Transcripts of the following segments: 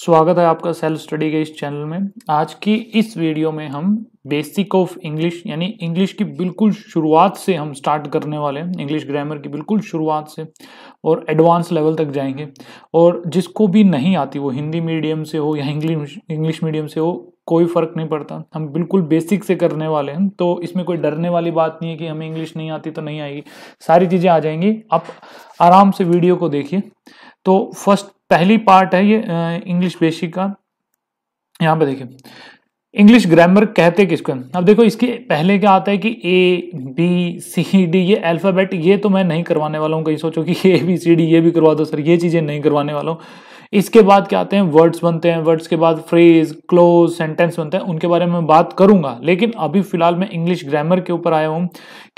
स्वागत है आपका सेल्फ स्टडी के इस चैनल में आज की इस वीडियो में हम बेसिक ऑफ इंग्लिश यानी इंग्लिश की बिल्कुल शुरुआत से हम स्टार्ट करने वाले हैं इंग्लिश ग्रामर की बिल्कुल शुरुआत से और एडवांस लेवल तक जाएंगे और जिसको भी नहीं आती वो हिंदी मीडियम से हो या इंग्लिश इंग्लिश मीडियम से हो कोई फ़र्क नहीं पड़ता हम बिल्कुल बेसिक से करने वाले हैं तो इसमें कोई डरने वाली बात नहीं है कि हमें इंग्लिश नहीं आती तो नहीं आएगी सारी चीज़ें आ जाएंगी आप आराम से वीडियो को देखिए तो फर्स्ट पहली पार्ट है ये इंग्लिश बेसिक का यहाँ पे देखिए इंग्लिश ग्रामर कहते किसको अब देखो इसके पहले क्या आता है कि ए बी सी डी ये अल्फ़ाबेट ये तो मैं नहीं करवाने वाला हूँ कहीं सोचो कि ए बी सी डी ये भी करवा दो सर ये चीज़ें नहीं करवाने वाला हूँ इसके बाद क्या आते हैं वर्ड्स बनते हैं वर्ड्स के बाद फ्रेज क्लोज सेंटेंस बनते हैं उनके बारे में बात करूंगा लेकिन अभी फिलहाल मैं इंग्लिश ग्रामर के ऊपर आया हूँ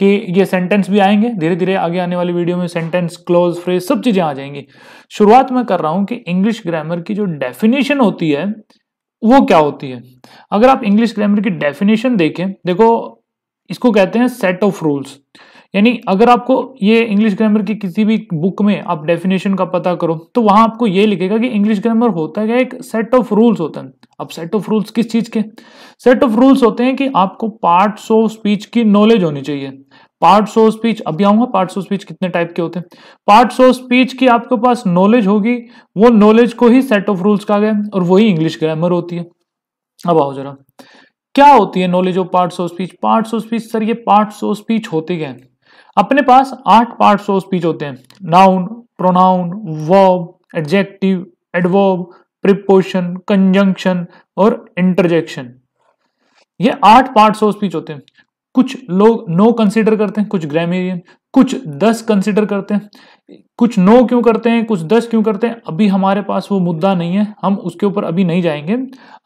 कि ये सेंटेंस भी आएंगे धीरे धीरे आगे आने वाली वीडियो में सेंटेंस क्लोज फ्रेज सब चीज़ें आ जाएंगी शुरुआत में कर रहा हूं कि इंग्लिश ग्रामर की जो डेफिनेशन होती है वो क्या होती है अगर आप इंग्लिश ग्रामर की डेफिनेशन देखें देखो इसको कहते हैं सेट ऑफ रूल्स यानी अगर आपको ये इंग्लिश ग्रामर की किसी भी बुक में आप डेफिनेशन का पता करो तो वहां आपको ये लिखेगा कि इंग्लिश ग्रामर होता है एक सेट ऑफ रूल्स होता है अब सेट ऑफ रूल्स किस चीज के सेट ऑफ रूल्स होते हैं कि आपको पार्ट्स ऑफ स्पीच की नॉलेज होनी चाहिए पार्ट्स ऑफ स्पीच अभी आऊंगा पार्ट्स ऑफ स्पीच कितने टाइप के होते हैं पार्ट्स ऑफ स्पीच की आपके पास नॉलेज होगी वो नॉलेज को ही सेट ऑफ रूल्स कहा गया और वही इंग्लिश ग्रामर होती है अब आओ जरा क्या होती है knowledge of parts of speech parts of speech sir ये पार्ट्स ऑफ स्पीच होते गए अपने पास आठ पार्ट्स ऑफ स्पीच होते हैं noun pronoun verb adjective adverb preposition conjunction और इंटरजेक्शन ये आठ पार्ट्स ऑफ स्पीच होते हैं कुछ लोग नो कंसिडर करते हैं कुछ ग्रामेरियन कुछ दस कंसिडर करते हैं कुछ नो क्यों करते हैं कुछ दस क्यों करते हैं अभी हमारे पास वो मुद्दा नहीं है हम उसके ऊपर अभी नहीं जाएंगे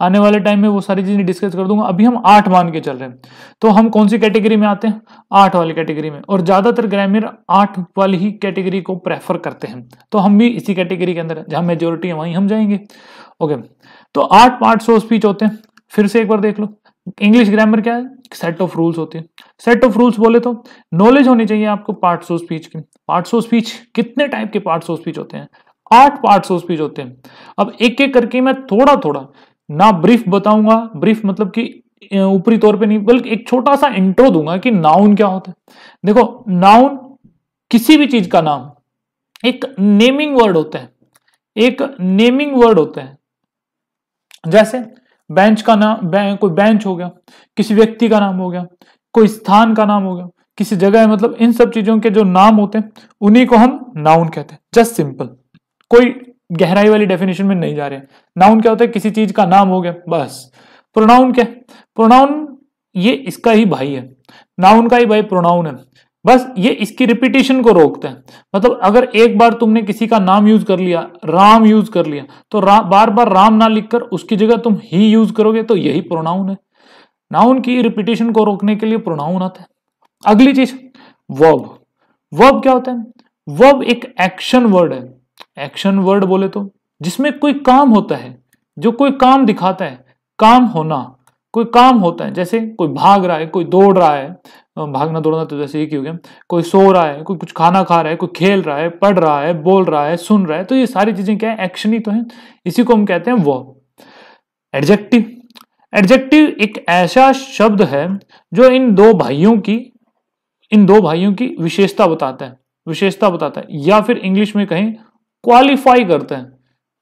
आने वाले टाइम में वो सारी चीज़ें डिस्कस कर दूंगा अभी हम आठ मान के चल रहे हैं तो हम कौन सी कैटेगरी में आते हैं आठ वाली कैटेगरी में और ज़्यादातर ग्रामीण आठ वाली ही कैटेगरी को प्रेफर करते हैं तो हम भी इसी कैटेगरी के अंदर जहां मेजोरिटी है वहीं हम जाएंगे ओके तो आठ पार्ट ऑफ स्पीच होते हैं फिर से एक बार देख लो इंग्लिश ग्रामर क्या है सेट ऑफ रूल्स होते हैं सेट ऑफ रूल्स बोले तो नॉलेज होनी चाहिए आपको पार्ट्स ऑफ स्पीच की पार्ट्स ऑफ स्पीच कितने टाइप के पार्ट्स ऑफ स्पीच होते हैं आठ पार्ट्स ऑफ स्पीच होते हैं अब एक एक करके मैं थोड़ा थोड़ा ना ब्रीफ बताऊंगा ब्रीफ मतलब कि ऊपरी तौर पे नहीं बल्कि एक छोटा सा इंट्रो दूंगा कि नाउन क्या होता है देखो नाउन किसी भी चीज का नाम एक नेमिंग वर्ड होता है एक नेमिंग वर्ड होता है जैसे बेंच का नाम बें, कोई बेंच हो गया किसी व्यक्ति का नाम हो गया कोई स्थान का नाम हो गया किसी जगह है मतलब इन सब चीजों के जो नाम होते हैं उन्हीं को हम नाउन कहते हैं जस्ट सिंपल कोई गहराई वाली डेफिनेशन में नहीं जा रहे नाउन क्या होता है किसी चीज का नाम हो गया बस प्रोनाउन क्या प्रोनाउन ये इसका ही भाई है नाउन का ही भाई प्रोनाउन है बस ये इसकी रिपीटेशन को रोकता है मतलब अगर एक बार तुमने किसी का नाम यूज कर लिया राम यूज कर लिया तो रा, बार बार राम ना लिखकर उसकी जगह तुम ही यूज करोगे तो यही प्रोनाउन है नाउन की रिपीटेशन को रोकने के लिए प्रोनाउन आता है अगली चीज वर्ब वर्ब क्या होता है वर्ब एक एक्शन वर्ड है एक्शन वर्ड बोले तो जिसमें कोई काम होता है जो कोई काम दिखाता है काम होना कोई काम होता है जैसे कोई भाग रहा है कोई दौड़ रहा है भागना दौड़ना तो जैसे एक ही हो गया कोई सो रहा है कोई कुछ खाना खा रहा है कोई खेल रहा है पढ़ रहा है बोल रहा है सुन रहा है तो ये सारी चीजें क्या है एक्शन ही तो है इसी को हम कहते हैं वर्ब एडजेक्टिव एडजेक्टिव एक ऐसा शब्द है जो इन दो भाइयों की इन दो भाइयों की विशेषता बताता है विशेषता बताता है या फिर इंग्लिश में कहें क्वालिफाई करते हैं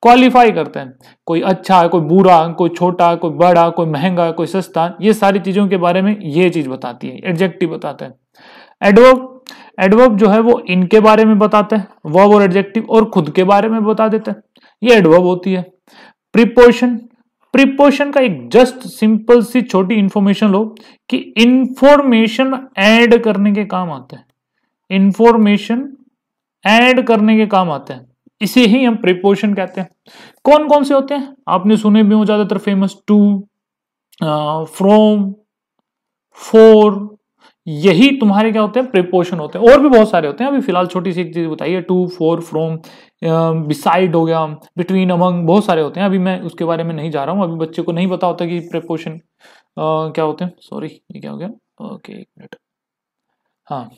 क्वालिफाई करते हैं कोई अच्छा कोई बुरा कोई छोटा कोई बड़ा कोई महंगा कोई सस्ता ये सारी चीजों के बारे में ये चीज बताती है एडजेक्टिव बताते हैं एडवर्ब एडवर्ब जो है वो इनके बारे में बताते हैं वर्ब और एडजेक्टिव और खुद के बारे में बता देते हैं ये एडवर्ब होती है प्रिपोशन प्रिपोशन का एक जस्ट सिंपल सी छोटी इंफॉर्मेशन लो कि इंफॉर्मेशन ऐड करने के काम आते हैं इंफॉर्मेशन ऐड करने के काम आते हैं इसे ही हम प्रिपोर्शन कहते हैं कौन कौन से होते हैं आपने सुने भी हो ज्यादातर फेमस टू फ्रोम फोर यही तुम्हारे क्या होते हैं प्रिपोर्शन होते हैं और भी बहुत सारे होते हैं अभी फिलहाल छोटी सी एक चीज बताइए टू फोर फ्रॉम बिसाइड हो गया बिटवीन अमंग बहुत सारे होते हैं अभी मैं उसके बारे में नहीं जा रहा हूं अभी बच्चे को नहीं पता होता कि प्रिपोर्शन क्या होते हैं सॉरी ये क्या हो गया ओके एक मिनट हाँ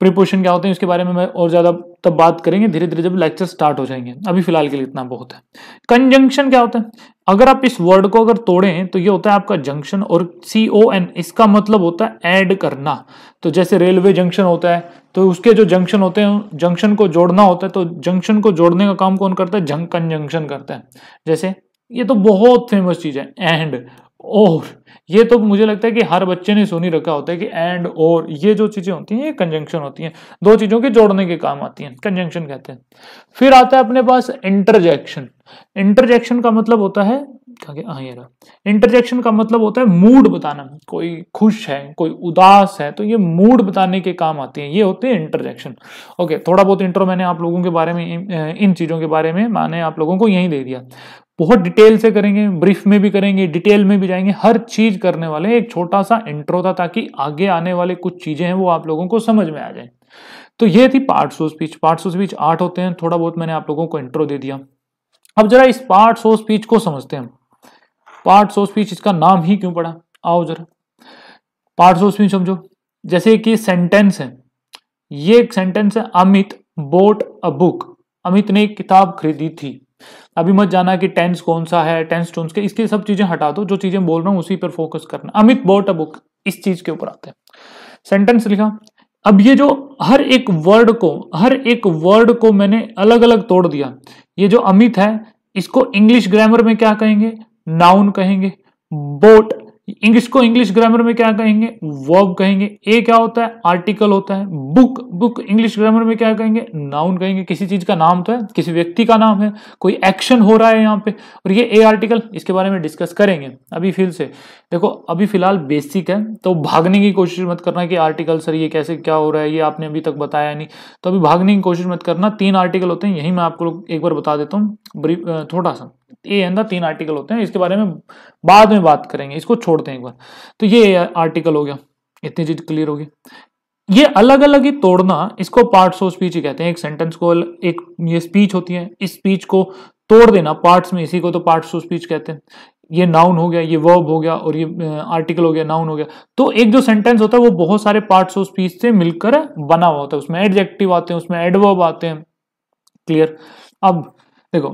प्रिपोशन क्या होते हैं इसके बारे में मैं और ज़्यादा तब बात करेंगे धीरे धीरे जब लेक्चर स्टार्ट हो जाएंगे अभी फिलहाल के लिए इतना बहुत है कंजंक्शन क्या होता है अगर आप इस वर्ड को अगर तोड़ें तो ये होता है आपका जंक्शन और सी ओ एन इसका मतलब होता है ऐड करना तो जैसे रेलवे जंक्शन होता है तो उसके जो जंक्शन होते हैं जंक्शन को जोड़ना होता है तो जंक्शन को जोड़ने का काम कौन करता है कंजंक्शन करता है जैसे ये तो बहुत फेमस चीज़ है एंड ओह ये तो मुझे लगता है कि हर बच्चे ने सुनी रखा होता है कि एंड और ये जो चीज़ें होती हैं ये कंजंक्शन होती हैं दो चीज़ों के जोड़ने के काम आती हैं कंजंक्शन कहते हैं फिर आता है अपने पास इंटरजेक्शन इंटरजेक्शन का मतलब होता है इंटरजेक्शन हाँ, का मतलब होता है मूड बताना कोई खुश है कोई उदास है तो ये मूड बताने के काम आते हैं ये होते हैं इंटरजेक्शन ओके थोड़ा बहुत इंटर मैंने आप लोगों के बारे में इन चीज़ों के बारे में मैंने आप लोगों को यही दे दिया बहुत डिटेल से करेंगे ब्रीफ में भी करेंगे डिटेल में भी जाएंगे हर चीज करने वाले एक छोटा सा इंट्रो था ताकि आगे आने वाले कुछ चीजें हैं वो आप लोगों को समझ में आ जाए तो ये थी parts of speech parts of speech आठ होते हैं थोड़ा बहुत मैंने आप लोगों को इंट्रो दे दिया अब जरा इस पार्ट्स ऑफ स्पीच को समझते हैं पार्ट्स ऑफ स्पीच इसका नाम ही क्यों पड़ा आओ जरा पार्ट्स ऑफ स्पीच समझो जैसे कि सेंटेंस है ये एक सेंटेंस है Amit bought a book Amit ने एक किताब खरीदी थी अभी मत जाना कि टेंस कौन सा है टेंस टोन्स के इसके सब चीजें हटा दो जो चीजें बोल रहा हूँ उसी पर फोकस करना अमित बोट अ बुक इस चीज के ऊपर आते हैं सेंटेंस लिखा अब ये जो हर एक वर्ड को हर एक वर्ड को मैंने अलग अलग तोड़ दिया ये जो अमित है इसको इंग्लिश ग्रामर में क्या कहेंगे नाउन कहेंगे बोट इंग्लिश को इंग्लिश ग्रामर में क्या कहेंगे वर्ब कहेंगे ए क्या होता है आर्टिकल होता है बुक बुक इंग्लिश ग्रामर में क्या कहेंगे नाउन कहेंगे किसी चीज का नाम तो है किसी व्यक्ति का नाम है कोई एक्शन हो रहा है यहाँ पे और ये ए आर्टिकल इसके बारे में डिस्कस करेंगे अभी फिल से देखो अभी फिलहाल बेसिक है तो भागने की कोशिश मत करना कि आर्टिकल सर ये कैसे क्या हो रहा है ये आपने अभी तक बताया नहीं तो अभी भागने की कोशिश मत करना तीन आर्टिकल होते हैं यही मैं आपको एक बार बता देता हूँ थोड़ा सा ये एन का तीन आर्टिकल होते हैं इसके बारे में बाद में बात करेंगे इसको छोड़ते हैं एक बार तो ये आर्टिकल हो गया इतनी चीज क्लियर होगी ये अलग अलग ही तोड़ना इसको पार्ट्स ऑफ स्पीच ही कहते हैं एक सेंटेंस को एक ये स्पीच होती है इस स्पीच को तोड़ देना पार्ट्स में इसी को तो पार्ट्स ऑफ स्पीच कहते हैं ये नाउन हो गया ये वर्ब हो गया और ये आर्टिकल हो गया नाउन हो गया तो एक जो सेंटेंस होता है वो बहुत सारे पार्ट्स ऑफ स्पीच से मिलकर बना हुआ होता है उसमें एडजेक्टिव आते हैं उसमें एडवर्ब आते हैं क्लियर अब देखो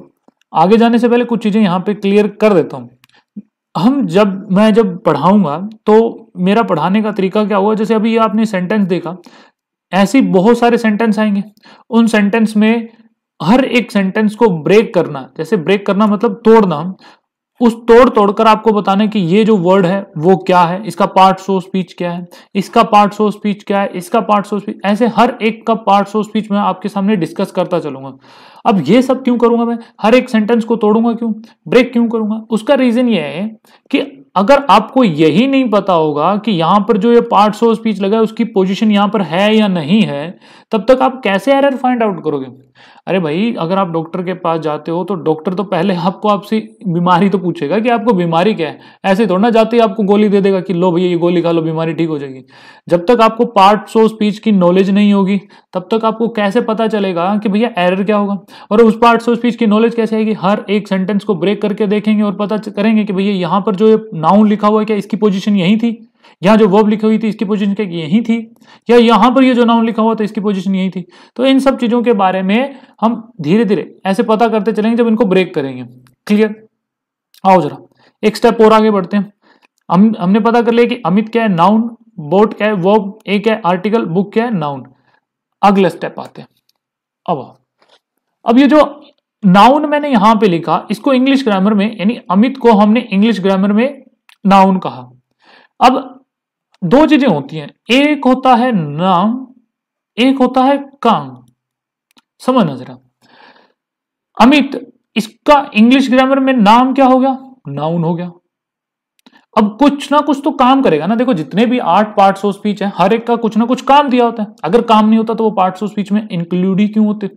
आगे जाने से पहले कुछ चीज़ें यहाँ पे क्लियर कर देता हूँ हम जब मैं जब पढ़ाऊंगा तो मेरा पढ़ाने का तरीका क्या होगा जैसे अभी आपने सेंटेंस देखा ऐसी बहुत सारे सेंटेंस आएंगे उन सेंटेंस में हर एक सेंटेंस को ब्रेक करना जैसे ब्रेक करना मतलब तोड़ना उस तोड़ तोड़कर आपको बताने कि ये जो वर्ड है वो क्या है इसका पार्ट सो स्पीच क्या है इसका पार्ट सो स्पीच क्या है इसका पार्ट सो स्पीच ऐसे हर एक का पार्ट सो स्पीच मैं आपके सामने डिस्कस करता चलूंगा अब ये सब क्यों करूंगा मैं हर एक सेंटेंस को तोड़ूंगा क्यों ब्रेक क्यों करूंगा उसका रीजन ये है कि अगर आपको यही नहीं पता होगा कि यहां पर जो ये पार्ट सो स्पीच लगा है उसकी पोजिशन यहां पर है या नहीं है तब तक आप कैसे एरर फाइंड आउट करोगे अरे भाई अगर आप डॉक्टर के पास जाते हो तो डॉक्टर तो पहले आपको आपसे बीमारी तो पूछेगा कि आपको बीमारी क्या है ऐसे थोड़ा ना जाते ही आपको गोली दे देगा कि लो भैया ये गोली खा लो बीमारी ठीक हो जाएगी जब तक आपको पार्ट ऑफ स्पीच की नॉलेज नहीं होगी तब तक आपको कैसे पता चलेगा कि भैया एरर क्या होगा और उस पार्ट ऑफ स्पीच की नॉलेज कैसे आएगी हर एक सेंटेंस को ब्रेक करके देखेंगे और पता करेंगे कि भैया यहाँ पर जो नाउन लिखा हुआ है क्या इसकी पोजिशन यही थी यहाँ जो वर्ब लिखी हुई थी इसकी पोजिशन क्या यही थी या यहाँ पर ये यह जो नाउन लिखा हुआ था इसकी पोजिशन यही थी तो इन सब चीज़ों के बारे में हम धीरे धीरे ऐसे पता करते चलेंगे जब इनको ब्रेक करेंगे क्लियर आओ जरा एक स्टेप और आगे बढ़ते हैं हम हमने पता कर लिया कि अमित क्या है नाउन बोट क्या है वर्ब क्या है आर्टिकल बुक क्या है नाउन अगला स्टेप आते हैं अब अब ये जो नाउन मैंने यहां पे लिखा इसको इंग्लिश ग्रामर में यानी अमित को हमने इंग्लिश ग्रामर में नाउन कहा अब दो चीजें होती हैं एक होता है नाम एक होता है काम समझना जरा अमित इसका इंग्लिश ग्रामर में नाम क्या हो गया नाउन हो गया अब कुछ ना कुछ तो काम करेगा ना देखो जितने भी आठ पार्ट ऑफ स्पीच है हर एक का कुछ ना कुछ काम दिया होता है अगर काम नहीं होता तो वो पार्ट ऑफ स्पीच में इंक्लूड ही क्यों होते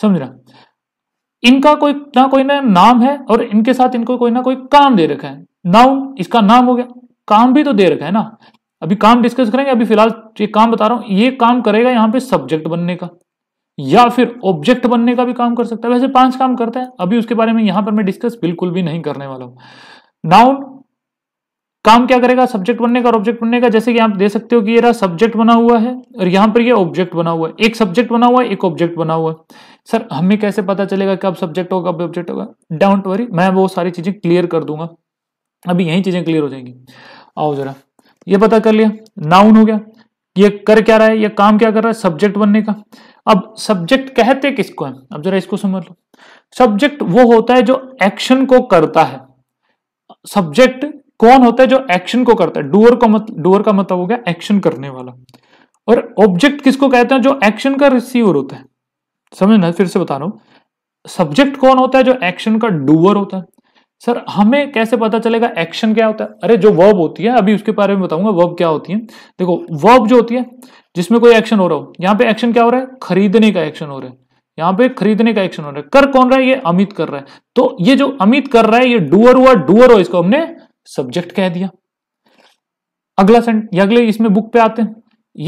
समझ रहा इनका कोई ना कोई ना नाम है और इनके साथ इनको कोई ना कोई काम दे रखा है नाउन इसका नाम हो गया काम भी तो दे रखा है ना अभी काम डिस्कस करेंगे अभी फिलहाल ये काम बता रहा हूं ये काम करेगा यहाँ पे सब्जेक्ट बनने का या फिर ऑब्जेक्ट बनने का भी काम कर सकता है वैसे पांच काम करता है अभी उसके बारे में यहां पर मैं डिस्कस बिल्कुल भी नहीं करने वाला हूं नाउन काम क्या करेगा सब्जेक्ट बनने का और ऑब्जेक्ट बनने का जैसे कि आप देख सकते हो कि ये रहा सब्जेक्ट बना हुआ है और यहां पर ये ऑब्जेक्ट बना हुआ है एक सब्जेक्ट बना हुआ है एक ऑब्जेक्ट बना हुआ है सर हमें कैसे पता चलेगा कब सब्जेक्ट होगा कब ऑब्जेक्ट होगा डोंट वरी मैं वो सारी चीजें क्लियर कर दूंगा अभी यही चीजें क्लियर हो जाएंगी आओ जरा ये पता कर लिया नाउन हो गया ये कर क्या रहा है ये काम क्या कर रहा है सब्जेक्ट बनने का अब सब्जेक्ट कहते किसको है अब जरा इसको समझ लो सब्जेक्ट वो होता है जो एक्शन को करता है सब्जेक्ट कौन होता है जो एक्शन को करता है डूअर का मत डूअर का मतलब हो गया एक्शन करने वाला और ऑब्जेक्ट किसको कहते हैं जो एक्शन का रिसीवर होता है समझना फिर से बता रहा हूं सब्जेक्ट कौन होता है जो एक्शन का डूअर होता है सर हमें कैसे पता चलेगा एक्शन क्या होता है अरे जो वर्ब होती है अभी उसके बारे में बताऊंगा वर्ब क्या होती है देखो वर्ब जो होती है जिसमें कोई एक्शन हो रहा हो यहाँ पे एक्शन क्या हो रहा है खरीदने का एक्शन हो रहा है यहाँ पे खरीदने का एक्शन हो रहा है कर कौन रहा है ये अमित कर रहा है तो ये जो अमित कर रहा है ये डुअर हुआ डुअर हो इसको हमने सब्जेक्ट कह दिया अगला सेंट अगले इसमें बुक पे आते हैं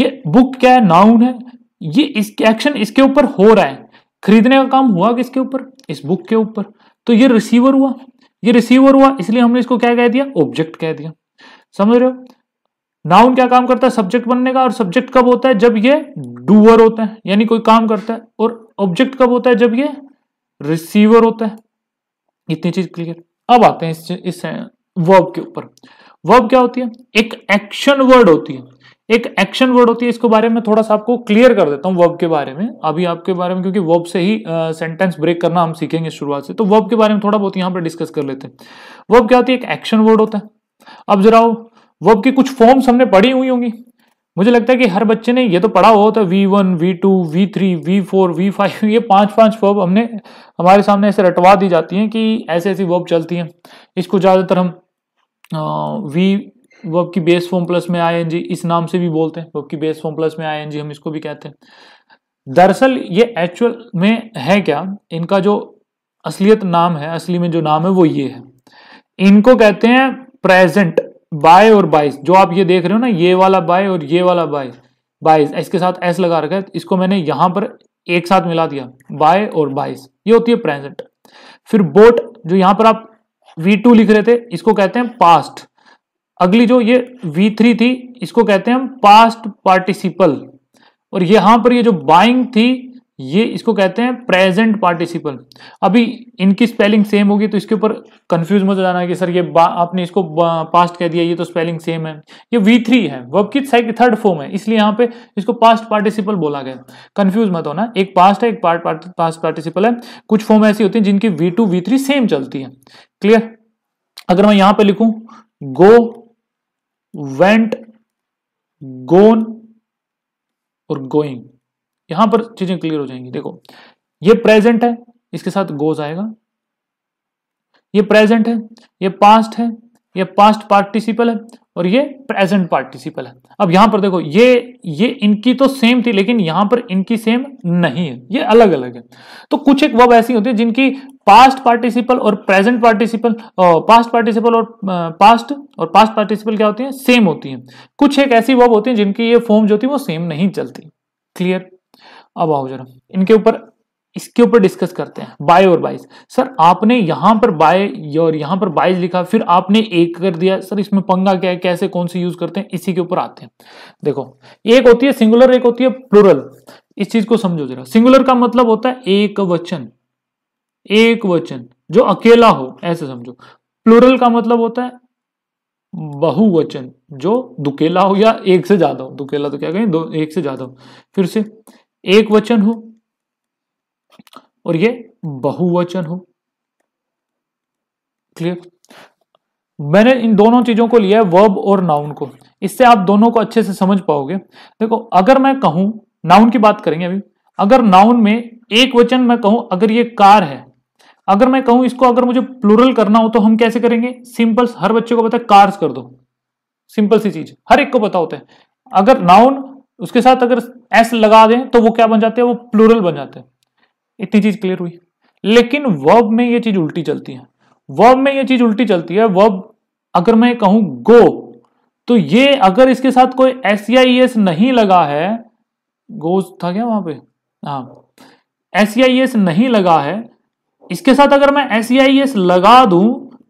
ये बुक क्या है नाउन है ये इसके एक्शन इसके ऊपर हो रहा है खरीदने का काम हुआ किसके ऊपर इस बुक के ऊपर तो ये रिसीवर हुआ ये रिसीवर हुआ इसलिए हमने इसको क्या कह दिया ऑब्जेक्ट कह दिया समझ रहे हो नाउन क्या काम करता है सब्जेक्ट बनने का और सब्जेक्ट कब होता है जब ये डूअर होता है यानी कोई काम करता है और ऑब्जेक्ट कब होता है जब ये रिसीवर होता है इतनी चीज क्लियर अब आते हैं इस, इस वर्ब के ऊपर वर्ब क्या होती है एक एक्शन वर्ड होती है एक एक्शन वर्ड होती है इसके बारे में थोड़ा सा आपको क्लियर कर देता हूँ वर्ब के बारे में अभी आपके बारे में क्योंकि वर्ब से ही सेंटेंस ब्रेक करना हम सीखेंगे शुरुआत से तो वर्ब के बारे में थोड़ा बहुत यहाँ पर डिस्कस कर लेते हैं वर्ब क्या होती है एक एक्शन वर्ड होता है अब जरा वर्ब की कुछ फॉर्म्स हमने पढ़ी हुई होंगी मुझे लगता है कि हर बच्चे ने ये तो पढ़ा हुआ होता है V one V two V three V four V five ये पांच पांच वर्ब हमने हमारे सामने ऐसे रटवा दी जाती हैं कि ऐसे ऐसी वर्ब चलती हैं इसको ज़्यादातर हम वी वर्ब की बेस फॉर्म प्लस में जी इस नाम से भी बोलते हैं वर्ब की बेस फॉर्म प्लस में आईएनजी हम इसको भी कहते हैं दरअसल ये एक्चुअल में है क्या इनका जो असलियत नाम है असली में जो नाम है वो ये है इनको कहते हैं प्रेजेंट बाय और बाइस जो आप ये देख रहे हो ना ये वाला बाय और ये वाला बाय बाइस इसके साथ एस लगा रखा है इसको मैंने यहां पर एक साथ मिला दिया बाय और बाइस ये होती है प्रेजेंट फिर बोट जो यहां पर आप टू लिख रहे थे इसको कहते हैं पास्ट अगली जो ये V3 थी इसको कहते हैं हम पास्ट पार्टिसिपल और यहां पर ये जो बाइंग थी ये इसको कहते हैं प्रेजेंट पार्टिसिपल अभी इनकी स्पेलिंग सेम होगी तो इसके ऊपर कंफ्यूज मत जाना कि सर ये आपने इसको पास्ट कह दिया ये तो स्पेलिंग सेम है ये वी थ्री है वर्ब की थर्ड फॉर्म है इसलिए यहाँ पे इसको पास्ट पार्टिसिपल बोला गया कंफ्यूज मत होना एक पास्ट है एक पार्ट पास्ट पार्टिसिपल है कुछ फॉर्म ऐसी होती है जिनकी वी टू सेम चलती है क्लियर अगर मैं यहां पर लिखू गो वेंट गोन और गोइंग यहां पर चीजें क्लियर हो जाएंगी देखो ये प्रेजेंट है इसके साथ गोज आएगा ये प्रेजेंट है ये पास्ट है ये पास्ट पार्टिसिपल है और ये प्रेजेंट पार्टिसिपल है अब यहां पर देखो ये ये इनकी तो सेम थी लेकिन यहां पर इनकी सेम नहीं है ये अलग अलग है तो कुछ एक वर्ब ऐसी होती है जिनकी पास्ट पार्टिसिपल और प्रेजेंट पार्टिसिपल पास्ट पार्टिसिपल और पास्ट और पास्ट पार्टिसिपल क्या होती है सेम होती है कुछ एक ऐसी वर्ब होती है जिनकी ये फॉर्म जो होती है वो सेम नहीं चलती क्लियर अब आओ जरा इनके ऊपर इसके ऊपर डिस्कस करते हैं बाय और बाइस सर आपने यहां पर बाय और यहां पर बाइस लिखा फिर आपने एक कर दिया सर इसमें पंगा क्या है कैसे कौन सी यूज करते हैं इसी के ऊपर आते हैं देखो एक होती है सिंगुलर एक होती है प्लुरल इस चीज को समझो जरा सिंगुलर का मतलब होता है एक वचन एक वचन जो अकेला हो ऐसे समझो प्लुरल का मतलब होता है बहुवचन जो दुकेला हो या एक से ज्यादा हो दुकेला तो क्या कहें दो एक से ज्यादा हो फिर से एक वचन हो और ये बहुवचन हो क्लियर मैंने इन दोनों चीजों को लिया है वर्ब और नाउन को इससे आप दोनों को अच्छे से समझ पाओगे देखो अगर मैं कहूं नाउन की बात करेंगे अभी अगर नाउन में एक वचन मैं कहूं अगर ये कार है अगर मैं कहूं इसको अगर मुझे प्लूरल करना हो तो हम कैसे करेंगे सिंपल हर बच्चे को पता है कार्स कर दो सिंपल सी चीज हर एक को पता होता है अगर नाउन उसके साथ अगर एस लगा दें तो वो क्या बन जाते हैं वो प्लूरल बन जाते हैं इतनी चीज क्लियर हुई लेकिन वर्ब में ये चीज उल्टी चलती है वर्ब में ये चीज उल्टी चलती है वर्ब अगर मैं कहूं गो तो ये अगर इसके साथ कोई एस या एस नहीं लगा है गो था क्या वहां पे हाँ एस या एस नहीं लगा है इसके साथ अगर मैं एस एस e लगा दूं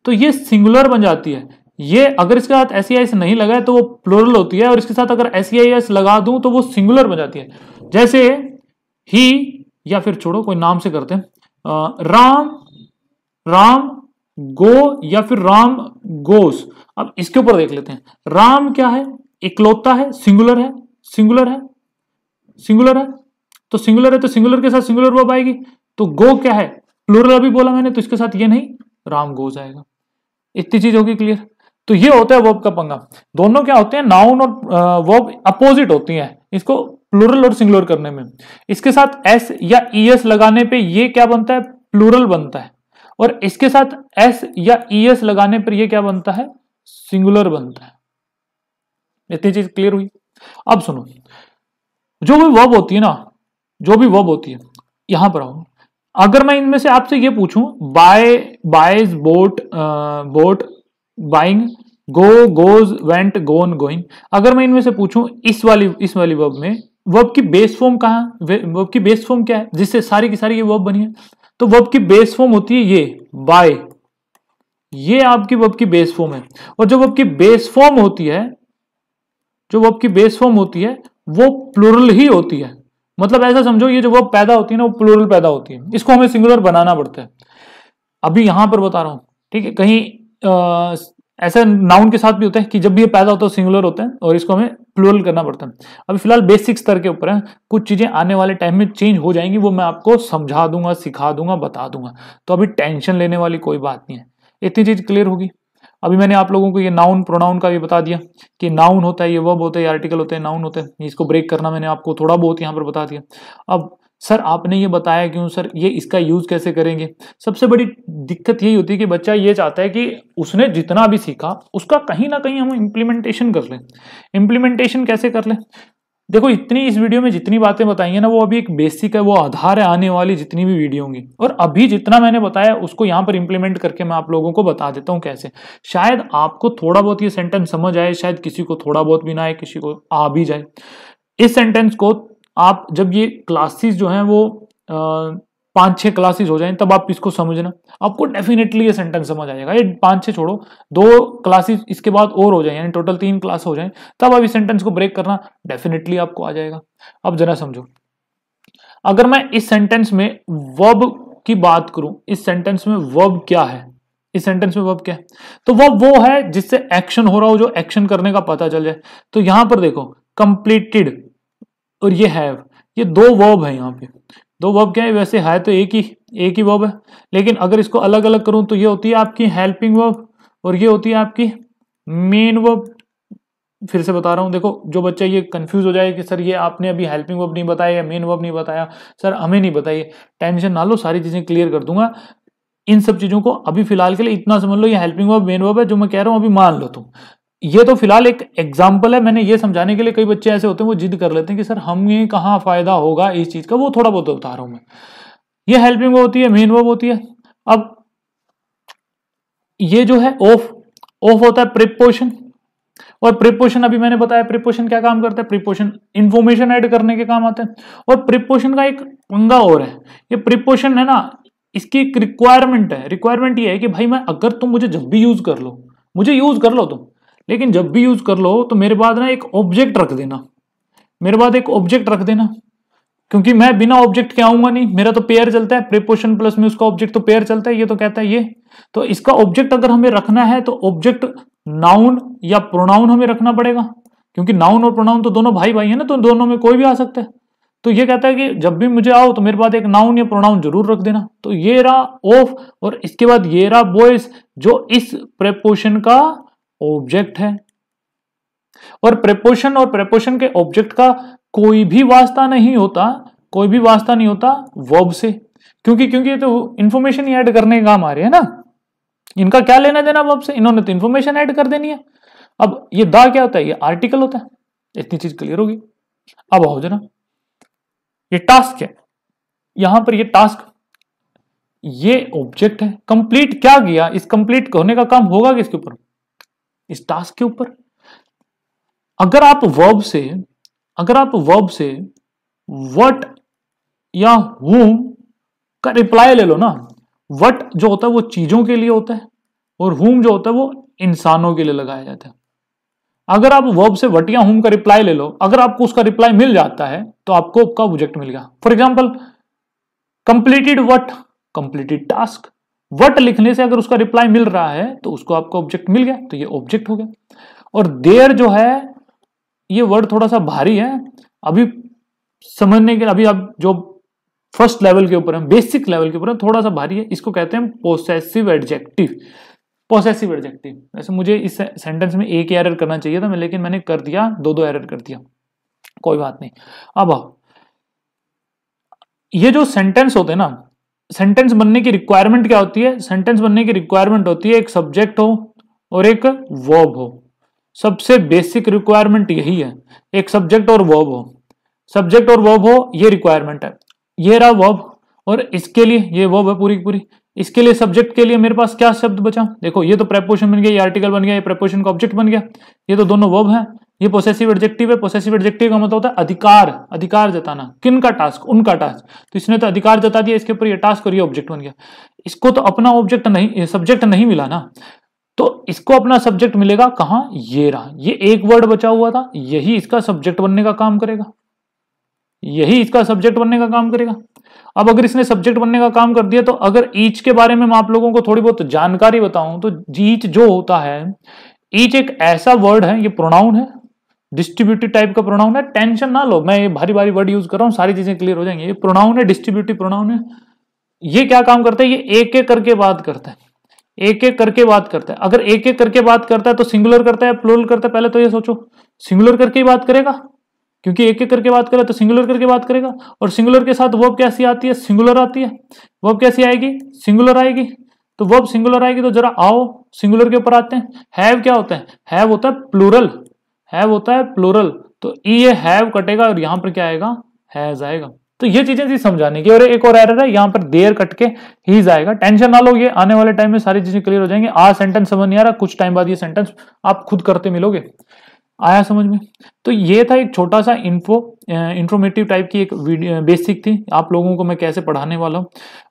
तो ये सिंगुलर बन जाती है ये अगर इसके साथ एस एस e नहीं लगाए तो वो प्लोरल होती है और इसके साथ अगर एस एस e लगा दूं तो वो सिंगुलर बन जाती है जैसे ही या फिर छोड़ो कोई नाम से करते हैं राम राम गो या फिर राम गोस अब इसके ऊपर देख लेते हैं राम क्या है इकलौता है सिंगुलर है सिंगुलर है सिंगुलर है तो सिंगुलर है तो सिंगुलर के साथ सिंगुलर वर्ब आएगी तो गो क्या है प्लूरल अभी बोला मैंने तो इसके साथ ये नहीं राम गो जाएगा इतनी चीज होगी क्लियर तो ये होता है वर्ब का पंगा दोनों क्या होते हैं नाउन और वर्ब अपोजिट होती हैं इसको प्लूरल और सिंगुलर करने में इसके साथ एस या ई एस लगाने पे ये क्या बनता है प्लूरल बनता है और इसके साथ एस या ई एस लगाने पर ये क्या बनता है सिंगुलर बनता है इतनी चीज क्लियर हुई अब सुनो जो भी वर्ब होती है ना जो भी वर्ब होती है यहां पर आओ अगर मैं इनमें से आपसे ये पूछूं buy buys bought bought buying go goes went gone going अगर मैं इनमें से पूछूं इस वाली इस वाली वर्ब में वर्ब की बेस फॉर्म कहा वर्ब की बेस फॉर्म क्या है जिससे सारी की सारी ये वर्ब बनी है तो वर्ब की बेस फॉर्म होती है ये बाय ये आपकी वर्ब की बेस फॉर्म है और जो वर्ब की बेस फॉर्म होती है जो वर्ब की बेस फॉर्म होती है वो प्लुरल ही होती है मतलब ऐसा समझो ये जो वर्ब पैदा होती है ना वो प्लूरल पैदा होती है इसको हमें सिंगुलर बनाना पड़ता है अभी यहां पर बता रहा हूं ठीक है कहीं आ, ऐसे नाउन के साथ भी होता है कि जब भी ये पैदा होता है सिंगुलर होता है और इसको हमें प्लूरल करना पड़ता है अभी फिलहाल बेसिक स्तर के ऊपर है कुछ चीज़ें आने वाले टाइम में चेंज हो जाएंगी वो मैं आपको समझा दूंगा सिखा दूंगा बता दूंगा तो अभी टेंशन लेने वाली कोई बात नहीं है इतनी चीज़ क्लियर होगी अभी मैंने आप लोगों को ये नाउन प्रोनाउन का भी बता दिया कि नाउन होता है ये वर्ब होता है ये आर्टिकल होते हैं नाउन होते हैं इसको ब्रेक करना मैंने आपको थोड़ा बहुत यहाँ पर बता दिया अब सर आपने ये बताया क्यों सर ये इसका यूज़ कैसे करेंगे सबसे बड़ी दिक्कत यही होती है कि बच्चा ये चाहता है कि उसने जितना भी सीखा उसका कहीं ना कहीं हम इम्प्लीमेंटेशन कर लें इम्प्लीमेंटेशन कैसे कर लें देखो इतनी इस वीडियो में जितनी बातें बताई है ना वो अभी एक बेसिक है वो आधार है आने वाली जितनी भी वीडियो होंगी और अभी जितना मैंने बताया उसको यहाँ पर इंप्लीमेंट करके मैं आप लोगों को बता देता हूँ कैसे शायद आपको थोड़ा बहुत ये सेंटेंस समझ आए शायद किसी को थोड़ा बहुत भी ना आए किसी को आ भी जाए इस सेंटेंस को आप जब ये क्लासेस जो हैं वो आ, पांच छह क्लासेस हो जाए तब आप इसको समझना आपको डेफिनेटली ये सेंटेंस समझ आ जाएगा ये पांच छह छोड़ो दो क्लासेस इसके बाद और हो जाए यानी टोटल तीन क्लास हो जाए तब आप इस सेंटेंस को ब्रेक करना डेफिनेटली आपको आ जाएगा अब जरा समझो अगर मैं इस सेंटेंस में वब की बात करूं इस सेंटेंस में वर्ब क्या है इस सेंटेंस में वब क्या है तो वब वो है जिससे एक्शन हो रहा हो जो एक्शन करने का पता चल जाए तो यहां पर देखो कंप्लीटेड और ये हैव ये दो वर्ब है यहाँ पे दो वर्ब क्या है वैसे है तो एक ही एक ही वर्ब है लेकिन अगर इसको अलग अलग करूं तो ये होती है आपकी हेल्पिंग वर्ब और ये होती है आपकी मेन वर्ब फिर से बता रहा हूँ देखो जो बच्चा ये कंफ्यूज हो जाए कि सर ये आपने अभी हेल्पिंग वर्ब नहीं बताया या मेन वर्ब नहीं बताया सर हमें नहीं बताइए टेंशन ना लो सारी चीज़ें क्लियर कर दूंगा इन सब चीज़ों को अभी फिलहाल के लिए इतना समझ लो ये हेल्पिंग वर्ब मेन वर्ब है जो मैं कह रहा हूँ अभी मान लो तुम ये तो फिलहाल एक एग्जाम्पल है मैंने ये समझाने के लिए कई बच्चे ऐसे होते हैं वो जिद कर लेते हैं कि सर हमें कहाँ फायदा होगा इस चीज का वो थोड़ा बहुत बता रहा हूं मैं ये हेल्पिंग वो होती है मेन वो होती है अब ये जो है ऑफ ऑफ होता है प्रिपोशन और प्रिपोशन अभी मैंने बताया प्रिपोशन क्या काम करता है प्रिपोशन इंफॉर्मेशन ऐड करने के काम आते हैं और प्रिपोशन का एक पंगा और है ये प्रिपोशन है ना इसकी एक रिक्वायरमेंट है रिक्वायरमेंट ये है कि भाई मैं अगर तुम मुझे जब भी यूज कर लो मुझे यूज कर लो तुम लेकिन जब भी यूज कर लो तो मेरे बाद ना एक ऑब्जेक्ट रख देना मेरे बाद एक ऑब्जेक्ट रख देना क्योंकि मैं बिना ऑब्जेक्ट के आऊंगा नहीं मेरा तो पेयर चलता है प्रिपोशन प्लस में उसका ऑब्जेक्ट तो पेयर चलता है ये तो कहता है ये तो इसका ऑब्जेक्ट अगर हमें रखना है तो ऑब्जेक्ट नाउन या प्रोनाउन हमें रखना पड़ेगा क्योंकि नाउन और प्रोनाउन तो दोनों भाई भाई है ना तो दोनों में कोई भी आ सकता है तो ये कहता है कि जब भी मुझे आओ तो मेरे पास एक नाउन या प्रोनाउन जरूर रख देना तो ये रहा ऑफ और इसके बाद ये रहा बॉयज जो इस प्रेपोशन का ऑब्जेक्ट है और प्रपोशन और प्रपोशन के ऑब्जेक्ट का कोई भी वास्ता नहीं होता कोई भी वास्ता नहीं होता वर्ब से क्योंकि क्योंकि ये तो इंफॉर्मेशन ही ऐड करने का काम आ रहे हैं ना इनका क्या लेना देना वर्ब से इन्होंने तो इन्फॉर्मेशन ऐड कर देनी है अब ये दा क्या होता है ये आर्टिकल होता है इतनी चीज क्लियर होगी अब आओ जरा ये टास्क है यहां पर ये टास्क ये ऑब्जेक्ट है कंप्लीट क्या गया इस कंप्लीट होने का काम होगा किसके ऊपर इस टास्क के ऊपर अगर आप वर्ब से अगर आप वर्ब से वट या हुम का रिप्लाई ले लो ना वट जो होता है वो चीजों के लिए होता है और हुम जो होता है वो इंसानों के लिए लगाया जाता है अगर आप वर्ब से वट या हुम का रिप्लाई ले लो अगर आपको उसका रिप्लाई मिल जाता है तो आपको आपका ऑब्जेक्ट मिल गया for example completed what completed task what लिखने से अगर उसका रिप्लाई मिल रहा है तो उसको आपका ऑब्जेक्ट मिल गया तो ये ऑब्जेक्ट हो गया और देयर जो है ये वर्ड थोड़ा सा भारी है अभी समझने के अभी आप जो फर्स्ट लेवल के ऊपर है बेसिक लेवल के ऊपर है थोड़ा सा भारी है इसको कहते हैं पोसेसिव एडजेक्टिव पोसेसिव एडजेक्टिव वैसे मुझे इस सेंटेंस में एक एरर करना चाहिए था मैं लेकिन मैंने कर दिया दो दो एरर कर दिया कोई बात नहीं अब ये जो सेंटेंस होते हैं ना सेंटेंस बनने की रिक्वायरमेंट क्या होती है सेंटेंस बनने की रिक्वायरमेंट होती है एक सब्जेक्ट हो और एक वर्ब हो सबसे बेसिक रिक्वायरमेंट यही है एक सब्जेक्ट और वर्ब हो सब्जेक्ट और वर्ब हो ये रिक्वायरमेंट है ये रहा वर्ब और इसके लिए ये वर्ब है पूरी पूरी इसके लिए सब्जेक्ट के लिए मेरे पास क्या शब्द बचा देखो ये तो प्रेपोशन बन गया ये आर्टिकल बन गया ये प्रेपोशन का ऑब्जेक्ट बन गया ये तो दोनों वर्ब है ये पोसेसिव एडजेक्टिव है पोसेसिव एडजेक्टिव का मतलब होता है अधिकार अधिकार जताना किन का टास्क उनका टास्क तो इसने तो अधिकार जता दिया इसके ऊपर ये टास्क और ये ऑब्जेक्ट बन गया इसको तो अपना ऑब्जेक्ट नहीं सब्जेक्ट नहीं मिला ना तो इसको अपना सब्जेक्ट मिलेगा कहाँ ये रहा ये एक वर्ड बचा हुआ था यही इसका सब्जेक्ट बनने का काम करेगा यही इसका सब्जेक्ट बनने का काम करेगा अब अगर इसने सब्जेक्ट बनने का काम कर दिया तो अगर ईच के बारे में मैं आप लोगों को थोड़ी बहुत जानकारी बताऊं तो ईच जो होता है ईच एक ऐसा वर्ड है ये प्रोनाउन है डिस्ट्रीब्यूटिव टाइप का प्रोनाउन है टेंशन ना लो मैं ये भारी भारी वर्ड यूज कर रहा हूँ सारी चीजें क्लियर हो जाएंगी ये प्रोनाउन है डिस्ट्रीब्यूटिव प्रोनाउन है ये क्या काम करता है ये एक एक करके बात करता है एक एक करके बात करता है अगर एक एक करके बात करता है तो सिंगुलर करता है प्लोरल करता है पहले तो ये सोचो सिंगुलर करके ही बात करेगा क्योंकि एक एक करके बात करें तो सिंगुलर करके बात करेगा और सिंगुलर के साथ वर्ब कैसी आती है सिंगुलर आती है वर्ब कैसी आएगी सिंगुलर आएगी तो वर्ब सिंगुलर आएगी तो जरा आओ सिंगुलर के ऊपर आते हैं हैव क्या होता है हैव होता है प्लूरल हैव होता है प्लूरल तो ई e ये हैव कटेगा और यहां पर क्या आएगा हैज आएगा तो ये चीजें थी समझाने की और एक और एरर है यहाँ पर देर कट के ही जाएगा टेंशन ना लो ये आने वाले टाइम में सारी चीजें क्लियर हो जाएंगे आज सेंटेंस समझ नहीं आ रहा कुछ टाइम बाद ये सेंटेंस आप खुद करते मिलोगे आया समझ में तो ये था एक छोटा सा इन्फो इंफॉर्मेटिव टाइप की एक बेसिक थी आप लोगों को मैं कैसे पढ़ाने वाला हूँ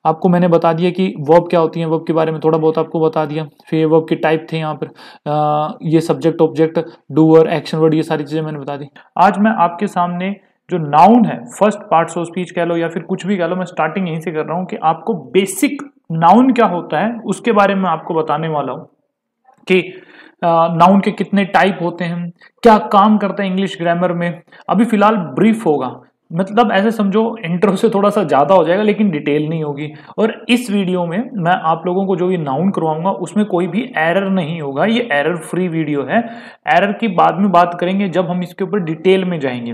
आपको मैंने बता दिया कि वर्ब क्या होती है वर्ब के बारे में थोड़ा बहुत आपको बता दिया फिर ये वर्ब के टाइप थे यहाँ पर ये subject object doer action word ये सारी चीज़ें मैंने बता दी आज मैं आपके सामने जो नाउन है फर्स्ट पार्ट ऑफ स्पीच कह लो या फिर कुछ भी कह लो मैं स्टार्टिंग यहीं से कर रहा हूँ कि आपको बेसिक नाउन क्या होता है उसके बारे में आपको बताने वाला हूँ कि नाउन के कितने टाइप होते हैं क्या काम करते हैं इंग्लिश ग्रामर में अभी फिलहाल ब्रीफ होगा मतलब ऐसे समझो इंट्रो से थोड़ा सा ज़्यादा हो जाएगा लेकिन डिटेल नहीं होगी और इस वीडियो में मैं आप लोगों को जो ये नाउन करवाऊंगा उसमें कोई भी एरर नहीं होगा ये एरर फ्री वीडियो है एरर की बाद में बात करेंगे जब हम इसके ऊपर डिटेल में जाएंगे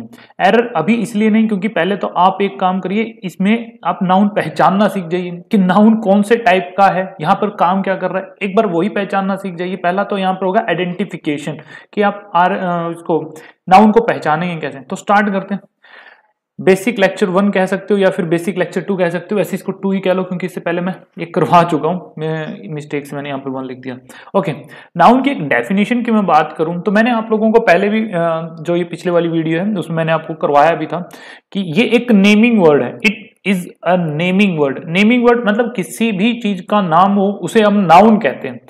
एरर अभी इसलिए नहीं क्योंकि पहले तो आप एक काम करिए इसमें आप नाउन पहचानना सीख जाइए कि नाउन कौन से टाइप का है यहाँ पर काम क्या कर रहा है एक बार वही पहचानना सीख जाइए पहला तो यहाँ पर होगा आइडेंटिफिकेशन कि आप आर इसको नाउन को पहचानेंगे कैसे तो स्टार्ट करते हैं बेसिक लेक्चर वन कह सकते हो या फिर बेसिक लेक्चर टू कह सकते हो ऐसे इसको टू ही कह लो क्योंकि इससे पहले मैं एक करवा चुका हूं मैं मिस्टेक से मैंने यहाँ पर वन लिख दिया ओके नाउन की एक डेफिनेशन की मैं बात करूं तो मैंने आप लोगों को पहले भी जो ये पिछले वाली वीडियो है उसमें मैंने आपको करवाया भी था कि ये एक नेमिंग वर्ड है it is a naming word naming word मतलब किसी भी चीज का नाम हो उसे हम नाउन कहते हैं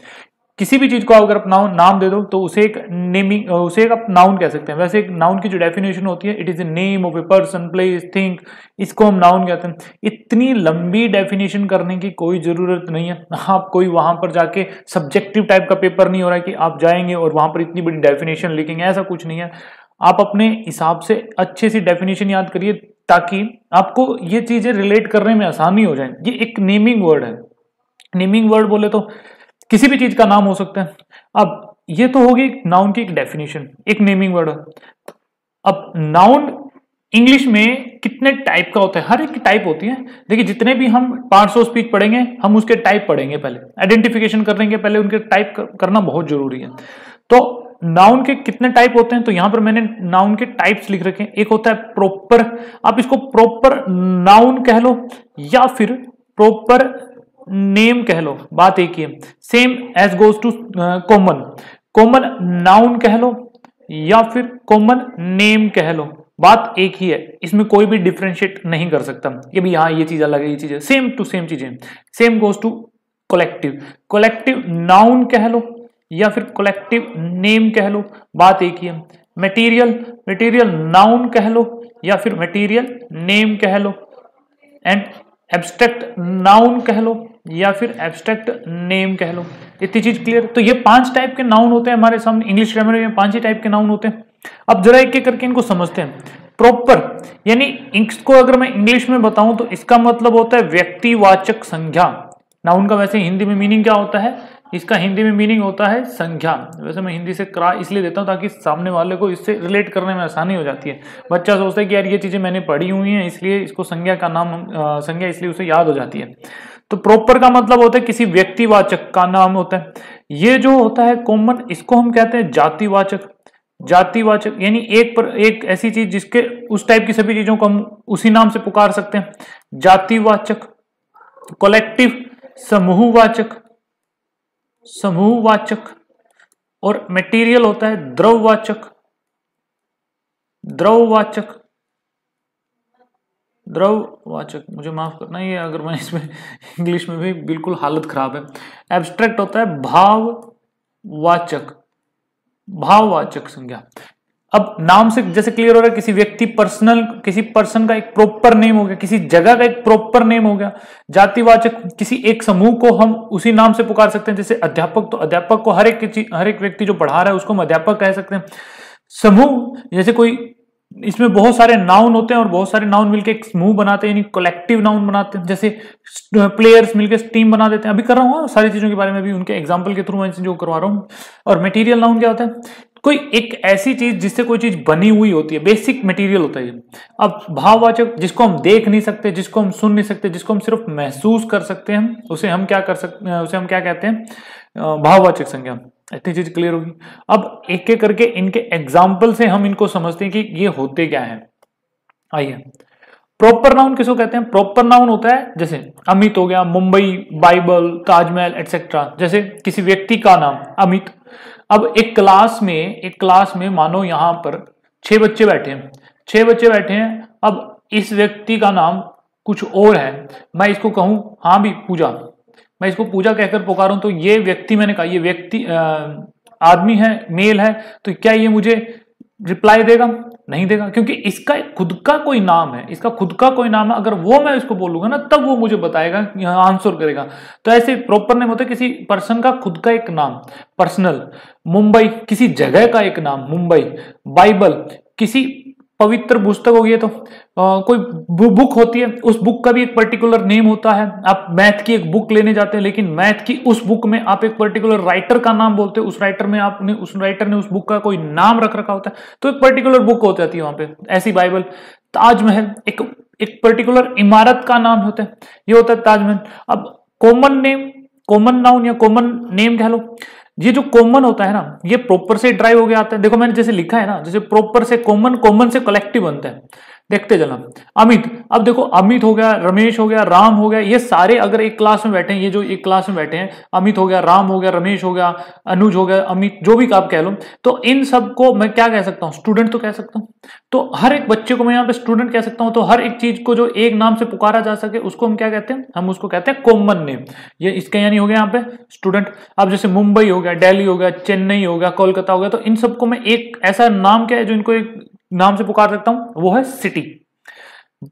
किसी भी चीज को अगर आप नाउन नाम दे दो तो उसे एक नेमिंग उसे एक आप नाउन कह सकते हैं वैसे एक नाउन की जो डेफिनेशन होती है it is a name of a person place thing इसको हम नाउन कहते हैं इतनी लंबी डेफिनेशन करने की कोई जरूरत नहीं है आप कोई वहां पर जाके सब्जेक्टिव टाइप का पेपर नहीं हो रहा है कि आप जाएंगे और वहां पर इतनी बड़ी डेफिनेशन लिखेंगे ऐसा कुछ नहीं है आप अपने हिसाब से अच्छे से डेफिनेशन याद करिए ताकि आपको ये चीजें रिलेट करने में आसानी हो जाए ये एक नेमिंग वर्ड है नेमिंग वर्ड बोले तो किसी भी चीज का नाम हो सकता है अब ये तो होगी नाउन की एक डेफिनेशन एक नेमिंग वर्ड अब नाउन इंग्लिश में कितने टाइप का होता है हर एक टाइप होती है देखिए जितने भी हम 500 स्पीच पढ़ेंगे हम उसके टाइप पढ़ेंगे पहले आइडेंटिफिकेशन करने के पहले उनके टाइप करना बहुत जरूरी है तो नाउन के कितने टाइप होते हैं तो यहां पर मैंने नाउन के टाइप्स लिख रखे हैं एक होता है प्रॉपर आप इसको प्रॉपर नाउन कह लो या फिर प्रॉपर नेम कह लो बात एक ही है same as goes to common common noun कह लो या फिर कॉमन नेम कह लो बात एक ही है इसमें कोई भी डिफ्रेंशिएट नहीं कर सकता ये भी हाँ ये चीज अलग है ये चीज सेम टू सेम चीजें same goes to collective collective noun कह लो या फिर कलेक्टिव नेम कह लो बात एक ही है मटेरियल मटेरियल नाउन कह लो या फिर मटेरियल नेम कह लो एंड एब्स्ट्रैक्ट नाउन कह लो या फिर एब्स्ट्रैक्ट नेम कह लो इतनी चीज क्लियर तो ये पांच टाइप के नाउन होते हैं हमारे सामने इंग्लिश ग्रामर में पांच ही टाइप के नाउन होते हैं अब जरा एक एक करके इनको समझते हैं प्रॉपर यानी इसको अगर मैं इंग्लिश में बताऊं तो इसका मतलब होता है व्यक्तिवाचक संज्ञा नाउन का वैसे हिंदी में मीनिंग क्या होता है इसका हिंदी में मीनिंग होता है संख्या वैसे मैं हिंदी से करा इसलिए देता हूँ ताकि सामने वाले को इससे रिलेट करने में आसानी हो जाती है बच्चा सोचता है कि यार ये चीज़ें मैंने पढ़ी हुई हैं इसलिए इसको संज्ञा का नाम संज्ञा इसलिए उसे याद हो जाती है तो प्रॉपर का मतलब होता है किसी व्यक्तिवाचक का नाम होता है ये जो होता है कॉमन इसको हम कहते हैं जातिवाचक जातिवाचक यानी एक पर एक ऐसी चीज जिसके उस टाइप की सभी चीजों को हम उसी नाम से पुकार सकते हैं जातिवाचक कलेक्टिव समूहवाचक समूहवाचक और मटेरियल होता है द्रववाचक द्रववाचक द्रव वाचक मुझे माफ़ करना ये अगर मैं इसमें इंग्लिश में भी बिल्कुल हालत ख़राब है एब्स्ट्रैक्ट होता है भाव वाचक भाव वाचक संज्ञा अब नाम से जैसे क्लियर हो रहा है किसी व्यक्ति पर्सनल किसी पर्सन का एक प्रॉपर नेम हो गया किसी जगह का एक प्रॉपर नेम हो गया जातिवाचक किसी एक समूह को हम उसी नाम से पुकार सकते हैं जैसे अध्यापक तो अध्यापक को हर एक हर एक व्यक्ति जो पढ़ा रहा है उसको हम अध्यापक कह सकते हैं समूह जैसे कोई इसमें बहुत सारे नाउन होते हैं और बहुत सारे नाउन मिलके एक समूह बनाते हैं यानी कलेक्टिव नाउन बनाते हैं जैसे प्लेयर्स मिलके टीम बना देते हैं अभी कर रहा हूँ हाँ, सारी चीजों के बारे में भी उनके एग्जाम्पल के थ्रू मैं जो करवा रहा हूँ और मटेरियल नाउन क्या होता है कोई एक ऐसी चीज जिससे कोई चीज बनी हुई होती है बेसिक मटेरियल होता है अब भाववाचक जिसको हम देख नहीं सकते जिसको हम सुन नहीं सकते जिसको हम सिर्फ महसूस कर सकते हैं उसे हम क्या कर सकते उसे हम क्या कहते हैं भाववाचक संज्ञा इतनी चीज क्लियर होगी अब एक एक करके इनके एग्जाम्पल से हम इनको समझते हैं कि ये होते क्या है आइए प्रॉपर नाउन किसको कहते हैं प्रॉपर नाउन होता है जैसे अमित हो गया मुंबई बाइबल ताजमहल एटसेट्रा जैसे किसी व्यक्ति का नाम अमित अब एक क्लास में एक क्लास में मानो यहां पर छह बच्चे बैठे हैं छह बच्चे बैठे हैं अब इस व्यक्ति का नाम कुछ और है मैं इसको कहूं हाँ भी पूजा मैं इसको पूजा कहकर पुकारूं तो ये व्यक्ति मैंने कहा ये व्यक्ति आदमी है मेल है तो क्या ये मुझे रिप्लाई देगा नहीं देगा क्योंकि इसका खुद का कोई नाम है इसका खुद का कोई नाम है अगर वो मैं इसको बोलूंगा ना तब वो मुझे बताएगा आंसर करेगा तो ऐसे प्रॉपर नेम होता है किसी पर्सन का खुद का एक नाम पर्सनल मुंबई किसी जगह का एक नाम मुंबई बाइबल किसी पवित्र पुस्तक होगी तो आ, कोई बु, बुक होती है उस बुक का भी एक पर्टिकुलर नेम होता है आप मैथ की एक बुक लेने जाते हैं लेकिन मैथ की उस बुक में आप एक पर्टिकुलर राइटर का नाम बोलते हैं उस राइटर में आपने उस राइटर ने उस बुक का कोई नाम रख रखा होता है तो एक पर्टिकुलर बुक हो जाती है वहां पे ऐसी बाइबल ताजमहल एक एक पर्टिकुलर इमारत का नाम होता है ये होता है ताजमहल अब कॉमन नेम कॉमन नाउन या कॉमन नेम कह लो ये जो कॉमन होता है ना ये प्रॉपर से ड्राइव हो गया आता है देखो मैंने जैसे लिखा है ना जैसे प्रॉपर से कॉमन कॉमन से कलेक्टिव बनता है देखते चला अमित अब देखो अमित हो गया रमेश हो गया राम हो गया ये सारे अगर एक क्लास में बैठे हैं ये जो एक क्लास में बैठे हैं अमित हो गया राम हो गया रमेश हो गया अनुज हो गया अमित जो भी आप कह लो तो इन सबको मैं क्या कह सकता हूँ स्टूडेंट तो कह सकता हूँ तो हर एक बच्चे को मैं यहाँ पे स्टूडेंट कह सकता हूँ तो हर एक चीज को जो एक नाम से पुकारा जा सके उसको हम क्या कहते हैं हम उसको कहते हैं कॉमन नेम ये इसका यानी हो गया यहाँ पे स्टूडेंट अब जैसे मुंबई हो गया दिल्ली हो गया चेन्नई हो गया कोलकाता हो गया तो इन सबको मैं एक ऐसा नाम क्या है जो इनको एक नाम से पुकार सकता हूं वो है सिटी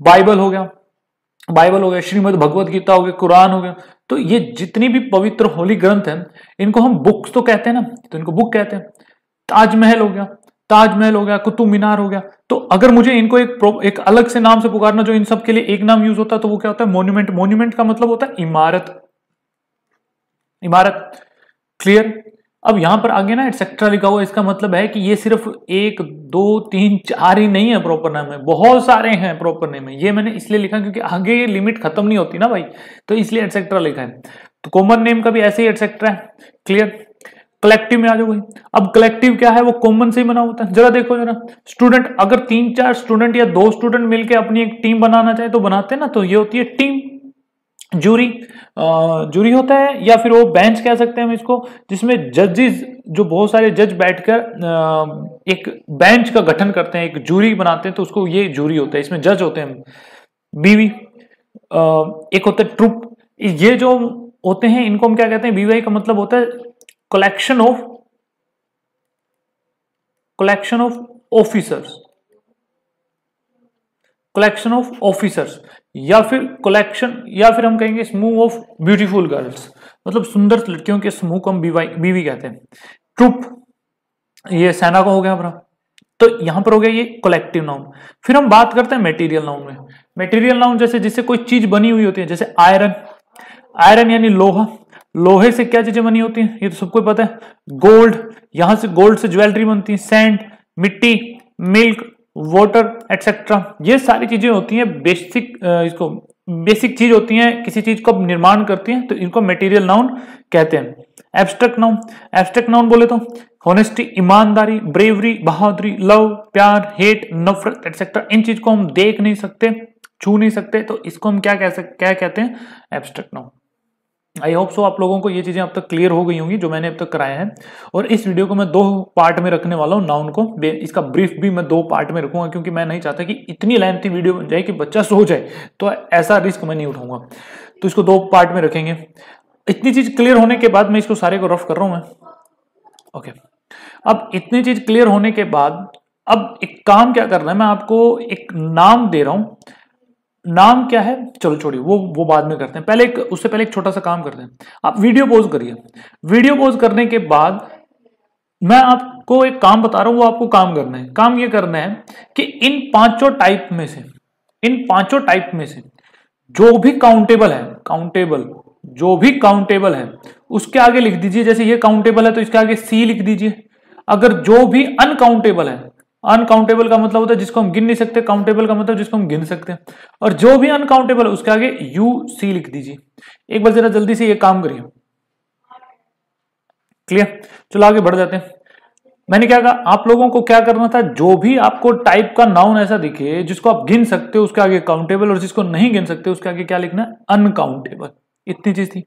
बाइबल हो गया बाइबल हो गया श्रीमद भगवत गीता हो गया कुरान हो गया तो ये जितनी भी पवित्र होली ग्रंथ हैं इनको हम बुक्स तो कहते हैं ना तो इनको बुक कहते हैं ताजमहल हो गया ताजमहल हो गया कुतुब मीनार हो गया तो अगर मुझे इनको एक एक अलग से नाम से पुकारना जो इन सब के लिए एक नाम यूज होता है तो वो क्या होता है मोन्यूमेंट मोन्यूमेंट का मतलब होता है इमारत इमारत क्लियर अब यहां पर आगे ना एटसेट्रा लिखा हुआ इसका मतलब है कि ये सिर्फ एक दो तीन चार ही नहीं है प्रॉपर नेम में बहुत सारे हैं प्रॉपर नेम में ये मैंने इसलिए लिखा क्योंकि आगे ये लिमिट खत्म नहीं होती ना भाई तो इसलिए एटसेट्रा लिखा है तो कॉमन नेम का भी ऐसे ही एटसेट्रा है क्लियर कलेक्टिव में आ जाओ भाई अब कलेक्टिव क्या है वो कॉमन से ही बना होता है जरा देखो जरा स्टूडेंट अगर तीन चार स्टूडेंट या दो स्टूडेंट मिलकर अपनी एक टीम बनाना चाहे तो बनाते हैं ना तो ये होती है टीम जूरी जूरी होता है या फिर वो बेंच कह सकते हैं हम इसको जिसमें जजेस जो बहुत सारे जज बैठकर एक बेंच का गठन करते हैं एक जूरी बनाते हैं तो उसको ये जूरी होता है इसमें जज होते हैं बीवी एक होता है ट्रुप ये जो होते हैं इनको हम क्या कहते हैं बीवाई का मतलब होता है collection of collection of officers collection of officers या फिर कलेक्शन या फिर हम कहेंगे स्मूह ऑफ ब्यूटीफुल गर्ल्स मतलब सुंदर लड़कियों के समूह को हम बीवी कहते हैं ट्रुप ये सेना का हो गया अपना तो यहां पर हो गया ये कलेक्टिव नाउन फिर हम बात करते हैं मेटीरियल नाउन में मेटीरियल नाउन जैसे जिससे कोई चीज बनी हुई होती है जैसे आयरन आयरन यानी लोहा लोहे से क्या चीजें बनी होती हैं ये तो सबको पता है गोल्ड यहां से गोल्ड से ज्वेलरी बनती है सैंड मिट्टी मिल्क वोटर एटसेट्रा ये सारी चीजें होती हैं बेसिक इसको बेसिक चीज होती हैं किसी चीज को निर्माण करती हैं तो इनको मटेरियल नाउन कहते हैं एब्स्ट्रैक्ट नाउन एब्स्ट्रैक्ट नाउन बोले तो होनेस्टी ईमानदारी ब्रेवरी बहादुरी लव प्यार हेट नफरत एटसेट्रा इन चीज को हम देख नहीं सकते छू नहीं सकते तो इसको हम क्या कह सकते क्या कहते हैं abstract noun I hope so आप लोगों को ये चीज़ें अब तक क्लियर हो गई होंगी जो मैंने अब तक कराया है और इस वीडियो को मैं दो पार्ट में रखने वाला हूँ नाउन को इसका ब्रीफ भी मैं दो पार्ट में रखूंगा क्योंकि मैं नहीं चाहता कि इतनी लेंथी वीडियो बन जाए कि बच्चा सो जाए तो ऐसा रिस्क मैं नहीं उठाऊंगा तो इसको दो पार्ट में रखेंगे इतनी चीज़ क्लियर होने के बाद मैं इसको सारे को रफ कर रहा हूँ मैं ओके अब इतनी चीज़ क्लियर होने के बाद अब एक काम क्या करना है मैं आपको एक नाम दे रहा हूँ नाम क्या है चलो छोड़िए वो वो बाद में करते हैं पहले एक उससे पहले एक छोटा सा काम करते हैं आप वीडियो पोज करिए वीडियो पोज करने के बाद मैं आपको एक काम बता रहा हूं वो आपको काम करना है काम ये करना है कि इन पांचों टाइप में से इन पांचों टाइप में से जो भी काउंटेबल है काउंटेबल जो भी काउंटेबल है उसके आगे लिख दीजिए जैसे ये काउंटेबल है तो इसके आगे सी लिख दीजिए अगर जो भी अनकाउंटेबल है अनकाउंटेबल का मतलब होता है जिसको हम गिन नहीं सकते काउंटेबल का मतलब जिसको हम गिन सकते हैं और जो भी अनकाउंटेबल है उसके आगे यू सी लिख दीजिए एक बार जरा जल्दी से ये काम करिए क्लियर चलो आगे बढ़ जाते हैं मैंने क्या कहा आप लोगों को क्या करना था जो भी आपको टाइप का नाउन ऐसा दिखे जिसको आप गिन सकते हो उसके आगे काउंटेबल और जिसको नहीं गिन सकते उसके आगे क्या लिखना है अनकाउंटेबल इतनी चीज थी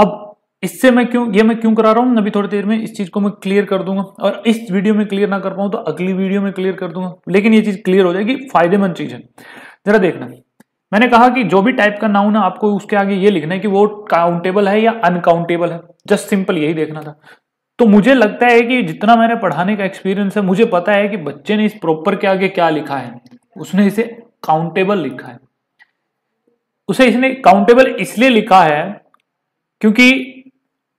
अब इससे मैं क्यों ये मैं क्यों करा रहा हूँ अभी थोड़ी देर में इस चीज़ को मैं क्लियर कर दूंगा और इस वीडियो में क्लियर ना कर पाऊँ तो अगली वीडियो में क्लियर कर दूंगा लेकिन ये चीज़ क्लियर हो जाएगी फायदेमंद चीज़ है जरा देखना मैंने कहा कि जो भी टाइप का नाउन है आपको उसके आगे ये लिखना है कि वो काउंटेबल है या अनकाउंटेबल है जस्ट सिंपल यही देखना था तो मुझे लगता है कि जितना मैंने पढ़ाने का एक्सपीरियंस है मुझे पता है कि बच्चे ने इस प्रॉपर के आगे क्या लिखा है उसने इसे काउंटेबल लिखा है उसे इसने काउंटेबल इसलिए लिखा है क्योंकि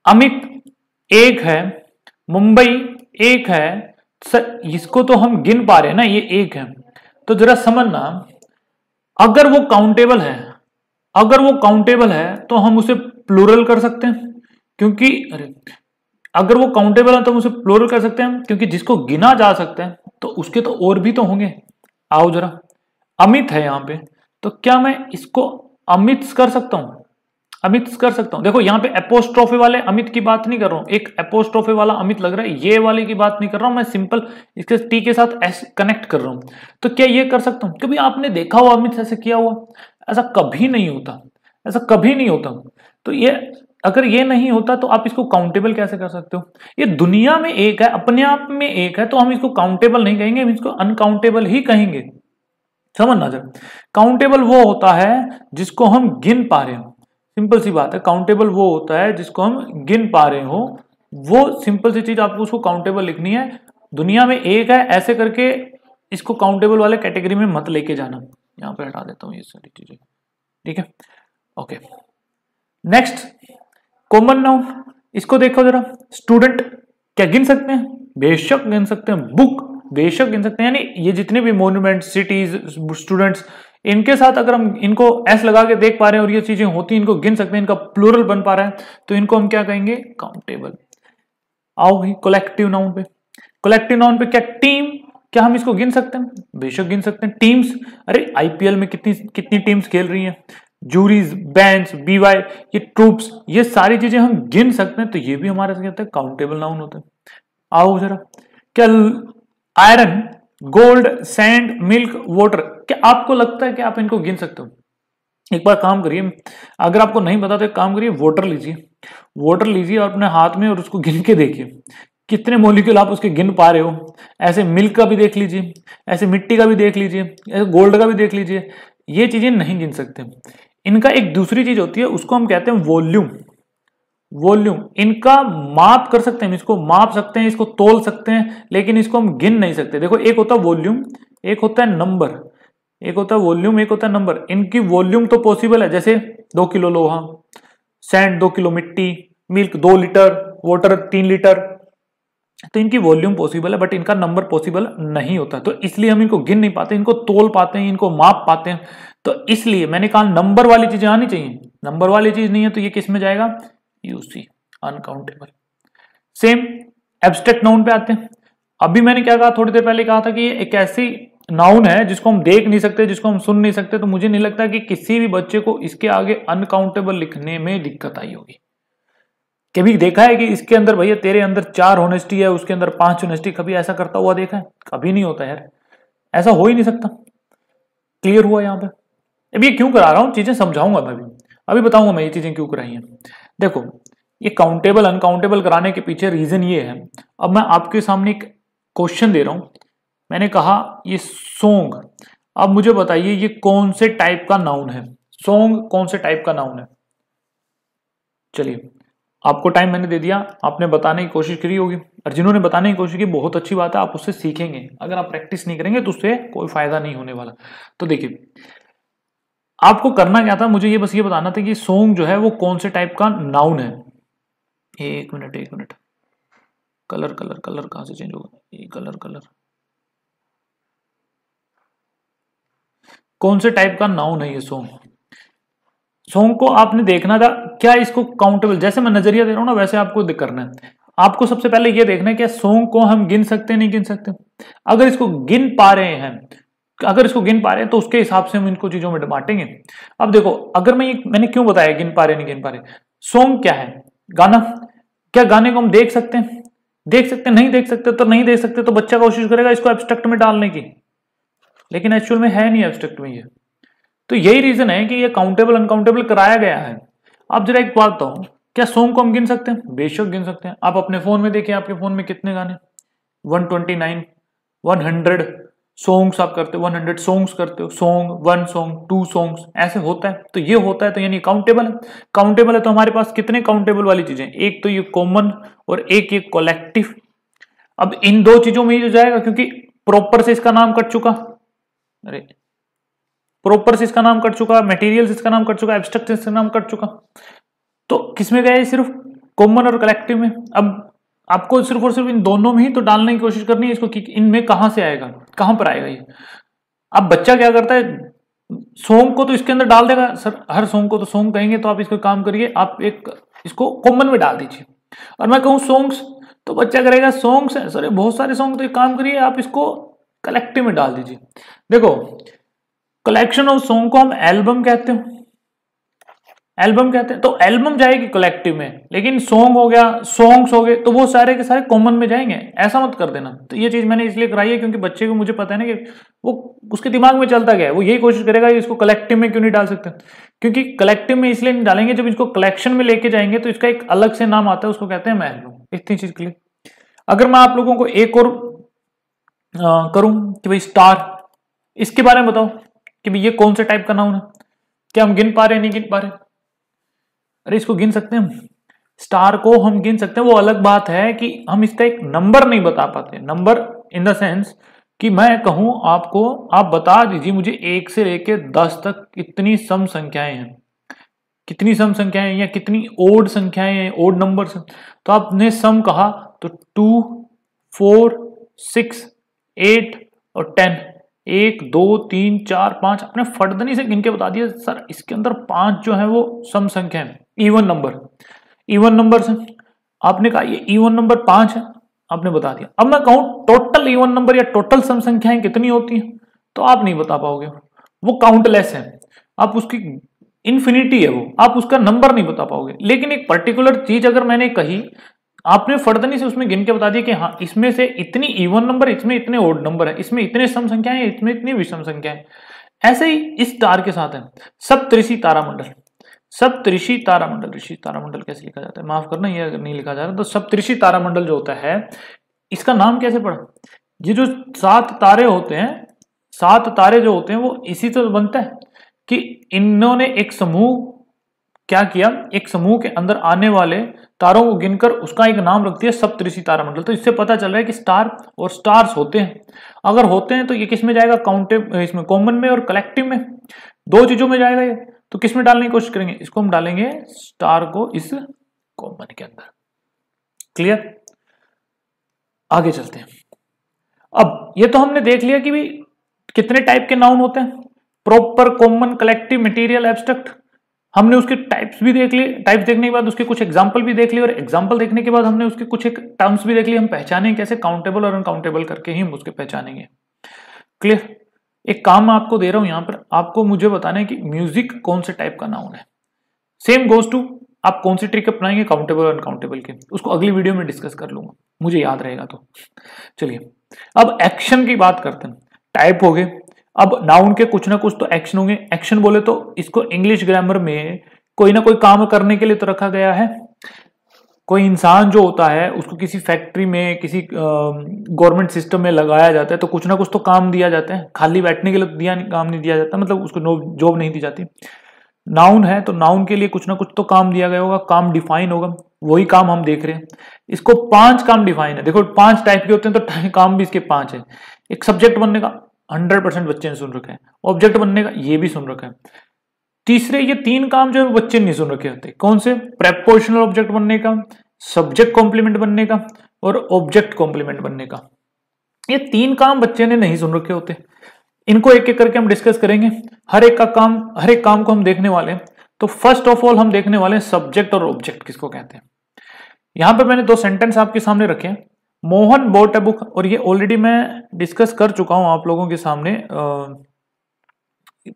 अमित एक है मुंबई एक है सर इसको तो हम गिन पा रहे हैं ना ये एक है तो जरा समझना अगर वो काउंटेबल है अगर वो काउंटेबल है तो हम उसे प्लूरल कर सकते हैं क्योंकि अरे अगर वो काउंटेबल है तो हम उसे प्लूरल कर सकते हैं क्योंकि जिसको गिना जा सकता है तो उसके तो और भी तो होंगे आओ जरा अमित है यहाँ पे तो क्या मैं इसको अमित कर सकता हूं अमित कर सकता हूं देखो यहां पे एपोस्ट्रोफे वाले अमित की बात नहीं कर रहा हूं एक एपोस्ट्रोफे वाला अमित लग रहा है ये वाले की बात नहीं कर रहा हूं मैं सिंपल इसके टी के साथ एस कनेक्ट कर रहा हूं तो क्या ये कर सकता हूं कभी आपने देखा हुआ अमित ऐसे किया हुआ ऐसा कभी नहीं होता ऐसा कभी नहीं होता तो ये अगर ये नहीं होता तो आप इसको काउंटेबल कैसे कर सकते हो ये दुनिया में एक है अपने आप में एक है तो हम इसको काउंटेबल नहीं कहेंगे हम इसको अनकाउंटेबल ही कहेंगे समझना जब काउंटेबल वो होता है जिसको हम गिन पा रहे हैं सिंपल सी बात है काउंटेबल वो होता है जिसको हम गिन पा रहे हो वो सिंपल सी चीज आपको उसको काउंटेबल लिखनी है दुनिया में एक है ऐसे करके इसको काउंटेबल वाले कैटेगरी में मत लेके जाना यहां पर हटा देता हूं ये सारी चीजें ठीक है ओके नेक्स्ट कॉमन नाउन इसको देखो जरा स्टूडेंट क्या गिन सकते हैं बेशक गिन सकते हैं बुक बेशक गिन सकते हैं यानी ये जितने भी मोन्यूमेंट सिटीज स्टूडेंट्स इनके साथ अगर हम इनको एस लगा के देख पा रहे हैं और ये चीजें होती इनको गिन सकते हैं इनका प्लूरल बन पा रहा है तो इनको हम क्या कहेंगे काउंटेबल आओ भाई कलेक्टिव नाउन पे कलेक्टिव नाउन पे क्या टीम क्या हम इसको गिन सकते हैं बेशक गिन सकते हैं टीम्स अरे आईपीएल में कितनी कितनी टीम्स खेल रही हैं जूरीज बैंस बीवाई ये ट्रूप्स ये सारी चीजें हम गिन सकते हैं तो ये भी हमारे कहते हैं काउंटेबल नाउन होता है आओ जरा क्या iron gold sand milk water क्या आपको लगता है कि आप इनको गिन सकते हो एक बार काम करिए अगर आपको नहीं पता तो एक काम करिए वाटर लीजिए वाटर लीजिए और अपने हाथ में और उसको गिन के देखिए कितने मोलिक्यूल आप उसके गिन पा रहे हो ऐसे मिल्क का भी देख लीजिए ऐसे मिट्टी का भी देख लीजिए ऐसे गोल्ड का भी देख लीजिए ये चीज़ें नहीं गिन सकते इनका एक दूसरी चीज़ होती है उसको हम कहते हैं वॉल्यूम वॉल्यूम इनका माप कर सकते हैं इसको माप सकते हैं इसको तोल सकते हैं लेकिन इसको हम गिन नहीं सकते देखो एक होता है वॉल्यूम एक होता है नंबर एक होता है वॉल्यूम एक होता है नंबर इनकी वॉल्यूम तो पॉसिबल है जैसे दो किलो लोहा सैंड दो किलो मिट्टी मिल्क दो लीटर वाटर तीन लीटर तो इनकी वॉल्यूम पॉसिबल है बट इनका नंबर पॉसिबल नहीं होता तो इसलिए हम इनको गिन नहीं पाते इनको तोल पाते हैं इनको माप पाते हैं तो इसलिए मैंने कहा नंबर वाली चीजें आनी चाहिए नंबर वाली चीज नहीं है तो ये किस में जाएगा you see uncountable same abstract noun पे आते हैं अभी मैंने क्या कहा थोड़ी देर पहले कहा था कि ये एक ऐसी नाउन है जिसको हम देख नहीं सकते जिसको हम सुन नहीं सकते तो मुझे नहीं लगता कि किसी भी बच्चे को इसके आगे अनकाउंटेबल लिखने में दिक्कत आई होगी कभी देखा है कि इसके अंदर भैया तेरे अंदर चार होनेस्टी है उसके अंदर पांच होनेस्टी कभी ऐसा करता हुआ देखा है कभी नहीं होता यार ऐसा हो ही नहीं सकता क्लियर हुआ यहाँ पे अभी ये क्यों करा रहा हूँ चीजें समझाऊंगा मैं भी अभी बताऊंगा मैं ये चीजें क्यों कराई हैं देखो ये काउंटेबल अनकाउंटेबल कराने के पीछे रीजन ये है अब मैं आपके सामने एक क्वेश्चन दे रहा हूं मैंने कहा ये सोंग अब मुझे बताइए ये कौन से टाइप का नाउन है सोंग कौन से टाइप का नाउन है चलिए आपको टाइम मैंने दे दिया आपने बताने की कोशिश करी होगी और जिन्होंने बताने की कोशिश की बहुत अच्छी बात है आप उससे सीखेंगे अगर आप प्रैक्टिस नहीं करेंगे तो उससे कोई फायदा नहीं होने वाला तो देखिए आपको करना क्या था मुझे ये बस ये बताना था कि सोंग जो है वो कौन से टाइप का नाउन है एक मिनट एक मिनट कलर कलर कलर कहां से चेंज होगा ये कलर कलर कौन से टाइप का नाउन है ये सोंग सोंग को आपने देखना था क्या इसको काउंटेबल जैसे मैं नजरिया दे रहा हूं ना वैसे आपको करना है आपको सबसे पहले ये देखना है कि सोंग को हम गिन सकते हैं नहीं गिन सकते अगर इसको गिन पा रहे हैं अगर इसको गिन पा रहे हैं तो उसके हिसाब से हम इनको चीजों में बांटेंगे अब देखो अगर मैं ये मैंने क्यों बताया गिन पा रहे नहीं गिन पा रहे सॉन्ग क्या है गाना क्या गाने को हम देख सकते हैं देख सकते हैं नहीं देख सकते तो नहीं देख सकते तो बच्चा कोशिश करेगा इसको एब्स्ट्रक्ट में डालने की लेकिन एक्चुअल में है नहीं एब्स्ट्रक्ट में ये तो यही रीजन है कि ये काउंटेबल अनकाउंटेबल कराया गया है अब जरा एक बात बताओ क्या सॉन्ग को हम गिन सकते हैं बेशक गिन सकते हैं आप अपने फोन में देखिए आपके फोन में कितने गाने वन 100, सॉन्ग्स आप करते हो 100 सॉन्ग्स करते हो song one song two songs ऐसे होता है तो ये होता है तो यानी काउंटेबल है काउंटेबल है तो हमारे पास कितने काउंटेबल वाली चीजें एक तो ये कॉमन और एक ये कलेक्टिव अब इन दो चीजों में ही जाएगा क्योंकि प्रॉपर से इसका नाम कट चुका अरे प्रॉपर से इसका नाम कट चुका मटेरियल से इसका नाम कट चुका एब्स्ट्रक्ट से इसका नाम कट चुका तो किसमें गया सिर्फ कॉमन और कलेक्टिव में अब आपको सिर्फ और सिर्फ इन दोनों में ही तो डालने की कोशिश करनी है इसको कि इनमें कहां से आएगा कहां पर आएगा ये अब बच्चा क्या करता है सोंग को तो इसके अंदर डाल देगा सर हर सोंग को तो सोंग कहेंगे तो आप इसको काम करिए आप एक इसको कॉमन में डाल दीजिए और मैं कहूं सोंग्स तो बच्चा करेगा सॉन्ग्स सर बहुत सारे सॉन्ग तो एक काम करिए आप इसको कलेक्टिव में डाल दीजिए देखो कलेक्शन ऑफ सॉन्ग को हम एल्बम कहते हैं एल्बम कहते हैं तो एल्बम जाएगी कलेक्टिव में लेकिन सॉन्ग हो गया सॉन्ग्स हो गए तो वो सारे के सारे कॉमन में जाएंगे ऐसा मत कर देना तो ये चीज मैंने इसलिए कराई है क्योंकि बच्चे को मुझे पता है ना कि वो उसके दिमाग में चलता गया वो यही कोशिश करेगा इसको कलेक्टिव में क्यों नहीं डाल सकते क्योंकि कलेक्टिव में इसलिए नहीं डालेंगे जब इसको कलेक्शन में लेके जाएंगे तो इसका एक अलग से नाम आता है उसको कहते हैं मैं इतनी चीज के लिए अगर मैं आप लोगों को एक और करूं कि भाई स्टार इसके बारे में बताओ कि भाई ये कौन से टाइप का नाउन है क्या हम गिन पा रहे हैं नहीं गिन पा रहे अरे इसको गिन सकते हैं स्टार को हम गिन सकते हैं वो अलग बात है कि हम इसका एक नंबर नहीं बता पाते नंबर इन द सेंस कि मैं कहूं आपको आप बता दीजिए मुझे एक से लेके दस तक कितनी सम संख्याएं हैं कितनी सम संख्याएं या कितनी ओड संख्याएं हैं ओड नंबर तो आपने सम कहा तो टू फोर सिक्स एट और टेन एक दो तीन चार पांच आपने फटदनी से गिन के बता दिया सर इसके अंदर पांच जो है वो सम संख्या है इवन नंबर इवन नंबर से आपने कहा ये इवन e नंबर पांच है आपने बता दिया अब मैं कहूं टोटल इवन नंबर या टोटल सम संख्याएं कितनी होती हैं तो आप नहीं बता पाओगे वो काउंटलेस है आप उसकी इन्फिनिटी है वो आप उसका नंबर नहीं बता पाओगे लेकिन एक पर्टिकुलर चीज अगर मैंने कही आपने फर्दनी से उसमें गिन के बता दिया कि हाँ इसमें से इतनी इवन e नंबर इसमें इतने ओड नंबर है इसमें इतने सम संख्या है इसमें इतनी विषम संख्या है ऐसे ही इस तार के साथ है सप्तृषि तारामंडल सप्तऋषि तारामंडल ऋषि तारामंडल कैसे लिखा जाता है माफ करना ये नहीं लिखा जा रहा तो सप्तऋषि तारामंडल जो होता है इसका नाम कैसे पड़ा ये जो सात तारे होते हैं सात तारे जो होते हैं वो इसी से तो बनता है कि इन्होंने एक समूह क्या किया एक समूह के अंदर आने वाले तारों को गिनकर उसका एक नाम रख दिया सप्तऋषि तारामंडल तो इससे पता चल रहा है कि स्टार और स्टार्स होते हैं अगर होते हैं तो ये किस में जाएगा काउंटे इसमें कॉमन में और कलेक्टिव में दो चीजों में जाएगा ये तो किस में डालने की कोशिश करेंगे इसको हम डालेंगे स्टार को इस कॉमन के अंदर क्लियर आगे चलते हैं अब ये तो हमने देख लिया कि भी कितने टाइप के नाउन होते हैं proper common collective material abstract हमने उसके टाइप्स भी देख लिए टाइप्स देखने के बाद उसके कुछ एग्जाम्पल भी देख लिए और एग्जाम्पल देखने के बाद हमने उसके कुछ एक टर्म्स भी देख लिए हम पहचाने कैसे काउंटेबल और अनकाउंटेबल करके ही हम उसके पहचानेंगे क्लियर एक काम मैं आपको दे रहा हूं यहां पर आपको मुझे बताना है कि म्यूजिक कौन से टाइप का नाउन है सेम गोज टू आप कौन सी ट्रिक अपनाएंगे काउंटेबल और अनकाउंटेबल के उसको अगली वीडियो में डिस्कस कर लूंगा मुझे याद रहेगा तो चलिए अब एक्शन की बात करते हैं टाइप हो गए अब नाउन के कुछ ना कुछ तो एक्शन होंगे एक्शन बोले तो इसको इंग्लिश ग्रामर में कोई ना कोई काम करने के लिए तो रखा गया है कोई इंसान जो होता है उसको किसी फैक्ट्री में किसी गवर्नमेंट सिस्टम में लगाया जाता है तो कुछ ना कुछ तो काम दिया जाता है खाली बैठने के लिए तो दिया नहीं, काम नहीं दिया जाता मतलब उसको जॉब नहीं दी जाती नाउन है तो नाउन के लिए कुछ ना कुछ तो काम दिया गया होगा काम डिफाइन होगा वही काम हम देख रहे हैं इसको पांच काम डिफाइन है देखो पांच टाइप के होते हैं तो काम भी इसके पांच है एक सब्जेक्ट बनने का हंड्रेड परसेंट बच्चे ने सुन रखे ऑब्जेक्ट बनने का ये भी सुन रखे है तीसरे ये तीन काम जो है बच्चे नहीं सुन रखे होते कौन से प्रेपोजिशनल ऑब्जेक्ट बनने का सब्जेक्ट कॉम्प्लीमेंट बनने का और ऑब्जेक्ट कॉम्प्लीमेंट बनने का ये तीन काम बच्चे ने नहीं सुन रखे होते इनको एक एक करके हम डिस्कस करेंगे हर एक का काम हर एक काम को हम देखने वाले हैं तो फर्स्ट ऑफ ऑल हम देखने वाले हैं सब्जेक्ट और ऑब्जेक्ट किसको कहते हैं यहां पर मैंने दो सेंटेंस आपके सामने रखे हैं मोहन बोट बुक और ये ऑलरेडी मैं डिस्कस कर चुका हूं आप लोगों के सामने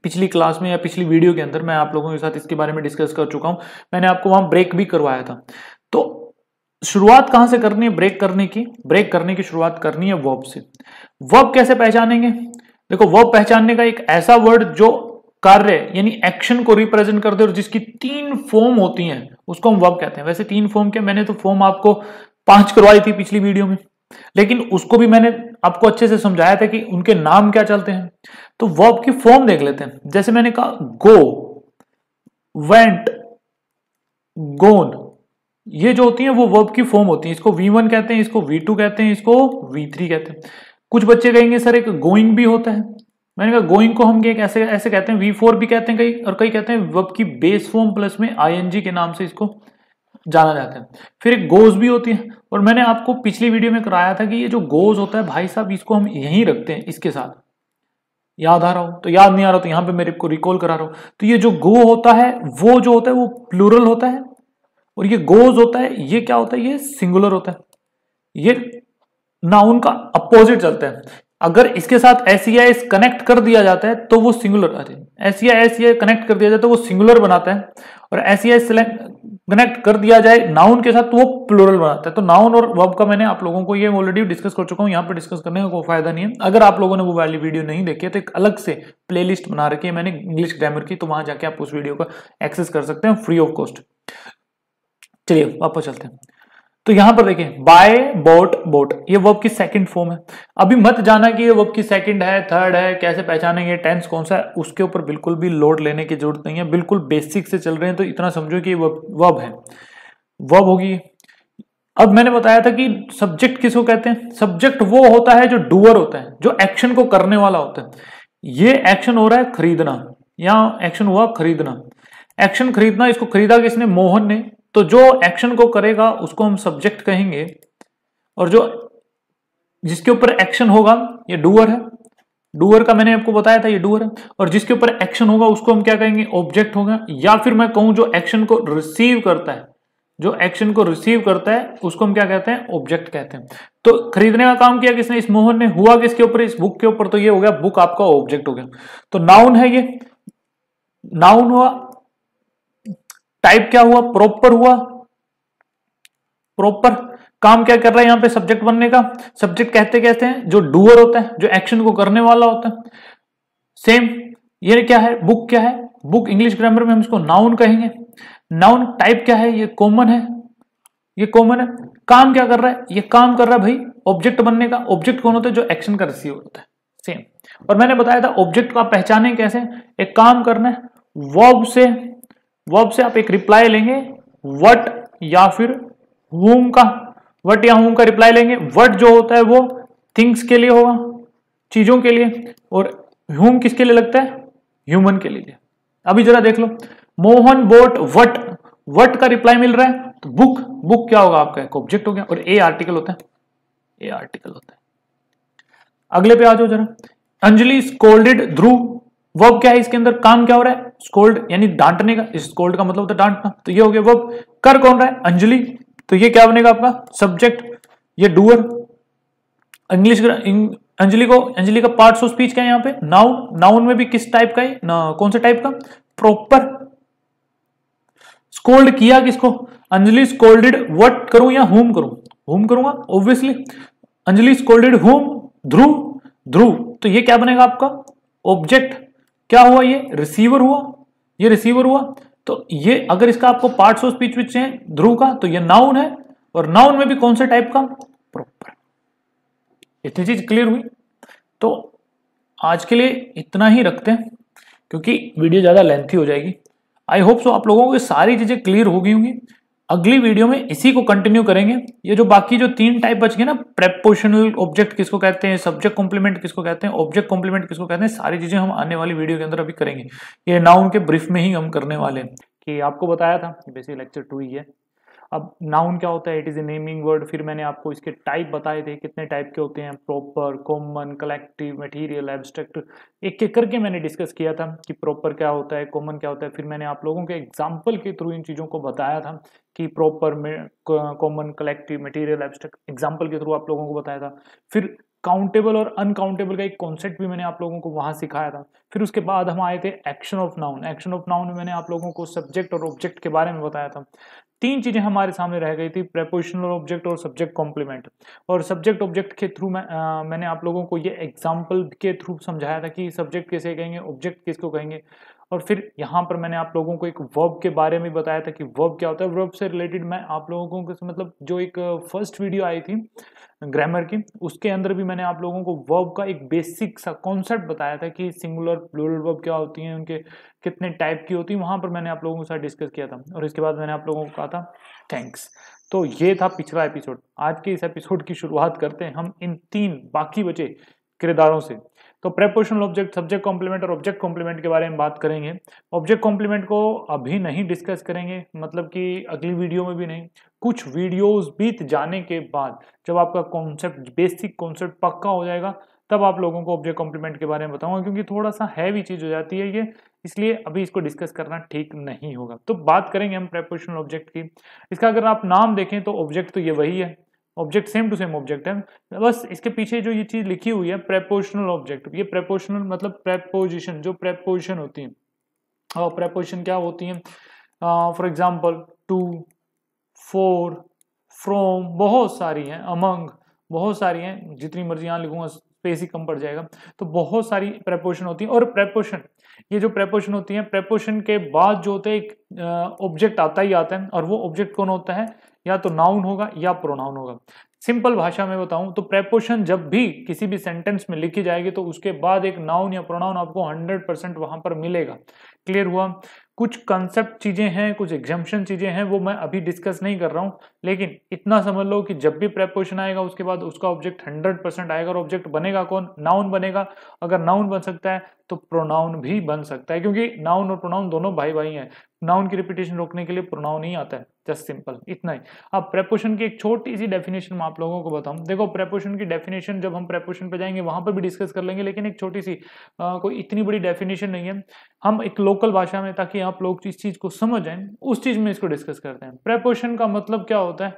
पिछली क्लास में या पिछली वीडियो के अंदर मैं आप लोगों के साथ इसके बारे में डिस्कस कर चुका हूं मैंने आपको वहां ब्रेक भी करवाया था तो शुरुआत कहां से करनी है ब्रेक करने की ब्रेक करने की शुरुआत करनी है वर्ब से वर्ब कैसे पहचानेंगे देखो वर्ब पहचानने का एक ऐसा वर्ड जो कार्य यानी एक्शन को रिप्रेजेंट करते और जिसकी तीन फॉर्म होती हैं उसको हम वर्ब कहते हैं वैसे तीन फॉर्म के मैंने तो फॉर्म आपको पांच करवाई थी पिछली वीडियो में लेकिन उसको भी मैंने आपको अच्छे से समझाया था कि उनके नाम क्या चलते हैं तो वर्ब की फॉर्म देख लेते हैं जैसे मैंने कहा गो वेंट गोन ये जो होती है वो वर्ब की फॉर्म होती है इसको वी वन कहते हैं इसको वी टू कहते हैं इसको वी थ्री कहते हैं कुछ बच्चे कहेंगे सर एक गोइंग भी होता है मैंने कहा गोइंग को हम क्या ऐसे ऐसे कहते हैं वी फोर भी कहते हैं कई और कई कहते हैं वर्ब की बेस फॉर्म प्लस में आई के नाम से इसको जाना जाता है फिर एक गोज भी होती है और मैंने आपको पिछली वीडियो में कराया था कि ये जो गोज होता है भाई साहब इसको हम यहीं रखते हैं इसके साथ याद आ रहा हो तो याद नहीं आ रहा तो यहां पे मेरे को रिकॉल करा रहा हूं तो ये जो गो होता है वो जो होता है वो प्लूरल होता है और ये गोज होता है ये क्या होता है ये सिंगुलर होता है ये नाउन का अपोजिट चलता है अगर इसके साथ एस कनेक्ट e कर दिया जाता है तो वो सिंगुलर अरे एस कनेक्ट e e कर दिया जाए तो वो सिंगुलर बनाता है और एस कनेक्ट कर दिया जाए नाउन के साथ तो वो प्लूरल बनाता है तो नाउन और वर्ब का मैंने आप लोगों को ये ऑलरेडी डिस्कस कर चुका हूँ यहाँ पर डिस्कस करने का कोई फायदा नहीं है अगर आप लोगों ने वो वाली वीडियो नहीं देखी है तो एक अलग से प्लेलिस्ट बना रखी है मैंने इंग्लिश ग्रामर की तो वहां जाके आप उस वीडियो को एक्सेस कर सकते हैं फ्री ऑफ कॉस्ट चलिए वापस चलते हैं तो यहां पर देखें बाय बोट बोट ये वर्ब की सेकंड फॉर्म है अभी मत जाना कि ये वर्ब की सेकंड है थर्ड है कैसे पहचानेंगे टेंस कौन सा है उसके ऊपर बिल्कुल भी लोड लेने की जरूरत नहीं है बिल्कुल बेसिक से चल रहे हैं तो इतना समझो कि वर्ब है वर्ब होगी अब मैंने बताया था कि सब्जेक्ट किसको कहते हैं सब्जेक्ट वो होता है जो डूअर होता है जो एक्शन को करने वाला होता है ये एक्शन हो रहा है खरीदना यहाँ एक्शन हुआ खरीदना एक्शन खरीदना इसको खरीदा किसने मोहन ने तो जो एक्शन को करेगा उसको हम सब्जेक्ट कहेंगे और जो जिसके ऊपर एक्शन होगा ये डूअर है डूअर का मैंने आपको बताया था ये डूअर है और जिसके ऊपर एक्शन होगा उसको हम क्या कहेंगे ऑब्जेक्ट होगा या फिर मैं कहूं जो एक्शन को रिसीव करता है जो एक्शन को रिसीव करता है उसको हम क्या कहते हैं ऑब्जेक्ट कहते हैं तो खरीदने का काम किया किसने इस मोहन ने हुआ किसके ऊपर इस बुक के ऊपर तो ये हो गया बुक आपका ऑब्जेक्ट हो गया तो नाउन है ये नाउन हुआ टाइप क्या हुआ प्रॉपर हुआ प्रॉपर काम क्या कर रहा है यहां पे सब्जेक्ट बनने का सब्जेक्ट कहते कहते हैं जो डूअर होता है जो एक्शन को करने वाला होता है सेम ये क्या है बुक क्या है बुक इंग्लिश ग्रामर में हम इसको नाउन कहेंगे नाउन टाइप क्या है ये कॉमन है ये कॉमन है काम क्या कर रहा है ये काम कर रहा है भाई ऑब्जेक्ट बनने का ऑब्जेक्ट कौन होता है जो एक्शन का रिसीव होता है सेम और मैंने बताया था ऑब्जेक्ट का पहचाने कैसे एक काम करना है वॉब से वर्ब से आप एक रिप्लाई लेंगे वट या फिर हुम का वट या हुम का रिप्लाई लेंगे वट जो होता है वो थिंग्स के लिए होगा चीजों के लिए और ह्यूम किसके लिए लगता है ह्यूमन के लिए अभी जरा देख लो मोहन बोट वट वट का रिप्लाई मिल रहा है तो बुक बुक क्या होगा आपका एक ऑब्जेक्ट हो गया और ए आर्टिकल होता है ए आर्टिकल होता है अगले पे आ जाओ जरा अंजलि स्कोल्डेड ध्रुव वर्ब क्या है इसके अंदर काम क्या हो रहा है स्कोल्ड यानी डांटने का स्कोल्ड का मतलब डांटना तो ये हो गया वर्ब कर कौन रहा है अंजलि तो ये क्या बनेगा आपका सब्जेक्ट ये डूअर इंग्लिश अंजलि को अंजलि का पार्ट ऑफ स्पीच क्या है यहाँ पे नाउन नाउन में भी किस टाइप का है कौन से टाइप का प्रॉपर स्कोल्ड किया किसको अंजलि स्कोल्डेड वट करूं या होम करूं होम करूंगा obviously Anjali scolded home Dhruv Dhruv तो ये क्या बनेगा आपका ऑब्जेक्ट क्या हुआ ये रिसीवर हुआ ये रिसीवर हुआ तो ये अगर इसका आपको पार्ट्स ऑफ स्पीच विच है ध्रुव का तो ये नाउन है और नाउन में भी कौन से टाइप का प्रॉपर इतनी चीज क्लियर हुई तो आज के लिए इतना ही रखते हैं क्योंकि वीडियो ज़्यादा लेंथी हो जाएगी आई होप सो आप लोगों को सारी चीज़ें क्लियर हो गई होंगी अगली वीडियो में इसी को कंटिन्यू करेंगे ये जो बाकी जो तीन टाइप बच गए ना प्रेपोशनल ऑब्जेक्ट किसको कहते हैं सब्जेक्ट कॉम्प्लीमेंट किसको कहते हैं ऑब्जेक्ट कॉम्प्लीमेंट किसको कहते हैं सारी चीजें हम आने वाली वीडियो के अंदर अभी करेंगे ये नाउन के ब्रीफ में ही हम करने वाले हैं कि आपको बताया था बेसिक लेक्चर टू ही है अब नाउन क्या होता है it is a naming word फिर मैंने आपको इसके टाइप बताए थे कितने टाइप के होते हैं proper common collective material abstract एक एक करके मैंने डिस्कस किया था कि प्रॉपर क्या होता है कॉमन क्या होता है फिर मैंने आप लोगों के एग्जाम्पल के थ्रू इन चीज़ों को बताया था कि proper common collective material abstract example के थ्रू आप लोगों को बताया था फिर काउंटेबल और अनकाउंटेबल का एक कॉन्सेप्ट भी मैंने आप लोगों को वहाँ सिखाया था फिर उसके बाद हम आए थे action of noun action of noun में मैंने आप लोगों को सब्जेक्ट और ऑब्जेक्ट के बारे में बताया था तीन चीज़ें हमारे सामने रह गई थी प्रेपोजिशनल ऑब्जेक्ट और सब्जेक्ट कॉम्प्लीमेंट और सब्जेक्ट ऑब्जेक्ट के थ्रू मैं आ, मैंने आप लोगों को ये एग्जाम्पल के थ्रू समझाया था कि सब्जेक्ट कैसे कहेंगे ऑब्जेक्ट किसको कहेंगे और फिर यहाँ पर मैंने आप लोगों को एक वर्ब के बारे में बताया था कि वर्ब क्या होता है वर्ब से रिलेटेड मैं आप लोगों को मतलब जो एक फर्स्ट वीडियो आई थी ग्रामर की उसके अंदर भी मैंने आप लोगों को वर्ब का एक बेसिक सा कॉन्सेप्ट बताया था कि सिंगुलर प्लूरल वर्ब क्या होती हैं उनके कितने टाइप की होती हैं वहाँ पर मैंने आप लोगों के साथ डिस्कस किया था और इसके बाद मैंने आप लोगों को कहा था थैंक्स तो ये था पिछला एपिसोड आज के इस एपिसोड की शुरुआत करते हैं हम इन तीन बाकी बचे किरदारों से तो प्रेपोशनल ऑब्जेक्ट सब्जेक्ट कॉम्प्लीमेंट और ऑब्जेक्ट कॉम्प्लीमेंट के बारे में बात करेंगे ऑब्जेक्ट कॉम्प्लीमेंट को अभी नहीं डिस्कस करेंगे मतलब कि अगली वीडियो में भी नहीं कुछ वीडियोस बीत जाने के बाद जब आपका कॉन्सेप्ट बेसिक कॉन्सेप्ट पक्का हो जाएगा तब आप लोगों को ऑब्जेक्ट कॉम्प्लीमेंट के बारे में बताऊंगा क्योंकि थोड़ा सा हैवी चीज़ हो जाती है ये इसलिए अभी इसको डिस्कस करना ठीक नहीं होगा तो बात करेंगे हम प्रेपोशनल ऑब्जेक्ट की इसका अगर आप नाम देखें तो ऑब्जेक्ट तो ये वही है object same to same object है बस इसके पीछे जो ये चीज़ लिखी हुई है प्रेपोजिशनल ऑब्जेक्ट ये प्रेपोजिशनल मतलब प्रेपोजिशन जो प्रेपोजिशन होती है और प्रेपोजिशन क्या होती है for example to for from बहुत सारी हैं अमंग बहुत सारी हैं जितनी मर्जी यहाँ लिखूंगा स्पेस ही कम पड़ जाएगा तो बहुत सारी प्रेपोजिशन होती है और प्रेपोजिशन ये जो प्रेपोजिशन होती है प्रेपोशन के बाद जो होते हैं एक ऑब्जेक्ट आता ही आता है और वो ऑब्जेक्ट कौन होता है या तो नाउन होगा या प्रोनाउन होगा सिंपल भाषा में बताऊं तो प्रेपोशन जब भी किसी भी सेंटेंस में लिखी जाएगी तो उसके बाद एक नाउन या प्रोनाउन आपको 100 परसेंट वहां पर मिलेगा क्लियर हुआ कुछ कंसेप्ट चीज़ें हैं कुछ एग्जाम्पन चीज़ें हैं वो मैं अभी डिस्कस नहीं कर रहा हूँ लेकिन इतना समझ लो कि जब भी प्रेपोशन आएगा उसके बाद उसका ऑब्जेक्ट हंड्रेड परसेंट आएगा और ऑब्जेक्ट बनेगा कौन नाउन बनेगा अगर नाउन बन सकता है तो प्रोनाउन भी बन सकता है क्योंकि नाउन और प्रोनाउन दोनों भाई भाई हैं नाउन की रिपीटेशन रोकने के लिए प्रोनाउन ही आता है जस्ट सिंपल इतना ही अब प्रेपोशन की एक छोटी सी डेफिनेशन मैं आप लोगों को बताऊं देखो प्रेपोशन की डेफिनेशन जब हम प्रेपोशन पे जाएंगे वहां पर भी डिस्कस कर लेंगे लेकिन एक छोटी सी आ, कोई इतनी बड़ी डेफिनेशन नहीं है हम एक लोकल भाषा में ताकि आप लोग इस चीज़ को समझ आए उस चीज़ में इसको डिस्कस करते हैं प्रेपोशन का मतलब क्या होता है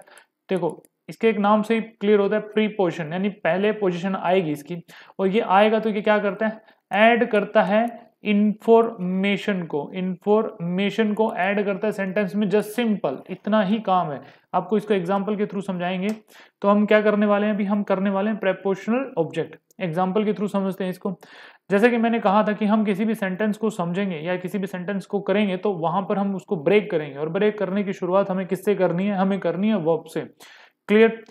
देखो इसके एक नाम से ही क्लियर होता है प्रीपोशन यानी पहले पोजिशन आएगी इसकी और ये आएगा तो ये क्या करता है एड करता है इंफॉर्मेशन को इंफॉर्मेशन को ऐड करता है सेंटेंस में जस्ट सिंपल इतना ही काम है आपको इसको एग्जांपल के थ्रू समझाएंगे तो हम क्या करने वाले हैं अभी हम करने वाले हैं प्रेपोशनल ऑब्जेक्ट एग्जाम्पल के थ्रू समझते हैं इसको जैसे कि मैंने कहा था कि हम किसी भी सेंटेंस को समझेंगे या किसी भी सेंटेंस को करेंगे तो वहां पर हम उसको ब्रेक करेंगे और ब्रेक करने की शुरुआत हमें किससे करनी है हमें करनी है वर्ब से क्लियर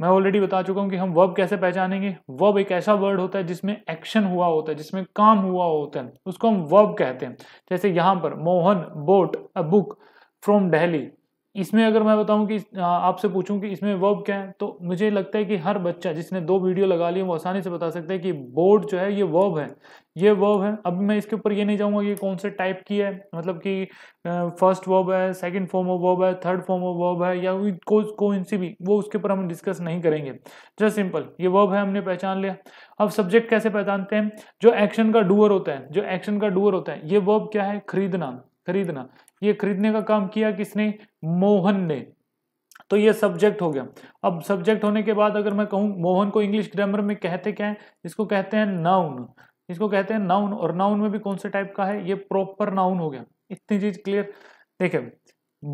मैं ऑलरेडी बता चुका हूँ कि हम वर्ब कैसे पहचानेंगे वर्ब एक ऐसा वर्ड होता है जिसमें एक्शन हुआ होता है जिसमें काम हुआ होता है उसको हम वर्ब कहते हैं जैसे यहाँ पर Mohan bought a book from Delhi इसमें अगर मैं बताऊं कि आपसे पूछूं कि इसमें वर्ब क्या है तो मुझे लगता है कि हर बच्चा जिसने दो वीडियो लगा ली वो आसानी से बता सकता है कि बोर्ड जो है ये वर्ब है ये वर्ब है अब मैं इसके ऊपर ये नहीं जाऊंगा कि कौन से टाइप की है मतलब कि फर्स्ट वर्ब है सेकंड फॉर्म ऑफ वर्ब है थर्ड फॉर्म ऑफ वर्ब है या कौन सी भी वो उसके ऊपर हम डिस्कस नहीं करेंगे जस्ट सिंपल ये वर्ब है हमने पहचान लिया अब सब्जेक्ट कैसे पहचानते हैं जो एक्शन का डूअर होता है जो एक्शन का डूअर होता है ये वर्ब क्या है खरीदना खरीदना ये खरीदने का काम किया किसने मोहन ने तो ये सब्जेक्ट हो गया अब सब्जेक्ट होने के बाद अगर मैं कहूँ मोहन को इंग्लिश ग्रामर में कहते क्या है इसको कहते हैं नाउन इसको कहते हैं नाउन और नाउन में भी कौन से टाइप का है ये प्रॉपर नाउन हो गया इतनी चीज क्लियर देखे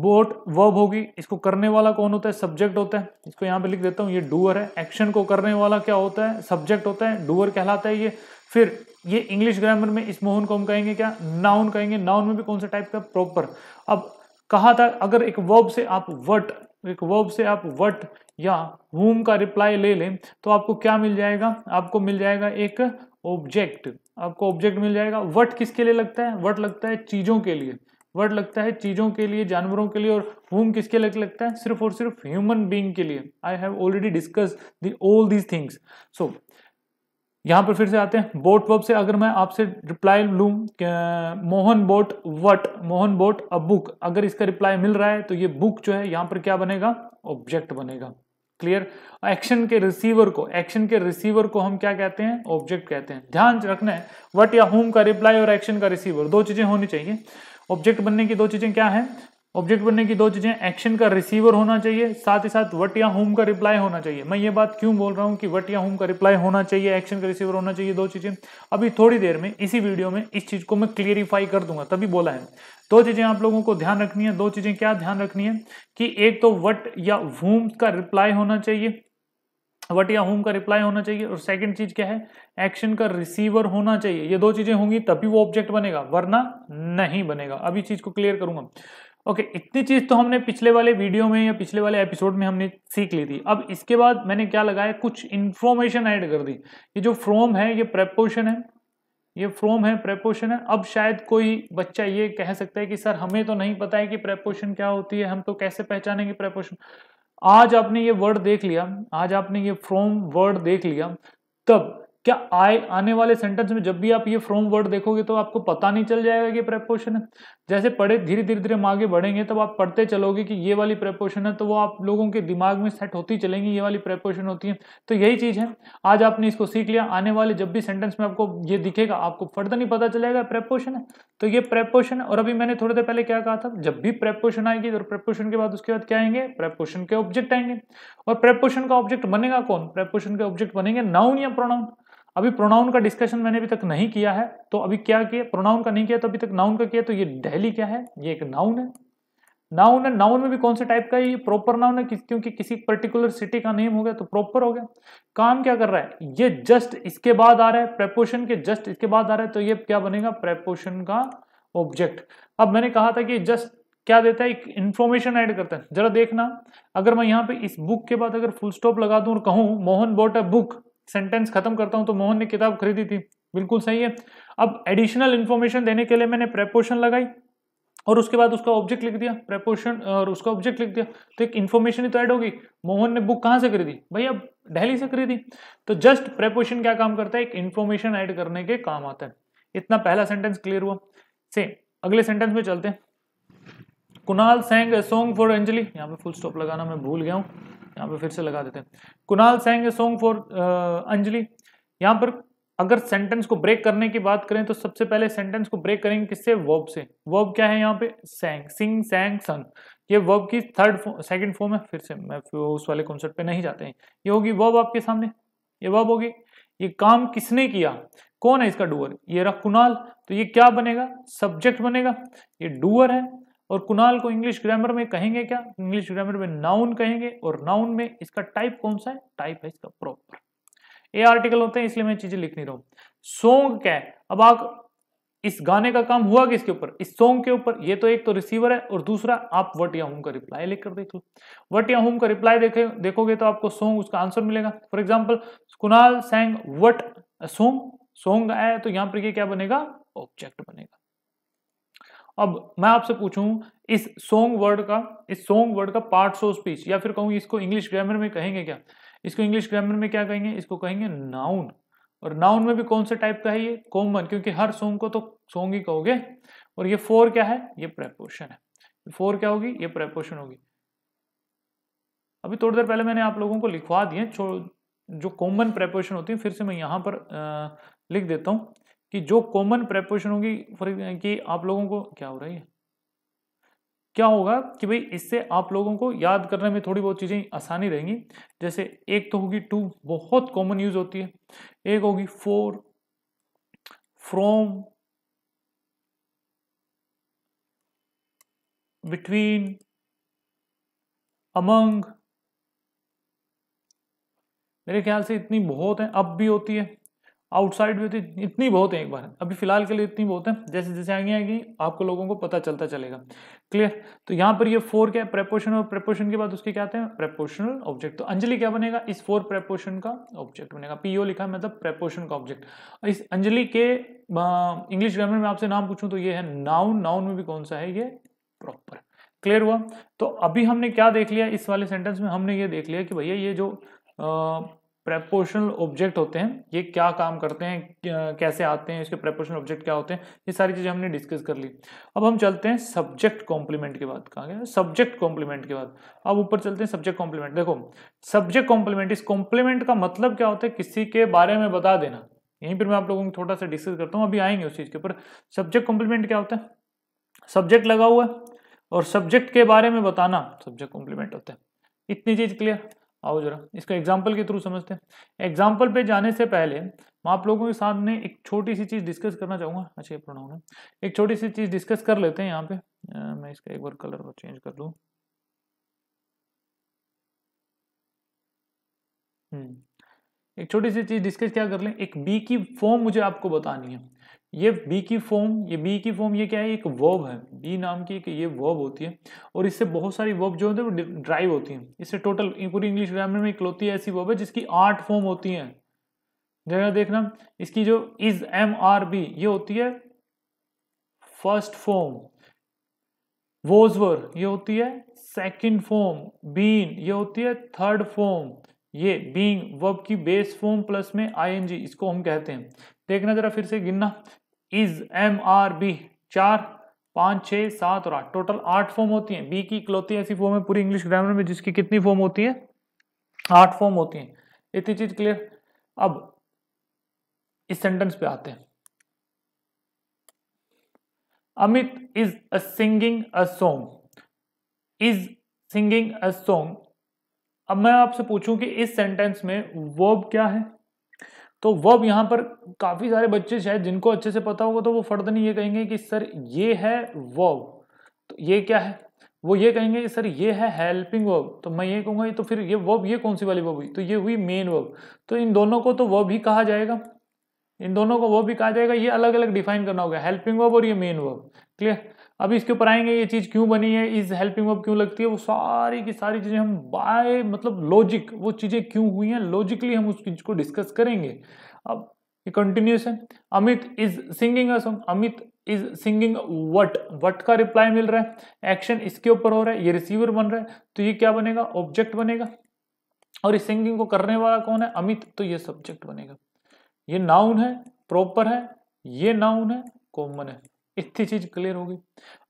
बोट वर्ब होगी इसको करने वाला कौन होता है सब्जेक्ट होता है इसको यहाँ पे लिख देता हूँ ये डूअर है एक्शन को करने वाला क्या होता है सब्जेक्ट होता है डूअर कहलाता है ये फिर ये इंग्लिश ग्रामर में इस मोहन को हम कहेंगे क्या नाउन कहेंगे नाउन में भी कौन सा टाइप का प्रॉपर अब कहा था अगर एक वर्ब से आप वट एक वर्ब से आप वट या हुम का रिप्लाई ले लें तो आपको क्या मिल जाएगा आपको मिल जाएगा एक ऑब्जेक्ट आपको ऑब्जेक्ट मिल जाएगा वट किसके लिए लगता है वट लगता है चीज़ों के लिए वट लगता है चीज़ों के लिए जानवरों के लिए और हुम किसके लिए लगता है सिर्फ और सिर्फ ह्यूमन बींग के लिए I have already discuss the all these things so यहां पर फिर से आते हैं बोट वर्ब से अगर मैं आपसे रिप्लाई लू Mohan bought what Mohan bought a book अगर इसका रिप्लाई मिल रहा है तो ये बुक जो है यहाँ पर क्या बनेगा ऑब्जेक्ट बनेगा क्लियर एक्शन के रिसीवर को एक्शन के रिसीवर को हम क्या कहते हैं ऑब्जेक्ट कहते हैं ध्यान रखना है वट या होम का रिप्लाई और एक्शन का रिसीवर दो चीजें होनी चाहिए ऑब्जेक्ट बनने की दो चीजें क्या है ऑब्जेक्ट बनने की दो चीजें एक्शन का रिसीवर होना चाहिए साथ ही साथ वट या होम का रिप्लाई होना चाहिए मैं ये बात क्यों बोल रहा हूँ कि वट या होम का रिप्लाई होना चाहिए एक्शन का रिसीवर होना चाहिए दो चीजें अभी थोड़ी देर में इसी वीडियो में इस चीज को मैं क्लियरिफाई कर दूंगा तभी बोला है दो चीजें आप लोगों को ध्यान रखनी है दो चीजें क्या ध्यान रखनी है कि एक तो वट या होम का रिप्लाई होना चाहिए वट या होम का रिप्लाई होना चाहिए और सेकेंड चीज क्या है एक्शन का रिसीवर होना चाहिए ये दो चीजें होंगी तभी वो ऑब्जेक्ट बनेगा वरना नहीं बनेगा अभी चीज को क्लियर करूंगा ओके okay, इतनी चीज तो हमने पिछले वाले वीडियो में या पिछले वाले एपिसोड में हमने सीख ली थी अब इसके बाद मैंने क्या लगाया कुछ इन्फॉर्मेशन ऐड कर दी ये जो फ्रोम है ये प्रेपोशन है ये फ्रोम है प्रेपोशन है अब शायद कोई बच्चा ये कह सकता है कि सर हमें तो नहीं पता है कि प्रेपोशन क्या होती है हम तो कैसे पहचानेंगे प्रेपोशन आज आपने ये वर्ड देख लिया आज आपने ये फ्रोम वर्ड देख लिया तब क्या आए आने वाले सेंटेंस में जब भी आप ये फ्रॉम वर्ड देखोगे तो आपको पता नहीं चल जाएगा कि प्रेपोशन है जैसे पढ़े धीरे धीरे धीरे हम आगे बढ़ेंगे तब आप पढ़ते चलोगे कि ये वाली प्रेपोशन है तो वो आप लोगों के दिमाग में सेट होती चलेंगी ये वाली प्रेपोशन होती है तो यही चीज़ है आज आपने इसको सीख लिया आने वाले जब भी सेंटेंस में आपको ये दिखेगा आपको फर्दर नहीं पता चलेगा प्रेपोशन है तो ये प्रेपोशन और अभी मैंने थोड़ी देर पहले क्या कहा था जब भी प्रेपोशन आएगी और प्रेपोशन के बाद उसके बाद क्या आएंगे प्रेपोशन के ऑब्जेक्ट आएंगे और प्रेपोशन का ऑब्जेक्ट बनेगा कौन प्रेपोशन के ऑब्जेक्ट बनेंगे नाउन या प्रोनाउन अभी प्रोनाउन का डिस्कशन मैंने अभी तक नहीं किया है तो अभी क्या किया प्रोनाउन का नहीं किया तो अभी तक नाउन का किया तो ये डेली क्या है ये एक नाउन है नाउन है नाउन में भी कौन से टाइप का है ये प्रॉपर नाउन है किस, क्योंकि किसी पर्टिकुलर सिटी का नेम हो गया तो प्रॉपर हो गया काम क्या कर रहा है ये जस्ट इसके बाद आ रहा है प्रेपोशन के जस्ट इसके बाद आ रहा है तो ये क्या बनेगा प्रेपोशन का ऑब्जेक्ट अब मैंने कहा था कि जस्ट क्या देता है एक इन्फॉर्मेशन ऐड करता है जरा देखना अगर मैं यहाँ पे इस बुक के बाद अगर फुल स्टॉप लगा दू और कहूं Mohan bought a book sentence खत्म करता हूं तो मोहन ने किताब खरीदी थी बिल्कुल सही है अब एडिशनल इन्फॉर्मेशन देने के लिए मैंने प्रेपोशन लगाई और उसके बाद उसका ऑब्जेक्ट लिख दिया प्रेपोशन और उसका ऑब्जेक्ट लिख दिया तो एक इन्फॉर्मेशन ही तो ऐड होगी मोहन ने बुक कहाँ से खरीदी भाई अब दिल्ली से खरीदी तो जस्ट प्रेपोशन क्या काम करता है एक इन्फॉर्मेशन ऐड करने के काम आता है इतना पहला सेंटेंस क्लियर हुआ सेम अगले सेंटेंस में चलते हैं Kunal sang song for Anjali यहाँ पे फुल स्टॉप लगाना मैं भूल गया हूँ यहाँ पे फिर से लगा देते हैं Kunal sang song for Anjali यहाँ पर अगर सेंटेंस को ब्रेक करने की बात करें तो सबसे पहले सेंटेंस को ब्रेक करेंगे किससे वर्ब से वर्ब क्या है यहाँ पे सैंग सिंग सैंग सन ये वर्ब की थर्ड सेकंड फॉर्म है फिर से मैं उस वाले कॉन्सेप्ट पे नहीं जाते हैं ये होगी वर्ब आपके सामने ये वर्ब होगी ये काम किसने किया कौन है इसका डूअर ये रहा कुणाल तो ये क्या बनेगा सब्जेक्ट बनेगा ये डूअर है और कुणाल को इंग्लिश ग्रामर में कहेंगे क्या इंग्लिश ग्रामर में नाउन कहेंगे और नाउन में इसका टाइप कौन सा है टाइप है इसका प्रॉपर ए आर्टिकल होते हैं इसलिए मैं चीजें लिख नहीं रहा हूं सोंग क्या है अब आप इस गाने का काम हुआ किसके ऊपर इस सॉन्ग के ऊपर ये तो एक तो रिसीवर है और दूसरा आप वट या होम का रिप्लाई लेकर देख लो वट या होम का रिप्लाई देखे देखोगे तो आपको सॉन्ग उसका आंसर मिलेगा for example Kunal sang what song song आया तो यहां पर क्या बनेगा ऑब्जेक्ट बनेगा अब मैं आपसे पूछूं इस सोंग वर्ड का इस सोंग वर्ड का पार्ट ऑफ स्पीच या फिर कहूँ इसको इंग्लिश ग्रामर में कहेंगे क्या इसको इंग्लिश ग्रामर में क्या कहेंगे इसको कहेंगे नाउन और नाउन में भी कौन से टाइप का है ये कॉमन क्योंकि हर सोंग को तो सोंग ही कहोगे और ये फोर क्या है ये प्रेपोशन है फोर क्या होगी ये प्रेपोशन होगी अभी थोड़ी देर पहले मैंने आप लोगों को लिखवा दिए जो कॉमन प्रेपोशन होती है फिर से मैं यहां पर आ, लिख देता हूं कि जो कॉमन प्रेपोजिशन होगी फॉर कि आप लोगों को क्या हो रहा है क्या होगा कि भाई इससे आप लोगों को याद करने में थोड़ी बहुत चीज़ें आसानी रहेंगी जैसे एक तो होगी टू बहुत कॉमन यूज होती है एक होगी फोर फ्रॉम बिटवीन अमंग मेरे ख्याल से इतनी बहुत है अब भी होती है आउटसाइड भी तो इतनी बहुत है एक बार अभी फिलहाल के लिए इतनी बहुत है जैसे जैसे आगे आएगी आपको लोगों को पता चलता चलेगा क्लियर तो यहाँ पर ये फोर क्या है प्रेपोशन और प्रेपोशन के बाद उसके क्या आते हैं प्रेपोशनल ऑब्जेक्ट तो अंजलि क्या बनेगा इस फोर प्रेपोशन का ऑब्जेक्ट बनेगा पीओ लिखा है मतलब प्रेपोशन का ऑब्जेक्ट इस अंजलि के इंग्लिश ग्रामर में आपसे नाम पूछूं तो ये है नाउन नाउन में भी कौन सा है ये प्रॉपर क्लियर हुआ तो अभी हमने क्या देख लिया इस वाले सेंटेंस में हमने ये देख लिया कि भैया ये जो आ, प्रेपोर्शनल ऑब्जेक्ट होते हैं ये क्या काम करते हैं कैसे आते हैं इसके प्रेपोर्शनल ऑब्जेक्ट क्या होते हैं ये सारी चीज़ें हमने डिस्कस कर ली अब हम चलते हैं सब्जेक्ट कॉम्प्लीमेंट के बाद कहा गया सब्जेक्ट कॉम्प्लीमेंट के बाद अब ऊपर चलते हैं सब्जेक्ट कॉम्प्लीमेंट देखो सब्जेक्ट कॉम्प्लीमेंट इस कॉम्प्लीमेंट का मतलब क्या होता है किसी के बारे में बता देना यहीं पर मैं आप लोगों को थोड़ा सा डिस्कस करता हूँ अभी आएंगे उस चीज़ के ऊपर सब्जेक्ट कॉम्प्लीमेंट क्या होता है सब्जेक्ट लगा हुआ है और सब्जेक्ट के बारे में बताना सब्जेक्ट कॉम्प्लीमेंट होता है इतनी चीज़ क्लियर आओ जरा इसको एग्जाम्पल के थ्रू समझते हैं एग्जाम्पल पे जाने से पहले मैं आप लोगों के सामने एक छोटी सी चीज़ डिस्कस करना चाहूंगा अच्छा प्रणाम है एक छोटी सी चीज़ डिस्कस कर लेते हैं यहाँ पे आ, मैं इसका एक बार कलर को चेंज कर दूँ हम्म, एक छोटी सी चीज़ डिस्कस क्या कर लें एक बी की फॉर्म मुझे आपको बतानी है ये बी की फॉर्म ये बी की फॉर्म ये क्या है एक वर्ब है बी नाम की एक ये वर्ब होती है और इससे बहुत सारी वर्ब जो है वो ड्राइव होती है इससे टोटल पूरी इंग्लिश ग्रामर में इकलौती ऐसी वर्ब है जिसकी आठ फॉर्म होती हैं जरा देखना इसकी जो इज एम आर बी ये होती है फर्स्ट फॉर्म वोजवर ये होती है सेकेंड फॉर्म बीन ये होती है थर्ड फॉर्म ये बींग वर्ब की बेस फॉर्म प्लस में आईएनजी इसको हम कहते हैं देखना जरा फिर से गिनना इज एम आर बी चार पाँच छः सात और आठ टोटल आठ फॉर्म होती हैं बी की इकलौती ऐसी फॉर्म है पूरी इंग्लिश ग्रामर में जिसकी कितनी फॉर्म होती है आठ फॉर्म होती हैं इतनी चीज़ क्लियर अब इस सेंटेंस पे आते हैं Amit is a singing a song is singing a song अब मैं आपसे पूछूं कि इस सेंटेंस में वर्ब क्या है तो वर्ब यहाँ पर काफ़ी सारे बच्चे शायद जिनको अच्छे से पता होगा तो वो फर्द नहीं ये कहेंगे कि सर ये है वर्ब तो ये क्या है वो ये कहेंगे कि सर ये है हेल्पिंग वर्ब तो मैं ये कहूँगा तो फिर ये वर्ब ये कौन सी वाली वर्ब हुई तो ये हुई मेन वर्ब तो इन दोनों को तो वर्ब ही कहा जाएगा इन दोनों को वर्ब भी कहा जाएगा ये अलग अलग डिफाइन करना होगा हेल्पिंग वर्ब और ये मेन वर्ब क्लियर अब इसके ऊपर आएंगे ये चीज़ क्यों बनी है इस हेल्पिंग वर्ब क्यों लगती है वो सारी की सारी चीज़ें हम बाय मतलब लॉजिक वो चीज़ें क्यों हुई हैं लॉजिकली हम उस चीज़ को डिस्कस करेंगे अब ये continuation Amit is singing song Amit is singing what what का रिप्लाई मिल रहा है एक्शन इसके ऊपर हो रहा है ये रिसीवर बन रहा है तो ये क्या बनेगा ऑब्जेक्ट बनेगा और इस सिंगिंग को करने वाला कौन है अमित तो ये सब्जेक्ट बनेगा ये नाउन है प्रॉपर है ये नाउन है कॉमन है इतनी चीज क्लियर होगी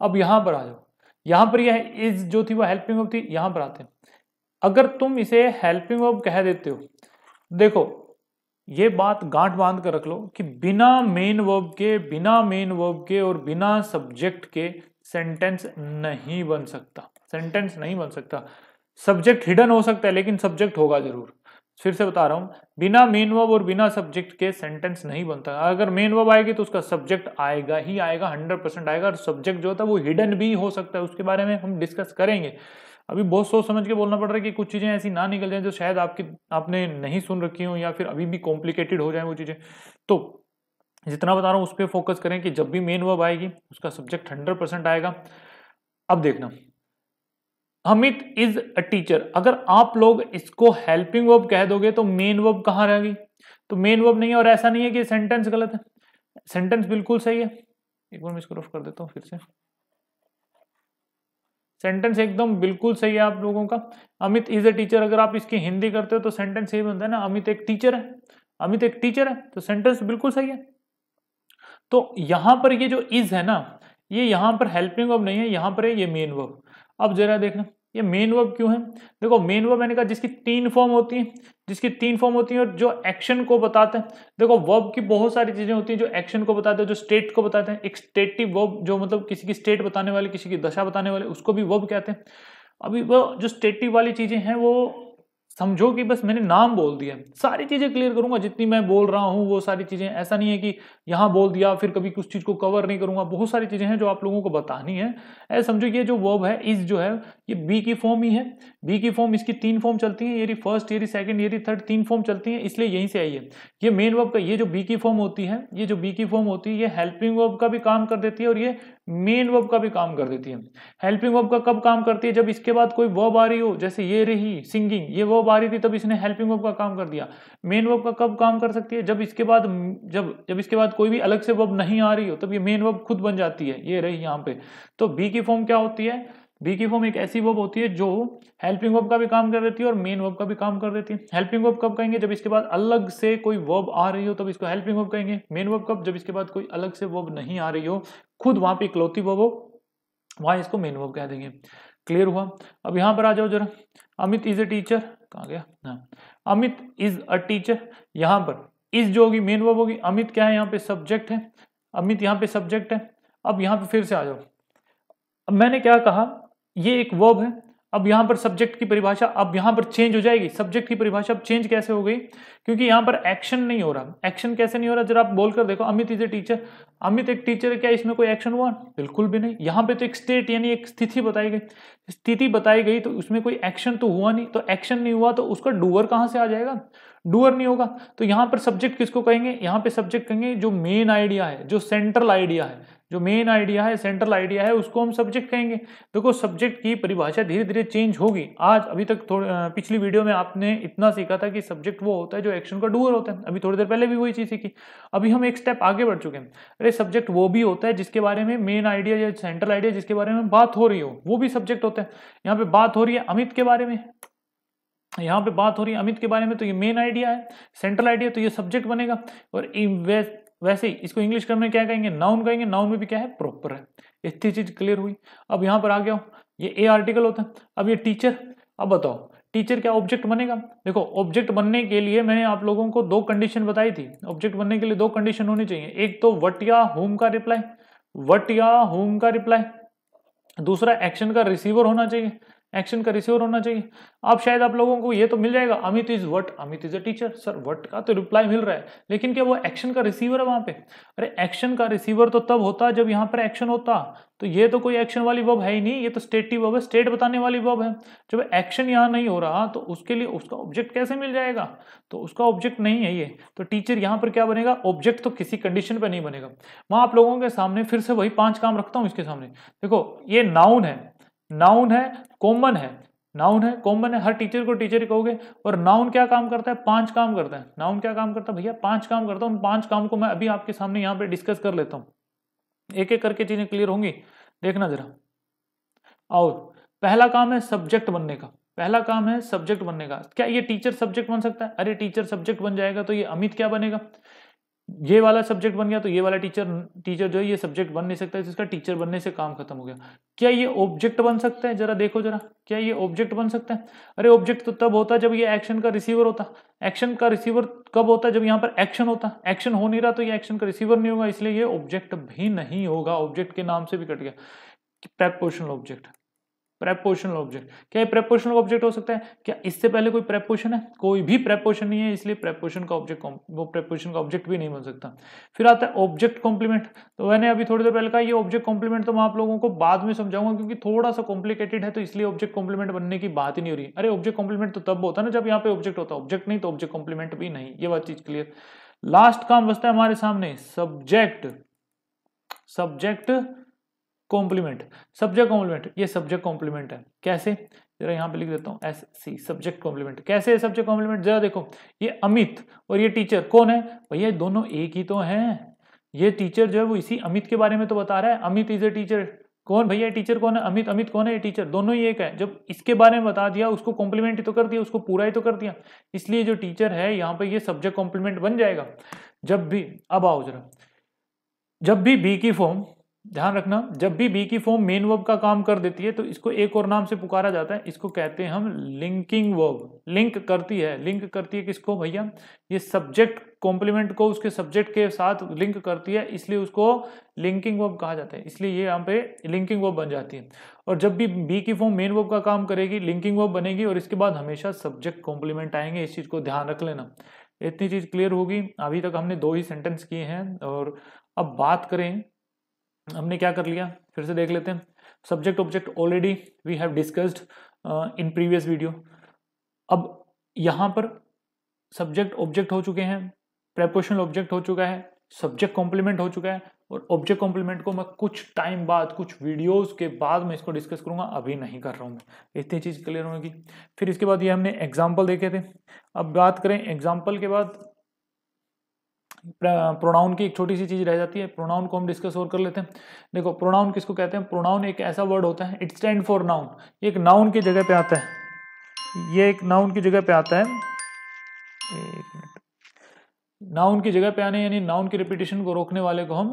अब यहां पर आ जाओ यहां पर यह इज जो थी वो हेल्पिंग वर्ब थी यहां पर आते हैं अगर तुम इसे हेल्पिंग वर्ब कह देते हो देखो ये बात गांठ बांध कर रख लो कि बिना मेन वर्ब के बिना मेन वर्ब के और बिना सब्जेक्ट के सेंटेंस नहीं बन सकता सेंटेंस नहीं बन सकता सब्जेक्ट हिडन हो सकता है लेकिन सब्जेक्ट होगा जरूर फिर से बता रहा हूं बिना मेन वर्ब और बिना सब्जेक्ट के सेंटेंस नहीं बनता अगर मेन वर्ब आएगी तो उसका सब्जेक्ट आएगा ही आएगा हंड्रेड परसेंट आएगा और सब्जेक्ट जो होता है वो हिडन भी हो सकता है उसके बारे में हम डिस्कस करेंगे अभी बहुत सोच समझ के बोलना पड़ रहा है कि कुछ चीज़ें ऐसी ना निकल जाए जो शायद आपकी आपने नहीं सुन रखी हो या फिर अभी भी कॉम्प्लिकेटेड हो जाए वो चीज़ें तो जितना बता रहा हूं उस पर फोकस करें कि जब भी मेन वर्ब आएगी उसका सब्जेक्ट हंड्रेड परसेंट आएगा अब देखना अमित इज अ टीचर अगर आप लोग इसको हेल्पिंग वर्ब कह दोगे तो मेन वर्ब कहां रह गई तो मेन वर्ब नहीं है और ऐसा नहीं है कि सेंटेंस गलत है सेंटेंस बिल्कुल सही है एक बार मैं इसको रफ कर देता हूँ फिर से सेंटेंस एकदम बिल्कुल सही है आप लोगों का अमित इज अ टीचर अगर आप इसकी हिंदी करते हो तो सेंटेंस यही बनता है ना अमित एक टीचर है अमित एक टीचर है तो सेंटेंस बिल्कुल सही है तो यहां पर ये जो इज है ना ये यहां पर हेल्पिंग वर्ब नहीं है यहां पर है ये मेन वर्ब अब जरा देखना ये मेन वर्ब क्यों है देखो मेन वर्ब मैंने कहा जिसकी तीन फॉर्म होती है जिसकी तीन फॉर्म होती है और जो एक्शन को बताते हैं देखो वर्ब की बहुत सारी चीज़ें होती हैं जो एक्शन को बताते हैं जो स्टेट को बताते हैं एक स्टेटिव वर्ब जो मतलब किसी की स्टेट बताने वाले किसी की दशा बताने वाले उसको भी वर्ब कहते हैं अभी वो जो स्टेटिव वाली चीज़ें हैं वो समझो कि बस मैंने नाम बोल दिया सारी चीज़ें क्लियर करूंगा जितनी मैं बोल रहा हूं वो सारी चीज़ें ऐसा नहीं है कि यहाँ बोल दिया फिर कभी कुछ चीज़ को कवर नहीं करूंगा बहुत सारी चीज़ें हैं जो आप लोगों को बतानी है ऐसा समझो ये जो वर्ब है इस जो है ये बी की फॉर्म ही है बी की फॉर्म इसकी तीन फॉर्म चलती है ये फर्स्ट ये सेकंड ये थर्ड तीन फॉर्म चलती है इसलिए यहीं से आई है ये मेन वर्ब का ये जो बी की फॉर्म होती है ये जो बी की फॉर्म होती है ये हेल्पिंग वर्ब का भी काम कर देती है और ये मेन वर्ब का भी काम कर देती है हेल्पिंग वर्ब का कब काम करती है जब इसके बाद कोई वर्ब आ रही हो जैसे ये रही सिंगिंग ये वर्ब आ रही थी तब इसने हेल्पिंग वर्ब का काम कर दिया मेन वर्ब का कब काम कर सकती है जब इसके बाद जब जब इसके बाद कोई भी अलग से वर्ब नहीं आ रही हो तब ये मेन वर्ब खुद बन जाती है ये रही यहाँ पे तो बी की फॉर्म क्या होती है बी की फॉर्म एक ऐसी वर्ब होती है जो हेल्पिंग वर्ब का भी काम कर देती है और मेन वर्ब का भी काम कर देती है हेल्पिंग वर्ब कब कहेंगे जब इसके बाद अलग से कोई वर्ब आ रही हो तब इसको हेल्पिंग वर्ब कहेंगे मेन वर्ब कब जब इसके बाद कोई अलग से वर्ब नहीं आ रही हो खुद वहां पे इकलौती वर्ब हो वहां इसको मेन वर्ब कह देंगे क्लियर हुआ अब यहाँ पर आ जाओ जरा अमित इज अ टीचर कहा गया हाँ अमित इज अ टीचर यहाँ पर इज जो होगी मेन वर्ब होगी अमित क्या है यहाँ पे सब्जेक्ट है अमित यहाँ पे सब्जेक्ट है अब यहाँ पे फिर से आ जाओ अब मैंने क्या कहा ये एक वर्ब है अब यहाँ पर सब्जेक्ट की परिभाषा अब यहाँ पर चेंज हो जाएगी सब्जेक्ट की परिभाषा अब चेंज कैसे हो गई क्योंकि यहाँ पर एक्शन नहीं हो रहा एक्शन कैसे नहीं हो रहा जरा आप बोलकर देखो Amit is a teacher Amit एक टीचर क्या इसमें कोई एक्शन हुआ बिल्कुल भी नहीं यहाँ पे तो एक स्टेट यानी एक स्थिति बताई गई स्थिति बताई गई तो उसमें कोई एक्शन तो हुआ नहीं तो एक्शन नहीं हुआ तो उसका डूअर कहाँ से आ जाएगा डूअर नहीं होगा तो यहाँ पर सब्जेक्ट किसको कहेंगे यहाँ पे सब्जेक्ट कहेंगे जो मेन आइडिया है जो सेंट्रल आइडिया है जो मेन आइडिया है सेंट्रल आइडिया है उसको हम सब्जेक्ट कहेंगे देखो सब्जेक्ट की परिभाषा धीरे धीरे चेंज होगी आज अभी तक पिछली वीडियो में आपने इतना सीखा था कि सब्जेक्ट वो होता है जो एक्शन का डूअर होता है अभी थोड़ी देर पहले भी वही चीज सीखी अभी हम एक स्टेप आगे बढ़ चुके हैं अरे सब्जेक्ट वो भी होता है जिसके बारे में मेन आइडिया या सेंट्रल आइडिया जिसके बारे में बात हो रही हो वो भी सब्जेक्ट होता है यहाँ पे बात हो रही है अमित के बारे में यहाँ पे बात हो रही है अमित के बारे में तो ये मेन आइडिया है सेंट्रल आइडिया तो ये सब्जेक्ट बनेगा और इन्वेस्ट वैसे ही इसको इंग्लिश क्रम में क्या कहेंगे नाउन कहेंगे नाउन में भी क्या है प्रॉपर है इतनी चीज क्लियर हुई अब यहाँ पर आ गया ये ए आर्टिकल होता है अब ये टीचर अब बताओ टीचर क्या ऑब्जेक्ट बनेगा देखो ऑब्जेक्ट बनने के लिए मैंने आप लोगों को दो कंडीशन बताई थी ऑब्जेक्ट बनने के लिए दो कंडीशन होनी चाहिए एक तो वट या होम का रिप्लाई वट या होम का रिप्लाई दूसरा एक्शन का रिसीवर होना चाहिए एक्शन का रिसीवर होना चाहिए अब शायद आप लोगों को ये तो मिल जाएगा Amit is what Amit is a teacher sir what का तो रिप्लाई मिल रहा है लेकिन क्या वो एक्शन का रिसीवर है वहां पे अरे एक्शन का रिसीवर तो तब होता जब यहाँ पर एक्शन होता तो ये तो कोई एक्शन वाली वर्ब है ही नहीं ये तो स्टेटिव वर्ब है स्टेट बताने वाली वर्ब है जब एक्शन यहाँ नहीं हो रहा तो उसके लिए उसका ऑब्जेक्ट कैसे मिल जाएगा तो उसका ऑब्जेक्ट नहीं है ये तो टीचर यहाँ पर क्या बनेगा ऑब्जेक्ट तो किसी कंडीशन पर नहीं बनेगा मैं आप लोगों के सामने फिर से वही पांच काम रखता हूँ इसके सामने देखो ये नाउन है नाउन है कॉमन है नाउन है कॉमन है हर टीचर को टीचर ही कहोगे और नाउन क्या काम करता है पांच काम करता है नाउन क्या काम करता है भैया पांच काम करता है उन पांच काम को मैं अभी आपके सामने यहाँ पे डिस्कस कर लेता हूँ एक एक करके चीजें क्लियर होंगी देखना जरा और पहला काम है सब्जेक्ट बनने का पहला काम है सब्जेक्ट बनने का क्या ये टीचर सब्जेक्ट बन सकता है अरे टीचर सब्जेक्ट बन जाएगा तो ये अमित क्या बनेगा ये वाला सब्जेक्ट बन गया तो ये वाला टीचर टीचर जो है ये सब्जेक्ट बन नहीं सकता है टीचर बनने से काम खत्म हो गया क्या ये ऑब्जेक्ट बन सकता है जरा देखो जरा क्या ये ऑब्जेक्ट बन सकता है अरे ऑब्जेक्ट तो तब होता जब ये एक्शन का रिसीवर होता एक्शन का रिसीवर कब होता जब यहाँ पर एक्शन होता एक्शन हो नहीं रहा तो ये एक्शन का रिसीवर नहीं होगा इसलिए ये ऑब्जेक्ट भी नहीं होगा ऑब्जेक्ट के नाम से भी कट गया प्रेपोजिशनल ऑब्जेक्ट प्रेपोशनल ऑब्जेक्ट क्या प्रेपोशनल ऑब्जेक्ट हो सकता है क्या इससे पहले कोई प्रेपोशन है कोई भी प्रेपोशन नहीं है इसलिए प्रेपोशन का ऑब्जेक्ट वो प्रेपोशन का ऑब्जेक्ट भी नहीं बन सकता फिर आता है ऑब्जेक्ट कॉम्प्लीमेंट तो मैंने अभी थोड़ी देर पहले कहा ये ऑब्जेक्ट कॉम्प्लीमेंट तो मैं आप लोगों को बाद में समझाऊंगा क्योंकि थोड़ा सा कॉम्प्लीकेटेड है तो इसलिए ऑब्जेक्ट कॉम्प्लीमेंट बनने की बात ही नहीं हो रही अरे ऑब्जेक्ट कॉम्प्लीमेंट तो तब होता है ना जब यहाँ पे ऑब्जेक्ट होता है ऑब्जेक्ट नहीं तो ऑब्जेक्ट कॉम्प्लीमेंट भी नहीं ये बात चीज क्लियर लास्ट काम बसता है हमारे सामने subject subject complement subject complement ये सब्जेक्ट कॉम्प्लीमेंट है कैसे जरा यहाँ पे लिख देता हूँ एस सी सब्जेक्ट कॉम्प्लीमेंट कैसे है सब्जेक्ट कॉम्प्लीमेंट जरा देखो ये अमित और ये टीचर कौन है भैया दोनों एक ही तो हैं ये टीचर जो है वो इसी अमित के बारे में तो बता रहा है अमित इज ए टीचर कौन भैया टीचर कौन है अमित अमित कौन है ये टीचर दोनों ही एक है जब इसके बारे में बता दिया उसको कॉम्प्लीमेंट ही तो कर दिया उसको पूरा ही तो कर दिया इसलिए जो टीचर है यहाँ पे ये सब्जेक्ट कॉम्प्लीमेंट बन जाएगा जब भी अब आओ जरा जब भी बी की फॉर्म ध्यान रखना जब भी बी की फॉर्म मेन वर्ब का काम कर देती है तो इसको एक और नाम से पुकारा जाता है इसको कहते हैं हम लिंकिंग वर्ब लिंक करती है लिंक करती है किसको भैया ये सब्जेक्ट कॉम्प्लीमेंट को उसके सब्जेक्ट के साथ लिंक करती है इसलिए उसको लिंकिंग वर्ब कहा जाता है इसलिए ये यहाँ पे लिंकिंग वर्ब बन जाती है और जब भी बी की फॉर्म मेन वर्ब का काम करेगी लिंकिंग वर्ब बनेगी और इसके बाद हमेशा सब्जेक्ट कॉम्प्लीमेंट आएंगे इस चीज़ को ध्यान रख लेना इतनी चीज़ क्लियर होगी अभी तक हमने दो ही सेंटेंस किए हैं और अब बात करें हमने क्या कर लिया फिर से देख लेते हैं subject object already we have discussed in previous video अब यहाँ पर सब्जेक्ट ऑब्जेक्ट हो चुके हैं प्रेपोशनल ऑब्जेक्ट हो चुका है सब्जेक्ट कॉम्प्लीमेंट हो चुका है और ऑब्जेक्ट कॉम्प्लीमेंट को मैं कुछ टाइम बाद कुछ वीडियोस के बाद मैं इसको डिस्कस करूँगा अभी नहीं कर रहा हूँ मैं इतनी चीज़ क्लियर होगी फिर इसके बाद ये हमने एग्जाम्पल देखे थे अब बात करें एग्जाम्पल के बाद प्रोनाउन की एक छोटी सी चीज़ रह जाती है प्रोनाउन को हम डिस्कस और कर लेते हैं देखो प्रोनाउन किसको कहते हैं प्रोनाउन एक ऐसा वर्ड होता है इट स्टैंड फॉर नाउन एक नाउन की जगह पे आता है ये एक नाउन की जगह पे आता है एक मिनट नाउन की जगह पे आने यानी नाउन की रिपीटेशन को रोकने वाले को हम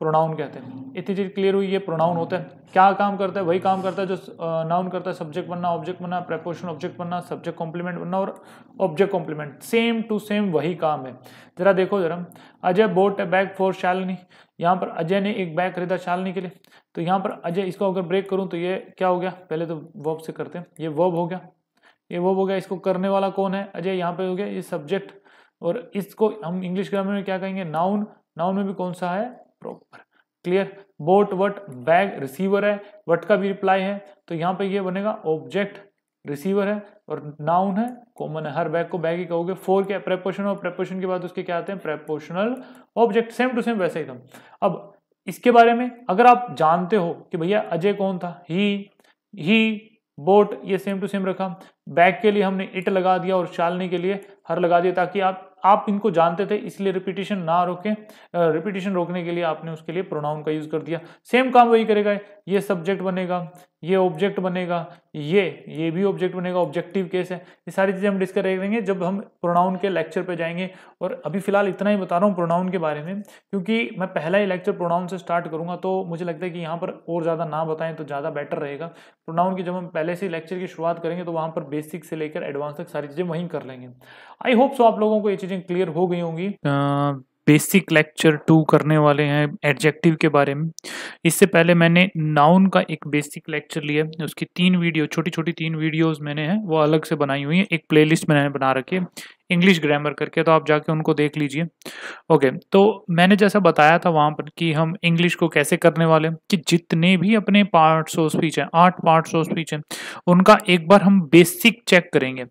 प्रोनाउन कहते हैं इतनी चीज़ क्लियर हुई ये प्रोनाउन होता है क्या काम करता है वही काम करता है जो नाउन करता है सब्जेक्ट बनना ऑब्जेक्ट बनना प्रेपोजिशन ऑब्जेक्ट बनना सब्जेक्ट कॉम्प्लीमेंट बनना और object complement same to same वही काम है ज़रा देखो ज़रा Ajay bought bag for Shalini यहाँ पर अजय ने एक बैग खरीदा शालनी के लिए तो यहाँ पर अजय इसको अगर ब्रेक करूँ तो ये क्या हो गया पहले तो वर्ब से करते हैं ये वर्ब हो गया ये वर्ब हो गया इसको करने वाला कौन है अजय यहाँ पर हो गया ये सब्जेक्ट और इसको हम इंग्लिश ग्रामर में क्या कहेंगे नाउन नाउन में भी कौन सा है proper clear bought what bag receiver है वट का भी रिप्लाई है तो यहाँ पे ये बनेगा ऑब्जेक्ट रिसीवर है और नाउन है कॉमन है हर बैग को बैग ही कहोगे फोर क्या प्रेपोशन और प्रेपोशन के बाद उसके क्या आते हैं prepositional object same to same वैसे ही एकदम अब इसके बारे में अगर आप जानते हो कि भैया अजय कौन था ही ही बोट ये सेम टू सेम रखा बैग के लिए हमने इट लगा दिया और चालने के लिए हर लगा दिया ताकि आप आप इनको जानते थे इसलिए रिपीटेशन ना रोके रिपीटेशन रोकने के लिए आपने उसके लिए प्रोनाउन का यूज कर दिया सेम काम वही करेगा ये सब्जेक्ट बनेगा ये ऑब्जेक्ट बनेगा ये ये भी ऑब्जेक्ट बनेगा ऑब्जेक्टिव केस है ये सारी चीज़ें हम डिस्कस करेंगे जब हम प्रोनाउन के लेक्चर पे जाएंगे और अभी फिलहाल इतना ही बता रहा हूँ प्रोनाउन के बारे में क्योंकि मैं पहला ही लेक्चर प्रोनाउन से स्टार्ट करूँगा तो मुझे लगता है कि यहाँ पर और ज़्यादा ना बताएं तो ज़्यादा बेटर रहेगा प्रोनाउन की जब हम पहले से लेक्चर की शुरुआत करेंगे तो वहाँ पर बेसिक से लेकर एडवांस तक सारी चीज़ें वहीं कर लेंगे आई होप सो आप लोगों को ये चीज़ें क्लियर हो गई होंगी बेसिक लेक्चर टू करने वाले हैं एडजेक्टिव के बारे में इससे पहले मैंने नाउन का एक बेसिक लेक्चर लिया उसकी तीन वीडियो छोटी छोटी तीन वीडियोस मैंने हैं वो अलग से बनाई हुई है एक प्लेलिस्ट मैंने बना रखी है इंग्लिश ग्रामर करके तो आप जाके उनको देख लीजिए ओके तो मैंने जैसा बताया था वहाँ पर कि हम इंग्लिश को कैसे करने वाले कि जितने भी अपने पार्ट्स ऑफ स्पीच हैं आठ पार्ट्स ऑफ स्पीच हैं उनका एक बार हम बेसिक चेक करेंगे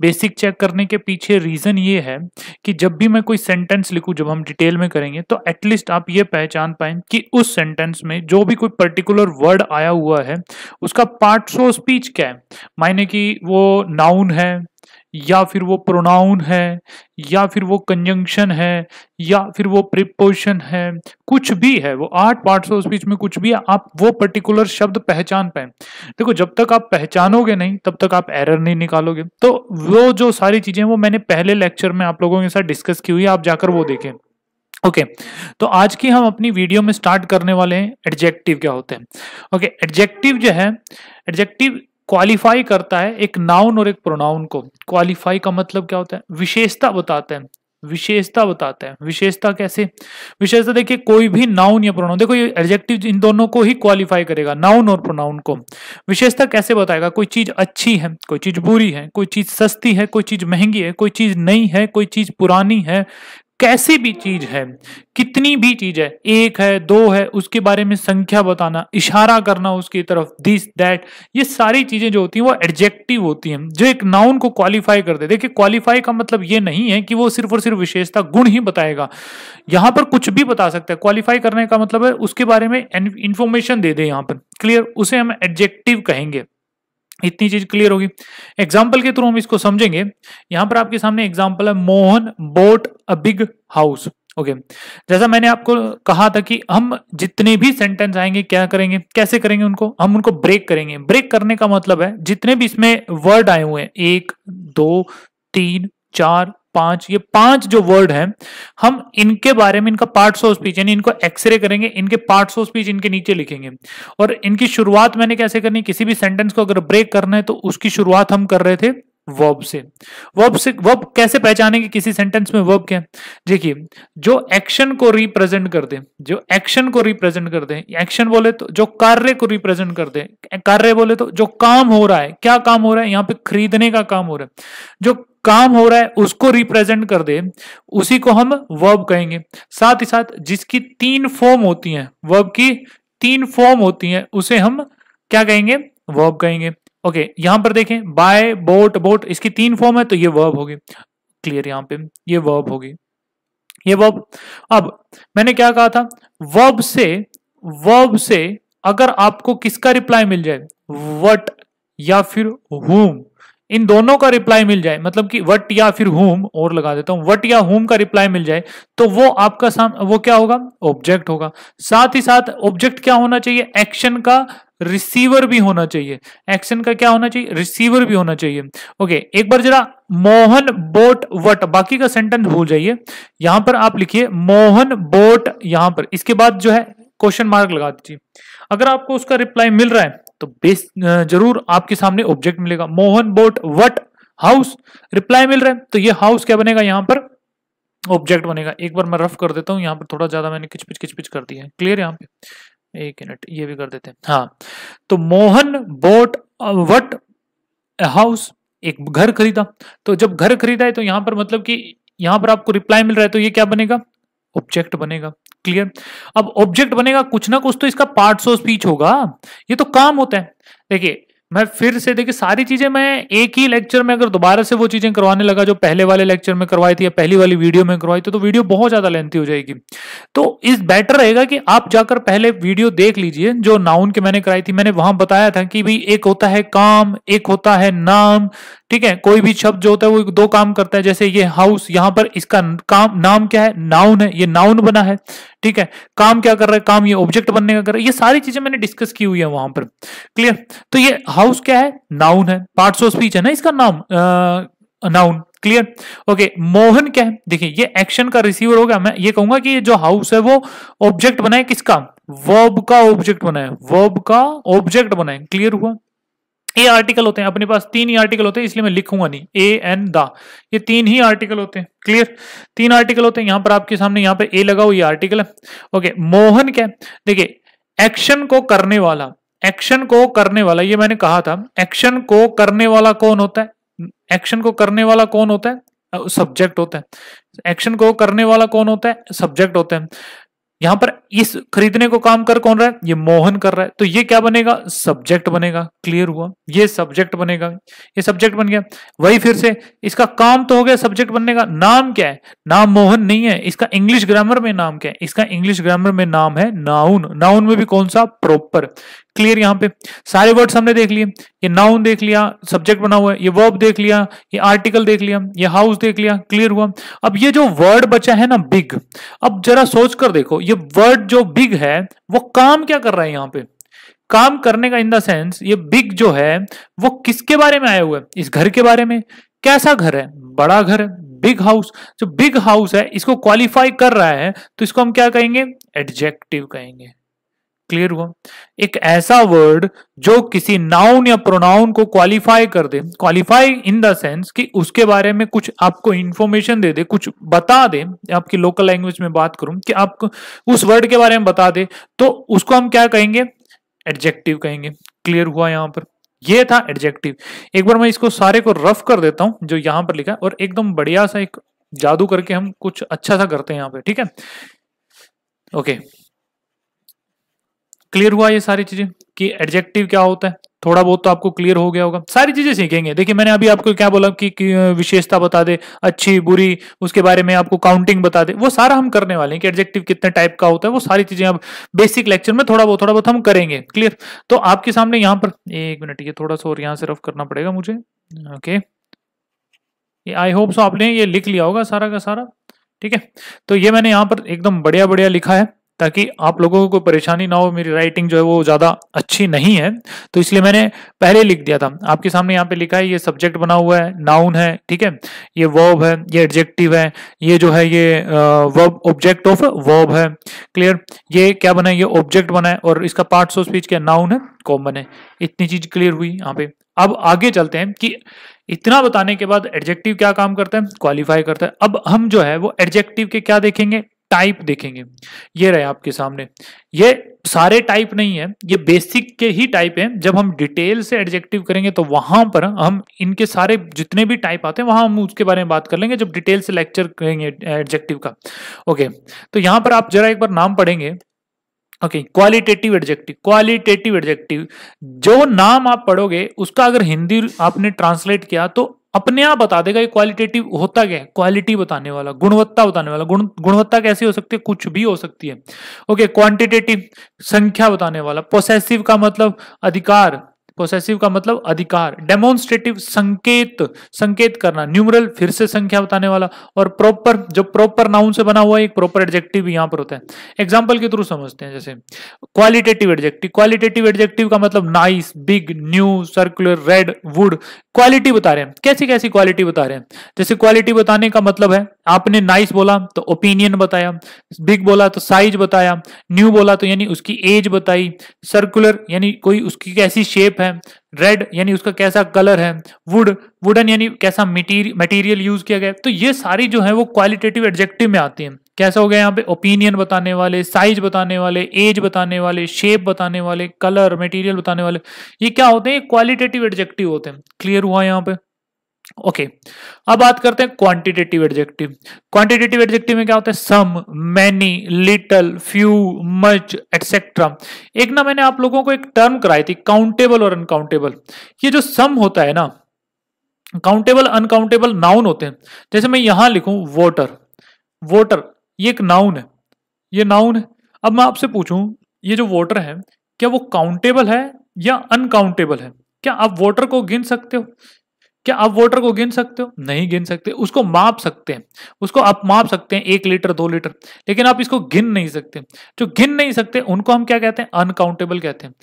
बेसिक चेक करने के पीछे रीज़न ये है कि जब भी मैं कोई सेंटेंस लिखूं जब हम डिटेल में करेंगे तो एटलीस्ट आप ये पहचान पाए कि उस सेंटेंस में जो भी कोई पर्टिकुलर वर्ड आया हुआ है उसका पार्ट्स ऑफ स्पीच क्या है मायने कि वो नाउन है या फिर वो प्रोनाउन है या फिर वो कंजंक्शन है या फिर वो प्रिपोशन है कुछ भी है वो आठ पार्ट्स ऑफ स्पीच में कुछ भी है आप वो पर्टिकुलर शब्द पहचान पाए देखो जब तक आप पहचानोगे नहीं तब तक आप एरर नहीं निकालोगे तो वो जो सारी चीजें वो मैंने पहले लेक्चर में आप लोगों के साथ डिस्कस की हुई है आप जाकर वो देखें ओके okay, तो आज की हम अपनी वीडियो में स्टार्ट करने वाले हैं एडजेक्टिव क्या होते हैं ओके okay, एडजेक्टिव जो है एडजेक्टिव क्वालिफाई करता है एक नाउन और एक प्रोनाउन को क्वालिफाई का मतलब क्या होता है विशेषता बताते हैं विशेषता बताते हैं विशेषता कैसे विशेषता देखिए कोई भी नाउन या प्रोनाउन देखो ये एडजेक्टिव इन दोनों को ही क्वालिफाई करेगा नाउन और प्रोनाउन को विशेषता कैसे बताएगा कोई चीज अच्छी है कोई चीज बुरी है कोई चीज सस्ती है कोई चीज महंगी है कोई चीज नई है कोई चीज पुरानी है कैसी भी चीज है कितनी भी चीज है एक है दो है उसके बारे में संख्या बताना इशारा करना उसकी तरफ दिस दैट ये सारी चीजें जो होती हैं वो एडजेक्टिव होती हैं जो एक नाउन को क्वालिफाई कर दे देखिए क्वालिफाई का मतलब ये नहीं है कि वो सिर्फ और सिर्फ विशेषता गुण ही बताएगा यहां पर कुछ भी बता सकता है क्वालिफाई करने का मतलब है उसके बारे में इंफॉर्मेशन दे दे यहां पर क्लियर उसे हम एडजेक्टिव कहेंगे इतनी चीज क्लियर होगी एग्जाम्पल के थ्रू हम इसको समझेंगे यहां पर आपके सामने एग्जाम्पल है Mohan bought a big house okay जैसा मैंने आपको कहा था कि हम जितने भी सेंटेंस आएंगे क्या करेंगे कैसे करेंगे उनको हम उनको ब्रेक करेंगे ब्रेक करने का मतलब है जितने भी इसमें वर्ड आए हुए हैं एक दो तीन चार पांच ये पांच जो वर्ड हैं हम इनके बारे में इनका पार्ट्स ऑफ स्पीच यानी इनको एक्सरे करेंगे इनके पार्ट्स ऑफ स्पीच इनके नीचे लिखेंगे और इनकी शुरुआत मैंने कैसे करनी किसी भी सेंटेंस को अगर ब्रेक करना है तो उसकी शुरुआत हम कर रहे थे वर्ब से वर्ब से वर्ब कैसे पहचानेंगे कि किसी सेंटेंस में वर्ब क्या है देखिए जो एक्शन को रिप्रेजेंट कर दे जो एक्शन को रिप्रेजेंट कर दे एक्शन बोले तो जो कार्य को रिप्रेजेंट कर दे कार्य बोले तो जो काम हो रहा है क्या काम हो रहा है यहां पे खरीदने का काम हो रहा है जो काम हो रहा है उसको रिप्रेजेंट कर दे उसी को हम वर्ब कहेंगे साथ ही साथ जिसकी तीन फॉर्म होती हैं वर्ब की तीन फॉर्म होती हैं उसे हम क्या कहेंगे वर्ब कहेंगे ओके यहां पर देखें बाय बोट बोट इसकी तीन फॉर्म है तो ये वर्ब होगी क्लियर यहां पे ये वर्ब होगी ये वर्ब अब मैंने क्या कहा था वर्ब से वर्ब से अगर आपको किसका रिप्लाई मिल जाए वट या फिर हुम इन दोनों का रिप्लाई मिल जाए मतलब कि वट या फिर हुम और लगा देता हूं वट या हुम का रिप्लाई मिल जाए तो वो आपका साम वो क्या होगा ऑब्जेक्ट होगा साथ ही साथ ऑब्जेक्ट क्या होना चाहिए एक्शन का रिसीवर भी होना चाहिए एक्शन का क्या होना चाहिए रिसीवर भी होना चाहिए ओके एक बार जरा मोहन बोट वट बाकी का सेंटेंस भूल जाइए यहां पर आप लिखिए मोहन बोट यहां पर इसके बाद जो है क्वेश्चन मार्क लगा दीजिए अगर आपको उसका रिप्लाई मिल रहा है तो बेस जरूर आपके सामने ऑब्जेक्ट मिलेगा Mohan bought what house reply मिल रहा है तो ये हाउस क्या बनेगा यहां पर ऑब्जेक्ट बनेगा एक बार मैं रफ कर देता हूँ यहाँ पर थोड़ा ज्यादा मैंने किचपिच किचपिच कर दिया है क्लियर यहाँ पे एक मिनट ये भी कर देते हैं हाँ तो मोहन बोट वट हाउस एक घर खरीदा तो जब घर खरीदा है तो यहाँ पर मतलब कि यहाँ पर आपको रिप्लाई मिल रहा है तो ये क्या बनेगा ऑब्जेक्ट बनेगा क्लियर अब ऑब्जेक्ट बनेगा कुछ ना कुछ तो इसका पार्ट ऑफ स्पीच होगा ये तो काम होता है देखिए मैं फिर से देखिए सारी चीजें मैं एक ही लेक्चर में अगर दोबारा से वो चीजें करवाने लगा जो पहले वाले लेक्चर में करवाई थी या पहली वाली वीडियो में करवाई थी तो वीडियो तो बहुत ज्यादा लेंथी हो जाएगी तो इस बेटर रहेगा कि आप जाकर पहले वीडियो देख लीजिए जो नाउन के मैंने कराई थी मैंने वहां बताया था कि भाई एक होता है काम एक होता है नाम ठीक है कोई भी शब्द जो होता है वो दो काम करता है जैसे ये हाउस यहां पर इसका काम नाम क्या है नाउन है ये नाउन बना है ठीक है काम क्या कर रहा है काम ये ऑब्जेक्ट बनने का कर रहा है ये सारी चीजें मैंने डिस्कस की हुई है वहां पर क्लियर तो ये हाउस क्या है नाउन है पार्ट ऑफ स्पीच है ना इसका नाम नाउन क्लियर ओके मोहन क्या है देखिए ये एक्शन का रिसीवर हो गया मैं ये कहूंगा कि ये जो हाउस है वो ऑब्जेक्ट बनाए किसका वर्ब का ऑब्जेक्ट बनाए वर्ब का ऑब्जेक्ट बनाए क्लियर हुआ ए आर्टिकल होते हैं अपने पास तीन ही आर्टिकल होते हैं इसलिए मैं लिखूंगा नहीं ए एन द ये तीन ही आर्टिकल होते हैं क्लियर तीन आर्टिकल होते हैं यहां पर आपके सामने यहां पर ए लगा हुआ ये आर्टिकल है ओके मोहन क्या देखिए एक्शन को करने वाला एक्शन को करने वाला ये मैंने कहा था एक्शन को करने वाला कौन होता है एक्शन को करने वाला कौन होता है सब्जेक्ट होता है एक्शन को करने वाला कौन होता है सब्जेक्ट होता है यहां पर इस खरीदने को काम कर कौन रहा है ये मोहन कर रहा है तो ये क्या बनेगा सब्जेक्ट बनेगा क्लियर हुआ ये सब्जेक्ट बनेगा ये सब्जेक्ट बन गया वही फिर से इसका काम तो हो गया सब्जेक्ट बनने का नाम क्या है नाम मोहन नहीं है इसका इंग्लिश ग्रामर में नाम क्या है इसका इंग्लिश ग्रामर में नाम है नाउन नाउन में भी कौन सा प्रॉपर क्लियर यहाँ पे सारे वर्ड्स हमने देख लिए ये नाउन देख लिया सब्जेक्ट बना हुआ है ये वर्ब देख लिया ये आर्टिकल देख लिया ये हाउस देख लिया क्लियर हुआ अब ये जो वर्ड बचा है ना बिग अब जरा सोच कर देखो ये वर्ड जो बिग है वो काम क्या कर रहा है यहाँ पे काम करने का इन द सेंस ये बिग जो है वो किसके बारे में आया हुआ है इस घर के बारे में कैसा घर है बड़ा घर है बिग हाउस जो बिग हाउस है इसको क्वालिफाई कर रहा है तो इसको हम क्या कहेंगे एडजेक्टिव कहेंगे क्लियर हुआ एक ऐसा वर्ड जो किसी नाउन या प्रोनाउन को क्वालिफाई कर दे क्वालिफाई इन द सेंस कि उसके बारे में कुछ आपको इंफॉर्मेशन दे दे कुछ बता दे आपकी लोकल लैंग्वेज में बात करूं कि आपको उस वर्ड के बारे में बता दे तो उसको हम क्या कहेंगे एडजेक्टिव कहेंगे क्लियर हुआ यहां पर ये था एडजेक्टिव एक बार मैं इसको सारे को रफ कर देता हूं जो यहां पर लिखा और एकदम बढ़िया सा एक जादू करके हम कुछ अच्छा सा करते हैं यहां पे ठीक है ओके okay. क्लियर हुआ ये सारी चीजें कि एडजेक्टिव क्या होता है थोड़ा बहुत तो आपको क्लियर हो गया होगा सारी चीजें सीखेंगे देखिए मैंने अभी आपको क्या बोला कि, कि विशेषता बता दे अच्छी बुरी उसके बारे में आपको काउंटिंग बता दे वो सारा हम करने वाले हैं कि एडजेक्टिव कितने टाइप का होता है वो सारी चीजें अब बेसिक लेक्चर में थोड़ा बहुत थोड़ा बहुत हम करेंगे क्लियर तो आपके सामने यहाँ पर एक मिनट ये थोड़ा सा और यहाँ से रफ करना पड़ेगा मुझे ओके आई होप सो आपने ये लिख लिया होगा सारा का सारा ठीक है तो ये मैंने यहाँ पर एकदम बढ़िया बढ़िया लिखा है ताकि आप लोगों को कोई परेशानी ना हो मेरी राइटिंग जो है वो ज़्यादा अच्छी नहीं है तो इसलिए मैंने पहले लिख दिया था आपके सामने यहाँ पे लिखा है ये सब्जेक्ट बना हुआ है नाउन है ठीक है ये वर्ब है ये एडजेक्टिव है ये जो है ये वर्ब ऑब्जेक्ट ऑफ वर्ब है क्लियर ये क्या बना है ये ऑब्जेक्ट बना है और इसका पार्ट्स ऑफ स्पीच क्या नाउन है कॉमन है इतनी चीज क्लियर हुई यहाँ पे अब आगे चलते हैं कि इतना बताने के बाद एडजेक्टिव क्या काम करता है क्वालिफाई करता है अब हम जो है वो एडजेक्टिव के क्या देखेंगे टाइप देखेंगे ये रहे आपके सामने ये सारे टाइप नहीं है ये बेसिक के ही टाइप हैं जब हम डिटेल से एडजेक्टिव करेंगे तो वहां पर हम इनके सारे जितने भी टाइप आते हैं वहां हम उसके बारे में बात कर लेंगे जब डिटेल से लेक्चर करेंगे एडजेक्टिव का ओके तो यहां पर आप जरा एक बार नाम पढ़ेंगे okay qualitative adjective qualitative adjective जो नाम आप पढ़ोगे उसका अगर हिंदी आपने ट्रांसलेट किया तो अपने आप बता देगा ये क्वालिटेटिव होता क्या है क्वालिटी बताने वाला गुणवत्ता बताने वाला गुण गुणवत्ता कैसी हो सकती है कुछ भी हो सकती है ओके क्वांटिटेटिव संख्या बताने वाला पोसेसिव का मतलब अधिकार पोसेसिव का मतलब अधिकार डेमोन्स्ट्रेटिव संकेत संकेत करना न्यूमरल फिर से संख्या बताने वाला और प्रॉपर जो प्रॉपर नाउन से बना हुआ है एक प्रॉपर एडजेक्टिव यहां पर होता है एग्जाम्पल के थ्रू समझते हैं जैसे क्वालिटेटिव एडजेक्टिव क्वालिटेटिव एडजेक्टिव का मतलब nice big new circular red wood quality बता रहे हैं कैसी कैसी क्वालिटी बता रहे हैं जैसे क्वालिटी बताने का मतलब है आपने नाइस बोला तो ओपिनियन बताया बिग बोला तो साइज बताया न्यू बोला तो यानी उसकी एज बताई सर्कुलर यानी कोई उसकी कैसी शेप है है रेड यानी उसका कैसा कलर है वुड वुडन यानी कैसा मटेरियल यूज किया गया तो ये सारी जो है वो क्वालिटेटिव एडजेक्टिव में आती है कैसा हो गया यहाँ पे ओपिनियन बताने वाले साइज बताने वाले एज बताने वाले शेप बताने वाले कलर मटेरियल बताने वाले ये क्या होते हैं क्वालिटेटिव एडजेक्टिव होते हैं क्लियर हुआ यहाँ पे ओके अब बात करते हैं क्वांटिटेटिव एडजेक्टिव क्वांटिटेटिव एडजेक्टिव में क्या होता है some many little few much etcetera एक ना मैंने आप लोगों को एक टर्म कराई थी काउंटेबल और अनकाउंटेबल ये जो सम होता है ना काउंटेबल अनकाउंटेबल नाउन होते हैं जैसे मैं यहां लिखूं वोटर वोटर ये एक नाउन है ये नाउन है अब मैं आपसे पूछूं ये जो वोटर है क्या वो काउंटेबल है या अनकाउंटेबल है क्या आप वोटर को गिन सकते हो क्या आप वोटर को गिन सकते हो नहीं गिन सकते उसको माप सकते हैं उसको आप माप सकते हैं एक लीटर दो लीटर लेकिन आप इसको गिन नहीं सकते जो गिन नहीं सकते उनको हम क्या कहते हैं अनकाउंटेबल कहते हैं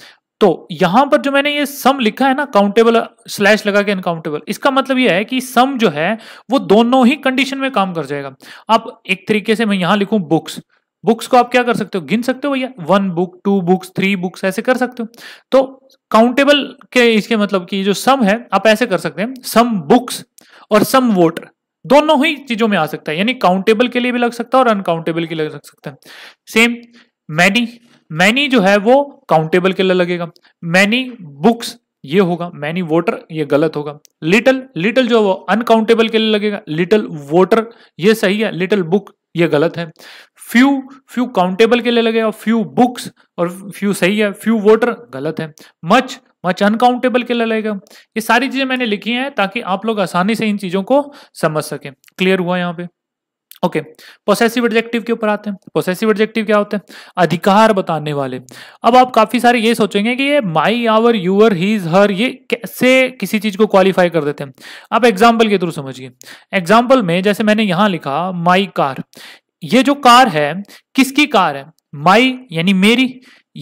तो यहां पर जो मैंने ये सम लिखा है ना काउंटेबल स्लैश लगा के अनकाउंटेबल इसका मतलब ये है कि सम जो है वो दोनों ही कंडीशन में काम कर जाएगा आप एक तरीके से मैं यहां लिखूं बुक्स बुक्स को आप क्या कर सकते हो गिन सकते हो भैया one book two books three books ऐसे कर सकते हो तो काउंटेबल के इसके मतलब कि जो सम है आप ऐसे कर सकते हैं सम बुक्स और सम वोटर दोनों ही चीजों में आ सकता है यानी काउंटेबल के लिए भी लग सकता है और अनकाउंटेबल के लिए लग सकता है सेम मैनी मैनी जो है वो काउंटेबल के लिए लगेगा मैनी बुक्स ये होगा मैनी वोटर ये गलत होगा लिटल लिटल जो वो अनकाउंटेबल के लिए लगेगा लिटल वोटर ये सही है लिटल बुक ये गलत है फ्यू फ्यू काउंटेबल के लिए लगे और फ्यू बुक्स और फ्यू सही है फ्यू वोटर गलत है मच मच अनकाउंटेबल के लिए लगेगा ये सारी चीजें मैंने लिखी हैं ताकि आप लोग आसानी से इन चीजों को समझ सकें क्लियर हुआ यहाँ पे ओके पोसेसिव एडजेक्टिव के ऊपर आते हैं पोसेसिव एडजेक्टिव क्या होते हैं अधिकार बताने वाले अब आप काफी सारे ये सोचेंगे कि ये my our your his her ये कैसे किसी चीज को क्वालिफाई कर देते हैं आप एग्जाम्पल के थ्रू समझिए एग्जाम्पल में जैसे मैंने यहां लिखा माई कार ये जो कार है किसकी कार है माई यानी मेरी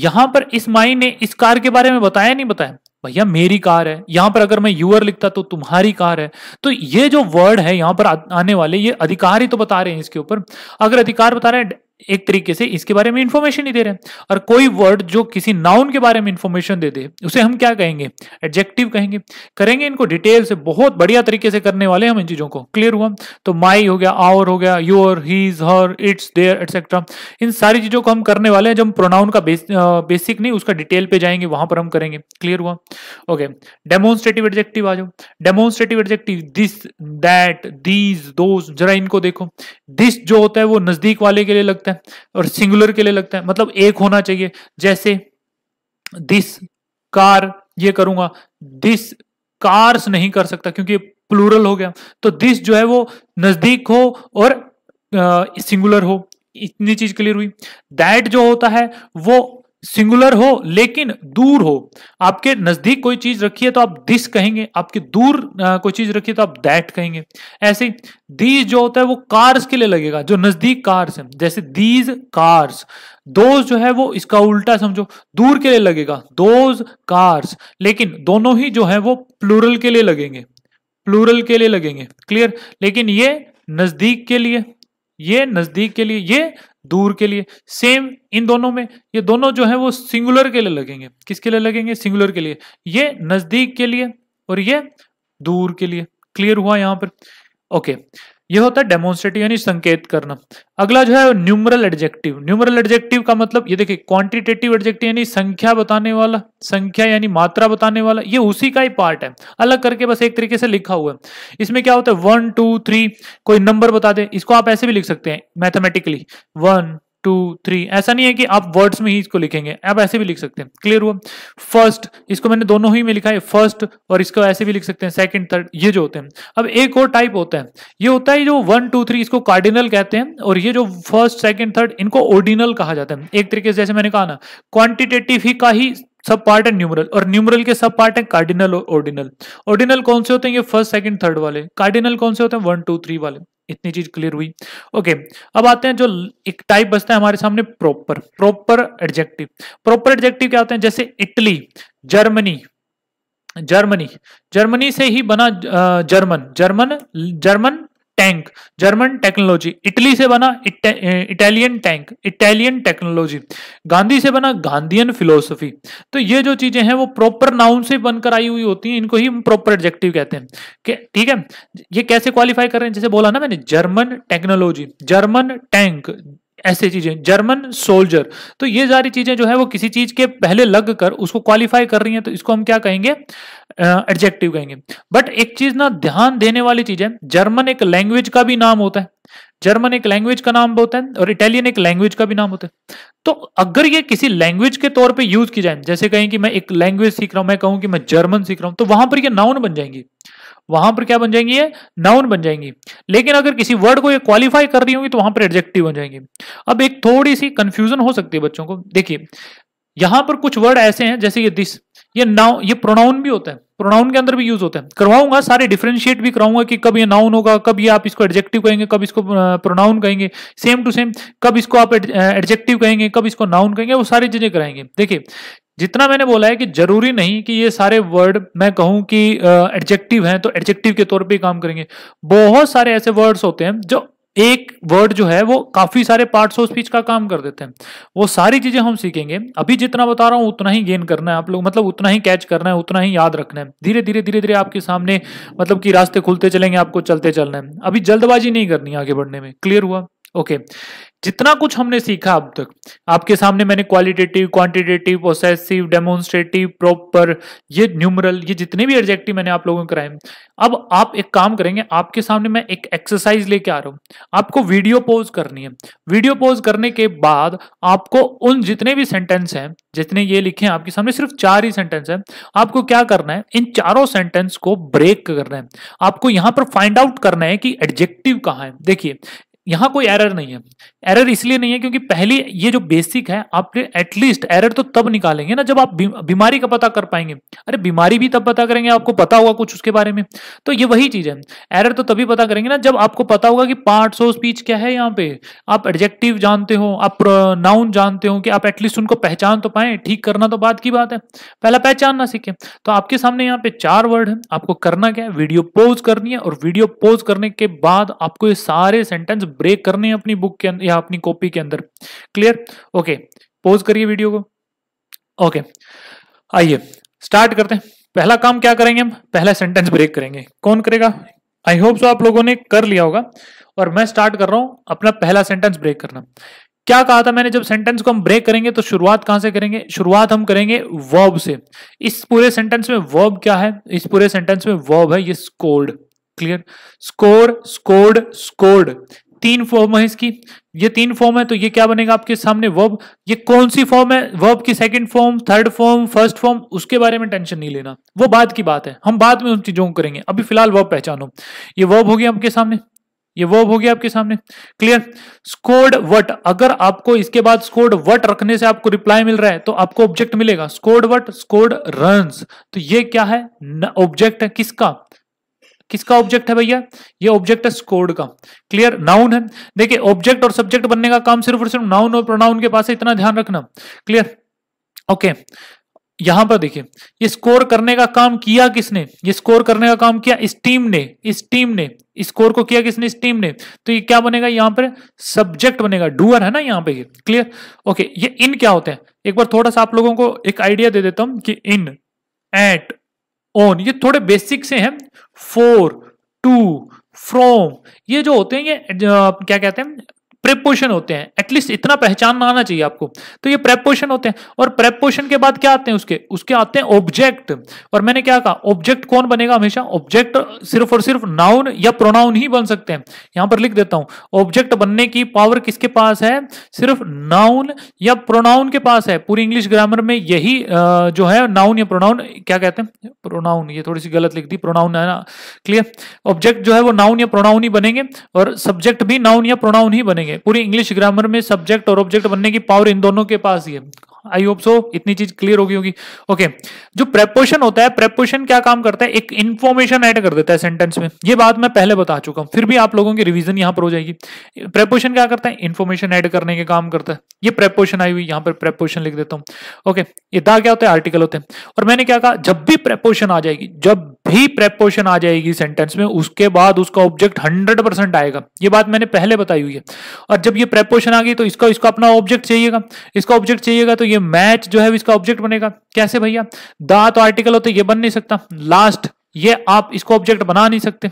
यहां पर इस माई ने इस कार के बारे में बताया नहीं बताया भैया मेरी कार है यहां पर अगर मैं यूअर लिखता तो तुम्हारी कार है तो ये जो वर्ड है यहां पर आने वाले ये अधिकार ही तो बता रहे हैं इसके ऊपर अगर अधिकार बता रहे हैं एक तरीके से इसके बारे में इंफॉर्मेशन ही दे रहे हैं और कोई वर्ड जो किसी नाउन के बारे में इंफॉर्मेशन दे दे उसे हम क्या कहेंगे एडजेक्टिव कहेंगे करेंगे इनको डिटेल से बहुत बढ़िया तरीके से करने वाले हम इन चीजों को क्लियर हुआ तो माई हो गया आवर हो गया your his her its their etcetera इन सारी चीजों को हम करने वाले हैं जब प्रोनाउन का बेस, बेसिक नहीं उसका डिटेल पे जाएंगे वहां पर हम करेंगे क्लियर हुआ ओके डेमोन्स्ट्रेटिव एडजेक्टिव आ जाओ demonstrative adjective this that these दो जरा इनको देखो दिस जो होता है वो नजदीक वाले के लिए लगता लगता है और सिंगुलर के लिए लगता है मतलब एक होना चाहिए जैसे दिस कार ये करूंगा दिस कार्स नहीं कर सकता क्योंकि प्लूरल हो गया तो दिस जो है वो नजदीक हो और सिंगुलर हो इतनी चीज क्लियर हुई दैट जो होता है वो सिंगुलर हो लेकिन दूर हो आपके नजदीक कोई चीज रखी है तो आप दिस कहेंगे आपके दूर कोई चीज रखी है तो आप दैट कहेंगे ऐसे दीज जो होता है वो कार्स के लिए लगेगा जो नजदीक कार्स है जैसे दीज कार्स दोज जो है वो इसका उल्टा समझो दूर के लिए लगेगा दोज कार्स लेकिन दोनों ही जो है वो प्लूरल के लिए लगेंगे प्लूरल के लिए लगेंगे क्लियर लेकिन ये नजदीक के लिए ये नजदीक के लिए ये दूर के लिए सेम इन दोनों में ये दोनों जो है वो सिंगुलर के लिए लगेंगे किसके लिए लगेंगे सिंगुलर के लिए ये नजदीक के लिए और ये दूर के लिए क्लियर हुआ यहां पर ओके okay. यह होता है डेमोन्स्ट्रेटिव यानी संकेत करना अगला जो है न्यूमरल एडजेक्टिव न्यूमरल एडजेक्टिव का मतलब ये देखिए क्वांटिटेटिव एडजेक्टिव यानी संख्या बताने वाला संख्या यानी मात्रा बताने वाला ये उसी का ही पार्ट है अलग करके बस एक तरीके से लिखा हुआ है इसमें क्या होता है वन टू थ्री कोई नंबर बता दे इसको आप ऐसे भी लिख सकते हैं मैथमेटिकली वन टू थ्री ऐसा नहीं है कि आप वर्ड्स में ही इसको लिखेंगे आप ऐसे भी लिख सकते हैं क्लियर हुआ फर्स्ट इसको मैंने दोनों ही में लिखा है फर्स्ट और इसको ऐसे भी लिख सकते हैं सेकंड थर्ड ये जो होते हैं अब एक और टाइप होता है ये होता है जो वन टू थ्री इसको कार्डिनल कहते हैं और ये जो फर्स्ट सेकेंड थर्ड इनको ऑर्डिनल कहा जाता है एक तरीके से जैसे मैंने कहा ना क्वान्टिटेटिव ही का ही सब पार्ट है न्यूमरल और न्यूमरल के सब पार्ट है कार्डिनल और ओर्डिनल ऑर्डिनल कौन से होते हैं ये फर्स्ट सेकंड थर्ड वाले कार्डिनल कौन से होते हैं वन टू थ्री वाले इतनी चीज क्लियर हुई ओके अब आते हैं जो एक टाइप बचता है हमारे सामने proper proper adjective proper adjective क्या होते हैं जैसे इटली जर्मनी जर्मनी जर्मनी से ही बना German German German tank German technology Italy से बना Italian tank Italian technology Gandhi से बना गांधीयन फिलोसफी तो ये जो चीजें हैं वो प्रॉपर नाउन से बनकर आई हुई होती हैं इनको ही हम प्रॉपर एडजेक्टिव कहते हैं ठीक है ये कैसे क्वालिफाई कर रहे हैं जैसे बोला ना मैंने जर्मन टेक्नोलॉजी जर्मन टैंक ऐसे चीजें जर्मन सोल्जर तो ये सारी चीजें जो है वो किसी चीज के पहले लग कर उसको क्वालिफाई कर रही हैं तो इसको हम क्या कहेंगे एडजेक्टिव कहेंगे बट एक चीज ना ध्यान देने वाली चीज है जर्मन एक लैंग्वेज का भी नाम होता है जर्मन एक लैंग्वेज का नाम होता है और इटालियन एक लैंग्वेज का भी नाम होता है तो अगर ये किसी लैंग्वेज के तौर पे यूज की जाए जैसे कहें कि मैं एक लैंग्वेज सीख रहा हूं मैं कहूं कि मैं जर्मन सीख रहा हूं तो वहां पर ये नाउन बन जाएंगी वहां पर क्या बन जाएंगी है? नाउन बन जाएंगी लेकिन अगर किसी वर्ड को ये क्वालिफाई कर रही होंगी तो वहां पर एडजेक्टिव बन जाएंगे अब एक थोड़ी सी कंफ्यूजन हो सकती है बच्चों को देखिए यहां पर कुछ वर्ड ऐसे हैं जैसे ये दिस ये नाउ ये प्रोनाउन भी होता है प्रोनाउन के अंदर भी यूज होता है करवाऊंगा सारे डिफ्रेंशिएट भी कराऊंगा कि कब ये नाउन होगा कब ये आप इसको एडजेक्टिव कहेंगे कब इसको प्रोनाउन कहेंगे सेम टू सेम कब इसको आप एडजेक्टिव कहेंगे कब इसको नाउन कहेंगे वो सारी चीजें कराएंगे देखिए जितना मैंने बोला है कि जरूरी नहीं कि ये सारे वर्ड मैं कहूं कि एडजेक्टिव हैं तो एडजेक्टिव के तौर पे काम करेंगे बहुत सारे ऐसे वर्ड्स होते हैं जो एक वर्ड जो है वो काफी सारे पार्ट्स ऑफ स्पीच का काम कर देते हैं वो सारी चीजें हम सीखेंगे अभी जितना बता रहा हूं उतना ही गेन करना है आप लोग मतलब उतना ही कैच करना है उतना ही याद रखना है धीरे धीरे धीरे धीरे आपके सामने मतलब कि रास्ते खुलते चलेंगे आपको चलते चलना है अभी जल्दबाजी नहीं करनी आगे बढ़ने में क्लियर हुआ ओके okay. जितना कुछ हमने सीखा अब तक आपके सामने मैंने qualitative quantitative possessive demonstrative proper ये न्यूमरल ये जितने भी एडजेक्टिव मैंने आप लोगों को कराए अब आप एक काम करेंगे आपके सामने मैं एक एक्सरसाइज लेके आ रहा हूं आपको वीडियो पोज करनी है वीडियो पोज करने के बाद आपको उन जितने भी सेंटेंस हैं जितने ये लिखे हैं आपके सामने सिर्फ चार ही सेंटेंस हैं आपको क्या करना है इन चारों सेंटेंस को ब्रेक करना है आपको यहां पर फाइंड आउट करना है कि एडजेक्टिव कहाँ है देखिए यहाँ कोई एरर नहीं है एरर इसलिए नहीं है क्योंकि पहली ये जो बेसिक है आपके एटलीस्ट एरर तो तब निकालेंगे ना जब आप बीमारी का पता कर पाएंगे अरे बीमारी भी तब पता करेंगे आपको पता होगा कुछ उसके बारे में तो ये वही चीज है एरर तो तभी पता करेंगे ना जब आपको पता होगा कि पार्ट ऑफ स्पीच क्या है यहाँ पे आप एडजेक्टिव जानते हो आप नाउन जानते हो कि आप एटलीस्ट उनको पहचान तो पाए ठीक करना तो बात की बात है पहला पहचान ना सीखे तो आपके सामने यहाँ पे चार वर्ड है आपको करना क्या है वीडियो पोज करनी है और वीडियो पोज करने के बाद आपको ये सारे सेंटेंस ब्रेक करने हैं अपनी बुक के अंदर या अपनी कॉपी के अंदर क्लियर ओके पोज करिए वीडियो को ओके आइए स्टार्ट करते हैं पहला काम क्या करेंगे हम पहला सेंटेंस ब्रेक करेंगे कौन करेगा आई होप सो आप लोगों ने कर लिया होगा और मैं स्टार्ट कर रहा हूं अपना पहला सेंटेंस ब्रेक करना क्या कहा था मैंने जब सेंटेंस को हम ब्रेक करेंगे तो शुरुआत कहां से करेंगे शुरुआत हम करेंगे वर्ब से इस पूरे सेंटेंस में वर्ब क्या है इस पूरे सेंटेंस में वर्ब है ये scored clear score scored scored तीन फॉर्म है इसकी ये तीन फॉर्म है तो ये क्या बनेगा आपके सामने वर्ब ये कौन सी फॉर्म है वर्ब की second form third form first form उसके बारे में टेंशन नहीं लेना वो बाद की बात है हम बाद में उन चीजों को करेंगे अभी फिलहाल वर्ब पहचानो ये वर्ब हो गया आपके सामने ये वर्ब हो गया आपके सामने क्लियर स्कोर्ड वट अगर आपको इसके बाद स्कोर्ड वट रखने से आपको रिप्लाई मिल रहा है तो आपको ऑब्जेक्ट मिलेगा स्कोर्ड वट स्कोर्ड रन तो ये क्या है ऑब्जेक्ट है किसका किसका ऑब्जेक्ट है भैया ये ऑब्जेक्ट है स्कोर्ड का क्लियर नाउन है देखिए ऑब्जेक्ट और सब्जेक्ट बनने का काम सिर्फ और सिर्फ नाउन और प्रोनाउन के पास है इतना ध्यान रखना क्लियर ओके यहां पर देखिए ये स्कोर करने का काम किया किसने ये स्कोर करने का काम किया इस टीम ने इस टीम ने स्कोर को किया किसने इस टीम ने तो ये क्या बनेगा यहां पर सब्जेक्ट बनेगा डूअर है ना यहां पे क्लियर ओके ये इन क्या होते हैं एक बार थोड़ा सा आप लोगों को एक आइडिया दे देता हूं कि इन एट ऑन ये थोड़े बेसिक से हैं फोर टू फ्रॉम ये जो होते हैं ये क्या कहते हैं प्रेपोशन होते हैं एटलीस्ट इतना पहचानना आना चाहिए आपको तो ये प्रेपोशन होते हैं और प्रेपोशन के बाद क्या आते हैं उसके उसके आते हैं ऑब्जेक्ट और मैंने क्या कहा ऑब्जेक्ट कौन बनेगा हमेशा ऑब्जेक्ट सिर्फ और सिर्फ नाउन या प्रोनाउन ही बन सकते हैं यहां पर लिख देता हूं ऑब्जेक्ट बनने की पावर किसके पास है सिर्फ नाउन या प्रोनाउन के पास है पूरी इंग्लिश ग्रामर में यही जो है नाउन या प्रोनाउन क्या कहते हैं प्रोनाउन ये थोड़ी सी गलत लिख दी प्रोनाउन है ना क्लियर ऑब्जेक्ट जो है वो नाउन या प्रोनाउन ही बनेंगे और सब्जेक्ट भी नाउन या प्रोनाउन ही बनेंगे है पूरी इंग्लिश ग्रामर में सब्जेक्ट और ऑब्जेक्ट बनने की पावर इन दोनों के पास ही है आई होप सो इतनी चीज क्लियर होगी होगी ओके जो प्रेपोशन होता है प्रेपोशन क्या काम करता है एक इन्फॉर्मेशन ऐड कर देता है सेंटेंस में ये बात मैं पहले बता चुका हूं फिर भी आप लोगों की रिवीजन यहां पर हो जाएगी प्रेपोशन क्या करता है इन्फॉर्मेशन ऐड करने के काम करता है ये प्रेपोशन आई हुई यहां पर प्रेपोशन लिख देता हूं ओके ये दा क्या होता है आर्टिकल होते हैं और मैंने क्या कहा जब भी प्रेपोशन आ जाएगी जब भी प्रेपोशन आ जाएगी सेंटेंस में उसके बाद उसका ऑब्जेक्ट हंड्रेड परसेंट आएगा ये बात मैंने पहले बताई हुई है और जब ये प्रेपोशन आ गई तो इसका इसका अपना ऑब्जेक्ट चाहिएगा इसका ऑब्जेक्ट चाहिएगा तो ये मैच जो है इसका ऑब्जेक्ट बनेगा कैसे भैया दा तो आर्टिकल होते तो ये बन नहीं सकता लास्ट ये आप इसको ऑब्जेक्ट बना नहीं सकते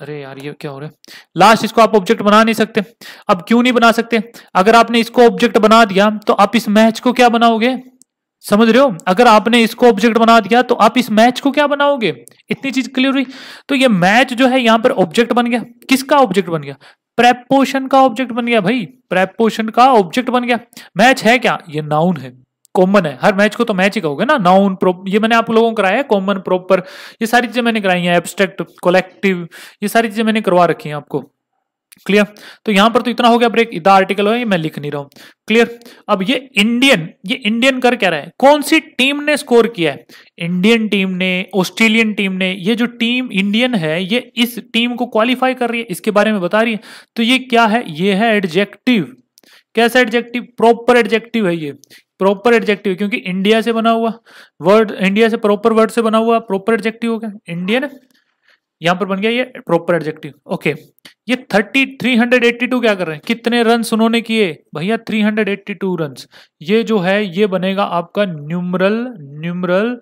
अरे यार ये क्या हो रहा है लास्ट इसको आप ऑब्जेक्ट बना नहीं सकते अब क्यों नहीं बना सकते अगर आपने इसको ऑब्जेक्ट बना दिया तो आप इस मैच को क्या बनाओगे समझ रहे हो अगर आपने इसको ऑब्जेक्ट बना दिया तो आप इस मैच को क्या बनाओगे इतनी चीज क्लियर हुई तो ये मैच जो है यहां पर ऑब्जेक्ट बन गया किसका ऑब्जेक्ट बन गया प्रेपोशन का ऑब्जेक्ट बन गया भाई प्रेपोशन का ऑब्जेक्ट बन गया मैच है क्या ये नाउन है कॉमन है हर मैच को तो मैच ही कहोगे ना नाउन प्रोप ये मैंने आप लोगों को कराया है कॉमन प्रॉपर ये सारी चीजें मैंने कराई हैं एब्स्ट्रेक्ट कलेक्टिव ये सारी चीजें मैंने करवा रखी हैं आपको क्लियर तो यहां पर तो इतना हो गया ब्रेक इधर आर्टिकल है मैं लिख नहीं रहा हूं क्लियर अब ये इंडियन ये इंडियन कर क्या रहा है कौन सी टीम ने स्कोर किया है इंडियन टीम ने ऑस्ट्रेलियन टीम ने ये जो टीम इंडियन है ये इस टीम को क्वालिफाई कर रही है इसके बारे में बता रही है तो ये क्या है ये है एडजेक्टिव कैसा एडजेक्टिव प्रॉपर एडजेक्टिव है ये प्रॉपर एडजेक्टिव क्योंकि इंडिया से बना हुआ वर्ड इंडिया से प्रॉपर वर्ड से बना हुआ प्रॉपर एडजेक्टिव हो गया इंडियन यहां पर बन गया ये प्रॉपर एडजेक्टिव ओके ये thirty three hundred eighty two क्या कर रहे हैं कितने रन उन्होंने किए भैया three hundred eighty two run ये जो है ये बनेगा आपका numeral numeral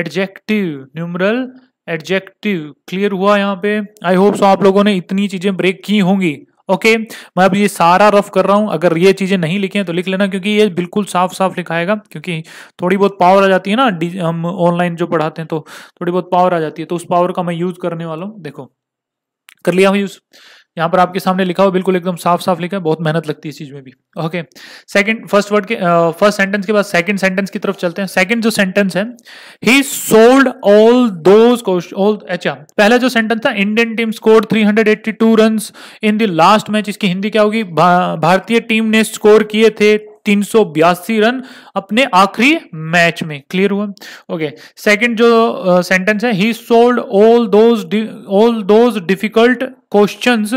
adjective numeral adjective clear हुआ यहाँ पे आई होप सो आप लोगों ने इतनी चीजें ब्रेक की होंगी ओके मैं अब ये सारा रफ कर रहा हूं अगर ये चीजें नहीं लिखी हैं तो लिख लेना क्योंकि ये बिल्कुल साफ साफ लिखाएगा क्योंकि थोड़ी बहुत पावर आ जाती है ना हम ऑनलाइन जो पढ़ाते हैं तो थोड़ी बहुत पावर आ जाती है तो उस पावर का मैं यूज करने वाला हूं देखो कर लिया हूं यूज यहाँ पर आपके सामने लिखा हो बिल्कुल एकदम साफ साफ लिखा है बहुत मेहनत लगती है इस चीज में भी ओके सेकंड फर्स्ट वर्ड के फर्स्ट uh, सेंटेंस के बाद सेकंड सेंटेंस की तरफ चलते हैं सेकंड जो सेंटेंस है he sold all those all अच्छा पहला जो सेंटेंस था Indian team score 382 hundred run in the last match इसकी हिंदी क्या होगी भा, भारतीय टीम ने स्कोर किए थे 382 रन अपने आखिरी मैच में क्लियर हुआ ओके सेकंड जो सेंटेंस है he sold all those all those difficult questions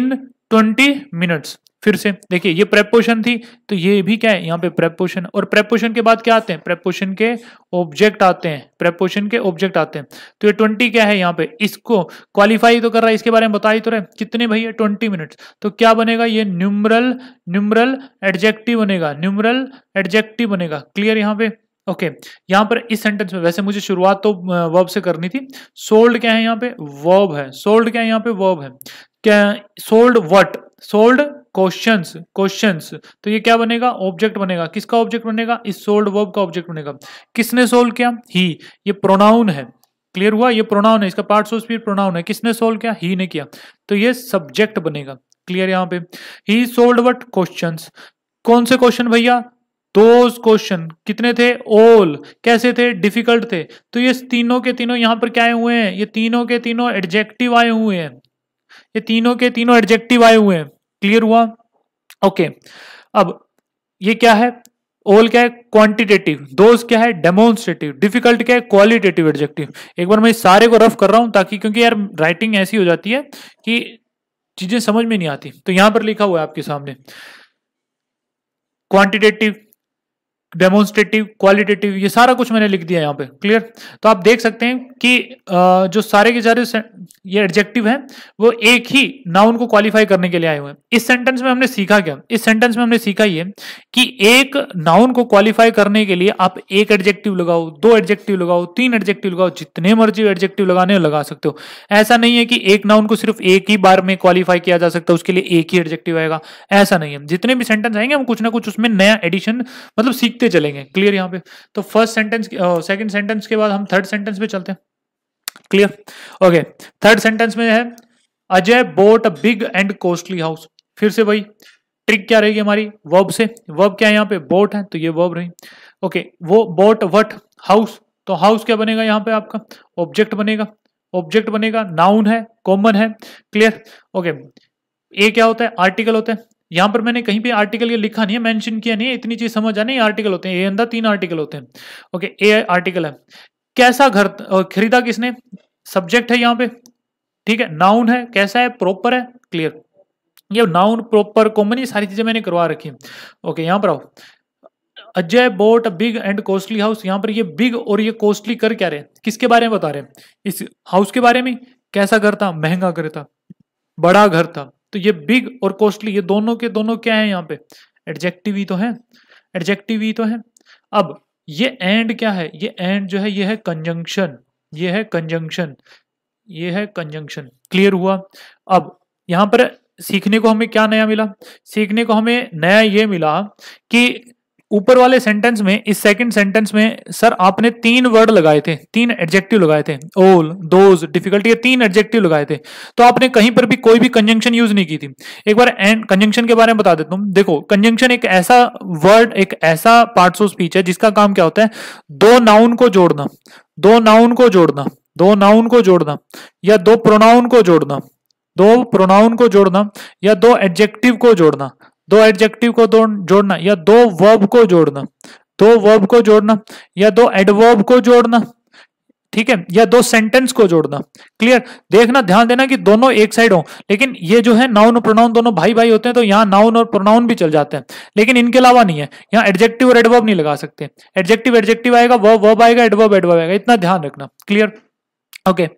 in twenty minutes फिर से देखिए ये प्रेपोशन थी तो ये भी क्या है यहाँ पे प्रेपोशन और प्रेपोशन के बाद क्या आते हैं प्रेपोशन के ऑब्जेक्ट आते हैं प्रेपोशन के ऑब्जेक्ट आते हैं तो ये ट्वेंटी क्या है यहाँ पे इसको क्वालिफाई तो कर रहा है इसके बारे में बता ही तो रहे कितने भैया ट्वेंटी मिनट्स तो क्या बनेगा ये न्यूमरल न्यूमरल एडजेक्टिव बनेगा न्यूमरल एडजेक्टिव बनेगा क्लियर यहाँ पे ओके okay, यहाँ पर इस सेंटेंस में वैसे मुझे शुरुआत तो वर्ब से करनी थी सोल्ड क्या है यहाँ पे वर्ब है सोल्ड क्या है यहाँ पे वर्ब है क्या sold what sold questions questions तो ये क्या बनेगा ऑब्जेक्ट बनेगा किसका ऑब्जेक्ट बनेगा इस सोल्ड वर्ब का ऑब्जेक्ट बनेगा किसने सोल्व किया ही ये प्रोनाउन है क्लियर हुआ ये प्रोनाउन है इसका पार्ट ऑफ स्पीड प्रोनाउन है किसने सोल्व किया ही ने किया तो ये सब्जेक्ट बनेगा क्लियर यहाँ पे ही सोल्ड वट क्वेश्चन कौन से क्वेश्चन भैया दोज क्वेश्चन कितने थे ऑल कैसे थे डिफिकल्ट थे तो ये तीनों के तीनों यहाँ पर क्या आए हुए हैं ये तीनों के तीनों एडजेक्टिव आए हुए हैं ये तीनों के तीनों एडजेक्टिव आए हुए हैं क्लियर हुआ ओके अब ये क्या है ओल क्या है क्वांटिटेटिव दोज क्या है डेमोन्स्ट्रेटिव डिफिकल्ट क्या है क्वालिटेटिव एडजेक्टिव एक बार मैं इस सारे को रफ कर रहा हूं ताकि क्योंकि यार राइटिंग ऐसी हो जाती है कि चीजें समझ में नहीं आती तो यहां पर लिखा हुआ है आपके सामने क्वांटिटेटिव डेमोन्स्ट्रेटिव क्वालिटेटिव ये सारा कुछ मैंने लिख दिया यहाँ पे क्लियर तो आप देख सकते हैं कि जो सारे के सारे ये एडजेक्टिव हैं वो एक ही नाउन को क्वालिफाई करने के लिए आए हुए हैं इस सेंटेंस में हमने सीखा क्या इस सेंटेंस में हमने सीखा ये कि एक नाउन को क्वालिफाई करने के लिए आप एक एडजेक्टिव लगाओ दो एडजेक्टिव लगाओ तीन एडजेक्टिव लगाओ जितने मर्जी एडजेक्टिव लगाने लगा सकते हो ऐसा नहीं है कि एक नाउन को सिर्फ एक ही बार में क्वालिफाई किया जा सकता है उसके लिए एक ही एडजेक्टिव आएगा ऐसा नहीं है जितने भी सेंटेंस आएंगे हम कुछ ना कुछ उसमें नया एडिशन मतलब सीखते लिखते चलेंगे क्लियर यहाँ पे तो फर्स्ट सेंटेंस सेकंड सेंटेंस के बाद हम थर्ड सेंटेंस पे चलते हैं क्लियर ओके थर्ड सेंटेंस में है Ajay bought a big and costly house फिर से भाई ट्रिक क्या रहेगी हमारी वर्ब से वर्ब क्या है यहाँ पे बोट है तो ये वर्ब रही ओके okay, वो बोट वट हाउस तो हाउस क्या बनेगा यहाँ पे आपका ऑब्जेक्ट बनेगा ऑब्जेक्ट बनेगा नाउन है कॉमन है क्लियर ओके okay, ए क्या होता है आर्टिकल होता है यहां पर मैंने कहीं पे आर्टिकल ये लिखा नहीं है मेंशन किया नहीं है इतनी चीज समझ आने आर्टिकल होते हैं ए अंदर तीन आर्टिकल होते हैं ओके ए आर्टिकल है कैसा घर खरीदा किसने सब्जेक्ट है यहाँ पे ठीक है नाउन है कैसा है प्रॉपर है क्लियर ये नाउन प्रॉपर कॉमन ही सारी चीजें मैंने करवा रखी है ओके यहाँ पर आओ Ajay bought big and costly house यहाँ पर ये बिग और ये कॉस्टली कर क्या रहे किसके बारे में बता रहे इस हाउस के बारे में कैसा घर था महंगा घर था बड़ा घर था तो ये बिग और कॉस्टली ये दोनों के दोनों क्या है यहाँ पे एडजेक्टिव ही तो है एडजेक्टिव ही तो है अब ये एंड क्या है ये एंड जो है ये है कंजंक्शन ये है कंजंक्शन ये है कंजंक्शन क्लियर हुआ अब यहाँ पर सीखने को हमें क्या नया मिला सीखने को हमें नया ये मिला कि ऊपर वाले सेंटेंस में इस सेकंड सेंटेंस में सर आपने तीन वर्ड लगाए थे तीन एडजेक्टिव लगाए थे ओल दोज डिफिकल्टी ये तीन एडजेक्टिव लगाए थे तो आपने कहीं पर भी कोई भी कंजंक्शन यूज नहीं की थी एक बार एंड कंजंक्शन के बारे में बता देता हूं देखो कंजंक्शन एक ऐसा वर्ड एक ऐसा पार्ट ऑफ स्पीच है जिसका काम क्या होता है दो नाउन को जोड़ना दो नाउन को जोड़ना दो नाउन को जोड़ना या दो प्रोनाउन को जोड़ना दो प्रोनाउन को जोड़ना या दो एडजेक्टिव को जोड़ना दो एडजेक्टिव को जोड़ना या दो वर्ब को जोड़ना दो वर्ब को जोड़ना या दो एडवर्ब को जोड़ना ठीक है या दो सेंटेंस को जोड़ना क्लियर देखना ध्यान देना कि दोनों एक साइड हो लेकिन ये जो है नाउन और प्रोनाउन दोनों भाई भाई होते हैं तो यहाँ नाउन और प्रोनाउन भी चल जाते हैं लेकिन इनके अलावा नहीं है यहाँ एडजेक्टिव और एडवर्ब नहीं लगा सकते एडजेक्टिव एडजेक्टिव आएगा वर्ब वर्ब आएगा एडवर्ब एडवर्ब आएगा इतना ध्यान रखना क्लियर ओके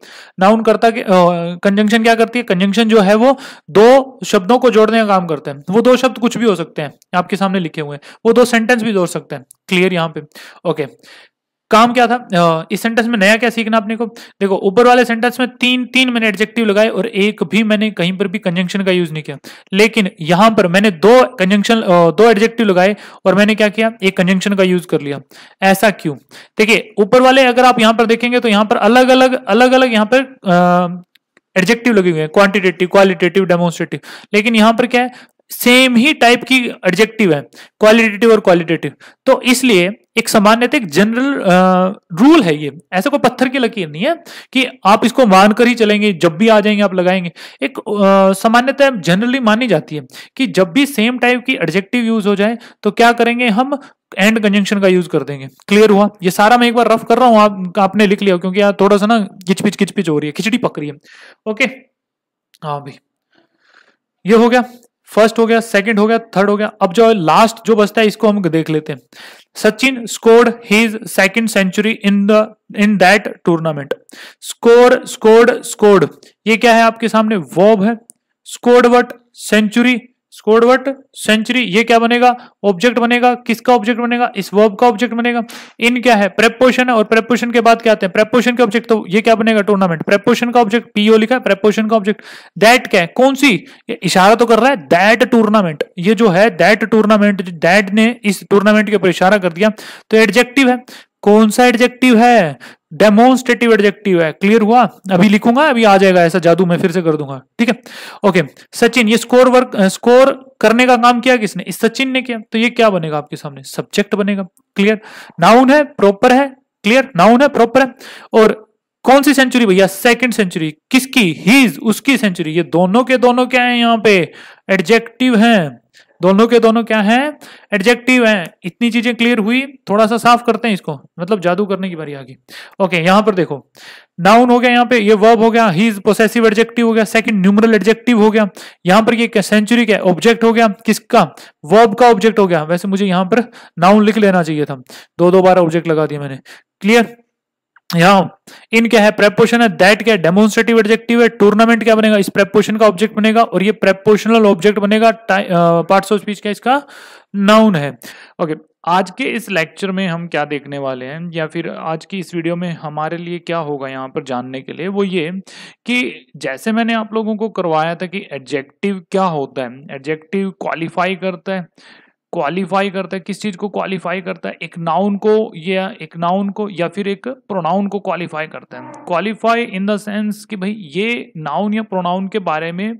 नाउन करता कंजंक्शन क्या करती है कंजंक्शन जो है वो दो शब्दों को जोड़ने का काम करते हैं वो दो शब्द कुछ भी हो सकते हैं आपके सामने लिखे हुए हैं वो दो सेंटेंस भी जोड़ सकते हैं क्लियर यहाँ पे ओके काम क्या था इस सेंटेंस में नया क्या सीखना आपने को देखो ऊपर वाले सेंटेंस में तीन तीन मैंने एडजेक्टिव लगाए और एक भी मैंने कहीं पर भी कंजंक्शन का यूज नहीं किया लेकिन यहां पर मैंने दो कंजंक्शन दो एडजेक्टिव लगाए और मैंने क्या किया एक कंजंक्शन का यूज कर लिया ऐसा क्यों देखिये ऊपर वाले अगर आप यहां पर देखेंगे तो यहां पर अलग अलग अलग अलग यहां पर एडजेक्टिव लगे हुए हैं क्वांटिटेटिव क्वालिटेटिव डेमोस्ट्रेटिव लेकिन यहां पर क्या है सेम ही टाइप की एडजेक्टिव है क्वालिटेटिव और क्वालिटेटिव तो इसलिए एक सामान्यतः एक जनरल रूल है ये ऐसा कोई पत्थर की लकीर नहीं है कि आप इसको मानकर ही चलेंगे जब भी आ जाएंगे आप लगाएंगे एक सामान्यतः जनरली मानी जाती है कि जब भी सेम टाइप की एडजेक्टिव यूज हो जाए तो क्या करेंगे हम एंड कंजंक्शन का यूज कर देंगे क्लियर हुआ ये सारा मैं एक बार रफ कर रहा हूं आप आपने लिख लिया क्योंकि यार थोड़ा सा ना किचपिच किचपिच हो रही है खिचड़ी पक रही है ओके हाँ भाई ये हो गया फर्स्ट हो गया सेकंड हो गया थर्ड हो गया अब जो लास्ट जो बचता है इसको हम देख लेते हैं Sachin scored his second century in the in that tournament score scored scored ये क्या है आपके सामने वॉब है scored what century scored what century ये क्या बनेगा ऑब्जेक्ट बनेगा किसका ऑब्जेक्ट बनेगा इस वर्ब का ऑब्जेक्ट बनेगा इन क्या है प्रेपोशन है और प्रेपोशन के बाद क्या आते हैं प्रेपोशन के ऑब्जेक्ट तो ये क्या बनेगा टूर्नामेंट प्रेपोशन का ऑब्जेक्ट पीओ लिखा है प्रेपोशन का ऑब्जेक्ट दैट क्या है कौन सी इशारा तो कर रहा है दैट टूर्नामेंट ये जो है दैट टूर्नामेंट दैट ने इस टूर्नामेंट के ऊपर इशारा कर दिया तो एडजेक्टिव है कौन सा एडजेक्टिव है डेमोन्स्ट्रेटिव एडजेक्टिव है क्लियर हुआ अभी लिखूंगा अभी आ जाएगा ऐसा जादू मैं फिर से कर दूंगा ठीक है ओके सचिन ये स्कोर वर्क स्कोर करने का काम किया किसने इस सचिन ने किया तो ये क्या बनेगा आपके सामने सब्जेक्ट बनेगा क्लियर नाउन है प्रॉपर है क्लियर नाउन है प्रॉपर है और कौन सी सेंचुरी भैया सेकंड सेंचुरी किसकी हीज उसकी सेंचुरी ये दोनों के दोनों क्या है यहाँ पे एडजेक्टिव हैं दोनों के दोनों क्या हैं एडजेक्टिव हैं इतनी चीजें क्लियर हुई थोड़ा सा साफ करते हैं इसको मतलब जादू करने की बारी आ गई ओके यहां पर देखो नाउन हो गया यहाँ पे ये वर्ब हो गया ही इज पोसेसिव एडजेक्टिव हो गया सेकंड न्यूमरल एडजेक्टिव हो गया यहाँ पर ये सेंचुरी का ऑब्जेक्ट हो गया किसका वर्ब का ऑब्जेक्ट हो गया वैसे मुझे यहाँ पर नाउन लिख लेना चाहिए था दो दो बार ऑब्जेक्ट लगा दिया मैंने क्लियर यहां इन क्या है प्रेपोशन है दैट क्या डेमोन्स्ट्रेटिव एडजेक्टिव है टूर्नामेंट क्या बनेगा इस प्रेपोशन का ऑब्जेक्ट बनेगा और ये प्रेपोशनल ऑब्जेक्ट बनेगा पार्ट ऑफ स्पीच का इसका नाउन है ओके okay, आज के इस लेक्चर में हम क्या देखने वाले हैं या फिर आज की इस वीडियो में हमारे लिए क्या होगा यहाँ पर जानने के लिए वो ये कि जैसे मैंने आप लोगों को करवाया था कि एडजेक्टिव क्या होता है एडजेक्टिव क्वालिफाई करता है क्वालिफाई करता है किस चीज को क्वालिफाई करता है एक नाउन को या एक नाउन को या फिर एक प्रोनाउन को क्वालिफाई करता है क्वालिफाई इन द सेंस कि भाई ये नाउन या प्रोनाउन के बारे में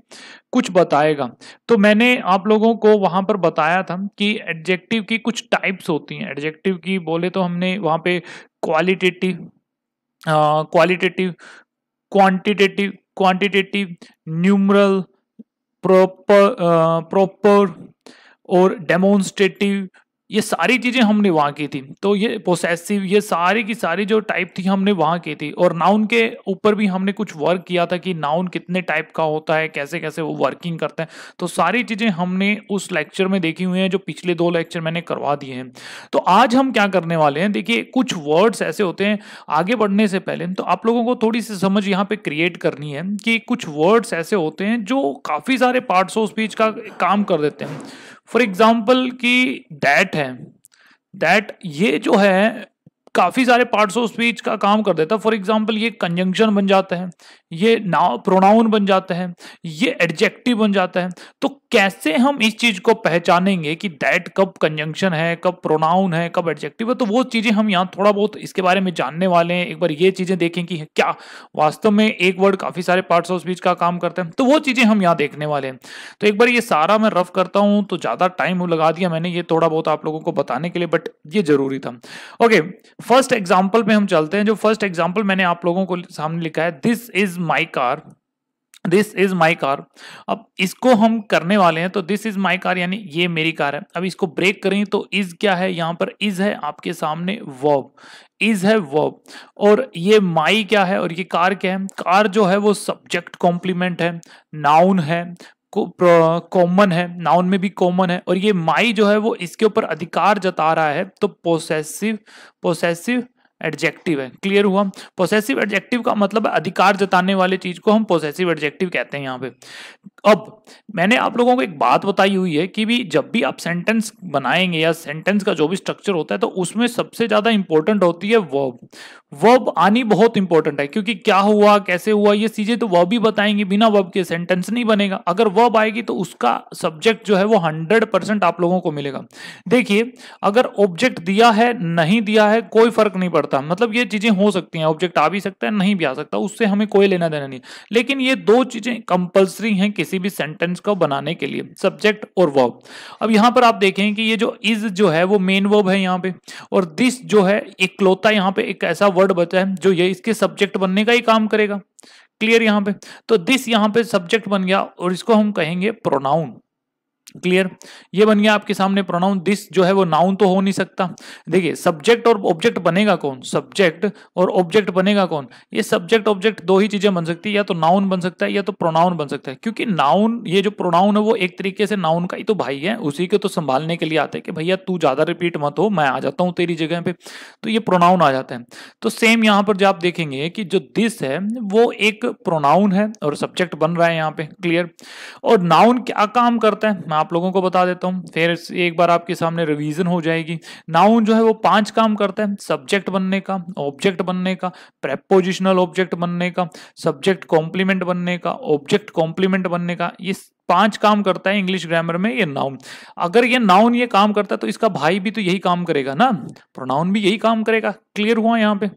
कुछ बताएगा तो मैंने आप लोगों को वहां पर बताया था कि एडजेक्टिव की कुछ टाइप्स होती हैं एडजेक्टिव की बोले तो हमने वहां पे qualitative qualitative quantitative quantitative numeral proper proper और डेमोन्स्ट्रेटिव ये सारी चीज़ें हमने वहाँ की थी तो ये पोसेसिव ये सारी की सारी जो टाइप थी हमने वहाँ की थी और नाउन के ऊपर भी हमने कुछ वर्क किया था कि नाउन कितने टाइप का होता है कैसे कैसे वो वर्किंग करते हैं तो सारी चीज़ें हमने उस लेक्चर में देखी हुई हैं जो पिछले दो लेक्चर मैंने करवा दिए हैं तो आज हम क्या करने वाले हैं देखिए कुछ वर्ड्स ऐसे होते हैं आगे बढ़ने से पहले तो आप लोगों को थोड़ी सी समझ यहाँ पर क्रिएट करनी है कि कुछ वर्ड्स ऐसे होते हैं जो काफ़ी सारे पार्ट्स ऑफ स्पीच का काम कर देते हैं फॉर एग्जाम्पल कि डैट है डैट ये जो है काफ़ी सारे पार्ट्स ऑफ स्पीच का काम कर देता है फॉर एग्जाम्पल ये कंजंक्शन बन जाते हैं ये नाउ प्रोनाउन बन जाते हैं ये एडजेक्टिव बन जाता है तो कैसे हम इस चीज़ को पहचानेंगे कि दैट कब कंजंक्शन है कब प्रोनाउन है कब एडजेक्टिव है तो वो चीज़ें हम यहाँ थोड़ा बहुत इसके बारे में जानने वाले हैं एक बार ये चीज़ें देखें कि क्या वास्तव में एक वर्ड काफ़ी सारे पार्ट्स ऑफ स्पीच का काम करते हैं तो वो चीज़ें हम यहाँ देखने वाले हैं तो एक बार ये सारा मैं रफ करता हूँ तो ज़्यादा टाइम लगा दिया मैंने ये थोड़ा बहुत आप लोगों को बताने के लिए बट ये ज़रूरी था ओके फर्स्ट एग्जाम्पल पे हम चलते हैं जो फर्स्ट एग्जाम्पल मैंने आप लोगों को सामने लिखा है this is my car this is my car अब इसको हम करने वाले हैं तो दिस इज माई कार यानी ये मेरी कार है अब इसको ब्रेक करें तो इज क्या है यहाँ पर इज है आपके सामने वर्ब इज है वर्ब और ये माई क्या है और ये कार क्या है कार जो है वो सब्जेक्ट कॉम्प्लीमेंट है नाउन है कॉमन है नाउन में भी कॉमन है और ये माई जो है वो इसके ऊपर अधिकार जता रहा है तो पोसेसिव पोसेसिव एडजेक्टिव है क्लियर हुआ पोसेसिव एडजेक्टिव का मतलब अधिकार जताने वाले चीज को हम पोसेसिव एडजेक्टिव कहते हैं यहाँ पे अब मैंने आप लोगों को एक बात बताई हुई है कि भी जब भी आप सेंटेंस बनाएंगे या सेंटेंस का जो भी स्ट्रक्चर होता है तो उसमें सबसे ज्यादा इंपॉर्टेंट होती है वर्ब वर्ब आनी बहुत इंपॉर्टेंट है क्योंकि क्या हुआ कैसे हुआ ये चीजें तो वर्ब ही बताएंगे बिना वर्ब के सेंटेंस नहीं बनेगा अगर वर्ब आएगी तो उसका सब्जेक्ट जो है वो हंड्रेड परसेंट आप लोगों को मिलेगा देखिए अगर ऑब्जेक्ट दिया है नहीं दिया है कोई फर्क नहीं पड़ता पड़ता मतलब ये चीजें हो सकती हैं ऑब्जेक्ट आ भी सकता है नहीं भी आ सकता उससे हमें कोई लेना देना नहीं लेकिन ये दो चीजें कंपलसरी हैं किसी भी सेंटेंस को बनाने के लिए सब्जेक्ट और वर्ब अब यहां पर आप देखें कि ये जो इज जो है वो मेन वर्ब है यहाँ पे और दिस जो है इकलौता यहाँ पे एक ऐसा वर्ड बचा है जो ये इसके सब्जेक्ट बनने का ही काम करेगा क्लियर यहाँ पे तो दिस यहाँ पे सब्जेक्ट बन गया और इसको हम कहेंगे प्रोनाउन क्लियर ये बन गया आपके सामने प्रोनाउन दिस जो है वो नाउन तो हो नहीं सकता देखिए सब्जेक्ट और ऑब्जेक्ट बनेगा कौन सब्जेक्ट और ऑब्जेक्ट बनेगा कौन ये सब्जेक्ट ऑब्जेक्ट दो ही चीजें बन सकती है या तो नाउन बन सकता है या तो प्रोनाउन बन सकता है क्योंकि नाउन ये जो प्रोनाउन है वो एक तरीके से नाउन का ही तो भाई है उसी को तो संभालने के लिए आते हैं कि भैया तू ज्यादा रिपीट मत हो मैं आ जाता हूँ तेरी जगह पे तो ये प्रोनाउन आ जाते हैं तो सेम यहाँ पर जो आप देखेंगे कि जो दिस है वो एक प्रोनाउन है और सब्जेक्ट बन रहा है यहाँ पे क्लियर और नाउन क्या काम करता है आप लोगों को बता देता हूँ फिर एक बार आपके सामने रिवीजन हो जाएगी नाउन जो है वो पांच काम करता है सब्जेक्ट बनने का ऑब्जेक्ट बनने का प्रेपोजिशनल ऑब्जेक्ट बनने का सब्जेक्ट कॉम्प्लीमेंट बनने का ऑब्जेक्ट कॉम्प्लीमेंट बनने का ये पांच काम करता है इंग्लिश ग्रामर में ये नाउन अगर ये नाउन ये काम करता है तो इसका भाई भी तो यही काम करेगा ना प्रोनाउन भी यही काम करेगा क्लियर हुआ यहाँ पे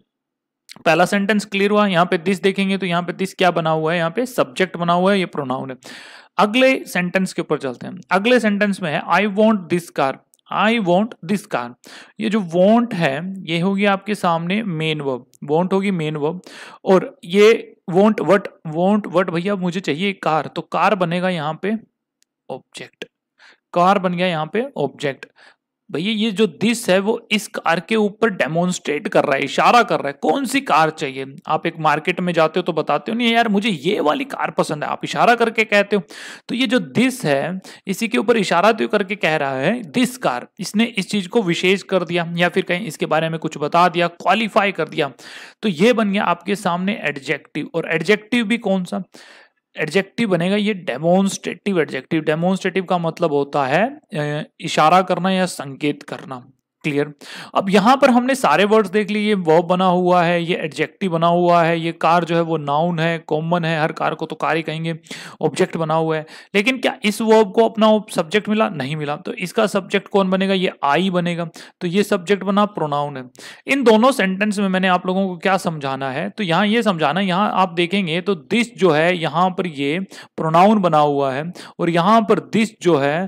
पहला सेंटेंस क्लियर हुआ यहाँ पे दिस देखेंगे तो यहाँ पे दिस क्या बना हुआ है यहाँ पे सब्जेक्ट बना हुआ है ये प्रोनाउन है अगले सेंटेंस के ऊपर चलते हैं अगले सेंटेंस में है I want this car I want this car ये जो वॉन्ट है ये होगी आपके सामने मेन वर्ब वॉन्ट होगी मेन वर्ब और ये वॉन्ट वट वॉन्ट वट भैया मुझे चाहिए कार तो कार बनेगा यहाँ पे ऑब्जेक्ट कार बन गया यहाँ पे ऑब्जेक्ट भैया ये जो दिस है वो इस कार के ऊपर डेमोन्स्ट्रेट कर रहा है इशारा कर रहा है कौन सी कार चाहिए आप एक मार्केट में जाते हो तो बताते हो नहीं यार मुझे ये वाली कार पसंद है आप इशारा करके कहते हो तो ये जो दिस है इसी के ऊपर इशारा तो करके कह रहा है दिस कार इसने इस चीज को विशेष कर दिया या फिर कहीं इसके बारे में कुछ बता दिया क्वालिफाई कर दिया तो ये बन गया आपके सामने एडजेक्टिव और एडजेक्टिव भी कौन सा एडजेक्टिव बनेगा ये डेमोन्स्ट्रेटिव एडजेक्टिव डेमोन्स्ट्रेटिव का मतलब होता है इशारा करना या संकेत करना क्लियर अब यहाँ पर हमने सारे वर्ड्स देख लिए ये वॉब बना हुआ है ये एडजेक्टिव बना हुआ है ये कार जो है वो नाउन है कॉमन है हर कार को तो कार ही कहेंगे ऑब्जेक्ट बना हुआ है लेकिन क्या इस वॉब को अपना सब्जेक्ट मिला नहीं मिला तो इसका सब्जेक्ट कौन बनेगा ये आई बनेगा तो ये सब्जेक्ट बना प्रोनाउन है इन दोनों सेंटेंस में मैंने आप लोगों को क्या समझाना है तो यहाँ ये समझाना यहाँ आप देखेंगे तो दिस जो है यहाँ पर ये प्रोनाउन बना हुआ है और यहाँ पर दिस जो है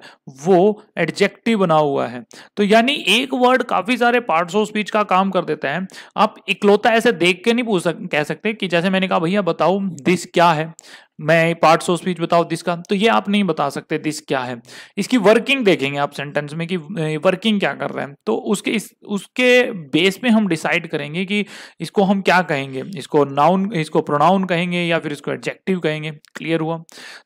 वो एडजेक्टिव बना हुआ है तो यानी एक वर्ड काफी सारे पार्ट्स ऑफ स्पीच का काम कर देता है आप इकलौता ऐसे देख के नहीं पूछ सक, कह सकते कि जैसे मैंने कहा भैया बताओ दिस क्या है मैं पार्ट्स ऑफ स्पीच बताओ दिस का तो ये आप नहीं बता सकते दिस क्या है इसकी वर्किंग देखेंगे आप सेंटेंस में कि वर्किंग क्या कर रहे हैं तो उसके इस उसके बेस पे हम डिसाइड करेंगे कि इसको हम क्या कहेंगे इसको नाउन इसको प्रोनाउन कहेंगे या फिर इसको एडजेक्टिव कहेंगे क्लियर हुआ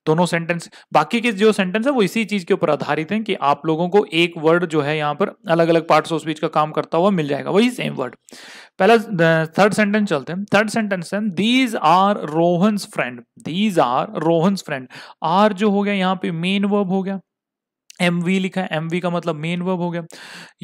दोनों सेंटेंस बाकी के जो सेंटेंस है वो इसी चीज़ के ऊपर आधारित हैं कि आप लोगों को एक वर्ड जो है यहाँ पर अलग अलग पार्ट ऑफ स्पीच का काम करता हुआ मिल जाएगा वही सेम वर्ड पहला थर्ड सेंटेंस चलते हैं थर्ड सेंटेंस है these are Rohan friend these are Rohan friend are जो हो गया यहाँ पे मेन वर्ब हो गया एम वी लिखा है एम वी का मतलब मेन वर्ब हो गया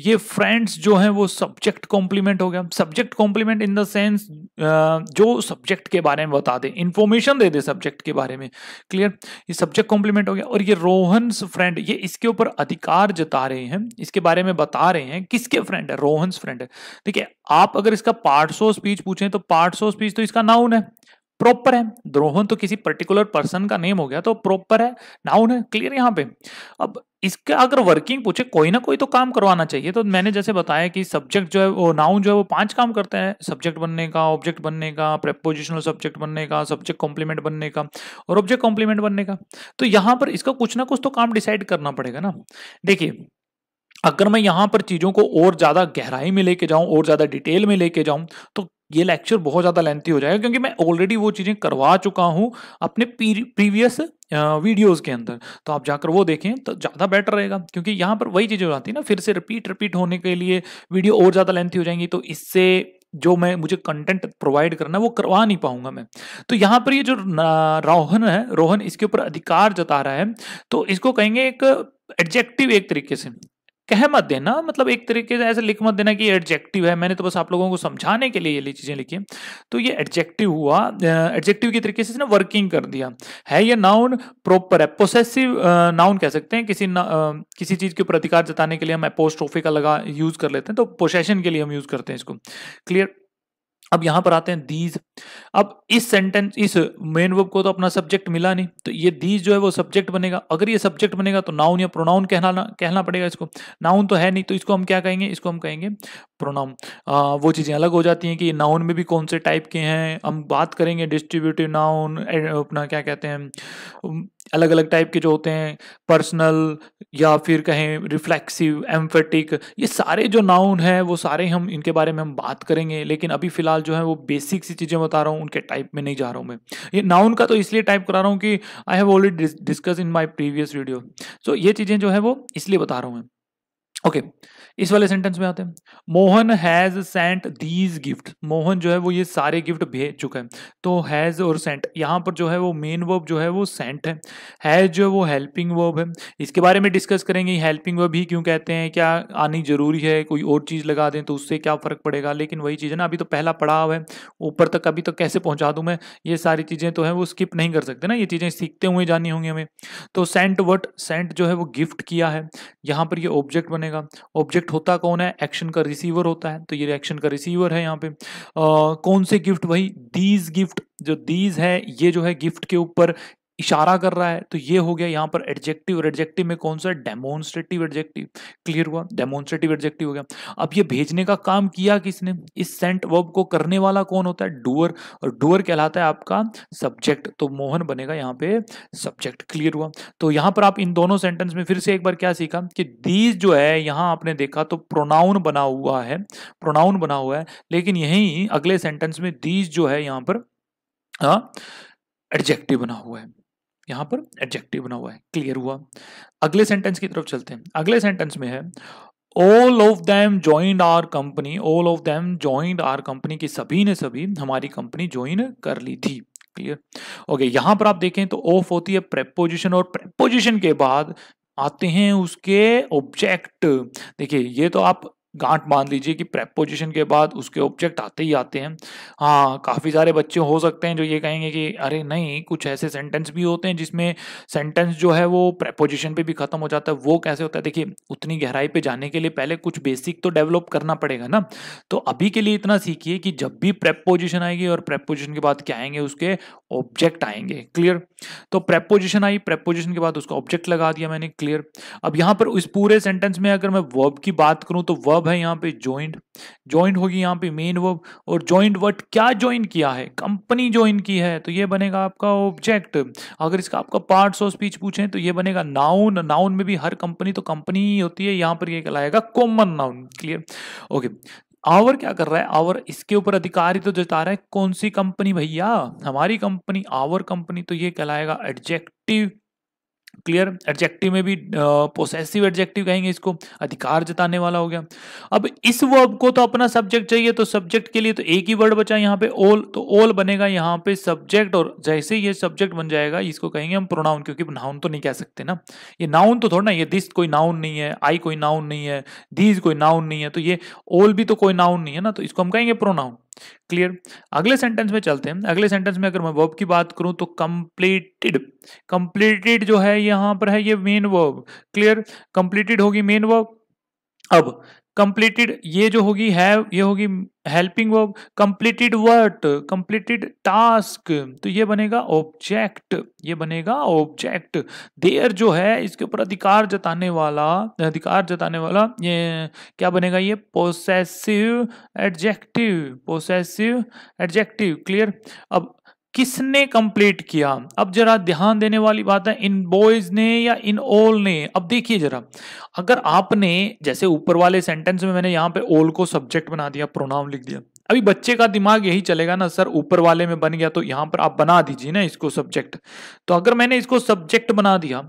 ये फ्रेंड्स जो है वो सब्जेक्ट कॉम्प्लीमेंट हो गया subject complement in the sense जो सब्जेक्ट के बारे में बता दे इन्फॉर्मेशन दे दे सब्जेक्ट के बारे में क्लियर ये सब्जेक्ट कॉम्प्लीमेंट हो गया और ये रोहन फ्रेंड ये इसके ऊपर अधिकार जता रहे हैं इसके बारे में बता रहे हैं किसके फ्रेंड है रोहनस फ्रेंड है देखिए आप अगर इसका पार्ट्स ऑफ स्पीच पूछें तो पार्ट्स ऑफ स्पीच तो इसका नाउन है प्रॉपर है द्रोहन तो किसी पर्टिकुलर पर्सन का नेम हो गया तो प्रॉपर है नाउन है क्लियर यहाँ पे अब इसका अगर वर्किंग पूछे कोई ना कोई तो काम करवाना चाहिए तो मैंने जैसे बताया कि सब्जेक्ट जो है वो नाउन जो है वो पांच काम करते हैं सब्जेक्ट बनने का ऑब्जेक्ट बनने का प्रेपोजिशनल सब्जेक्ट बनने का सब्जेक्ट कॉम्प्लीमेंट बनने का और ऑब्जेक्ट कॉम्प्लीमेंट बनने का तो यहाँ पर इसका कुछ ना कुछ तो काम डिसाइड करना पड़ेगा ना देखिए अगर मैं यहाँ पर चीज़ों को और ज़्यादा गहराई में लेके जाऊँ और ज़्यादा डिटेल में लेके जाऊँ तो ये लेक्चर बहुत ज़्यादा लेंथी हो जाएगा क्योंकि मैं ऑलरेडी वो चीज़ें करवा चुका हूँ अपने प्रीवियस वीडियोस के अंदर तो आप जाकर वो देखें तो ज़्यादा बेटर रहेगा क्योंकि यहाँ पर वही चीज़ें हो जाती है ना फिर से रिपीट रिपीट होने के लिए वीडियो और ज़्यादा लेंथी हो जाएंगी तो इससे जो मैं मुझे कंटेंट प्रोवाइड करना है वो करवा नहीं पाऊंगा मैं तो यहाँ पर ये जो रोहन है रोहन इसके ऊपर अधिकार जता रहा है तो इसको कहेंगे एक एडजेक्टिव एक तरीके से कह मत देना मतलब एक तरीके से ऐसे लिख मत देना कि एडजेक्टिव है मैंने तो बस आप लोगों को समझाने के लिए ये चीज़ें लिखी तो ये एडजेक्टिव हुआ एडजेक्टिव के तरीके से इसने वर्किंग कर दिया है ये नाउन प्रॉपर है पोसेसिव नाउन कह सकते हैं किसी न, आ, किसी चीज़ के ऊपर अधिकार जताने के लिए हम एपोस्ट्रोफी का लगा यूज़ कर लेते हैं तो पोसेशन के लिए हम यूज़ करते हैं इसको क्लियर अब यहां पर आते हैं दीज अब इस सेंटेंस इस मेन वर्ब को तो अपना सब्जेक्ट मिला नहीं तो ये दीज जो है वो सब्जेक्ट बनेगा अगर ये सब्जेक्ट बनेगा तो नाउन या प्रोनाउन कहना कहना पड़ेगा इसको नाउन तो है नहीं तो इसको हम क्या कहेंगे इसको हम कहेंगे प्रोनाउन वो चीज़ें अलग हो जाती हैं कि नाउन में भी कौन से टाइप के हैं हम बात करेंगे डिस्ट्रीब्यूटिव नाउन अपना क्या कहते हैं अलग अलग टाइप के जो होते हैं पर्सनल या फिर कहें रिफ्लेक्सिव एम्फेटिक ये सारे जो नाउन हैं वो सारे हम इनके बारे में हम बात करेंगे लेकिन अभी फ़िलहाल जो है वो बेसिक सी चीज़ें बता रहा हूँ उनके टाइप में नहीं जा रहा हूँ मैं ये नाउन का तो इसलिए टाइप करा रहा हूँ कि I have already discuss in my previous video so ये चीज़ें जो है वो इसलिए बता रहा हूँ मैं ओके okay. इस वाले सेंटेंस में आते हैं Mohan has sent these gift Mohan जो है वो ये सारे गिफ्ट भेज चुका है तो हैज और सेंट यहाँ पर जो है वो मेन वर्ब जो है वो सेंट है हैज जो है वो हेल्पिंग वर्ब है इसके बारे में डिस्कस करेंगे हेल्पिंग वर्ब ही क्यों कहते हैं क्या आनी जरूरी है कोई और चीज़ लगा दें तो उससे क्या फ़र्क पड़ेगा लेकिन वही चीज़ है ना अभी तो पहला पड़ाव है ऊपर तक अभी तक कैसे पहुँचा दूँ मैं ये सारी चीज़ें तो हैं वो स्किप नहीं कर सकते ना ये चीज़ें सीखते हुए जानी होंगी हमें तो सेंट वट सेंट जो है वो गिफ्ट किया है यहाँ पर ये ऑब्जेक्ट बनेगा ऑब्जेक्ट ऑब्जेक्ट होता कौन है एक्शन का रिसीवर होता है तो ये एक्शन का रिसीवर है यहाँ पे आ, कौन से गिफ्ट वही दीज गिफ्ट जो दीज है ये जो है गिफ्ट के ऊपर इशारा कर रहा है तो ये हो गया यहाँ पर एडजेक्टिव और एडजेक्टिव में कौन सा है डेमोन्स्ट्रेटिव एडजेक्टिव क्लियर हुआ डेमोन्स्ट्रेटिव एडजेक्टिव हो गया अब ये भेजने का काम किया किसने इस सेंट वर्ब को करने वाला कौन होता है डूअर और डूअर कहलाता है आपका सब्जेक्ट तो मोहन बनेगा यहाँ पे सब्जेक्ट क्लियर हुआ तो यहाँ पर आप इन दोनों सेंटेंस में फिर से एक बार क्या सीखा कि दीज जो है यहाँ आपने देखा तो प्रोनाउन बना हुआ है प्रोनाउन बना हुआ है लेकिन यही अगले सेंटेंस में दीज जो है यहाँ पर एडजेक्टिव हाँ, बना हुआ है यहां पर एडजेक्टिव बना हुआ है क्लियर हुआ अगले सेंटेंस की तरफ चलते हैं अगले सेंटेंस में है all of them joined our company all of them joined our company की सभी ने सभी हमारी कंपनी ज्वाइन कर ली थी क्लियर ओके यहां पर आप देखें तो ऑफ होती है प्रेपोजिशन और प्रेपोजिशन के बाद आते हैं उसके ऑब्जेक्ट देखिए ये तो आप गांठ बांध लीजिए कि प्रेपोजिशन के बाद उसके ऑब्जेक्ट आते ही आते हैं हाँ काफ़ी सारे बच्चे हो सकते हैं जो ये कहेंगे कि अरे नहीं कुछ ऐसे सेंटेंस भी होते हैं जिसमें सेंटेंस जो है वो प्रेपोजिशन पे भी ख़त्म हो जाता है वो कैसे होता है देखिए उतनी गहराई पे जाने के लिए पहले कुछ बेसिक तो डेवलप करना पड़ेगा ना तो अभी के लिए इतना सीखिए कि जब भी प्रेपोजिशन आएगी और प्रेपोजिशन के बाद क्या आएंगे उसके ऑब्जेक्ट आएंगे क्लियर तो प्रेपोजिशन आई प्रेपोजिशन के बाद उसका ऑब्जेक्ट लगा दिया मैंने क्लियर अब यहाँ पर इस पूरे सेंटेंस में अगर मैं वर्ब की बात करूँ तो वर्ब वर्ब है यहाँ पे ज्वाइंट ज्वाइंट होगी यहाँ पे मेन वर्ब और ज्वाइंट वर्ड क्या ज्वाइन किया है कंपनी ज्वाइन की है तो ये बनेगा आपका ऑब्जेक्ट अगर इसका आपका पार्ट्स ऑफ स्पीच पूछें तो ये बनेगा नाउन नाउन में भी हर कंपनी तो कंपनी ही होती है यहाँ पर यह कहलाएगा common noun clear okay our क्या कर रहा है आवर इसके ऊपर अधिकारी तो जता रहा है कौन सी कंपनी भैया हमारी कंपनी आवर कंपनी तो ये कहलाएगा एडजेक्टिव क्लियर एडजेक्टिव में भी पोसेसिव एडजेक्टिव कहेंगे इसको अधिकार जताने वाला हो गया अब इस वर्ब को तो अपना सब्जेक्ट चाहिए तो सब्जेक्ट के लिए तो एक ही वर्ड बचा यहाँ पे ओल तो ओल बनेगा यहाँ पे सब्जेक्ट और जैसे ये सब्जेक्ट बन जाएगा इसको कहेंगे हम प्रोनाउन क्योंकि नाउन तो नहीं कह सकते ना ये नाउन तो थोड़ा ना ये दिस कोई नाउन नहीं है आई कोई नाउन नहीं है दीज कोई नाउन नहीं है तो ये ओल भी तो कोई नाउन नहीं है ना तो इसको हम कहेंगे प्रोनाउन क्लियर अगले सेंटेंस में चलते हैं अगले सेंटेंस में अगर मैं वर्ब की बात करूं तो कंप्लीटेड कंप्लीटेड जो है यहां पर है ये मेन वर्ब क्लियर कंप्लीटेड होगी मेन वर्ब अब कंप्लीटेड ये जो होगी है ये होगी helping verb completed what completed task तो ये बनेगा ऑब्जेक्ट ये बनेगा ऑब्जेक्ट देयर जो है इसके ऊपर अधिकार जताने वाला अधिकार जताने वाला ये क्या बनेगा ये possessive adjective possessive adjective clear अब किसने कंप्लीट किया अब जरा ध्यान देने वाली बात है इन बॉयज ने या इन ऑल ने अब देखिए जरा अगर आपने जैसे ऊपर वाले सेंटेंस में मैंने यहाँ पे ऑल को सब्जेक्ट बना दिया प्रोनाउन लिख दिया अभी बच्चे का दिमाग यही चलेगा ना सर ऊपर वाले में बन गया तो यहाँ पर आप बना दीजिए ना इसको सब्जेक्ट तो अगर मैंने इसको सब्जेक्ट बना दिया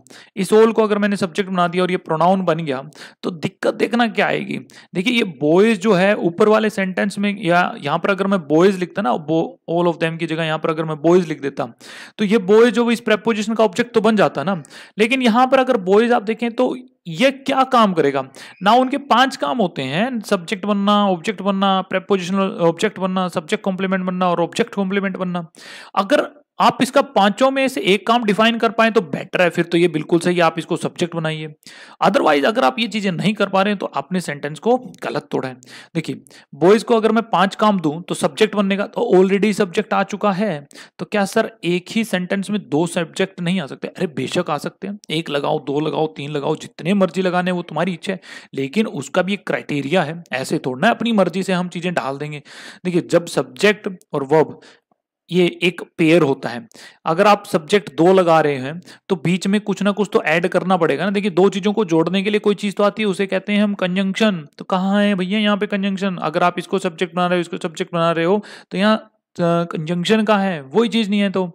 इस ओल को अगर मैंने सब्जेक्ट बना दिया और ये प्रोनाउन बन गया तो दिक्कत देखना क्या आएगी देखिए ये बॉयज जो है ऊपर वाले सेंटेंस में या यहाँ पर अगर मैं बॉयज लिखता ना ऑल ऑफ देम की जगह यहाँ पर अगर मैं बॉयज लिख देता तो ये बॉयज जो इस प्रपोजिशन का ऑब्जेक्ट तो बन जाता ना लेकिन यहाँ पर अगर बॉयज आप देखें तो ये क्या काम करेगा ना उनके पांच काम होते हैं सब्जेक्ट बनना ऑब्जेक्ट बनना प्रेपोजिशनल ऑब्जेक्ट बनना सब्जेक्ट कॉम्प्लीमेंट बनना और ऑब्जेक्ट कॉम्प्लीमेंट बनना अगर आप इसका पांचों में से एक काम डिफाइन कर पाए तो बेटर है फिर तो ये बिल्कुल सही आप इसको सब्जेक्ट बनाइए अदरवाइज अगर आप ये चीजें नहीं कर पा रहे हैं तो आपने सेंटेंस को गलत तोड़ा है देखिए बॉयज को अगर मैं पांच काम दूं तो सब्जेक्ट बनने का तो ऑलरेडी सब्जेक्ट आ चुका है तो क्या सर एक ही सेंटेंस में दो सब्जेक्ट नहीं आ सकते अरे बेशक आ सकते हैं एक लगाओ दो लगाओ तीन लगाओ जितने मर्जी लगाने वो तुम्हारी इच्छा है लेकिन उसका भी एक क्राइटेरिया है ऐसे तोड़ना है अपनी मर्जी से हम चीजें डाल देंगे देखिए जब सब्जेक्ट और वर्ब ये एक पेयर होता है अगर आप सब्जेक्ट दो लगा रहे हैं तो बीच में कुछ ना कुछ तो ऐड करना पड़ेगा ना देखिए दो चीज़ों को जोड़ने के लिए कोई चीज़ तो आती है उसे कहते हैं हम कंजंक्शन तो कहाँ है भैया यहाँ पे कंजंक्शन अगर आप इसको सब्जेक्ट बना रहे हो इसको सब्जेक्ट बना रहे हो तो यहाँ कंजंक्शन का है वही चीज नहीं है तो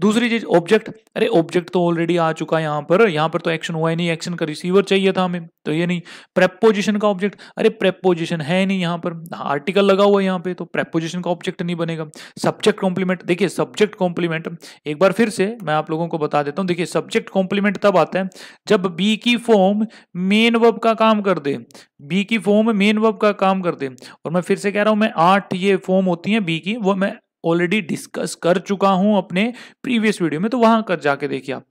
दूसरी चीज ऑब्जेक्ट अरे ऑब्जेक्ट तो ऑलरेडी आ चुका है यहाँ पर यहाँ पर तो एक्शन हुआ ही नहीं एक्शन का रिसीवर चाहिए था हमें तो ये नहीं प्रेपोजिशन का ऑब्जेक्ट अरे प्रेपोजिशन है नहीं यहाँ पर आर्टिकल लगा हुआ है यहाँ पे तो प्रेपोजिशन का ऑब्जेक्ट नहीं बनेगा सब्जेक्ट कॉम्प्लीमेंट देखिए सब्जेक्ट कॉम्प्लीमेंट एक बार फिर से मैं आप लोगों को बता देता हूँ देखिए सब्जेक्ट कॉम्प्लीमेंट तब आता है जब बी की फॉर्म मेन वर्ब का काम कर दे बी की फॉर्म मेन वर्ब का काम कर दे और मैं फिर से कह रहा हूँ मैं आठ ये फॉर्म होती है बी की वो मैं ऑलरेडी डिस्कस कर चुका हूं अपने प्रीवियस वीडियो में तो वहां कर जाके देखिए आप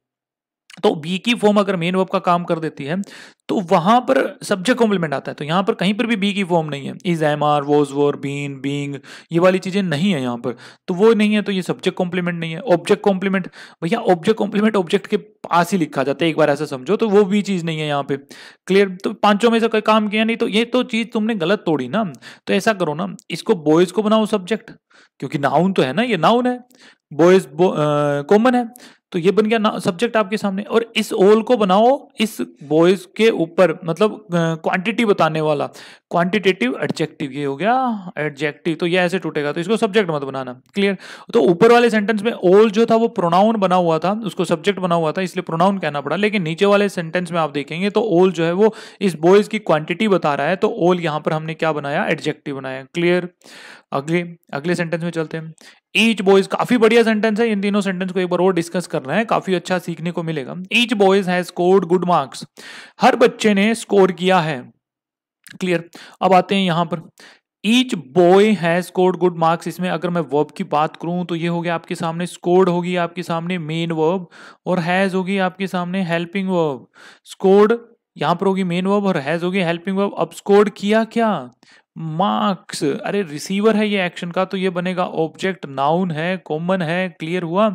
तो बी की फॉर्म अगर मेन वर्ब का काम कर देती है तो वहां पर सब्जेक्ट कॉम्प्लीमेंट आता है तो यहां पर कहीं पर भी बी की फॉर्म नहीं है is am are was were been being ये वाली चीजें नहीं है यहाँ पर तो वो नहीं है तो ये सब्जेक्ट कॉम्प्लीमेंट नहीं है ऑब्जेक्ट कॉम्प्लीमेंट भैया ऑब्जेक्ट कॉम्प्लीमेंट ऑब्जेक्ट के पास ही लिखा जाता है एक बार ऐसा समझो तो वो भी चीज नहीं है यहाँ पे क्लियर तो पांचों में से कोई काम किया नहीं तो ये तो चीज तुमने गलत तोड़ी ना तो ऐसा करो ना इसको बॉयज को बनाओ सब्जेक्ट क्योंकि नाउन तो है ना ये नाउन है बॉयज कॉमन है तो ये बन गया सब्जेक्ट आपके सामने और इस ओल को बनाओ इस बॉयज के ऊपर मतलब क्वांटिटी बताने वाला क्वांटिटेटिव एडजेक्टिव ये हो गया एडजेक्टिव तो ये ऐसे टूटेगा तो इसको सब्जेक्ट मत बनाना क्लियर तो ऊपर वाले सेंटेंस में ओल जो था वो प्रोनाउन बना हुआ था उसको सब्जेक्ट बना हुआ था इसलिए प्रोनाउन कहना पड़ा लेकिन नीचे वाले सेंटेंस में आप देखेंगे तो ओल जो है वो इस बॉयज की क्वांटिटी बता रहा है तो ओल यहां पर हमने क्या बनाया एडजेक्टिव बनाया क्लियर अगले अगले सेंटेंस में चलते हैं ईच बॉयज काफी बढ़िया सेंटेंस है इन तीनों सेंटेंस को एक बार और डिस्कस करना है काफी अच्छा सीखने को मिलेगा each boys has scored good marks हर बच्चे ने स्कोर किया है क्लियर अब आते हैं यहां पर each boy has scored good marks इसमें अगर मैं वर्ब की बात करूं तो ये हो गया आपके सामने स्कोर्ड होगी आपके सामने मेन वर्ब और हैज होगी आपके सामने हेल्पिंग वर्ब स्कोर्ड यहां पर होगी मेन वर्ब और हैज होगी हेल्पिंग वर्ब अब स्कोर्ड किया क्या मार्क्स अरे रिसीवर है ये एक्शन का तो ये बनेगा ऑब्जेक्ट नाउन है कॉमन है क्लियर हुआ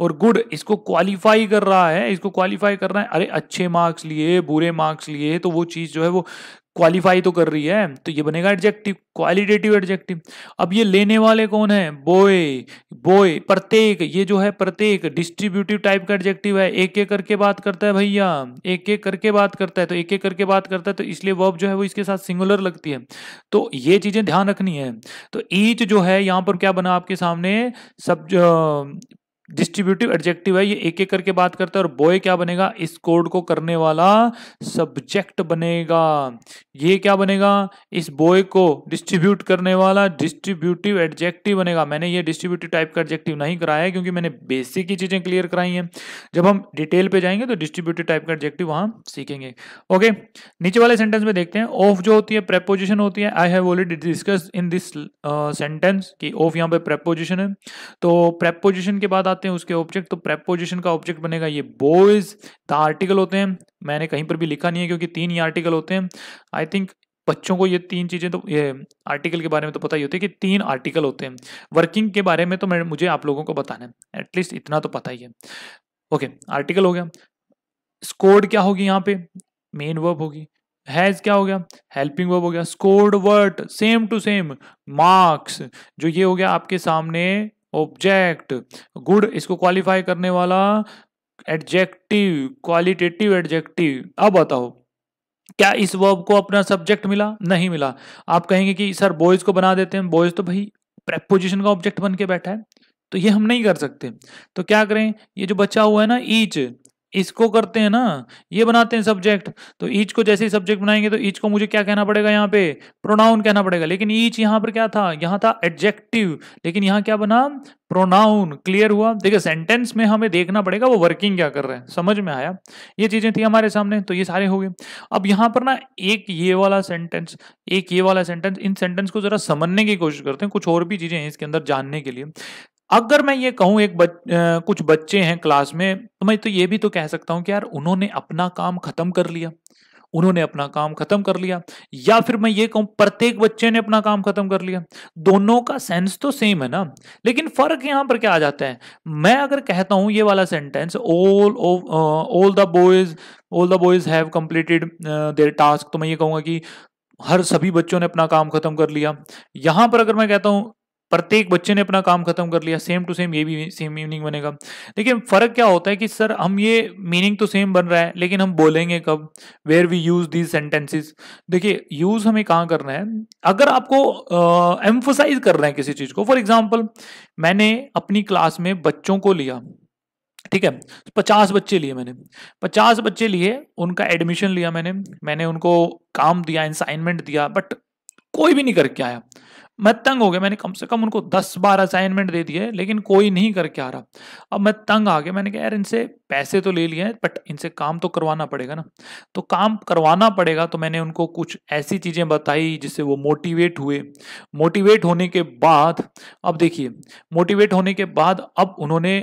और गुड इसको क्वालिफाई कर रहा है इसको क्वालिफाई कर रहा है अरे अच्छे मार्क्स लिए बुरे मार्क्स लिए तो वो चीज जो है वो क्वालिफाई तो कर रही है तो ये बनेगा एडजेक्टिव क्वालिटेटिव एडजेक्टिव अब ये लेने वाले कौन है बोए बोए प्रत्येक ये जो है प्रत्येक डिस्ट्रीब्यूटिव टाइप का एडजेक्टिव है एक एक करके बात करता है भैया एक एक करके बात करता है तो एक एक करके बात करता है तो इसलिए वर्ब जो है वो इसके साथ सिंगुलर लगती है तो ये चीजें ध्यान रखनी है तो ईच जो है यहाँ पर क्या बना आपके सामने सब डिस्ट्रीब्यूटिव एडजेक्टिव है ये एक एक करके बात करता है और बॉय क्या बनेगा इस कोड को करने वाला सब्जेक्ट बनेगा ये क्या बनेगा इस बॉय को डिस्ट्रीब्यूट करने वाला डिस्ट्रीब्यूटिव एडजेक्टिव बनेगा मैंने ये डिस्ट्रीब्यूटिव टाइप का एडजेक्टिव नहीं कराया क्योंकि मैंने बेसिक ही चीज़ें क्लियर कराई हैं जब हम डिटेल पे जाएंगे तो डिस्ट्रीब्यूटिव टाइप का एडजेक्टिव वहां सीखेंगे ओके नीचे वाले सेंटेंस में देखते हैं ऑफ जो होती है प्रेपोजिशन होती है I have already discuss in this sentence कि ऑफ यहाँ पे प्रेपोजिशन है तो प्रेपोजिशन के बाद आते हैं उसके ऑब्जेक्ट तो प्रेपोजिशन का ऑब्जेक्ट बनेगा ये बोइज द आर्टिकल होते हैं मैंने कहीं पर भी लिखा नहीं है क्योंकि तीन ही आर्टिकल होते हैं आई थिंक बच्चों को ये तीन चीज़ें तो ये आर्टिकल के बारे में तो पता ही होती है कि तीन आर्टिकल होते हैं वर्किंग के बारे में तो मैं मुझे आप लोगों को बताना है एटलीस्ट इतना तो पता ही है ओके आर्टिकल हो गया स्कोर्ड क्या होगी यहाँ पे मेन वर्ब होगी हैज क्या हो गया हेल्पिंग वर्ब हो गया scored word same to same marks जो ये हो गया आपके सामने ऑब्जेक्ट गुड इसको क्वालिफाई करने वाला एडजेक्टिव क्वालिटेटिव एडजेक्टिव अब बताओ क्या इस वर्ब को अपना सब्जेक्ट मिला नहीं मिला आप कहेंगे कि सर बॉयज को बना देते हैं बॉयज तो भाई प्रेपोजिशन का ऑब्जेक्ट बन के बैठा है तो ये हम नहीं कर सकते तो क्या करें ये जो बचा हुआ है ना ईच इसको करते हैं ना ये बनाते हैं सब्जेक्ट तो ईच को जैसे ही सब्जेक्ट बनाएंगे तो ईच को मुझे क्या कहना पड़ेगा यहाँ पे प्रोनाउन कहना पड़ेगा लेकिन ईच यहाँ पर क्या था यहाँ था एडजेक्टिव लेकिन यहाँ क्या बना प्रोनाउन क्लियर हुआ देखिए सेंटेंस में हमें देखना पड़ेगा वो वर्किंग क्या कर रहे हैं समझ में आया ये चीजें थी हमारे सामने तो ये सारे हो गए अब यहाँ पर ना एक ये वाला सेंटेंस एक ये वाला सेंटेंस इन सेंटेंस को जरा समझने की कोशिश करते हैं कुछ और भी चीजें हैं इसके अंदर जानने के लिए अगर मैं ये कहूँ एक बच, आ, कुछ बच्चे हैं क्लास में तो मैं तो ये भी तो कह सकता हूँ कि यार उन्होंने अपना काम खत्म कर लिया उन्होंने अपना काम खत्म कर लिया या फिर मैं ये कहूँ प्रत्येक बच्चे ने अपना काम खत्म कर लिया दोनों का सेंस तो सेम है ना लेकिन फर्क यहां पर क्या आ जाता है मैं अगर कहता हूँ ये वाला sentence all all the boys all the boys have completed their task तो मैं ये कहूँगा कि हर सभी बच्चों ने अपना काम खत्म कर लिया यहां पर अगर मैं कहता हूँ प्रत्येक बच्चे ने अपना काम खत्म कर लिया सेम टू सेम ये भी सेम मीनिंग बनेगा देखिए फर्क क्या होता है कि सर हम ये मीनिंग तो सेम बन रहा है लेकिन हम बोलेंगे कब where we use these sentences देखिए यूज हमें कहाँ करना है अगर आपको एम्फोसाइज uh, करना है किसी चीज को फॉर एग्जाम्पल मैंने अपनी क्लास में बच्चों को लिया ठीक है तो पचास बच्चे लिए मैंने पचास बच्चे लिए उनका एडमिशन लिया मैंने मैंने उनको काम दिया असाइनमेंट दिया बट कोई भी नहीं करके आया मैं तंग हो गया मैंने कम से कम उनको दस बार असाइनमेंट दे दिए लेकिन कोई नहीं करके आ रहा अब मैं तंग आ गया मैंने कहा यार इनसे पैसे तो ले लिए हैं बट इनसे काम तो करवाना पड़ेगा ना तो काम करवाना पड़ेगा तो मैंने उनको कुछ ऐसी चीज़ें बताई जिससे वो मोटिवेट हुए मोटिवेट होने के बाद अब देखिए मोटिवेट होने के बाद अब उन्होंने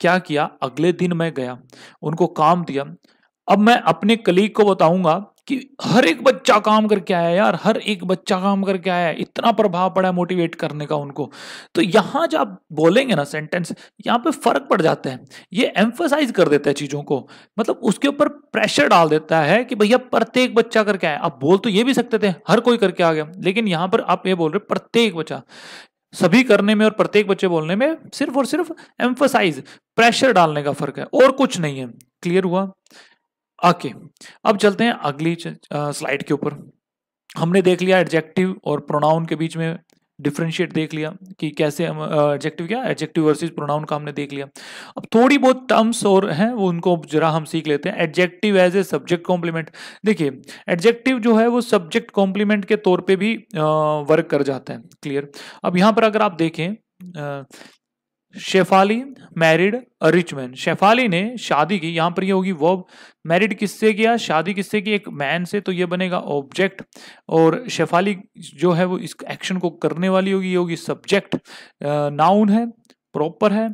क्या किया अगले दिन मैं गया उनको काम दिया अब मैं अपने कलीग को बताऊंगा कि हर एक बच्चा काम करके आया यार हर एक बच्चा काम करके आया इतना प्रभाव पड़ा है मोटिवेट करने का उनको तो यहां जो आप बोलेंगे ना सेंटेंस यहाँ पे फर्क पड़ जाता है ये एम्फोसाइज कर देता है चीज़ों को मतलब उसके ऊपर प्रेशर डाल देता है कि भैया प्रत्येक बच्चा करके आया आप बोल तो ये भी सकते थे हर कोई करके आ गया लेकिन यहाँ पर आप ये बोल रहे प्रत्येक बच्चा सभी करने में और प्रत्येक बच्चे बोलने में सिर्फ और सिर्फ एम्फोसाइज प्रेशर डालने का फर्क है और कुछ नहीं है क्लियर हुआ ओके अब चलते हैं अगली स्लाइड के ऊपर हमने देख लिया एडजेक्टिव और प्रोनाउन के बीच में डिफ्रेंशिएट देख लिया कि कैसे हम एडजेक्टिव क्या एडजेक्टिव वर्सेस प्रोनाउन का हमने देख लिया अब थोड़ी बहुत टर्म्स और हैं वो उनको जरा हम सीख लेते हैं adjective as a subject complement देखिए एडजेक्टिव जो है वो सब्जेक्ट कॉम्प्लीमेंट के तौर पे भी वर्क कर जाता है क्लियर अब यहाँ पर अगर आप देखें Shefali married a rich man Shefali ने शादी की यहाँ पर ये होगी वर्ब मैरिड किससे किया शादी किससे की एक मैन से तो ये बनेगा ऑब्जेक्ट और शेफाली जो है वो इस एक्शन को करने वाली होगी ये होगी सब्जेक्ट नाउन है प्रॉपर है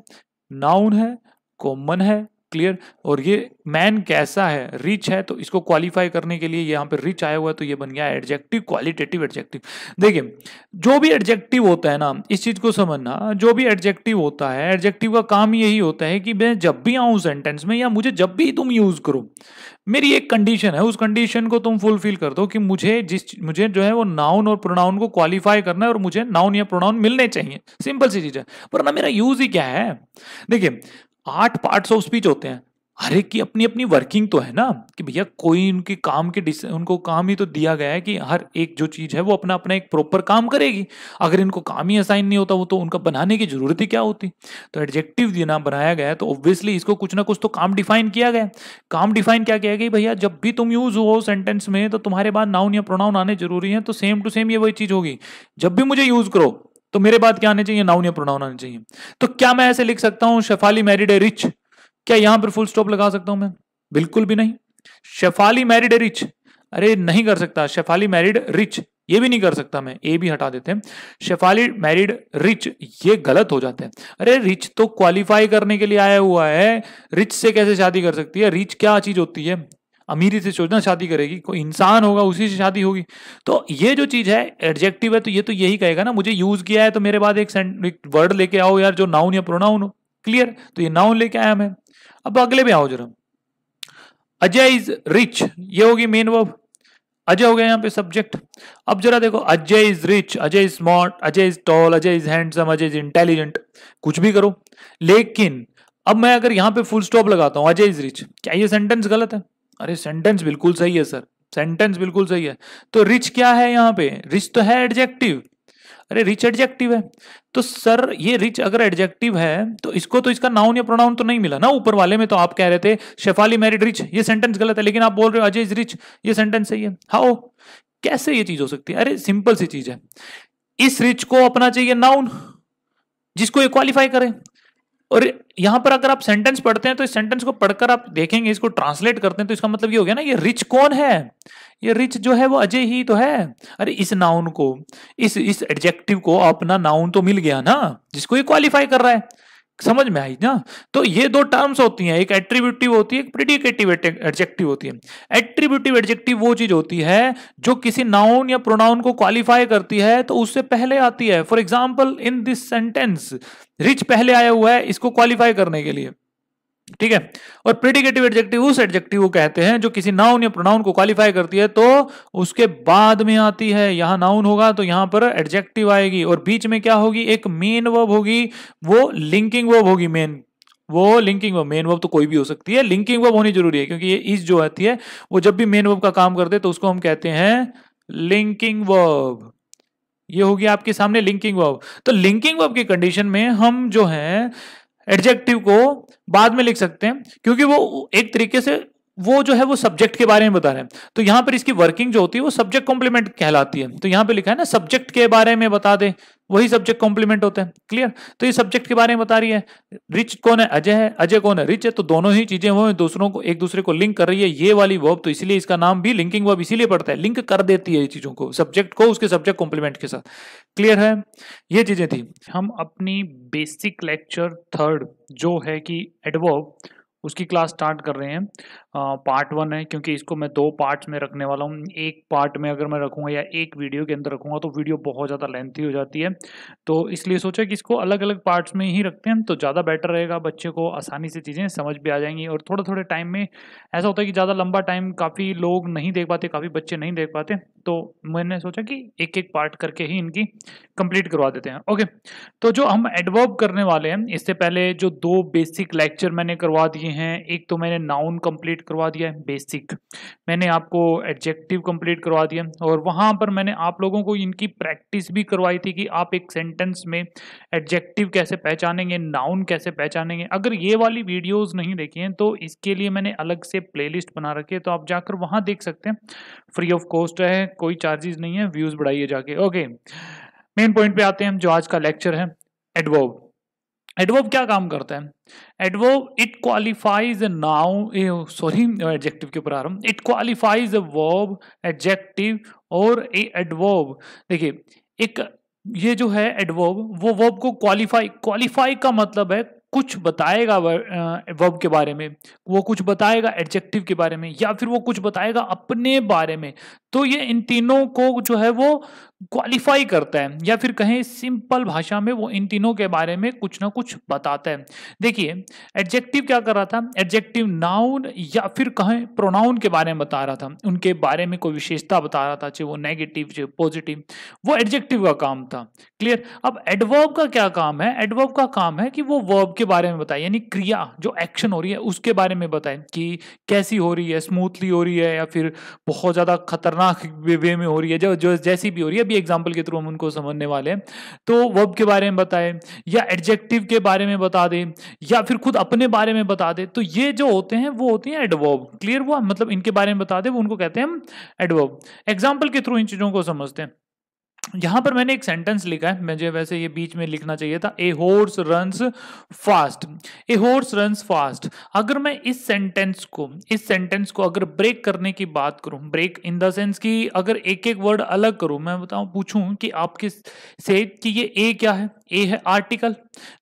नाउन है कॉमन है क्लियर और ये मैन कैसा है रिच है तो इसको क्वालिफाई करने के लिए यहाँ पे रिच आया हुआ है तो ये बन गया एडजेक्टिव क्वालिटेटिव एडजेक्टिव देखिए जो भी एडजेक्टिव होता है ना इस चीज को समझना जो भी एडजेक्टिव होता है एडजेक्टिव का काम यही होता है कि मैं जब भी आऊँ सेंटेंस में या मुझे जब भी तुम यूज करो मेरी एक कंडीशन है उस कंडीशन को तुम फुलफिल कर दो कि मुझे जिस मुझे जो है वो नाउन और प्रोनाउन को क्वालिफाई करना है और मुझे नाउन या प्रोनाउन मिलने चाहिए सिंपल सी चीज है पर ना मेरा यूज ही क्या है देखिए आठ पार्ट्स ऑफ स्पीच होते हैं हर एक की अपनी अपनी वर्किंग तो है ना कि भैया कोई उनके काम के उनको काम ही तो दिया गया है कि हर एक जो चीज़ है वो अपना अपना एक प्रॉपर काम करेगी अगर इनको काम ही असाइन नहीं होता वो तो उनका बनाने की ज़रूरत ही क्या होती तो एडजेक्टिव देना बनाया गया है तो ऑब्वियसली इसको कुछ ना कुछ तो काम डिफाइन किया गया काम डिफाइन क्या किया गया भैया जब भी तुम यूज़ हो सेंटेंस में तो तुम्हारे बाद नाउन या प्रोनाउन आने जरूरी है तो सेम टू सेम ये वही चीज़ होगी जब भी मुझे यूज़ करो तो मेरे बाद क्या आने चाहिए नाउन या प्रोनाउन आने चाहिए तो क्या मैं ऐसे लिख सकता हूं शेफाली मैरिड ए रिच क्या यहां पर फुल स्टॉप लगा सकता हूं मैं बिल्कुल भी नहीं शेफाली मैरिड ए रिच अरे नहीं कर सकता शेफाली मैरिड रिच ये भी नहीं कर सकता मैं ए भी हटा देते हैं शेफाली मैरिड रिच ये गलत हो जाते हैं अरे रिच तो क्वालिफाई करने के लिए आया हुआ है रिच से कैसे शादी कर सकती है रिच क्या चीज होती है अमीरी से सोचना शादी करेगी कोई इंसान होगा उसी से शादी होगी तो ये जो चीज़ है एडजेक्टिव है तो ये तो यही कहेगा ना मुझे यूज़ किया है तो मेरे बाद एक, वर्ड लेके आओ यार जो नाउन या प्रोनाउन हो क्लियर तो ये नाउन लेके आया मैं अब अगले भी आओ जरा अजय इज रिच ये होगी मेन वर्ब अजय हो गया यहाँ पे सब्जेक्ट अब जरा देखो Ajay is rich Ajay is smart Ajay is tall Ajay is handsome Ajay is intelligent कुछ भी करो लेकिन अब मैं अगर यहाँ पे फुल स्टॉप लगाता हूँ अजय इज रिच क्या ये सेंटेंस गलत है अरे सेंटेंस बिल्कुल सही है सर सेंटेंस बिल्कुल सही है तो रिच क्या है यहाँ पे रिच तो है एडजेक्टिव अरे रिच एडजेक्टिव है तो सर ये रिच अगर एडजेक्टिव है तो इसको तो इसका नाउन या प्रोनाउन तो नहीं मिला ना ऊपर वाले में तो आप कह रहे थे शेफाली मैरिड रिच ये सेंटेंस गलत है लेकिन आप बोल रहे हो अजय इज रिच ये सेंटेंस सही है हाओ कैसे ये चीज हो सकती है अरे सिंपल सी चीज है इस रिच को अपना चाहिए नाउन जिसको ये क्वालिफाई करे और यहां पर अगर आप सेंटेंस पढ़ते हैं तो इस सेंटेंस को पढ़कर आप देखेंगे इसको ट्रांसलेट करते हैं तो इसका मतलब ये हो गया ना ये रिच कौन है ये रिच जो है वो अजय ही तो है अरे इस नाउन को इस इस एडजेक्टिव को अपना नाउन तो मिल गया ना जिसको ये क्वालिफाई कर रहा है समझ में आई ना तो ये दो टर्म्स होती हैं एक एट्रीब्यूटिव होती है एक प्रिडिकेटिव एडजेक्टिव होती है एट्रीब्यूटिव एडजेक्टिव वो चीज होती है जो किसी नाउन या प्रोनाउन को क्वालिफाई करती है तो उससे पहले आती है for example in this sentence rich पहले आया हुआ है इसको क्वालिफाई करने के लिए ठीक है और प्रिडिकेटिव एडजेक्टिव उस एडजेक्टिव को कहते हैं जो किसी नाउन या प्रोनाउन को क्वालिफाई करती है तो उसके बाद में आती है यहां नाउन होगा तो यहां पर एडजेक्टिव आएगी और बीच में क्या होगी एक मेन वर्ब होगी वो लिंकिंग वर्ब होगी मेन वो लिंकिंग वर्ब मेन वर्ब तो कोई भी हो सकती है लिंकिंग वर्ब होनी जरूरी है क्योंकि ये इज जो आती है वो जब भी मेन वर्ब का काम करते तो उसको हम कहते हैं लिंकिंग वर्ब ये होगी आपके सामने लिंकिंग वर्ब तो लिंकिंग वर्ब की कंडीशन में हम जो है एडजेक्टिव को बाद में लिख सकते हैं क्योंकि वो एक तरीके से वो जो है वो सब्जेक्ट के बारे में बता रहे हैं तो यहां पर इसकी वर्किंग जो होती है वो सब्जेक्ट कॉम्प्लीमेंट कहलाती है तो यहां पे लिखा है ना सब्जेक्ट के बारे में बता दे वही सब्जेक्ट कॉम्प्लीमेंट होते हैं क्लियर तो ये सब्जेक्ट के बारे में बता रही है रिच कौन है अजय है अजय कौन है रिच है तो दोनों ही चीजें वो दूसरों को एक दूसरे को लिंक कर रही है ये वाली वर्ब तो इसलिए इसका नाम भी लिंकिंग वर्ब इसीलिए पड़ता है लिंक कर देती है ये चीजों को सब्जेक्ट को उसके सब्जेक्ट कॉम्प्लीमेंट के साथ क्लियर है ये चीजें थी हम अपनी बेसिक लेक्चर थर्ड जो है कि एडवर्ब उसकी क्लास स्टार्ट कर रहे हैं पार्ट वन है क्योंकि इसको मैं दो पार्ट्स में रखने वाला हूँ एक पार्ट में अगर मैं रखूँगा या एक वीडियो के अंदर रखूँगा तो वीडियो बहुत ज़्यादा लेंथी हो जाती है तो इसलिए सोचा कि इसको अलग अलग पार्ट्स में ही रखते हैं तो ज़्यादा बेटर रहेगा बच्चे को आसानी से चीज़ें समझ भी आ जाएंगी और थोड़े थोड़े टाइम में ऐसा होता है कि ज़्यादा लंबा टाइम काफ़ी लोग नहीं देख पाते काफ़ी बच्चे नहीं देख पाते तो मैंने सोचा कि एक एक पार्ट करके ही इनकी कंप्लीट करवा देते हैं ओके तो जो हम एडवर्ब करने वाले हैं इससे पहले जो दो बेसिक लेक्चर मैंने करवा दिए हैं एक तो मैंने नाउन कम्प्लीट करवा दिया है बेसिक मैंने आपको एडजेक्टिव कंप्लीट करवा दिया और वहाँ पर मैंने आप लोगों को इनकी प्रैक्टिस भी करवाई थी कि आप एक सेंटेंस में एडजेक्टिव कैसे पहचानेंगे नाउन कैसे पहचानेंगे अगर ये वाली वीडियोज नहीं देखी हैं तो इसके लिए मैंने अलग से प्ले बना रखी है तो आप जाकर वहाँ देख सकते हैं फ्री ऑफ कॉस्ट है कोई चार्जेस नहीं है व्यूज़ बढ़ाइए जाके ओके मेन पॉइंट पे आते हैं जो आज का लेक्चर है एडवर्ब एडवर्ब क्या काम करता है adverb it qualifies a noun sorry adjective के ऊपर आ रहा हूँ it qualifies a verb adjective और ए एडवर्ब देखिए एक ये जो है एडवर्ब वो वर्ब को क्वालिफाई क्वालिफाई का मतलब है कुछ बताएगा वर्ब के बारे में वो कुछ बताएगा एडजेक्टिव के बारे में या फिर वो कुछ बताएगा अपने बारे में तो ये इन तीनों को जो है वो क्वालिफाई करता है या फिर कहें सिंपल भाषा में वो इन तीनों के बारे में कुछ ना कुछ बताता है देखिए एडजेक्टिव क्या कर रहा था एडजेक्टिव नाउन या फिर कहें प्रोनाउन के बारे में बता रहा था उनके बारे में कोई विशेषता बता रहा था चाहे वो नेगेटिव चाहे पॉजिटिव वो एडजेक्टिव का काम था क्लियर अब एडवर्ब का क्या काम है एडवर्ब का काम है कि वो वर्ब के बारे में बताए यानी क्रिया जो एक्शन हो रही है उसके बारे में बताए कि कैसी हो रही है स्मूथली हो रही है या फिर बहुत ज़्यादा खतरनाक आंख वे में हो रही है जो जो जैसी भी हो रही है अभी एग्जांपल के थ्रू हम उनको समझने वाले हैं तो वर्ब के बारे में बताए या एडजेक्टिव के बारे में बता दें या फिर खुद अपने बारे में बता दें तो ये जो होते हैं वो होते हैं एडवर्ब क्लियर हुआ मतलब इनके बारे में बता दें वो उनको कहते हैं हम एडवर्ब एग्जाम्पल के थ्रू इन चीज़ों को समझते हैं यहां पर मैंने एक सेंटेंस लिखा है मुझे वैसे ये बीच में लिखना चाहिए था a horse runs fast a horse runs fast अगर मैं इस सेंटेंस को इस सेंटेंस को अगर ब्रेक करने की बात करूं ब्रेक इन द सेंस कि अगर एक एक वर्ड अलग करूं मैं बताऊं पूछूं कि आपके से कि ये ए क्या है ए है आर्टिकल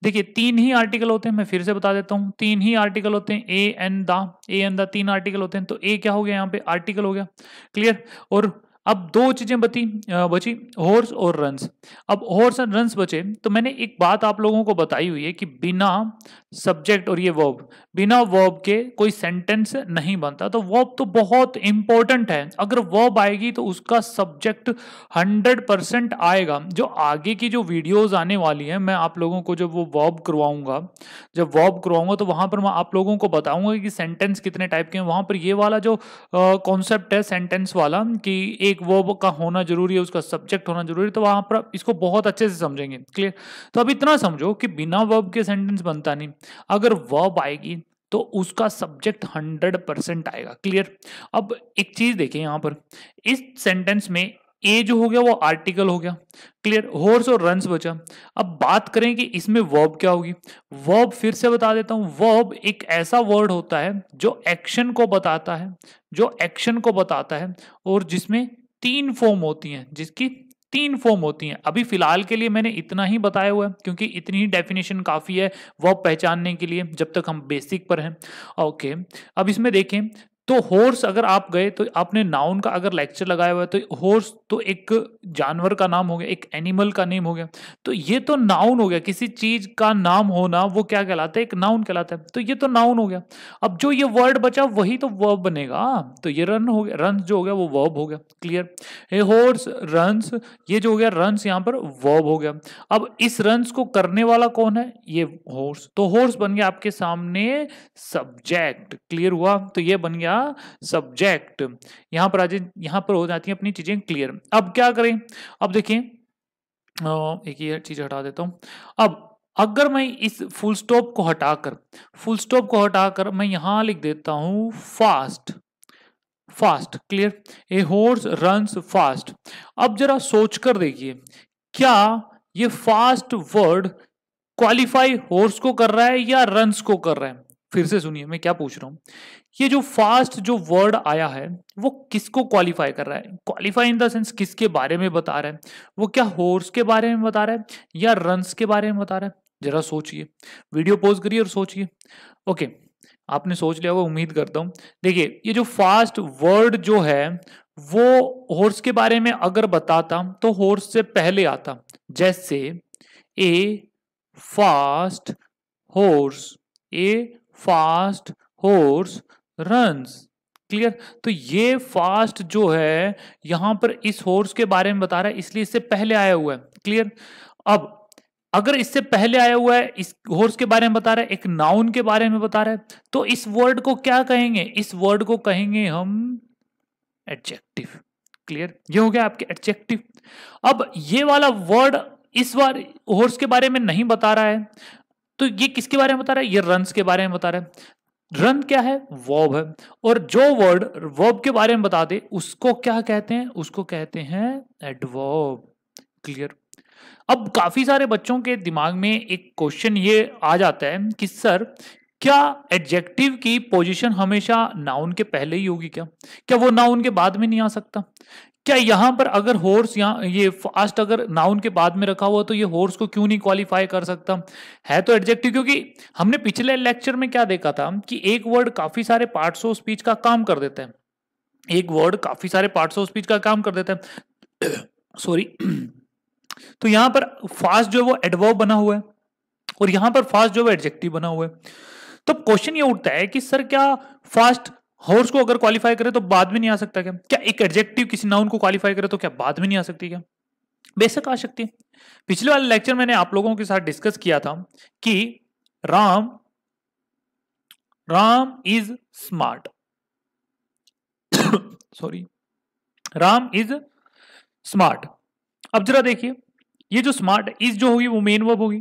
देखिए तीन ही आर्टिकल होते हैं मैं फिर से बता देता हूं तीन ही आर्टिकल होते हैं a an the a an the तीन आर्टिकल होते हैं तो ए क्या हो गया यहाँ पे आर्टिकल हो गया क्लियर और अब दो चीजें बती बची हॉर्स और रन्स अब हॉर्स और रन्स बचे तो मैंने एक बात आप लोगों को बताई हुई है कि बिना सब्जेक्ट और ये वर्ब बिना वर्ब के कोई सेंटेंस नहीं बनता तो वर्ब तो बहुत इंपॉर्टेंट है अगर वर्ब आएगी तो उसका सब्जेक्ट 100 परसेंट आएगा जो आगे की जो वीडियोस आने वाली है मैं आप लोगों को जब वो वर्ब करवाऊंगा जब वर्ब करवाऊंगा तो वहां पर मैं आप लोगों को बताऊंगा कि सेंटेंस कितने टाइप के हैं वहां पर ये वाला जो कॉन्सेप्ट है सेंटेंस वाला कि एक वर्ब का होना जरूरी है उसका सब्जेक्ट होना जरूरी है तो वहां पर इसको बहुत अच्छे से समझेंगे क्लियर तो अब इतना समझो कि बिना वर्ब के सेंटेंस बनता नहीं अगर वर्ब आएगी तो उसका सब्जेक्ट हंड्रेड परसेंट आएगा क्लियर अब एक चीज देखें यहां पर इस सेंटेंस में ए जो हो गया वो आर्टिकल हो गया क्लियर हॉर्स और रन बचा अब बात करें कि इसमें वर्ब क्या होगी वर्ब फिर से बता देता हूं वर्ब एक ऐसा वर्ड होता है जो एक्शन को बताता है जो एक्शन को बताता है और जिसमें तीन फॉर्म होती हैं जिसकी तीन फॉर्म होती हैं अभी फिलहाल के लिए मैंने इतना ही बताया हुआ है क्योंकि इतनी ही डेफिनेशन काफ़ी है वर्ब पहचानने के लिए जब तक हम बेसिक पर हैं ओके अब इसमें देखें तो हॉर्स अगर आप गए तो आपने नाउन का अगर लेक्चर लगाया हुआ है तो हॉर्स तो एक जानवर का नाम हो गया एक एनिमल का नेम हो गया तो ये तो नाउन हो गया किसी चीज का नाम होना वो क्या कहलाता है एक नाउन कहलाता है तो ये तो नाउन हो गया अब जो ये वर्ड बचा वही तो वर्ब बनेगा हाँ, तो ये रन हो गया रन जो हो गया वो वर्ब हो गया क्लियर हे हॉर्स रन्स ये जो हो गया रन्स यहाँ पर वर्ब हो गया अब इस रन्स को करने वाला कौन है ये हॉर्स तो हॉर्स बन गया आपके सामने सब्जेक्ट क्लियर हुआ तो ये बन गया या सब्जेक्ट यहां पर आज यहां पर हो जाती है अपनी चीज़ें क्लियर अब क्या करें अब देखिए एक ये चीज़ हटा देता हूं अब अगर मैं इस फुल स्टॉप को हटाकर फुल स्टॉप को हटाकर मैं यहां लिख देता हूं fast fast clear a horse run fast अब जरा सोच कर देखिए क्या ये फास्ट वर्ड क्वालिफाई हॉर्स को कर रहा है या रन्स को कर रहा है फिर से सुनिए मैं क्या पूछ रहा हूँ ये जो फास्ट जो वर्ड आया है वो किसको क्वालिफाई कर रहा है क्वालिफाई इन द सेंस किसके बारे में बता रहा है वो क्या हॉर्स के बारे में बता रहा है या रन्स के बारे में बता रहा है जरा सोचिए वीडियो पॉज करिए और सोचिए ओके आपने सोच लिया होगा उम्मीद करता हूँ देखिए ये जो फास्ट वर्ड जो है वो हॉर्स के बारे में अगर बताता तो हॉर्स से पहले आता जैसे a fast horse a fast horse runs clear तो ये फास्ट जो है यहां पर इस हॉर्स के बारे में बता रहा है इसलिए इससे पहले आया हुआ है क्लियर अब अगर इससे पहले आया हुआ है इस हॉर्स के बारे में बता रहा है एक नाउन के बारे में बता रहा है तो इस वर्ड को क्या कहेंगे इस वर्ड को कहेंगे हम एडजेक्टिव क्लियर ये हो गया आपके एडजेक्टिव अब ये वाला वर्ड इस बार हॉर्स के बारे में नहीं बता रहा है तो ये किसके बारे में बता रहा है ये रन के बारे में बता रहा है रन क्या है वॉब है और जो वर्ड वॉब के बारे में बता दे उसको क्या कहते हैं उसको कहते हैं एडवॉब क्लियर अब काफी सारे बच्चों के दिमाग में एक क्वेश्चन ये आ जाता है कि सर क्या एडजेक्टिव की पोजीशन हमेशा नाउन के पहले ही होगी क्या क्या वो नाउन के बाद में नहीं आ सकता क्या यहां पर अगर हॉर्स यहाँ ये फास्ट अगर नाउन के बाद में रखा हुआ तो ये हॉर्स को क्यों नहीं क्वालिफाई कर सकता है तो एडजेक्टिव क्योंकि हमने पिछले लेक्चर में क्या देखा था कि एक वर्ड काफी सारे पार्ट ऑफ स्पीच का काम कर देते हैं एक वर्ड काफी सारे पार्ट ऑफ स्पीच का काम कर देते हैं सॉरी तो यहां पर फास्ट जो है वो एडवर्ब बना हुआ है और यहां पर फास्ट जो है एडजेक्टिव बना हुआ है तो क्वेश्चन ये उठता है कि सर क्या फास्ट हॉर्स को अगर क्वालिफाई करे तो बाद में नहीं आ सकता क्या क्या एक एडजेक्टिव किसी नाउन को क्वालिफाई करे तो क्या बाद में नहीं आ सकती क्या बेशक आ सकती है पिछले वाले लेक्चर मैंने आप लोगों के साथ डिस्कस किया था कि Ram Ram is smart sorry Ram is smart अब जरा देखिए ये जो स्मार्ट इज जो होगी वो मेन वर्ब होगी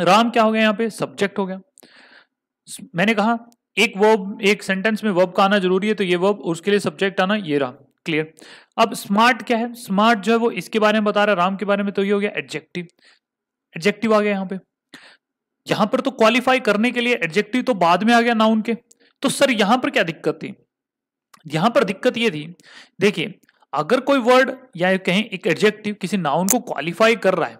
राम क्या हो गया यहाँ पे सब्जेक्ट हो गया मैंने कहा एक वर्ब एक सेंटेंस में वर्ब का आना जरूरी है तो ये वर्ब उसके लिए सब्जेक्ट आना ये रहा क्लियर अब स्मार्ट क्या है स्मार्ट जो है वो इसके बारे में बता रहा है राम के बारे में तो ये हो गया एडजेक्टिव एडजेक्टिव आ गया यहाँ पे यहां पर तो क्वालिफाई करने के लिए एडजेक्टिव तो बाद में आ गया नाउन के तो सर यहां पर क्या दिक्कत थी यहां पर दिक्कत ये थी देखिए अगर कोई वर्ड या कहें एक एडजेक्टिव किसी नाउन को क्वालिफाई कर रहा है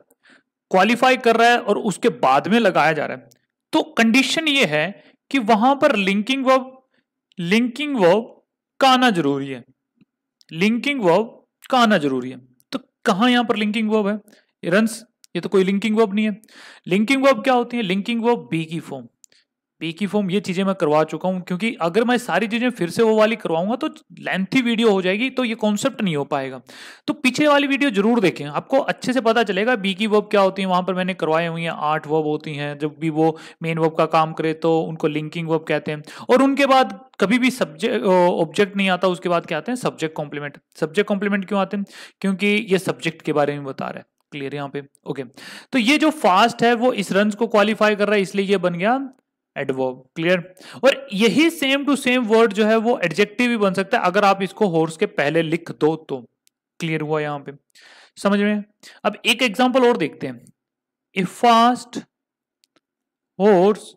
क्वालिफाई कर रहा है और उसके बाद में लगाया जा रहा है तो कंडीशन ये है कि वहां पर लिंकिंग वर्ब लिंकिंग वर्ब का आना जरूरी है लिंकिंग वर्ब का आना जरूरी है तो कहां यहां पर लिंकिंग वर्ब है रंस ये तो कोई लिंकिंग वर्ब नहीं है लिंकिंग वर्ब क्या होती है लिंकिंग वर्ब बी की फॉर्म पे की फॉर्म ये चीज़ें मैं करवा चुका हूँ क्योंकि अगर मैं सारी चीज़ें फिर से वो वाली करवाऊंगा तो लेंथी वीडियो हो जाएगी तो ये कॉन्सेप्ट नहीं हो पाएगा तो पीछे वाली वीडियो जरूर देखें आपको अच्छे से पता चलेगा बी की वर्ब क्या होती है वहाँ पर मैंने करवाई हुई हैं आठ वर्ब होती हैं जब भी वो मेन वर्ब का काम करे तो उनको लिंकिंग वर्ब कहते हैं और उनके बाद कभी भी सब्जेक्ट ऑब्जेक्ट नहीं आता उसके बाद क्या आते हैं सब्जेक्ट कॉम्प्लीमेंट सब्जेक्ट कॉम्प्लीमेंट क्यों आते हैं क्योंकि ये सब्जेक्ट के बारे में बता रहा है क्लियर यहाँ पे ओके तो ये जो फास्ट है वो इस रन को क्वालिफाई कर रहा है इसलिए ये बन गया एडवर्ब क्लियर और यही सेम टू सेम वर्ड जो है वो एडजेक्टिव भी बन सकता है अगर आप इसको हॉर्स के पहले लिख दो तो क्लियर हुआ यहाँ पे समझ में अब एक एग्जांपल और देखते हैं a fast horse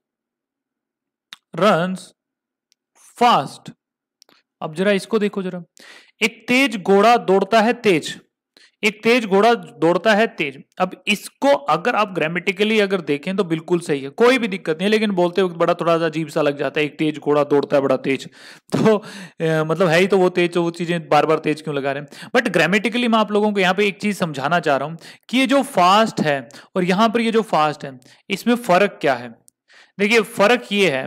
runs fast अब जरा इसको देखो जरा एक तेज घोड़ा दौड़ता है तेज एक तेज घोड़ा दौड़ता है तेज अब इसको अगर आप ग्रामेटिकली अगर देखें तो बिल्कुल सही है कोई भी दिक्कत नहीं है लेकिन बोलते वक्त बड़ा थोड़ा सा अजीब सा लग जाता है एक तेज घोड़ा दौड़ता है बड़ा तेज तो ए, मतलब है ही तो वो तेज तो वो चीजें बार बार तेज क्यों लगा रहे हैं बट ग्रामेटिकली मैं आप लोगों को यहाँ पे एक चीज समझाना चाह रहा हूँ कि ये जो फास्ट है और यहाँ पर ये जो फास्ट है इसमें फर्क क्या है देखिए फर्क ये है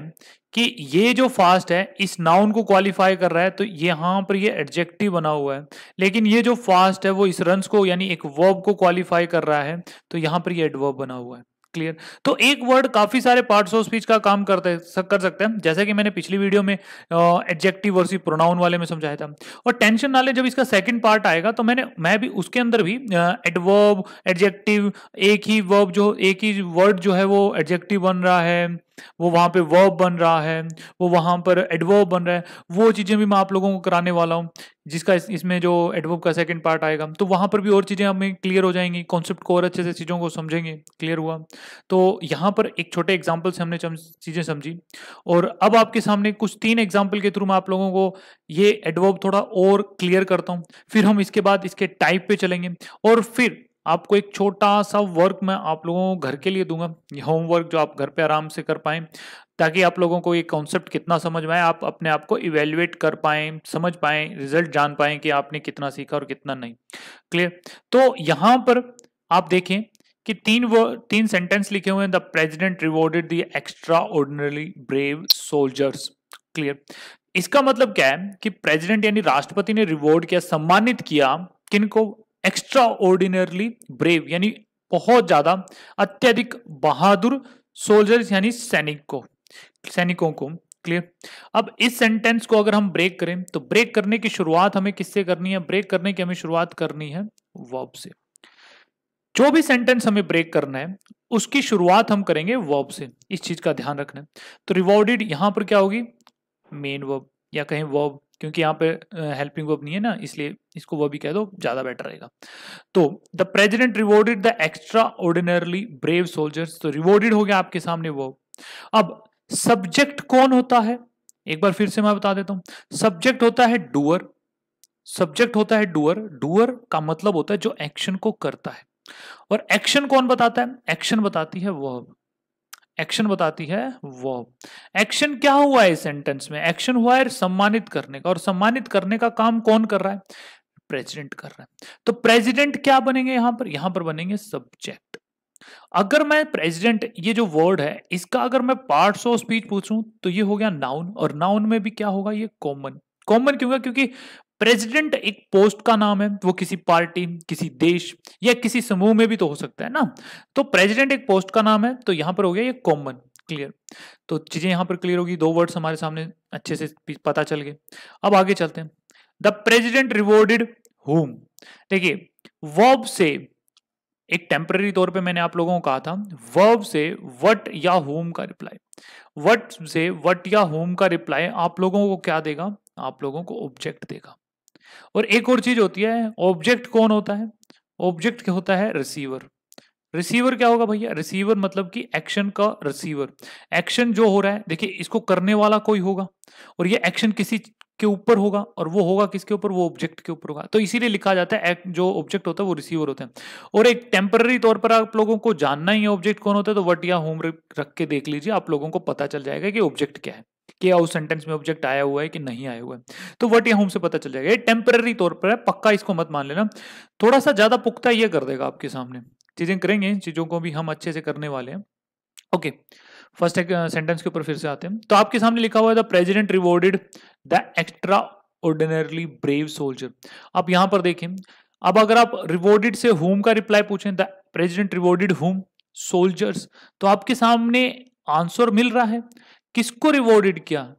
कि ये जो फास्ट है इस नाउन को क्वालिफाई कर रहा है तो यहाँ पर ये एडजेक्टिव बना हुआ है लेकिन ये जो फास्ट है वो इस रंस को यानी एक वर्ब को क्वालिफाई कर रहा है तो यहाँ पर ये एडवर्ब बना हुआ है क्लियर तो एक वर्ड काफी सारे पार्ट्स ऑफ स्पीच का काम करते कर सकते हैं जैसे कि मैंने पिछली वीडियो में एडजेक्टिव वर्सी प्रोनाउन वाले में समझाया था और टेंशन नाले जब इसका सेकंड पार्ट आएगा तो मैंने मैं भी उसके अंदर भी एडवर्ब एडजेक्टिव एक ही वर्ब जो एक ही वर्ड जो है वो एडजेक्टिव बन रहा है वो वहां पे वर्ब बन रहा है वो वहाँ पर एडवर्ब बन रहा है वो चीज़ें भी मैं आप लोगों को कराने वाला हूँ जिसका इसमें जो एडवर्ब का सेकंड पार्ट आएगा तो वहां पर भी और चीज़ें हमें क्लियर हो जाएंगी कॉन्सेप्ट को और अच्छे से चीज़ों को समझेंगे क्लियर हुआ तो यहाँ पर एक छोटे एग्जाम्पल से हमने चीज़ें समझी और अब आपके सामने कुछ तीन एग्जाम्पल के थ्रू मैं आप लोगों को ये एडवर्ब थोड़ा और क्लियर करता हूँ फिर हम इसके बाद इसके टाइप पे चलेंगे और फिर आपको एक छोटा सा वर्क मैं आप लोगों को घर के लिए दूंगा होमवर्क जो आप घर पे आराम से कर पाए ताकि आप लोगों को ये कॉन्सेप्ट कितना समझ में आए आप अपने आप को इवेल्युएट कर पाए समझ पाए रिजल्ट जान पाए कि आपने कितना सीखा और कितना नहीं क्लियर तो यहाँ पर आप देखें कि तीन वर्ड तीन सेंटेंस लिखे हुए हैं the president rewarded the extraordinary brave soldiers clear इसका मतलब क्या है कि प्रेजिडेंट यानी राष्ट्रपति ने रिवॉर्ड किया सम्मानित किया किनको एक्स्ट्रा ऑर्डिनरली ब्रेव यानी बहुत ज्यादा अत्यधिक बहादुर सोल्जर्स यानी सैनिक को सैनिकों को क्लियर अब इस सेंटेंस को अगर हम ब्रेक करें तो ब्रेक करने की शुरुआत हमें किससे करनी है ब्रेक करने की हमें शुरुआत करनी है वर्ब से जो भी सेंटेंस हमें ब्रेक करना है उसकी शुरुआत हम करेंगे वर्ब से इस चीज का ध्यान रखना तो रिवॉर्डेड यहां पर क्या होगी मेन वर्ब या कहें वर्ब क्योंकि यहाँ पे हेल्पिंग वर्ब नहीं है ना इसलिए इसको वह भी कह दो ज़्यादा बेटर रहेगा तो the president rewarded the extraordinarily brave soldiers तो रिवॉर्डेड हो गया आपके सामने वो अब सब्जेक्ट कौन होता है एक बार फिर से मैं बता देता हूँ सब्जेक्ट होता है डूअर सब्जेक्ट होता है डूअर डूअर का मतलब होता है जो एक्शन को करता है और एक्शन कौन बताता है एक्शन बताती है वह एक्शन बताती है वो एक्शन क्या हुआ है इस सेंटेंस में एक्शन हुआ है सम्मानित करने का और सम्मानित करने का काम कौन कर रहा है प्रेसिडेंट कर रहा है तो प्रेसिडेंट क्या बनेंगे यहां पर यहां पर बनेंगे सब्जेक्ट अगर मैं प्रेसिडेंट ये जो वर्ड है इसका अगर मैं पार्ट ऑफ स्पीच पूछूं तो ये हो गया नाउन और नाउन में भी क्या होगा ये कॉमन कॉमन क्यों क्योंकि प्रेसिडेंट एक पोस्ट का नाम है वो किसी पार्टी किसी देश या किसी समूह में भी तो हो सकता है ना तो प्रेसिडेंट एक पोस्ट का नाम है तो यहां पर हो गया ये कॉमन क्लियर तो चीजें यहां पर क्लियर होगी दो वर्ड्स हमारे सामने अच्छे से पता चल गए अब आगे चलते हैं द प्रेजिडेंट रिवॉर्डेड होम देखिए वर्ब से एक टेम्पररी तौर पे मैंने आप लोगों को कहा था वर्ब से वट या होम का रिप्लाई वट से वट या होम का रिप्लाई आप लोगों को क्या देगा आप लोगों को ऑब्जेक्ट देगा और एक और चीज होती है ऑब्जेक्ट कौन होता है ऑब्जेक्ट होता है रिसीवर रिसीवर क्या होगा भैया रिसीवर मतलब कि एक्शन का रिसीवर एक्शन जो हो रहा है देखिए इसको करने वाला कोई होगा और ये एक्शन किसी के ऊपर होगा और वो होगा किसके ऊपर वो ऑब्जेक्ट के ऊपर होगा तो इसीलिए लिखा जाता है जो ऑब्जेक्ट होता है वो रिसीवर होता है और एक टेम्पररी तौर पर आप लोगों को जानना ही ऑब्जेक्ट कौन होता है तो वट या होम रख के देख लीजिए आप लोगों को पता चल जाएगा कि ऑब्जेक्ट क्या है कि उस सेंटेंस में ऑब्जेक्ट आया हुआ है कि नहीं आया हुआ है तो वट या होम से पता चल जाएगा ये टेम्पररी तौर पर है पक्का इसको मत मान लेना थोड़ा सा ज़्यादा पुख्ता ये कर देगा आपके सामने चीज़ें करेंगे चीज़ों को भी हम अच्छे से करने वाले हैं ओके फर्स्ट एक सेंटेंस के ऊपर फिर से आते हैं तो आपके सामने लिखा हुआ है the president rewarded the extraordinarily brave soldier आप यहां पर देखें अब अगर आप रिवॉर्डेड से होम का रिप्लाई पूछें the president rewarded whom soldiers तो आपके सामने आंसर मिल रहा है किसको रिवॉर्डेड किया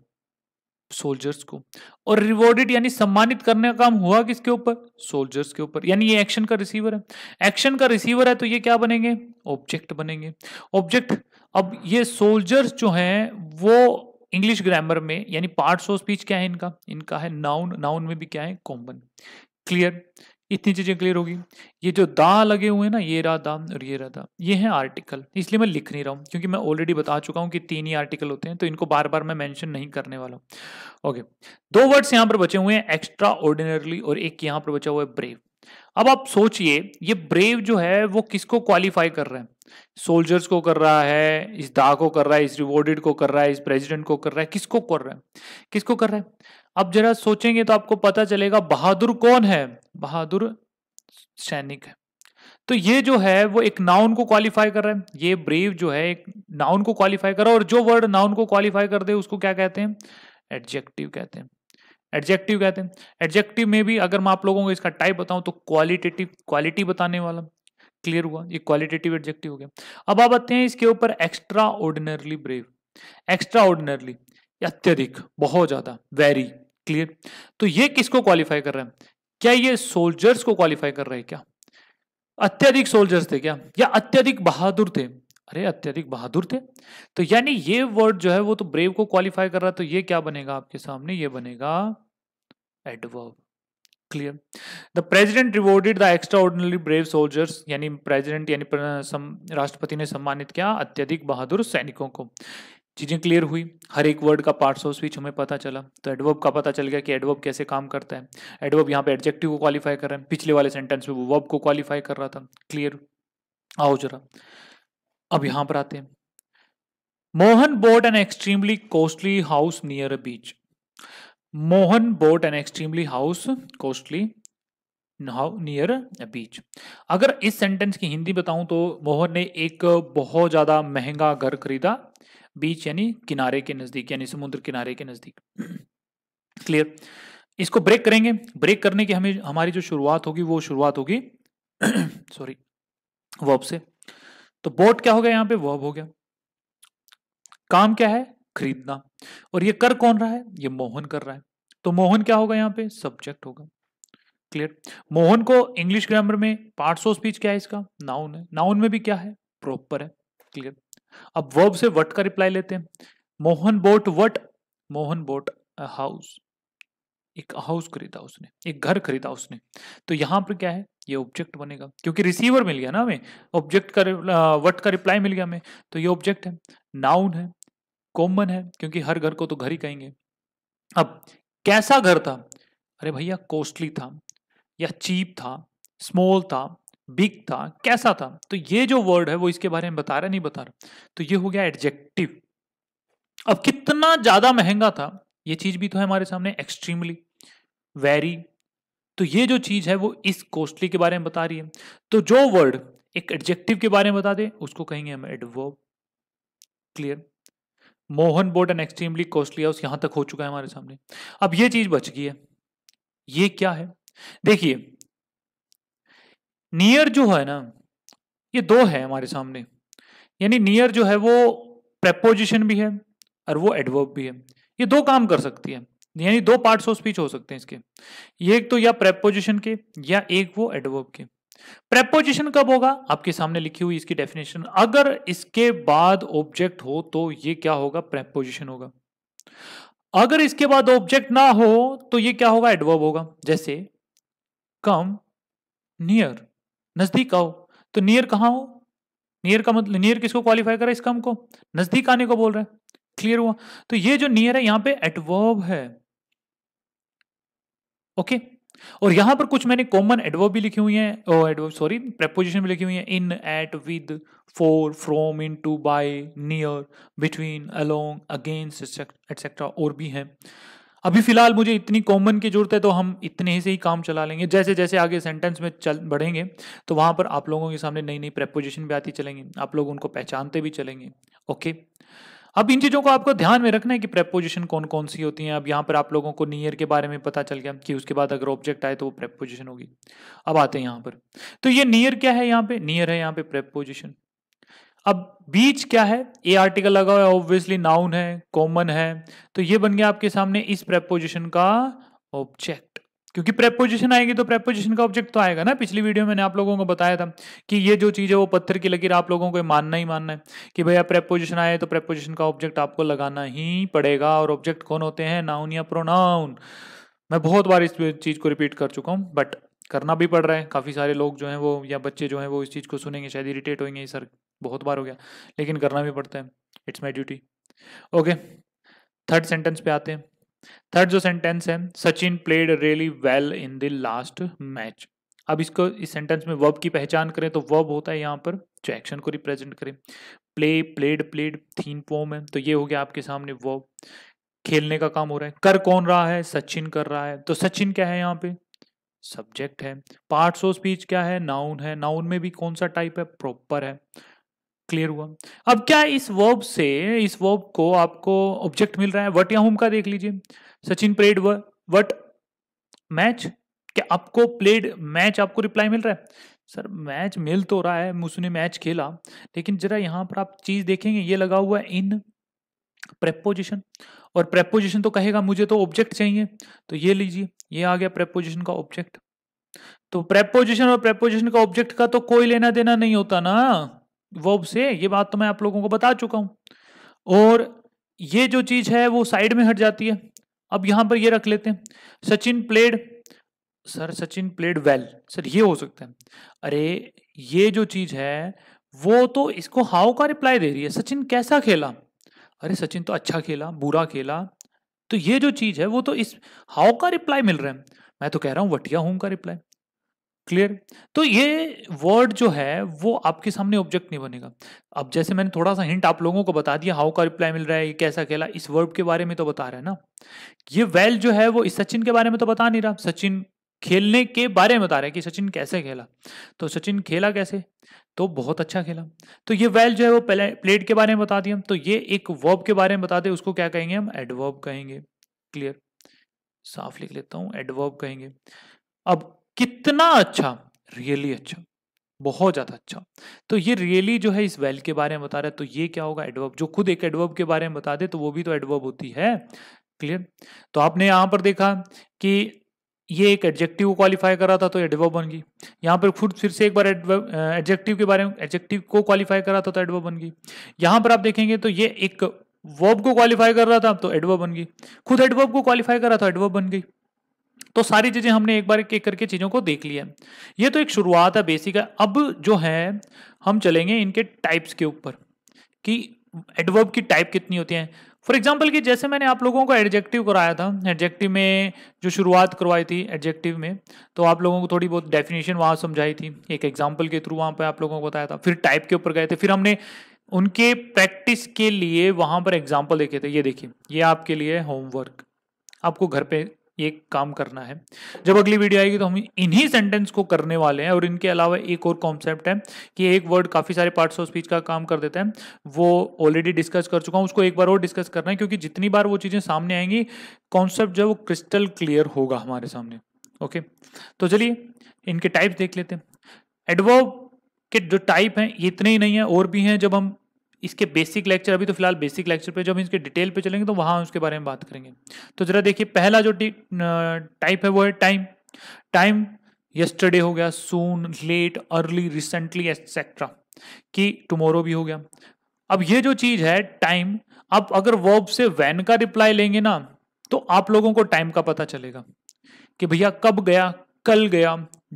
सोल्जर्स को और रिवॉर्डेड यानी सम्मानित करने का काम हुआ किसके ऊपर सोल्जर्स के ऊपर यानी ये एक्शन का रिसीवर है एक्शन का रिसीवर है तो ये क्या बनेंगे ऑब्जेक्ट बनेंगे ऑब्जेक्ट अब ये सोल्जर्स जो हैं वो इंग्लिश ग्रामर में यानी पार्ट्स ऑफ स्पीच क्या है इनका इनका है नाउन नाउन में भी क्या है कॉमन क्लियर इतनी चीज़ें क्लियर होगी ये जो दा लगे हुए हैं ना ये रहा दा और ये रहा दा ये है आर्टिकल इसलिए मैं लिख नहीं रहा हूँ क्योंकि मैं ऑलरेडी बता चुका हूँ कि तीन ही आर्टिकल होते हैं तो इनको बार बार मैं मेंशन नहीं करने वाला हूँ ओके दो वर्ड्स यहाँ पर बचे हुए हैं एक्स्ट्रा ऑर्डिनरली और एक यहाँ पर बचा हुआ है ब्रेव अब आप सोचिए ये ब्रेव जो है वो किसको क्वालिफाई कर रहे हैं सोल्जर्स को कर रहा है इस दा को कर रहा है इस रिवॉर्डेड को कर रहा है इस प्रेजिडेंट को कर रहा है किसको कर रहा है किसको कर रहा है अब जरा सोचेंगे तो आपको पता चलेगा बहादुर कौन है बहादुर सैनिक है तो ये जो है वो एक नाउन को क्वालिफाई कर रहा है ये ब्रेव जो है एक नाउन को क्वालिफाई कर रहा है और जो वर्ड नाउन को क्वालिफाई कर दे उसको क्या कहते हैं एडजेक्टिव कहते हैं एडजेक्टिव कहते हैं एडजेक्टिव में भी अगर मैं आप लोगों को इसका टाइप बताऊं तो क्वालिटेटिव क्वालिटी बताने वाला क्लियर हुआ ये क्वालिटेटिव एडजेक्टिव हो गया अब आप आते हैं इसके ऊपर extraordinarily brave extraordinarily अत्यधिक बहुत ज्यादा वेरी क्लियर तो ये किसको क्वालिफाई कर रहा है क्या ये सोल्जर्स को क्वालिफाई कर रहे हैं क्या अत्यधिक सोल्जर्स थे क्या या अत्यधिक बहादुर थे अरे अत्यधिक बहादुर थे तो यानी ये वर्ड जो है वो तो ब्रेव को क्वालिफाई कर रहा तो ये क्या बनेगा आपके सामने ये बनेगा adverb clear the president rewarded the extraordinary brave soldiers यानी प्रेजिडेंट यानी राष्ट्रपति ने सम्मानित किया अत्यधिक बहादुर सैनिकों को चीज़ें क्लियर हुई हर एक वर्ड का पार्ट्स ऑफ स्पीच हमें पता चला तो एडवर्ब का पता चल गया कि एडवर्ब कैसे काम करता है एडवर्ब यहाँ पे एडजेक्टिव को क्वालिफाई कर रहे हैं पिछले वाले सेंटेंस में वो वर्ब को क्वालिफाई कर रहा था क्लियर आओ जरा अब यहाँ पर आते हैं Mohan bought an extremely costly house near a beach Mohan bought an extremely house costly near a beach अगर इस सेंटेंस की हिंदी बताऊं तो मोहन ने एक बहुत ज़्यादा महंगा घर खरीदा बीच यानी किनारे के नज़दीक यानी समुद्र किनारे के नज़दीक क्लियर इसको ब्रेक करेंगे ब्रेक करने की हमें हमारी जो शुरुआत होगी वो शुरुआत होगी सॉरी वर्ब से तो बोट क्या हो गया यहां पे वर्ब हो गया काम क्या है खरीदना और ये कर कौन रहा है ये मोहन कर रहा है तो मोहन क्या होगा यहाँ पे सब्जेक्ट होगा क्लियर मोहन को इंग्लिश ग्रामर में पार्ट्स ऑफ स्पीच क्या है इसका नाउन है नाउन में भी क्या है प्रॉपर है क्लियर अब वर्ब से वट का रिप्लाई लेते हैं Mohan bought what Mohan bought house एक हाउस खरीदा उसने एक घर खरीदा उसने तो यहां पर क्या है ये ऑब्जेक्ट बनेगा क्योंकि रिसीवर मिल गया ना हमें ऑब्जेक्ट का वट का रिप्लाई मिल गया हमें तो ये ऑब्जेक्ट है नाउन है कॉमन है क्योंकि हर घर को तो घर ही कहेंगे अब कैसा घर था अरे भैया कॉस्टली था या चीप था स्मॉल था बिग था कैसा था तो ये जो वर्ड है वो इसके बारे में बता रहा नहीं बता रहा तो ये हो गया एडजेक्टिव अब कितना ज्यादा महंगा था ये चीज भी तो है हमारे सामने एक्सट्रीमली वेरी तो ये जो चीज है वो इस कॉस्टली के बारे में बता रही है तो जो वर्ड एक एडजेक्टिव के बारे में बता दे उसको कहेंगे हम adverb clear Mohan bought an extremely costly house यहां तक हो चुका है हमारे सामने अब ये चीज बच गई है ये क्या है देखिए नियर जो है ना ये दो है हमारे सामने यानी नियर जो है वो प्रपोजिशन भी है और वो एडवर्ब भी है ये दो काम कर सकती है यानी दो पार्ट्स ऑफ स्पीच हो सकते हैं इसके ये एक तो या प्रेपोजिशन के या एक वो एडवर्ब के प्रेपोजिशन कब होगा आपके सामने लिखी हुई इसकी डेफिनेशन अगर इसके बाद ऑब्जेक्ट हो तो ये क्या होगा प्रेपोजिशन होगा अगर इसके बाद ऑब्जेक्ट ना हो तो ये क्या होगा एडवर्ब होगा जैसे कम नियर नजदीक आओ तो नियर कहाँ हो नियर का मतलब नियर किसको क्वालिफाई करा इस काम को नजदीक आने को बोल रहे हैं क्लियर हुआ तो ये जो नियर है यहां पे एडवर्ब है ओके और यहां पर कुछ मैंने कॉमन एडवर्ब भी लिखी हुई है एडवर्ब सॉरी प्रेपोजिशन भी लिखी हुई है in at with for from in to by near between along against etcetera और भी हैं अभी फिलहाल मुझे इतनी कॉमन की जरूरत है तो हम इतने ही से ही काम चला लेंगे जैसे जैसे आगे सेंटेंस में चल बढ़ेंगे तो वहाँ पर आप लोगों के सामने नई नई प्रेपोजिशन भी आती चलेंगी आप लोग उनको पहचानते भी चलेंगे ओके अब इन चीज़ों को आपको ध्यान में रखना है कि प्रेपोजिशन कौन कौन सी होती हैं अब यहाँ पर आप लोगों को नियर के बारे में पता चल गया कि उसके बाद अगर ऑब्जेक्ट आए तो वो प्रेपोजिशन होगी अब आते हैं यहाँ पर तो ये नियर क्या है यहाँ पे नियर है यहाँ पे प्रेपोजिशन अब बीच क्या है ए आर्टिकल लगा हुआ है ऑब्वियसली नाउन है कॉमन है तो ये बन गया आपके सामने इस प्रेपोजिशन का ऑब्जेक्ट क्योंकि प्रेपोजिशन आएगी तो प्रेपोजिशन का ऑब्जेक्ट तो आएगा ना पिछली वीडियो में मैंने आप लोगों को बताया था कि ये जो चीज़ है वो पत्थर की लकीर आप लोगों को मानना ही मानना है कि भैया प्रेपोजिशन आए तो प्रेपोजिशन का ऑब्जेक्ट आपको लगाना ही पड़ेगा और ऑब्जेक्ट कौन होते हैं नाउन या प्रोनाउन मैं बहुत बार इस चीज़ को रिपीट कर चुका हूँ बट करना भी पड़ रहा है काफ़ी सारे लोग जो हैं वो या बच्चे जो हैं वो इस चीज़ को सुनेंगे शायद इरिटेट होंगे सर बहुत बार हो गया लेकिन करना भी पड़ता है it's my duty okay third sentence पे आते हैं थर्ड जो सेंटेंस है Sachin played really well in the last match अब इसको इस सेंटेंस में वर्ब की पहचान करें तो वर्ब होता है यहाँ पर जो एक्शन को रिप्रेजेंट करें प्ले प्लेड प्लेड थीन फॉर्म है तो ये हो गया आपके सामने वर्ब खेलने का काम हो रहा है कर कौन रहा है सचिन कर रहा है तो सचिन क्या है यहाँ पे सब्जेक्ट है पार्ट्स ऑफ स्पीच क्या है नाउन है नाउन में भी कौन सा टाइप है प्रॉपर है क्लियर हुआ अब क्या इस वर्ब से इस वर्ब को आपको ऑब्जेक्ट मिल रहा है वट या होम का देख लीजिए सचिन प्लेड वट मैच क्या आपको प्लेड मैच आपको रिप्लाई मिल रहा है सर मैच मिल तो रहा है उसने मैच खेला लेकिन जरा यहाँ पर आप चीज देखेंगे ये लगा हुआ है इन प्रेपोजिशन और प्रेपोजिशन तो कहेगा मुझे तो ऑब्जेक्ट चाहिए तो ये लीजिए ये आ गया प्रेपोजिशन का ऑब्जेक्ट तो प्रेपोजिशन और प्रेपोजिशन का ऑब्जेक्ट का तो कोई लेना देना नहीं होता ना वर्ब से ये बात तो मैं आप लोगों को बता चुका हूं और ये जो चीज है वो साइड में हट जाती है अब यहां पर ये रख लेते हैं Sachin played sir Sachin played well sir ये हो सकता है अरे ये जो चीज है वो तो इसको हाउ का रिप्लाई दे रही है सचिन कैसा खेला अरे सचिन तो अच्छा खेला बुरा खेला तो ये जो चीज है वो तो इस हाउ का रिप्लाई मिल रहा है मैं तो कह रहा हूं वटिया हूं का रिप्लाई क्लियर तो ये वर्ड जो है वो आपके सामने ऑब्जेक्ट नहीं बनेगा अब जैसे मैंने थोड़ा सा हिंट आप लोगों को बता दिया हाउ का रिप्लाई मिल रहा है कैसा खेला इस वर्ब के बारे में तो बता रहा है ना ये वेल जो है वो इस सचिन के बारे में तो बता नहीं रहा सचिन खेलने के बारे में बता रहे कि सचिन कैसे खेला तो सचिन खेला कैसे तो बहुत अच्छा खेला तो ये वेल जो है वो प्लेट के बारे में बता दिया तो ये एक वर्ब के बारे में बता दें उसको क्या कहेंगे हम एडवर्ब कहेंगे क्लियर साफ लिख लेता हूँ एडवर्ब कहेंगे अब कितना अच्छा रियली अच्छा बहुत ज़्यादा अच्छा तो ये रियली जो है इस वेल के बारे में बता रहा है तो ये क्या होगा एडवर्ब जो खुद एक एडवर्ब के बारे में बता दे तो वो भी तो एडवर्ब होती है क्लियर तो आपने यहां पर देखा कि ये एक एडजेक्टिव को क्वालिफाई कर रहा था तो एडवर्ब बन गई यहाँ पर खुद फिर से एक बार एडजेक्टिव के बारे में एडजेक्टिव को क्वालिफाई कर रहा था तो एडवर्ब बन गई यहाँ पर आप देखेंगे तो ये एक वर्ब को क्वालिफाई कर रहा था तो एडवर्ब बन गई खुद एडवर्ब को क्वालिफाई कर रहा था एडवर्ब तो बन गई तो सारी चीजें हमने एक बार एक एक करके चीजों को देख लिया ये तो एक शुरुआत है बेसिक है अब जो है हम चलेंगे इनके टाइप्स के ऊपर कि एडवर्ब की टाइप कितनी होती है फॉर एग्जाम्पल कि जैसे मैंने आप लोगों को एडजेक्टिव कराया था एडजेक्टिव में जो शुरुआत करवाई थी एडजेक्टिव में तो आप लोगों को थोड़ी बहुत डेफिनेशन वहाँ समझाई थी एक एग्जाम्पल के थ्रू वहाँ पर आप लोगों को बताया था फिर टाइप के ऊपर गए थे फिर हमने उनके प्रैक्टिस के लिए वहाँ पर एग्जाम्पल देखे थे ये देखिए ये आपके लिए होमवर्क आपको घर पे ये काम करना है जब अगली वीडियो आएगी तो हम इन्हीं सेंटेंस को करने वाले हैं और इनके अलावा एक और कॉन्सेप्ट है कि एक वर्ड काफ़ी सारे पार्ट्स ऑफ स्पीच का काम कर देता है वो ऑलरेडी डिस्कस कर चुका हूं उसको एक बार और डिस्कस करना है क्योंकि जितनी बार वो चीज़ें सामने आएंगी कॉन्सेप्ट जो है वो क्रिस्टल क्लियर होगा हमारे सामने ओके तो चलिए इनके टाइप देख लेते हैं एडवो के जो टाइप हैं इतने ही नहीं है और भी हैं जब हम इसके बेसिक लेक्चर अभी तो फिलहाल बेसिक लेक्चर पे जब हम इसके डिटेल पे चलेंगे तो वहाँ उसके बारे में बात करेंगे तो ज़रा देखिए पहला जो टाइप है वो है टाइम टाइम यस्टरडे हो गया soon late early recently etcetera कि टुमोरो भी हो गया अब ये जो चीज़ है टाइम अब अगर वर्ब से वैन का रिप्लाई लेंगे ना तो आप लोगों को टाइम का पता चलेगा कि भैया कब गया कल गया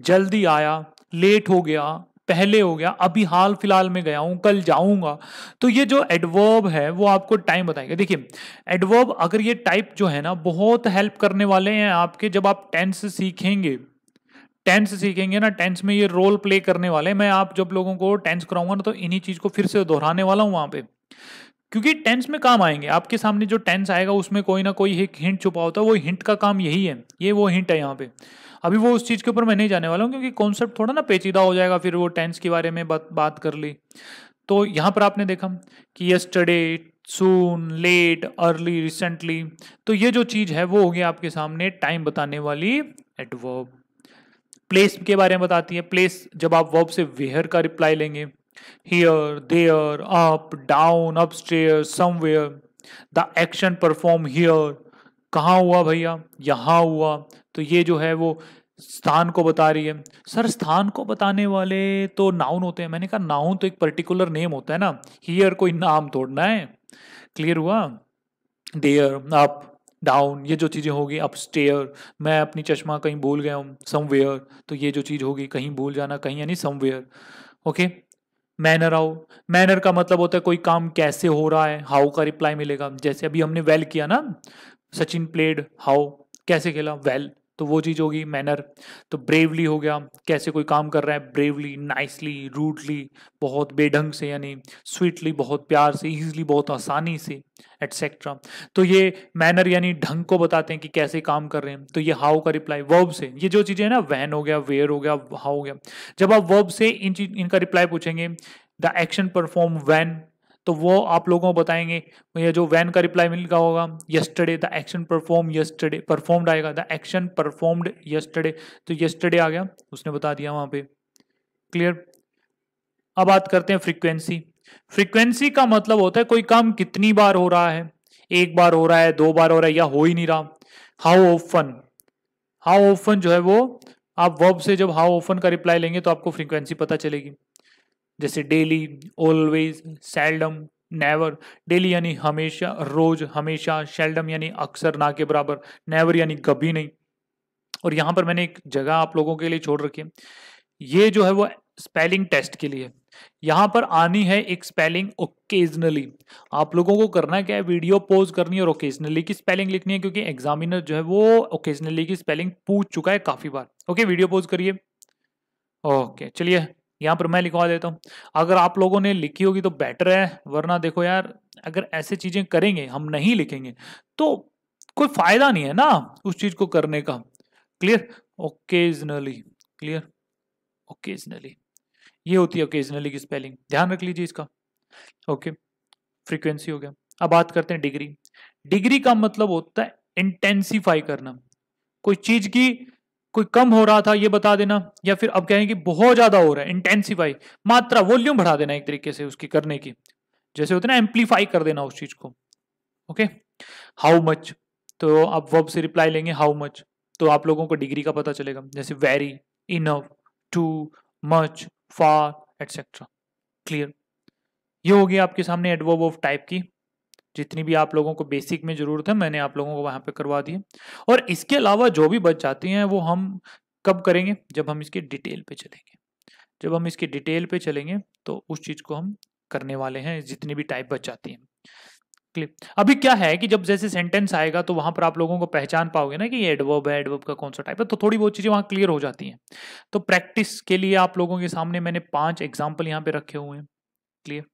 जल्दी आया लेट हो गया पहले हो गया अभी हाल फिलहाल में गया हूँ कल जाऊँगा तो ये जो एडवर्ब है वो आपको टाइम बताएगा देखिए एडवर्ब अगर ये टाइप जो है ना बहुत हेल्प करने वाले हैं आपके जब आप टेंस सीखेंगे टेंस सीखेंगे ना टेंस में ये रोल प्ले करने वाले मैं आप जब लोगों को टेंस कराऊंगा ना तो इन्हीं चीज़ को फिर से दोहराने वाला हूँ वहाँ पे क्योंकि टेंस में काम आएंगे आपके सामने जो टेंस आएगा उसमें कोई ना कोई एक हिंट छुपा होता है वो हिंट का काम यही है ये वो हिंट है यहाँ पे अभी वो उस चीज़ के ऊपर मैं नहीं जाने वाला हूँ क्योंकि कॉन्सेप्ट थोड़ा ना पेचीदा हो जाएगा फिर वो टेंस के बारे में बात बात कर ली तो यहाँ पर आपने देखा कि yesterday soon late early recently तो ये जो चीज़ है वो होगी आपके सामने टाइम बताने वाली एडवर्ब प्लेस के बारे में बताती है प्लेस जब आप वर्ब से वेयर का रिप्लाई लेंगे here there up down upstair somewhere the action perform here कहाँ हुआ भैया यहाँ हुआ तो ये जो है वो स्थान को बता रही है सर स्थान को बताने वाले तो नाउन होते हैं मैंने कहा नाउन तो एक पर्टिकुलर नेम होता है ना हियर कोई नाम तोड़ना है क्लियर हुआ देयर अप डाउन ये जो चीज़ें होगी अप स्टेयर मैं अपनी चश्मा कहीं भूल गया हूँ समवेयर तो ये जो चीज़ होगी कहीं भूल जाना कहीं यानी समवेयर ओके मैनर आओ मैनर का मतलब होता है कोई काम कैसे हो रहा है हाउ का रिप्लाई मिलेगा जैसे अभी हमने वेल किया ना सचिन प्लेड हाउ कैसे खेला वेल well, तो वो चीज़ होगी मैनर तो ब्रेवली हो गया कैसे कोई काम कर रहा है ब्रेवली नाइसली रूडली बहुत बेढंग से यानी स्वीटली बहुत प्यार से ईजली बहुत आसानी से एटसेट्रा तो ये मैनर यानी ढंग को बताते हैं कि कैसे काम कर रहे हैं तो ये हाउ का रिप्लाई वर्ब से ये जो चीज़ें हैं ना वैन हो गया वेयर हो गया हाउ हो गया जब आप वर्ब से इन चीज इनका रिप्लाई पूछेंगे द एक्शन परफॉर्म वैन तो वो आप लोगों को बताएंगे ये जो वैन का रिप्लाई मिल गया होगा yesterday the action perform yesterday performed आएगा द एक्शन परफॉर्म्ड यस्टरडे तो यस्टरडे आ गया उसने बता दिया वहां पे क्लियर अब बात करते हैं फ्रीक्वेंसी फ्रीक्वेंसी का मतलब होता है कोई काम कितनी बार हो रहा है एक बार हो रहा है दो बार हो रहा है या हो ही नहीं रहा हाउ ओफन हाउ ओफन जो है वो आप वर्ब से जब हाउ ओफन का रिप्लाई लेंगे तो आपको फ्रीक्वेंसी पता चलेगी जैसे daily always seldom never daily यानी हमेशा रोज हमेशा शेल्डम यानी अक्सर ना के बराबर नेवर यानी कभी नहीं और यहाँ पर मैंने एक जगह आप लोगों के लिए छोड़ रखी है ये जो है वो स्पेलिंग टेस्ट के लिए यहाँ पर आनी है एक स्पेलिंग ओकेजनली आप लोगों को करना क्या है वीडियो पोज करनी है और ओकेजनली की स्पेलिंग लिखनी है क्योंकि एग्जामिनर जो है वो ओकेजनली की स्पेलिंग पूछ चुका है काफ़ी बार ओके वीडियो पोज करिए ओके चलिए यहाँ पर मैं लिखवा देता हूँ अगर आप लोगों ने लिखी होगी तो बेटर है वरना देखो यार अगर ऐसे चीज़ें करेंगे हम नहीं लिखेंगे तो कोई फायदा नहीं है ना उस चीज़ को करने का क्लियर ओकेजनली क्लियर ओकेजनली ये होती है ओकेजनली की स्पेलिंग ध्यान रख लीजिए इसका ओके फ्रीक्वेंसी हो गया अब बात करते हैं डिग्री डिग्री का मतलब होता है इंटेंसीफाई करना कोई चीज की कोई कम हो रहा था ये बता देना या फिर अब कहेंगे बहुत ज्यादा हो रहा है इंटेंसिफाई मात्रा वॉल्यूम बढ़ा देना एक तरीके से उसकी करने की जैसे होते ना एम्पलीफाई कर देना उस चीज को ओके हाउ मच तो आप वर्ब से रिप्लाई लेंगे हाउ मच तो आप लोगों को डिग्री का पता चलेगा जैसे very enough too much far etcetera clear ये होगी आपके सामने एडवर्ब ऑफ टाइप की जितनी भी आप लोगों को बेसिक में ज़रूरत है मैंने आप लोगों को वहाँ पे करवा दिए और इसके अलावा जो भी बच जाती हैं वो हम कब करेंगे जब हम इसके डिटेल पे चलेंगे जब हम इसके डिटेल पे चलेंगे तो उस चीज़ को हम करने वाले हैं जितनी भी टाइप बच जाती हैं क्लियर अभी क्या है कि जब जैसे सेंटेंस आएगा तो वहां पर आप लोगों को पहचान पाओगे ना कि ये एडवर्ब है एडवर्ब का कौन सा टाइप है तो थोड़ी बहुत चीज़ें वहाँ क्लियर हो जाती हैं तो प्रैक्टिस के लिए आप लोगों के सामने मैंने पाँच एग्जाम्पल यहाँ पे रखे हुए हैं क्लियर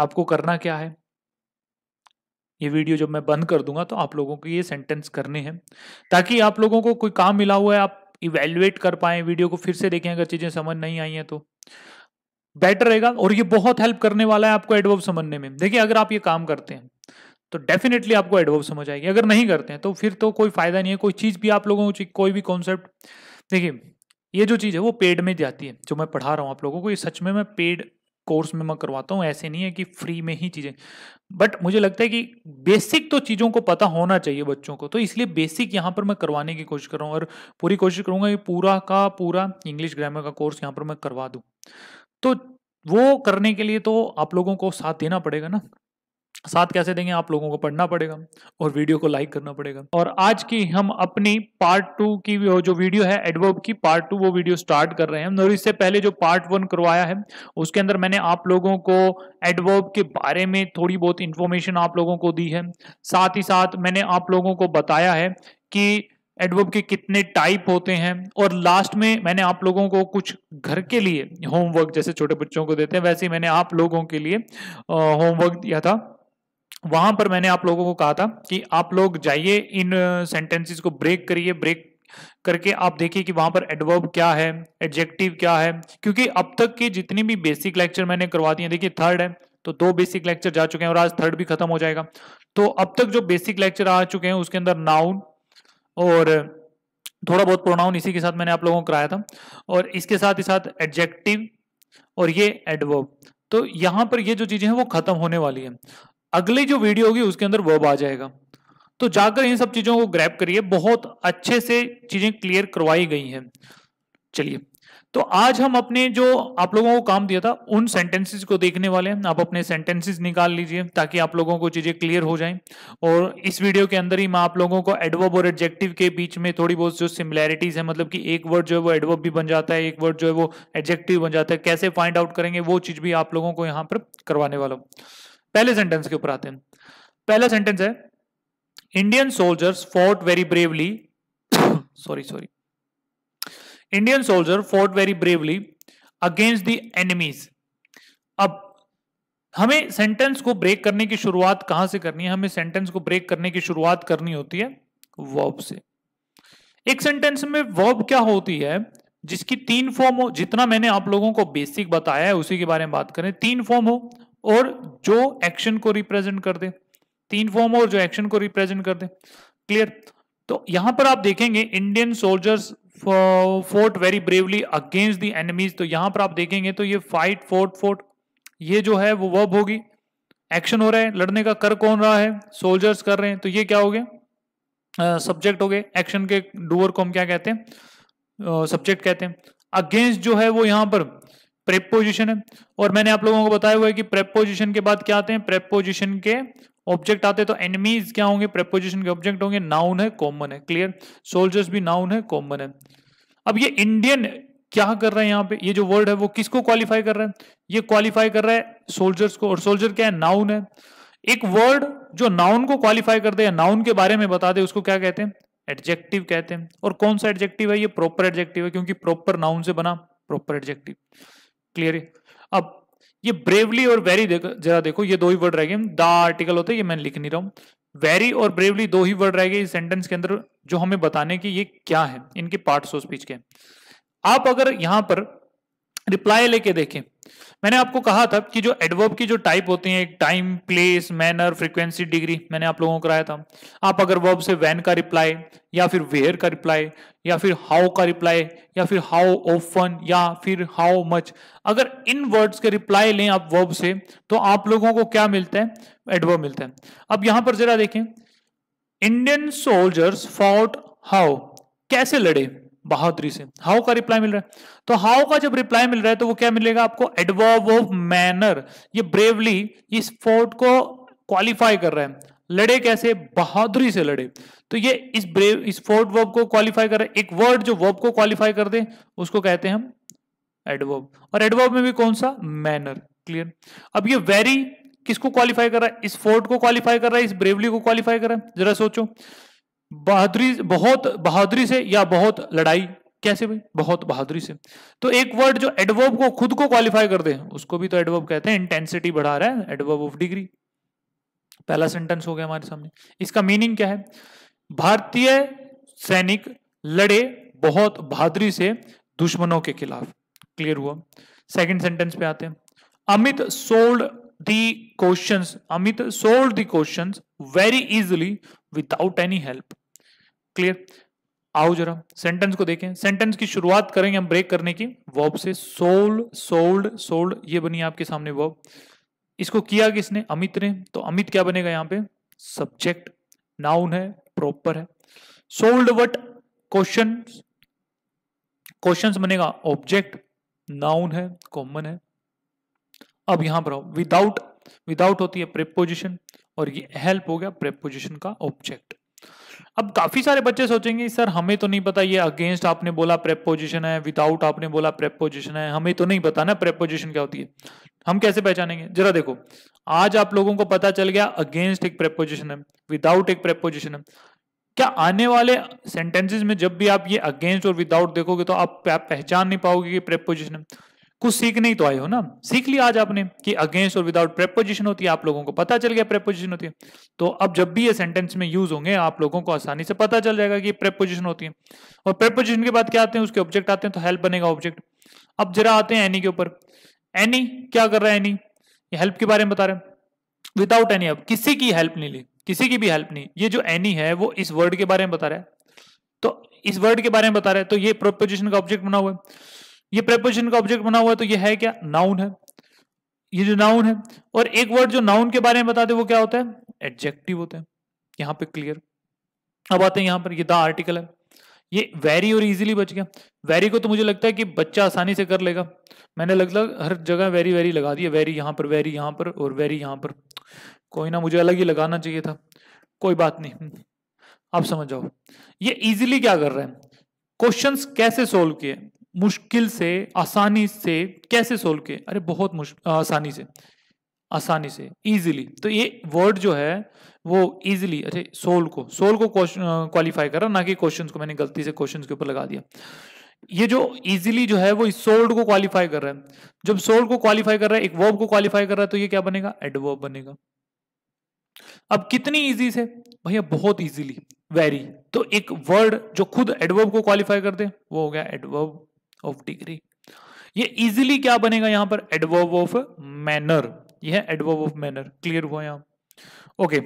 आपको करना क्या है ये वीडियो जब मैं बंद कर दूंगा तो आप लोगों को ये सेंटेंस करने हैं ताकि आप लोगों को कोई काम मिला हुआ है आप इवेल्युएट कर पाए वीडियो को फिर से देखें अगर चीज़ें समझ नहीं आई हैं तो बेटर रहेगा और ये बहुत हेल्प करने वाला है आपको एडवर्ब समझने में देखिए अगर आप ये काम करते हैं तो डेफिनेटली आपको एडवर्ब समझ आएगी अगर नहीं करते हैं तो फिर तो कोई फायदा नहीं है कोई चीज़ भी आप लोगों को कोई भी कॉन्सेप्ट देखिए ये जो चीज़ है वो पेड में जाती है जो मैं पढ़ा रहा हूँ आप लोगों को ये सच में मैं पेड कोर्स में मैं करवाता हूँ ऐसे नहीं है कि फ्री में ही चीज़ें बट मुझे लगता है कि बेसिक तो चीज़ों को पता होना चाहिए बच्चों को तो इसलिए बेसिक यहाँ पर मैं करवाने की कोशिश कर रहा हूँ और पूरी कोशिश करूँगा कि पूरा का पूरा इंग्लिश ग्रामर का कोर्स यहाँ पर मैं करवा दूँ तो वो करने के लिए तो आप लोगों को साथ देना पड़ेगा ना साथ कैसे देंगे आप लोगों को पढ़ना पड़ेगा और वीडियो को लाइक करना पड़ेगा और आज की हम अपनी पार्ट टू की जो वीडियो है एडवर्ब की पार्ट टू वो वीडियो स्टार्ट कर रहे हैं और इससे पहले जो पार्ट वन करवाया है उसके अंदर मैंने आप लोगों को एडवर्ब के बारे में थोड़ी बहुत इन्फॉर्मेशन आप लोगों को दी है साथ ही साथ मैंने आप लोगों को बताया है कि एडवर्ब के कितने टाइप होते हैं और लास्ट में मैंने आप लोगों को कुछ घर के लिए होमवर्क जैसे छोटे बच्चों को देते हैं वैसे ही मैंने आप लोगों के लिए होमवर्क दिया था वहां पर मैंने आप लोगों को कहा था कि आप लोग जाइए इन सेंटेंसेस को ब्रेक करिए ब्रेक करके आप देखिए कि वहां पर एडवर्ब क्या है एडजेक्टिव क्या है क्योंकि अब तक के जितने भी बेसिक लेक्चर मैंने करवा दिए देखिए थर्ड है तो दो बेसिक लेक्चर जा चुके हैं और आज थर्ड भी खत्म हो जाएगा तो अब तक जो बेसिक लेक्चर आ चुके हैं उसके अंदर नाउन और थोड़ा बहुत प्रोनाउन इसी के साथ मैंने आप लोगों को कराया था और इसके साथ ही साथ एडजेक्टिव और ये एडवर्ब तो यहाँ पर ये जो चीज़ें हैं वो खत्म होने वाली है अगली जो वीडियो होगी उसके अंदर वर्ब आ जाएगा तो जाकर इन सब चीजों को ग्रैप करिए बहुत अच्छे से चीजें क्लियर करवाई गई हैं चलिए तो आज हम अपने जो आप लोगों को काम दिया था उन सेंटेंसेस को देखने वाले हैं आप अपने सेंटेंसेस निकाल लीजिए ताकि आप लोगों को चीजें क्लियर हो जाएं और इस वीडियो के अंदर ही मैं आप लोगों को एडवर्ब और एडजेक्टिव के बीच में थोड़ी बहुत जो सिमिलैरिटीज है मतलब कि एक वर्ड जो है वो एडवर्ब भी बन जाता है एक वर्ड जो है वो एडजेक्टिव बन जाता है कैसे फाइंड आउट करेंगे वो चीज भी आप लोगों को यहाँ पर करवाने वाला हूँ पहले सेंटेंस के ऊपर आते हैं पहला सेंटेंस है Indian soldiers fought very bravely sorry sorry Indian soldier fought very bravely against the enemies अब हमें सेंटेंस को ब्रेक करने की शुरुआत कहां से करनी है हमें सेंटेंस को ब्रेक करने की शुरुआत करनी होती है वर्ब से एक सेंटेंस में वर्ब क्या होती है जिसकी तीन फॉर्म हो जितना मैंने आप लोगों को बेसिक बताया है उसी के बारे में बात करें तीन फॉर्म हो और जो एक्शन को रिप्रेजेंट कर दे तीन फॉर्म और जो एक्शन को रिप्रेजेंट कर दे क्लियर तो यहां पर आप देखेंगे Indian soldiers fought very bravely against the enemies तो यहां पर आप देखेंगे तो ये फाइट फोर्ट फोर्ट ये जो है वो वर्ब होगी एक्शन हो रहा है लड़ने का कर कौन रहा है सोल्जर्स कर रहे हैं तो ये क्या हो गया सब्जेक्ट हो गए एक्शन के डूअर को हम क्या कहते हैं सब्जेक्ट कहते हैं अगेंस्ट जो है वो यहां पर प्रेपोजिशन है और मैंने आप लोगों को बताया हुआ है कि प्रेपोजिशन के बाद क्या आते हैं प्रेपोजिशन के ऑब्जेक्ट आते हैं तो एनिमीज क्या होंगे प्रेपोजिशन के ऑब्जेक्ट होंगे नाउन है कॉमन है क्लियर सोल्जर्स भी नाउन है कॉमन है अब ये इंडियन क्या कर रहे हैं यहाँ पे ये जो वर्ड है वो किसको क्वालिफाई कर रहा है ये क्वालिफाई कर रहा है सोल्जर्स को और सोल्जर क्या है नाउन है एक वर्ड जो नाउन को क्वालिफाई कर दे या नाउन के बारे में बता दे उसको क्या कहते हैं एडजेक्टिव कहते हैं और कौन सा एडजेक्टिव है ये प्रॉपर एडजेक्टिव है क्योंकि प्रॉपर नाउन से बना प्रॉपर एडजेक्टिव क्लियर है अब ये ब्रेवली और वेरी जरा देखो ये दो ही वर्ड रह गए द आर्टिकल होते हैं ये मैं लिख नहीं रहा हूं वेरी और ब्रेवली दो ही वर्ड रह गए इस सेंटेंस के अंदर जो हमें बताने की ये क्या है इनके पार्ट्स ऑफ स्पीच के आप अगर यहां पर रिप्लाई लेके देखें मैंने आपको कहा था कि जो एडवर्ब की जो टाइप होती है time place manner frequency degree मैंने आप लोगों को कराया था आप अगर वर्ब से वैन का रिप्लाई या फिर वेयर का रिप्लाई या फिर हाउ का रिप्लाई या फिर हाउ ओफन या फिर हाउ मच अगर इन वर्ड्स के रिप्लाई लें आप वर्ब से तो आप लोगों को क्या मिलता है एडवर्ब मिलता है अब यहां पर जरा देखें इंडियन सोल्जर्स फॉट हाउ कैसे लड़े बहादुरी से हाउ का रिप्लाई मिल रहा है तो हाउ का जब रिप्लाई मिल रहा है तो वो क्या मिलेगा आपको एडवर्ब ऑफ मैनर ये ब्रेवली इस फोर्ट को क्वालिफाई कर रहा है लड़े कैसे बहादुरी से लड़े तो ये इस ब्रेव इस फोर्ट वर्ब को क्वालिफाई कर रहा है एक वर्ड जो वर्ब को क्वालिफाई कर दे उसको कहते हैं हम एडवर्ब और एडवर्ब में भी कौन सा मैनर क्लियर अब ये वेरी किसको क्वालिफाई कर रहा है इस फोर्ट को क्वालिफाई कर रहा है इस ब्रेवली को क्वालिफाई कर रहा है जरा सोचो बहादुरी बहुत बहादुरी से या बहुत लड़ाई कैसे भाई बहुत बहादुरी से तो एक वर्ड जो एडवर्ब को खुद को क्वालिफाई कर दे उसको भी तो एडवर्ब कहते हैं इंटेंसिटी बढ़ा रहा है एडवर्ब ऑफ डिग्री पहला सेंटेंस हो गया हमारे सामने इसका मीनिंग क्या है भारतीय सैनिक लड़े बहुत बहादुरी से दुश्मनों के खिलाफ क्लियर हुआ सेकंड सेंटेंस पे आते हैं Amit solved the questions Amit solved the questions very easily without any help clear आओ जरा सेंटेंस को देखें सेंटेंस की शुरुआत करेंगे हम ब्रेक करने की वर्ब से सोल्ड सोल्ड सोल्ड ये बनी आपके सामने वर्ब इसको किया किसने अमित ने तो अमित क्या बनेगा यहाँ पे सब्जेक्ट नाउन है प्रॉपर है सोल्ड वट क्वेश्चन क्वेश्चन बनेगा ऑब्जेक्ट नाउन है कॉमन है अब यहां पर विदाउट विदाउट होती है प्रेपोजिशन और ये हेल्प हो गया प्रेपोजिशन का ऑब्जेक्ट अब काफी सारे बच्चे सोचेंगे सर हमें तो नहीं पता ये अगेंस्ट आपने बोला प्रेपोजिशन है विदाउट आपने बोला प्रेपोजिशन है हमें तो नहीं पता ना प्रेपोजिशन क्या होती है हम कैसे पहचानेंगे जरा देखो आज आप लोगों को पता चल गया अगेंस्ट एक प्रेपोजिशन है विदाउट एक प्रेपोजिशन है क्या आने वाले सेंटेंसेज में जब भी आप ये अगेंस्ट और विदाउट देखोगे तो आप पहचान नहीं पाओगे कि प्रेपोजिशन है कुछ सीखने ही तो आए हो ना सीख लिया आज आपने कि अगेंस्ट और विदाउट प्रेपोजिशन होती है आप लोगों को पता चल गया प्रेपोजिशन होती है तो अब जब भी ये सेंटेंस में यूज होंगे आप लोगों को आसानी से पता चल जाएगा कि प्रेपोजिशन होती है और प्रेपोजिशन के बाद क्या आते हैं उसके ऑब्जेक्ट आते हैं तो हेल्प बनेगा ऑब्जेक्ट अब जरा आते हैं एनी के ऊपर एनी क्या कर रहा है एनी ये हेल्प के बारे में बता रहे हैं विदाउट एनी अब किसी की हेल्प नहीं ली किसी की भी हेल्प नहीं ये जो एनी है वो इस वर्ड के बारे में बता रहा है तो इस वर्ड के बारे में बता रहा है तो ये प्रोपोजिशन का ऑब्जेक्ट बना हुआ है ये प्रेपोजिशन का ऑब्जेक्ट बना हुआ है तो ये है क्या नाउन है ये जो नाउन है और एक वर्ड जो नाउन के बारे में बताते वो क्या होता है एडजेक्टिव होता है यहाँ पे क्लियर अब आते हैं यहाँ पर ये द आर्टिकल है ये वेरी और इजीली बच गया वेरी को तो मुझे लगता है कि बच्चा आसानी से कर लेगा मैंने लगभग हर जगह वेरी वेरी लगा दिया वेरी यहाँ पर वेरी यहाँ पर और वेरी यहाँ पर कोई ना मुझे अलग ही लगाना चाहिए था कोई बात नहीं आप समझ जाओ ये इजिली क्या कर रहे हैं क्वेश्चंस कैसे सोल्व किए मुश्किल से आसानी से कैसे सोल्व किए अरे बहुत आसानी से आसानी से इजीली तो ये वर्ड जो है वो इजीली अरे सोल्व को सोल्व को क्वालिफाई करा ना कि क्वेश्चंस को मैंने गलती से क्वेश्चंस के ऊपर लगा दिया ये जो इजीली जो है वो इस सोल्ड को क्वालिफाई कर रहा है जब सोल्ड को क्वालिफाई कर रहा है एक वर्ब को क्वालिफाई कर रहा है तो ये क्या बनेगा एडवर्ब बनेगा अब कितनी इजी से भैया बहुत इजीली वेरी तो एक वर्ड जो खुद एडवर्ब को क्वालिफाई कर दे वो हो गया एडवर्ब ऑफ डिग्री ये इजिली क्या बनेगा यहां पर एडवर्ब ऑफ मैनर यह है एडवर्ब ऑफ मैनर क्लियर हुआ यहां ओके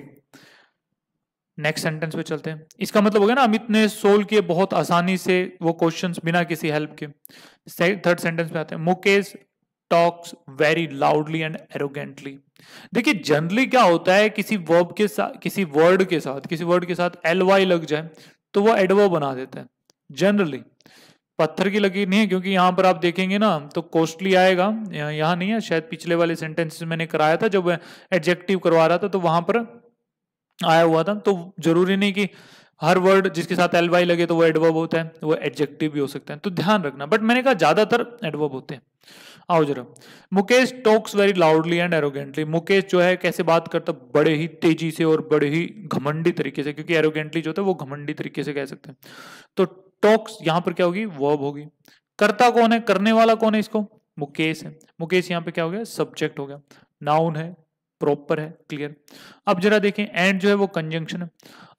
नेक्स्ट सेंटेंस पे चलते हैं इसका मतलब हो गया ना अमित ने सोल्व किए बहुत आसानी से वो क्वेश्चंस बिना किसी हेल्प के थर्ड सेंटेंस पे आते हैं Mukesh talks very loudly and arrogantly देखिए जनरली क्या होता है किसी वर्ब के साथ किसी वर्ड के साथ किसी वर्ड के साथ एल वाई लग जाए तो वो एडवर्ब बना देते हैं जनरली पत्थर की लकीर नहीं है क्योंकि यहाँ पर आप देखेंगे ना तो कॉस्टली आएगा यहाँ नहीं है शायद पिछले वाले सेंटेंसेस मैंने कराया था जब एडजेक्टिव करवा रहा था तो वहां पर आया हुआ था तो जरूरी नहीं कि हर वर्ड जिसके साथ एल वाई लगे तो वो एडवर्ब होता है वो एडजेक्टिव भी हो सकता है तो ध्यान रखना बट मैंने कहा ज्यादातर एडवर्ब होते हैं आओ जरा Mukesh talks very loudly and arrogantly Mukesh जो है कैसे बात करता बड़े ही तेजी से और बड़े ही घमंडी तरीके से क्योंकि एरोगेंटली जो होता है वो घमंडी तरीके से कह सकते हैं तो टॉक्स यहां पर क्या होगी वर्ब होगी करता कौन है करने वाला कौन है इसको मुकेश है मुकेश यहाँ पे क्या हो गया सब्जेक्ट हो गया नाउन है प्रॉपर है क्लियर अब जरा देखें एंड जो है वो कंजंक्शन है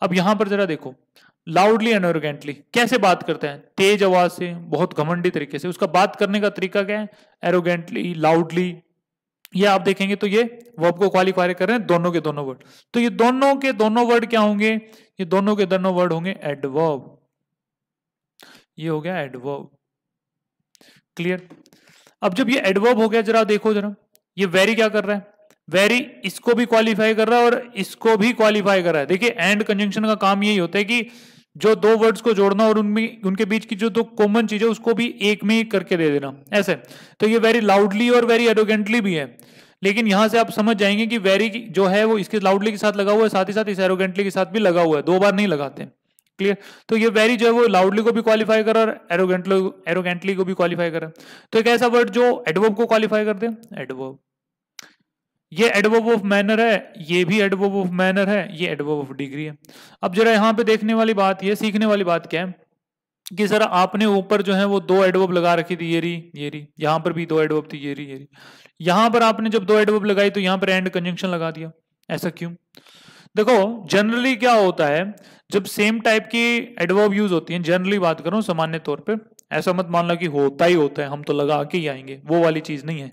अब यहां पर जरा देखो लाउडली एंड एरोगेंटली कैसे बात करते हैं तेज आवाज से बहुत घमंडी तरीके से उसका बात करने का तरीका क्या है एरोगेंटली लाउडली ये आप देखेंगे तो ये वर्ब को क्वालिफाई कर रहे हैं दोनों के दोनों वर्ड तो ये दोनों के दोनों वर्ड क्या होंगे ये दोनों के दोनों वर्ड होंगे एडवर्ब ये हो गया एडवर्ब क्लियर अब जब ये एडवर्ब हो गया जरा देखो जरा ये वेरी क्या कर रहा है वेरी इसको भी क्वालिफाई कर रहा है और इसको भी क्वालिफाई कर रहा है देखिए एंड कंजंक्शन का काम यही होता है कि जो दो वर्ड्स को जोड़ना और उनमें उनके बीच की जो दो कॉमन चीज है उसको भी एक में करके दे देना ऐसे तो ये वेरी लाउडली और वेरी एरोगेंटली भी है लेकिन यहां से आप समझ जाएंगे कि वेरी जो है वो इसके लाउडली के साथ लगा हुआ है साथ ही साथ इस एरोगेंटली के साथ भी लगा हुआ है दो बार नहीं लगाते क्लियर तो ये वेरी जो है वो लाउडली को भी क्वालिफाई करा और एरोगेंटली एरोगेंटली को भी क्वालिफाई करा तो एक ऐसा वर्ड जो एडवर्ब को क्वालिफाई कर दे एडवर्ब ये एडवर्ब ऑफ मैनर है ये भी एडवर्ब ऑफ मैनर है ये एडवर्ब ऑफ डिग्री है अब जरा यहाँ पे देखने वाली बात ये सीखने वाली बात क्या है कि सर आपने ऊपर जो है वो दो एडवर्ब लगा रखी थी ये री ये री यहाँ पर भी दो एडवर्ब थी ये री ये री यहाँ पर आपने जब दो एडवर्ब लगाई तो यहाँ पर एंड कंजंक्शन लगा दिया ऐसा क्यों देखो जनरली क्या होता है जब सेम टाइप की एडवर्ब यूज होती है जनरली बात करूं सामान्य तौर पर ऐसा मत मान लो कि होता ही होता है हम तो लगा के ही आएंगे वो वाली चीज नहीं है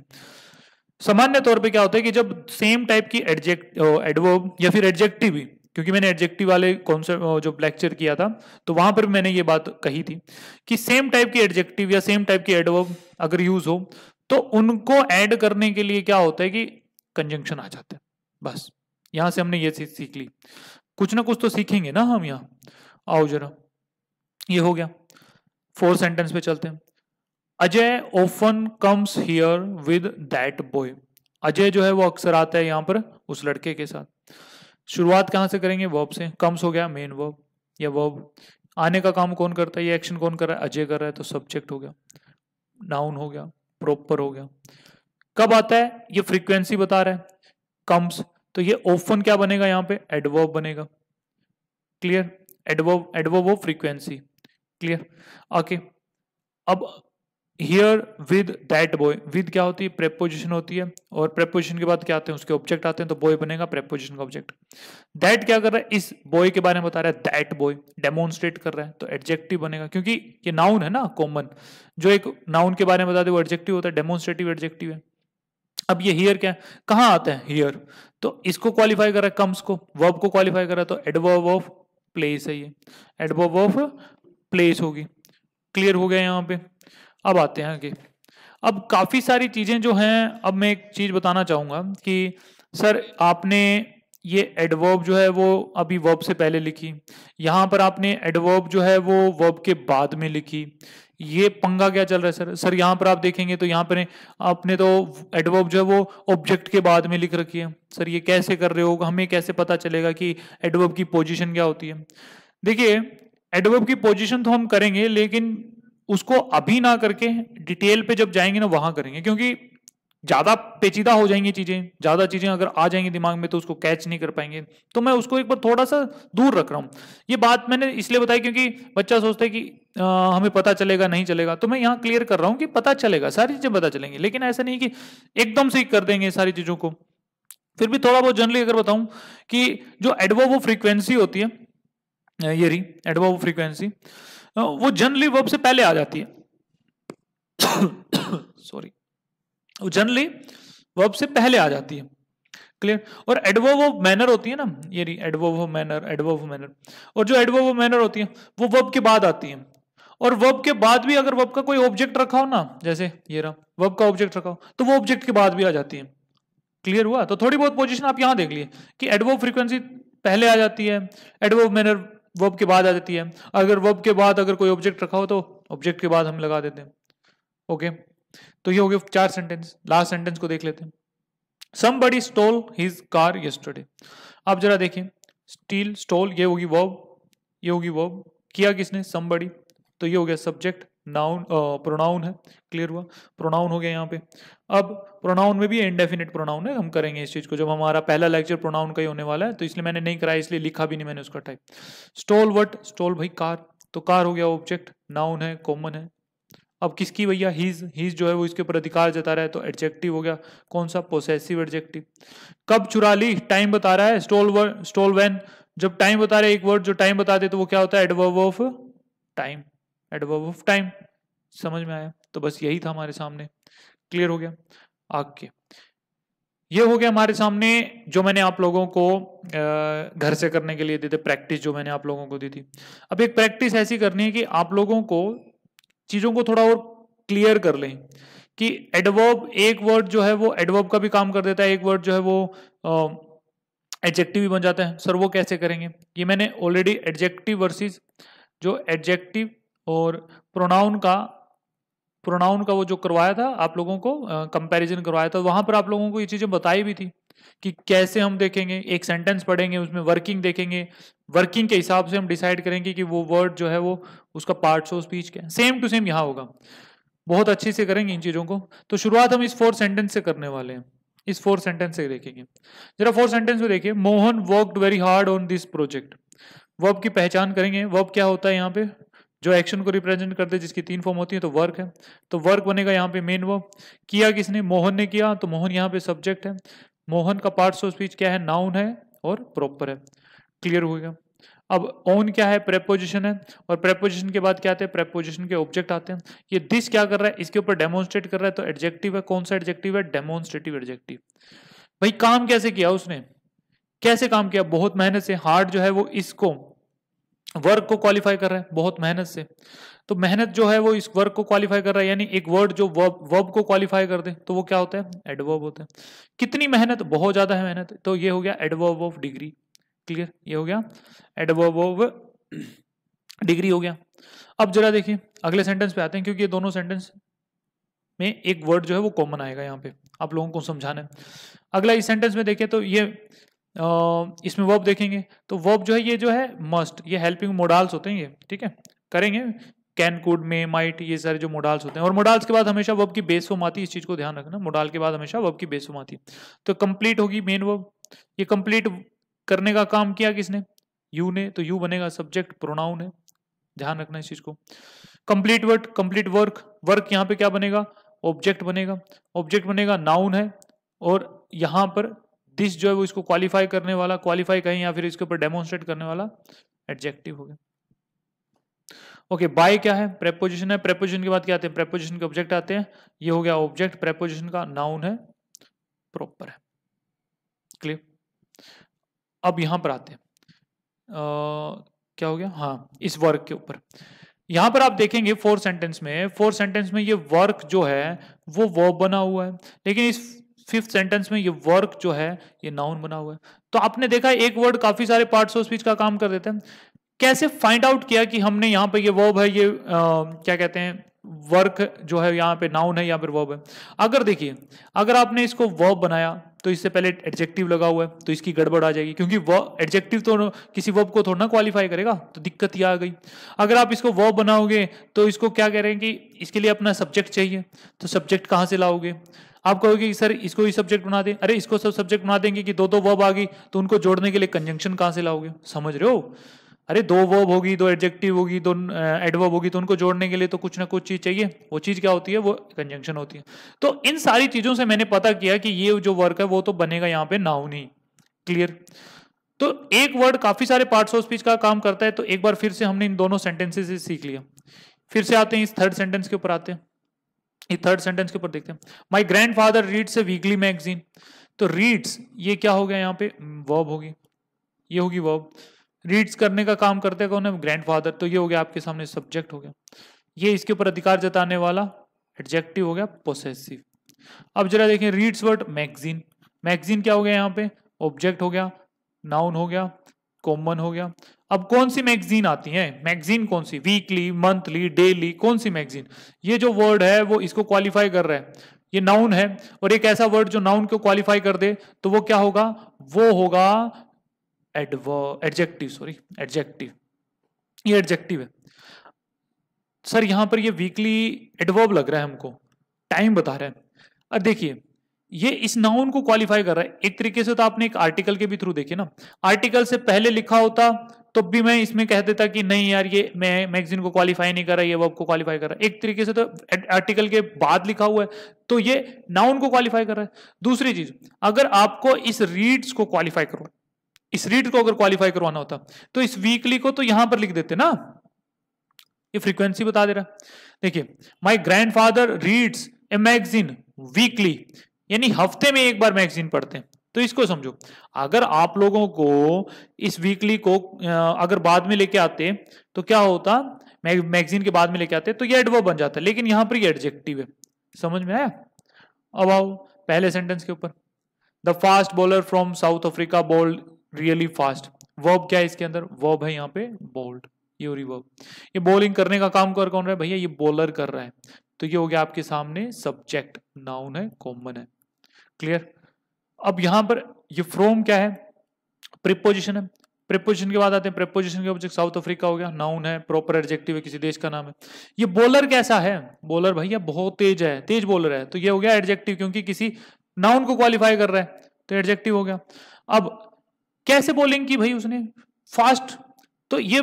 सामान्य तौर पे क्या होता है कि जब सेम टाइप की एडजेक्ट एडवर्ब या फिर एडजेक्टिव भी क्योंकि मैंने एडजेक्टिव वाले कॉन्सेप्ट जो लेक्चर किया था तो वहां पर मैंने ये बात कही थी कि सेम टाइप की एडजेक्टिव या सेम टाइप की एडवर्ब अगर यूज हो तो उनको एड करने के लिए क्या होता है कि कंजंक्शन आ जाता है बस यहां से हमने ये चीज सीख ली कुछ ना कुछ तो सीखेंगे ना हम यहाँ आओ जरा ये हो गया फोर सेंटेंस पे चलते हैं Ajay often comes here with that boy Ajay जो है वो अक्सर आता है यहाँ पर उस लड़के के साथ शुरुआत कहाँ से करेंगे वर्ब से कम्स हो गया मेन वर्ब या वर्ब आने का काम कौन करता है ये एक्शन कौन कर रहा है अजय कर रहा है तो सब्जेक्ट हो गया नाउन हो गया प्रॉपर हो गया कब आता है ये फ्रीक्वेंसी बता रहा है कम्स तो ये ओफन क्या बनेगा यहाँ पे एडवर्ब बनेगा clear adverb adverb of frequency clear okay अब here with that boy with क्या होती है प्रेपोजिशन होती है और प्रेपोजिशन के बाद क्या आते हैं उसके ऑब्जेक्ट आते हैं तो बॉय बनेगा प्रेपोजिशन का ऑब्जेक्ट दैट क्या कर रहा है इस बॉय के बारे में बता रहा है दैट बॉय डेमोन्स्ट्रेट कर रहा है तो एडजेक्टिव बनेगा क्योंकि ये नाउन है ना कॉमन जो एक नाउन के बारे में बताते वो एडजेक्टिव होता है डेमोन्स्ट्रेटिव एडजेक्टिव है अब ये हियर क्या है कहाँ आते हैं हियर तो इसको क्वालिफाई करा कम्स को वर्ब को क्वालिफाई करा तो एडवर्ब ऑफ प्लेस है ये एडवर्ब ऑफ प्लेस होगी क्लियर हो गया यहाँ पे अब आते हैं आगे अब काफ़ी सारी चीज़ें जो हैं अब मैं एक चीज़ बताना चाहूंगा कि सर आपने ये एडवर्ब जो है वो अभी वर्ब से पहले लिखी यहां पर आपने एडवर्ब जो है वो वर्ब के बाद में लिखी ये पंगा क्या चल रहा है सर सर यहाँ पर आप देखेंगे तो यहाँ पर आपने तो एडवर्ब जो है वो ऑब्जेक्ट के बाद में लिख रखी है सर ये कैसे कर रहे हो हमें कैसे पता चलेगा कि एडवर्ब की पोजीशन क्या होती है देखिए एडवर्ब की पोजीशन तो हम करेंगे लेकिन उसको अभी ना करके डिटेल पे जब जाएंगे ना वहां करेंगे क्योंकि ज्यादा पेचीदा हो जाएंगी चीजें ज्यादा चीजें अगर आ जाएंगी दिमाग में तो उसको कैच नहीं कर पाएंगे तो मैं उसको एक बार थोड़ा सा दूर रख रहा हूं ये बात मैंने इसलिए बताई क्योंकि बच्चा सोचता है कि आ, हमें पता चलेगा नहीं चलेगा तो मैं यहाँ क्लियर कर रहा हूँ कि पता चलेगा सारी चीज़ें पता चलेंगी लेकिन ऐसा नहीं कि एकदम से ही कर देंगे सारी चीज़ों को फिर भी थोड़ा बहुत जनरली अगर बताऊं कि जो एडवोव फ्रीक्वेंसी होती है ये रही एडवोव फ्रीक्वेंसी वो जनरली वर्ब से पहले आ जाती है सॉरी वो जनरली वर्ब से पहले आ जाती है क्लियर और एडवोवो मैनर होती है ना ये रही एडवोवो मैनर एडवोवो मैनर और जो एडवोव मैनर होती है वो वर्ब के बाद आती है और वर्ब के बाद भी अगर वर्ब का कोई ऑब्जेक्ट रखा हो ना जैसे ये रहा वर्ब का ऑब्जेक्ट रखा हो तो वो ऑब्जेक्ट के बाद भी आ जाती है क्लियर हुआ तो थोड़ी बहुत पोजिशन आप यहां देख लिए कि एडवोव फ्रीक्वेंसी पहले आ जाती है एडवोव मैनर वर्ब के बाद आ जाती है अगर वर्ब के बाद अगर कोई ऑब्जेक्ट रखा हो तो ऑब्जेक्ट के बाद हम लगा देते हैं ओके तो ये हो गया चार सेंटेंस लास्ट सेंटेंस को देख लेते हैं somebody stole his car yesterday आप जरा देखें स्टील स्टोल ये होगी वर्ब ये होगी वर्ब किया किसने बड़ी तो ये हो गया सब्जेक्ट नाउन प्रोनाउन है क्लियर हुआ प्रोनाउन हो गया यहाँ पे अब प्रोनाउन में भी इंडेफिनेट प्रोनाउन है हम करेंगे इस चीज़ को जब हमारा पहला लेक्चर प्रोनाउन का ही होने वाला है तो इसलिए मैंने नहीं कराया इसलिए लिखा भी नहीं मैंने उसका टाइप स्टॉल वट स्टॉल भाई कार तो कार हो गया ऑब्जेक्ट नाउन है कॉमन है अब किसकी भैया हीज हीज जो है वो इसके ऊपर अधिकार जता रहा है तो एडजेक्टिव हो गया कौन सा पोसेसिव एडजेक्टिव कब चुरा ली टाइम बता रहा है स्टोल वर्ड स्टोल वैन जब टाइम बता रहे एक वर्ड जो टाइम बता दे तो वो क्या होता है adverb of time at of time समझ में आया तो बस यही था हमारे सामने क्लियर हो गया आगे ये हो गया हमारे सामने जो मैंने आप लोगों को घर से करने के लिए दी थी प्रैक्टिस जो मैंने आप लोगों को दी थी अब एक प्रैक्टिस ऐसी करनी है कि आप लोगों को चीज़ों को थोड़ा और क्लियर कर लें कि एडवर्ब एक वर्ड जो है वो एडवर्ब का भी काम कर देता है एक वर्ड जो है वो एडजेक्टिव भी बन जाता है सर वो कैसे करेंगे ये मैंने ऑलरेडी एडजेक्टिव वर्सेस जो एडजेक्टिव और प्रोनाउन का प्रोनाउन का वो जो करवाया था आप लोगों को कंपैरिजन करवाया था वहां पर आप लोगों को ये चीज़ें बताई भी थी कि कैसे हम देखेंगे एक सेंटेंस पढ़ेंगे उसमें वर्किंग देखेंगे वर्किंग के हिसाब से हम डिसाइड करेंगे कि वो वर्ड जो है वो उसका पार्ट्स ऑफ स्पीच क्या सेम टू सेम यहाँ होगा बहुत अच्छे से करेंगे इन चीज़ों को तो शुरुआत हम इस फोर सेंटेंस से करने वाले हैं इस फोर सेंटेंस से देखेंगे जरा फोर सेंटेंस में देखिए Mohan worked very hard on this project verb की पहचान करेंगे वर्ब क्या होता है यहाँ पे जो एक्शन को रिप्रेजेंट करते हैं जिसकी तीन फॉर्म होती तो है तो वर्क है तो वर्क बनेगा यहाँ पे मेन वो किया किसने मोहन ने किया तो मोहन यहाँ पे सब्जेक्ट है मोहन का पार्ट ऑफ स्पीच क्या है नाउन है और प्रॉपर है क्लियर हो गया अब ओन क्या है प्रेपोजिशन है और प्रेपोजिशन के बाद क्या आते हैं प्रेपोजिशन के ऑब्जेक्ट आते हैं ये दिस क्या कर रहा है इसके ऊपर डेमोन्स्ट्रेट कर रहा है तो एडजेक्टिव है कौन सा एडजेक्टिव है डेमोन्स्ट्रेटिव एडजेक्टिव भाई काम कैसे किया उसने कैसे काम किया बहुत मेहनत से हार्ड जो है वो इसको वर्क को क्वालिफाई कर रहा है बहुत मेहनत से तो मेहनत जो है वो इस वर्ग को क्वालिफाई कर रहा है यानी एक वर्ड जो वर्ब वर्ब को क्वालिफाई कर दे तो वो क्या होता है एडवर्ब होता है कितनी मेहनत बहुत ज्यादा है मेहनत तो ये हो गया एडवर्ब ऑफ डिग्री क्लियर ये हो गया एडवर्ब ऑफ डिग्री हो गया अब जरा देखिए अगले सेंटेंस पे आते हैं क्योंकि ये दोनों सेंटेंस में एक वर्ड जो है वो कॉमन आएगा यहाँ पे आप लोगों को समझाना है अगला इस सेंटेंस में देखिए तो ये इसमें वर्ब देखेंगे तो वर्ब जो है ये जो है मस्ट ये हेल्पिंग मोडाल्स होते हैं ये ठीक है करेंगे कैन कुड मे माइट ये सारे जो मोडाल्स होते हैं और मोडाल्स के बाद हमेशा वर्ब की बेस फॉर्म आती है इस चीज़ को ध्यान रखना मोडाल के बाद हमेशा वर्ब की बेस फॉर्म आती है तो कंप्लीट होगी मेन वर्ब ये कंप्लीट करने का काम किया किसने यू ने तो यू बनेगा सब्जेक्ट प्रोनाउन है ध्यान रखना इस चीज़ को complete word complete work work यहाँ पे क्या बनेगा ऑब्जेक्ट बनेगा ऑब्जेक्ट बनेगा नाउन है और यहाँ पर दिस जो है वो इसको क्वालिफाई करने वाला क्वालिफाई कहें या फिर इसके ऊपर डेमोन्स्ट्रेट करने वाला एडजेक्टिव हो गया ओके okay, बाय क्या है प्रेपोजिशन है प्रेपोजिशन के बाद क्या आते हैं प्रेपोजिशन के ऑब्जेक्ट आते हैं ये हो गया ऑब्जेक्ट प्रेपोजिशन का नाउन है प्रॉपर है क्लियर अब यहां पर आते हैं आ, क्या हो गया हाँ इस वर्क के ऊपर यहां पर आप देखेंगे फोर सेंटेंस में फोर सेंटेंस में ये वर्क जो है वो वर्ब बना हुआ है लेकिन इस फिफ्थ सेंटेंस में ये वर्क जो है ये नाउन बना हुआ है तो आपने देखा एक वर्ड काफी सारे पार्ट्स ऑफ स्पीच का काम कर देते हैं कैसे फाइंड आउट किया कि हमने यहाँ पे ये वर्ब है ये आ, क्या कहते हैं वर्क जो है यहाँ पे नाउन है यहाँ फिर वर्ब है अगर देखिए अगर आपने इसको वर्ब बनाया तो इससे पहले एडजेक्टिव लगा हुआ है तो इसकी गड़बड़ आ जाएगी क्योंकि एडजेक्टिव तो किसी वर्ब को थोड़ा ना क्वालिफाई करेगा तो दिक्कत ही आ गई अगर आप इसको वर्ब बनाओगे तो इसको क्या कह रहे हैं कि इसके लिए अपना सब्जेक्ट चाहिए तो सब्जेक्ट कहाँ से लाओगे आप कहोगे कि सर इसको ही सब्जेक्ट बना दें अरे इसको सब सब्जेक्ट बना देंगे कि दो दो वर्ब आ गई तो उनको जोड़ने के लिए कंजंक्शन कहाँ से लाओगे समझ रहे हो अरे दो वर्ब होगी दो एडजेक्टिव होगी दो एडवर्ब होगी तो उनको जोड़ने के लिए तो कुछ ना कुछ चीज चाहिए वो चीज क्या होती है वो कंजंक्शन होती है तो इन सारी चीजों से मैंने पता किया कि ये जो वर्क है वो तो बनेगा यहाँ पे नाउन ही क्लियर तो एक वर्ड काफी सारे पार्ट्स ऑफ स्पीच का काम करता है तो एक बार फिर से हमने इन दोनों सेंटेंसेस से सीख लिया फिर से आते हैं इस थर्ड सेंटेंस के ऊपर आते हैं ये थर्ड सेंटेंस के ऊपर देखते हैं my grandfather reads a weekly magazine तो रीड्स ये क्या हो गया यहाँ पे वॉब hmm, होगी ये होगी वॉब रीड्स करने का काम करते कौन है ग्रैंड फादर तो ये हो गया आपके सामने सब्जेक्ट हो गया ये इसके ऊपर अधिकार जताने वाला एडजेक्टिव हो गया पोसेसिव अब जरा देखें रीड्स वर्ड मैगजीन मैगजीन क्या हो गया यहाँ पे ऑब्जेक्ट हो गया नाउन हो गया कॉमन हो गया अब कौन सी मैगजीन आती है मैगजीन कौन सी वीकली मंथली डेली कौन सी मैगजीन ये जो वर्ड है वो इसको क्वालिफाई कर रहा है ये नाउन है और एक ऐसा वर्ड जो नाउन को क्वालिफाई कर दे तो वो क्या होगा वो होगा एडजेक्टिव सॉरी एडजेक्टिव ये एडजेक्टिव है सर यहां पर ये वीकली एडवर्ब लग रहा है हमको टाइम बता रहे हैं अब देखिए ये इस नाउन को क्वालिफाई कर रहा है एक तरीके से तो आपने एक आर्टिकल के भी थ्रू देखे ना आर्टिकल से पहले लिखा होता तो भी मैं इसमें कह देता कि नहीं यार ये मैं मैगजीन को क्वालिफाई नहीं कर रहा ये वर्ब को क्वालिफाई कर रहा एक तरीके से तो आर्टिकल के बाद लिखा हुआ है तो ये नाउन को क्वालिफाई कर रहा है दूसरी चीज अगर आपको इस रीड्स को क्वालिफाई करवा इस रीड को अगर क्वालिफाई करवाना होता तो इस वीकली को तो यहां पर लिख देते ना ये फ्रीक्वेंसी बता दे रहा देखिए my grandfather reads a magazine weekly यानी हफ्ते में एक बार मैगजीन पढ़ते हैं तो इसको समझो अगर आप लोगों को इस वीकली को अगर बाद में लेके आते तो क्या होता मैगजीन के बाद में लेके आते तो ये एडवर्ब बन जाता लेकिन यहां पर ये एडजेक्टिव है समझ में आया अब आओ पहले सेंटेंस के ऊपर the fast bowler from South Africa bowled really fast verb क्या है इसके अंदर वर्ब है यहाँ पे बोल्ड ये ये बॉलिंग करने का काम कर कौन रहा है भैया ये बॉलर कर रहा है तो ये हो गया आपके सामने सब्जेक्ट नाउन है कॉमन है क्लियर अब यहां पर ये फ्रोम क्या है प्रिपोजिशन है प्रिपोजिशन के बाद आते हैं प्रिपोजिशन के ऑब्जेक्ट साउथ अफ्रीका हो गया नाउन है प्रॉपर एडजेक्टिव है किसी देश का नाम है ये बॉलर कैसा है बॉलर भैया बहुत तेज है तेज बॉलर है तो ये हो गया एडजेक्टिव क्योंकि किसी नाउन को क्वालिफाई कर रहा है तो एडजेक्टिव हो गया अब कैसे बॉलिंग की भाई उसने फास्ट तो ये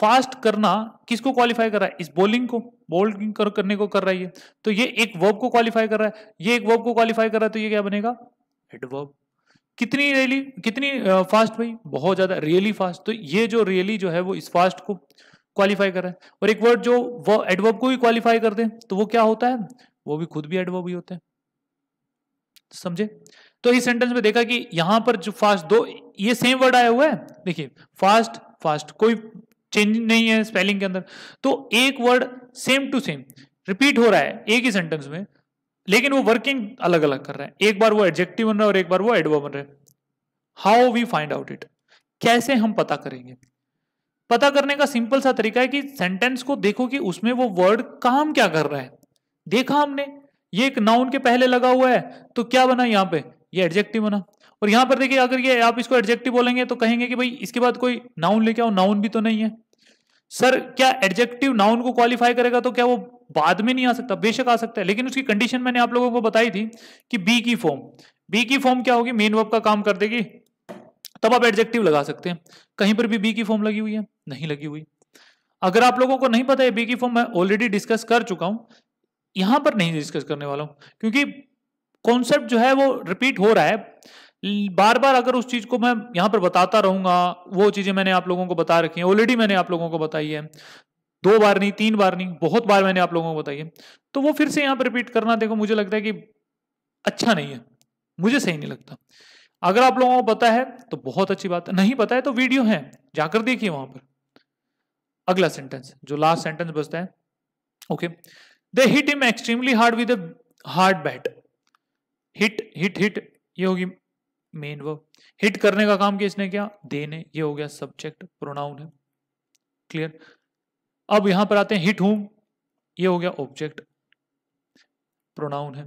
फास्ट करना किसको क्वालिफाई कर रहा है इस बॉलिंग को बॉलिंग करने को कर रहा है तो ये एक वर्ब को क्वालिफाई कर रहा है ये एक वर्ब को क्वालिफाई कर रहा है तो ये क्या बनेगा एडवर्ब कितनी रियली कितनी फास्ट भाई बहुत ज़्यादा रियली फास्ट तो ये जो रियली जो है वो इस फास्ट को क्वालिफाई कर रहा है और एक वर्ड जो वो एडवर्ब को भी क्वालिफाई कर दे तो वो क्या होता है वो भी खुद भी एडवर्ब ही होते हैं समझे तो इस सेंटेंस में देखा कि यहां पर जो फास्ट दो ये सेम वर्ड आया हुआ है देखिए फास्ट फास्ट कोई चेंज नहीं है स्पेलिंग के अंदर तो एक word same to same repeat हो रहा है एक ही सेंटेंस में लेकिन वो वर्किंग अलग अलग कर रहे हैं एक बार वो एडजेक्टिव बन रहा है और एक बार वो एडवर्ब बन रहे how we find out it कैसे हम पता करेंगे पता करने का सिंपल सा तरीका है कि सेंटेंस को देखो कि उसमें वो वर्ड काम क्या कर रहा है देखा हमने ये एक नाउन के पहले लगा हुआ है तो क्या बना यहाँ पे ये एडजेक्टिव बना और यहां पर देखिए अगर ये आप इसको एडजेक्टिव बोलेंगे तो कहेंगे कि भाई इसके बाद कोई नाउन लेके आओ नाउन भी तो नहीं है सर क्या एडजेक्टिव नाउन को क्वालिफाई करेगा तो क्या वो बाद में नहीं आ सकता बेशक आ सकता है लेकिन उसकी कंडीशन मैंने आप लोगों को बताई थी कि बी की फॉर्म बी की फॉर्म क्या होगी मेन वर्ब का काम कर देगी तब आप एडजेक्टिव लगा सकते हैं कहीं पर भी बी की फॉर्म लगी हुई है नहीं लगी हुई अगर आप लोगों को नहीं पता है बी की फॉर्म मैं ऑलरेडी डिस्कस कर चुका हूं यहां पर नहीं डिस्कस करने वाला हूं क्योंकि कॉन्सेप्ट जो है वो रिपीट हो रहा है बार बार अगर उस चीज को मैं यहां पर बताता रहूंगा वो चीजें मैंने आप लोगों को बता रखी हैं ऑलरेडी मैंने आप लोगों को बताई है दो बार नहीं तीन बार नहीं बहुत बार मैंने आप लोगों को बताई है तो वो फिर से यहाँ पर रिपीट करना देखो मुझे लगता है कि अच्छा नहीं है मुझे सही नहीं लगता अगर आप लोगों को पता है तो बहुत अच्छी बात है नहीं पता है तो वीडियो है जाकर देखिए वहां पर अगला सेंटेंस जो लास्ट सेंटेंस बचता है okay they hit him extremely hard with hard bat hit hit hit ये होगी मेन वो हिट करने का काम किसने किया क्या देने ये हो गया सब्जेक्ट प्रोनाउन है क्लियर अब यहां पर आते हैं हिट हूम ये हो गया ऑब्जेक्ट प्रोनाउन है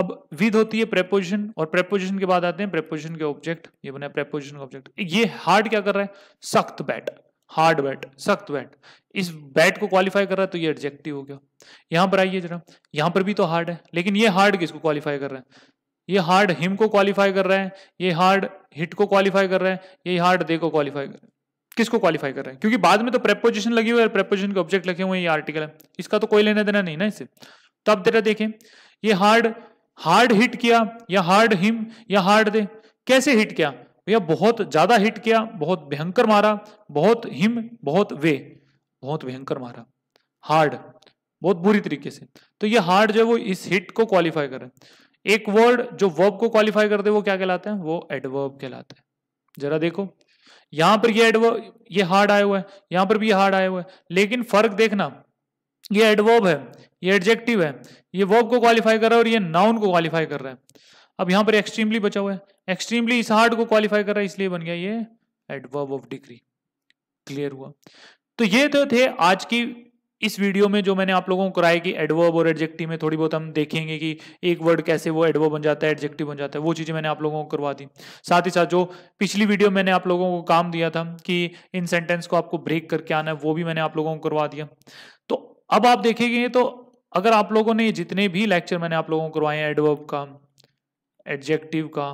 अब विद होती है प्रेपोजिशन और प्रेपोजिशन के बाद आते हैं प्रेपोजिशन के ऑब्जेक्ट ये बना प्रेपोजिशन ऑब्जेक्ट ये हार्ड क्या कर रहा है सख्त बैट हार्ड बैट सख्त बैट इस बैट को क्वालिफाई कर रहा है तो ये एडजेक्टिव हो गया यहां पर आइए जरा यहां पर भी तो हार्ड है लेकिन ये हार्ड किसको क्वालिफाई कर रहा है ये हार्ड हिम को क्वालिफाई कर रहा है ये हार्ड हिट को क्वालिफाई कर रहा है ये हार्ड दे को क्वालिफाई कर रहा है किसको क्वालिफाई कर रहे हैं क्योंकि बाद में तो प्रेपोजिशन लगी हुई है प्रेपोजिशन के ऑब्जेक्ट लगे हुए ये आर्टिकल है इसका तो कोई लेना देना नहीं ना इसे तो आप जरा देखें ये हार्ड हार्ड हिट किया या हार्ड हिम या हार्ड दे कैसे हिट किया भैया बहुत ज्यादा हिट किया बहुत भयंकर मारा बहुत हिम बहुत वे बहुत भयंकर मारा हार्ड बहुत बुरी तरीके से तो ये हार्ड जो है वो इस हिट को क्वालिफाई कर रहे एक वर्ड जो वर्ब को क्वालिफाई करते दे वो क्या कहलाते हैं वो एडवर्ब कहलाते हैं जरा देखो यहां पर ये एडवर्ब ये हार्ड आया हुआ है यहां पर भी हार्ड आया हुआ है लेकिन फर्क देखना ये एडवर्ब है ये एडजेक्टिव है ये वर्ब को क्वालिफाई कर रहा है और ये नाउन को क्वालिफाई कर रहा है अब यहां पर एक्सट्रीमली बचा हुआ है एक्सट्रीमली इस हार्ड को क्वालिफाई कर रहा है इसलिए बन गया ये एडवर्ब ऑफ डिग्री क्लियर हुआ तो ये तो थे आज की इस वीडियो में जो मैंने आप लोगों को कराया कि एडवर्ब और एडजेक्टिव में थोड़ी बहुत हम देखेंगे कि एक वर्ड कैसे वो एडवर्ब बन जाता है एडजेक्टिव बन जाता है वो चीज़ें मैंने आप लोगों को करवा दी साथ ही साथ जो पिछली वीडियो मैंने आप लोगों को काम दिया था कि इन सेंटेंस को आपको ब्रेक करके आना है वो भी मैंने आप लोगों को करवा दिया तो अब आप देखेंगे तो अगर आप लोगों ने जितने भी लेक्चर मैंने आप लोगों को करवाए हैं एडवर्ब का एडजेक्टिव का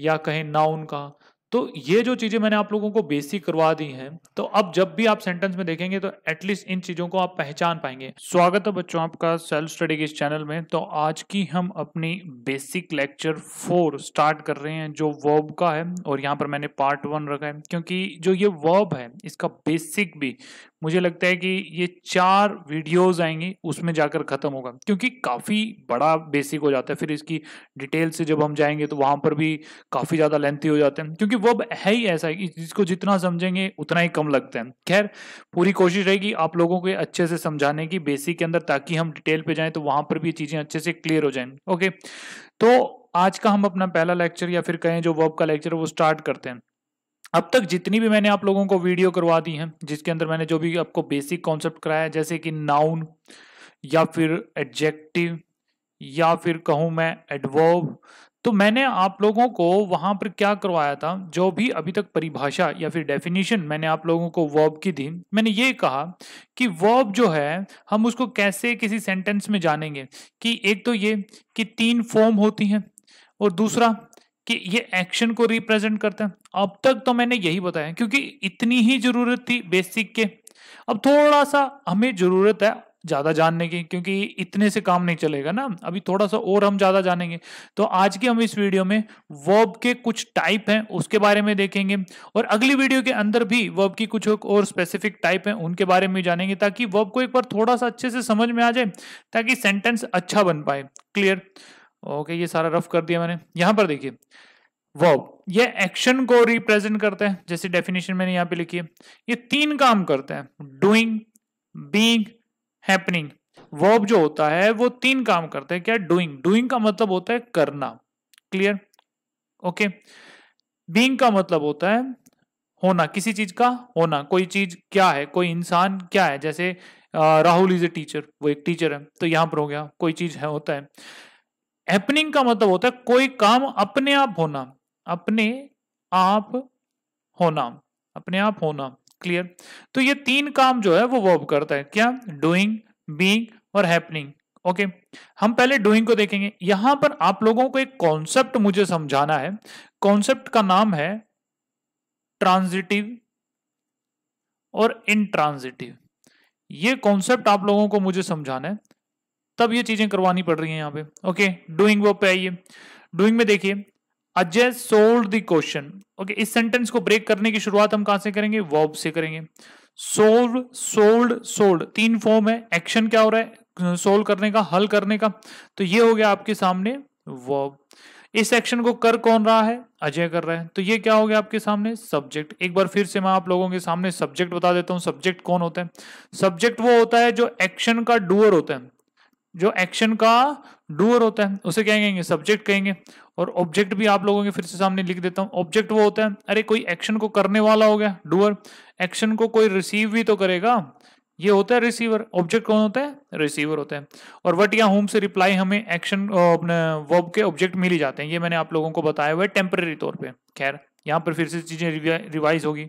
या कहें नाउन का तो ये जो चीज़ें मैंने आप लोगों को बेसिक करवा दी हैं तो अब जब भी आप सेंटेंस में देखेंगे तो एटलीस्ट इन चीज़ों को आप पहचान पाएंगे स्वागत है बच्चों आपका सेल्फ स्टडी के इस चैनल में तो आज की हम अपनी बेसिक लेक्चर फोर स्टार्ट कर रहे हैं जो वर्ब का है और यहाँ पर मैंने पार्ट वन रखा है क्योंकि जो ये वर्ब है इसका बेसिक भी मुझे लगता है कि ये चार वीडियोस आएंगी उसमें जाकर ख़त्म होगा क्योंकि काफ़ी बड़ा बेसिक हो जाता है फिर इसकी डिटेल से जब हम जाएंगे तो वहाँ पर भी काफ़ी ज़्यादा लेंथी हो जाते हैं क्योंकि वो है ही ऐसा है जिसको जितना समझेंगे उतना ही कम लगता है खैर पूरी कोशिश रहेगी आप लोगों को अच्छे से समझाने की बेसिक के अंदर ताकि हम डिटेल पर जाएँ तो वहाँ पर भी चीज़ें अच्छे से क्लियर हो जाएँ ओके तो आज का हम अपना पहला लेक्चर या फिर कहें जो वर्ब का लेक्चर वो स्टार्ट करते हैं अब तक जितनी भी मैंने आप लोगों को वीडियो करवा दी हैं जिसके अंदर मैंने जो भी आपको बेसिक कॉन्सेप्ट कराया जैसे कि नाउन या फिर एडजेक्टिव या फिर कहूँ मैं एडवर्ब तो मैंने आप लोगों को वहाँ पर क्या करवाया था जो भी अभी तक परिभाषा या फिर डेफिनेशन मैंने आप लोगों को वर्ब की दी मैंने ये कहा कि वर्ब जो है हम उसको कैसे किसी सेंटेंस में जानेंगे कि एक तो ये कि तीन फॉर्म होती हैं और दूसरा कि ये एक्शन को रिप्रेजेंट करता है अब तक तो मैंने यही बताया क्योंकि इतनी ही जरूरत थी बेसिक के अब थोड़ा सा हमें जरूरत है ज्यादा जानने की क्योंकि इतने से काम नहीं चलेगा ना अभी थोड़ा सा और हम ज्यादा जानेंगे तो आज के हम इस वीडियो में वर्ब के कुछ टाइप हैं उसके बारे में देखेंगे और अगली वीडियो के अंदर भी वर्ब की कुछ और स्पेसिफिक टाइप हैं उनके बारे में जानेंगे ताकि वर्ब को एक बार थोड़ा सा अच्छे से समझ में आ जाए ताकि सेंटेंस अच्छा बन पाए क्लियर ओके ये सारा रफ कर दिया मैंने यहां पर देखिए वर्ब ये एक्शन को रिप्रेजेंट करते हैं जैसे डेफिनेशन मैंने यहां पे लिखी है ये तीन काम करते हैं डूइंग बीइंग हैपनिंग वर्ब जो होता है वो तीन काम करते हैं क्या डूइंग डूइंग का मतलब होता है करना क्लियर ओके बीइंग का मतलब होता है होना किसी चीज का होना कोई चीज क्या है कोई इंसान क्या है जैसे राहुल इज ए टीचर वो एक टीचर है तो यहां पर हो गया कोई चीज है होता है हैपनिंग का मतलब होता है कोई काम अपने आप होना अपने आप होना अपने आप होना क्लियर तो ये तीन काम जो है वो वर्ब करता है क्या डूइंग बीइंग और हैपनिंग ओके हम पहले डूइंग को देखेंगे यहां पर आप लोगों को एक कॉन्सेप्ट मुझे समझाना है कॉन्सेप्ट का नाम है ट्रांजिटिव और इनट्रांजिटिव ये कॉन्सेप्ट आप लोगों को मुझे समझाना है तब ये चीजें करवानी पड़ रही हैं यहाँ पे ओके डूइंग वो पे आइए डूइंग में देखिए Ajay solved the question okay इस सेंटेंस को ब्रेक करने की शुरुआत हम कहां से करेंगे वॉब से करेंगे सोल्व सोल्ड सोल्ड तीन फॉर्म है एक्शन क्या हो रहा है सोल्व करने का हल करने का तो ये हो गया आपके सामने वॉब इस एक्शन को कर कौन रहा है अजय कर रहा है तो ये क्या हो गया आपके सामने सब्जेक्ट एक बार फिर से मैं आप लोगों के सामने सब्जेक्ट बता देता हूं सब्जेक्ट कौन होता है सब्जेक्ट वो होता है जो एक्शन का डूअर होता है जो एक्शन का डूअर होता है उसे क्या कहेंगे सब्जेक्ट कहेंगे और ऑब्जेक्ट भी आप लोगों के फिर से सामने लिख देता हूँ ऑब्जेक्ट वो होता है अरे कोई एक्शन को करने वाला हो गया डूअर एक्शन को कोई रिसीव भी तो करेगा ये होता है रिसीवर ऑब्जेक्ट कौन होता है रिसीवर होता है और वट या होम से रिप्लाई हमें एक्शन अपने वर्ब के ऑब्जेक्ट मिल ही जाते हैं ये मैंने आप लोगों को बताया हुआ है टेम्परेरी तौर पे खैर यहाँ पर फिर से चीजें रिवाइज होगी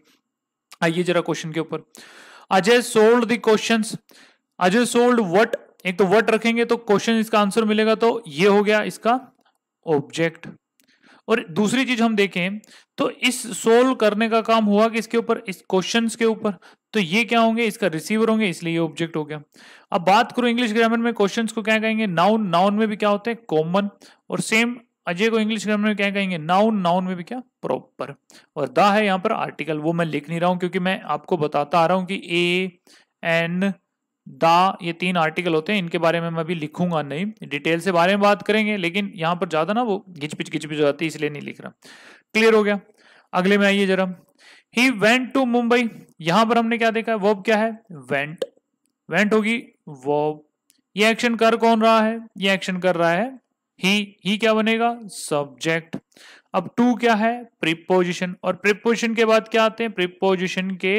आइए जरा क्वेश्चन के ऊपर Ajay solved the question Ajay solved what एक तो वर्ड रखेंगे तो क्वेश्चन इसका आंसर मिलेगा तो ये हो गया इसका ऑब्जेक्ट और दूसरी चीज हम देखें तो इस सोल्व करने का काम हुआ कि इसके ऊपर इस क्वेश्चन के ऊपर तो ये क्या होंगे इसका रिसीवर होंगे इसलिए ये ऑब्जेक्ट हो गया अब बात करूं इंग्लिश ग्रामर में क्वेश्चंस को क्या कहेंगे नाउन नाउन में भी क्या होते हैं कॉमन और सेम अजय को इंग्लिश ग्रामर में क्या कहेंगे नाउन नाउन में भी क्या प्रॉपर और द है यहां पर आर्टिकल वो मैं लिख नहीं रहा हूं क्योंकि मैं आपको बताता आ रहा हूं कि ए एन दा ये तीन आर्टिकल होते हैं इनके बारे में मैं अभी लिखूंगा नहीं डिटेल से बारे में बात करेंगे लेकिन यहां पर ज़्यादा ना वो घिचपिच घिचपिच हो जाती है इसलिए नहीं लिख रहा क्लियर हो गया अगले में आइए जरा ही वेंट टू मुंबई यहां पर हमने क्या देखा है वॉब क्या है वेंट वेंट होगी वॉब ये एक्शन कर कौन रहा है ये एक्शन कर रहा है ही ही क्या बनेगा सब्जेक्ट अब टू क्या है प्रीपोजिशन और प्रीपोजिशन के बाद क्या आते हैं प्रीपोजिशन के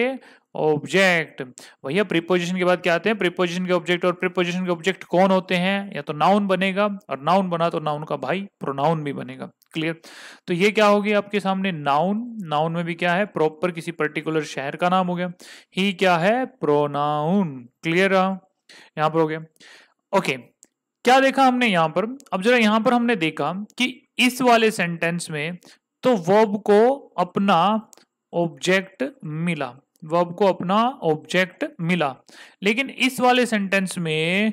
ऑब्जेक्ट भैया प्रीपोजिशन के बाद क्या आते हैं प्रीपोजिशन के ऑब्जेक्ट और प्रीपोजिशन के ऑब्जेक्ट कौन होते हैं या तो नाउन बनेगा और नाउन बना तो नाउन का भाई प्रोनाउन भी बनेगा क्लियर तो ये क्या होगी आपके सामने नाउन नाउन में भी क्या है प्रॉपर किसी पर्टिकुलर शहर का नाम हो गया ही क्या है प्रोनाउन हाँ. क्लियर यहाँ पर हो गया ओके क्या देखा हमने यहाँ पर अब जरा यहाँ पर हमने देखा कि इस वाले सेंटेंस में तो वर्ब को अपना ऑब्जेक्ट मिला वर्ब को अपना ऑब्जेक्ट मिला लेकिन इस वाले सेंटेंस में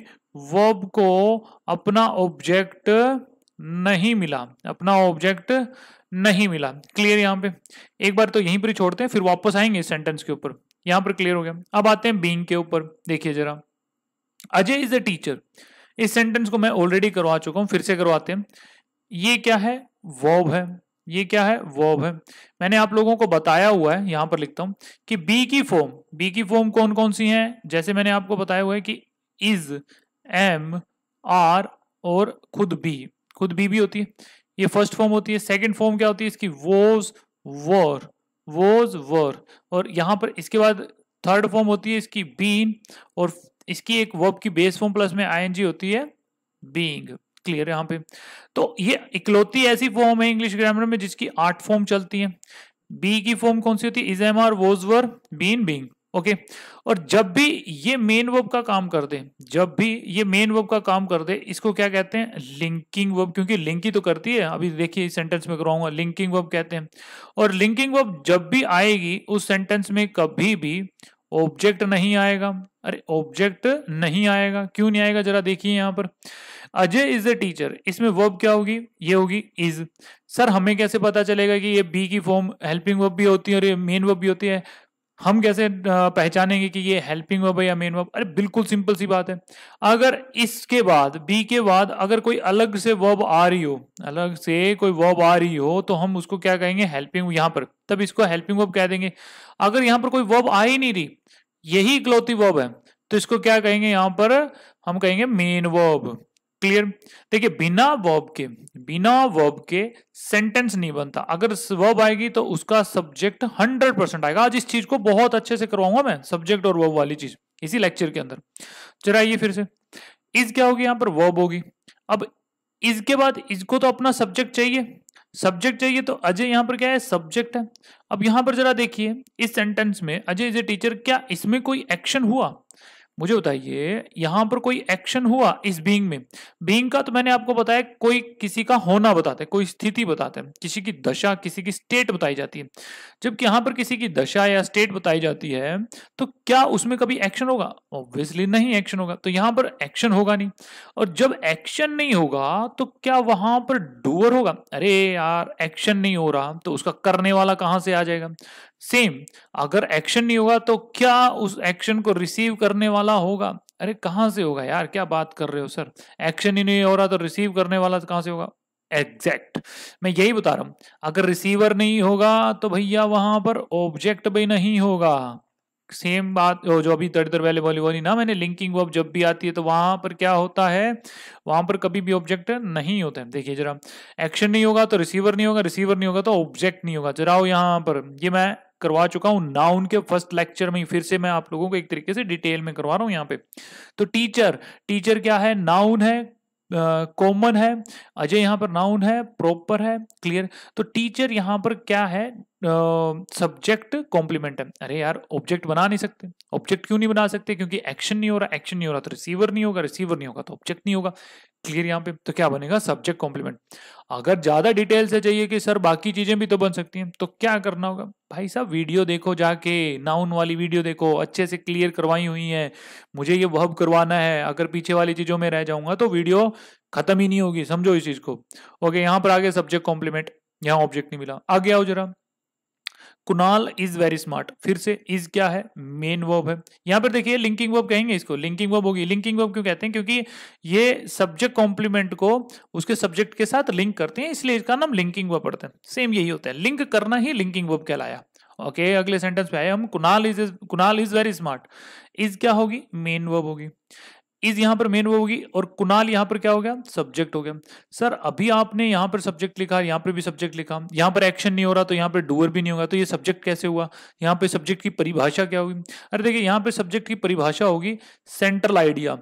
वर्ब को अपना ऑब्जेक्ट नहीं मिला अपना ऑब्जेक्ट नहीं मिला क्लियर यहां पे एक बार तो यहीं पर छोड़ते हैं फिर वापस आएंगे इस सेंटेंस के ऊपर यहां पर क्लियर हो गया अब आते हैं बींग के ऊपर देखिए जरा अजय इज अ टीचर इस सेंटेंस को मैं ऑलरेडी करवा चुका हूं फिर से करवाते हैं ये क्या है वॉब है ये क्या है वॉब है मैंने आप लोगों को बताया हुआ है यहां पर लिखता हूं कि बी की फॉर्म बी की फॉर्म कौन कौन सी है जैसे मैंने आपको बताया हुआ है कि इज एम आर और खुद बी खुद बी भी होती है ये फर्स्ट फॉर्म होती है सेकंड फॉर्म क्या होती है इसकी वोज वोर वोज वोर और यहां पर इसके बाद थर्ड फॉर्म होती है इसकी बीन और इसकी एक वर्ब की बेस फॉर्म प्लस में आईएनजी होती है बींग क्लियर यहाँ पे तो ये इकलौती ऐसी फॉर्म है इंग्लिश ग्रामर में जिसकी आठ फॉर्म चलती है बी की फॉर्म कौन सी होती है is am are was were been being okay okay. और जब भी ये मेन वर्ब का काम कर दे जब भी ये मेन वर्ब का काम कर दे इसको क्या कहते हैं लिंकिंग वर्ब क्योंकि लिंक ही तो करती है अभी देखिए सेंटेंस में कराऊंगा लिंकिंग वर्ब कहते हैं और लिंकिंग वर्ब जब भी आएगी उस सेंटेंस में कभी भी ऑब्जेक्ट नहीं आएगा अरे ऑब्जेक्ट नहीं आएगा क्यों नहीं आएगा जरा देखिए यहां पर अजय इज अ टीचर इसमें वर्ब क्या होगी ये होगी इज सर हमें कैसे पता चलेगा कि ये बी की फॉर्म हेल्पिंग वर्ब भी होती है और ये मेन वर्ब भी होती है हम कैसे पहचानेंगे कि ये हेल्पिंग वर्ब है या मेन वर्ब अरे बिल्कुल सिंपल सी बात है अगर इसके बाद बी के बाद अगर कोई अलग से वर्ब आ रही हो अलग से कोई वर्ब आ रही हो तो हम उसको क्या कहेंगे हेल्पिंग यहां पर तब इसको हेल्पिंग वर्ब कह देंगे अगर यहां पर कोई वर्ब आ ही नहीं रही यही इकलौती वर्ब है तो इसको क्या कहेंगे यहां पर हम कहेंगे मेन वर्ब क्लियर देखिए बिना वर्ब के बिना वर्ब के सेंटेंस नहीं बनता अगर वर्ब आएगी तो उसका सब्जेक्ट हंड्रेड परसेंट आएगा आज इस चीज को बहुत अच्छे से करवाऊंगा मैं सब्जेक्ट और वर्ब वाली चीज इसी लेक्चर के अंदर जरा आइए फिर से इस क्या होगी यहां पर वर्ब होगी अब इसके बाद इसको तो अपना सब्जेक्ट चाहिए सब्जेक्ट चाहिए तो अजय यहाँ पर क्या है सब्जेक्ट है अब यहाँ पर जरा देखिए इस सेंटेंस में अजय इज ए टीचर क्या इसमें कोई एक्शन हुआ मुझे बताइए यहां पर कोई एक्शन हुआ इस बींग में बींग का तो मैंने आपको बताया कोई किसी का होना बताते हैं कोई स्थिति बताते हैं किसी की दशा किसी की स्टेट बताई जाती है जबकि यहां पर किसी की दशा या स्टेट बताई जाती है तो क्या उसमें कभी एक्शन होगा ऑब्वियसली नहीं एक्शन होगा तो यहां पर एक्शन होगा नहीं और जब एक्शन नहीं होगा तो क्या वहां पर डूअर होगा अरे यार एक्शन नहीं हो रहा तो उसका करने वाला कहां से आ जाएगा सेम अगर एक्शन नहीं होगा तो क्या उस एक्शन को रिसीव करने वाला होगा अरे कहां से होगा यार क्या बात कर रहे हो सर एक्शन ही नहीं हो रहा तो रिसीव करने वाला कहां से होगा एग्जैक्ट मैं यही बता रहा हूं अगर रिसीवर नहीं होगा तो भैया वहां पर ऑब्जेक्ट भी नहीं होगा सेम बात जो अभी थोड़ी देर पहले बोली बोली ना मैंने लिंकिंग वर्ब जब भी आती है तो वहां पर क्या होता है वहां पर कभी भी ऑब्जेक्ट नहीं होता है देखिए जरा एक्शन नहीं होगा तो रिसीवर नहीं होगा रिसीवर नहीं होगा तो ऑब्जेक्ट नहीं होगा जरा यहाँ पर ये मैं करवा चुका हूं ना उनके फर्स्ट लेक्चर में फिर से मैं आप लोगों को एक तरीके से डिटेल में करवा रहा हूं यहाँ पे तो टीचर टीचर क्या है नाउन है कॉमन uh, है अजय यहाँ पर नाउन है प्रॉपर है क्लियर तो टीचर यहाँ पर क्या है सब्जेक्ट uh, कॉम्प्लीमेंट है अरे यार ऑब्जेक्ट बना नहीं सकते ऑब्जेक्ट क्यों नहीं बना सकते क्योंकि एक्शन नहीं हो रहा एक्शन नहीं हो रहा तो रिसीवर नहीं होगा रिसीवर नहीं होगा तो ऑब्जेक्ट नहीं होगा क्लियर यहाँ पे तो क्या बनेगा सब्जेक्ट कॉम्प्लीमेंट अगर ज्यादा डिटेल से चाहिए कि सर बाकी चीजें भी तो बन सकती हैं तो क्या करना होगा भाई साहब वीडियो देखो जाके नाउन वाली वीडियो देखो अच्छे से क्लियर करवाई हुई है मुझे ये वह करवाना है अगर पीछे वाली चीजों में रह जाऊंगा तो वीडियो खत्म ही नहीं होगी समझो इस चीज को ओके यहाँ पर आगे सब्जेक्ट कॉम्प्लीमेंट यहाँ ऑब्जेक्ट नहीं मिला आगे आओ जरा कुनाल इज वेरी स्मार्ट फिर से इज क्या है मेन वर्ब है यहां पर देखिए लिंकिंग वर्ब कहेंगे इसको लिंकिंग वर्ब होगी लिंकिंग वर्ब क्यों कहते हैं क्योंकि ये सब्जेक्ट कॉम्प्लीमेंट को उसके सब्जेक्ट के साथ लिंक करते हैं इसलिए इसका नाम लिंकिंग वर्ब पड़ता है सेम यही होता है लिंक करना ही लिंकिंग वर्ब कहलाया ओके okay, अगले सेंटेंस पे आए हम Kunal is Kunal is very smart is क्या होगी मेन वर्ब होगी इज यहां पर मेन वो होगी और कुनाल यहां पर क्या हो गया सब्जेक्ट हो गया सर अभी आपने यहां पर सब्जेक्ट लिखा यहां पर भी सब्जेक्ट लिखा यहां पर एक्शन नहीं हो रहा तो यहां पर डूअर भी नहीं होगा तो ये सब्जेक्ट कैसे हुआ यहां पर सब्जेक्ट की परिभाषा क्या होगी अरे देखिए यहां पर सब्जेक्ट की परिभाषा होगी सेंट्रल आइडिया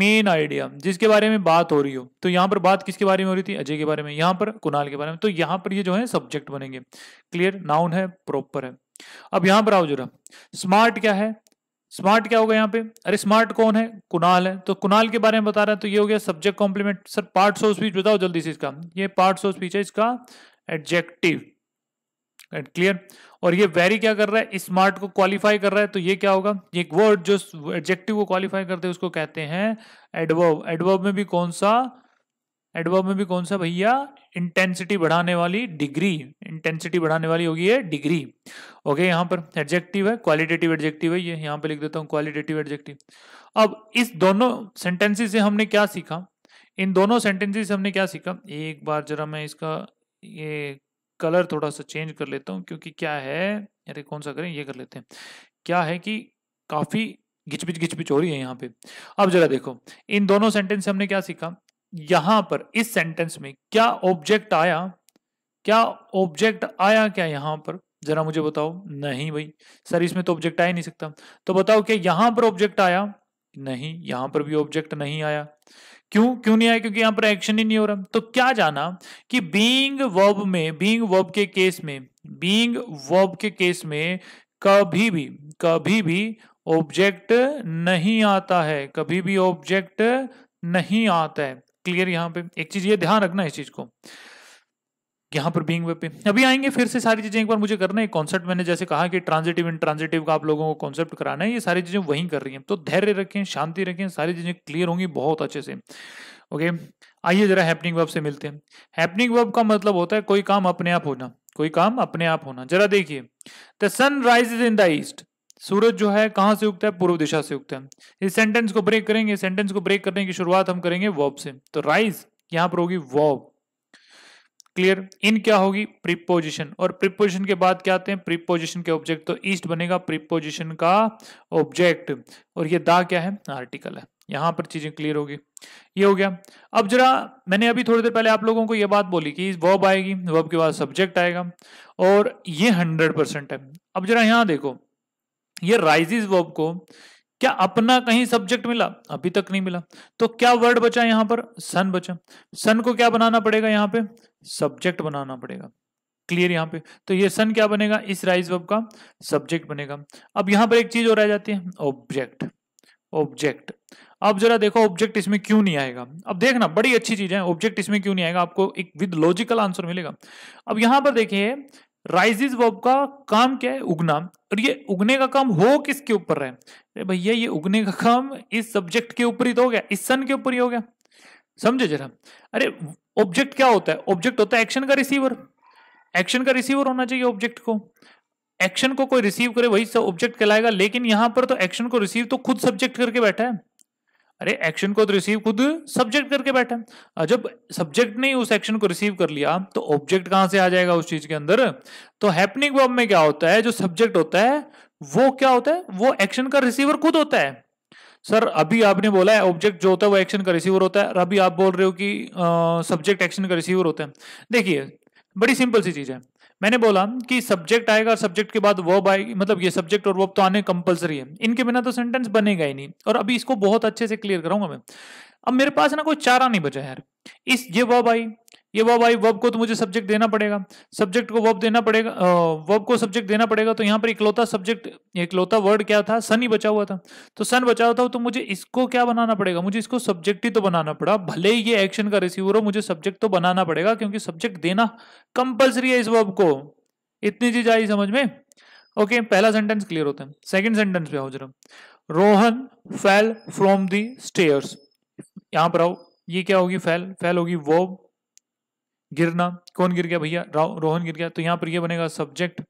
मेन आइडिया जिसके बारे में बात हो रही हो तो यहां पर बात किसके बारे में हो रही थी अजय के बारे में यहां पर कुनाल के बारे में तो यहां पर ये जो है सब्जेक्ट बनेंगे क्लियर नाउन है प्रॉपर है अब यहां पर आओ जरा स्मार्ट क्या है स्मार्ट क्या होगा यहाँ पे अरे स्मार्ट कौन है कुनाल है तो कुनाल के बारे में बता रहा है तो ये हो गया subject complement sir part of speech बताओ जल्दी से इसका ये पार्ट ऑफ स्पीच है इसका एडजेक्टिव क्लियर और ये वेरी क्या कर रहा है स्मार्ट को क्वालिफाई कर रहा है तो ये क्या होगा ये एक वर्ड जो एडजेक्टिव को क्वालिफाई करते हैं उसको कहते हैं एडवर्ब एडवर्ब में भी कौन सा एडवर्ब में भी कौन सा भैया इंटेंसिटी बढ़ाने वाली डिग्री इंटेंसिटी बढ़ाने वाली होगी है डिग्री ओके यहाँ पर एडजेक्टिव है क्वालिटेटिव एडजेक्टिव है ये यहाँ पे लिख देता हूँ क्वालिटेटिव एडजेक्टिव अब इस दोनों सेंटेंसेस से हमने क्या सीखा इन दोनों सेंटेंसेस से हमने क्या सीखा एक बार जरा मैं इसका ये कलर थोड़ा सा चेंज कर लेता हूँ क्योंकि क्या है अरे कौन सा करें ये कर लेते हैं क्या है कि काफ़ी घिचपिच घिचपिच हो रही है यहाँ पे अब जरा देखो इन दोनों सेंटेंस से हमने क्या सीखा यहां पर इस सेंटेंस में क्या ऑब्जेक्ट आया क्या ऑब्जेक्ट आया क्या यहां पर जरा मुझे बताओ नहीं भाई सर इसमें तो ऑब्जेक्ट आ ही नहीं सकता तो बताओ क्या यहां पर ऑब्जेक्ट आया नहीं यहां पर भी ऑब्जेक्ट नहीं आया क्यों क्यों नहीं आया क्योंकि यहां पर एक्शन ही नहीं हो रहा तो क्या जाना कि बींग वर्ब में बींग वर्ब के केस में बींग वर्ब के केस में कभी भी कभी भी ऑब्जेक्ट नहीं आता है कभी भी ऑब्जेक्ट नहीं आता है क्लियर यहाँ पे एक चीज ये ध्यान रखना इस चीज को यहाँ पर बींग वे पे अभी आएंगे फिर से सारी चीजें एक बार मुझे करना है कॉन्सेप्ट मैंने जैसे कहा कि ट्रांजिटिव इन ट्रांजिटिव का आप लोगों को कॉन्सेप्ट कराना है ये सारी चीजें वहीं कर रही हैं तो धैर्य रखें शांति रखें सारी चीजें क्लियर होंगी बहुत अच्छे से ओके आइए जरा हैपनिंग वर्ब से मिलते हैं हैपनिंग वर्ब का मतलब होता है कोई काम अपने आप होना कोई काम अपने आप होना जरा देखिए the sun rise in the east सूरज जो है कहां से उगता है पूर्व दिशा से उगता है इस सेंटेंस को ब्रेक करेंगे सेंटेंस को ब्रेक करने की शुरुआत हम करेंगे वॉब से तो राइज यहां पर होगी वॉब क्लियर इन क्या होगी प्रीपोजिशन और प्रीपोजिशन के बाद क्या आते हैं प्रीपोजिशन के ऑब्जेक्ट तो ईस्ट बनेगा प्रीपोजिशन का ऑब्जेक्ट और ये दा क्या है आर्टिकल है यहां पर चीजें क्लियर होगी ये हो गया अब जरा मैंने अभी थोड़ी देर पहले आप लोगों को ये बात बोली कि वॉब आएगी वॉब के बाद सब्जेक्ट आएगा और ये हंड्रेड परसेंट है अब जरा यहां देखो ये राइजेज वर्ब को क्या अपना कहीं सब्जेक्ट मिला अभी तक नहीं मिला तो क्या वर्ड बचा यहां पर सन बचा सन को क्या बनाना पड़ेगा यहां पे सब्जेक्ट बनाना पड़ेगा क्लियर यहां पे तो ये सन क्या बनेगा इस राइज वर्ब का सब्जेक्ट बनेगा अब यहां पर एक चीज और रह जाती है ऑब्जेक्ट ऑब्जेक्ट अब जरा देखो ऑब्जेक्ट इसमें क्यों नहीं आएगा अब देखना बड़ी अच्छी चीज है ऑब्जेक्ट इसमें क्यों नहीं आएगा आपको एक विद लॉजिकल आंसर मिलेगा अब यहां पर देखिए राइजेज वर्ब का काम क्या है उगना और ये उगने का काम हो किसके ऊपर है अरे भैया ये उगने का काम इस सब्जेक्ट के ऊपर ही तो हो गया इस सन के ऊपर ही हो गया समझे जरा अरे ऑब्जेक्ट क्या होता है ऑब्जेक्ट होता है एक्शन का रिसीवर एक्शन का रिसीवर होना चाहिए ऑब्जेक्ट को एक्शन को कोई रिसीव करे वही सब ऑब्जेक्ट कहलाएगा लेकिन यहां पर तो एक्शन को रिसीव तो खुद सब्जेक्ट करके बैठा है अरे एक्शन को तो रिसीव खुद सब्जेक्ट करके बैठा जब सब्जेक्ट ने उस एक्शन को रिसीव कर लिया तो ऑब्जेक्ट कहां से आ जाएगा उस चीज के अंदर तो हैपनिंग वर्ब में क्या होता है जो सब्जेक्ट होता है वो क्या होता है वो एक्शन का रिसीवर खुद होता है सर अभी आपने बोला है ऑब्जेक्ट जो होता है वो एक्शन का रिसीवर होता है और अभी आप बोल रहे हो कि सब्जेक्ट एक्शन का रिसीवर होता है देखिए बड़ी सिंपल सी चीज है मैंने बोला कि सब्जेक्ट आएगा और सब्जेक्ट के बाद वर्ब आएगी मतलब ये सब्जेक्ट और वर्ब तो आने कंपलसरी है इनके बिना तो सेंटेंस बनेगा ही नहीं और अभी इसको बहुत अच्छे से क्लियर कराऊंगा मैं अब मेरे पास ना कोई चारा नहीं बचा यार इस ये वर्ब आई ये वर्ब आई वर्ब को तो मुझे सब्जेक्ट देना पड़ेगा सब्जेक्ट को वर्ब देना पड़ेगा वर्ब को सब्जेक्ट देना पड़ेगा तो यहाँ पर इकलौता सब्जेक्ट इकलौता वर्ड क्या था सन ही बचा हुआ था तो सन बचा हुआ था तो मुझे इसको क्या बनाना पड़ेगा मुझे इसको सब्जेक्ट ही तो बनाना पड़ा भले ही ये एक्शन का रिसीवर हो मुझे सब्जेक्ट तो बनाना पड़ेगा क्योंकि सब्जेक्ट देना कंपल्सरी है इस वर्ब को इतनी चीज आई समझ में ओके पहला सेंटेंस क्लियर होता है सेकेंड सेंटेंस पे आओ जरा Rohan fell from the stairs यहां पर आओ ये क्या होगी फेल फेल होगी वर्ब गिरना कौन गिर गया भैया रोहन गिर गया तो यहाँ पर ये बनेगा सब्जेक्ट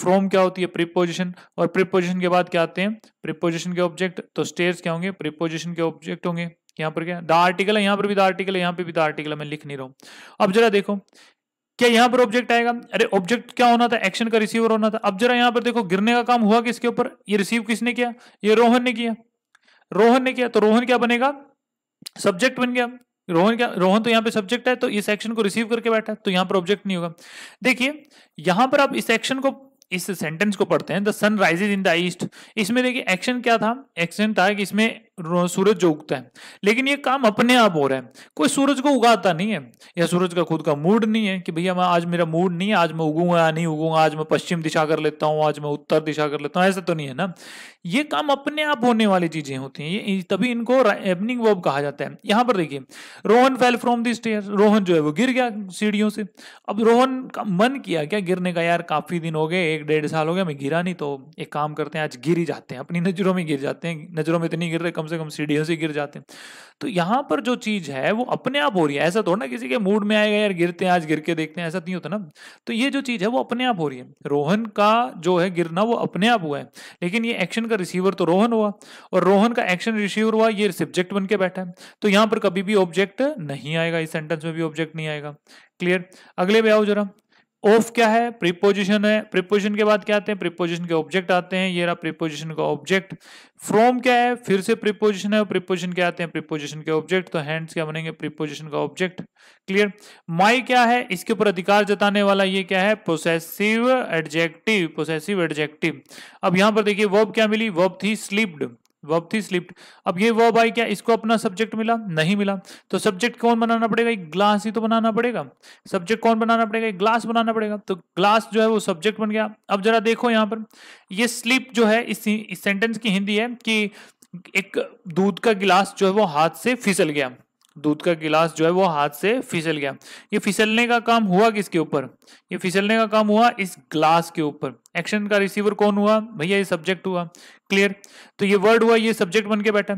फ्रॉम क्या होती है प्रिपोजिशन और प्रिपोजिशन के बाद क्या आते हैं प्रिपोजिशन के ऑब्जेक्ट तो स्टेज क्या होंगे प्रिपोजिशन के ऑब्जेक्ट होंगे यहाँ पर क्या द आर्टिकल है यहाँ पर भी द आर्टिकल है यहाँ पे भी द आर्टिकल है मैं लिख नहीं रहा हूँ अब जरा देखो क्या यहाँ पर ऑब्जेक्ट आएगा अरे ऑब्जेक्ट क्या होना था एक्शन का रिसीवर होना था अब जरा यहाँ पर देखो गिरने का काम हुआ किसके ऊपर ये रिसीव किसने किया ये रोहन ने किया रोहन ने किया तो रोहन क्या बनेगा सब्जेक्ट बन गया रोहन क्या रोहन तो यहाँ पे सब्जेक्ट है तो इस एक्शन को रिसीव करके बैठा है तो यहाँ पर ऑब्जेक्ट नहीं होगा देखिए यहाँ पर आप इस एक्शन को इस सेंटेंस को पढ़ते हैं the sun rises in the east इसमें देखिए एक्शन क्या था एक्शन था कि इसमें सूरज जो उगता है लेकिन ये काम अपने आप हो रहा है कोई सूरज को उगाता नहीं है या सूरज का खुद का मूड नहीं है कि भैया मैं आज मेरा मूड नहीं है आज मैं उगूंगा या नहीं उगूंगा आज मैं पश्चिम दिशा कर लेता हूँ आज मैं उत्तर दिशा कर लेता हूँ ऐसा तो नहीं है ना ये काम अपने आप होने वाली चीजें होती हैं ये तभी इनको एपनिंग वॉब कहा जाता है यहाँ पर देखिए Rohan fell from the stair Rohan जो है वो गिर गया सीढ़ियों से अब रोहन का मन किया क्या गिरने का यार काफी दिन हो गए एक डेढ़ साल हो गया मैं गिरा नहीं तो एक काम करते हैं आज गिर ही जाते हैं अपनी नजरों में गिर जाते हैं नजरों में इतनी तो गिर रहे कम कम से कम सीढ़ियों से गिर जाते हैं तो यहाँ पर जो चीज़ है वो अपने आप हो रही है ऐसा थोड़ा ना किसी के मूड में आएगा यार गिरते हैं आज गिर के देखते हैं ऐसा नहीं होता ना तो ये जो चीज़ है वो अपने आप हो रही है रोहन का जो है गिरना वो अपने आप हुआ है लेकिन ये एक्शन का रिसीवर तो रोहन हुआ और रोहन का एक्शन रिसीवर हुआ ये सब्जेक्ट बन के बैठा है तो यहाँ पर कभी भी ऑब्जेक्ट नहीं आएगा इस सेंटेंस में भी ऑब्जेक्ट नहीं आएगा क्लियर अगले पे आओ जरा ऑफ क्या है प्रीपोजिशन है प्रीपोजिशन के बाद क्या आते हैं प्रीपोजिशन के ऑब्जेक्ट आते हैं ये रहा प्रीपोजिशन का ऑब्जेक्ट फ्रॉम क्या है फिर से प्रीपोजिशन है प्रीपोजिशन क्या आते हैं प्रीपोजिशन के ऑब्जेक्ट तो हैंड्स क्या बनेंगे प्रीपोजिशन का ऑब्जेक्ट क्लियर माई क्या है इसके ऊपर अधिकार जताने वाला ये क्या है प्रोसेसिव एडजेक्टिव प्रोसेसिव एडजेक्टिव अब यहां पर देखिए वर्ब क्या मिली वर्ब थी स्लिप्ड वर्ब थी स्लिप्ड अब ये वर्ब आई क्या इसको अपना सब्जेक्ट मिला नहीं मिला तो सब्जेक्ट कौन बनाना पड़ेगा एक ग्लास ही तो बनाना पड़ेगा सब्जेक्ट कौन बनाना पड़ेगा एक ग्लास बनाना पड़ेगा तो ग्लास जो है वो सब्जेक्ट बन गया अब जरा देखो यहाँ पर ये स्लिप जो है इस, इस सेंटेंस की हिंदी है कि एक दूध का गिलास जो है वो हाथ से फिसल गया दूध का गिलास जो है वो हाथ से फिसल गया ये फिसलने का काम हुआ किसके ऊपर ये फिसलने का काम हुआ इस ग्लास के ऊपर एक्शन का रिसीवर कौन हुआ भैया ये सब्जेक्ट हुआ क्लियर तो ये वर्ड हुआ ये सब्जेक्ट बन के बैठा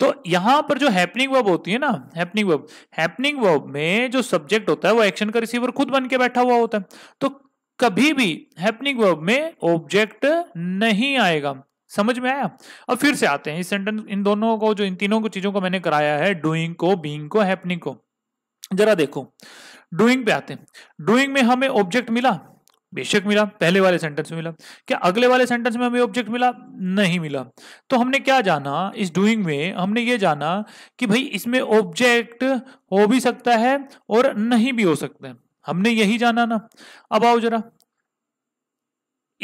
तो यहां पर जो हैपनिंग वर्ब होती है ना हैपनिंग वर्ब हैपनिंग वर्ब में जो सब्जेक्ट होता है वो एक्शन का रिसीवर खुद बन के बैठा हुआ होता है तो कभी भी हैपनिंग वर्ब में ऑब्जेक्ट नहीं आएगा समझ में आया अब फिर से आते हैं इस सेंटेंस इन दोनों को जो इन तीनों को चीजों को मैंने कराया है डूइंग को बीइंग को हैपनिंग को जरा देखो डूइंग पे आते हैं डूइंग में हमें ऑब्जेक्ट मिला बेशक मिला पहले वाले सेंटेंस में मिला क्या अगले वाले सेंटेंस में हमें ऑब्जेक्ट मिला नहीं मिला तो हमने क्या जाना इस डूइंग में हमने ये जाना कि भाई इसमें ऑब्जेक्ट हो भी सकता है और नहीं भी हो सकता है हमने यही जाना ना अब आओ जरा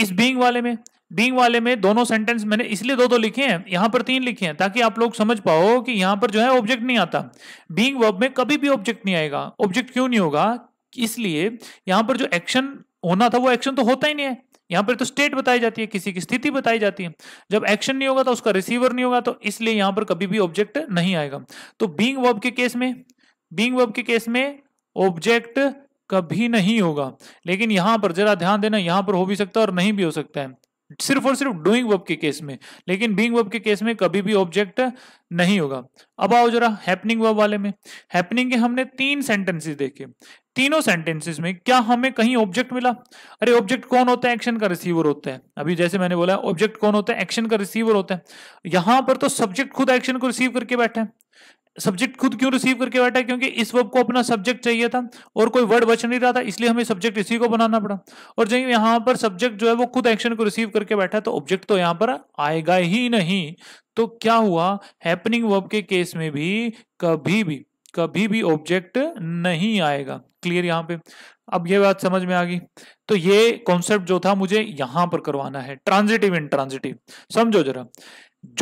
इस बींग वाले में बींग वाले में दोनों सेंटेंस मैंने इसलिए दो दो लिखे हैं यहां पर तीन लिखे हैं ताकि आप लोग समझ पाओ कि यहां पर जो है ऑब्जेक्ट नहीं आता बींग वर्ब में कभी भी ऑब्जेक्ट नहीं आएगा ऑब्जेक्ट क्यों नहीं होगा इसलिए यहां पर जो एक्शन होना था वो एक्शन तो होता ही नहीं है यहाँ पर तो स्टेट बताई जाती है किसी की स्थिति बताई जाती है जब एक्शन नहीं होगा तो उसका रिसीवर नहीं होगा तो इसलिए यहाँ पर कभी भी ऑब्जेक्ट नहीं आएगा तो बींग वर्ब के केस में बींग वर्ब के केस में ऑब्जेक्ट कभी नहीं होगा लेकिन यहां पर जरा ध्यान देना यहां पर हो भी सकता है और नहीं भी हो सकता है सिर्फ और सिर्फ डूइंग वर्ब के केस में लेकिन बीइंग वर्ब के केस में कभी भी ऑब्जेक्ट नहीं होगा अब आओ जरा हैपनिंग वर्ब वाले में हैपनिंग के हमने तीन सेंटेंसेस देखे तीनों सेंटेंसेस में क्या हमें कहीं ऑब्जेक्ट मिला अरे ऑब्जेक्ट कौन होता है एक्शन का रिसीवर होता है अभी जैसे मैंने बोला ऑब्जेक्ट कौन होता है एक्शन का रिसीवर होता है यहां पर तो सब्जेक्ट खुद एक्शन को रिसीव करके बैठा है सब्जेक्ट खुद क्यों रिसीव करके बैठा है क्योंकि इस वर्ब को अपना सब्जेक्ट चाहिए था और कोई वर्ड बच नहीं रहा था इसलिए हमें सब्जेक्ट इसी को बनाना पड़ा और जब यहाँ पर सब्जेक्ट जो है वो खुद एक्शन को रिसीव करके बैठा है तो ऑब्जेक्ट तो यहाँ पर आएगा ही नहीं तो क्या हुआ हैपनिंग वर्ब के केस में भी कभी भी कभी भी ऑब्जेक्ट नहीं आएगा क्लियर यहाँ पे अब ये बात समझ में आ गई तो ये कॉन्सेप्ट जो था मुझे यहां पर करवाना है ट्रांजिटिव इन ट्रांजिटिव समझो जरा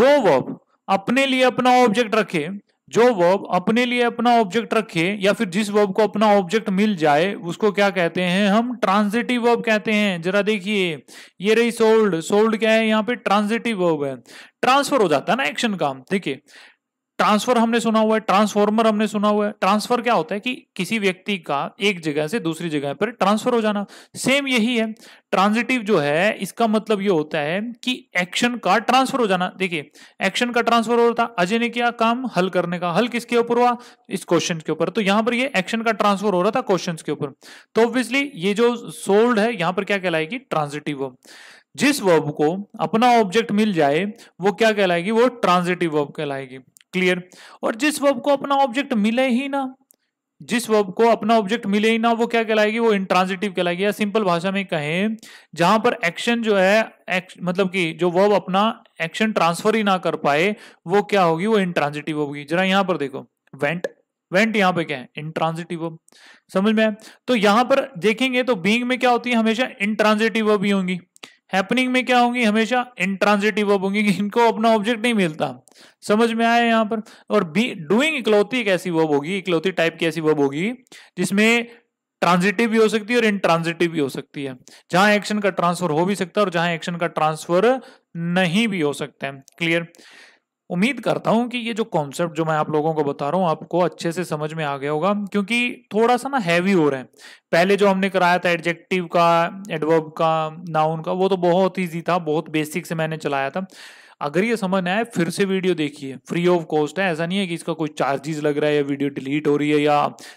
जो वर्ब अपने लिए अपना ऑब्जेक्ट रखे जो वर्ब अपने लिए अपना ऑब्जेक्ट रखे या फिर जिस वर्ब को अपना ऑब्जेक्ट मिल जाए उसको क्या कहते हैं हम ट्रांजिटिव वर्ब कहते हैं जरा देखिए ये रही सोल्ड सोल्ड क्या है यहाँ पे ट्रांजिटिव वर्ब है ट्रांसफर हो जाता है ना एक्शन काम ठीक है ट्रांसफर हमने सुना हुआ है ट्रांसफॉर्मर हमने सुना हुआ है ट्रांसफर क्या होता है कि किसी व्यक्ति का एक जगह से दूसरी जगह पर ट्रांसफर हो जाना सेम यही है ट्रांजिटिव जो है इसका मतलब ये होता है कि एक्शन का ट्रांसफर हो जाना देखिए एक्शन का ट्रांसफर हो रहा था अजय ने किया काम हल करने का हल किसके ऊपर हुआ इस क्वेश्चन के ऊपर तो यहां पर ये एक्शन का ट्रांसफर हो रहा था क्वेश्चन के ऊपर तो ऑब्वियसली ये जो सोल्ड है यहां पर क्या कहलाएगी ट्रांजिटिव जिस वर्ब को अपना ऑब्जेक्ट मिल जाए वो क्या कहलाएगी वो ट्रांजिटिव वर्ब कहलाएगी क्लियर और जिस वर्ब को अपना ऑब्जेक्ट मिले ही ना जिस वर्ब को अपना ऑब्जेक्ट मिले ही ना वो क्या कहलाएगी वो इंट्रांजिटिव कहलाएगी या सिंपल भाषा में कहें जहां पर एक्शन जो है एक, मतलब कि जो वर्ब अपना एक्शन ट्रांसफर ही ना कर पाए वो क्या होगी वो इंट्रांजिटिव होगी जरा यहां पर देखो वेंट वेंट यहां पे क्या है इंट्रांजिटिव वर्ब समझ में आए तो यहां पर देखेंगे तो बींग में क्या होती है हमेशा इंट्रांजिटिव वर्ब ही होंगी हैपनिंग में क्या होंगी हमेशा इंट्रांजिटिव वर्ब होंगी इनको अपना ऑब्जेक्ट नहीं मिलता समझ में आया यहाँ पर और बी डूइंग इकलौती एक ऐसी वर्ब होगी इकलौती टाइप की ऐसी वर्ब होगी जिसमें ट्रांजिटिव भी हो सकती है और इंट्रांजिटिव भी हो सकती है जहां एक्शन का ट्रांसफर हो भी सकता है और जहां एक्शन का ट्रांसफर नहीं भी हो सकता है क्लियर उम्मीद करता हूं कि ये जो कॉन्सेप्ट जो मैं आप लोगों को बता रहा हूं आपको अच्छे से समझ में आ गया होगा क्योंकि थोड़ा सा ना हैवी हो रहा है पहले जो हमने कराया था एडजेक्टिव का एडवर्ब का नाउन का वो तो बहुत ईजी था बहुत बेसिक से मैंने चलाया था अगर ये समझ आए फिर से वीडियो देखिए फ्री ऑफ कॉस्ट है ऐसा नहीं है कि इसका कोई चार्जेस लग रहा है या वीडियो डिलीट हो रही है या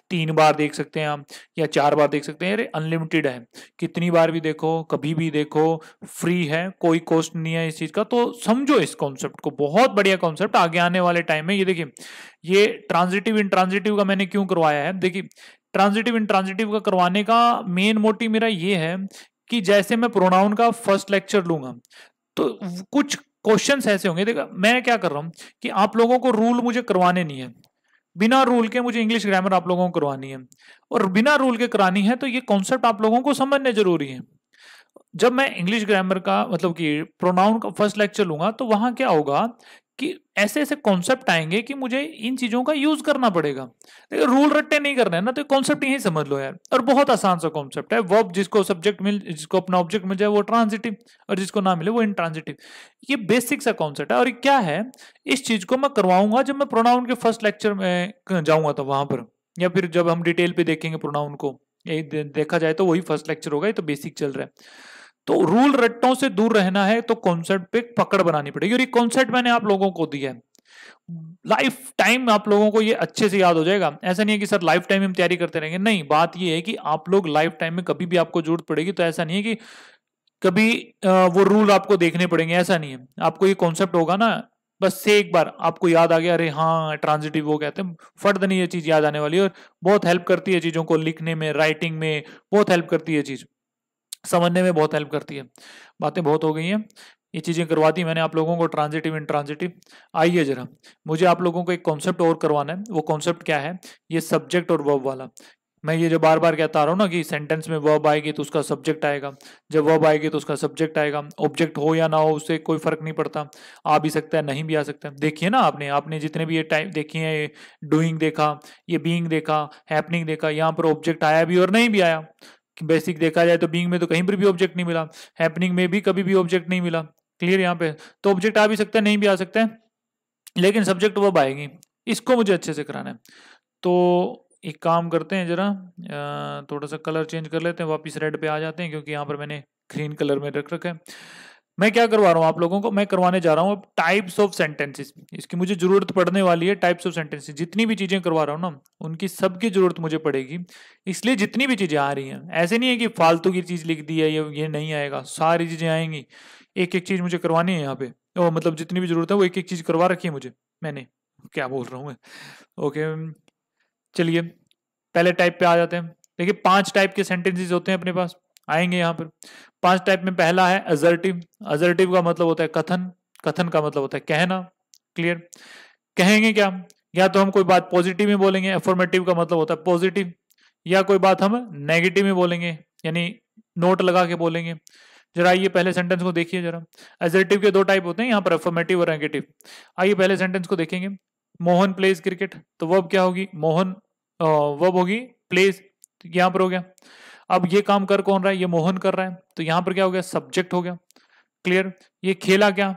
तीन बार देख सकते हैं आप या चार बार देख सकते हैं अरे अनलिमिटेड है कितनी बार भी देखो कभी भी देखो फ्री है कोई कॉस्ट नहीं है इस चीज़ का तो समझो इस कॉन्सेप्ट को बहुत बढ़िया कॉन्सेप्ट आगे आने वाले टाइम में ये देखिए ये ट्रांजिटिव इन ट्रांजिटिव का मैंने क्यों करवाया है देखिए ट्रांजिटिव इन ट्रांजिटिव का करवाने का मेन मोटिव मेरा ये है कि जैसे मैं प्रोनाउन का फर्स्ट लेक्चर लूंगा तो कुछ क्वेश्चन ऐसे होंगे देखा मैं क्या कर रहा हूँ कि आप लोगों को रूल मुझे करवाने नहीं है बिना रूल के मुझे इंग्लिश ग्रामर आप लोगों को करवानी है और बिना रूल के करानी है तो ये कॉन्सेप्ट आप लोगों को समझने जरूरी है जब मैं इंग्लिश ग्रामर का मतलब कि प्रोनाउन का फर्स्ट लेक्चर लूंगा तो वहां क्या होगा कि ऐसे ऐसे कॉन्सेप्ट आएंगे कि मुझे इन चीजों का यूज करना पड़ेगा देखिए रूल रट्टे नहीं करना है ना तो कॉन्सेप्ट यही समझ लो यार और बहुत आसान सा कॉन्सेप्ट है वर्ब जिसको सब्जेक्ट मिल जिसको अपना ऑब्जेक्ट मिल जाए वो ट्रांजिटिव और जिसको ना मिले वो इनट्रांजिटिव ये बेसिक सा कॉन्सेप्ट है और क्या है इस चीज को मैं करवाऊंगा जब मैं प्रोनाउन के फर्स्ट लेक्चर में जाऊंगा तो वहां पर या फिर जब हम डिटेल पे देखेंगे प्रोनाउन को देखा जाए तो वही फर्स्ट लेक्चर होगा ये तो बेसिक चल रहा है तो रूल रट्टों से दूर रहना है तो कॉन्सेप्ट पे पकड़ बनानी पड़ेगी और ये कॉन्सेप्ट मैंने आप लोगों को दिया है लाइफ टाइम आप लोगों को ये अच्छे से याद हो जाएगा ऐसा नहीं है कि सर लाइफ टाइम हम तैयारी करते रहेंगे नहीं बात ये है कि आप लोग लाइफ टाइम में कभी भी आपको जरूरत पड़ेगी तो ऐसा नहीं है कि कभी वो रूल आपको देखने पड़ेंगे ऐसा नहीं है आपको ये कॉन्सेप्ट होगा ना बस से एक बार आपको याद आ गया अरे हाँ ट्रांजिटिव वो कहते हैं फट दनी ये चीज़ याद आने वाली है और बहुत हेल्प करती है चीज़ों को लिखने में राइटिंग में बहुत हेल्प करती है चीज़ समझने में बहुत हेल्प करती है बातें बहुत हो गई हैं ये चीज़ें करवा दी मैंने आप लोगों को ट्रांजिटिव ट्रांजिटिव आइए जरा मुझे आप लोगों को एक कॉन्सेप्ट और करवाना है वो कॉन्सेप्ट क्या है ये सब्जेक्ट और वर्ब वाला मैं ये जो बार बार कहता आ रहा हूँ ना कि सेंटेंस में वर्ब आएगी तो उसका सब्जेक्ट आएगा जब वर्ब आएगी तो उसका सब्जेक्ट आएगा ऑब्जेक्ट हो या ना हो उससे कोई फर्क नहीं पड़ता आ भी सकता है नहीं भी आ सकता है देखिए ना आपने आपने जितने भी ये टाइप देखी हैं डूइंग देखा ये बींग देखा हैपनिंग देखा यहाँ पर ऑब्जेक्ट आया भी और नहीं भी आया बेसिक देखा जाए तो बींग में तो कहीं पर भी ऑब्जेक्ट नहीं मिला हैपनिंग में भी कभी भी ऑब्जेक्ट नहीं मिला क्लियर यहाँ पे तो ऑब्जेक्ट आ भी सकता है नहीं भी आ सकता है लेकिन सब्जेक्ट वह आएगी इसको मुझे अच्छे से कराना है तो एक काम करते हैं जरा थोड़ा सा कलर चेंज कर लेते हैं वापिस रेड पे आ जाते हैं क्योंकि यहाँ पर मैंने ग्रीन कलर में रख रखा है मैं क्या करवा रहा हूँ आप लोगों को मैं करवाने जा रहा हूँ टाइप्स ऑफ सेंटेंसेस इसकी मुझे जरूरत पड़ने वाली है टाइप्स ऑफ सेंटेंसेस जितनी भी चीजें करवा रहा हूँ ना उनकी सबकी जरूरत मुझे पड़ेगी इसलिए जितनी भी चीजें आ रही हैं ऐसे नहीं है कि फालतू की चीज लिख दी है ये ये नहीं आएगा सारी चीजें आएंगी एक एक चीज मुझे करवानी है यहाँ पे ओ, मतलब जितनी भी जरूरत है वो एक एक चीज करवा रखी है मुझे मैंने क्या बोल रहा हूँ मैं ओके चलिए पहले टाइप पे आ जाते हैं देखिए पांच टाइप के सेंटेंसेस होते हैं अपने पास आएंगे यहाँ पर पांच टाइप में पहला है अजर्टिव अजर्टिव का मतलब होता है कथन कथन का मतलब होता है कहना क्लियर कहेंगे क्या या तो हम कोई बात पॉजिटिव में बोलेंगे अफॉर्मेटिव का मतलब होता है पॉजिटिव या कोई बात हम नेगेटिव में बोलेंगे यानी नोट लगा के बोलेंगे जरा आइए पहले सेंटेंस को देखिए जरा एजर्टिव के दो टाइप होते हैं यहाँ पर अफॉर्मेटिव और नेगेटिव आइए पहले सेंटेंस को देखेंगे मोहन प्लेज क्रिकेट तो वब क्या होगी मोहन वब होगी प्लेज तो यहाँ पर हो गया अब ये काम कर कौन रहा है ये मोहन कर रहा है तो यहां पर क्या हो गया सब्जेक्ट हो गया क्लियर ये खेला क्या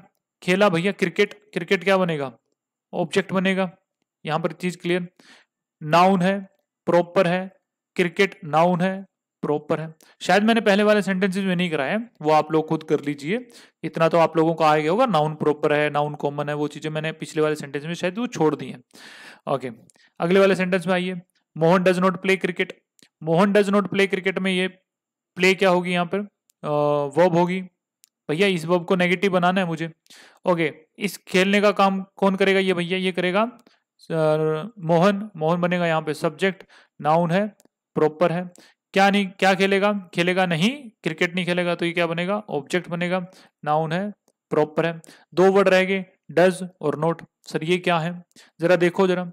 खेला भैया क्रिकेट क्रिकेट क्या बनेगा ऑब्जेक्ट बनेगा यहां पर चीज क्लियर नाउन है प्रॉपर है क्रिकेट नाउन है प्रॉपर है शायद मैंने पहले वाले सेंटेंसेज में नहीं कराया वो आप लोग खुद कर लीजिए इतना तो आप लोगों को आ गया होगा नाउन प्रॉपर है नाउन कॉमन है वो चीजें मैंने पिछले वाले सेंटेंस में शायद वो छोड़ दी है ओके अगले वाले सेंटेंस में आइए Mohan does not play cricket Mohan does not play cricket में ये प्ले क्या होगी यहाँ पर वर्ब होगी भैया इस वर्ब को नेगेटिव बनाना है मुझे ओके इस खेलने का काम कौन करेगा ये भैया ये करेगा सर, मोहन मोहन बनेगा यहाँ पे सब्जेक्ट नाउन है प्रॉपर है क्या नहीं क्या खेलेगा खेलेगा नहीं क्रिकेट नहीं खेलेगा तो ये क्या बनेगा ऑब्जेक्ट बनेगा नाउन है प्रॉपर है दो वर्ड रह गए डज और नोट सर ये क्या है जरा देखो जरा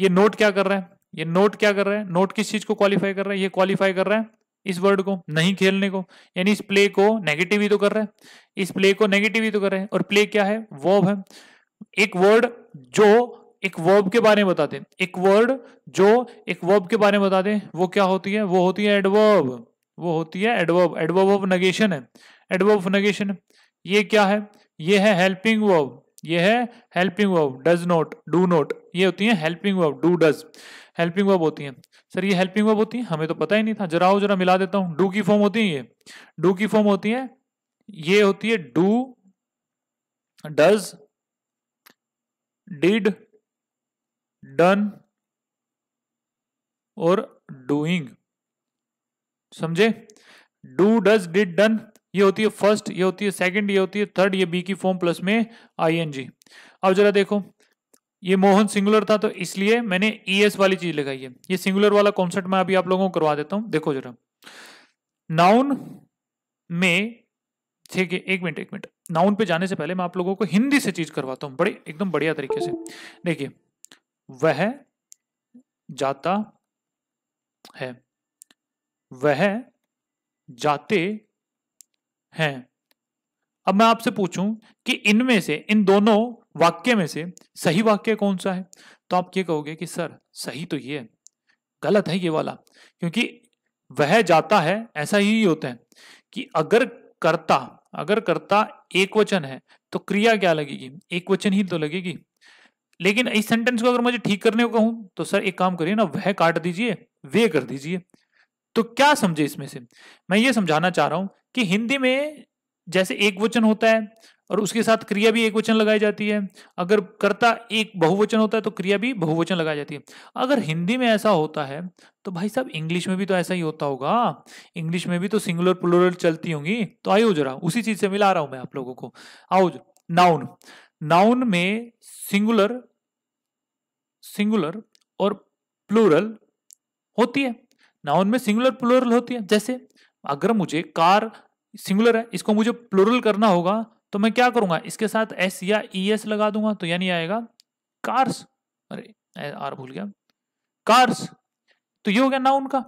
ये नोट क्या कर रहा है ये नोट क्या कर रहा है नोट किस चीज को क्वालिफाई कर रहा है ये क्वालिफाई कर रहा है इस वर्ड को नहीं खेलने को यानी इस प्ले को नेगेटिव ही तो कर रहा है इस प्ले को नेगेटिव ही तो कर रहा है और प्ले क्या है वर्ब है एक वर्ड जो एक वर्ब के बारे में बताते एक वर्ड जो एक वर्ब के बारे में बताते वो क्या होती है वो होती है एडवर्ब वो होती है एडवर्ब एडवर्ब ऑफ नगेशन है एडवर्ब ऑफ नगेशन ये क्या है ये है हेल्पिंग वर्ब ये है helping verb does not do not ये होती है helping verb do does helping verb होती है सर ये हेल्पिंग वर्ब होती है हमें तो पता ही नहीं था जरा जरा मिला देता हूं डू की फॉर्म होती है ये डू की फॉर्म होती है ये होती है डू डज डिड डन और डूइंग समझे डू डज डिड डन ये होती है फर्स्ट ये होती है सेकंड ये होती है थर्ड ये बी की फॉर्म प्लस में आईएनजी अब जरा देखो ये मोहन सिंगुलर था तो इसलिए मैंने ईएस वाली चीज लगाई है ये सिंगुलर वाला कॉन्सेप्ट मैं अभी आप लोगों को करवा देता हूं देखो जरा नाउन में ठीक है एक मिनट एक मिनट नाउन पे जाने से पहले मैं आप लोगों को हिंदी से चीज करवाता हूं बड़े एकदम बढ़िया तरीके से देखिए वह जाता है वह जाते हैं अब मैं आपसे पूछूं कि इनमें से इन दोनों वाक्य में से सही वाक्य कौन सा है तो आप ये कहोगे कि सर सही तो ये है गलत है ये वाला क्योंकि वह जाता है ऐसा ही होता है कि अगर कर्ता अगर कर्ता एक वचन है तो क्रिया क्या लगेगी एक वचन ही तो लगेगी लेकिन इस सेंटेंस को अगर मुझे ठीक करने को कहूं तो सर एक काम करिए ना वह काट दीजिए वे कर दीजिए तो क्या समझे इसमें से मैं ये समझाना चाह रहा हूं कि हिंदी में जैसे एक वचन होता है और उसके साथ क्रिया भी एक वचन लगाई जाती है अगर कर्ता एक बहुवचन होता है तो क्रिया भी बहुवचन लगाई जाती है अगर हिंदी में ऐसा होता है तो भाई साहब इंग्लिश में भी तो ऐसा ही होता होगा इंग्लिश में भी तो सिंगुलर प्लुरल चलती होंगी तो आयो जरा उसी चीज से मिला रहा हूं मैं आप लोगों को आओ नाउन नाउन में सिंगुलर सिंगुलर और प्लूरल होती है नाउन में सिंगुलर प्लूरल होती है जैसे अगर मुझे कार सिंगुलर है इसको मुझे प्लुरल करना होगा तो मैं क्या करूंगा इसके साथ एस या ई e एस लगा दूंगा तो यानी आएगा कार्स अरे आर भूल गया कार्स तो ये हो गया नाउन का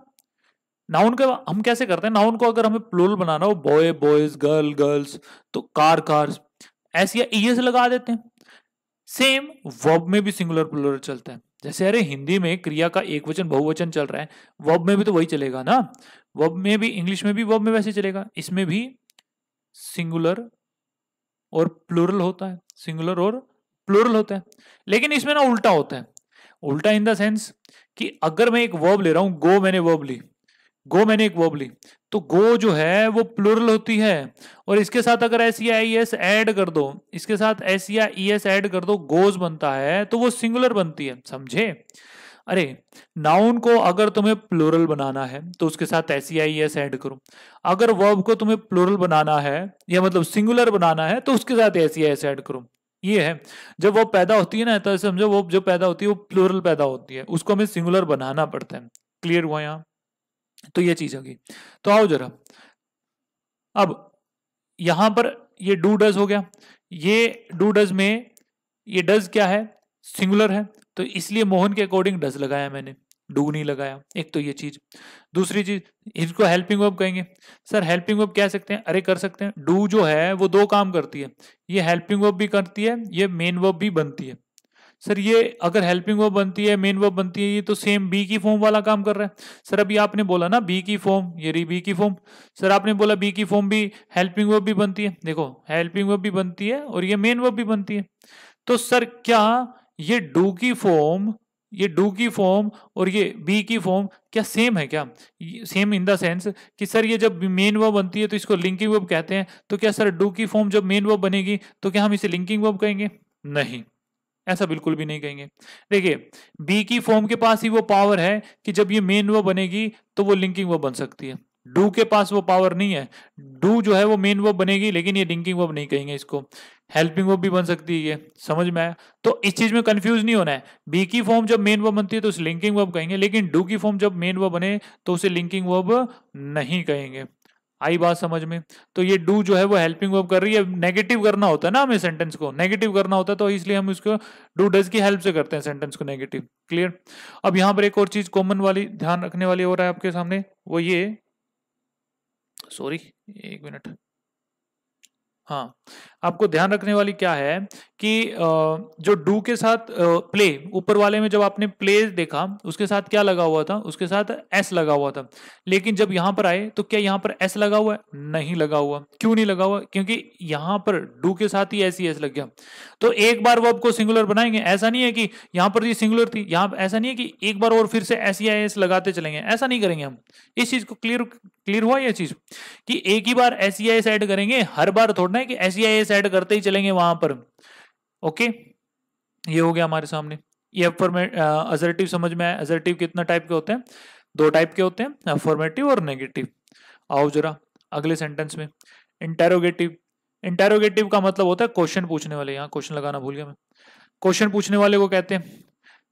नाउन का हम कैसे करते हैं नाउन को अगर हमें प्लोरल बनाना हो बॉय बॉयज गर्ल गर्ल्स तो कार कार्स एस या ई e एस लगा देते हैं सेम वर्ब में भी सिंगुलर प्लूरल चलता है जैसे अरे हिंदी में क्रिया का एक वचन बहुवचन चल रहा है वर्ब में भी तो वही चलेगा ना वर्ब में भी इंग्लिश में भी वर्ब में वैसे चलेगा इसमें भी सिंगुलर और प्लूरल होता है सिंगुलर और प्लूरल होता है लेकिन इसमें ना उल्टा होता है उल्टा इन द सेंस कि अगर मैं एक वर्ब ले रहा हूं गो मैंने वर्ब ली गो मैंने एक वर्ब ली तो गो जो है वो प्लूरल होती है और इसके साथ अगर एस या ई एस एड कर दो इसके साथ एस या ई एस एड कर दो गोज बनता है तो वो सिंगुलर बनती है समझे अरे नाउन को अगर तुम्हें प्लोरल बनाना है तो उसके साथ ऐसी आई एस एड करो अगर वर्ब को तुम्हें प्लोरल बनाना है या मतलब सिंगुलर बनाना है तो उसके साथ ऐसी आई एस एड करो ये है जब वो पैदा होती है ना तो समझो वो जो पैदा होती है वो प्लोरल पैदा होती है उसको हमें सिंगुलर बनाना पड़ता है क्लियर हुआ यहाँ तो ये चीज होगी तो आओ जरा अब यहां पर ये डू डज हो गया ये डू डज में ये डज क्या है सिंगुलर है तो इसलिए मोहन के अकॉर्डिंग डज लगाया मैंने डू नहीं लगाया एक तो ये चीज दूसरी चीज इसको हेल्पिंग वर्ब कहेंगे सर हेल्पिंग वर्ब कह सकते हैं अरे कर सकते हैं डू जो है वो दो काम करती है ये हेल्पिंग वर्ब भी करती है ये मेन वर्ब भी बनती है सर ये अगर हेल्पिंग वर्ब बनती है मेन वर्ब बनती है ये तो सेम बी की फॉर्म वाला काम कर रहा है सर अभी आपने बोला ना बी की फॉर्म ये रही बी की फॉर्म सर आपने बोला बी की फॉर्म भी हेल्पिंग वर्ब भी बनती है देखो हेल्पिंग वर्ब भी बनती है और ये मेन वर्ब भी बनती है तो सर क्या ये डू की फॉर्म ये डू की फॉर्म और ये बी की फॉर्म क्या सेम है क्या सेम इन द सेंस कि सर ये जब मेन वर्ब बनती है तो इसको लिंकिंग वर्ब कहते हैं तो क्या सर डू की फॉर्म जब मेन वर्ब बनेगी तो क्या हम इसे लिंकिंग वर्ब कहेंगे नहीं ऐसा बिल्कुल भी नहीं कहेंगे देखिए बी की फॉर्म के पास ही वो पावर है कि जब ये मेन वर्ब बनेगी तो वो लिंकिंग वर्ब बन सकती है डू के पास वो पावर नहीं है डू जो है वो मेन वर्ब बनेगी लेकिन ये लिंकिंग वर्ब नहीं कहेंगे इसको हेल्पिंग वर्ब भी बन सकती है ये समझ में आया तो इस चीज में कंफ्यूज नहीं होना है बी की फॉर्म जब मेन वर्ब बनती है तो उसे लिंकिंग वर्ब कहेंगे लेकिन डू की फॉर्म जब मेन वर्ब बने तो उसे लिंकिंग वर्ब नहीं कहेंगे आई बात समझ में तो ये डू जो है वो हेल्पिंग वर्ब कर रही है नेगेटिव करना होता है ना हमें सेंटेंस को नेगेटिव करना होता है तो इसलिए हम इसको डू डज की हेल्प से करते हैं सेंटेंस को नेगेटिव क्लियर अब यहां पर एक और चीज कॉमन वाली ध्यान रखने वाली हो रहा है आपके सामने वो ये सॉरी एक मिनट हाँ आपको ध्यान रखने वाली क्या है कि जो डू के साथ प्ले ऊपर वाले में जब आपने प्ले देखा उसके साथ क्या लगा हुआ था उसके साथ एस लगा हुआ था लेकिन जब यहां पर आए तो क्या यहां पर एस लगा हुआ है नहीं लगा हुआ क्यों नहीं लगा हुआ क्योंकि यहां पर डू के साथ ही एस ही एस लग गया तो एक बार वर्ब को सिंगुलर बनाएंगे ऐसा नहीं है कि यहां पर सिंगुलर थी यहां ऐसा नहीं है कि एक बार और फिर से एस या एस लगाते चलेंगे ऐसा नहीं करेंगे हम इस चीज को क्लियर क्लियर हुआ यह चीज कि एक ही बार एस या एस एड करेंगे हर बार थोड़ना है कि एस या एस केस ऐड करते ही चलेंगे वहां पर ओके ये हो गया हमारे सामने ये अफर्मेटिव समझ में आया अजरटिव कितना टाइप के होते हैं दो टाइप के होते हैं अफॉर्मेटिव और नेगेटिव आओ जरा अगले सेंटेंस में इंटेरोगेटिव इंटेरोगेटिव का मतलब होता है क्वेश्चन पूछने वाले यहाँ क्वेश्चन लगाना भूल गया मैं क्वेश्चन पूछने वाले को कहते हैं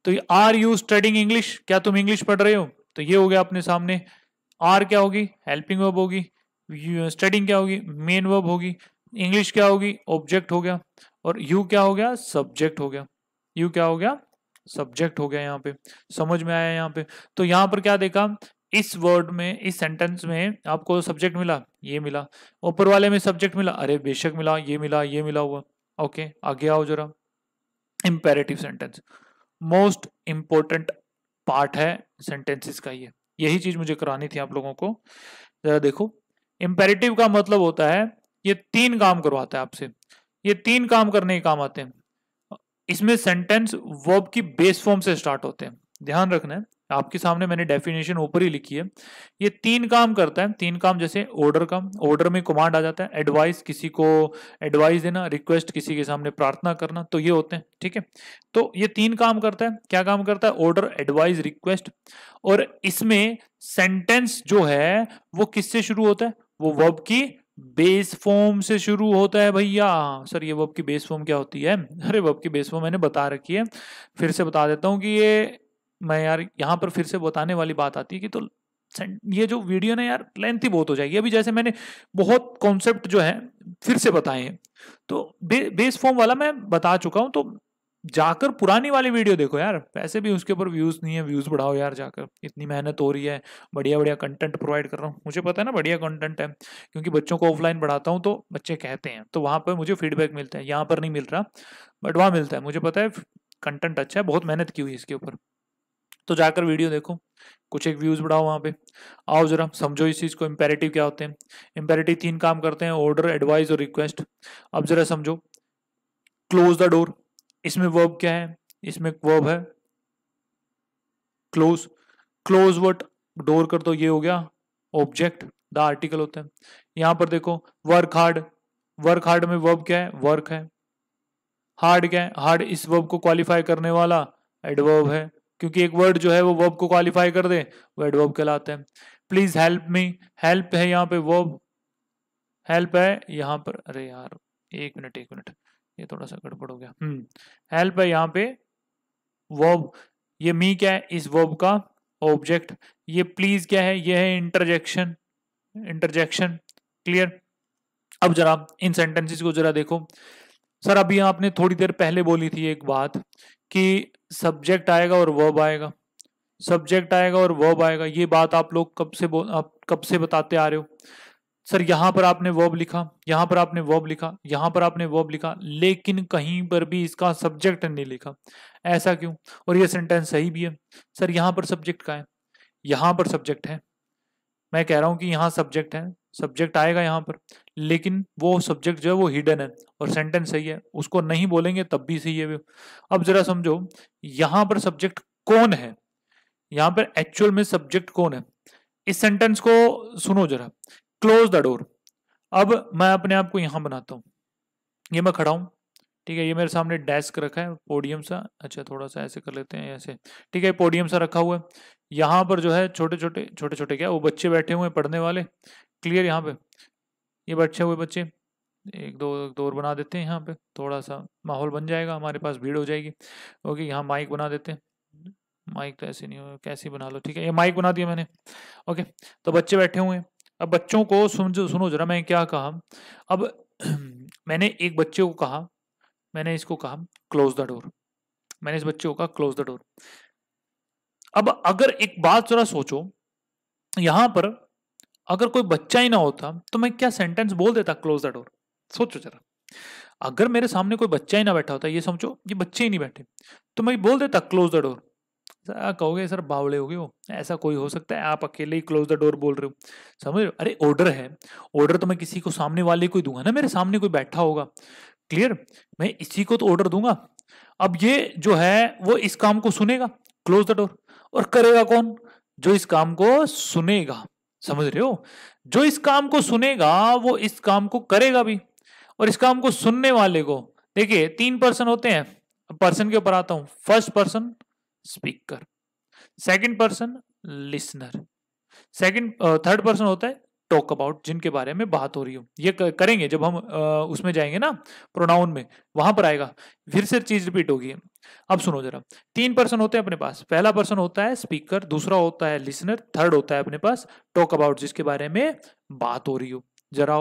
तो आर यू स्टडिंग इंग्लिश क्या तुम इंग्लिश पढ़ रहे हो तो ये हो गया अपने सामने आर क्या होगी हेल्पिंग वर्ब होगी स्टडिंग क्या होगी मेन वर्ब होगी इंग्लिश क्या होगी ऑब्जेक्ट हो गया और यू क्या हो गया सब्जेक्ट हो गया यू क्या हो गया सब्जेक्ट हो गया यहाँ पे समझ में आया यहाँ पे तो यहाँ पर क्या देखा इस वर्ड में इस सेंटेंस में आपको सब्जेक्ट मिला ये मिला ऊपर वाले में सब्जेक्ट मिला अरे बेशक मिला ये मिला ये मिला हुआ ओके आगे आओ जरा imperative sentence most important part है सेंटेंसेस का ये यही चीज मुझे करानी थी आप लोगों को जरा देखो इम्पेरेटिव का मतलब होता है ये तीन काम करवाता है आपसे ये तीन काम करने के काम आते हैं इसमें सेंटेंस वर्ब की बेस फॉर्म से स्टार्ट होते हैं ध्यान रखना है आपके सामने मैंने डेफिनेशन ऊपर ही लिखी है ये तीन काम करता है तीन काम जैसे ऑर्डर का ऑर्डर में कमांड आ जाता है एडवाइस किसी को एडवाइस देना रिक्वेस्ट किसी के सामने प्रार्थना करना तो ये होते हैं ठीक है तो ये तीन काम करता है क्या काम करता है ऑर्डर एडवाइस रिक्वेस्ट और इसमें सेंटेंस जो है वो किससे शुरू होता है वो वर्ब की बेस फॉर्म से शुरू होता है भैया सर ये वर्ब की बेस फॉर्म क्या होती है अरे वर्ब की बेस फॉर्म मैंने बता रखी है फिर से बता देता हूँ कि ये मैं यार यहाँ पर फिर से बताने वाली बात आती है कि तो ये जो वीडियो ना यार लेंथ ही बहुत हो जाएगी अभी जैसे मैंने बहुत कॉन्सेप्ट जो है फिर से बताए हैं तो बे, बेस फॉर्म वाला मैं बता चुका हूँ तो जाकर पुरानी वाली वीडियो देखो यार वैसे भी उसके ऊपर व्यूज़ नहीं है व्यूज़ बढ़ाओ यार जाकर इतनी मेहनत हो रही है बढ़िया बढ़िया कंटेंट प्रोवाइड कर रहा हूँ मुझे पता है ना बढ़िया कंटेंट है क्योंकि बच्चों को ऑफलाइन पढ़ाता हूँ तो बच्चे कहते हैं तो वहाँ पर मुझे फीडबैक मिलता है यहाँ पर नहीं मिल रहा बट वहाँ मिलता है मुझे पता है कंटेंट अच्छा है बहुत मेहनत की हुई है इसके ऊपर तो जाकर वीडियो देखो कुछ एक व्यूज़ बढ़ाओ वहाँ पे आओ जरा समझो इस चीज़ को इम्पेरेटिव क्या होते हैं इम्पेरेटिव तीन काम करते हैं ऑर्डर एडवाइस और रिक्वेस्ट अब जरा समझो क्लोज द डोर इसमें वर्ब क्या है इसमें वर्ब है क्लोज क्लोज वट डोर कर दो ये हो गया ऑब्जेक्ट द आर्टिकल होता है यहां पर देखो वर्क हार्ड वर्क हार्ड में वर्ब क्या है वर्क है हार्ड क्या है हार्ड इस वर्ब को क्वालिफाई करने वाला एडवर्ब है क्योंकि एक वर्ड जो है वो वर्ब को क्वालिफाई कर दे वो एडवर्ब कहलाता है प्लीज हेल्प मी हेल्प है यहाँ पे वर्ब हेल्प है यहाँ पर अरे यार एक मिनट एक मिनट ये थोड़ा सा गड़बड़ हो गया हम्म हेल्प है यहाँ पे वर्ब ये मी क्या है इस वर्ब का ऑब्जेक्ट ये प्लीज क्या है ये है इंटरजेक्शन इंटरजेक्शन क्लियर अब जरा इन सेंटेंसेस को जरा देखो सर अभी आपने थोड़ी देर पहले बोली थी एक बात कि सब्जेक्ट आएगा और वर्ब आएगा सब्जेक्ट आएगा और वर्ब आएगा ये बात आप लोग कब से आप कब से बताते आ रहे हो सर यहां पर आपने वर्ब लिखा यहां पर आपने वर्ब लिखा यहां पर आपने वर्ब लिखा लेकिन कहीं पर भी इसका सब्जेक्ट नहीं लिखा ऐसा क्यों और यह सेंटेंस सही भी है सर यहां पर सब्जेक्ट का है यहां पर सब्जेक्ट है मैं कह रहा हूं कि यहाँ सब्जेक्ट है सब्जेक्ट आएगा यहाँ पर लेकिन वो सब्जेक्ट जो है वो हिडन है और सेंटेंस सही है उसको नहीं बोलेंगे तब भी सही है अब जरा समझो यहां पर सब्जेक्ट कौन है यहाँ पर एक्चुअल में सब्जेक्ट कौन है इस सेंटेंस को सुनो जरा क्लोज द डोर अब मैं अपने आप को यहाँ बनाता हूँ ये मैं खड़ा हूँ ठीक है ये मेरे सामने डेस्क रखा है पोडियम सा अच्छा थोड़ा सा ऐसे कर लेते हैं ऐसे ठीक है पोडियम सा रखा हुआ है यहाँ पर जो है छोटे छोटे छोटे छोटे क्या वो बच्चे बैठे हुए हैं पढ़ने वाले क्लियर यहाँ पे ये बैठे हुए बच्चे एक दो एक दो और बना देते हैं यहाँ पे थोड़ा सा माहौल बन जाएगा हमारे पास भीड़ हो जाएगी ओके यहाँ माइक बना देते हैं माइक तो ऐसे नहीं हो कैसे बना लो ठीक है ये माइक बना दिया मैंने ओके तो बच्चे बैठे हुए हैं अब बच्चों को सुन जो सुनो जरा मैं क्या कहा अब मैंने एक बच्चे को कहा मैंने इसको कहा क्लोज द डोर मैंने इस बच्चे को कहा क्लोज द डोर अब अगर एक बात जरा सोचो यहां पर अगर कोई बच्चा ही ना होता तो मैं क्या सेंटेंस बोल देता क्लोज द डोर सोचो जरा अगर मेरे सामने कोई बच्चा ही ना बैठा होता ये समझो ये बच्चे ही नहीं बैठे तो मैं बोल देता क्लोज द डोर तो आप कहोगे सर बावले हो गए हो ऐसा कोई हो सकता है आप अकेले ही क्लोज द डोर बोल रहे हो समझ रहे हो अरे ऑर्डर है ऑर्डर तो मैं किसी को सामने वाले को दूंगा ना मेरे सामने कोई बैठा होगा क्लियर मैं इसी को तो ऑर्डर दूंगा अब ये जो है वो इस काम को सुनेगा क्लोज द डोर और करेगा कौन जो इस काम को सुनेगा समझ रहे हो जो इस काम को सुनेगा वो इस काम को करेगा भी और इस काम को सुनने वाले को देखिए तीन पर्सन होते हैं पर्सन के ऊपर आता हूं first person speaker second person listener second third person होता है टॉक अबाउट जिनके बारे में बात हो रही हो ये करेंगे जब हम उसमें जाएंगे ना प्रोनाउन में वहां पर आएगा फिर से चीज रिपीट होगी अब सुनो जरा तीन पर्सन होते हैं अपने पास पहला पर्सन होता है स्पीकर दूसरा होता है लिसनर थर्ड होता है अपने पास टॉक अबाउट जिसके बारे में बात हो रही हो जरा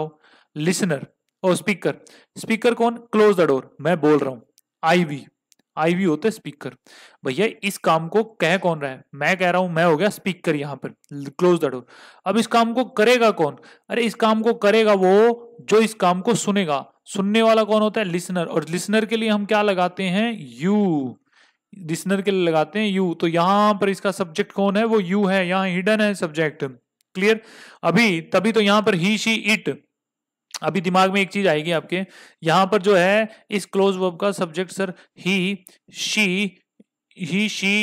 लिसनर और स्पीकर स्पीकर कौन क्लोज द डोर मैं बोल रहा हूं आई वी आई होता है स्पीकर भैया इस काम को कह कौन रहा है मैं कह रहा हूं मैं हो गया स्पीकर यहां पर क्लोज द डोर अब इस काम को करेगा कौन अरे इस काम को करेगा वो जो इस काम को सुनेगा सुनने वाला कौन होता है लिसनर और लिसनर के लिए हम क्या लगाते हैं यू लिसनर के लिए लगाते हैं यू तो यहां पर इसका सब्जेक्ट कौन है वो यू है यहाँ हिडन है सब्जेक्ट क्लियर अभी तभी तो यहां पर ही शी इट अभी दिमाग में एक चीज आएगी आपके यहां पर जो है इस क्लोज वर्ब का subject sir he she he she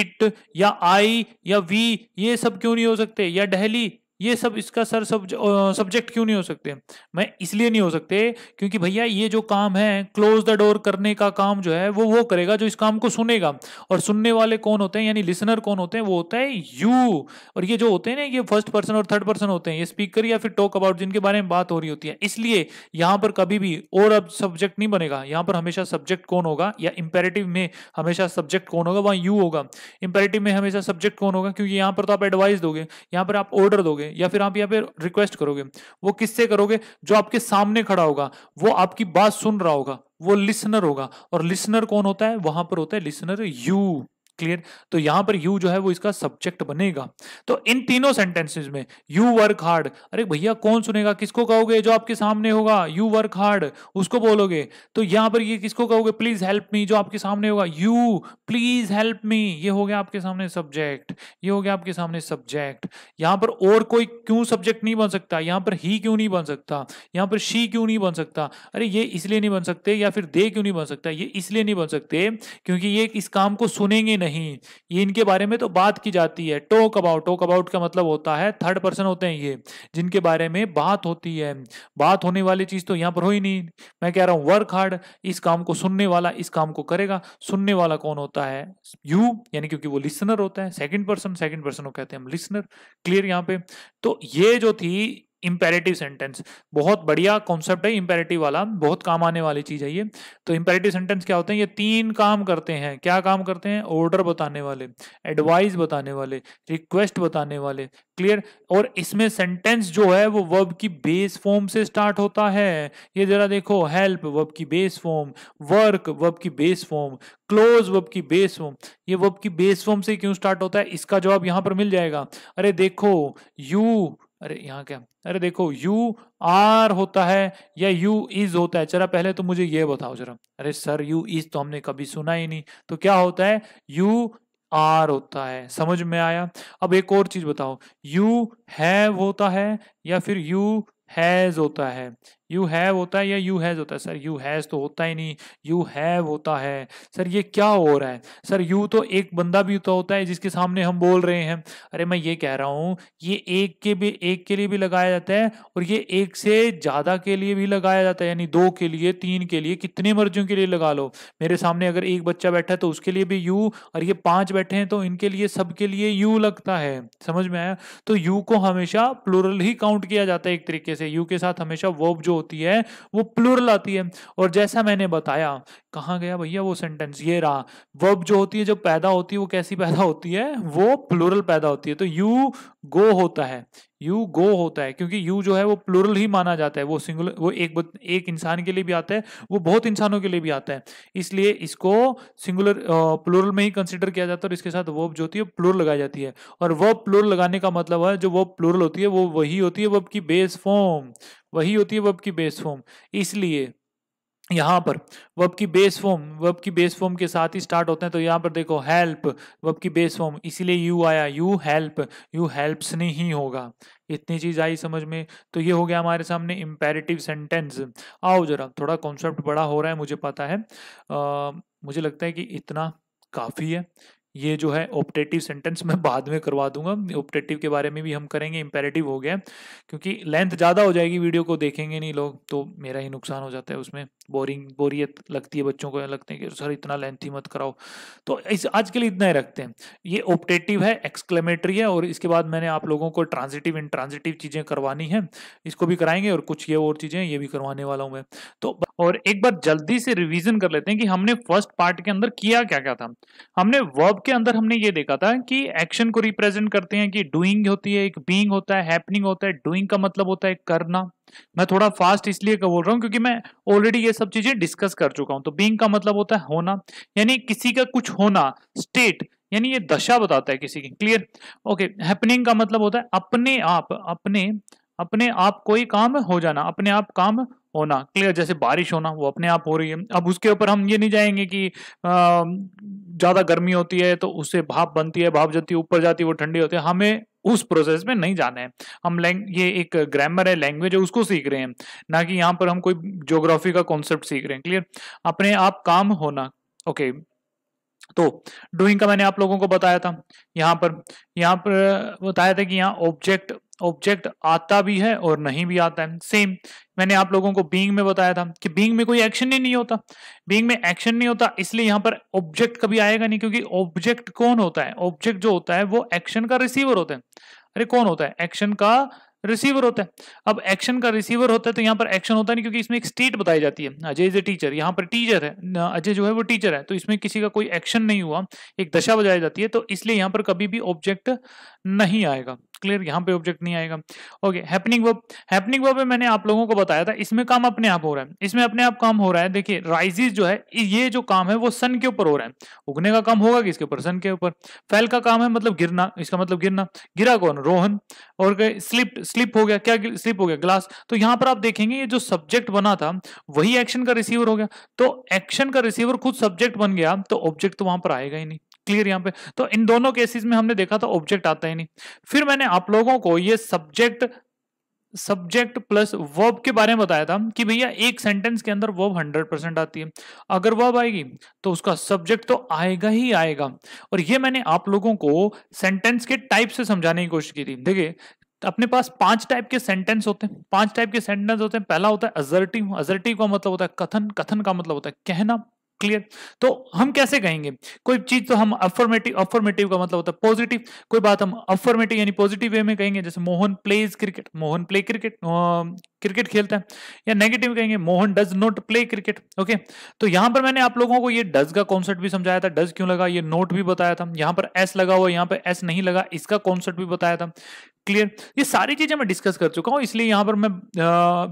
it या आई या वी ये सब क्यों नहीं हो सकते या डहली ये सब इसका सर सब सब्जेक्ट क्यों नहीं हो सकते मैं इसलिए नहीं हो सकते क्योंकि भैया ये जो काम है क्लोज द डोर करने का काम जो है वो वो करेगा जो इस काम को सुनेगा और सुनने वाले कौन होते हैं यानी लिसनर कौन होते हैं वो होता है यू और ये जो होते हैं ना ये फर्स्ट पर्सन और थर्ड पर्सन होते हैं ये स्पीकर या फिर टॉक अबाउट जिनके बारे में बात हो रही होती है इसलिए यहाँ पर कभी भी और अब सब्जेक्ट नहीं बनेगा यहाँ पर हमेशा सब्जेक्ट कौन होगा या इंपेरेटिव में हमेशा सब्जेक्ट कौन होगा वहाँ यू होगा इंपेरेटिव में हमेशा सब्जेक्ट कौन होगा क्योंकि यहाँ पर तो आप एडवाइस दोगे यहाँ पर आप ऑर्डर दोगे या फिर आप यहाँ पे रिक्वेस्ट करोगे वो किससे करोगे जो आपके सामने खड़ा होगा वो आपकी बात सुन रहा होगा वो लिसनर होगा और लिसनर कौन होता है वहां पर होता है लिसनर यू क्लियर तो यहां पर यू जो है वो इसका सब्जेक्ट बनेगा तो इन तीनों सेंटेंसेज में यू वर्क हार्ड अरे भैया कौन सुनेगा किसको कहोगे जो आपके सामने होगा यू वर्क हार्ड उसको बोलोगे तो यहां पर ये किसको कहोगे प्लीज हेल्प मी जो आपके सामने होगा यू प्लीज हेल्प मी ये हो गया आपके सामने सब्जेक्ट ये हो गया आपके सामने सब्जेक्ट यहां पर और कोई क्यों सब्जेक्ट नहीं बन सकता यहां पर ही क्यों नहीं बन सकता यहां पर शी क्यों नहीं बन सकता अरे ये इसलिए नहीं बन सकते या फिर दे क्यों नहीं बन सकता ये इसलिए नहीं बन सकते क्योंकि ये इस काम को सुनेंगे नहीं नहीं ये इनके बारे में तो बात की जाती है टोक अबाउट टोक अबाउट का मतलब होता है थर्ड पर्सन होते हैं ये जिनके बारे में बात होती है बात होने वाली चीज़ तो यहां पर हो ही नहीं मैं कह रहा हूं वर्क हार्ड इस काम को सुनने वाला इस काम को करेगा सुनने वाला कौन होता है यू यानी क्योंकि वो लिसनर होता है सेकेंड पर्सन सेकेंड पर्सन को कहते हैं हम लिसनर क्लियर यहाँ पे तो ये जो थी इम्पेरेटिव सेंटेंस बहुत बढ़िया कॉन्सेप्ट है इम्पेरेटिव वाला बहुत काम आने वाली चीज़ है ये तो इम्पेरेटिव सेंटेंस क्या होते हैं ये तीन काम करते हैं क्या काम करते हैं ऑर्डर बताने वाले एडवाइस बताने वाले रिक्वेस्ट बताने वाले क्लियर और इसमें सेंटेंस जो है वो वर्ब की बेस फॉर्म से स्टार्ट होता है ये जरा देखो हेल्प वर्ब की बेस फॉर्म वर्क वर्ब की बेस फॉर्म क्लोज वर्ब की बेस फॉर्म ये वर्ब की बेस फॉर्म से क्यों स्टार्ट होता है इसका जवाब यहां पर मिल जाएगा अरे देखो यू अरे यहाँ क्या अरे देखो यू आर होता है या यू इज होता है जरा पहले तो मुझे ये बताओ जरा अरे सर यू इज तो हमने कभी सुना ही नहीं तो क्या होता है यू आर होता है समझ में आया अब एक और चीज बताओ यू हैव होता है या फिर यू हैज होता है यू हैव होता है या यू हैज़ होता है सर यू हैज़ तो होता ही नहीं यू हैव होता है सर ये क्या हो रहा है सर यू तो एक बंदा भी तो होता है जिसके सामने हम बोल रहे हैं अरे मैं ये कह रहा हूँ ये एक के भी एक के लिए भी लगाया जाता है और ये एक से ज़्यादा के लिए भी लगाया जाता है यानी दो के लिए तीन के लिए कितने मर्जियों के लिए लगा लो मेरे सामने अगर एक बच्चा बैठा है तो उसके लिए भी यू और ये पांच बैठे हैं तो इनके लिए सबके लिए यू लगता है समझ में आया तो यू को हमेशा प्लुरल ही काउंट किया जाता है एक तरीके से यू के साथ हमेशा वर्ब जो होती है वो प्लूरल आती है और जैसा मैंने बताया कहाँ गया भैया वो सेंटेंस ये रहा वर्ब जो होती है जो पैदा होती है वो कैसी पैदा होती है वो प्लूरल पैदा होती है तो यू गो होता है यू गो होता है क्योंकि यू जो है वो प्लूरल ही माना जाता है वो सिंगुलर वो एक एक इंसान के लिए भी आता है वो बहुत इंसानों के लिए भी आता है इसलिए इसको सिंगुलर प्लूरल में ही कंसिडर किया जाता है और इसके साथ वर्ब जो होती है प्लूर लगाई जाती है और वर्ब प्लूर लगाने का मतलब है जो वर्ब प्लूरल होती है वो वही होती है वर्ब की बेस फॉर्म वही होती है वब की बेस फॉर्म इसलिए यहाँ पर वब की बेस फॉर्म वब की बेस फॉर्म के साथ ही स्टार्ट होते हैं तो यहाँ पर देखो हेल्प वब की बेस फॉर्म इसीलिए यू आया यू हेल्प यू हेल्प्स नहीं ही होगा इतनी चीज़ आई समझ में तो ये हो गया हमारे सामने इम्पेरेटिव सेंटेंस आओ जरा थोड़ा कॉन्सेप्ट बड़ा हो रहा है मुझे पता है आ, मुझे लगता है कि इतना काफ़ी है ये जो है ऑप्टेटिव सेंटेंस मैं बाद में करवा दूंगा ऑप्टेटिव के बारे में भी हम करेंगे इंपेरेटिव हो गया क्योंकि लेंथ ज़्यादा हो जाएगी वीडियो को देखेंगे नहीं लोग तो मेरा ही नुकसान हो जाता है उसमें बोरिंग बोरियत लगती है बच्चों को लगते हैं कि सर इतना लेंथ ही मत कराओ तो इस आज के लिए इतना ही रखते हैं ये ऑप्टेटिव है एक्सक्लेमेटरी है और इसके बाद मैंने आप लोगों को ट्रांजिटिव इन ट्रांजिटिव चीज़ें करवानी है इसको भी कराएंगे और कुछ ये और चीज़ें ये भी करवाने वाला हूँ मैं तो और एक बार जल्दी से रिवीजन कर लेते हैं कि हमने फर्स्ट पार्ट के अंदर किया क्या क्या था हमने वर्ब के अंदर हमने ये देखा था कि एक्शन को रिप्रेजेंट करते हैं कि डूइंग होती है एक बींग होता है हैपनिंग होता है डूइंग का मतलब होता है करना मैं थोड़ा फास्ट इसलिए बोल रहा हूँ क्योंकि मैं ऑलरेडी ये सब चीजें डिस्कस कर चुका हूँ तो बींग का मतलब होता है होना यानी किसी का कुछ होना स्टेट यानी ये दशा बताता है किसी की क्लियर ओके हैपनिंग का मतलब होता है अपने आप अपने अपने आप कोई काम हो जाना अपने आप काम होना क्लियर जैसे बारिश होना वो अपने आप हो रही है अब उसके ऊपर हम ये नहीं जाएंगे कि ज़्यादा गर्मी होती है तो उससे भाप बनती है भाप जाती है ऊपर जाती है वो ठंडी होती है हमें उस प्रोसेस में नहीं जाना है हम लैंग ये एक ग्रामर है लैंग्वेज है उसको सीख रहे हैं ना कि यहाँ पर हम कोई ज्योग्राफी का कॉन्सेप्ट सीख रहे हैं क्लियर अपने आप काम होना ओके okay, तो डूइंग का मैंने आप लोगों को बताया था यहाँ पर यहाँ पर बताया था कि यहाँ ऑब्जेक्ट ऑब्जेक्ट आता भी है और नहीं भी आता है सेम मैंने आप लोगों को बींग में बताया था कि बींग में कोई एक्शन ही नहीं होता बींग में एक्शन नहीं होता इसलिए यहाँ पर ऑब्जेक्ट कभी आएगा नहीं क्योंकि ऑब्जेक्ट कौन होता है ऑब्जेक्ट जो होता है वो एक्शन का रिसीवर होता है अरे कौन होता है एक्शन का रिसीवर होता है अब एक्शन का रिसीवर होता है तो यहाँ पर एक्शन होता नहीं क्योंकि इसमें एक स्टेट बताई जाती है अजय इज ए टीचर यहाँ पर टीचर है अजय जो है वो टीचर है तो इसमें किसी का कोई एक्शन नहीं हुआ एक दशा बजाई जाती है तो इसलिए यहाँ पर कभी भी ऑब्जेक्ट नहीं आएगा क्लियर यहाँ पे ऑब्जेक्ट नहीं आएगा okay happening verb happening verb मैंने आप लोगों को बताया था इसमें काम अपने आप हो रहा है इसमें अपने आप काम हो रहा है देखिए राइजिस जो है ये जो काम है वो सन के ऊपर हो रहा है उगने का काम होगा किसके ऊपर सन के ऊपर फैल का काम है मतलब गिरना इसका मतलब गिरना गिरा कौन रोहन और स्लिप स्लिप हो गया क्या स्लिप हो गया ग्लास तो यहाँ पर आप देखेंगे ये जो सब्जेक्ट बना था वही एक्शन का रिसीवर हो गया तो एक्शन का रिसीवर खुद सब्जेक्ट बन गया तो ऑब्जेक्ट तो वहां पर आएगा ही नहीं क्लियर यहाँ पे तो इन दोनों केसेस में हमने देखा था ऑब्जेक्ट आता ही नहीं फिर मैंने आप लोगों को ये सब्जेक्ट सब्जेक्ट प्लस वर्ब के बारे में बताया था कि भैया एक सेंटेंस के अंदर वर्ब हंड्रेड परसेंट आती है अगर वर्ब आएगी तो उसका सब्जेक्ट तो आएगा ही आएगा और ये मैंने आप लोगों को सेंटेंस के टाइप से समझाने की कोशिश की थी देखिए अपने पास पांच टाइप के सेंटेंस होते हैं पांच टाइप के सेंटेंस होते हैं पहला होता है अजर्टिव अजर्टिव का मतलब होता है कथन कथन का मतलब होता है कहना क्लियर तो हम कैसे कहेंगे कोई चीज तो हम अफर्मेटिव अफर्मेटिव का मतलब होता है पॉजिटिव कोई बात हम अफर्मेटिव यानी पॉजिटिव वे में कहेंगे जैसे Mohan plays cricket Mohan play cricket cricket खेलता है या नेगेटिव कहेंगे Mohan does not play cricket okay तो यहां पर मैंने आप लोगों को ये डज का कॉन्सेप्ट भी समझाया था डज क्यों लगा ये नोट भी बताया था यहां पर एस लगा हुआ यहां पर एस नहीं लगा इसका कॉन्सेप्ट भी बताया था क्लियर ये सारी चीजें मैं डिस्कस कर चुका हूं इसलिए यहां पर मैं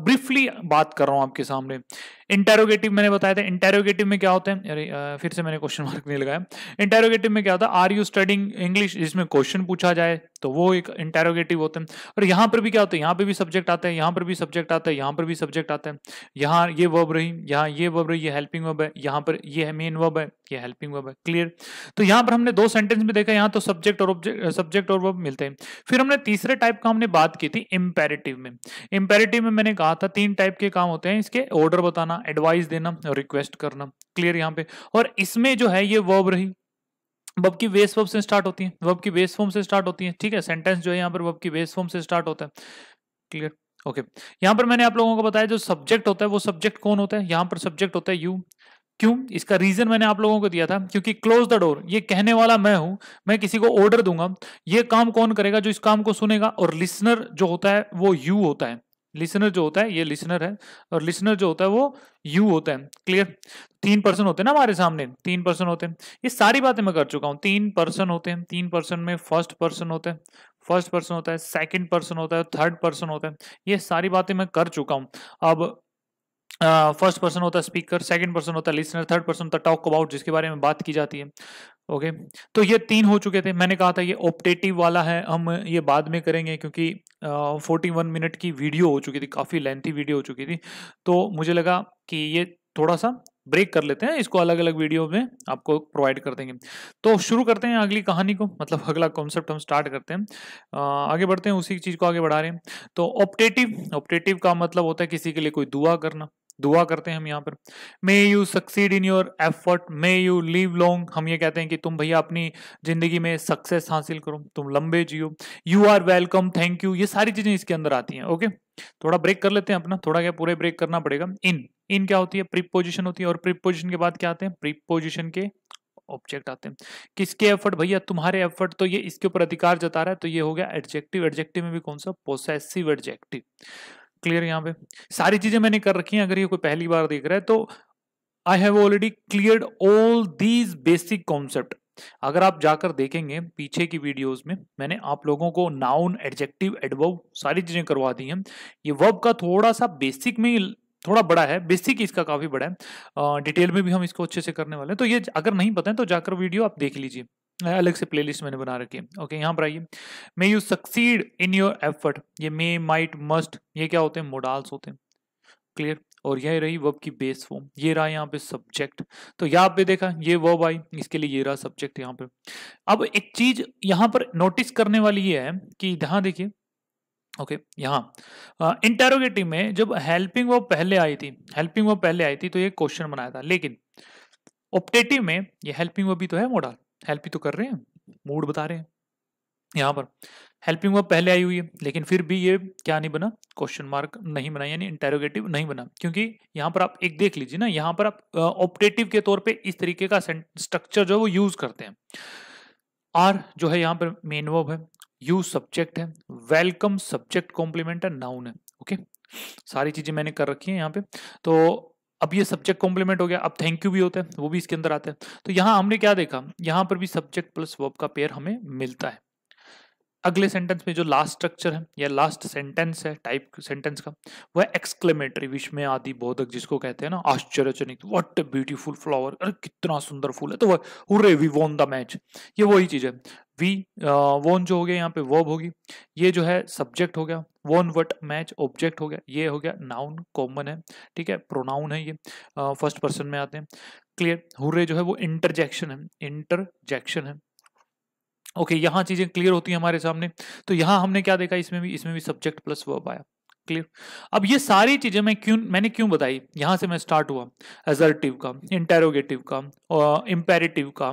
ब्रीफली बात कर रहा हूं आपके सामने इंटेरोगेटिव मैंने बताया था इंटेरोगेटिव में क्या होता है अरे फिर से मैंने क्वेश्चन मार्क नहीं लगाया इंटेरोगेटिव में क्या होता है आर यू स्टडिंग इंग्लिश जिसमें क्वेश्चन पूछा जाए तो वो एक इंटेरोगेटिव होते हैं और यहाँ पर भी क्या होता है यहाँ पर भी सब्जेक्ट आता है यहाँ पर भी सब्जेक्ट आता है यहाँ पर भी सब्जेक्ट आता है यहाँ ये वर्ब रही यहाँ ये वर्ब रही ये हेल्पिंग वर्ब है यहाँ पर ये है मेन वर्ब है ये हेल्पिंग वर्ब है क्लियर तो यहाँ पर हमने दो सेंटेंस में देखा यहाँ तो सब्जेक्ट और ऑब्जेक्ट सब्जेक्ट और वर्ब मिलते हैं फिर हमने तीसरा तीसरे टाइप का हमने बात की थी इम्पेरेटिव में इम्पेरेटिव में मैंने कहा था तीन टाइप के काम होते हैं इसके ऑर्डर बताना एडवाइस देना और रिक्वेस्ट करना क्लियर यहाँ पे और इसमें जो है ये वर्ब रही वब की वेस फॉर्म से स्टार्ट होती है वब की वेस फॉर्म से स्टार्ट होती है ठीक है सेंटेंस जो है यहाँ पर वब की वेस फॉर्म से स्टार्ट होता है क्लियर ओके okay. यहाँ पर मैंने आप लोगों को बताया जो सब्जेक्ट होता है वो सब्जेक्ट कौन होता है यहाँ पर सब्जेक्ट होता है यू क्यों इसका रीजन मैंने आप लोगों को दिया था क्योंकि क्लोज द डोर ये कहने वाला मैं हूं मैं किसी को ऑर्डर दूंगा ये काम कौन करेगा जो इस काम को सुनेगा और लिसनर जो होता है वो यू होता है लिसनर जो होता है ये लिसनर है और लिसनर जो होता है वो यू होता है क्लियर तीन पर्सन होते हैं ना हमारे सामने तीन पर्सन होते हैं ये सारी बातें मैं कर चुका हूँ तीन पर्सन होते हैं तीन पर्सन में फर्स्ट पर्सन होते हैं फर्स्ट पर्सन होता है सेकंड पर्सन होता है थर्ड पर्सन होता है ये सारी बातें मैं कर चुका हूँ अब फर्स्ट पर्सन होता है स्पीकर सेकंड पर्सन होता है लिसनर थर्ड पर्सन होता है टॉक अबाउट जिसके बारे में बात की जाती है ओके okay? तो ये तीन हो चुके थे मैंने कहा था ये ऑप्टेटिव वाला है हम ये बाद में करेंगे क्योंकि फोर्टी वन मिनट की वीडियो हो चुकी थी काफ़ी लेंथी वीडियो हो चुकी थी तो मुझे लगा कि ये थोड़ा सा ब्रेक कर लेते हैं इसको अलग अलग वीडियो में आपको प्रोवाइड कर देंगे तो शुरू करते हैं अगली कहानी को मतलब अगला कॉन्सेप्ट हम स्टार्ट करते हैं आगे बढ़ते हैं उसी चीज़ को आगे बढ़ा रहे हैं तो ऑप्टेटिव ऑप्टेटिव का मतलब होता है किसी के लिए कोई दुआ करना दुआ करते हैं हम यहाँ पर may you succeed in your effort may you live long हम ये कहते हैं कि तुम भैया अपनी ज़िंदगी में सक्सेस हासिल करो तुम लंबे जियो you are welcome thank you ये सारी चीज़ें इसके अंदर आती हैं ओके थोड़ा ब्रेक कर लेते हैं अपना थोड़ा क्या पूरे ब्रेक करना पड़ेगा इन इन क्या होती है प्रीपोजिशन होती है और प्रीपोजिशन के बाद क्या आते हैं प्रीपोजिशन के ऑब्जेक्ट आते हैं किसके एफर्ट भैया तुम्हारे एफर्ट तो ये इसके ऊपर अधिकार जता रहा है तो ये हो गया एडजेक्टिव एडजेक्टिव में भी कौन सा पोसेसिव एडजेक्टिव क्लियर यहाँ पे सारी चीजें मैंने कर रखी हैं अगर ये कोई पहली बार देख रहा है तो I have already clear all these basic concept अगर आप जाकर देखेंगे पीछे की वीडियोस में मैंने आप लोगों को नाउन एडजेक्टिव एडव सारी चीजें करवा दी हैं ये वर्ब का थोड़ा सा बेसिक में थोड़ा बड़ा है बेसिक इसका काफी बड़ा है डिटेल में भी हम इसको अच्छे से करने वाले हैं तो ये अगर नहीं पता है तो जाकर वीडियो आप देख लीजिए अलग से प्लेलिस्ट मैंने बना रखी है ओके यहाँ पर आइए may you succeed in your effort ये मे माइट मस्ट ये क्या होते हैं मोडाल्स होते हैं क्लियर और यह रही वर्ब की बेस फॉर्म ये रहा यहाँ पे सब्जेक्ट तो यहाँ पे देखा ये वर्ब आई इसके लिए ये रहा सब्जेक्ट यहाँ पे अब एक चीज यहाँ पर नोटिस करने वाली ये है कि यहाँ देखिए ओके okay, यहाँ इंटेरोगेटिव में जब हेल्पिंग वर्ब पहले आई थी हेल्पिंग वर्ब पहले आई थी तो ये क्वेश्चन बनाया था लेकिन ऑप्टेटिव में ये हेल्पिंग वर्ब भी तो है मोडाल हेल्प ही तो कर रहे हैं मूड बता रहे हैं यहाँ पर हेल्पिंग वर्ब पहले आई हुई है लेकिन फिर भी ये क्या नहीं बना क्वेश्चन मार्क नहीं बना यानी इंटेरोगेटिव नहीं बना क्योंकि यहाँ पर आप एक देख लीजिए ना यहाँ पर आप ऑप्टेटिव के तौर पे इस तरीके का स्ट्रक्चर जो है वो यूज करते हैं आर जो है यहाँ पर मेन वर्ब है यू सब्जेक्ट है वेलकम सब्जेक्ट कॉम्प्लीमेंट है नाउन है ओके सारी चीजें मैंने कर रखी है यहाँ पे तो अब ये सब्जेक्ट कॉम्प्लीमेंट हो गया अब थैंक यू भी होता है वो भी इसके अंदर आता है तो यहाँ हमने क्या देखा यहाँ पर भी सब्जेक्ट प्लस वर्ब का पेयर हमें मिलता है अगले सेंटेंस में जो लास्ट स्ट्रक्चर है या लास्ट सेंटेंस है टाइप सेंटेंस का वह एक्सक्लेमेटरी विश्व में आदि बोधक जिसको कहते हैं ना आश्चर्यजनक व्हाट ए ब्यूटीफुल फ्लावर अरे कितना सुंदर फूल है तो वह hurray we won the match ये वही चीज है वी वोन जो हो गया यहाँ पे वर्ब होगी ये जो है सब्जेक्ट हो गया वोन वट मैच ऑब्जेक्ट हो गया ये हो गया नाउन कॉमन है ठीक है प्रोनाउन है ये फर्स्ट uh, पर्सन में आते हैं क्लियर हुरे जो है वो इंटरजेक्शन है इंटरजेक्शन है ओके okay, यहाँ चीज़ें क्लियर होती है हमारे सामने तो यहाँ हमने क्या देखा इसमें भी इसमें भी सब्जेक्ट प्लस वर्ब आया क्लियर अब ये सारी चीज़ें मैं क्यों मैंने क्यों बताई यहाँ से मैं स्टार्ट हुआ एजर्टिव का इंटेरोगेटिव का इम्पेरेटिव का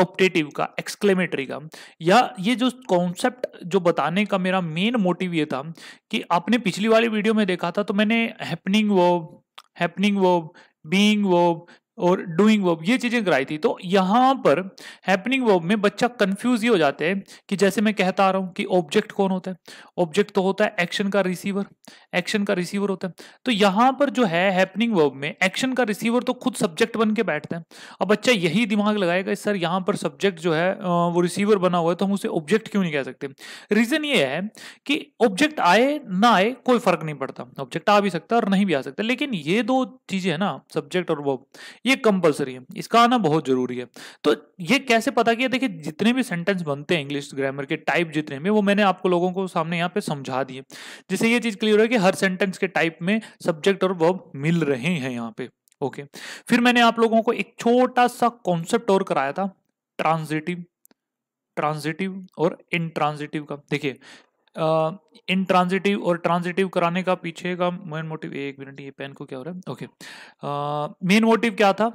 ऑप्टेटिव का एक्सक्लेमेटरी का या ये जो कॉन्सेप्ट जो बताने का मेरा मेन मोटिव ये था कि आपने पिछली वाली वीडियो में देखा था तो मैंने happening verb happening verb being verb और डूइंग वर्ब ये चीजें कराई थी तो यहाँ पर हैपनिंग वर्ब में बच्चा कंफ्यूज ही हो जाते हैं कि जैसे मैं कहता आ रहा हूँ कि ऑब्जेक्ट कौन होता है ऑब्जेक्ट तो होता है एक्शन का रिसीवर एक्शन का रिसीवर होता है तो यहाँ पर जो है हैपनिंग वर्ब में एक्शन का रिसीवर तो खुद सब्जेक्ट बन के बैठता है अब बच्चा यही दिमाग लगाएगा सर यहाँ पर सब्जेक्ट जो है वो रिसीवर बना हुआ है तो हम उसे ऑब्जेक्ट क्यों नहीं कह सकते रीजन ये है कि ऑब्जेक्ट आए ना आए कोई फर्क नहीं पड़ता ऑब्जेक्ट आ भी सकता और नहीं भी आ सकता लेकिन ये दो चीजें है ना सब्जेक्ट और वर्ब ये कंपलसरी है इसका आना बहुत जरूरी है तो ये कैसे पता किया देखिए जितने भी सेंटेंस बनते हैं इंग्लिश ग्रामर के टाइप जितने में वो मैंने आपको लोगों को सामने यहाँ पे समझा दिए जिससे ये चीज क्लियर है कि हर सेंटेंस के टाइप में सब्जेक्ट और वर्ब मिल रहे हैं यहाँ पे ओके फिर मैंने आप लोगों को एक छोटा सा कॉन्सेप्ट और कराया था ट्रांजिटिव ट्रांजिटिव और इनट्रांजिटिव का देखिए इन ट्रांजिटिव और ट्रांजिटिव कराने का पीछे का मेन मोटिव एक मिनट ये पेन को क्या हो रहा है ओके मेन मोटिव क्या था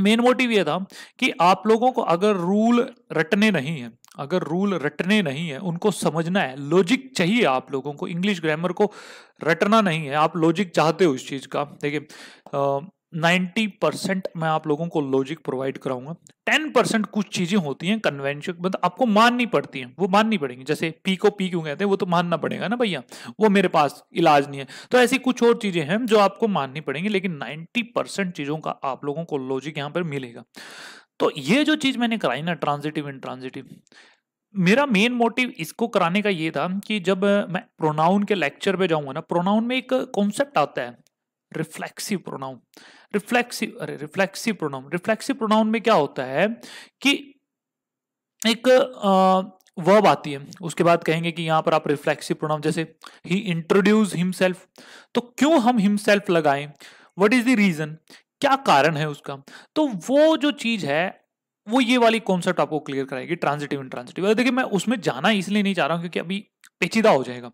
मेन मोटिव ये था कि आप लोगों को अगर रूल रटने नहीं है अगर रूल रटने नहीं है उनको समझना है लॉजिक चाहिए आप लोगों को इंग्लिश ग्रामर को रटना नहीं है आप लॉजिक चाहते हो इस चीज़ का देखिए 90 परसेंट मैं आप लोगों को लॉजिक प्रोवाइड कराऊंगा 10 परसेंट कुछ चीजें होती हैं कन्वेंशन मतलब आपको माननी पड़ती हैं वो माननी पड़ेंगी जैसे पी को पी क्यों कहते हैं वो तो मानना पड़ेगा ना भैया वो मेरे पास इलाज नहीं है तो ऐसी कुछ और चीजें हैं जो आपको माननी पड़ेंगी लेकिन नाइन्टी परसेंट चीजों का आप लोगों को लॉजिक यहाँ पर मिलेगा तो ये जो चीज मैंने कराई ना ट्रांजिटिव इन ट्रांजिटिव मेरा मेन मोटिव इसको कराने का ये था कि जब मैं प्रोनाउन के लेक्चर पे जाऊंगा ना प्रोनाउन में एक कॉन्सेप्ट आता है रिफ्लेक्सिव प्रोनाउन रिफ्लेक्सिव अरे रिफ्लेक्सिव प्रोनाउन रिफ्लेक्सिव प्रोनाउन में क्या होता है कि एक वर्ब आती है उसके बाद कहेंगे कि यहां पर आप रिफ्लेक्सिव प्रोनाउन जैसे ही इंट्रोड्यूस हिमसेल्फ तो क्यों हम हिमसेल्फ लगाएं वट इज द रीजन क्या कारण है उसका तो वो जो चीज है वो ये वाली कॉन्सेप्ट आपको क्लियर कराएगी ट्रांजिटिव इन ट्रांजिटिव देखिए मैं उसमें जाना इसलिए नहीं चाह रहा हूं क्योंकि अभी पेचीदा हो जाएगा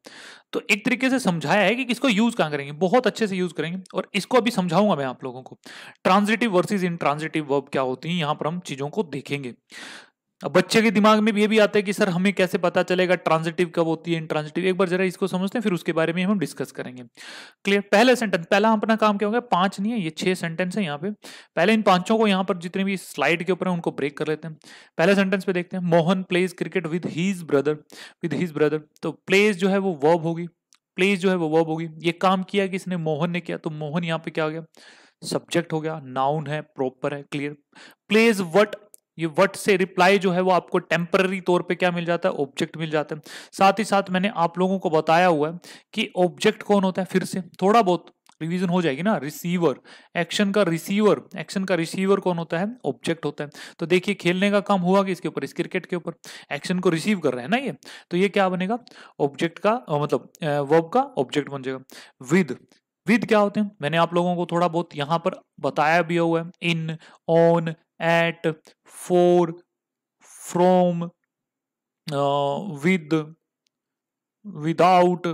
तो एक तरीके से समझाया है कि किसको यूज कहाँ करेंगे बहुत अच्छे से यूज करेंगे और इसको अभी समझाऊंगा मैं आप लोगों को transitive versus intransitive verb क्या होती है यहाँ पर हम चीजों को देखेंगे अब बच्चे के दिमाग में ये भी आता है कि सर हमें कैसे पता चलेगा ट्रांजिटिव कब होती है इंट्रांजिटिव एक बार जरा इसको समझते हैं फिर उसके बारे में हम डिस्कस करेंगे क्लियर पहले सेंटेंस पहला हम अपना काम क्या होगा पांच नहीं है ये छह सेंटेंस है यहाँ पे पहले इन पांचों को यहाँ पर जितने भी स्लाइड के ऊपर है उनको ब्रेक कर लेते हैं पहले सेंटेंस पे देखते हैं Mohan plays cricket with his brother with his brother तो प्लेज जो है वो वर्ब होगी प्लेज जो है वो वर्ब होगी ये काम किया किसने मोहन ने किया तो मोहन यहाँ पे क्या हो गया सब्जेक्ट हो गया नाउन है प्रॉपर है क्लियर प्लेज वट ये वट से रिप्लाई जो है वो आपको टेम्पररी तौर पे क्या मिल जाता है ऑब्जेक्ट मिल जाता है साथ ही साथ मैंने आप लोगों को बताया हुआ है कि ऑब्जेक्ट कौन होता है फिर से थोड़ा बहुत रिवीजन हो जाएगी ना रिसीवर एक्शन का रिसीवर एक्शन का रिसीवर कौन होता है ऑब्जेक्ट होता है तो देखिए खेलने का काम हुआ कि इसके ऊपर इस क्रिकेट के ऊपर एक्शन को रिसीव कर रहे हैं ना ये तो ये क्या बनेगा ऑब्जेक्ट का मतलब वर्ब का ऑब्जेक्ट बन जाएगा विद विद क्या होते हैं मैंने आप लोगों को थोड़ा बहुत यहाँ पर बताया भी हुआ है in on at for from uh, with without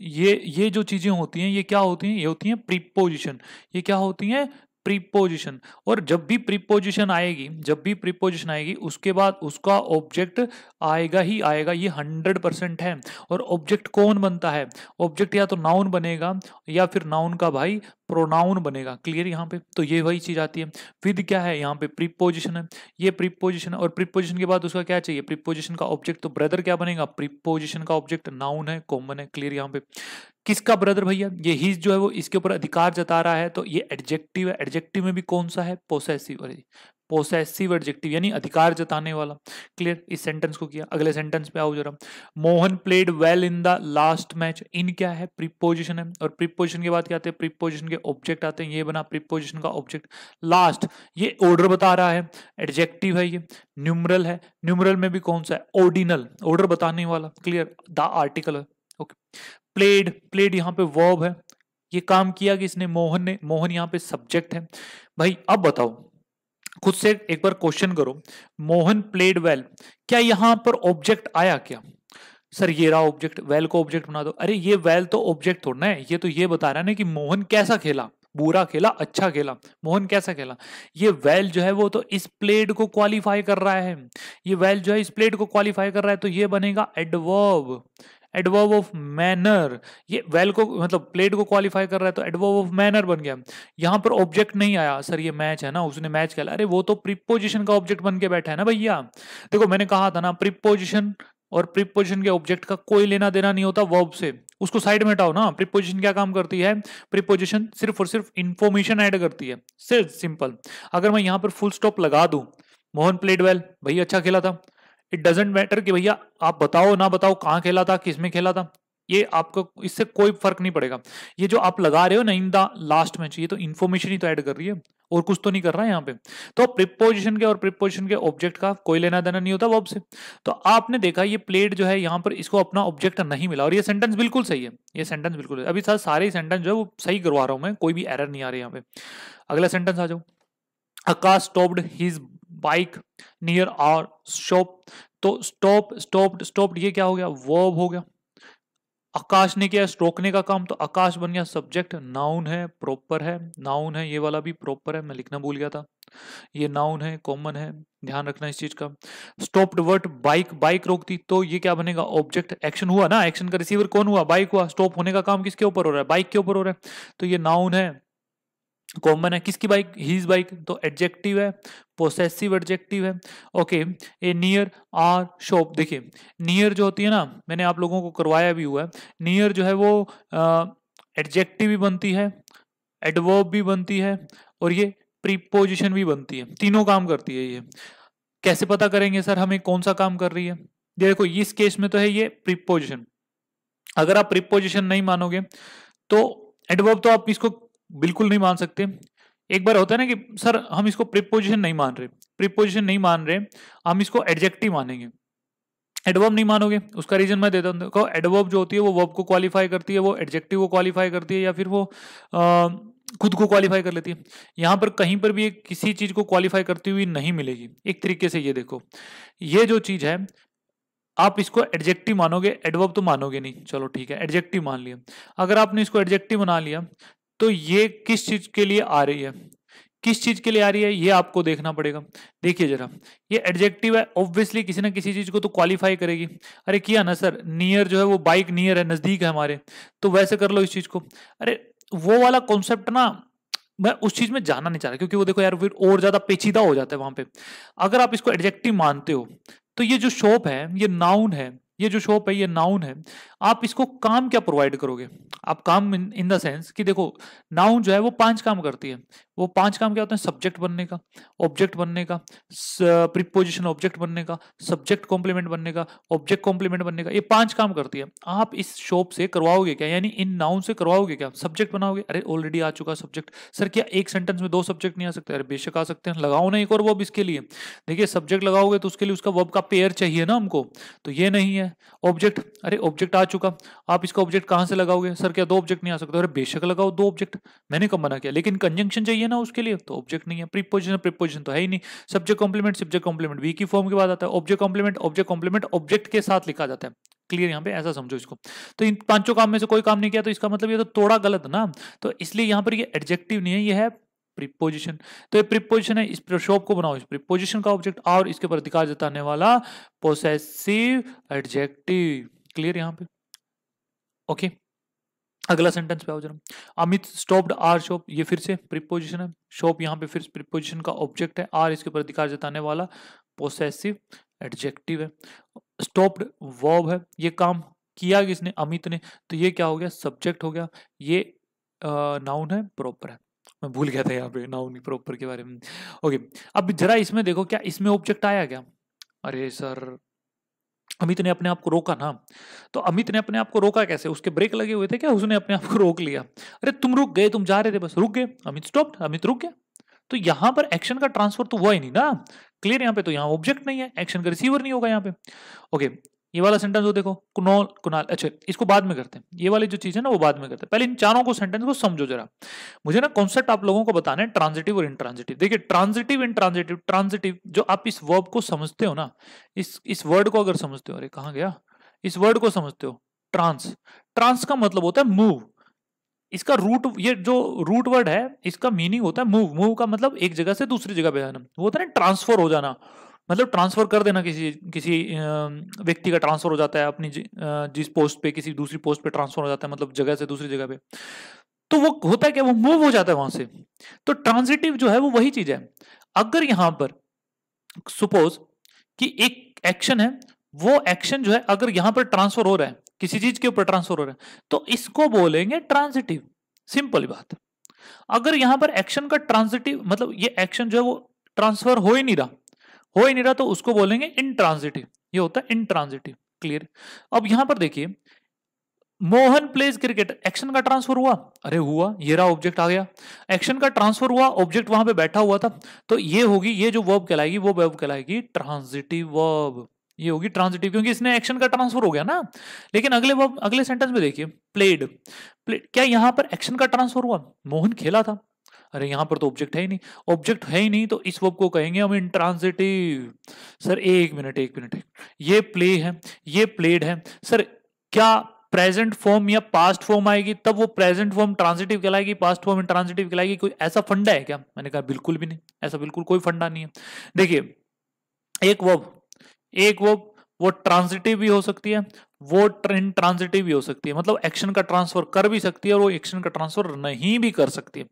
ये ये जो चीजें होती हैं ये क्या होती हैं ये होती हैं प्रीपोजिशन ये क्या होती हैं प्रीपोजिशन और जब भी प्रीपोजिशन आएगी जब भी प्रीपोजिशन आएगी उसके बाद उसका ऑब्जेक्ट आएगा ही आएगा ये हंड्रेड परसेंट है और ऑब्जेक्ट कौन बनता है ऑब्जेक्ट या तो नाउन बनेगा या फिर नाउन का भाई प्रोनाउन बनेगा क्लियर यहाँ पे तो ये वही चीज़ आती है विद क्या है यहाँ पे प्रीपोजिशन है ये प्रीपोजिशन है और प्रीपोजिशन के बाद उसका क्या चाहिए प्रीपोजिशन का ऑब्जेक्ट तो ब्रदर क्या बनेगा प्रीपोजिशन का ऑब्जेक्ट नाउन है कॉमन है क्लियर यहाँ पे किसका ब्रदर भैया ये हीज जो है वो इसके ऊपर अधिकार जता रहा है तो ये एडजेक्टिव है एडजेक्टिव में भी कौन सा है पोसेसिव पोसेसिव एडजेक्टिव यानी अधिकार जताने वाला क्लियर इस सेंटेंस को किया अगले सेंटेंस पे आओ जरा Mohan played well in the last match in क्या है प्रीपोजिशन है और प्रीपोजिशन के बाद क्या आते हैं प्रीपोजिशन के ऑब्जेक्ट आते हैं ये बना प्रीपोजिशन का ऑब्जेक्ट लास्ट ये ऑर्डर बता रहा है एडजेक्टिव है ये न्यूमरल है न्यूमरल में भी कौन सा है ऑर्डिनल ऑर्डर बताने वाला clear the article okay played played यहाँ पे वर्ब है ये काम किया कि इसने मोहन ने मोहन यहाँ पे सब्जेक्ट है भाई अब बताओ खुद से एक बार क्वेश्चन करो मोहन प्लेड वेल क्या यहाँ पर ऑब्जेक्ट आया क्या सर ये रहा ऑब्जेक्ट वेल को ऑब्जेक्ट बना दो अरे ये वेल तो ऑब्जेक्ट थोड़ा है ये तो ये बता रहा है ना कि मोहन कैसा खेला बुरा खेला अच्छा खेला मोहन कैसा खेला ये वेल जो है वो तो इस प्लेड को क्वालिफाई कर रहा है ये वेल जो है इस प्लेड को क्वालिफाई कर रहा है तो ये बनेगा एडवर्ब एडवर्व ऑफ मैनर ये वेल को मतलब प्लेट को क्वालिफाई कर रहा है तो एडवर्व ऑफ मैनर बन गया यहाँ पर ऑब्जेक्ट नहीं आया सर ये मैच है ना उसने मैच खेला अरे वो तो प्रीपोजिशन का ऑब्जेक्ट बन के बैठा है ना भैया देखो मैंने कहा था ना प्रीपोजिशन और प्रीपोजिशन के ऑब्जेक्ट का कोई लेना देना नहीं होता वर्ब से उसको साइड में हटाओ ना प्रीपोजिशन क्या काम करती है प्रीपोजिशन सिर्फ और सिर्फ इंफॉर्मेशन ऐड करती है सिर्फ सिंपल अगर मैं यहाँ पर फुल स्टॉप लगा दूं मोहन प्लेड वेल भाई अच्छा खेला था इट डजेंट मैटर कि भैया आप बताओ ना बताओ कहाँ खेला था किस में खेला था ये आपको इससे कोई फर्क नहीं पड़ेगा ये जो आप लगा रहे हो ना इन द लास्ट मैच ये तो इन्फॉर्मेशन ही तो ऐड कर रही है और कुछ तो नहीं कर रहा है यहाँ पे तो प्रिपोजिशन के और प्रिपोजिशन के ऑब्जेक्ट का कोई लेना देना नहीं होता वो से तो आपने देखा ये प्लेट जो है यहाँ पर इसको अपना ऑब्जेक्ट नहीं मिला और ये सेंटेंस बिल्कुल सही है ये सेंटेंस बिल्कुल है अभी सर सारे सेंटेंस जो है वो सही करवा रहा हूँ मैं कोई भी एरर नहीं आ रहा यहाँ पे अगला सेंटेंस आ जाओ Akash stopped his bike near our shop तो स्टॉप स्टॉप्ड स्टॉप्ड ये क्या हो गया वर्ब हो गया आकाश ने किया स्ट्रोकने का काम तो आकाश बन गया सब्जेक्ट नाउन है प्रॉपर है नाउन है ये वाला भी प्रॉपर है मैं लिखना भूल गया था ये नाउन है कॉमन है ध्यान रखना इस चीज का स्टॉप्ड वर्ड बाइक बाइक रोकती तो ये क्या बनेगा ऑब्जेक्ट एक्शन हुआ ना एक्शन का रिसीवर कौन हुआ बाइक हुआ स्टॉप होने का काम किसके ऊपर हो रहा है बाइक के ऊपर हो रहा है तो ये नाउन है कॉमन है किसकी बाइक हीज बाइक तो एडजेक्टिव है पोसेसिव एडजेक्टिव है okay a near our shop देखिए नियर जो होती है ना मैंने आप लोगों को करवाया भी हुआ है नियर जो है वो एडजेक्टिव भी बनती है एडवर्ब भी बनती है और ये प्रीपोजिशन भी बनती है तीनों काम करती है ये कैसे पता करेंगे सर हमें कौन सा काम कर रही है देखो इस केस में तो है ये प्रीपोजिशन अगर आप प्रीपोजिशन नहीं मानोगे तो एडवर्ब तो आप इसको बिल्कुल नहीं मान सकते एक बार होता है ना कि सर हम इसको प्रिपोजिशन नहीं मान रहे प्रिपोजिशन नहीं मान रहे हम इसको एडजेक्टिव मानेंगे एडवर्ब नहीं मानोगे उसका रीजन मैं देता हूँ देखो एडवर्ब जो होती है वो वर्ब को क्वालिफाई करती है वो एडजेक्टिव को क्वालिफाई करती है या फिर वो आ, खुद को क्वालिफाई कर लेती है यहाँ पर कहीं पर भी एक किसी चीज़ को क्वालिफाई करती हुई नहीं मिलेगी एक तरीके से ये देखो ये जो चीज़ है आप इसको एडजेक्टिव मानोगे एडवर्ब तो मानोगे नहीं चलो ठीक है एडजेक्टिव मान लिया अगर आपने इसको एडजेक्टिव बना लिया तो ये किस चीज के लिए आ रही है किस चीज के लिए आ रही है ये आपको देखना पड़ेगा देखिए जरा ये एडजेक्टिव है ऑब्वियसली किसी ना किसी चीज को तो क्वालिफाई करेगी अरे किया ना सर नियर जो है वो बाइक नियर है नजदीक है हमारे तो वैसे कर लो इस चीज को अरे वो वाला कॉन्सेप्ट ना मैं उस चीज में जाना नहीं चाह रहा क्योंकि वो देखो यार फिर और ज्यादा पेचीदा हो जाता है वहां पे अगर आप इसको एडजेक्टिव मानते हो तो ये जो शॉप है ये नाउन है ये जो शॉप है ये नाउन है आप इसको काम क्या प्रोवाइड करोगे आप काम इन द सेंस कि देखो नाउन जो है वो पांच काम करती है वो पांच काम क्या होते हैं सब्जेक्ट बनने का ऑब्जेक्ट बनने का प्रिपोजिशन ऑब्जेक्ट बनने का सब्जेक्ट कॉम्प्लीमेंट बनने का ऑब्जेक्ट कॉम्प्लीमेंट बनने का ये पांच काम करती है आप इस शॉप से करवाओगे क्या यानी इन नाउन से करवाओगे क्या सब्जेक्ट बनाओगे अरे ऑलरेडी आ चुका सब्जेक्ट सर क्या एक सेंटेंस में दो सब्जेक्ट नहीं आ सकते अरे बेशक आ सकते हैं लगाओ ना एक और वर्ब इसके लिए देखिए सब्जेक्ट लगाओगे तो उसके लिए उसका वर्ब का पेयर चाहिए ना हमको तो ये नहीं है ऑब्जेक्ट अरे ऑब्जेक्ट आ चुका आप इसका ऑब्जेक्ट कहां से लगाओगे सर क्या दो ऑब्जेक्ट नहीं आ सकते अरे बेशक लगाओ दो ऑब्जेक्ट मैंने कब मना किया लेकिन कंजंक्शन चाहिए ना उसके लिए तो ऑब्जेक्ट नहीं है प्रीपोजिशन प्रीपोजिशन तो है ही नहीं subject complement subject complement V की फॉर्म के बाद आता है object complement object complement object के साथ लिखा जाता है क्लियर यहाँ पे ऐसा समझो इसको तो इन पांचों काम में से कोई काम नहीं किया तो इसका मतलब ये तो थोड़ा गलत ना तो इसलिए यहाँ पर ये एडजेक्टिव नहीं है ये है प्रीपोजिशन तो ये प्रीपोजिशन है इस शॉप को बनाओ इस प्रीपोजिशन का ऑब्जेक्ट और इसके पर अधिकार जताने वाला पोसेसिव एडजेक्टिव क्लियर यहाँ पे ओके अगला सेंटेंस पे आओ जरा अमित स्टॉप्ड आर शॉप ये फिर से प्रीपोजिशन है शॉप यहाँ पे फिर प्रीपोजिशन का ऑब्जेक्ट है आर इसके ऊपर अधिकार जताने वाला पोसेसिव एडजेक्टिव है स्टॉप्ड वर्ब है ये काम किया किसने अमित ने तो ये क्या हो गया सब्जेक्ट हो गया ये नाउन है प्रॉपर है मैं भूल गया था यहाँ पे नाउन प्रॉपर के बारे में ओके अब जरा इसमें देखो क्या इसमें ऑब्जेक्ट आया क्या अरे सर अमित ने अपने आप को रोका ना तो अमित ने अपने आप को रोका कैसे उसके ब्रेक लगे हुए थे क्या उसने अपने आप को रोक लिया अरे तुम रुक गए तुम जा रहे थे बस रुक गए अमित स्टॉप अमित रुक गया तो यहां पर एक्शन का ट्रांसफर तो हुआ ही नहीं ना क्लियर यहाँ पे तो यहाँ ऑब्जेक्ट नहीं है एक्शन का रिसीवर नहीं होगा यहाँ पे ओके ये वाला सेंटेंस वो देखो कुनौल कुनाल अच्छा इसको बाद में करते हैं ये वाली जो चीज़ है ना वो बाद में करते हैं पहले इन चारों को सेंटेंस को समझो जरा मुझे ना कॉन्सेप्ट आप लोगों को बताना है ट्रांजिटिव और इंट्रांजिटिव देखिए ट्रांजिटिव इंट्रांजिटिव ट्रांजिटिव जो आप इस वर्ब को समझते हो ना इस इस वर्ड को अगर समझते हो अरे कहा गया इस वर्ड को समझते हो ट्रांस ट्रांस का मतलब होता है मूव इसका रूट ये जो रूट वर्ड है इसका मीनिंग होता है मूव मूव का मतलब एक जगह से दूसरी जगह पे जाना वो होता है ना ट्रांसफर हो जाना मतलब ट्रांसफर कर देना किसी किसी व्यक्ति का ट्रांसफर हो जाता है अपनी जि, जिस पोस्ट पे किसी दूसरी पोस्ट पे ट्रांसफर हो जाता है मतलब जगह से दूसरी जगह पे तो वो होता है क्या वो मूव हो जाता है वहां से तो ट्रांजिटिव जो है वो वही चीज है अगर यहां पर सुपोज कि एक एक्शन है वो एक्शन जो है अगर यहां पर ट्रांसफर हो रहा है किसी चीज के ऊपर ट्रांसफर हो रहा है तो इसको बोलेंगे ट्रांजिटिव सिंपल बात अगर यहां पर एक्शन का ट्रांजिटिव मतलब ये एक्शन जो है वो ट्रांसफर हो ही नहीं रहा हो ही नहीं रहा तो उसको बोलेंगे इनट्रांजिटिव ये होता है इनट्रांजिटिव क्लियर अब यहां पर देखिए मोहन प्लेज क्रिकेट एक्शन का ट्रांसफर हुआ अरे हुआ ये रहा ऑब्जेक्ट आ गया एक्शन का ट्रांसफर हुआ ऑब्जेक्ट वहां पे बैठा हुआ था तो ये होगी ये जो वर्ब कहलाएगी वो वर्ब कहलाएगी ट्रांजिटिव वर्ब ये होगी ट्रांजिटिव क्योंकि इसने एक्शन का ट्रांसफर हो गया ना लेकिन अगले वर्ब अगले सेंटेंस में देखिए प्लेड प्लेड क्या यहां पर एक्शन का ट्रांसफर हुआ मोहन खेला था अरे यहां पर तो ऑब्जेक्ट है ही नहीं ऑब्जेक्ट है ही नहीं तो इस वर्ब को कहेंगे हम इंट्रांसिटिव सर एक मिनट एक मिनट ये प्ले है ये प्लेड है सर क्या प्रेजेंट फॉर्म या पास्ट फॉर्म आएगी तब वो प्रेजेंट फॉर्म ट्रांसिटिव कहलाएगी पास्ट फॉर्म ट्रांसिटिव कहलाएगी कोई ऐसा फंडा है क्या मैंने कहा बिल्कुल भी नहीं ऐसा बिल्कुल कोई फंडा नहीं है देखिए एक वर्ब एक वर्ब वो ट्रांसिटिव भी हो सकती है वो ट्रेन ट्रांजिटिव भी हो सकती है मतलब एक्शन का ट्रांसफर कर भी सकती है और वो एक्शन का ट्रांसफर नहीं भी कर सकती है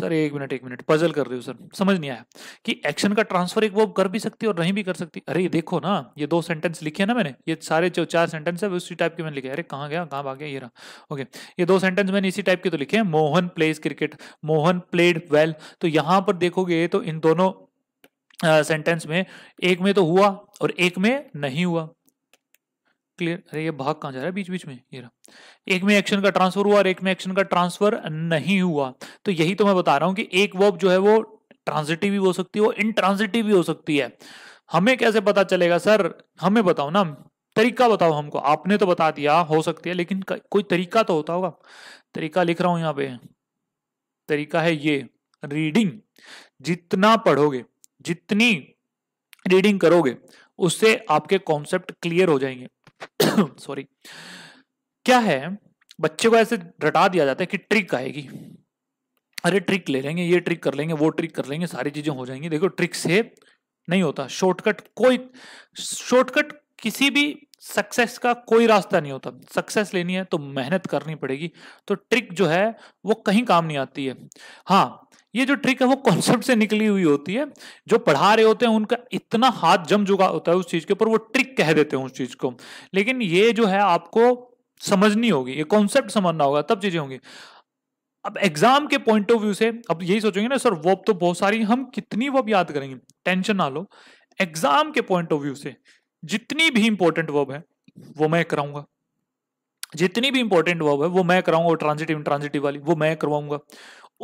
सर एक मिनट एक मिनट पजल कर रही हो सर समझ नहीं आया कि एक्शन का ट्रांसफर एक वो कर भी सकती है और नहीं भी कर सकती अरे देखो ना ये दो सेंटेंस लिखे ना मैंने ये सारे जो चार सेंटेंस है उसी टाइप के मैंने लिखे अरे कहाँ गया कहाँ भाग गया ये रहा ओके ये दो सेंटेंस मैंने इसी टाइप के तो लिखे हैं Mohan plays cricket Mohan played well तो यहाँ पर देखोगे तो इन दोनों सेंटेंस में एक में तो हुआ और एक में नहीं हुआ क्लियर अरे ये भाग कहां जा रहा है बीच बीच में ये रहा एक में एक्शन का ट्रांसफर हुआ और एक में एक्शन का ट्रांसफर नहीं हुआ तो यही तो मैं बता रहा हूं कि एक वर्ब जो है वो ट्रांजिटिव भी हो सकती है वो इनट्रांजिटिव भी हो सकती है हमें कैसे पता चलेगा सर हमें बताओ ना तरीका बताओ हमको आपने तो बता दिया हो सकती है लेकिन कोई तरीका तो होता होगा तरीका लिख रहा हूं यहाँ पे तरीका है ये रीडिंग जितना पढ़ोगे जितनी रीडिंग करोगे उससे आपके कॉन्सेप्ट क्लियर हो जाएंगे सॉरी क्या है बच्चे को ऐसे रटा दिया जाता है कि ट्रिक आएगी अरे ट्रिक ले लेंगे ये ट्रिक कर लेंगे वो ट्रिक कर लेंगे सारी चीजें हो जाएंगी देखो ट्रिक से नहीं होता शॉर्टकट कोई शॉर्टकट किसी भी सक्सेस का कोई रास्ता नहीं होता सक्सेस लेनी है तो मेहनत करनी पड़ेगी तो ट्रिक जो है वो कहीं काम नहीं आती है हाँ ये जो ट्रिक है वो कॉन्सेप्ट से निकली हुई होती है जो पढ़ा रहे होते हैं उनका इतना हाथ जम चुका होता है उस चीज के ऊपर वो ट्रिक कह देते हैं उस चीज को लेकिन ये जो है आपको समझनी होगी ये कॉन्सेप्ट समझना होगा तब चीजें होंगी अब एग्जाम के पॉइंट ऑफ व्यू से अब यही सोचेंगे ना सर वो तो बहुत सारी हम कितनी वो याद करेंगे टेंशन ना लो एग्जाम के पॉइंट ऑफ व्यू से जितनी भी इंपॉर्टेंट वर्ब है वो मैं कराऊंगा जितनी भी इंपॉर्टेंट वर्ब है वो मैं कराऊंगा ट्रांजिटिव ट्रांजिटिव वाली वो मैं करवाऊंगा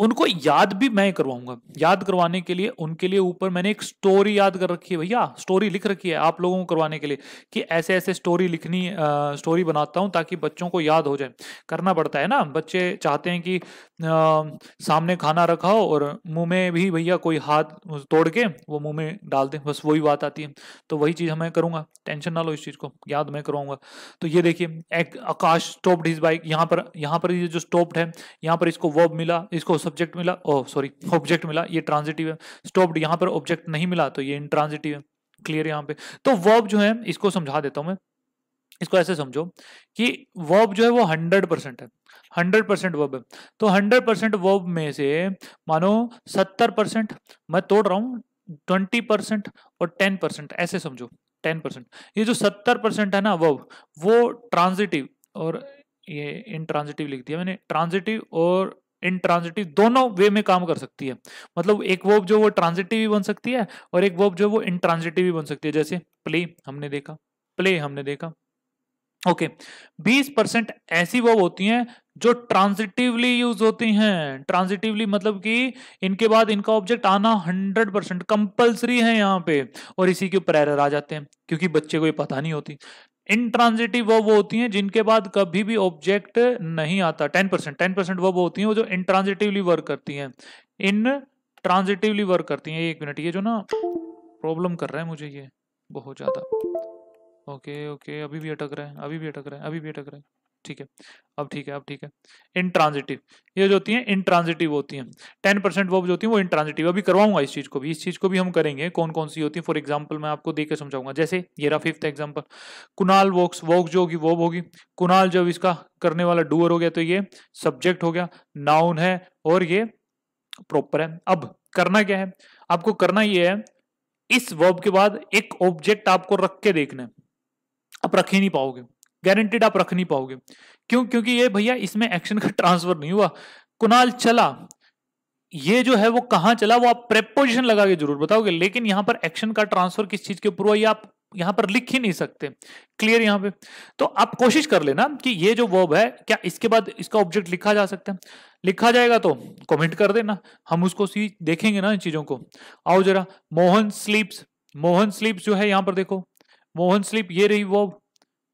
उनको याद भी मैं करवाऊंगा याद करवाने के लिए उनके लिए ऊपर मैंने एक स्टोरी याद कर रखी है भैया स्टोरी लिख रखी है आप लोगों को करवाने के लिए कि ऐसे ऐसे स्टोरी लिखनी आ, स्टोरी बनाता हूं ताकि बच्चों को याद हो जाए करना पड़ता है ना बच्चे चाहते हैं कि आ, सामने खाना रखा हो और मुंह में भी भैया कोई हाथ तोड़ के वो मुंह में डाल दें बस वही बात आती है तो वही चीज़ मैं करूँगा टेंशन ना लो इस चीज़ को याद मैं करवाऊंगा तो ये देखिए एक आकाश स्टोप्ड हिज बाइक यहाँ पर यहाँ पर ये जो स्टोप्ड है यहाँ पर इसको वर्ब मिला इसको सब्जेक्ट मिला ओ सॉरी ऑब्जेक्ट मिला ये ट्रांजिटिव है स्टॉप्ड यहाँ पर ऑब्जेक्ट नहीं मिला तो ये इंट्रांजिटिव है क्लियर यहाँ पे तो वर्ब जो है इसको समझा देता हूँ मैं इसको ऐसे समझो कि वर्ब जो है वो हंड्रेड परसेंट है हंड्रेड परसेंट वर्ब है तो हंड्रेड परसेंट वर्ब में से मानो सत्तर परसेंट मैं तोड़ रहा हूँ ट्वेंटी परसेंट और टेन परसेंट ऐसे समझो टेन परसेंट ये जो सत्तर परसेंट है ना वर्ब वो ट्रांजिटिव और ये इनट्रांजिटिव लिख दिया मैंने ट्रांजिटिव और ट्रांजिटिव दोनों वे में काम कर सकती है मतलब एक वर्ब जो वो ट्रांजिटिव भी बन सकती है और एक वर्ब जो वो इंट्रांजिटिव भी बन सकती है जैसे प्ले हमने देखा प्ले हमने देखा ओके बीस परसेंट ऐसी वर्ब होती हैं जो ट्रांजिटिवली यूज होती हैं ट्रांजिटिवली मतलब कि इनके बाद इनका ऑब्जेक्ट आना हंड्रेड परसेंट कंपल्सरी है यहाँ पे और इसी के ऊपर एरर आ जाते हैं क्योंकि बच्चे को ये पता नहीं होती ट्रांजिटिव वर्ब वो होती हैं जिनके बाद कभी भी ऑब्जेक्ट नहीं आता ten percent ten percent verb होती हैं वो जो इनट्रांजिटिवली वर्क करती हैं इन ट्रांजिटिवली वर्क करती हैं एक मिनट ये जो ना प्रॉब्लम कर रहा है मुझे ये बहुत ज़्यादा ओके ओके अभी भी अटक रहा है अभी भी अटक रहा है अभी भी अटक रहा है ठीक है अब ठीक है अब ठीक है इंट्रांजिटिव ये जो होती है इंट्रांजिटिव होती है टेन परसेंट वो जो होती है वो इंट्रांजिटिव अभी करवाऊंगा इस चीज़ को भी इस चीज़ को भी हम करेंगे कौन कौन सी होती है फॉर एग्जाम्पल मैं आपको देकर समझाऊंगा जैसे ये रहा fifth example Kunal walks walk जो होगी वो होगी कुनाल जब इसका करने वाला डूअर हो गया तो ये सब्जेक्ट हो गया नाउन है और ये प्रॉपर है अब करना क्या है आपको करना ये है इस वर्ब के बाद एक ऑब्जेक्ट आपको रख के देखना है आप रख ही नहीं पाओगे गारंटेड आप रख नहीं पाओगे क्यों क्योंकि ये भैया इसमें एक्शन का ट्रांसफर नहीं हुआ कुनाल चला ये जो है वो कहां चला वो आप प्रेपोजिशन लगा के जरूर बताओगे लेकिन यहां पर एक्शन का ट्रांसफर किस चीज के ऊपर हुआ ये आप यहां पर लिख ही नहीं सकते क्लियर यहां पे तो आप कोशिश कर लेना कि ये जो वर्ब है क्या इसके बाद इसका ऑब्जेक्ट लिखा जा सकता है लिखा जाएगा तो कमेंट कर देना हम उसको सी देखेंगे ना इन चीजों को आओ जरा मोहन स्लीप्स मोहन स्लीप्स जो है यहां पर देखो मोहन स्लीप ये रही वर्ब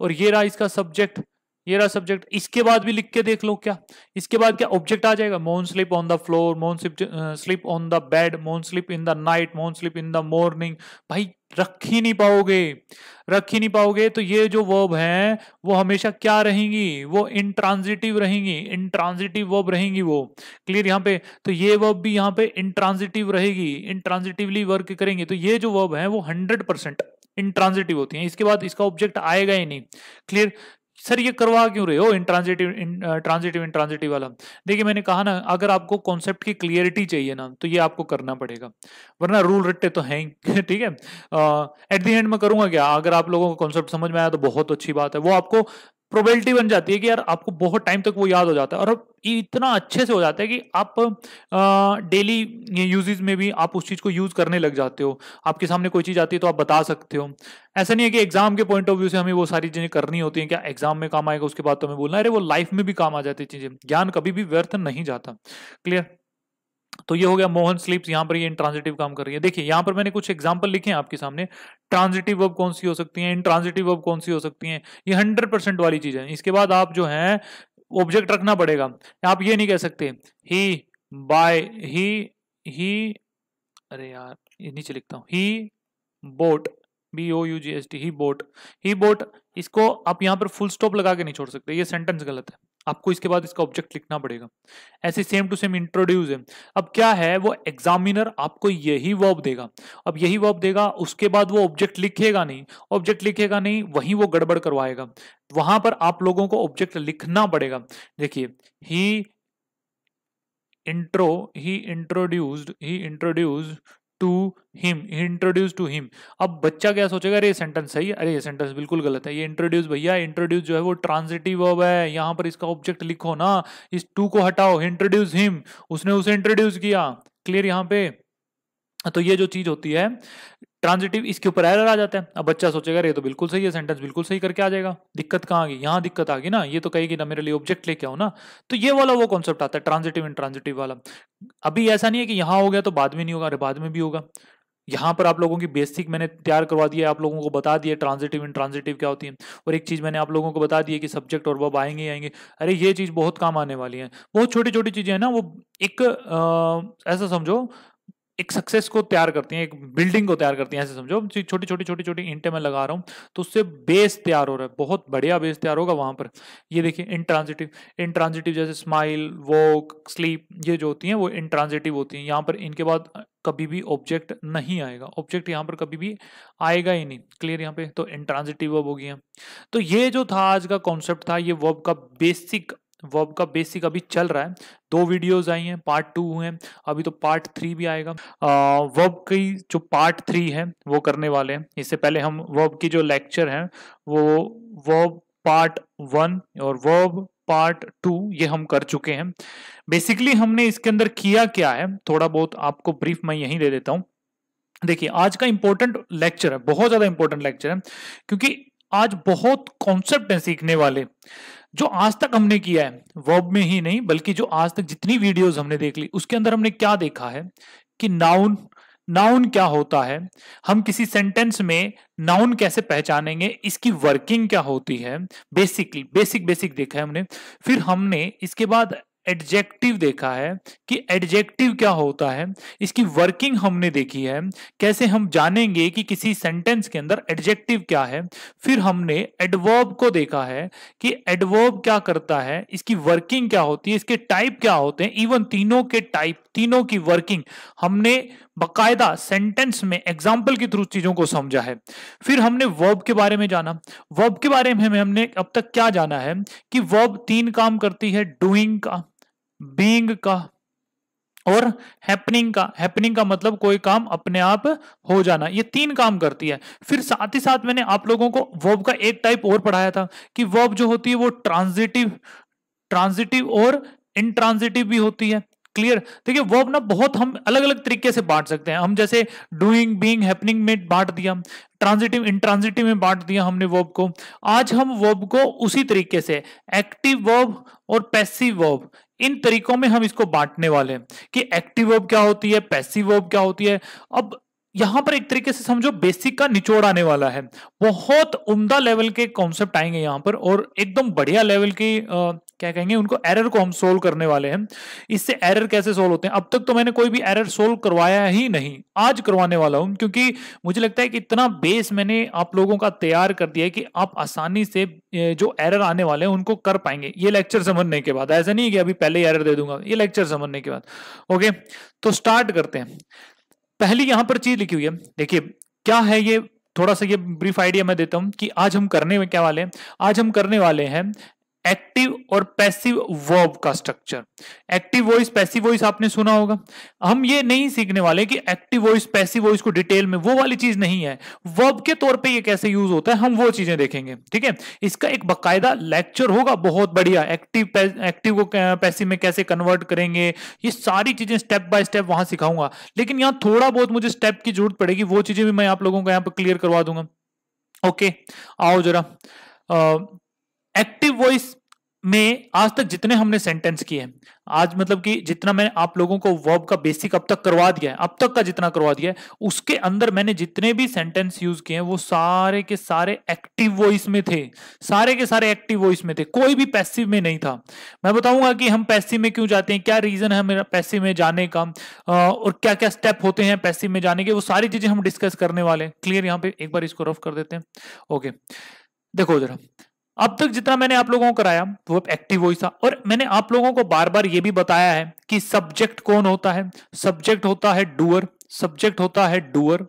और ये रहा इसका सब्जेक्ट ये रहा सब्जेक्ट इसके बाद भी लिख के देख लो क्या इसके बाद क्या ऑब्जेक्ट आ जाएगा मोन स्लिप ऑन द फ्लोर मोन स्लिप ऑन द बेड मोन स्लिप इन द नाइट मोन स्लिप इन द मॉर्निंग भाई रख ही नहीं पाओगे रख ही नहीं पाओगे तो ये जो वर्ब है वो हमेशा क्या रहेंगी वो इंट्रांजिटिव रहेंगी इंट्रांजिटिव वर्ब रहेंगी वो क्लियर यहाँ पे तो ये वर्ब भी यहाँ पे इंट्रांजिटिव रहेगी इंट्रांजिटिवली वर्क करेंगे तो ये जो वर्ब है वो हंड्रेड परसेंट इंट्रांजिटिव होती हैं इसके बाद इसका ऑब्जेक्ट आएगा ही नहीं क्लियर सर ये करवा क्यों रहे हो इंट्रांजिटिव ट्रांजिटिव इंट्रांजिटिव वाला देखिए मैंने कहा ना अगर आपको कॉन्सेप्ट की क्लियरिटी चाहिए ना तो ये आपको करना पड़ेगा वरना रूल रट्टे तो हैं ही ठीक है एट द एंड मैं करूंगा क्या अगर आप लोगों को कॉन्सेप्ट समझ में आया तो बहुत अच्छी बात है वो आपको प्रोबेबिलिटी बन जाती है कि यार आपको बहुत टाइम तक वो याद हो जाता है और इतना अच्छे से हो जाता है कि आप डेली यूजेज में भी आप उस चीज़ को यूज़ करने लग जाते हो आपके सामने कोई चीज़ आती है तो आप बता सकते हो ऐसा नहीं है कि एग्जाम के पॉइंट ऑफ व्यू से हमें वो सारी चीज़ें करनी होती हैं क्या एग्जाम में काम आएगा उसके बाद तो हमें बोलना अरे वो लाइफ में भी काम आ जाती है चीज़ें ज्ञान कभी भी व्यर्थ नहीं जाता क्लियर तो ये हो गया मोहन स्लीप्स यहां पर ये इंट्रांजिटिव काम कर रही है देखिए यहां पर मैंने कुछ एग्जांपल लिखे हैं आपके सामने ट्रांजिटिव वर्ब कौन सी हो सकती हैं इंट्रांजिटिव वर्ब कौन सी हो सकती हैं ये हंड्रेड परसेंट वाली चीज है इसके बाद आप जो है ऑब्जेक्ट रखना पड़ेगा आप ये नहीं कह सकते ही बाय ही ही अरे यार ये नीचे लिखता हूँ he bought B O U G S T he bought he bought इसको आप यहाँ पर फुल स्टॉप लगा के नहीं छोड़ सकते ये सेंटेंस गलत है आपको इसके बाद इसका ऑब्जेक्ट लिखना पड़ेगा ऐसे सेम टू सेम इंट्रोड्यूस है अब क्या है वो एग्जामिनर आपको यही वर्ब देगा अब यही वर्ब देगा उसके बाद वो ऑब्जेक्ट लिखेगा नहीं ऑब्जेक्ट लिखेगा नहीं वहीं वो गड़बड़ करवाएगा वहां पर आप लोगों को ऑब्जेक्ट लिखना पड़ेगा देखिए he intro he introduced he introduced to him introduce to him अब बच्चा क्या सोचेगा अरे ये सेंटेंस सही है अरे ये सेंटेंस बिल्कुल गलत है ये इंट्रोड्यूस भैया इंट्रोड्यूस जो है वो ट्रांजिटिव वर्ब है यहाँ पर इसका ऑब्जेक्ट लिखो ना इस टू को हटाओ इंट्रोड्यूस हिम उसने उसे इंट्रोड्यूस किया क्लियर यहाँ पे तो ये जो चीज होती है ट्रांजिटिव इसके ऊपर एरर आ जाता है अब बच्चा सोचेगा ये तो बिल्कुल सही है सेंटेंस बिल्कुल सही करके आ जाएगा दिक्कत कहाँ आ गई यहाँ दिक्कत आ गई ना ये तो कहेगी ना मेरे लिए ऑब्जेक्ट लेके आओ ना तो ये वाला वो कॉन्सेप्ट आता है ट्रांजिटिव इन ट्रांजिटिव वाला अभी ऐसा नहीं है कि यहाँ हो गया तो बाद में नहीं होगा अरे बाद में भी होगा यहाँ पर आप लोगों की बेसिक मैंने तैयार करवा दिया आप लोगों को बता दिया ट्रांजिटिव इन ट्रांजिटिव क्या होती है और एक चीज़ मैंने आप लोगों को बता दी है कि सब्जेक्ट और वब आएंगे आएंगे अरे ये चीज़ बहुत काम आने वाली है बहुत छोटी छोटी चीज़ें हैं ना वो एक ऐसा समझो एक सक्सेस को तैयार करती हैं एक बिल्डिंग को तैयार करती हैं ऐसे समझो छोटी छोटी छोटी छोटी इंटे में लगा रहा हूँ तो उससे बेस तैयार हो रहा है बहुत बढ़िया बेस तैयार होगा वहाँ पर ये देखिए इंट्रांजिटिव इंट्रांजिटिव जैसे स्माइल वॉक स्लीप ये जो होती हैं वो इंट्रांजिटिव होती हैं यहाँ पर इनके बाद कभी भी ऑब्जेक्ट नहीं आएगा ऑब्जेक्ट यहाँ पर कभी भी आएगा ही नहीं क्लियर यहाँ पे तो इंट्रांजिटिव वर्ब हो गया तो ये जो था आज का कॉन्सेप्ट था ये वर्ब का बेसिक वर्ब का बेसिक अभी चल रहा है दो वीडियोस आई हैं पार्ट टू हैं अभी तो पार्ट थ्री भी आएगा वर्ब की जो पार्ट थ्री है वो करने वाले हैं इससे पहले हम वर्ब की जो लेक्चर है वो वर्ब पार्ट वन और वर्ब पार्ट टू ये हम कर चुके हैं बेसिकली हमने इसके अंदर किया क्या है थोड़ा बहुत आपको ब्रीफ मैं यहीं दे देता हूँ देखिए आज का इंपॉर्टेंट लेक्चर है बहुत ज़्यादा इंपॉर्टेंट लेक्चर है क्योंकि आज बहुत कॉन्सेप्ट हैं सीखने वाले जो आज तक हमने किया है वर्ब में ही नहीं बल्कि जो आज तक जितनी वीडियोस हमने देख ली उसके अंदर हमने क्या देखा है कि नाउन नाउन क्या होता है हम किसी सेंटेंस में नाउन कैसे पहचानेंगे इसकी वर्किंग क्या होती है बेसिकली बेसिक बेसिक देखा है हमने फिर हमने इसके बाद एडजेक्टिव देखा है कि एडजेक्टिव क्या होता है इसकी वर्किंग हमने देखी है कैसे हम जानेंगे कि किसी सेंटेंस के अंदर एडजेक्टिव क्या है फिर हमने एडवर्ब को देखा है कि एडवर्ब क्या करता है इसकी वर्किंग क्या होती है इसके टाइप क्या होते हैं इवन तीनों के टाइप तीनों की वर्किंग हमने बकायदा सेंटेंस में एग्जाम्पल के थ्रू चीजों को समझा है फिर हमने वर्ब के बारे में जाना वर्ब के बारे में हमने अब तक क्या जाना है कि वर्ब तीन काम करती है डूइंग का बींग का और हैपनिंग का हैपनिंग का मतलब कोई काम अपने आप हो जाना ये तीन काम करती है फिर साथ ही साथ मैंने आप लोगों को वर्ब का एक टाइप और पढ़ाया था कि वर्ब जो होती है वो ट्रांजिटिव ट्रांजिटिव और इनट्रांजिटिव भी होती है क्लियर देखिए वर्ब ना बहुत हम अलग अलग तरीके से बांट सकते हैं हम जैसे डूइंग बीइंग हैपनिंग में बांट दिया ट्रांजिटिव इंट्रांजिटिव में बांट दिया हमने वर्ब को आज हम वर्ब को उसी तरीके से एक्टिव वर्ब और पैसिव वर्ब इन तरीकों में हम इसको बांटने वाले हैं कि एक्टिव वर्ब क्या होती है पैसिव वर्ब क्या होती है अब यहां पर एक तरीके से समझो बेसिक का निचोड़ आने वाला है बहुत उम्दा लेवल के कॉन्सेप्ट आएंगे यहां पर और एकदम बढ़िया लेवल की क्या कहेंगे उनको एरर को हम सोल्व करने वाले हैं इससे एरर कैसे सोल्व होते हैं अब तक तो मैंने कोई भी एरर सोल्व करवाया ही नहीं आज करवाने वाला हूं क्योंकि मुझे लगता है कि इतना बेस मैंने आप लोगों का तैयार कर दिया है कि आप आसानी से जो एरर आने वाले हैं उनको कर पाएंगे ये लेक्चर समझने के बाद ऐसा नहीं कि अभी पहले एरर दे दूंगा ये लेक्चर समझने के बाद ओके तो स्टार्ट करते हैं पहली यहां पर चीज लिखी हुई है देखिए क्या है ये थोड़ा सा ये ब्रीफ आइडिया मैं देता हूं कि आज हम करने में क्या वाले हैं आज हम करने वाले हैं एक्टिव और पैसिव वर्ब का structure active voice passive voice आपने सुना होगा हम ये नहीं सीखने वाले कि एक्टिव वॉइस पैसिव वॉइस को डिटेल में वो वाली चीज नहीं है वर्ब के तौर पे ये कैसे यूज होता है हम वो चीजें देखेंगे ठीक है इसका एक बकायदा लेक्चर होगा बहुत बढ़िया एक्टिव एक्टिव को पैसिव में कैसे कन्वर्ट करेंगे ये सारी चीजें स्टेप बाय स्टेप वहां सिखाऊंगा लेकिन यहाँ थोड़ा बहुत मुझे स्टेप की जरूरत पड़ेगी वो चीजें भी मैं आप लोगों को यहाँ पर क्लियर करवा दूंगा ओके आओ जरा एक्टिव वॉइस में आज तक जितने हमने सेंटेंस किए हैं आज मतलब कि जितना मैंने आप लोगों को वर्ब का बेसिक अब तक करवा दिया है अब तक का जितना करवा दिया है उसके अंदर मैंने जितने भी सेंटेंस यूज किए हैं वो सारे के सारे एक्टिव वॉइस में थे सारे के सारे एक्टिव वॉइस में थे कोई भी पैसिव में नहीं था मैं बताऊंगा कि हम पैसिव में क्यों जाते हैं क्या रीजन है मेरा पैसिव में जाने का और क्या क्या स्टेप होते हैं पैसिव में जाने के वो सारी चीजें हम डिस्कस करने वाले हैं क्लियर यहाँ पे एक बार इसको रफ कर देते हैं ओके देखो जरा अब तक जितना मैंने आप लोगों को कराया वो एक्टिव वॉइस था और मैंने आप लोगों को बार बार ये भी बताया है कि सब्जेक्ट कौन होता है सब्जेक्ट होता है डूअर सब्जेक्ट होता है डूअर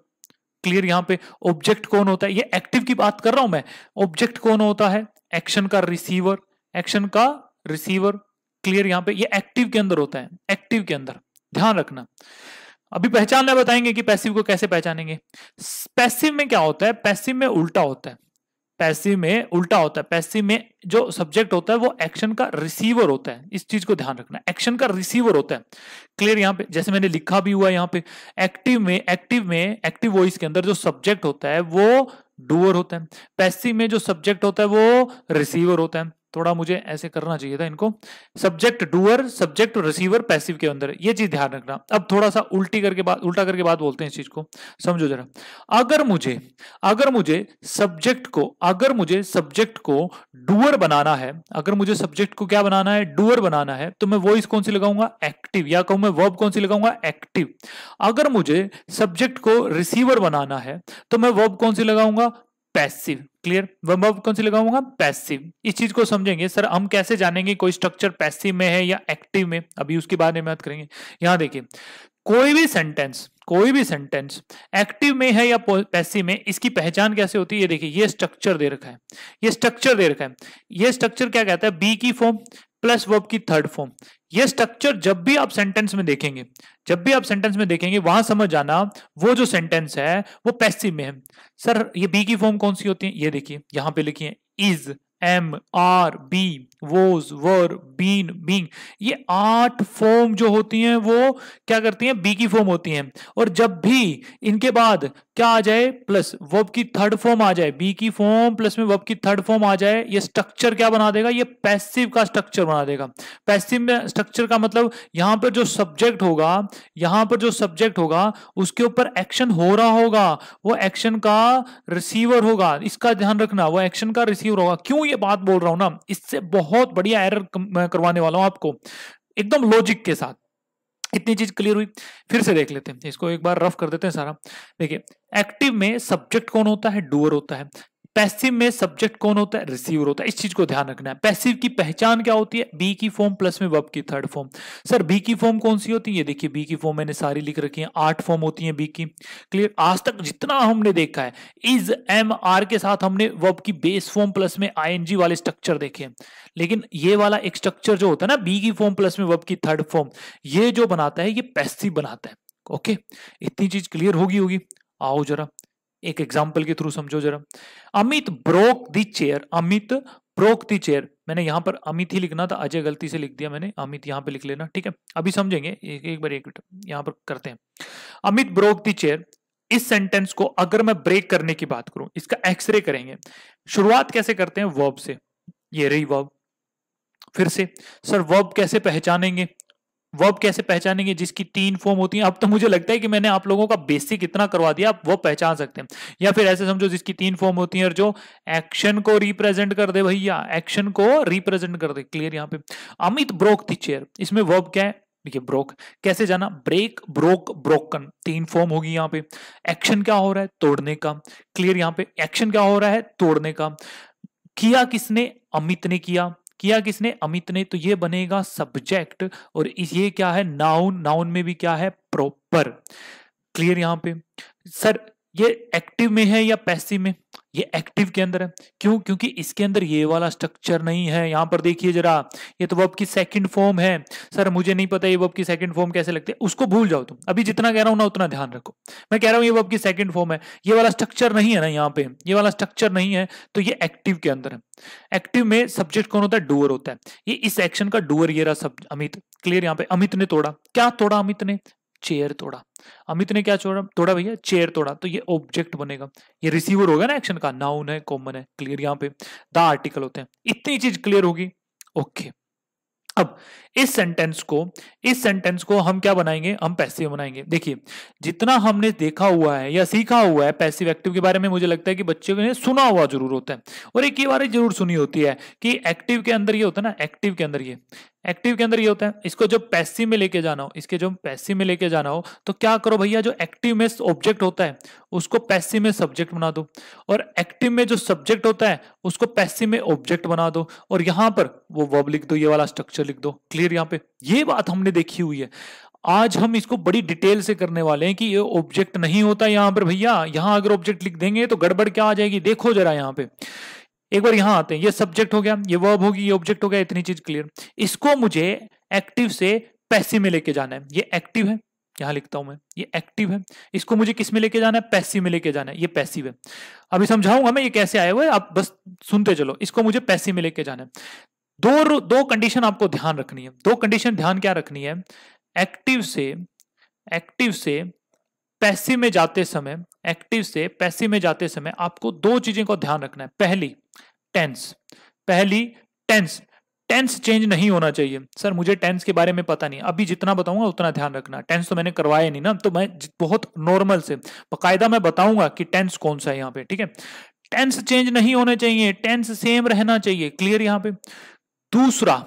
क्लियर यहां पे ऑब्जेक्ट कौन होता है ये एक्टिव की बात कर रहा हूं मैं ऑब्जेक्ट कौन होता है एक्शन का रिसीवर एक्शन का रिसीवर क्लियर यहां पे ये एक्टिव के अंदर होता है एक्टिव के अंदर ध्यान रखना अभी पहचानना बताएंगे कि पैसिव को कैसे पहचानेंगे पैसिव में क्या होता है पैसिव में उल्टा होता है पैसिव में उल्टा होता है पैसिव में जो सब्जेक्ट होता है वो एक्शन का रिसीवर होता है इस चीज को ध्यान रखना एक्शन का रिसीवर होता है क्लियर यहाँ पे जैसे मैंने लिखा भी हुआ यहाँ पे एक्टिव में एक्टिव में एक्टिव वॉइस के अंदर जो सब्जेक्ट होता है वो डूअर होता है पैसिव में जो सब्जेक्ट होता है वो रिसीवर होता है थोड़ा मुझे ऐसे करना चाहिए था इनको subject doer subject receiver passive के अंदर ये चीज ध्यान रखना अब थोड़ा सा उल्टी करके बात उल्टा करके बात बोलते हैं इस चीज को समझो जरा अगर मुझे अगर मुझे सब्जेक्ट को अगर मुझे सब्जेक्ट को डूअर बनाना है अगर मुझे सब्जेक्ट को क्या बनाना है डूअर बनाना है तो मैं वॉइस कौन सी लगाऊंगा एक्टिव या कहूं मैं वर्ब कौन सी लगाऊंगा एक्टिव अगर मुझे सब्जेक्ट को रिसीवर बनाना है तो मैं वर्ब कौन सी लगाऊंगा पैसिव क्लियर वर्ब कौन सी लगाऊंगा पैसिव इस चीज को समझेंगे सर हम कैसे जानेंगे कोई स्ट्रक्चर पैसिव में है या एक्टिव में अभी उसके बारे में बात करेंगे यहां देखिए कोई भी सेंटेंस कोई भी सेंटेंस एक्टिव में है या पैसिव में इसकी पहचान कैसे होती है ये देखिए ये स्ट्रक्चर दे रखा है ये स्ट्रक्चर दे रखा है ये स्ट्रक्चर क्या कहता है बी की फॉर्म प्लस वर्ब की थर्ड फॉर्म ये स्ट्रक्चर जब भी आप सेंटेंस में देखेंगे जब भी आप सेंटेंस में देखेंगे वहां समझ जाना वो जो सेंटेंस है वो पैसिव में है सर ये बी की फॉर्म कौन सी होती है ये देखिए यहां पे लिखी है is am are be was were been being ये आठ फॉर्म जो होती हैं वो क्या करती हैं बी की फॉर्म होती हैं और जब भी इनके बाद क्या आ जाए प्लस वब की थर्ड फॉर्म आ जाए बी की फॉर्म प्लस में वब की थर्ड फॉर्म आ जाए ये स्ट्रक्चर क्या बना देगा ये पैसिव का स्ट्रक्चर बना देगा पैसिव में स्ट्रक्चर का मतलब यहां पर जो सब्जेक्ट होगा यहां पर जो सब्जेक्ट होगा उसके ऊपर एक्शन हो रहा होगा वो एक्शन का रिसीवर होगा इसका ध्यान रखना वो एक्शन का रिसीवर होगा क्यों ये बात बोल रहा हूं ना इससे बहुत बढ़िया एरर करवाने वाला हूं आपको एकदम लॉजिक के साथ इतनी चीज क्लियर हुई फिर से देख लेते हैं इसको एक बार रफ कर देते हैं सारा देखिए एक्टिव में सब्जेक्ट कौन होता है डूअर होता है पैसिव में सब्जेक्ट कौन होता है रिसीवर होता है इस चीज को ध्यान रखना है पैसिव की पहचान क्या होती है बी की फॉर्म प्लस में वब की थर्ड फॉर्म सर बी की फॉर्म कौन सी होती है देखिए बी की फॉर्म मैंने सारी लिख रखी है आठ फॉर्म होती है बी की क्लियर आज तक जितना हमने देखा है इज एम आर के साथ हमने वब की बेस फॉर्म प्लस में आई वाले स्ट्रक्चर देखे लेकिन ये वाला एक स्ट्रक्चर जो होता है ना बी की फॉर्म प्लस में वब की थर्ड फॉर्म ये जो बनाता है ये पैसिव बनाता है ओके इतनी चीज क्लियर होगी होगी आओ जरा एक एग्जाम्पल के थ्रू समझो जरा Amit broke the chair Amit broke the chair मैंने यहां पर अमित ही लिखना था अजय गलती से लिख दिया मैंने अमित यहां पे लिख लेना ठीक है अभी समझेंगे एक, एक बार एक यहाँ पर करते हैं अमित ब्रोक दी चेयर इस सेंटेंस को अगर मैं ब्रेक करने की बात करूं इसका एक्सरे करेंगे शुरुआत कैसे करते हैं वर्ब से ये रही वर्ब फिर से सर वर्ब कैसे पहचानेंगे वर्ब कैसे पहचानेंगे जिसकी तीन फॉर्म होती है अब तो मुझे लगता है कि मैंने आप लोगों का बेसिक इतना करवा दिया आप वर्ब पहचान सकते हैं या फिर ऐसे समझो जिसकी तीन फॉर्म होती है और जो एक्शन को रिप्रेजेंट कर दे भैया एक्शन को रिप्रेजेंट कर दे क्लियर यहाँ पे अमित ब्रोक दी चेयर इसमें वर्ब क्या है देखिए ब्रोक कैसे जाना ब्रेक ब्रोक ब्रोकन तीन फॉर्म होगी यहाँ पे एक्शन क्या हो रहा है तोड़ने का क्लियर यहाँ पे एक्शन क्या हो रहा है तोड़ने का किया किसने अमित ने किया किया किसने अमित ने तो ये बनेगा सब्जेक्ट और ये क्या है नाउन नाउन में भी क्या है प्रॉपर क्लियर यहां पे सर ये एक्टिव में है या पैसिव में ये एक्टिव के अंदर है क्यों क्योंकि इसके अंदर ये वाला स्ट्रक्चर नहीं है यहां पर देखिए जरा ये तो वर्ब की सेकंड फॉर्म है सर मुझे नहीं पता ये वर्ब की सेकंड फॉर्म कैसे लगती है उसको भूल जाओ तुम अभी जितना कह रहा हूं ना उतना ध्यान रखो मैं कह रहा हूं ये वर्ब की सेकंड फॉर्म है ये वाला स्ट्रक्चर नहीं है ना यहाँ पे ये वाला स्ट्रक्चर नहीं है तो ये एक्टिव के अंदर है एक्टिव में सब्जेक्ट कौन होता है डुअर होता है ये इस एक्शन का डुअर ये रहा सब अमित क्लियर यहाँ पे अमित ने तोड़ा क्या तोड़ा अमित ने चेयर तोड़ा अमित ने क्या छोड़ा तोड़ा भैया चेयर तोड़ा तो ये ऑब्जेक्ट बनेगा ये रिसीवर होगा ना एक्शन का नाउन है कॉमन है क्लियर यहाँ पे द आर्टिकल होते हैं इतनी चीज क्लियर होगी ओके अब इस सेंटेंस को इस सेंटेंस को हम क्या बनाएंगे हम पैसिव बनाएंगे देखिए जितना हमने देखा हुआ है या सीखा हुआ है पैसिव एक्टिव के बारे में मुझे लगता है कि बच्चों ने सुना हुआ जरूर होता है और एक ये बारे जरूर सुनी होती है कि एक्टिव के अंदर ये होता है ना एक्टिव के अंदर ये एक्टिव के अंदर ये होता है इसको जब पैसिव में लेके जाना हो इसके जब पैसिव में लेके जाना हो तो क्या करो भैया जो एक्टिव में ऑब्जेक्ट होता है उसको पैसिव में सब्जेक्ट बना दो और एक्टिव में जो सब्जेक्ट होता है उसको पैसिव में ऑब्जेक्ट बना दो और यहां पर वो वर्ब लिख दो ये वाला स्ट्रक्चर लिख दो क्लियर यहाँ पे ये बात हमने देखी हुई है आज हम इसको बड़ी डिटेल से करने वाले हैं कि ये ऑब्जेक्ट नहीं होता यहाँ पर भैया यहाँ अगर ऑब्जेक्ट लिख देंगे तो गड़बड़ क्या आ जाएगी देखो जरा यहाँ पे एक बार यहां आते हैं ये सब्जेक्ट हो गया ये वर्ब होगी ये ऑब्जेक्ट हो गया इतनी चीज क्लियर इसको मुझे एक्टिव से पैसे में लेके जाना है ये एक्टिव है यहां लिखता हूं मैं ये एक्टिव है इसको मुझे किस में लेके जाना है पैसे में लेके जाना है ये पैसिव है अभी समझाऊंगा मैं ये कैसे आया हुआ है आप बस सुनते चलो इसको मुझे पैसे में लेके जाना है दो दो कंडीशन आपको ध्यान रखनी है दो कंडीशन ध्यान क्या रखनी है एक्टिव से एक्टिव से पैसिव में जाते समय एक्टिव से पैसिव में जाते समय आपको दो चीजें को ध्यान रखना है पहली टेंस पहली टेंस टेंस चेंज नहीं होना चाहिए सर मुझे टेंस के बारे में पता नहीं अभी जितना बताऊंगा उतना ध्यान रखना टेंस तो मैंने करवाया नहीं ना तो मैं बहुत नॉर्मल से बाकायदा मैं बताऊंगा कि टेंस कौन सा है यहाँ पे ठीक है टेंस चेंज नहीं होने चाहिए टेंस सेम रहना चाहिए क्लियर यहाँ पे दूसरा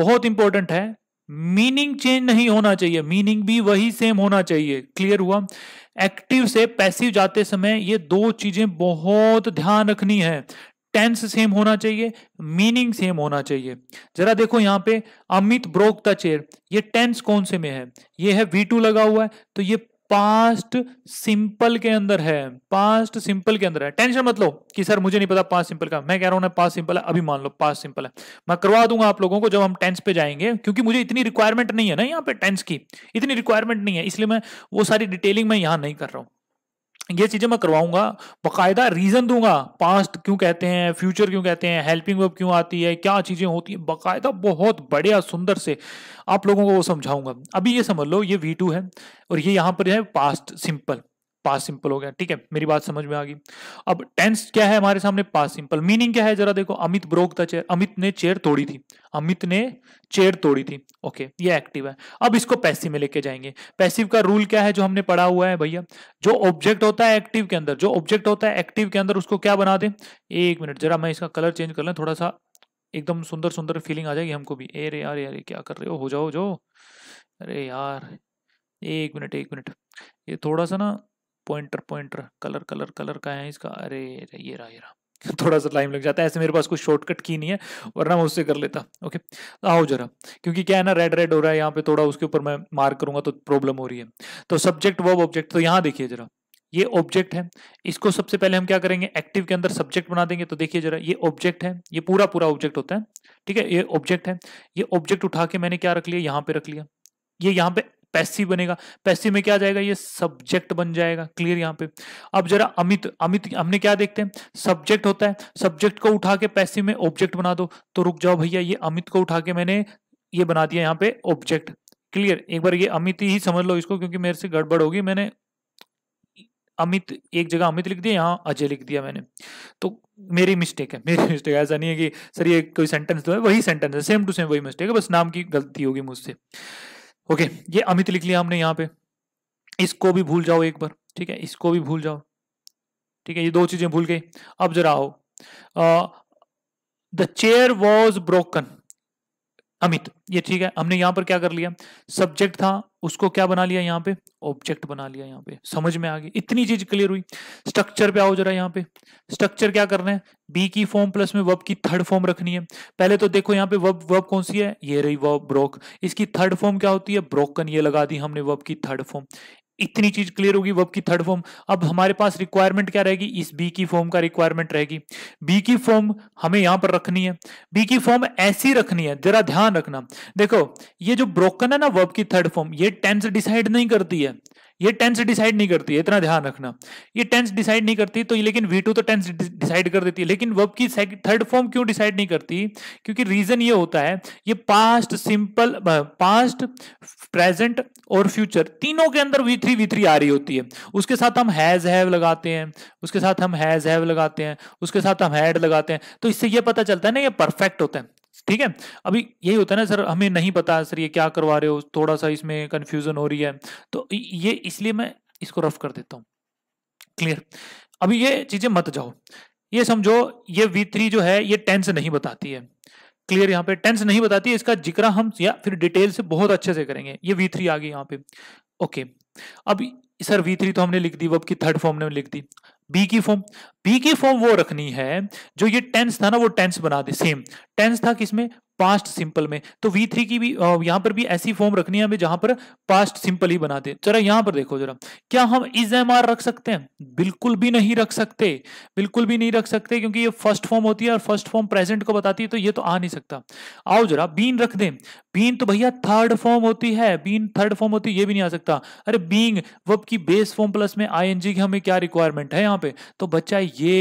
बहुत इंपॉर्टेंट है मीनिंग चेंज नहीं होना चाहिए मीनिंग भी वही सेम होना चाहिए क्लियर हुआ एक्टिव से पैसिव जाते समय ये दो चीजें बहुत ध्यान रखनी है टेंस सेम होना चाहिए मीनिंग सेम होना चाहिए जरा देखो यहाँ पे अमित ब्रोक द चेयर ये टेंस कौन से में है ये है वी टू लगा हुआ है तो ये पास्ट सिंपल के अंदर है पास्ट सिंपल के अंदर है टेंशन मत लो कि सर मुझे नहीं पता पास्ट सिंपल का मैं कह रहा हूं ना पास्ट सिंपल है अभी मान लो पास्ट सिंपल है मैं करवा दूंगा आप लोगों को जब हम टेंस पे जाएंगे क्योंकि मुझे इतनी रिक्वायरमेंट नहीं है ना यहाँ पे टेंस की इतनी रिक्वायरमेंट नहीं है इसलिए मैं वो सारी डिटेलिंग मैं यहाँ नहीं कर रहा हूँ ये चीजें मैं करवाऊंगा बाकायदा रीजन दूंगा पास्ट क्यों कहते हैं फ्यूचर क्यों कहते हैं हेल्पिंग वर्ब क्यों आती है क्या चीजें होती हैं बाकायदा बहुत बढ़िया सुंदर से आप लोगों को वो समझाऊंगा अभी ये समझ लो ये वी टू है और ये यहाँ पर है पास्ट सिंपल पास सिंपल हो गया ठीक है मेरी बात समझ में आ गई अब टेंस क्या है हमारे सामने पास सिंपल मीनिंग क्या है जरा देखो Amit broke the chair Amit ने चेयर तोड़ी थी अमित ने चेयर तोड़ी थी ओके ये एक्टिव है अब इसको पैसिव में लेके जाएंगे पैसिव का रूल क्या है जो हमने पढ़ा हुआ है भैया जो ऑब्जेक्ट होता है एक्टिव के अंदर जो ऑब्जेक्ट होता है एक्टिव के अंदर उसको क्या बना दे एक मिनट जरा मैं इसका कलर चेंज कर लें थोड़ा सा एकदम सुंदर सुंदर फीलिंग आ जाएगी हमको भी अरे यार यार क्या कर रहे हो हो जाओ जो अरे यार एक मिनट एक मिनट ये थोड़ा सा ना pointer pointer colour colour colour का है इसका अरे ये रहा ये रहा थोड़ा सा टाइम लग जाता है ऐसे मेरे पास कोई शॉर्टकट की नहीं है वरना मैं उससे कर लेता ओके तो आओ जरा क्योंकि क्या है ना रेड रेड हो रहा है यहाँ पे थोड़ा उसके ऊपर मैं मार्क करूंगा तो प्रॉब्लम हो रही है तो सब्जेक्ट वर्ब ऑब्जेक्ट तो यहाँ देखिए जरा ये ऑब्जेक्ट है इसको सबसे पहले हम क्या करेंगे एक्टिव के अंदर सब्जेक्ट बना देंगे तो देखिए जरा ये ऑब्जेक्ट है ये पूरा पूरा ऑब्जेक्ट होता है ठीक है ये ऑब्जेक्ट है ये ऑब्जेक्ट उठा के मैंने क्या रख लिया यहाँ पे रख लिया ये यहाँ पे पैसिव बनेगा पैसिव में क्या जाएगा ये सब्जेक्ट बन जाएगा क्लियर यहाँ पे अब जरा अमित अमित हमने क्या देखते हैं सब्जेक्ट होता है सब्जेक्ट को उठा के पैसिव में ऑब्जेक्ट बना दो तो रुक जाओ भैया ये अमित को उठा के मैंने ये बना दिया यहाँ पे ऑब्जेक्ट क्लियर एक बार ये अमित ही समझ लो इसको क्योंकि मेरे से गड़बड़ होगी मैंने अमित एक जगह अमित लिख दिया यहाँ अजय लिख दिया मैंने तो मेरी मिस्टेक है मेरी मिस्टेक ऐसा नहीं है कि सर ये कोई सेंटेंस तो है वही सेंटेंस है सेम टू सेम वही मिस्टेक है बस नाम की गलती होगी मुझसे ओके ये अमित लिख लिया हमने यहाँ पे इसको भी भूल जाओ एक बार ठीक है इसको भी भूल जाओ ठीक है ये दो चीजें भूल गई अब जरा आओ the chair was broken Amit ये ठीक है हमने यहां पर क्या कर लिया सब्जेक्ट था उसको क्या बना लिया यहाँ पे ऑब्जेक्ट बना लिया यहाँ पे समझ में आ गई इतनी चीज क्लियर हुई स्ट्रक्चर पे आओ जरा यहाँ पे स्ट्रक्चर क्या करना है बी की फॉर्म प्लस में वर्ब की थर्ड फॉर्म रखनी है पहले तो देखो यहाँ पे वर्ब वर्ब कौन सी है ये रही वर्ब ब्रोक इसकी थर्ड फॉर्म क्या होती है ब्रोकन ये लगा दी हमने वर्ब की थर्ड फॉर्म इतनी चीज क्लियर होगी वर्ब की थर्ड फॉर्म अब हमारे पास रिक्वायरमेंट क्या रहेगी इस बी की फॉर्म का रिक्वायरमेंट रहेगी बी की फॉर्म हमें यहां पर रखनी है बी की फॉर्म ऐसी रखनी है जरा ध्यान रखना देखो ये जो ब्रोकन है ना वर्ब की थर्ड फॉर्म ये टेंस डिसाइड नहीं करती है ये टेंस डिसाइड नहीं करती है इतना ध्यान रखना ये टेंस डिसाइड नहीं करती तो लेकिन वी टू तो टेंस डिसाइड कर देती है लेकिन वर्ब की थर्ड फॉर्म क्यों डिसाइड नहीं करती क्योंकि रीजन ये होता है ये पास्ट सिंपल पास्ट प्रेजेंट और फ्यूचर तीनों के अंदर वी थ्री वी थ्री आ रही होती है उसके साथ हम हैज हैव लगाते हैं उसके साथ हम हैज हैव लगाते हैं उसके साथ हम हैड लगाते हैं तो इससे यह पता चलता है ना ये परफेक्ट होता है ठीक है अभी यही होता है ना सर हमें नहीं पता सर ये क्या करवा रहे हो थोड़ा सा इसमें कन्फ्यूजन हो रही है तो ये इसलिए मैं इसको रफ कर देता हूँ क्लियर अभी ये चीजें मत जाओ ये समझो ये V3 जो है ये टेंस नहीं बताती है क्लियर यहाँ पे टेंस नहीं बताती है इसका जिक्र हम या फिर डिटेल से बहुत अच्छे से करेंगे ये V3 आ गई यहाँ पे ओके अभी सर V3 तो हमने लिख दी वर्ब की थर्ड फॉर्म ने लिख दी बी की फॉर्म बी की फॉर्म वो रखनी है जो ये टेंस था ना वो टेंस बना दे सेम टेंस था किसमें पास्ट सिंपल में तो V3 की भी यहां पर भी ऐसी फॉर्म रखनी है हमें जहां पर पास्ट सिंपल ही बनाते हैं जरा यहां पर देखो जरा क्या हम इज एम आर रख सकते हैं बिल्कुल भी नहीं रख सकते बिल्कुल भी नहीं रख सकते क्योंकि ये फर्स्ट फॉर्म होती है और फर्स्ट फॉर्म प्रेजेंट को बताती है तो ये तो आ नहीं सकता आओ जरा बीन रख दे बीन तो भैया थर्ड फॉर्म होती है बीन थर्ड फॉर्म होती है ये भी नहीं आ सकता अरे बींग वर्ब की बेस फॉर्म प्लस में आईएनजी की हमें क्या रिक्वायरमेंट है यहाँ पे तो बच्चा ये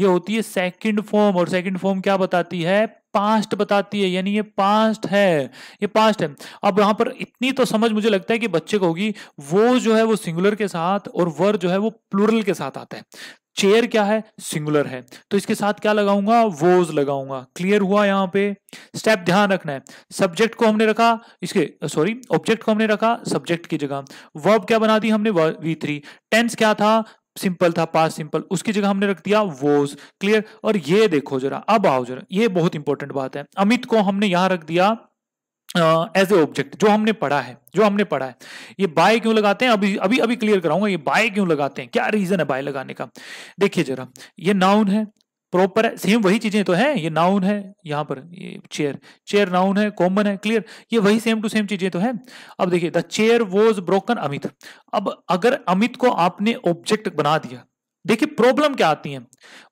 ये होती है सेकंड फॉर्म और सेकंड फॉर्म क्या बताती है पास्ट बताती है यानी ये पास्ट है ये पास्ट है अब यहां पर इतनी तो समझ मुझे लगता है कि बच्चे को होगी वो जो है वो सिंगुलर के साथ और वर जो है वो प्लूरल के साथ आता है चेयर क्या है सिंगुलर है तो इसके साथ क्या लगाऊंगा वोज लगाऊंगा क्लियर हुआ यहाँ पे स्टेप ध्यान रखना है सब्जेक्ट को हमने रखा इसके सॉरी ऑब्जेक्ट को हमने रखा सब्जेक्ट की जगह वर्ब क्या बना दी हमने वी थ्री टेंस क्या था सिंपल था पास सिंपल उसकी जगह हमने रख दिया वोज क्लियर और ये देखो जरा अब आओ जरा ये बहुत इंपॉर्टेंट बात है अमित को हमने यहां रख दिया एज ए ऑब्जेक्ट जो हमने पढ़ा है जो हमने पढ़ा है ये बाय क्यों लगाते हैं अभी अभी अभी क्लियर कराऊंगा ये बाय क्यों लगाते हैं क्या रीजन है बाय लगाने का देखिए जरा ये नाउन है प्रॉपर है सेम वही चीजें तो है ये नाउन है यहाँ पर ये चेयर चेयर नाउन है कॉमन है क्लियर ये वही सेम टू सेम चीजें तो है अब देखिए the chair was broken Amit अब अगर अमित को आपने ऑब्जेक्ट बना दिया देखिए प्रॉब्लम क्या आती है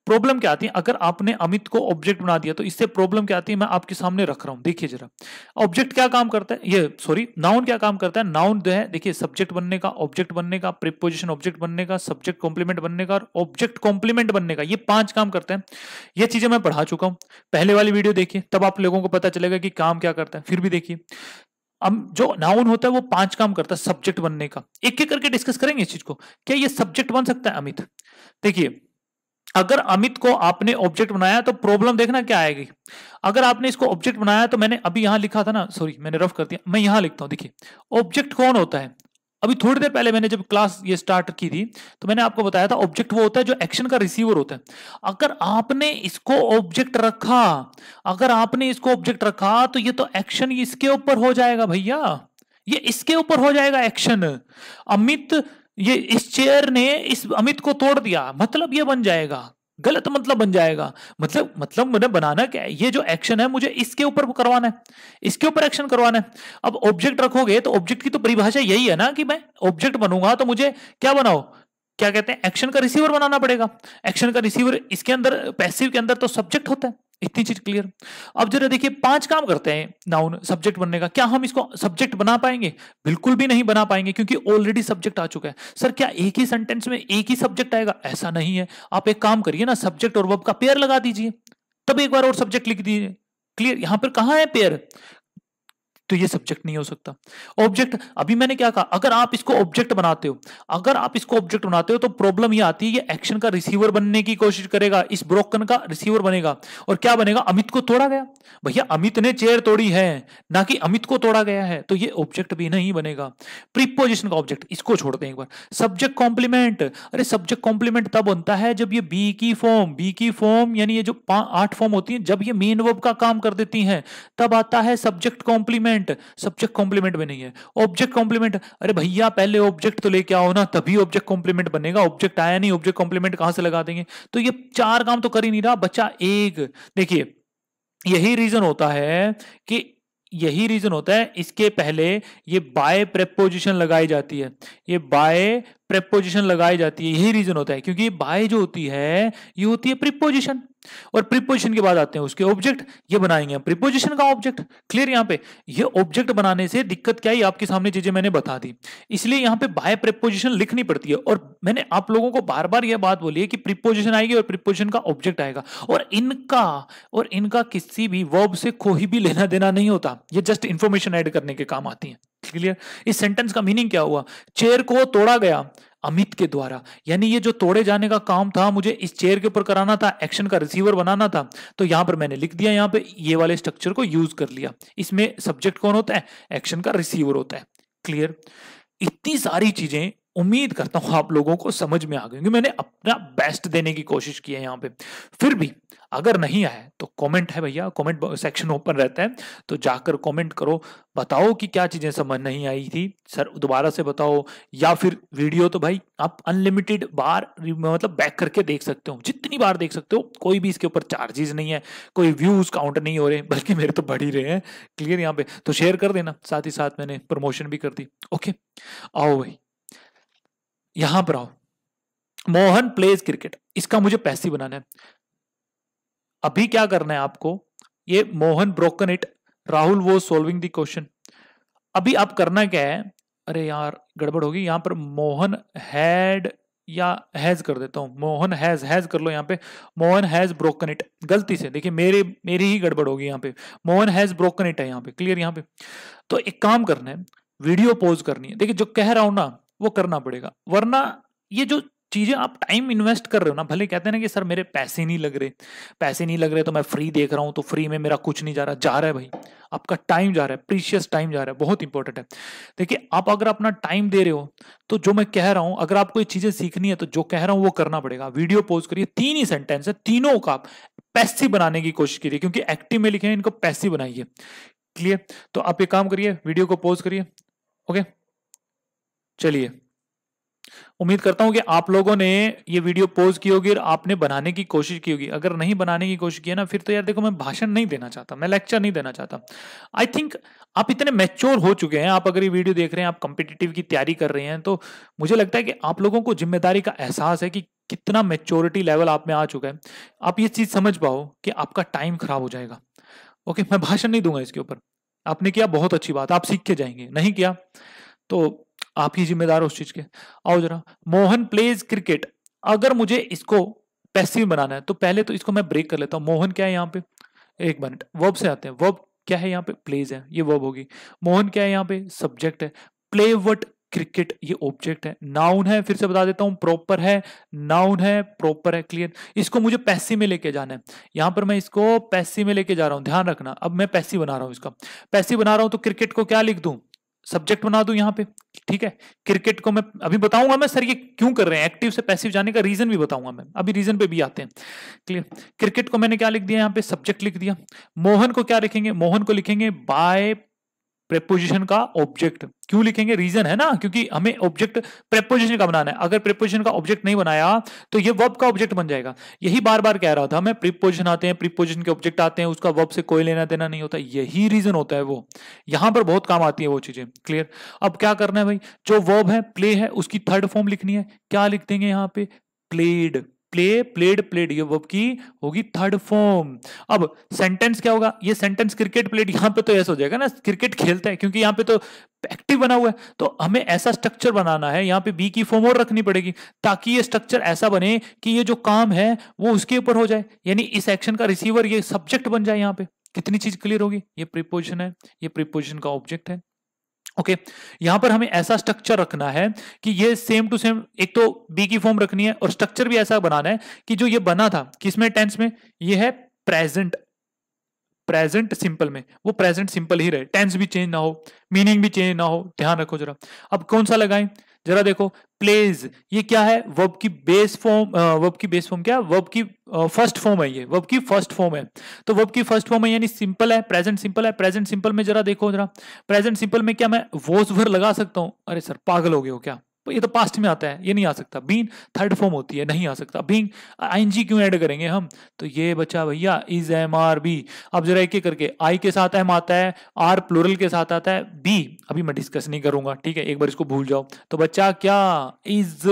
प्रॉब्लम क्या आती है अगर आपने अमित को ऑब्जेक्ट बना दिया तो इससे प्रॉब्लम क्या आती है मैं आपके सामने रख रहा हूं देखिए जरा ऑब्जेक्ट क्या काम करता है ये सॉरी नाउन क्या काम करता है नाउन जो है देखिए सब्जेक्ट बनने का ऑब्जेक्ट बनने का प्रिपोजिशन ऑब्जेक्ट बनने का सब्जेक्ट कॉम्प्लीमेंट बनने का और ऑब्जेक्ट कॉम्प्लीमेंट बनने का ये पांच काम करते हैं ये चीजें मैं पढ़ा चुका हूं पहले वाली वीडियो देखिए तब आप लोगों को पता चलेगा कि काम क्या करता है फिर भी देखिए अब जो नाउन होता है वो पांच काम करता है सब्जेक्ट बनने का एक एक करके डिस्कस करेंगे इस चीज को क्या ये सब्जेक्ट बन सकता है अमित देखिए अगर अमित को आपने ऑब्जेक्ट बनाया तो प्रॉब्लम देखना क्या आएगी अगर आपने इसको ऑब्जेक्ट बनाया तो मैंने अभी यहां लिखा था ना सॉरी मैंने रफ कर दिया मैं यहां लिखता हूं देखिए ऑब्जेक्ट कौन होता है अभी थोड़ी देर पहले मैंने जब क्लास ये स्टार्ट की थी तो मैंने आपको बताया था ऑब्जेक्ट वो होता है जो एक्शन का रिसीवर होता है अगर आपने इसको ऑब्जेक्ट रखा अगर आपने इसको ऑब्जेक्ट रखा तो ये तो एक्शन इसके ऊपर हो जाएगा भैया ये इसके ऊपर हो जाएगा एक्शन अमित ये इस चेयर ने इस अमित को तोड़ दिया मतलब ये बन जाएगा गलत मतलब बन जाएगा मतलब मतलब मुझे बनाना क्या है ये जो एक्शन है मुझे इसके ऊपर करवाना है इसके ऊपर एक्शन करवाना है अब ऑब्जेक्ट रखोगे तो ऑब्जेक्ट की तो परिभाषा यही है ना कि मैं ऑब्जेक्ट बनूंगा तो मुझे क्या बनाओ क्या कहते हैं एक्शन का रिसीवर बनाना पड़ेगा एक्शन का रिसीवर इसके अंदर पैसिव के अंदर तो सब्जेक्ट होता है इतनी चीज क्लियर अब जरा देखिए पांच काम करते हैं नाउन सब्जेक्ट बनने का क्या हम इसको सब्जेक्ट बना पाएंगे बिल्कुल भी नहीं बना पाएंगे क्योंकि ऑलरेडी सब्जेक्ट आ चुका है सर क्या एक ही सेंटेंस में एक ही सब्जेक्ट आएगा ऐसा नहीं है आप एक काम करिए ना सब्जेक्ट और वर्ब का पेयर लगा दीजिए तब एक बार और सब्जेक्ट लिख दीजिए क्लियर यहां पर कहा है पेयर तो ये सब्जेक्ट नहीं हो सकता ऑब्जेक्ट अभी मैंने क्या कहा अगर आप इसको ऑब्जेक्ट बनाते हो अगर आप इसको ऑब्जेक्ट बनाते हो तो प्रॉब्लम ये आती है ये एक्शन का रिसीवर बनने की कोशिश करेगा इस ब्रोकन का रिसीवर बनेगा और क्या बनेगा अमित को तोड़ा गया भैया अमित ने चेयर तोड़ी है ना कि अमित को तोड़ा गया है तो ये ऑब्जेक्ट भी नहीं बनेगा प्रीपोजिशन का ऑब्जेक्ट इसको छोड़ते हैं एक बार सब्जेक्ट कॉम्प्लीमेंट अरे सब्जेक्ट कॉम्प्लीमेंट तब बनता है जब ये बी की फॉर्म बी की फॉर्म यानी ये जो आठ फॉर्म होती है जब ये मेन वर्ब का काम कर देती है तब आता है subject complement complement subject complement में नहीं है ऑब्जेक्ट कॉम्प्लीमेंट अरे भैया पहले ऑब्जेक्ट तो लेके आओ ना तभी ऑब्जेक्ट कॉम्प्लीमेंट बनेगा ऑब्जेक्ट आया नहीं ऑब्जेक्ट कॉम्प्लीमेंट कहां से लगा देंगे तो ये चार काम तो कर ही नहीं रहा बच्चा एक देखिए यही रीजन होता है कि यही रीजन होता है इसके पहले ये बाय प्रेपोजिशन लगाई जाती है ये बाय प्रेपोजिशन लगाई जाती है यही रीजन होता है क्योंकि बाय जो होती है ये होती है प्रिपोजिशन और प्रीपोजिशन के बाद आते हैं उसके ऑब्जेक्ट ये बनाएंगे प्रीपोजिशन का ऑब्जेक्ट क्लियर यहाँ पे ये ऑब्जेक्ट बनाने से दिक्कत क्या है आपके सामने चीजें मैंने बता दी इसलिए यहाँ पे बाय प्रीपोजिशन लिखनी पड़ती है और मैंने आप लोगों को बार बार यह बात बोली है कि प्रीपोजिशन आएगी और प्रीपोजिशन का ऑब्जेक्ट आएगा और इनका और इनका किसी भी वर्ब से कोई भी लेना देना नहीं होता ये जस्ट इंफॉर्मेशन एड करने के काम आती है क्लियर इस सेंटेंस का मीनिंग क्या हुआ चेयर को तोड़ा गया अमित के द्वारा यानी ये जो तोड़े जाने का काम था मुझे इस चेयर के ऊपर कराना था एक्शन का रिसीवर बनाना था तो यहां पर मैंने लिख दिया यहां पे ये वाले स्ट्रक्चर को यूज कर लिया इसमें सब्जेक्ट कौन होता है एक्शन का रिसीवर होता है क्लियर इतनी सारी चीजें उम्मीद करता हूँ आप लोगों को समझ में आ गई क्योंकि मैंने अपना बेस्ट देने की कोशिश की है यहाँ पे फिर भी अगर नहीं आया तो कमेंट है भैया कमेंट सेक्शन ओपन रहता है तो जाकर कमेंट करो बताओ कि क्या चीज़ें समझ नहीं आई थी सर दोबारा से बताओ या फिर वीडियो तो भाई आप अनलिमिटेड बार मतलब बैक करके देख सकते हो जितनी बार देख सकते हो कोई भी इसके ऊपर चार्जेस नहीं है कोई व्यूज़ काउंट नहीं हो रहे बल्कि मेरे तो बढ़ ही रहे हैं क्लियर यहाँ पे तो शेयर कर देना साथ ही साथ मैंने प्रमोशन भी कर दी ओके आओ भाई यहां पर आओ मोहन प्लेज क्रिकेट इसका मुझे पैसे बनाना है अभी क्या करना है आपको ये मोहन ब्रोकन इट राहुल वो सोल्विंग द क्वेश्चन अभी आप करना क्या है अरे यार गड़बड़ होगी यहां पर मोहन हैड या हैज कर देता हूं मोहन हैज हैज कर लो यहां पे मोहन हैज ब्रोकन इट गलती से देखिए मेरे मेरी ही गड़बड़ होगी यहां पे मोहन हैज ब्रोकन इट है यहां पे क्लियर यहां पे तो एक काम करना है वीडियो पोज करनी है देखिए जो कह रहा हूं ना वो करना पड़ेगा वरना ये जो चीज़ें आप टाइम इन्वेस्ट कर रहे हो ना भले कहते हैं ना कि सर मेरे पैसे नहीं लग रहे पैसे नहीं लग रहे तो मैं फ्री देख रहा हूं तो फ्री में मेरा कुछ नहीं जा रहा जा रहा है भाई आपका टाइम जा रहा है प्रीशियस टाइम जा रहा है बहुत इंपॉर्टेंट है देखिए आप अगर अपना टाइम दे रहे हो तो जो मैं कह रहा हूं अगर आपको ये चीज़ें सीखनी है तो जो कह रहा हूं वो करना पड़ेगा वीडियो पोज करिए तीन ही सेंटेंस है तीनों का पैसे बनाने की कोशिश करिए क्योंकि एक्टिव में लिखे हैं इनको पैसे बनाइए क्लियर तो आप एक काम करिए वीडियो को पोज करिए ओके चलिए उम्मीद करता हूं कि आप लोगों ने ये वीडियो पोज की होगी और आपने बनाने की कोशिश की होगी अगर नहीं बनाने की कोशिश की है ना फिर तो यार देखो मैं भाषण नहीं देना चाहता मैं लेक्चर नहीं देना चाहता आई थिंक आप इतने मैच्योर हो चुके हैं आप अगर ये वीडियो देख रहे हैं आप कंपिटेटिव की तैयारी कर रहे हैं तो मुझे लगता है कि आप लोगों को जिम्मेदारी का एहसास है कि कितना मेच्योरिटी लेवल आप में आ चुका है आप ये चीज़ समझ पाओ कि आपका टाइम खराब हो जाएगा ओके मैं भाषण नहीं दूंगा इसके ऊपर आपने किया बहुत अच्छी बात आप सीख के जाएंगे नहीं किया तो आप ही जिम्मेदार हो उस चीज के आओ जरा मोहन प्लेज क्रिकेट अगर मुझे इसको पैसिव बनाना है तो पहले तो इसको मैं ब्रेक कर लेता हूं मोहन क्या है यहाँ पे एक मिनट वर्ब से आते हैं वर्ब क्या है यहाँ पे प्लेज है ये वर्ब होगी मोहन क्या है यहाँ पे सब्जेक्ट है प्ले वट क्रिकेट ये ऑब्जेक्ट है नाउन है फिर से बता देता हूं प्रॉपर है नाउन है प्रॉपर है क्लियर इसको मुझे पैसे में लेके जाना है यहाँ पर मैं इसको पैसे में लेके जा रहा हूं ध्यान रखना अब मैं पैसे बना रहा हूं इसका पैसे बना रहा हूं तो क्रिकेट को क्या लिख दूं सब्जेक्ट बना दू यहाँ पे ठीक है क्रिकेट को मैं अभी बताऊंगा मैं सर ये क्यों कर रहे हैं एक्टिव से पैसिव जाने का रीजन भी बताऊंगा मैं अभी रीजन पे भी आते हैं क्लियर क्रिकेट को मैंने क्या लिख दिया यहाँ पे सब्जेक्ट लिख दिया मोहन को क्या लिखेंगे मोहन को लिखेंगे बाय प्रेपोजिशन का ऑब्जेक्ट क्यों लिखेंगे रीजन है ना क्योंकि हमें ऑब्जेक्ट प्रेपोजिशन का बनाना है अगर प्रेपोजिशन का ऑब्जेक्ट नहीं बनाया तो ये वर्ब का ऑब्जेक्ट बन जाएगा यही बार बार कह रहा था हमें प्रीपोजिशन आते हैं प्रीपोजिशन के ऑब्जेक्ट आते हैं उसका वर्ब से कोई लेना देना नहीं होता यही रीजन होता है वो यहां पर बहुत काम आती है वो चीजें क्लियर अब क्या करना है भाई जो वर्ब है प्ले है उसकी थर्ड फॉर्म लिखनी है क्या लिख देंगे यहाँ पे प्लेड प्ले प्लेड प्लेड ये वर्ब की होगी थर्ड फॉर्म अब सेंटेंस क्या होगा ये सेंटेंस क्रिकेट प्लेड यहां पे तो ऐसा हो जाएगा ना क्रिकेट खेलते हैं क्योंकि यहां पे तो एक्टिव बना हुआ है तो हमें ऐसा स्ट्रक्चर बनाना है यहां पे बी की फॉर्म और रखनी पड़ेगी ताकि ये स्ट्रक्चर ऐसा बने कि ये जो काम है वो उसके ऊपर हो जाए यानी इस एक्शन का रिसीवर ये सब्जेक्ट बन जाए यहां पे कितनी चीज क्लियर होगी ये प्रिपोजिशन है ये प्रिपोजिशन का ऑब्जेक्ट है ओके okay, यहां पर हमें ऐसा स्ट्रक्चर रखना है कि ये सेम टू सेम एक तो बी की फॉर्म रखनी है और स्ट्रक्चर भी ऐसा बनाना है कि जो ये बना था किसमें टेंस में ये है प्रेजेंट प्रेजेंट सिंपल में वो प्रेजेंट सिंपल ही रहे टेंस भी चेंज ना हो मीनिंग भी चेंज ना हो ध्यान रखो जरा अब कौन सा लगाएं जरा देखो प्लेज ये क्या है वर्ब की बेस फॉर्म वर्ब की बेस फॉर्म क्या वर्ब की फर्स्ट फॉर्म है ये वर्ब की फर्स्ट फॉर्म है तो वर्ब की फर्स्ट फॉर्म है यानी सिंपल है प्रेजेंट सिंपल है प्रेजेंट सिंपल में जरा देखो जरा प्रेजेंट सिंपल में क्या मैं वोज वर लगा सकता हूं अरे सर पागल हो गए हो क्या तो ये तो पास्ट में आता है ये नहीं आ सकता बीन थर्ड फॉर्म होती है नहीं आ सकता बींग आईएनजी क्यों ऐड करेंगे हम तो ये बच्चा भैया इज एम आर बी अब जरा एक करके आई के साथ एम आता है आर प्लोरल के साथ आता है बी अभी मैं डिस्कस नहीं करूंगा ठीक है एक बार इसको भूल जाओ तो बच्चा क्या इज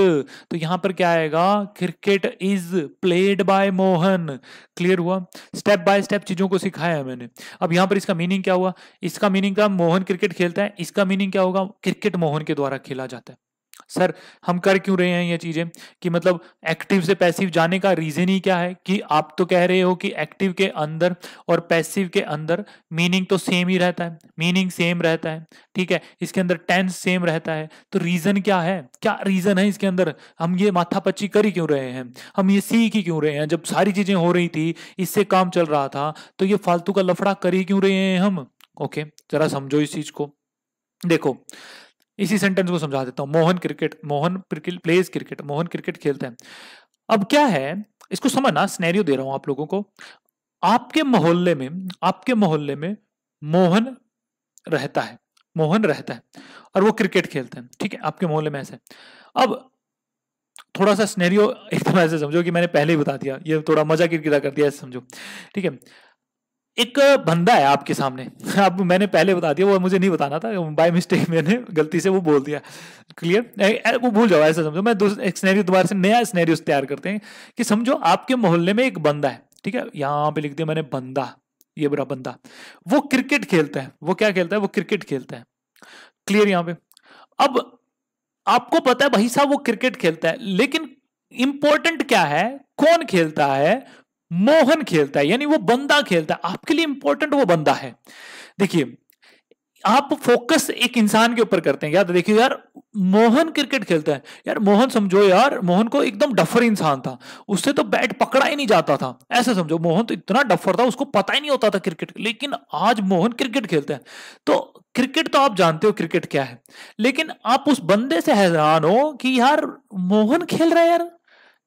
तो यहां पर क्या आएगा cricket is played by Mohan clear हुआ स्टेप बाय स्टेप चीजों को सिखाया है मैंने अब यहां पर इसका मीनिंग क्या हुआ इसका मीनिंग क्या मोहन क्रिकेट खेलता है इसका मीनिंग क्या होगा क्रिकेट मोहन के द्वारा खेला जाता है सर हम कर क्यों रहे हैं ये चीज़ें कि मतलब एक्टिव से पैसिव जाने का रीज़न ही क्या है कि आप तो कह रहे हो कि एक्टिव के अंदर और पैसिव के अंदर मीनिंग तो सेम ही रहता है मीनिंग सेम रहता है ठीक है इसके अंदर टेंस सेम रहता है तो रीज़न क्या है क्या रीज़न है इसके अंदर हम ये माथा पच्ची कर ही क्यों रहे हैं हम ये सीख ही क्यों रहे हैं जब सारी चीज़ें हो रही थी इससे काम चल रहा था तो ये फालतू का लफड़ा कर ही क्यों रहे हैं हम ओके जरा समझो इस चीज़ को देखो इसी सेंटेंस को समझा देता हूं Mohan cricket Mohan plays cricket Mohan cricket खेलते हैं अब क्या है इसको समझना स्नैरियो दे रहा हूं आप लोगों को आपके मोहल्ले में आपके मोहल्ले में मोहन रहता है मोहन रहता है और वो क्रिकेट खेलते हैं ठीक है आपके मोहल्ले में ऐसे अब थोड़ा सा स्नेरियो एकदम ऐसे समझो कि मैंने पहले ही बता दिया ये थोड़ा मजा किरकिरा कर दिया ऐसे समझो ठीक है एक बंदा है आपके सामने अब मैंने पहले बता दिया वो मुझे नहीं बताना था बाय मिस्टेक मैंने गलती से वो बोल दिया क्लियर वो भूल जाओ ऐसा समझो मैं एक स्नैरियो दोबारा से नया स्नैरियो तैयार करते हैं कि समझो आपके मोहल्ले में एक बंदा है ठीक है यहाँ पे लिख दिया मैंने बंदा ये बड़ा बंदा वो क्रिकेट खेलता है वो क्या खेलता है वो क्रिकेट खेलता है क्लियर यहाँ पे अब आपको पता है भाई साहब वो क्रिकेट खेलता है लेकिन इंपॉर्टेंट क्या है कौन खेलता है मोहन खेलता है यानी वो बंदा खेलता है आपके लिए इंपॉर्टेंट वो बंदा है देखिए आप फोकस एक इंसान के ऊपर करते हैं याद देखिए यार मोहन क्रिकेट खेलता है यार मोहन समझो यार मोहन को एकदम डफर इंसान था उससे तो बैट पकड़ा ही नहीं जाता था ऐसा समझो मोहन तो इतना डफर था उसको पता ही नहीं होता था क्रिकेट लेकिन आज मोहन क्रिकेट खेलता है तो क्रिकेट तो आप जानते हो क्रिकेट क्या है लेकिन आप उस बंदे से हैरान हो कि यार मोहन खेल रहा है यार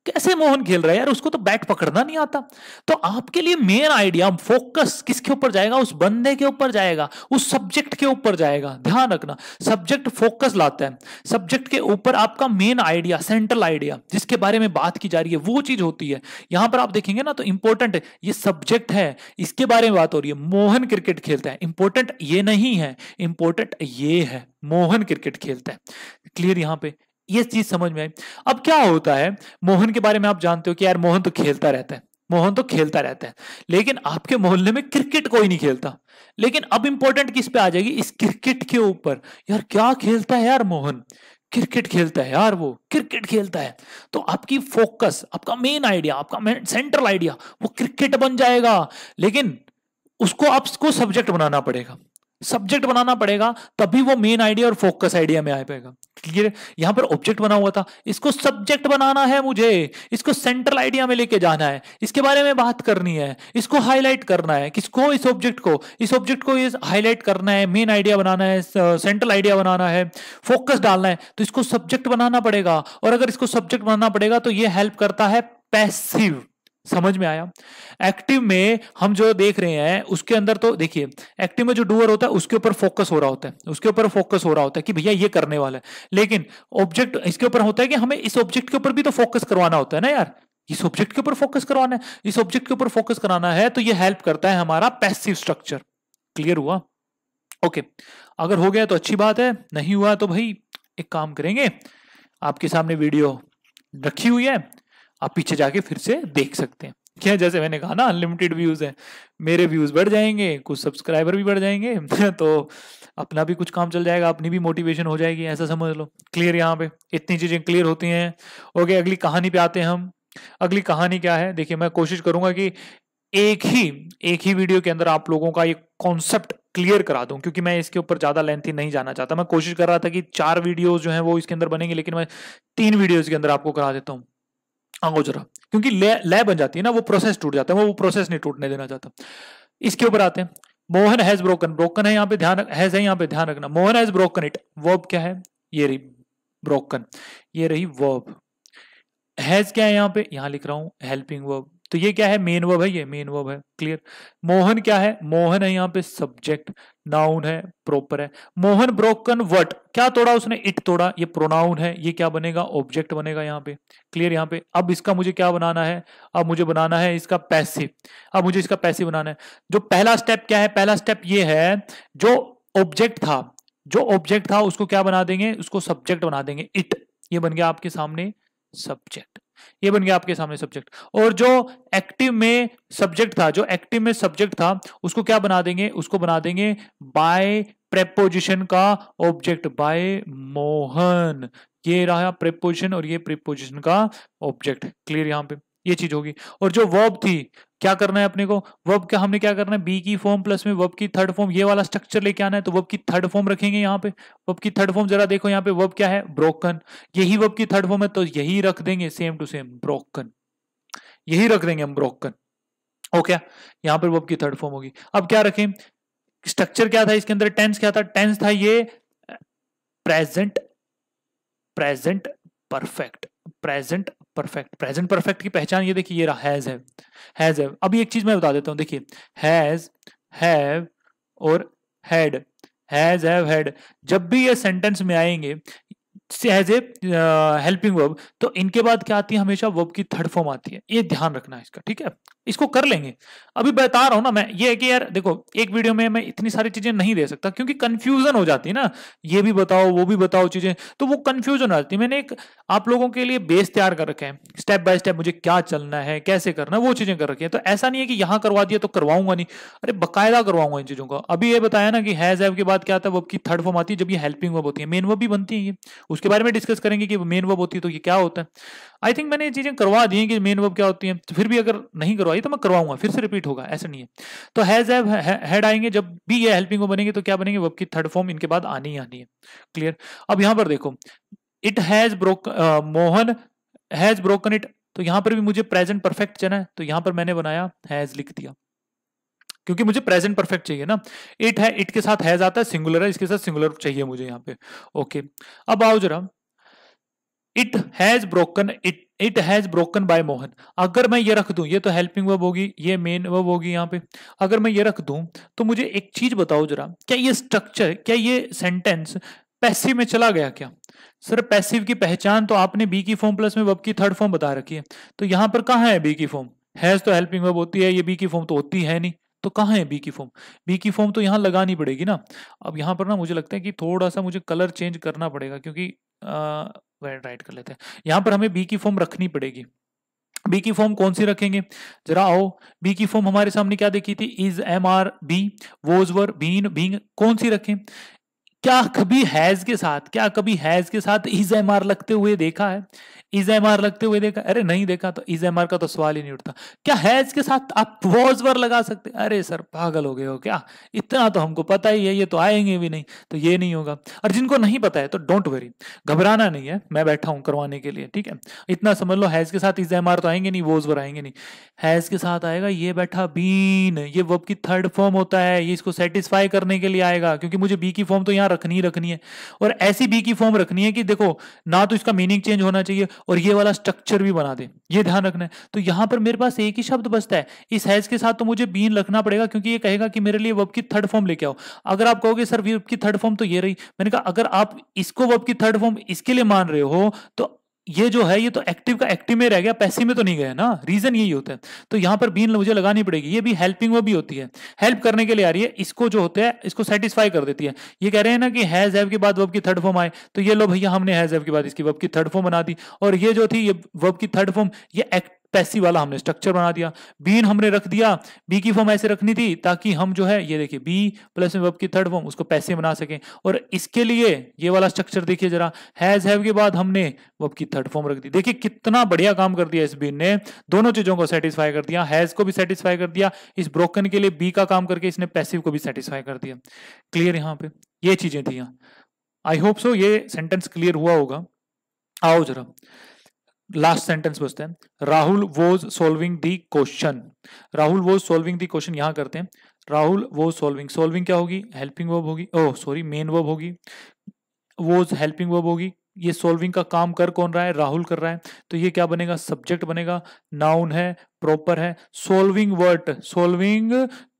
कैसे मोहन खेल रहा है यार उसको तो बैट पकड़ना नहीं आता तो आपके लिए मेन आइडिया फोकस किसके ऊपर जाएगा उस बंदे के ऊपर जाएगा उस सब्जेक्ट के ऊपर जाएगा ध्यान रखना सब्जेक्ट फोकस लाता है सब्जेक्ट के ऊपर आपका मेन आइडिया सेंट्रल आइडिया जिसके बारे में बात की जा रही है वो चीज होती है यहां पर आप देखेंगे ना तो इंपॉर्टेंट ये सब्जेक्ट है इसके बारे में बात हो रही है मोहन क्रिकेट खेलता है इंपॉर्टेंट ये नहीं है इंपॉर्टेंट ये है मोहन क्रिकेट खेलता है क्लियर यहां पे ये चीज समझ में आई अब क्या होता है मोहन के बारे में आप जानते हो कि यार मोहन तो खेलता रहता है मोहन तो खेलता रहता है लेकिन आपके मोहल्ले में क्रिकेट कोई नहीं खेलता लेकिन अब इंपॉर्टेंट किस पे आ जाएगी इस क्रिकेट के ऊपर यार क्या खेलता है यार मोहन क्रिकेट खेलता है यार वो क्रिकेट खेलता है तो आपकी फोकस आपका मेन आइडिया आपका मेन सेंट्रल आइडिया वो क्रिकेट बन जाएगा लेकिन उसको आपको सब्जेक्ट बनाना पड़ेगा सब्जेक्ट बनाना पड़ेगा तभी वो मेन आइडिया और फोकस आइडिया में आ पाएगा क्लियर यहां पर ऑब्जेक्ट बना हुआ था इसको सब्जेक्ट बनाना है मुझे इसको सेंट्रल आइडिया में लेके जाना है इसके बारे में बात करनी है इसको हाईलाइट करना है किसको इस ऑब्जेक्ट को इस ऑब्जेक्ट को ये हाईलाइट करना है मेन आइडिया बनाना है सेंट्रल आइडिया बनाना है फोकस डालना है तो इसको सब्जेक्ट बनाना पड़ेगा और अगर इसको सब्जेक्ट बनाना पड़ेगा तो ये हेल्प करता है पैसिव समझ में आया एक्टिव में हम जो देख रहे हैं उसके अंदर तो देखिए एक्टिव में जो डूअर होता है उसके ऊपर फोकस हो रहा होता है उसके ऊपर फोकस हो रहा होता है कि भैया ये करने वाला है लेकिन ऑब्जेक्ट इसके ऊपर होता है कि हमें इस ऑब्जेक्ट के ऊपर भी तो फोकस करवाना होता है ना यार इस ऑब्जेक्ट के ऊपर फोकस करवाना है इस ऑब्जेक्ट के ऊपर फोकस कराना है तो ये हेल्प करता है हमारा पैसिव स्ट्रक्चर क्लियर हुआ ओके अगर हो गया तो अच्छी बात है नहीं हुआ तो भाई एक काम करेंगे आपके सामने वीडियो रखी हुई है आप पीछे जाके फिर से देख सकते हैं क्या जैसे मैंने कहा ना अनलिमिटेड व्यूज है मेरे व्यूज बढ़ जाएंगे कुछ सब्सक्राइबर भी बढ़ जाएंगे तो अपना भी कुछ काम चल जाएगा अपनी भी मोटिवेशन हो जाएगी ऐसा समझ लो क्लियर यहाँ पे इतनी चीजें क्लियर होती हैं ओके अगली कहानी पे आते हैं हम अगली कहानी क्या है देखिए मैं कोशिश करूंगा कि एक ही एक ही वीडियो के अंदर आप लोगों का ये कॉन्सेप्ट क्लियर करा दूं क्योंकि मैं इसके ऊपर ज्यादा लेंथी नहीं जाना चाहता मैं कोशिश कर रहा था कि चार वीडियो जो है वो इसके अंदर बनेंगे लेकिन मैं तीन वीडियो के अंदर आपको करा देता हूँ आंगो जरा क्योंकि लय बन जाती है ना वो प्रोसेस टूट जाता है वो प्रोसेस नहीं टूटने देना चाहता इसके ऊपर आते हैं मोहन हैज ब्रोकन ब्रोकन है यहाँ पे ध्यान हैज है यहाँ पे ध्यान रखना Mohan has broken it verb क्या है ये रही ब्रोकन ये रही वर्ब हैज क्या है यहाँ पे यहाँ लिख रहा हूँ हेल्पिंग वर्ब तो ये क्या है मेन वर्ब है ये मेन वर्ब है क्लियर मोहन क्या है मोहन है यहाँ पे सब्जेक्ट नाउन है प्रॉपर है मोहन ब्रोकन वट क्या तोड़ा उसने इट तोड़ा ये प्रोनाउन है ये क्या बनेगा ऑब्जेक्ट बनेगा यहाँ पे क्लियर यहाँ पे अब इसका मुझे क्या बनाना है अब मुझे बनाना है इसका पैसे अब मुझे इसका पैसे बनाना है जो पहला स्टेप क्या है पहला स्टेप ये है जो ऑब्जेक्ट था जो ऑब्जेक्ट था उसको क्या बना देंगे उसको सब्जेक्ट बना देंगे इट ये बन गया आपके सामने सब्जेक्ट ये बन गया आपके सामने सब्जेक्ट और जो एक्टिव में सब्जेक्ट था जो एक्टिव में सब्जेक्ट था उसको क्या बना देंगे उसको बना देंगे बाय प्रेपोजिशन का ऑब्जेक्ट बाय मोहन ये रहा प्रेपोजिशन और ये प्रेपोजिशन का ऑब्जेक्ट क्लियर यहां पे ये चीज होगी और जो वर्ब थी क्या करना है अपने को वर्ब क्या हमने क्या करना है बी की फॉर्म प्लस में वर्ब की थर्ड फॉर्म ये वाला स्ट्रक्चर लेके आना है तो वर्ब की थर्ड फॉर्म रखेंगे यहाँ पे वर्ब की थर्ड फॉर्म जरा देखो यहाँ पे वर्ब क्या है ब्रोकन यही वर्ब की थर्ड फॉर्म है तो यही रख देंगे सेम टू सेम ब्रोकन यही रख देंगे हम ब्रोकन ओके यहां पर वर्ब की थर्ड फॉर्म होगी अब क्या रखें स्ट्रक्चर क्या था इसके अंदर टेंस क्या था टेंस था ये present present perfect present perfect present perfect की पहचान ये देखिए ये रहा हैज है हैज है अभी एक चीज मैं बता देता हूँ देखिए हैज हैव और हैड हैज हैव हैड जब भी ये सेंटेंस में आएंगे एज ए हेल्पिंग वर्ब तो इनके बाद क्या आती है हमेशा वर्ब की थर्ड फॉर्म आती है ये ध्यान रखना है इसका ठीक है इसको कर लेंगे अभी बता रहा हूं ना मैं ये है कि यार देखो एक वीडियो में मैं इतनी सारी चीजें नहीं दे सकता क्योंकि कंफ्यूजन हो जाती है ना ये भी बताओ वो भी बताओ चीजें तो वो कंफ्यूजन हो जाती है मैंने एक आप लोगों के लिए बेस तैयार कर रखे हैं स्टेप बाय स्टेप मुझे क्या चलना है कैसे करना है वो चीजें कर रखी है तो ऐसा नहीं है कि यहां करवा दिया तो करवाऊंगा नहीं अरे बाकायदा करवाऊंगा इन चीजों का अभी ये बताया ना कि हैज एव के बाद क्या आता है आपकी थर्ड फॉर्म आती है जब ये हेल्पिंग वब होती है मेन वब भी बनती है ये उसके बारे में डिस्कस करेंगे कि मेन वब होती है तो ये क्या होता है आई थिंक मैंने ये चीजें करवा दी हैं कि मेन वर्ब क्या होती है तो फिर भी अगर नहीं करवाई तो मैं करवाऊंगा फिर से रिपीट होगा ऐसा नहीं है तो हैज हैव हेड आएंगे जब भी ये हेल्पिंग को बनेंगे तो क्या बनेंगे वर्ब की थर्ड फॉर्म इनके बाद आनी ही आनी है क्लियर अब यहां पर देखो it has broke Mohan has broken it तो यहां पर भी मुझे प्रेजेंट परफेक्ट चाहिए तो यहां पर मैंने बनाया हैज लिख दिया क्योंकि मुझे प्रेजेंट परफेक्ट चाहिए ना इट है इट के साथ हैज आता है सिंगुलर है इसके साथ सिंगुलर चाहिए मुझे यहाँ पे ओके अब आओ जरा it has broken it it has broken by Mohan अगर मैं ये रख दूं ये तो हेल्पिंग वर्ब होगी ये मेन वर्ब होगी यहाँ पे अगर मैं ये रख दूं तो मुझे एक चीज बताओ जरा क्या ये स्ट्रक्चर क्या ये सेंटेंस पैसिव में चला गया क्या सर पैसिव की पहचान तो आपने बी की फॉर्म प्लस में वर्ब की थर्ड फॉर्म बता रखी है तो यहाँ पर कहाँ है बी की फॉर्म हैज तो हेल्पिंग वर्ब होती है ये बी की फॉर्म तो होती है नहीं तो कहाँ है बी की फॉर्म बी की फॉर्म तो यहां लगानी पड़ेगी ना अब यहां पर ना मुझे लगता है कि थोड़ा सा मुझे कलर चेंज करना पड़ेगा क्योंकि स्क्वायर राइट कर लेते हैं यहां पर हमें बी की फॉर्म रखनी पड़ेगी बी की फॉर्म कौन सी रखेंगे जरा आओ बी की फॉर्म हमारे सामने क्या देखी थी is am are be was were been being कौन सी रखें क्या कभी हैज के साथ क्या कभी हैज के साथ इज एम आर लगते हुए देखा है इज एम आर लगते हुए देखा अरे नहीं देखा तो इज एम आर का तो सवाल ही नहीं उठता क्या हैज के साथ आप वॉज वर लगा सकते अरे सर पागल हो गए हो क्या इतना तो हमको पता ही है ये तो आएंगे भी नहीं तो ये नहीं होगा और जिनको नहीं पता है तो डोंट वरी घबराना नहीं है मैं बैठा हूं करवाने के लिए ठीक है इतना समझ लो हैज के साथ इज एम आर तो आएंगे नहीं वॉज वर आएंगे नहीं हैज के साथ आएगा ये बैठा बीन ये वब की थर्ड फॉर्म होता है ये इसको सेटिस्फाई करने के लिए आएगा क्योंकि मुझे बी की फॉर्म तो यहाँ रखनी ही रखनी है और ऐसी बी की फॉर्म रखनी है कि देखो ना तो इसका मीनिंग चेंज होना चाहिए और ये वाला स्ट्रक्चर भी बना दे ये ध्यान रखना है तो यहां पर मेरे पास एक ही शब्द बचता है इस हैज के साथ तो मुझे बीन रखना पड़ेगा क्योंकि ये कहेगा कि मेरे लिए वब की थर्ड फॉर्म लेके आओ अगर आप कहोगे सर वर्ब की थर्ड फॉर्म तो ये रही मैंने कहा अगर आप इसको वब की थर्ड फॉर्म इसके लिए मान रहे हो तो ये जो है ये तो एक्टिव का एक्टिव में रह गया पैसिव में तो नहीं गया ना रीजन यही होता है तो यहां पर बीन मुझे लगानी पड़ेगी ये भी हेल्पिंग वो भी होती है हेल्प करने के लिए आ रही है इसको जो होता है इसको सेटिस्फाई कर देती है ये कह रहे हैं ना कि हैज हैव के बाद वब की थर्ड फॉर्म आए तो ये लो भैया हमने हैज हैव के बाद इसकी वब की थर्ड फॉर्म बना दी और ये जो थी ये वब की थर्ड फॉर्म ये एक्ट पैसी वाला हमने स्ट्रक्चर बना दिया बीन हमने रख दिया बी की फॉर्म ऐसे रखनी थी ताकि हम जो है ये देखिए बी प्लस में वर्ब की थर्ड फॉर्म उसको पैसे बना सकें और इसके लिए ये वाला स्ट्रक्चर देखिए जरा हैज हैव के बाद हमने वर्ब की थर्ड फॉर्म रख दी देखिए कितना बढ़िया काम कर दिया इस बीन ने दोनों चीजों को सेटिस्फाई कर दिया हैज को भी सेटिस्फाई कर दिया इस ब्रोकन के लिए बी का काम करके इसने पैसिव को भी सेटिस्फाई कर दिया क्लियर यहाँ पे ये चीजें थी यहाँ आई होप सो ये सेंटेंस क्लियर हुआ होगा आओ जरा लास्ट सेंटेंस पूछते हैं Rahul was solving the question Rahul was solving the question यहां करते हैं राहुल वॉज सोल्विंग सोल्विंग क्या होगी हेल्पिंग वर्ब होगी ओह सॉरी मेन वर्ब होगी वॉज हेल्पिंग वर्ब होगी ये सोल्विंग का काम कर कौन रहा है राहुल कर रहा है तो ये क्या बनेगा सब्जेक्ट बनेगा नाउन है प्रॉपर है सोल्विंग वर्ट सोल्विंग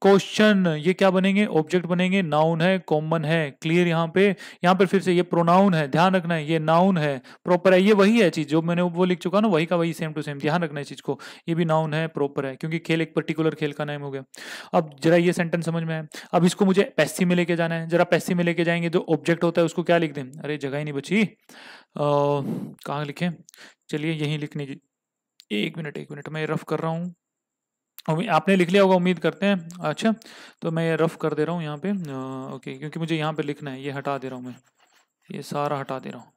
क्वेश्चन ये क्या बनेंगे ऑब्जेक्ट बनेंगे नाउन है कॉमन है क्लियर यहाँ पे यहाँ पर फिर से ये प्रोनाउन है ध्यान रखना है ये नाउन है प्रॉपर है ये वही है चीज जो मैंने वो लिख चुका ना वही का वही सेम टू सेम ध्यान रखना है चीज को ये भी नाउन है प्रॉपर है क्योंकि खेल एक पर्टिकुलर खेल का नाम हो गया अब जरा ये सेंटेंस समझ में है अब इसको मुझे पैसी में लेके जाना है जरा पैसी में लेके जाएंगे जो ऑब्जेक्ट होता है उसको क्या लिख दें अरे जगह ही नहीं बची कहाँ लिखें चलिए यहीं लिखने की एक मिनट एक मिनट मैं रफ कर रहा हूँ आपने लिख लिया होगा उम्मीद करते हैं अच्छा तो मैं ये रफ कर दे रहा हूँ यहाँ पे ओके क्योंकि मुझे यहाँ पे लिखना है ये हटा दे रहा हूँ मैं ये सारा हटा दे रहा हूँ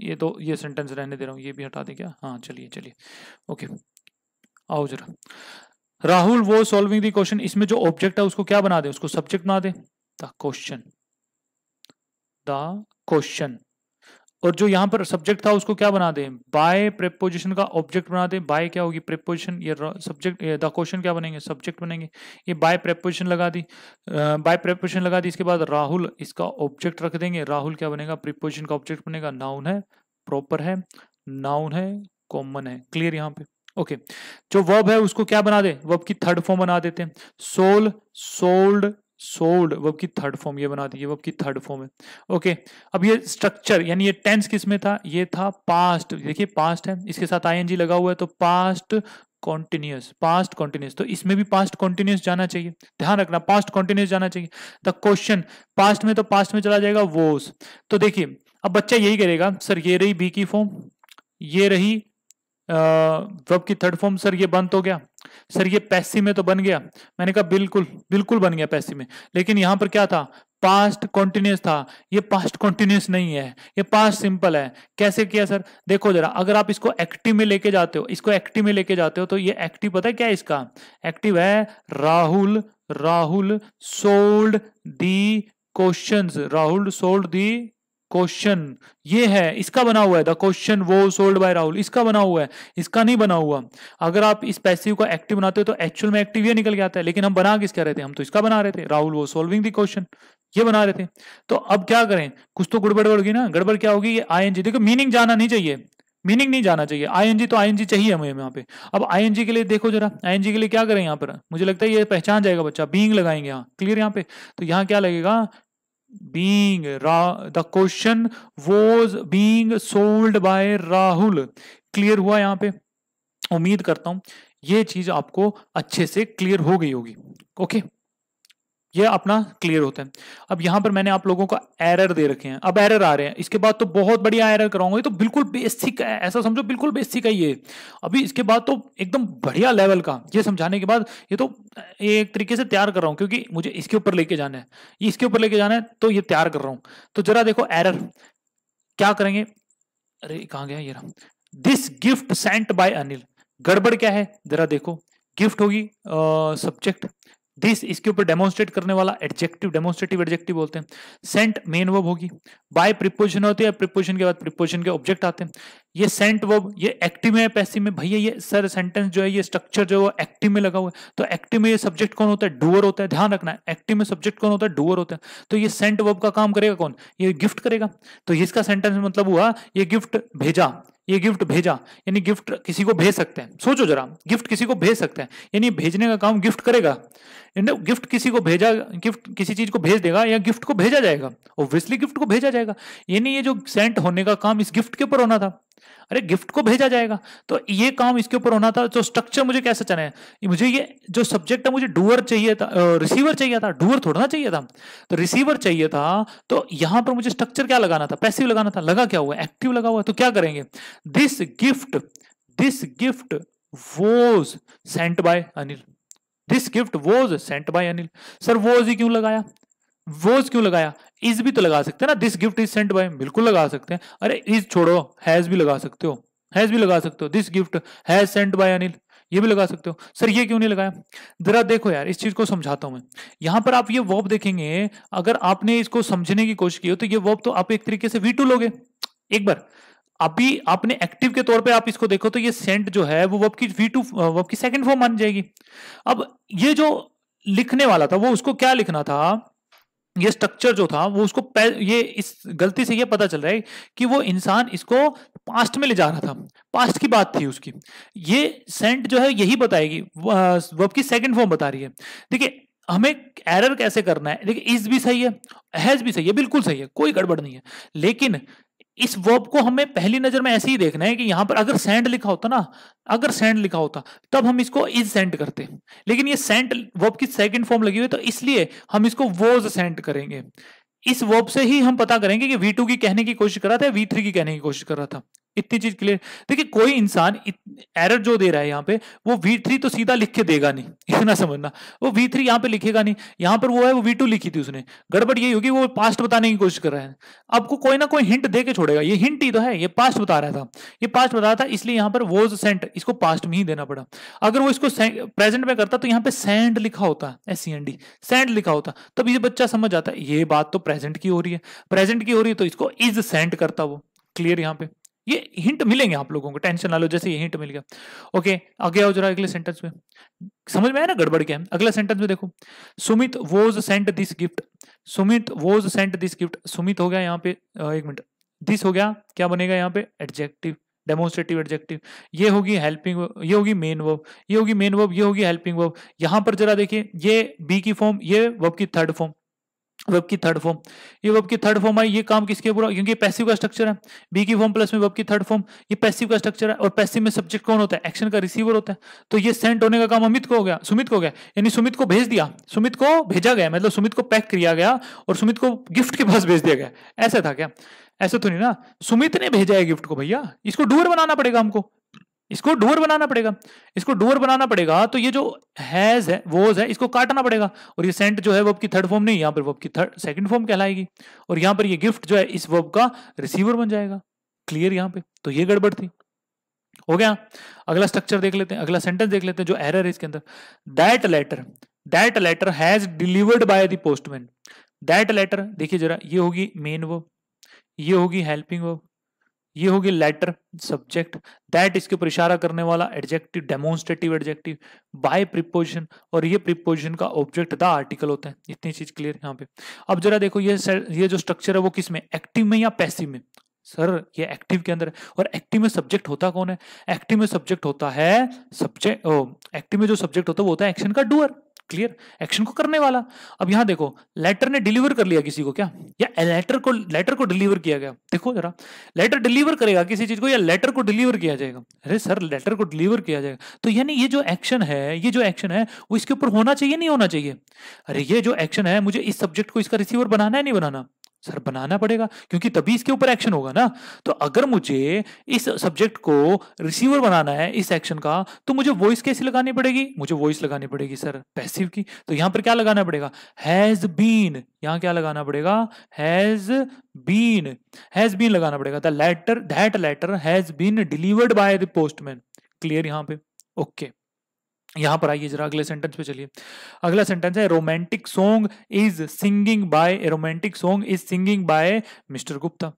ये तो ये सेंटेंस रहने दे रहा हूँ ये भी हटा दे क्या हाँ चलिए चलिए ओके आओ जरा राहुल वो सॉल्विंग दी क्वेश्चन इसमें जो ऑब्जेक्ट है उसको क्या बना दे उसको सब्जेक्ट बना दे द क्वेश्चन द क्वेश्चन और जो यहां पर सब्जेक्ट था उसको क्या बना दें बाय प्रेपोजिशन का ऑब्जेक्ट बना दें बाय क्या होगी प्रेपोजिशन ये सब्जेक्ट द क्वेश्चन क्या बनेंगे सब्जेक्ट बनेंगे ये बाय प्रेपोजिशन लगा दी बाय प्रेपोजिशन लगा दी इसके बाद राहुल इसका ऑब्जेक्ट रख देंगे राहुल क्या बनेगा प्रिपोजिशन का ऑब्जेक्ट बनेगा नाउन है प्रॉपर है नाउन है कॉमन है क्लियर यहाँ पे ओके okay. जो वर्ब है उसको क्या बना दे वर्ब की थर्ड फॉर्म बना देते हैं सोल सोल्ड सोल्ड वर्ब की थर्ड फॉर्म ये बना दीजिए वर्ब की थर्ड फॉर्म है ओके अब ये स्ट्रक्चर यानी ये टेंस किस में था ये था पास्ट देखिए पास्ट है इसके साथ आईएनजी लगा हुआ है तो पास्ट कॉन्टिन्यूस पास्ट कॉन्टिन्यूस तो इसमें भी पास्ट कॉन्टिन्यूस जाना चाहिए ध्यान रखना पास्ट कॉन्टिन्यूस जाना चाहिए द क्वेश्चन पास्ट में तो पास्ट में चला जाएगा वोस तो देखिए अब बच्चा यही करेगा सर ये रही बी की फॉर्म ये रही वर्ब की थर्ड फॉर्म सर ये बंद हो गया सर ये पैसे में तो बन गया मैंने कहा बिल्कुल बिल्कुल बन गया पैसे में लेकिन यहां पर क्या था पास्ट कॉन्टिन्यूस था ये पास्ट कॉन्टिन्यूस नहीं है ये पास्ट सिंपल है कैसे किया सर देखो जरा अगर आप इसको एक्टिव में लेके जाते हो इसको एक्टिव में लेके जाते हो तो ये एक्टिव पता है क्या है इसका एक्टिव है Rahul Rahul solved the questions Rahul solved the question ये है इसका बना हुआ है द क्वेश्चन वो सोल्ड बाय राहुल इसका बना हुआ है इसका नहीं बना हुआ अगर आप इस पैसिव को एक्टिव बनाते हो तो एक्चुअल में एक्टिव ये निकल के आता है लेकिन हम बना किस कह रहे थे हम तो इसका बना रहे थे राहुल वो सोल्विंग दी क्वेश्चन ये बना रहे थे तो अब क्या करें कुछ तो गड़बड़ होगी ना गड़बड़ क्या होगी ये आई देखो मीनिंग जाना नहीं चाहिए मीनिंग नहीं जाना चाहिए आईएनजी तो आईएनजी चाहिए हमें यहाँ पे अब आईएनजी के लिए देखो जरा आईएनजी के लिए क्या करें यहाँ पर मुझे लगता है ये पहचान जाएगा बच्चा बींग लगाएंगे यहाँ क्लियर यहाँ पे तो यहाँ क्या लगेगा being the question was being solved by Rahul clear हुआ यहाँ पे उम्मीद करता हूं ये चीज आपको अच्छे से clear हो गई होगी okay? ये अपना क्लियर होता है अब यहां पर मैंने आप लोगों को एरर दे रखे हैं अब एरर आ रहे हैं इसके बाद तो बहुत बढ़िया एरर कराऊंगा ये तो बिल्कुल बेसिक है ऐसा समझो बिल्कुल बेसिक है ये अभी इसके बाद तो एकदम बढ़िया लेवल का ये समझाने के बाद ये तो एक तरीके से तैयार कर रहा हूं क्योंकि मुझे इसके ऊपर लेके जाना है ये इसके ऊपर लेके जाना है तो ये तैयार कर रहा हूं तो जरा देखो एरर क्या करेंगे अरे कहा गया ये this gift sent by Anil गड़बड़ क्या है जरा देखो गिफ्ट होगी सब्जेक्ट दिस इसके ऊपर डेमोन्स्ट्रेट करने वाला एडजेक्टिव डेमोन्स्ट्रेटिव एडजेक्टिव बोलते हैं सेंट मेन वर्ब होगी बाय प्रिपोजिशन होती है प्रिपोजिशन के बाद प्रिपोजिशन के ऑब्जेक्ट आते हैं ये सेंट वर्ब ये एक्टिव है पैसिव में भैया ये सर सेंटेंस जो है ये स्ट्रक्चर जो है वो एक्टिव में लगा हुआ है तो एक्टिव में ये सब्जेक्ट कौन होता है डूअर होता है ध्यान रखना है एक्टिव में सब्जेक्ट कौन होता है डूअर होता है तो ये सेंट वर्ब का काम करेगा कौन ये गिफ्ट करेगा तो इसका सेंटेंस मतलब हुआ ये गिफ्ट भेजा ये गिफ्ट भेजा यानी गिफ्ट किसी को भेज सकते हैं सोचो जरा गिफ्ट किसी को भेज सकते हैं यानी भेजने का काम गिफ्ट करेगा गिफ्ट किसी को भेजा गिफ्ट किसी चीज को भेज देगा या गिफ्ट को भेजा जाएगा ऑब्वियसली गिफ्ट को भेजा जाएगा यानी ये जो सेंट होने का काम इस गिफ्ट के ऊपर होना था अरे गिफ्ट को भेजा जाएगा तो ये काम इसके ऊपर होना था तो स्ट्रक्चर मुझे कैसे चले मुझे ये जो सब्जेक्ट है मुझे डूअर चाहिए था रिसीवर चाहिए था डूअर थोड़ा ना चाहिए था तो रिसीवर चाहिए था तो यहां पर मुझे स्ट्रक्चर क्या लगाना था पैसिव लगाना था लगा क्या हुआ एक्टिव लगा हुआ तो क्या करेंगे this gift this gift was sent by Anil this gift was sent by Anil sir was ही क्यों लगाया वोज क्यों लगाया इज भी तो लगा सकते हैं ना this gift is sent by बिल्कुल लगा सकते हैं अरे इज छोड़ो हैज भी लगा सकते हो हैज भी लगा सकते हो this gift has sent by Anil ये भी लगा सकते हो सर ये क्यों नहीं लगाया जरा देखो यार इस चीज को समझाता हूं मैं यहां पर आप ये वर्ब देखेंगे अगर आपने इसको समझने की कोशिश की हो तो ये वर्ब तो आप एक तरीके से वी टू लोगे एक बार अभी आपने एक्टिव के तौर पे आप इसको देखो तो ये सेंट जो है वो वर्ब की वी टू वर्ब की सेकंड फॉर्म मान जाएगी अब ये जो लिखने वाला था वो उसको क्या लिखना था ये स्ट्रक्चर जो था वो उसको ये इस गलती से ये पता चल रहा है कि वो इंसान इसको पास्ट में ले जा रहा था पास्ट की बात थी उसकी ये सेंट जो है यही बताएगी वर्ब की सेकंड फॉर्म बता रही है देखिए हमें एरर कैसे करना है देखिए इज भी सही है हैज भी सही है बिल्कुल सही है कोई गड़बड़ नहीं है लेकिन इस वर्ब को हमें पहली नजर में ऐसे ही देखना है कि यहां पर अगर सेंड लिखा होता ना अगर सेंड लिखा होता तब हम इसको इज सेंड करते लेकिन ये सेंट वर्ब की सेकंड फॉर्म लगी हुई तो इसलिए हम इसको वोज सेंड करेंगे इस वर्ब से ही हम पता करेंगे कि वी टू की कहने की कोशिश कर रहा था वी थ्री की कहने की कोशिश कर रहा था इतनी चीज क्लियर देखिए कोई इंसान एरर जो दे रहा है यहाँ पे वो V3 तो सीधा लिख के देगा नहीं इतना समझना वो V3 थ्री यहाँ पे लिखेगा नहीं यहाँ पर वो है वो V2 लिखी थी उसने गड़बड़ यही होगी वो पास्ट बताने की कोशिश कर रहा है आपको कोई ना कोई हिंट दे के छोड़ेगा ये हिंट ही तो है ये पास्ट बता रहा था ये पास्ट बता रहा था इसलिए यहाँ पर वोज सेंट इसको पास्ट में ही देना पड़ा अगर वो इसको प्रेजेंट में करता तो यहाँ पे सेंड लिखा होता S C N D send लिखा होता तब ये बच्चा समझ आता है ये बात तो प्रेजेंट की हो रही है प्रेजेंट की हो रही है तो इसको इज सेंट करता वो क्लियर यहाँ पे ये हिंट मिलेंगे आप लोगों को टेंशन ना लो जैसे ये हिंट मिल गया ओके आगे आओ जरा अगले सेंटेंस में समझ में आया ना गड़बड़ क्या है अगला सेंटेंस में देखो Sumit was sent this gift Sumit was sent this gift Sumit हो गया यहाँ पे एक मिनट दिस हो गया क्या बनेगा यहाँ पे एडजेक्टिव डेमोन्स्ट्रेटिव एडजेक्टिव ये होगी हेल्पिंग ये होगी मेन वर्ब ये होगी मेन वर्ब ये होगी हेल्पिंग वर्ब यहाँ पर जरा देखिए ये बी की फॉर्म ये वर्ब की थर्ड फॉर्म वेब की थर्ड फॉर्म ये वेब की थर्ड फॉर्म आई ये काम किसके पूरा क्योंकि पैसिव का स्ट्रक्चर है बी की फॉर्म प्लस में वेब की थर्ड फॉर्म ये पैसिव का स्ट्रक्चर है और पैसिव में सब्जेक्ट कौन होता है एक्शन का रिसीवर होता है तो ये सेंट होने का काम अमित को हो गया सुमित को हो गया यानी सुमित को भेज दिया सुमित को भेजा गया मतलब सुमित को पैक किया गया और सुमित को गिफ्ट के पास भेज दिया गया ऐसा था क्या ऐसा तो नहीं ना सुमित ने भेजा है गिफ्ट को भैया इसको डूअर बनाना पड़ेगा हमको इसको डूअर बनाना पड़ेगा इसको डूअर बनाना पड़ेगा तो ये जो हैज है वोज है इसको काटना पड़ेगा और ये सेंट जो है वो आपकी थर्ड फॉर्म नहीं यहाँ पर वो आपकी थर्ड सेकंड फॉर्म कहलाएगी और यहाँ पर ये गिफ्ट जो है इस वर्ब का रिसीवर बन जाएगा क्लियर यहाँ पे तो ये गड़बड़ थी हो गया अगला स्ट्रक्चर देख लेते हैं अगला सेंटेंस देख लेते हैं जो एरर है इसके अंदर that letter that letter has delivered by the postman that letter देखिए जरा ये होगी मेन वर्ब ये होगी हेल्पिंग वर्ब ये होगी लेटर सब्जेक्ट दैट इसके ऊपर इशारा करने वाला adjective demonstrative adjective by preposition और ये प्रिपोजिशन का ऑब्जेक्ट द आर्टिकल होता है इतनी चीज क्लियर यहाँ पे अब जरा देखो ये ये जो स्ट्रक्चर है वो किस में एक्टिव में या पैसिव में सर ये एक्टिव के अंदर है और एक्टिव में सब्जेक्ट होता कौन है एक्टिव में सब्जेक्ट होता है सब्जेक्ट एक्टिव में जो सब्जेक्ट होता है वो होता है एक्शन का डूअर क्लियर एक्शन को करने वाला अब यहां देखो लेटर ने डिलीवर कर लिया किसी को क्या या लेटर को लेटर को डिलीवर किया गया देखो जरा लेटर डिलीवर करेगा किसी चीज को या लेटर को डिलीवर किया जाएगा अरे सर लेटर को डिलीवर किया जाएगा तो यानी ये जो एक्शन है ये जो एक्शन है वो इसके ऊपर होना चाहिए नहीं होना चाहिए अरे ये जो एक्शन है मुझे इस सब्जेक्ट को इसका रिसीवर बनाना है नहीं बनाना सर बनाना पड़ेगा क्योंकि तभी इसके ऊपर एक्शन होगा ना तो अगर मुझे इस सब्जेक्ट को रिसीवर बनाना है इस एक्शन का तो मुझे वॉइस कैसी लगानी पड़ेगी मुझे वॉइस लगानी पड़ेगी सर पैसिव की तो यहां पर क्या लगाना पड़ेगा हैज बीन यहां क्या लगाना पड़ेगा हैज बीन हैज बीन लगाना पड़ेगा the letter that letter has been delivered by the postman clear यहां पे ओके okay. यहां पर आइए जरा अगले सेंटेंस पे चलिए अगला सेंटेंस है romantic song is singing by romantic song is singing by mister Gupta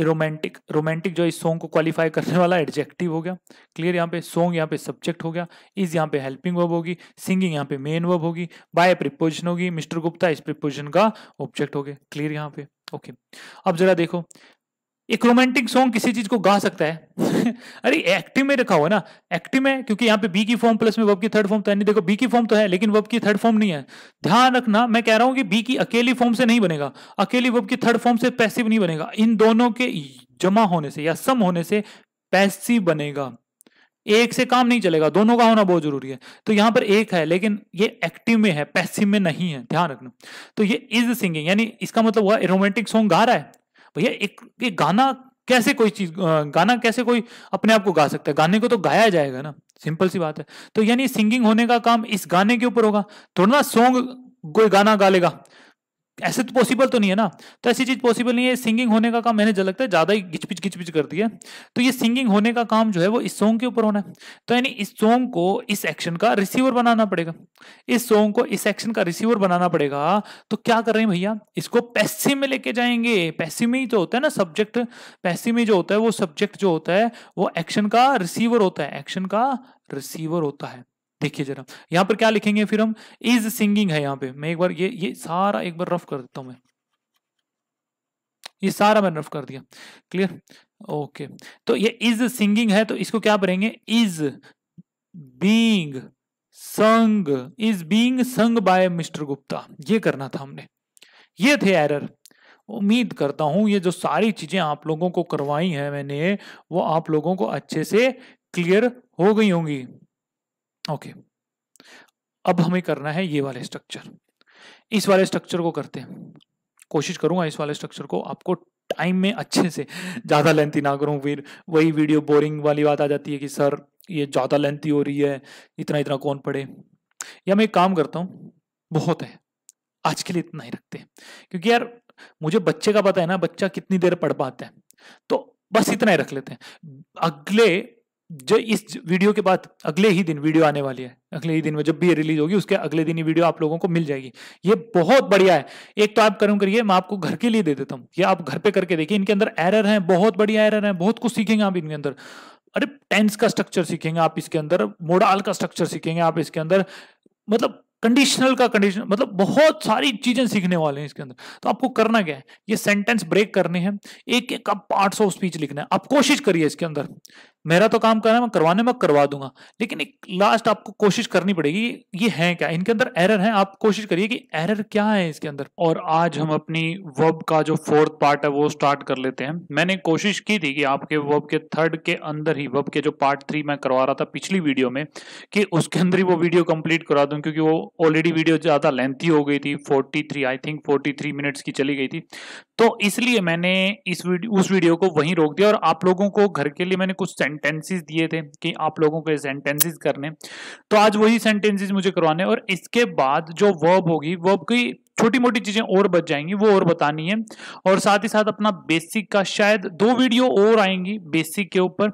romantic romantic जो इस सॉन्ग को क्वालिफाई करने वाला एडजेक्टिव हो गया क्लियर यहाँ पे सॉन्ग यहाँ पे सब्जेक्ट हो गया इज यहाँ पे हेल्पिंग वर्ब होगी सिंगिंग यहाँ पे मेन वर्ब होगी बाय प्रिपोजिशन होगी मिस्टर गुप्ता इस प्रिपोजिशन का ऑब्जेक्ट हो गया क्लियर यहाँ पे ओके अब जरा देखो एक रोमांटिक सॉन्ग किसी चीज को गा सकता है अरे एक्टिव में रखा हुआ ना एक्टिव में क्योंकि यहाँ पे बी की फॉर्म प्लस में वब की थर्ड फॉर्म तो है नहीं देखो बी की फॉर्म तो है लेकिन वब की थर्ड फॉर्म नहीं है ध्यान रखना मैं कह रहा हूँ कि बी की अकेली फॉर्म से नहीं बनेगा अकेली वब की थर्ड फॉर्म से पैसिव नहीं बनेगा इन दोनों के जमा होने से या सम होने से पैसिव बनेगा एक से काम नहीं चलेगा दोनों का होना बहुत जरूरी है तो यहां पर एक है लेकिन ये एक्टिव में है पैसिव में नहीं है ध्यान रखना तो ये इज सिंगिंग यानी इसका मतलब हुआ रोमांटिक सॉन्ग गा रहा है भैया एक ये गाना कैसे कोई चीज गाना कैसे कोई अपने आप को गा सकता है गाने को तो गाया जाएगा ना सिंपल सी बात है तो यानी सिंगिंग होने का काम इस गाने के ऊपर होगा थोड़ा ना सॉन्ग कोई गाना गा लेगा ऐसे तो पॉसिबल तो नहीं है ना तो ऐसी चीज पॉसिबल नहीं है सिंगिंग होने का काम मैंने जो लगता है ज्यादा ही घिचपिच घिचपिच कर दिया तो ये सिंगिंग होने का काम जो है वो इस सॉन्ग के ऊपर होना है तो यानी इस सॉन्ग को इस एक्शन का रिसीवर बनाना पड़ेगा इस सॉन्ग को इस एक्शन का रिसीवर बनाना पड़ेगा तो क्या कर रहे हैं भैया इसको पैसे में लेके जाएंगे पैसे में ही तो होता है ना सब्जेक्ट पैसे में जो होता है वो सब्जेक्ट जो होता है वो एक्शन का रिसीवर होता है एक्शन का रिसीवर होता है देखिए जरा यहाँ पर क्या लिखेंगे फिर हम इज सिंगिंग है यहाँ पे मैं एक बार ये ये सारा एक बार रफ कर देता हूँ मैं ये सारा मैंने रफ कर दिया क्लियर ओके तो ये इज सिंगिंग है तो इसको क्या करेंगे is being sung is being sung by mister Gupta ये करना था हमने ये थे एरर उम्मीद करता हूं ये जो सारी चीजें आप लोगों को करवाई हैं मैंने वो आप लोगों को अच्छे से क्लियर हो गई होंगी ओके अब हमें करना है ये वाले स्ट्रक्चर इस वाले स्ट्रक्चर को करते हैं कोशिश करूंगा इस वाले स्ट्रक्चर को आपको टाइम में अच्छे से ज़्यादा लेंथी ना करूं फिर वही वीडियो बोरिंग वाली बात आ जाती है कि सर ये ज़्यादा लेंथी हो रही है इतना इतना कौन पढ़े या मैं एक काम करता हूं बहुत है आज के लिए इतना ही रखते हैं क्योंकि यार मुझे बच्चे का पता है ना बच्चा कितनी देर पढ़ पाता है तो बस इतना ही रख लेते हैं अगले जो इस वीडियो के बाद अगले ही दिन वीडियो आने वाली है अगले ही दिन में जब भी ये रिलीज होगी उसके अगले दिन ही वीडियो आप लोगों को मिल जाएगी ये बहुत बढ़िया है एक तो आप कर्म करिए मैं आपको घर के लिए दे देता हूँ ये आप घर पे करके देखिए इनके अंदर एरर हैं बहुत बढ़िया एरर हैं बहुत कुछ सीखेंगे आप इनके अंदर अरे टेंस का स्ट्रक्चर सीखेंगे आप इसके अंदर मोडाल का स्ट्रक्चर सीखेंगे आप इसके अंदर मतलब कंडीशनल का कंडीशन मतलब बहुत सारी चीजें सीखने वाले हैं इसके अंदर तो आपको करना क्या है ये सेंटेंस ब्रेक करने हैं एक एक का पार्ट्स ऑफ स्पीच लिखना है आप कोशिश करिए इसके अंदर मेरा तो काम करना मैं करवाने में करवा दूंगा लेकिन एक लास्ट आपको कोशिश करनी पड़ेगी ये है क्या इनके अंदर एरर है आप कोशिश करिए कि एरर क्या है इसके अंदर और आज हम अपनी वर्ब का जो फोर्थ पार्ट है वो स्टार्ट कर लेते हैं मैंने कोशिश की थी कि आपके वर्ब के थर्ड के अंदर ही वर्ब के जो पार्ट थ्री मैं करवा रहा था पिछली वीडियो में कि उसके अंदर ही वो वीडियो कंप्लीट करा दूं क्योंकि वो ऑलरेडी वीडियो ज़्यादा लेंथी हो गई थी forty I think forty minutes की चली गई थी तो इसलिए मैंने इस वीडियो उस वीडियो को वहीं रोक दिया और आप लोगों को घर के लिए मैंने कुछ सेंड सेंटेंसेस दिए थे कि आप लोगों के सेंटेंसेस करने तो आज वही सेंटेंसेस मुझे करवाने और इसके बाद जो वर्ब होगी वर्ब की छोटी मोटी चीजें और बच जाएंगी वो और बतानी है और साथ ही साथ अपना बेसिक का शायद दो वीडियो और आएंगी बेसिक के ऊपर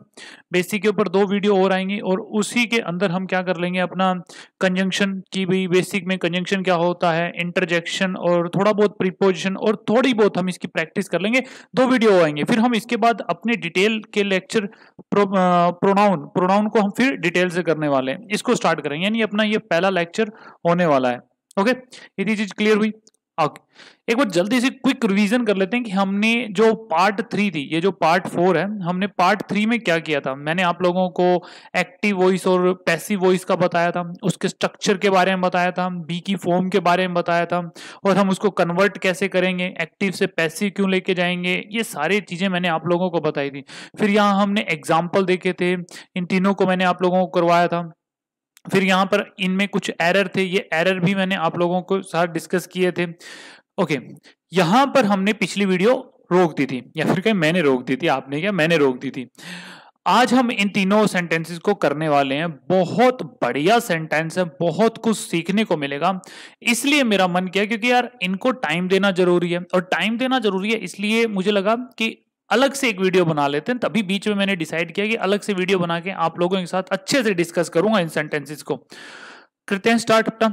बेसिक के ऊपर दो वीडियो और आएंगी और उसी के अंदर हम क्या कर लेंगे अपना कंजंक्शन की भी बेसिक में कंजंक्शन क्या होता है इंटरजेक्शन और थोड़ा बहुत प्रीपोजिशन और थोड़ी बहुत हम इसकी प्रैक्टिस कर लेंगे दो वीडियो आएंगे फिर हम इसके बाद अपने डिटेल के लेक्चर प्रो, प्रोनाउन प्रोनाउन को हम फिर डिटेल से करने वाले हैं इसको स्टार्ट करेंगे यानी अपना ये पहला लेक्चर होने वाला है ओके ये चीज क्लियर हुई ओके एक बार जल्दी से क्विक रिवीजन कर लेते हैं कि हमने जो पार्ट थ्री थी ये जो पार्ट फोर है हमने पार्ट थ्री में क्या किया था मैंने आप लोगों को एक्टिव वॉइस और पैसिव वॉइस का बताया था उसके स्ट्रक्चर के बारे में बताया था बी की फॉर्म के बारे में बताया था और हम उसको कन्वर्ट कैसे करेंगे एक्टिव से पैसिव क्यों लेके जाएंगे ये सारी चीज़ें मैंने आप लोगों को बताई थी फिर यहाँ हमने एग्जाम्पल देखे थे इन तीनों को मैंने आप लोगों को करवाया था फिर यहाँ पर इनमें कुछ एरर थे ये एरर भी मैंने आप लोगों को साथ डिस्कस किए थे ओके यहाँ पर हमने पिछली वीडियो रोक दी थी या फिर कहीं मैंने रोक दी थी आपने क्या मैंने रोक दी थी आज हम इन तीनों सेंटेंसेस को करने वाले हैं बहुत बढ़िया सेंटेंस है बहुत कुछ सीखने को मिलेगा इसलिए मेरा मन किया क्योंकि यार इनको टाइम देना जरूरी है और टाइम देना जरूरी है इसलिए मुझे लगा कि अलग से एक वीडियो बना लेते हैं तभी बीच में मैंने डिसाइड किया कि अलग से वीडियो बना के आप लोगों के साथ अच्छे से डिस्कस करूंगा इन सेंटेंसेस को करते हैं स्टार्ट अपना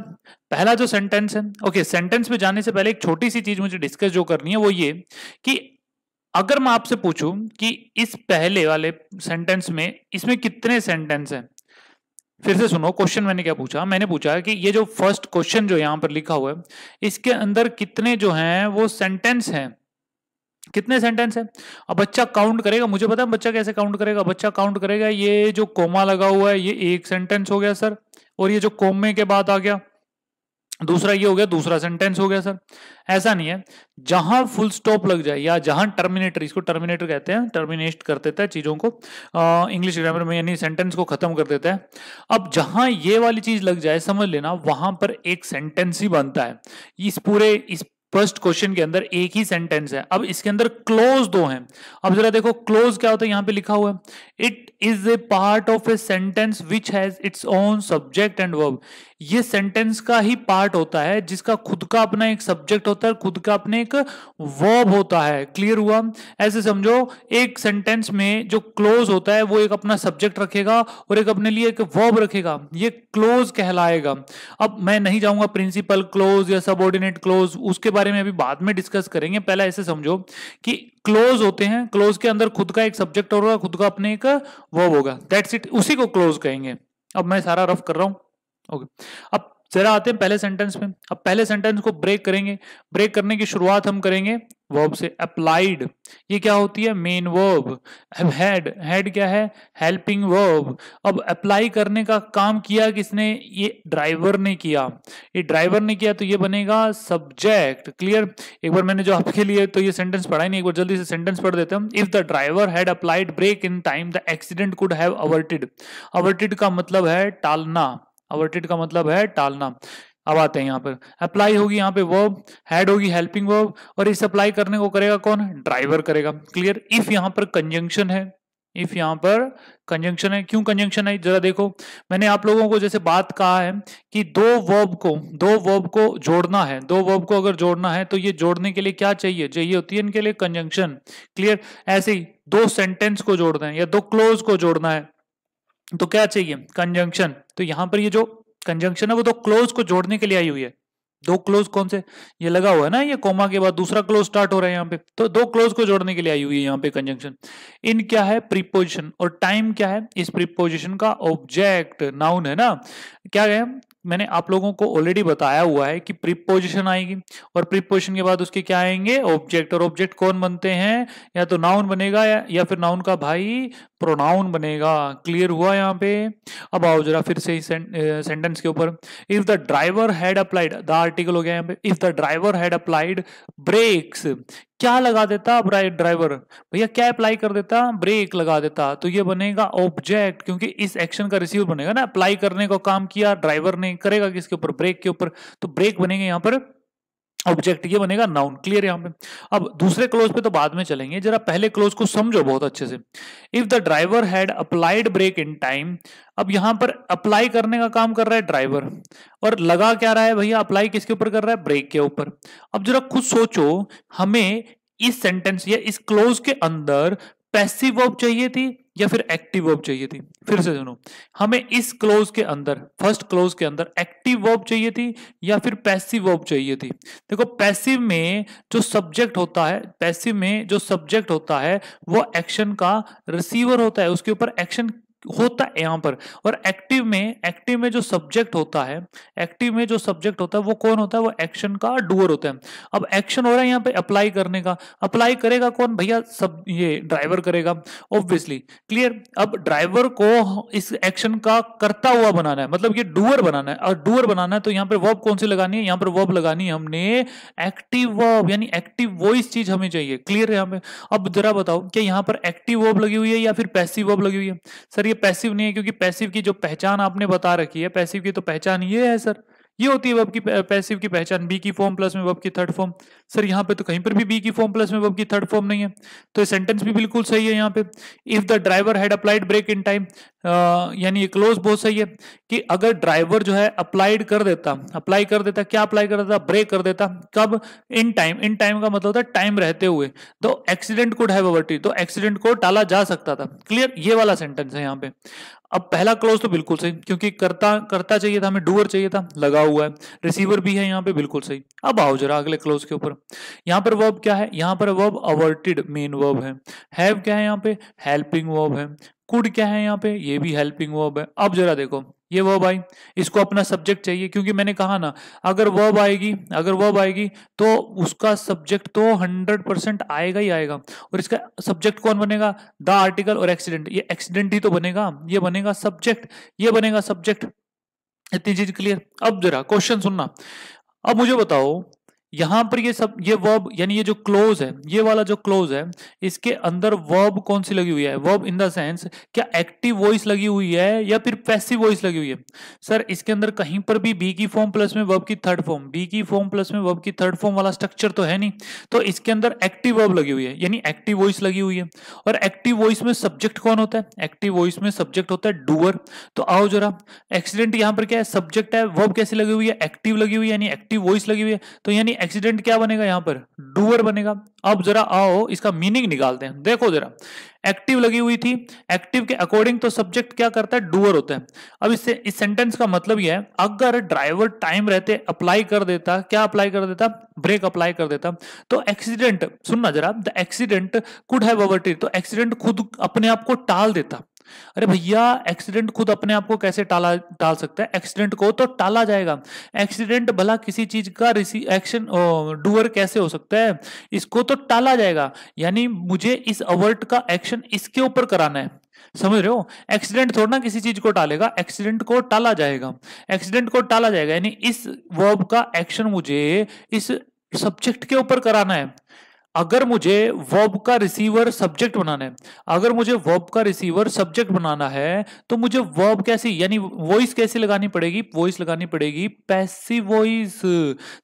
पहला जो सेंटेंस है ओके सेंटेंस में जाने से पहले एक छोटी सी चीज मुझे डिस्कस जो करनी है वो ये कि अगर मैं आपसे पूछूं कि इस पहले वाले सेंटेंस में इसमें कितने सेंटेंस हैं फिर से सुनो क्वेश्चन मैंने क्या पूछा मैंने पूछा कि ये जो फर्स्ट क्वेश्चन जो यहां पर लिखा हुआ है इसके अंदर कितने जो हैं वो सेंटेंस हैं कितने सेंटेंस है अब बच्चा काउंट करेगा मुझे पता है बच्चा कैसे काउंट करेगा बच्चा काउंट करेगा ये जो कोमा लगा हुआ है ये एक सेंटेंस हो गया सर और ये जो कोमे के बाद आ गया दूसरा ये हो गया दूसरा सेंटेंस हो गया सर ऐसा नहीं है जहां फुल स्टॉप लग जाए या जहां टर्मिनेटर इसको टर्मिनेटर कहते हैं टर्मिनेट कर देता है चीजों को इंग्लिश ग्रामर में यानी सेंटेंस को खत्म कर देता है अब जहां ये वाली चीज लग जाए समझ लेना वहां पर एक सेंटेंस ही बनता है इस पूरे इस फर्स्ट क्वेश्चन के अंदर एक ही सेंटेंस है अब इसके अंदर क्लोज दो हैं अब जरा देखो क्लोज क्या होता है यहां पे लिखा हुआ है it is a part of a sentence which has its own subject and verb ये सेंटेंस का ही पार्ट होता है जिसका खुद का अपना एक सब्जेक्ट होता है खुद का अपने एक वर्ब होता है क्लियर हुआ ऐसे समझो एक सेंटेंस में जो क्लोज होता है वो एक अपना सब्जेक्ट रखेगा और एक अपने लिए एक वर्ब रखेगा ये क्लोज कहलाएगा अब मैं नहीं जाऊंगा प्रिंसिपल क्लोज या सबऑर्डिनेट क्लोज उसके बारे में अभी बाद में डिस्कस करेंगे पहले ऐसे समझो कि क्लोज होते हैं क्लोज के अंदर खुद का एक सब्जेक्ट होगा खुद का अपने एक वर्ब होगा दैट्स इट उसी को क्लोज कहेंगे अब मैं सारा रफ कर रहा हूं ओके अब जरा आते हैं पहले सेंटेंस में अब पहले सेंटेंस को ब्रेक करेंगे ब्रेक करने की शुरुआत हम करेंगे वर्ब से अप्लाइड ये क्या होती है मेन वर्ब अब हेड हेड क्या है हेल्पिंग वर्ब अब अप्लाई करने का काम किया किसने ये ड्राइवर ने किया ये ड्राइवर ने किया तो ये बनेगा सब्जेक्ट क्लियर एक बार मैंने जो आपके लिए तो ये सेंटेंस पढ़ा ही नहीं एक बार जल्दी से सेंटेंस पढ़ देते हैं if the driver had applied brake in time the accident could have averted averted का मतलब है टालना अवर्टेड का मतलब है टालना अब आते हैं यहाँ पर अप्लाई होगी यहाँ पे वर्ब हेड होगी हेल्पिंग वर्ब और इस अप्लाई करने को करेगा कौन ड्राइवर करेगा क्लियर इफ यहाँ पर कंजंक्शन है इफ यहाँ पर कंजंक्शन है क्यों कंजंक्शन है जरा देखो मैंने आप लोगों को जैसे बात कहा है कि दो वर्ब को दो वर्ब को जोड़ना है दो वर्ब को अगर जोड़ना है तो ये जोड़ने के लिए क्या चाहिए चाहिए होती है इनके लिए कंजंक्शन क्लियर ऐसे ही दो सेंटेंस को जोड़ना है या दो क्लोज को जोड़ना है तो क्या चाहिए कंजंक्शन तो यहां पर ये जो कंजंक्शन है वो दो क्लोज को जोड़ने के लिए आई हुई है दो क्लोज कौन से ये लगा हुआ है ना ये कोमा के बाद दूसरा क्लोज स्टार्ट हो रहा है यहाँ पे तो दो क्लोज को जोड़ने के लिए आई हुई है यहाँ पे कंजंक्शन इन क्या है प्रीपोजिशन और टाइम क्या है इस प्रीपोजिशन का ऑब्जेक्ट नाउन है ना क्या है मैंने आप लोगों को ऑलरेडी बताया हुआ है कि प्रीपोजिशन आएगी और प्रीपोजिशन के बाद उसके क्या आएंगे ऑब्जेक्ट और ऑब्जेक्ट कौन बनते हैं या तो नाउन बनेगा या, या फिर नाउन का भाई प्रोनाउन बनेगा क्लियर हुआ यहाँ पे अब आओ जरा फिर से सेंटेंस के ऊपर if the driver had applied the article हो गया यहाँ पे if the driver had applied brakes क्या लगा देता ड्राइवर भैया क्या अप्लाई कर देता ब्रेक लगा देता तो ये बनेगा ऑब्जेक्ट क्योंकि इस एक्शन का रिसीव बनेगा ना अप्लाई करने का काम किया ड्राइवर ने करेगा किसके ऊपर ब्रेक के ऊपर तो ब्रेक बनेंगे यहाँ पर ऑब्जेक्ट ये बनेगा नाउन क्लियर यहाँ पे अब दूसरे क्लोज पे तो बाद में चलेंगे जरा पहले क्लोज को समझो बहुत अच्छे से if the driver had applied brake in time अब यहां पर अप्लाई करने का काम कर रहा है ड्राइवर और लगा क्या रहा है भैया अप्लाई किसके ऊपर कर रहा है ब्रेक के ऊपर अब जरा खुद सोचो हमें इस सेंटेंस या इस क्लोज के अंदर पैसिव वर्ब चाहिए थी या फिर एक्टिव वर्ब चाहिए थी फिर से सुनो हमें इस क्लोज के अंदर फर्स्ट क्लोज के अंदर एक्टिव वर्ब चाहिए थी या फिर पैसिव वर्ब चाहिए थी देखो पैसिव में जो सब्जेक्ट होता है पैसिव में जो सब्जेक्ट होता है वो एक्शन का रिसीवर होता है उसके ऊपर एक्शन होता है यहाँ पर और एक्टिव में एक्टिव में जो सब्जेक्ट होता है एक्टिव में जो सब्जेक्ट होता है वो कौन होता है वो एक्शन का डूअर होता है अब एक्शन हो रहा है यहाँ पे अप्लाई करने का अप्लाई करेगा कौन भैया सब ये ड्राइवर करेगा ऑब्वियसली क्लियर अब ड्राइवर को इस एक्शन का करता हुआ बनाना है मतलब ये डूअर बनाना है और डूअर बनाना है तो यहाँ पर वर्ब कौन सी लगानी है यहाँ पर वर्ब लगानी है हमने एक्टिव वर्ब यानी एक्टिव वॉइस चीज हमें चाहिए क्लियर है यहाँ पे अब जरा बताओ कि यहाँ पर एक्टिव वर्ब लगी हुई है या फिर पैसिव वर्ब लगी हुई है सर ये पैसिव नहीं है क्योंकि पैसिव की जो पहचान आपने बता रखी है पैसिव की तो पहचान ये है सर ये होती है वर्ब की पैसिव की पहचान बी की फॉर्म प्लस में वर्ब की थर्ड फॉर्म सर यहाँ पे तो कहीं पर भी बी की फॉर्म प्लस में वर्ब की थर्ड फॉर्म नहीं है तो ये सेंटेंस भी बिल्कुल सही है यहाँ पे if the driver had applied brake in time यानी ये क्लोज बहुत सही है कि अगर ड्राइवर जो है अप्लाइड कर देता अप्लाई कर देता क्या अप्लाई कर देता ब्रेक कर देता कब इन टाइम इन टाइम का मतलब होता टाइम रहते हुए तो एक्सीडेंट को हैव तो एक्सीडेंट को टाला जा सकता था क्लियर ये वाला सेंटेंस है यहाँ पे अब पहला क्लोज तो बिल्कुल सही क्योंकि करता करता चाहिए था हमें डूअर चाहिए था लगा हुआ है रिसीवर भी है यहाँ पे बिल्कुल सही अब आओ जरा अगले क्लोज के ऊपर यहाँ पर वर्ब क्या है यहाँ पर वर्ब अवर्टेड मेन वर्ब है हैव क्या है यहाँ पे हेल्पिंग वर्ब है कुड क्या है यहाँ पे ये भी हेल्पिंग वर्ब है अब जरा देखो ये वर्ब आई इसको अपना सब्जेक्ट चाहिए क्योंकि मैंने कहा ना अगर वर्ब आएगी अगर वर्ब आएगी तो उसका सब्जेक्ट तो 100 परसेंट आएगा ही आएगा और इसका सब्जेक्ट कौन बनेगा द आर्टिकल और एक्सीडेंट ये एक्सीडेंट ही तो बनेगा ये बनेगा सब्जेक्ट ये बनेगा सब्जेक्ट इतनी चीज क्लियर अब जरा क्वेश्चन सुनना अब मुझे बताओ यहां पर ये सब ये वर्ब यानी ये जो क्लोज है ये वाला जो क्लोज है इसके अंदर वर्ब कौन सी लगी हुई है वर्ब इन द सेंस क्या एक्टिव वॉइस लगी हुई है या फिर पैसिव वॉइस लगी हुई है सर इसके अंदर कहीं पर भी बी की फॉर्म प्लस में वर्ब की थर्ड फॉर्म बी की फॉर्म प्लस में वर्ब की थर्ड फॉर्म वाला स्ट्रक्चर तो है नहीं तो इसके अंदर एक्टिव वर्ब लगी हुई है यानी एक्टिव वॉइस लगी हुई है और एक्टिव वॉइस में सब्जेक्ट कौन होता है एक्टिव वॉइस में सब्जेक्ट होता है डूअर तो आओ जरा एक्सीडेंट यहां पर क्या है सब्जेक्ट है वर्ब कैसे लगी हुई है एक्टिव लगी हुई है यानी एक्टिव वॉइस लगी हुई है तो यानी एक्सीडेंट क्या बनेगा यहां पर डूअर बनेगा अब जरा आओ इसका मीनिंग निकालते हैं देखो जरा एक्टिव लगी हुई थी एक्टिव के अकॉर्डिंग तो सब्जेक्ट क्या करता है डूअर होता है अब इससे इस सेंटेंस का मतलब यह है अगर ड्राइवर टाइम रहते अप्लाई कर देता क्या अप्लाई कर देता ब्रेक अप्लाई कर देता तो एक्सीडेंट सुनना जरा द एक्सीडेंट कुड है तो एक्सीडेंट खुद अपने आप को टाल देता अरे भैया एक्सीडेंट खुद अपने आप को कैसे टाला टाल सकता है एक्सीडेंट को तो टाला जाएगा एक्सीडेंट भला किसी चीज का एक्शन डूअर कैसे हो सकता है इसको तो टाला जाएगा यानी मुझे इस अवर्ट का एक्शन इसके ऊपर कराना है समझ रहे हो एक्सीडेंट थोड़ा ना किसी चीज को टालेगा एक्सीडेंट को टाला जाएगा एक्सीडेंट को टाला जाएगा यानी इस वर्ब का एक्शन मुझे इस सब्जेक्ट के ऊपर कराना है अगर मुझे वर्ब का रिसीवर सब्जेक्ट बनाना है अगर मुझे वर्ब का रिसीवर सब्जेक्ट बनाना है तो मुझे वर्ब कैसी यानी वॉइस कैसी लगानी पड़ेगी वॉइस लगानी पड़ेगी पैसिव वॉइस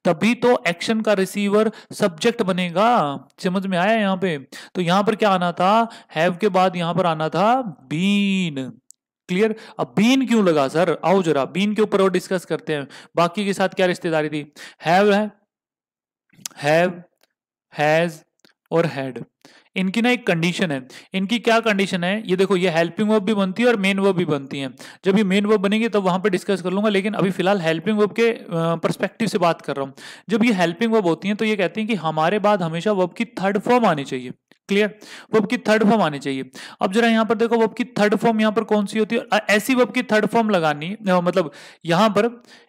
तभी तो एक्शन का रिसीवर सब्जेक्ट बनेगा समझ में आया यहाँ पे तो यहां पर क्या आना था हैव के बाद यहां पर आना था बीन क्लियर अब बीन क्यों लगा सर आओ जरा बीन के ऊपर और डिस्कस करते हैं बाकी के साथ क्या रिश्तेदारी थी हैव है हैव हैज और हैड इनकी ना एक कंडीशन है इनकी क्या कंडीशन है ये देखो ये हेल्पिंग वर्ब भी बनती है और मेन वर्ब भी बनती है जब ये मेन वर्ब बनेंगे तब तो वहां पे डिस्कस कर लूंगा लेकिन अभी फिलहाल हेल्पिंग वर्ब के परस्पेक्टिव से बात कर रहा हूँ जब ये हेल्पिंग वर्ब होती है तो ये कहती है कि हमारे बाद हमेशा वर्ब की थर्ड फॉर्म आनी चाहिए क्लियर वब की थर्ड फॉर्म आनी चाहिए अब जरा यहाँ पर देखो वब की थर्ड फॉर्म यहाँ पर कौन सी होती है ऐसी वब की थर्ड फॉर्म लगानी मतलब यहाँ पर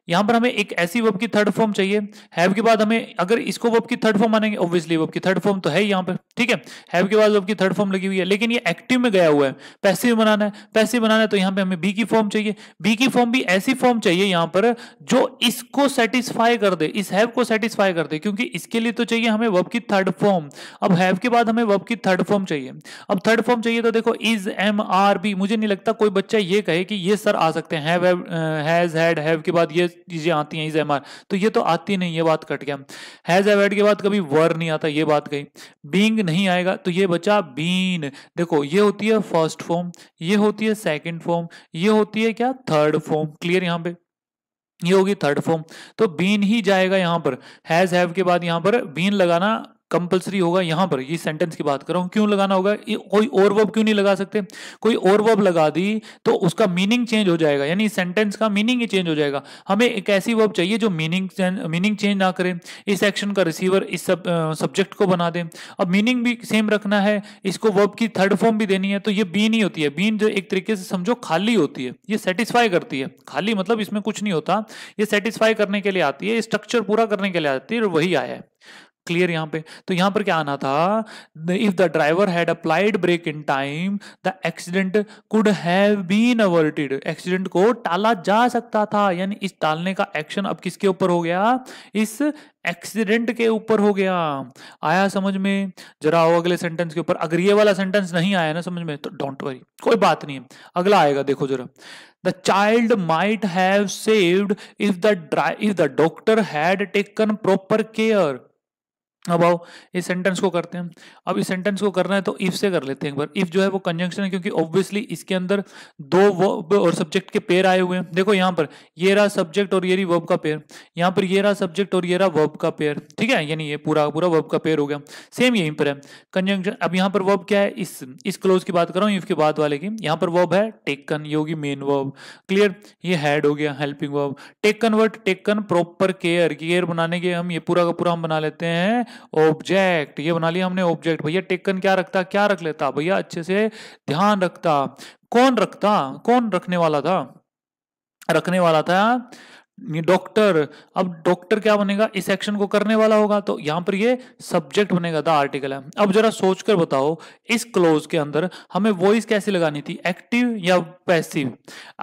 यहां पर हमें एक ऐसी वर्ब की थर्ड फॉर्म चाहिए हैव के बाद हमें अगर इसको वर्ब की थर्ड फॉर्म मानेंगे ऑब्वियसली वर्ब की थर्ड फॉर्म तो है ही यहाँ पर ठीक है हैव के बाद वर्ब की थर्ड फॉर्म लगी हुई है लेकिन ये एक्टिव में गया हुआ है पैसिव बनाना है पैसिव बनाना है तो यहाँ पे हमें बी की फॉर्म चाहिए बी की फॉर्म भी ऐसी फॉर्म चाहिए यहाँ पर जो इसको सेटिस्फाई कर दे इस हैव को सेटिस्फाई कर दे क्योंकि इसके लिए तो चाहिए हमें वर्ब की थर्ड फॉर्म अब हैव के बाद हमें वर्ब की थर्ड फॉर्म चाहिए अब थर्ड फॉर्म चाहिए तो देखो इज एम आर बी मुझे नहीं लगता कोई बच्चा ये कहे कि ये सर आ सकते हैं हैव हैज हैड हैव के बाद ये चीज़ें आती हैं इज एम आर तो ये तो आती नहीं ये बात कट गया हैज़ एवेड के बाद कभी वर नहीं आता ये बात गई बींग नहीं आएगा तो ये बचा बीन देखो ये होती है फर्स्ट फॉर्म ये होती है सेकेंड फॉर्म ये होती है क्या थर्ड फॉर्म क्लियर यहाँ पे ये होगी थर्ड फॉर्म तो बीन ही जाएगा यहाँ पर हैज़ हैव के बाद यहाँ पर बीन लगाना कंपलसरी होगा यहां पर ये सेंटेंस की बात कर रहा हूं क्यों लगाना होगा कोई और वर्ब क्यों नहीं लगा सकते कोई और वर्ब लगा दी तो उसका मीनिंग चेंज हो जाएगा यानी सेंटेंस का मीनिंग ही चेंज हो जाएगा हमें एक ऐसी वर्ब चाहिए जो मीनिंग मीनिंग चेंज ना करे इस एक्शन का रिसीवर इस सब सब्जेक्ट को बना दें अब मीनिंग भी सेम रखना है इसको वर्ब की थर्ड फॉर्म भी देनी है तो ये बीन ही होती है बीन जो एक तरीके से समझो खाली होती है ये सेटिस्फाई करती है खाली मतलब इसमें कुछ नहीं होता ये सेटिस्फाई करने के लिए आती है स्ट्रक्चर पूरा करने के लिए आती है और वही आया है क्लियर यहाँ पे तो यहां पर क्या आना था if the driver had applied brake in time the accident could have been averted accident को टाला जा सकता था यानी इस टालने का एक्शन अब किसके ऊपर हो गया इस एक्सीडेंट के ऊपर हो गया आया समझ में जरा आओ अगले सेंटेंस के ऊपर अगर ये वाला सेंटेंस नहीं आया ना समझ में तो डोंट वरी कोई बात नहीं है अगला आएगा देखो जरा the child might have saved if the if the doctor had taken proper care अब आओ इस सेंटेंस को करते हैं अब इस सेंटेंस को करना है तो इफ से कर लेते हैं एक बार इफ जो है वो कंजंक्शन है क्योंकि ऑब्वियसली इसके अंदर दो वर्ब और सब्जेक्ट के पेयर आए हुए हैं देखो यहाँ पर ये रहा सब्जेक्ट और ये रही वर्ब का पेयर यहाँ पर ये रहा सब्जेक्ट और ये रहा वर्ब का पेयर ठीक है यानी ये पूरा पूरा वर्ब का पेयर हो गया सेम यहीं पर है कंजंक्शन अब यहाँ पर वर्ब क्या है इस इस क्लोज की बात कर रहा हूँ इफ के बाद वाले की यहाँ पर वर्ब है टेकन ये होगी मेन वर्ब क्लियर ये हैड हो गया helping verb taken word taken proper care care बनाने के हम ये पूरा का पूरा हम बना लेते हैं ऑब्जेक्ट ये बना लिया हमने ऑब्जेक्ट भैया टेकन क्या रखता क्या रख लेता भैया अच्छे से ध्यान रखता कौन रखता कौन रखने वाला था रखने वाला था डॉक्टर अब डॉक्टर क्या बनेगा इस एक्शन को करने वाला होगा तो यहां पर ये सब्जेक्ट बनेगा था आर्टिकल है अब जरा सोचकर बताओ इस क्लोज के अंदर हमें वॉइस कैसी लगानी थी एक्टिव या पैसिव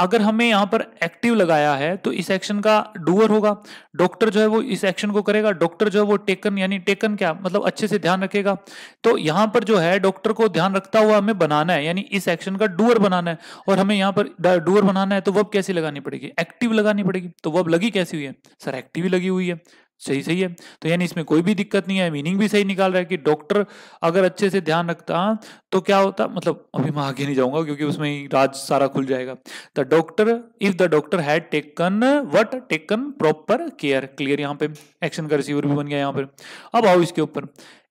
अगर हमें यहां पर एक्टिव लगाया है तो इस एक्शन का डूअर होगा डॉक्टर जो है वो इस एक्शन को करेगा डॉक्टर जो है वो टेकन यानी टेकन क्या मतलब अच्छे से ध्यान रखेगा तो यहां पर जो है डॉक्टर को ध्यान रखता हुआ हमें बनाना है यानी इस एक्शन का डूअर बनाना है और हमें यहां पर डूअर बनाना है तो वब कैसी लगानी पड़ेगी एक्टिव लगानी पड़ेगी तो वह अब लगी कैसी हुई है सर एक्टिव ही लगी हुई है सही सही है तो यानी इसमें कोई भी दिक्कत नहीं है मीनिंग भी सही निकाल रहा है कि डॉक्टर अगर अच्छे से ध्यान रखता तो क्या होता मतलब अभी मैं आगे नहीं जाऊंगा क्योंकि उसमें ही राज सारा खुल जाएगा the doctor if the doctor had taken what taken proper care clear यहाँ पे एक्शन का रिसीवर भी बन गया यहाँ पर अब आओ इसके ऊपर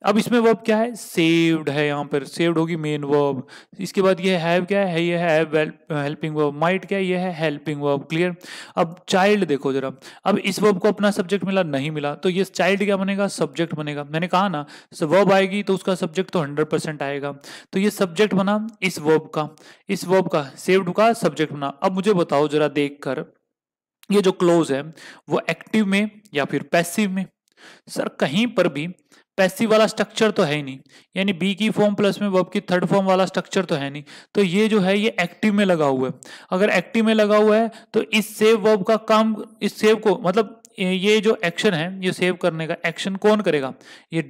अब इसमें वर्ब क्या है सेव्ड है यहाँ पर सेव्ड होगी मेन वर्ब इसके बाद ये हैव क्या है ये है हेल्पिंग वर्ब माइट क्या ये है हेल्पिंग वर्ब क्लियर अब चाइल्ड देखो जरा अब इस वर्ब को अपना सब्जेक्ट मिला नहीं मिला तो ये चाइल्ड क्या बनेगा सब्जेक्ट बनेगा मैंने कहा ना वर्ब आएगी तो उसका सब्जेक्ट तो हंड्रेड आएगा तो ये सब्जेक्ट बना इस वर्ब का इस वर्ब का सेव्ड का सब्जेक्ट बना अब मुझे बताओ जरा देख ये जो क्लोज है वो एक्टिव में या फिर पैसिव में सर कहीं पर भी पैसिव वाला स्ट्रक्चर तो है ही नहीं यानी बी की फॉर्म प्लस में वर्ब की थर्ड फॉर्म वाला स्ट्रक्चर तो है नहीं तो ये जो है ये एक्टिव में लगा हुआ है अगर एक्टिव में लगा हुआ है तो इस सेव वर्ब का काम इस सेव को मतलब ये जो एक्शन है ये सेव करने का एक्शन कौन करेगा ये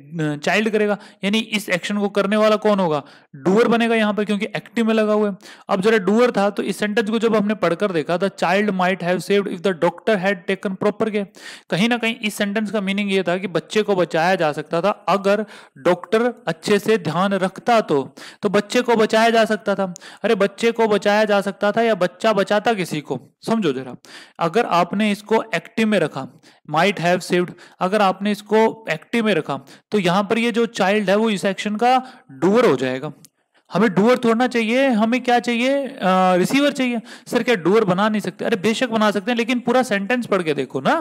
चाइल्ड करेगा यानी इस एक्शन को करने वाला कौन होगा डूअर बनेगा यहाँ पर क्योंकि एक्टिव में लगा हुआ है अब जरा डूअर था तो इस सेंटेंस को जब हमने पढ़कर देखा the child might have saved if the doctor had taken proper care कहीं ना कहीं इस सेंटेंस का मीनिंग ये था कि बच्चे को बचाया जा सकता था अगर डॉक्टर अच्छे से ध्यान रखता तो तो बच्चे को बचाया जा सकता था अरे बच्चे को बचाया जा सकता था या बच्चा बचाता किसी को समझो जरा अगर आपने इसको एक्टिव में रखा माइट हैव सेव्ड अगर आपने इसको एक्टिव में रखा तो यहां पर ये जो चाइल्ड है वो इस एक्शन का डूअर हो जाएगा हमें डूअर थोड़ना चाहिए हमें क्या चाहिए आ, रिसीवर चाहिए सर क्या डूअर बना नहीं सकते अरे बेशक बना सकते हैं लेकिन पूरा सेंटेंस पढ़ के देखो ना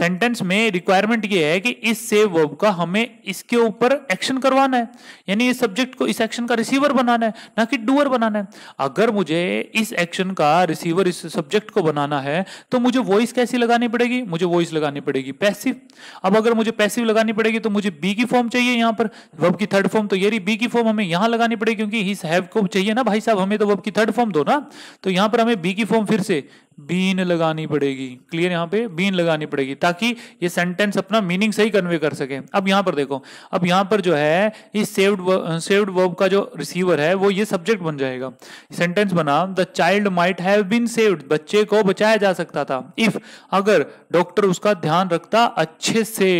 सेंटेंस में रिक्वायरमेंट ये है कि इस सेव वर्ब का हमें इसके ऊपर एक्शन करवाना है यानी इस सब्जेक्ट को इस एक्शन का रिसीवर बनाना है ना कि डूअर बनाना है अगर मुझे इस एक्शन का रिसीवर इस सब्जेक्ट को बनाना है तो मुझे वॉइस कैसी लगानी पड़ेगी मुझे वॉइस लगानी पड़ेगी पैसिव अब अगर मुझे पैसिव लगानी पड़ेगी तो मुझे बी की फॉर्म चाहिए यहाँ पर वर्ब की थर्ड फॉर्म तो ये बी की फॉर्म हमें यहाँ लगानी पड़ेगी क्योंकि इस हैव को चाहिए ना भाई साहब हमें तो वर्ब की थर्ड फॉर्म दो ना तो यहाँ पर हमें बी की फॉर्म फिर से बीन लगानी पड़ेगी क्लियर यहाँ पे बीन लगानी पड़ेगी ताकि ये सेंटेंस अपना मीनिंग सही कन्वे कर सके अब यहाँ पर देखो अब यहाँ पर जो है इस सेव्ड सेव्ड वर्ब का जो रिसीवर है वो ये सब्जेक्ट बन जाएगा सेंटेंस बना the child might have been saved बच्चे को बचाया जा सकता था इफ अगर डॉक्टर उसका ध्यान रखता अच्छे से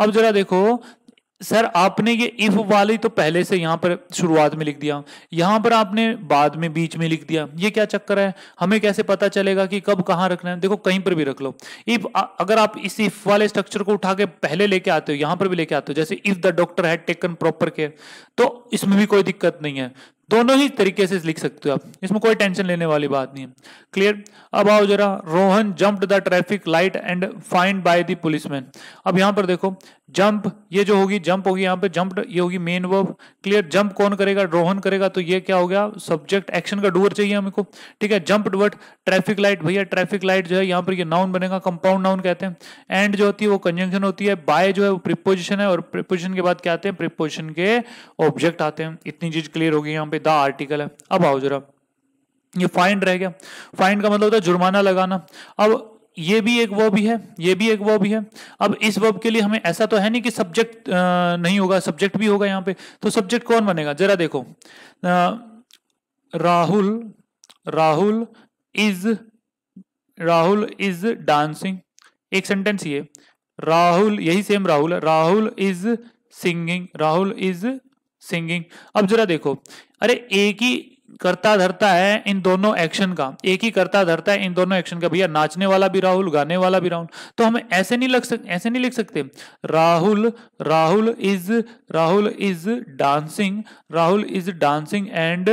अब जरा देखो सर आपने ये इफ वाले तो पहले से यहां पर शुरुआत में लिख दिया यहां पर आपने बाद में बीच में लिख दिया ये क्या चक्कर है हमें कैसे पता चलेगा कि कब कहां रखना है देखो कहीं पर भी रख लो इफ अगर आप इस इफ वाले स्ट्रक्चर को उठा के पहले लेके आते हो यहां पर भी लेके आते हो जैसे if the doctor had taken proper care तो इसमें भी कोई दिक्कत नहीं है दोनों ही तरीके से लिख सकते हो आप इसमें कोई टेंशन लेने वाली बात नहीं है क्लियर अब आओ जरा Rohan jump the traffic light and fined by the policeman अब यहां पर देखो जंप ये जो होगी जंप होगी यहाँ पे जंप ये होगी मेन वर्ब क्लियर जंप कौन करेगा रोहन करेगा तो ये क्या हो गया सब्जेक्ट एक्शन का डूअर चाहिए हमको ठीक है जंप वर्ड ट्रैफिक लाइट भैया ट्रैफिक लाइट जो है यहाँ पर ये नाउन बनेगा कंपाउंड नाउन कहते हैं एंड जो होती है वो कंजंक्शन होती है बाय जो है वो प्रिपोजिशन है और प्रिपोजिशन के बाद क्या आते हैं प्रिपोजिशन के ऑब्जेक्ट आते हैं इतनी चीज क्लियर होगी यहाँ पे द आर्टिकल है अब आओ जरा ये फाइंड रह गया फाइंड का मतलब होता है जुर्माना लगाना अब ये भी एक वर्ब है ये भी एक वर्ब है अब इस वर्ब के लिए हमें ऐसा तो है नहीं कि सब्जेक्ट नहीं होगा सब्जेक्ट भी होगा यहाँ पे तो सब्जेक्ट कौन बनेगा जरा देखो Rahul Rahul is Rahul is dancing एक सेंटेंस ये राहुल यही same Rahul Rahul is singing Rahul is singing अब जरा देखो अरे एक ही करता धरता है इन दोनों एक्शन का एक ही करता धरता है इन दोनों एक्शन का भैया नाचने वाला भी राहुल गाने वाला भी राहुल तो हम ऐसे नहीं लग सकते ऐसे नहीं लिख सकते Rahul Rahul is Rahul is dancing Rahul is dancing and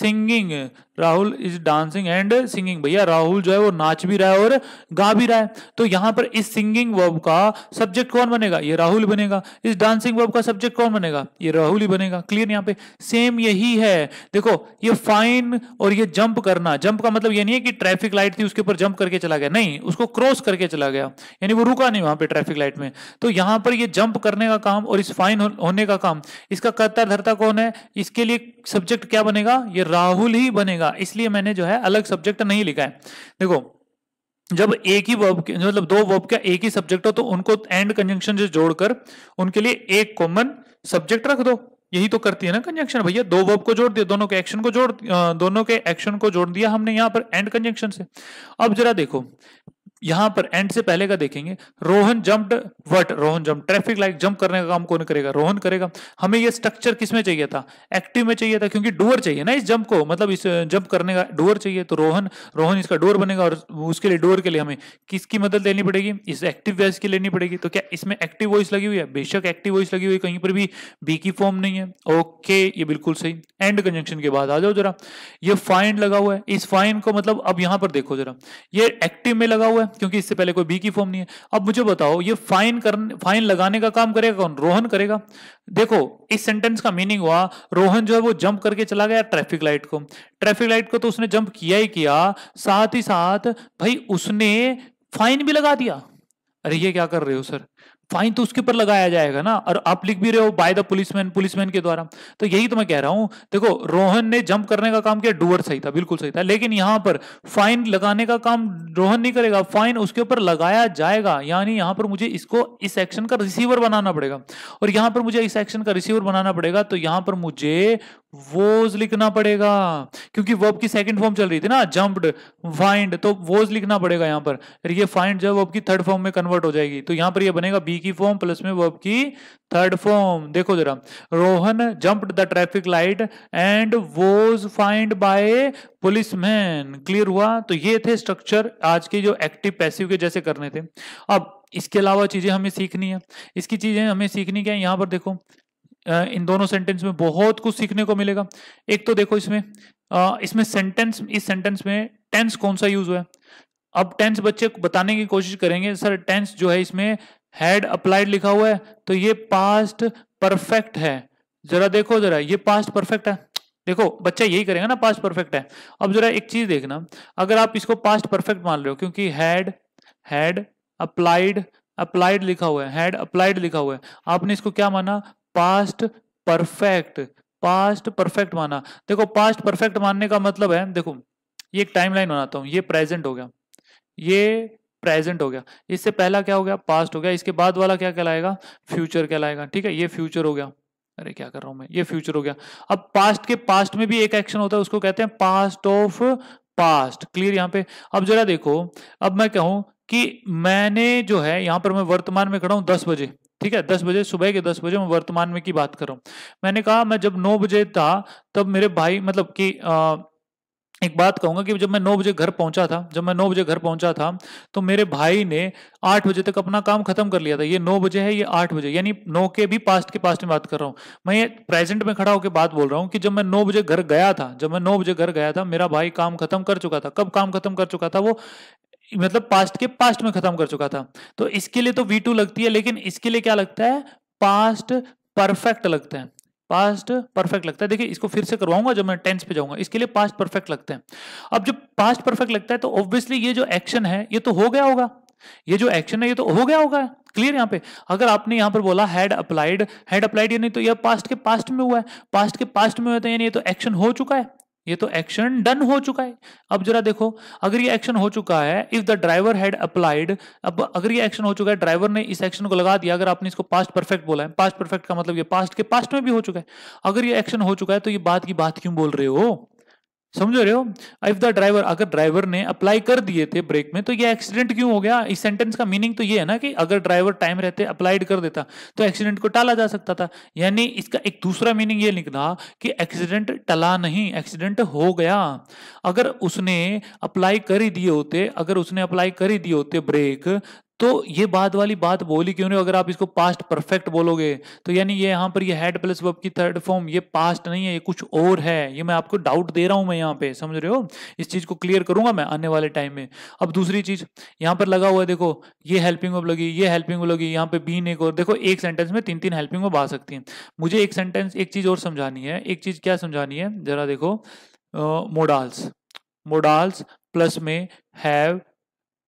singing Rahul is dancing and singing भैया राहुल जो है वो नाच भी रहा है और गा भी रहा है तो यहां पर इस सिंगिंग वर्ब का सब्जेक्ट कौन बनेगा ये राहुल बनेगा इस डांसिंग वर्ब का सब्जेक्ट कौन बनेगा ये राहुल ही बनेगा क्लियर यहाँ पे सेम यही है देखो ये फाइन और ये जंप करना जंप का मतलब ये नहीं है कि ट्रैफिक लाइट थी उसके ऊपर जंप करके चला गया नहीं उसको क्रॉस करके चला गया यानी वो रुका नहीं वहां पर ट्रैफिक लाइट में तो यहां पर यह जंप करने का काम और इस फाइन होने का काम इसका कर्ता धरता कौन है इसके लिए सब्जेक्ट क्या बनेगा ये राहुल ही बनेगा जाएगा इसलिए मैंने जो है अलग सब्जेक्ट नहीं लिखा है देखो जब एक ही वर्ब के मतलब दो वर्ब का एक ही सब्जेक्ट हो तो उनको एंड कंजंक्शन से जोड़कर उनके लिए एक कॉमन सब्जेक्ट रख दो यही तो करती है ना कंजंक्शन भैया दो वर्ब को जोड़ दिया दोनों के एक्शन को जोड़ दोनों के एक्शन को जोड़ दिया हमने यहां पर एंड कंजंक्शन से अब जरा देखो यहां पर एंड से पहले का देखेंगे Rohan jump what Rohan jump traffic light jump करने का काम कौन करेगा रोहन करेगा हमें ये स्ट्रक्चर किस में चाहिए था एक्टिव में चाहिए था क्योंकि डोअर चाहिए ना इस जंप को मतलब इस जंप करने का डोअर चाहिए तो रोहन रोहन इसका डोर बनेगा और उसके लिए डोअर के लिए हमें किसकी मदद लेनी पड़ेगी इस एक्टिव वॉइस की लेनी पड़ेगी तो क्या इसमें एक्टिव वॉइस लगी हुई है बेशक एक्टिव वॉइस लगी हुई कहीं पर भी बी की फॉर्म नहीं है ओके ये बिल्कुल सही एंड कंजंक्शन के बाद आ जाओ जरा ये फाइन लगा हुआ है इस फाइन को मतलब अब यहां पर देखो जरा ये एक्टिव में लगा हुआ है है क्योंकि इससे पहले कोई बी की फॉर्म नहीं है अब मुझे बताओ ये फाइन करने फाइन लगाने का काम करेगा कौन रोहन करेगा देखो इस सेंटेंस का मीनिंग हुआ रोहन जो है वो जंप करके चला गया ट्रैफिक लाइट को ट्रैफिक लाइट को तो उसने जंप किया ही किया साथ ही साथ भाई उसने फाइन भी लगा दिया अरे ये क्या कर रहे हो सर फाइन तो उसके ऊपर लगाया जाएगा ना और आप लिख भी रहे हो बाय द पुलिसमैन पुलिसमैन के द्वारा तो यही तो मैं कह रहा हूं देखो रोहन ने जंप करने का काम किया डुअर सही था बिल्कुल सही था लेकिन यहां पर फाइन लगाने का काम रोहन नहीं करेगा फाइन उसके ऊपर लगाया जाएगा यानी यहां पर मुझे इसको इस एक्शन का रिसीवर बनाना पड़ेगा और यहां पर मुझे इस एक्शन का रिसीवर बनाना पड़ेगा तो यहां पर मुझे वोज लिखना पड़ेगा क्योंकि वर्ब की सेकंड फॉर्म चल रही थी ना जंप्ड फाइंड तो वोज लिखना पड़ेगा यहां पर ये फाइंड जो वर्ब की थर्ड फॉर्म में कन्वर्ट हो जाएगी तो यहां पर ये बनेगा बी बी की फॉर्म प्लस में वर्ब की थर्ड फॉर्म देखो जरा Rohan jump the traffic light and was fined by policeman clear हुआ तो ये थे स्ट्रक्चर आज के जो एक्टिव पैसिव के जैसे करने थे अब इसके अलावा चीजें हमें सीखनी है इसकी चीजें हमें सीखनी क्या है यहां पर देखो इन दोनों सेंटेंस में बहुत कुछ सीखने को मिलेगा एक तो देखो इसमें इसमें सेंटेंस इस सेंटेंस में टेंस कौन सा यूज हुआ है अब टेंस बच्चे बताने की कोशिश करेंगे सर टेंस जो है इसमें हैड अप्लाइड लिखा हुआ है तो ये पास्ट परफेक्ट है जरा देखो जरा ये पास्ट परफेक्ट है देखो बच्चा यही करेगा ना पास्ट परफेक्ट है अब जरा एक चीज देखना अगर आप इसको पास्ट परफेक्ट मान रहे हो क्योंकि हैड हैड अप्लाइड अप्लाइड लिखा हुआ है हैड अप्लाइड लिखा हुआ है आपने इसको क्या माना पास्ट परफेक्ट पास्ट परफेक्ट माना देखो पास्ट परफेक्ट मानने का मतलब है देखो ये एक टाइमलाइन बनाता हूँ ये प्रेजेंट हो गया ये प्रेजेंट हो गया इससे पहला क्या हो गया पास्ट हो गया इसके बाद वाला क्या कहलाएगा फ्यूचर कहलाएगा ठीक है ये फ्यूचर हो गया अरे क्या कर रहा हूं मैं ये फ्यूचर हो गया अब पास्ट के पास्ट में भी एक एक्शन होता है उसको कहते हैं पास्ट ऑफ पास्ट क्लियर यहाँ पे अब जरा देखो अब मैं कहूं कि मैंने जो है यहाँ पर मैं वर्तमान में खड़ा हूं दस बजे ठीक है दस बजे सुबह के दस बजे मैं वर्तमान में की बात कर रहा हूं मैंने कहा मैं जब नौ बजे था तब मेरे भाई मतलब कि एक बात कहूंगा कि जब मैं नौ बजे घर पहुंचा था जब मैं नौ बजे घर पहुंचा था तो मेरे भाई ने आठ बजे तक अपना काम खत्म कर लिया था ये नौ बजे है ये आठ बजे यानी नौ के भी पास्ट के पास्ट में बात कर रहा हूँ मैं प्रेजेंट में खड़ा होकर बात बोल रहा हूँ कि जब मैं नौ बजे घर गया था जब मैं नौ बजे घर गया था मेरा भाई काम खत्म कर चुका था कब काम खत्म कर चुका था वो मतलब पास्ट के पास्ट में खत्म कर चुका था तो इसके लिए तो वी लगती है लेकिन इसके लिए क्या लगता है पास्ट परफेक्ट लगता है पास्ट परफेक्ट लगता है देखिए इसको फिर से करवाऊंगा जब मैं टेंस पे जाऊंगा इसके लिए पास्ट परफेक्ट लगते हैं अब जब पास्ट परफेक्ट लगता है तो ऑब्वियसली ये जो एक्शन है ये तो हो गया होगा ये जो एक्शन है ये तो हो गया होगा क्लियर यहाँ पे अगर आपने यहाँ पर बोला हैड अप्लाइड हैड अप्लाइड नहीं तो यह पास्ट के पास्ट में हुआ है पास्ट के पास्ट में हुआ था तो यानी ये तो एक्शन हो चुका है ये तो एक्शन डन हो चुका है अब जरा देखो अगर ये एक्शन हो चुका है if the driver had applied अब अगर ये एक्शन हो चुका है ड्राइवर ने इस एक्शन को लगा दिया अगर आपने इसको पास्ट परफेक्ट बोला है पास्ट परफेक्ट का मतलब ये पास्ट के पास्ट में भी हो चुका है अगर ये एक्शन हो चुका है तो ये बात की बात क्यों बोल रहे हो समझ रहे हो इफ द ड्राइवर अगर ड्राइवर ने अप्लाई कर दिए थे ब्रेक में तो ये एक्सीडेंट क्यों हो गया इस सेंटेंस का मीनिंग तो ये है ना कि अगर ड्राइवर टाइम रहते अप्लाइड कर देता तो एक्सीडेंट को टाला जा सकता था यानी इसका एक दूसरा मीनिंग ये निकला कि एक्सीडेंट टला नहीं एक्सीडेंट हो गया अगर उसने अप्लाई कर ही दिए होते अगर उसने अप्लाई कर ही दिए होते ब्रेक तो ये बाद वाली बात बोली क्यों नहीं अगर आप इसको पास्ट परफेक्ट बोलोगे तो यानी ये यहाँ पर ये हेड प्लस वर्ब की थर्ड फॉर्म ये पास्ट नहीं है ये कुछ और है ये मैं आपको डाउट दे रहा हूँ मैं यहाँ पे समझ रहे हो इस चीज़ को क्लियर करूंगा मैं आने वाले टाइम में अब दूसरी चीज़ यहाँ पर लगा हुआ है देखो ये हेल्पिंग वर्ब लगी ये हेल्पिंग वर्ब लगी यहाँ पर बीन एक और देखो एक सेंटेंस में तीन तीन हेल्पिंग वर्ब आ सकती है मुझे एक सेंटेंस एक चीज़ और समझानी है एक चीज़ क्या समझानी है जरा देखो मोडाल्स मोडाल्स प्लस में हैव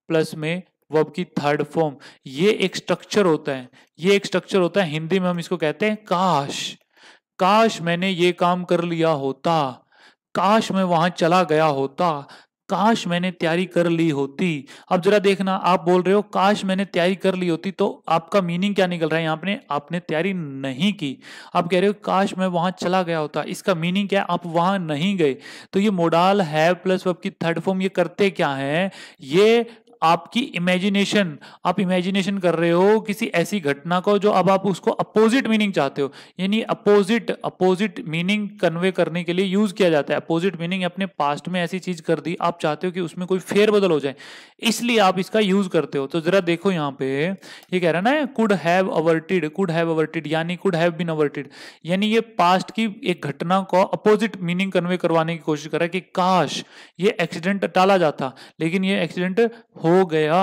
प्लस में वर्ब की थर्ड फॉर्म ये एक स्ट्रक्चर होता है ये एक स्ट्रक्चर होता है हिंदी में हम इसको कहते हैं काश काश मैंने ये काम कर लिया होता काश मैं वहां चला गया होता काश मैंने तैयारी कर ली होती अब जरा देखना आप बोल रहे हो काश मैंने तैयारी कर ली होती तो आपका मीनिंग क्या निकल रहा है यहाँ पे आपने तैयारी नहीं की आप कह रहे हो काश मैं वहां चला गया होता इसका मीनिंग क्या है आप वहां नहीं गए तो ये मोडाल है प्लस वर्ब की थर्ड फॉर्म ये करते क्या है ये आपकी इमेजिनेशन आप इमेजिनेशन कर रहे हो किसी ऐसी घटना को जो अब आप उसको अपोजिट मीनिंग चाहते हो यानी अपोजिट अपोजिट मीनिंग कन्वे करने के लिए यूज किया जाता है अपोजिट मीनिंग अपने पास्ट में ऐसी चीज कर दी आप चाहते हो कि उसमें कोई फेरबदल हो जाए इसलिए आप इसका यूज करते हो तो जरा देखो यहाँ पे ये कह रहा ना could have averted could have averted यानी कुड हैव बिन अवर्टेड यानी ये पास्ट की एक घटना को अपोजिट मीनिंग कन्वे करवाने की कोशिश कर रहा है कि काश ये एक्सीडेंट टाला जाता लेकिन ये एक्सीडेंट हो हो गया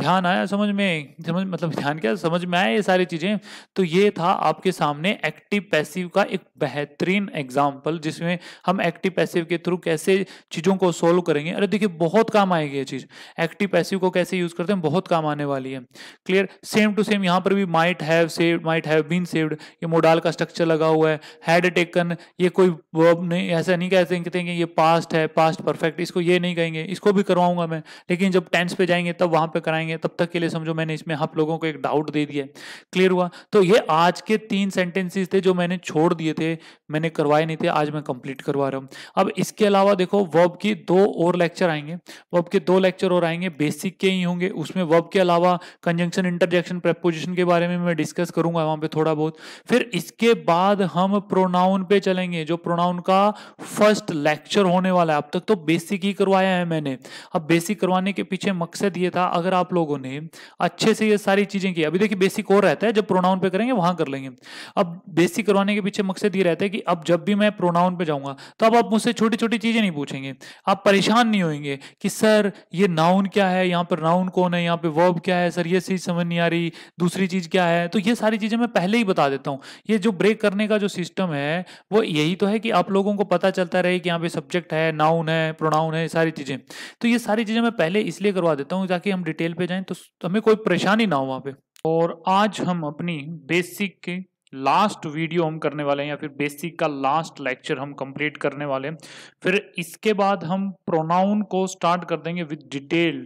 ध्यान आया समझ में समझ मतलब ध्यान क्या समझ में आया ये सारी चीज़ें तो ये था आपके सामने एक्टिव पैसिव का एक बेहतरीन एग्जाम्पल जिसमें हम एक्टिव पैसिव के थ्रू कैसे चीज़ों को सोल्व करेंगे अरे देखिए बहुत काम आएगी ये चीज़ एक्टिव पैसिव को कैसे यूज़ करते हैं बहुत काम आने वाली है क्लियर सेम टू सेम यहाँ पर भी might have save might have been saved ये मोडाल का स्ट्रक्चर लगा हुआ है हैड टेकन ये कोई वर्ब नहीं ऐसा नहीं कहते कहते हैं कि ये पास्ट है पास्ट परफेक्ट इसको ये नहीं कहेंगे इसको भी करवाऊंगा मैं लेकिन जब टेंस पे जाएंगे तब वहाँ पर कराएंगे पाएंगे तब तक के लिए समझो मैंने इसमें आप लोगों को एक डाउट दे दिया क्लियर हुआ तो ये आज के तीन सेंटेंसेस थे जो मैंने छोड़ दिए थे मैंने करवाए नहीं थे आज मैं कंप्लीट करवा रहा हूँ अब इसके अलावा देखो वर्ब की दो और लेक्चर आएंगे वर्ब के दो लेक्चर और आएंगे बेसिक के ही होंगे उसमें वर्ब के अलावा कंजंक्शन इंटरजेक्शन प्रपोजिशन के बारे में मैं डिस्कस करूंगा वहां पे थोड़ा बहुत फिर इसके बाद हम प्रोनाउन पे चलेंगे जो प्रोनाउन का फर्स्ट लेक्चर होने वाला है अब तक तो बेसिक ही करवाया है मैंने अब बेसिक करवाने के पीछे मकसद ये था अगर आप लोगों ने अच्छे से ये सारी चीजें की अभी देखिए बेसिक और रहता है जब प्रोनाउन पे करेंगे वहां कर लेंगे अब बेसिक करवाने के पीछे मकसद ये रहता है कि अब जब भी मैं प्रोनाउन पे जाऊंगा तो अब आप मुझसे छोटी छोटी चीजें नहीं पूछेंगे आप परेशान नहीं होंगे कि सर ये नाउन क्या है यहाँ पर नाउन कौन है यहाँ पे वर्ब क्या है सर ये चीज समझ नहीं आ रही दूसरी चीज क्या है तो ये सारी चीजें मैं पहले ही बता देता हूँ ये जो ब्रेक करने का जो सिस्टम है वो यही तो है कि आप लोगों को पता चलता रहे कि यहाँ पे सब्जेक्ट है नाउन है प्रोनाउन है सारी चीजें तो ये सारी चीजें मैं पहले इसलिए करवा देता हूँ ताकि हम डिटेल पे जाए तो हमें कोई परेशानी ना हो वहाँ पे और आज हम अपनी बेसिक लास्ट वीडियो हम करने वाले हैं या फिर बेसिक का लास्ट लेक्चर हम कंप्लीट करने वाले हैं फिर इसके बाद हम प्रोनाउन को स्टार्ट कर देंगे विद डिटेल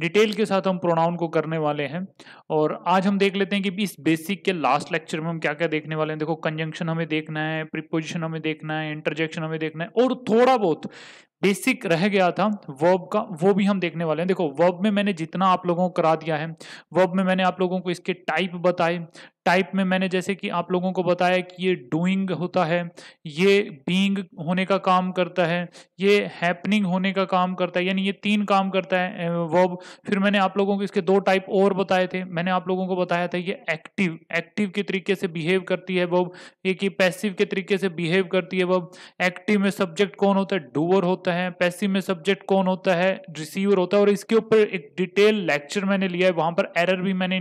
डिटेल के साथ हम प्रोनाउन को करने वाले हैं और आज हम देख लेते हैं कि इस बेसिक के लास्ट लेक्चर में हम क्या क्या देखने वाले हैं देखो कंजंक्शन हमें देखना है प्रिपोजिशन हमें देखना है इंटरजेक्शन हमें देखना है और थोड़ा बहुत बेसिक रह गया था वर्ब का वो भी हम देखने वाले हैं देखो वर्ब में मैंने जितना आप लोगों को करा दिया है वर्ब में मैंने आप लोगों को इसके टाइप बताए टाइप में मैंने जैसे कि आप लोगों को बताया कि ये डूइंग होता है ये बीइंग होने का काम करता है ये हैपनिंग होने का काम करता है यानी ये तीन काम करता है वर्ब फिर मैंने आप लोगों को इसके दो टाइप और बताए थे मैंने आप लोगों को बताया था ये एक्टिव एक्टिव के तरीके से बिहेव करती है वो एक ये पैसिव के तरीके से बिहेव करती है वो एक्टिव में सब्जेक्ट कौन होता है डूअर होता है पैसिव में सब्जेक्ट कौन होता है रिसीवर होता है और इसके ऊपर एक डिटेल लेक्चर मैंने लिया है वहां पर एरर भी मैंने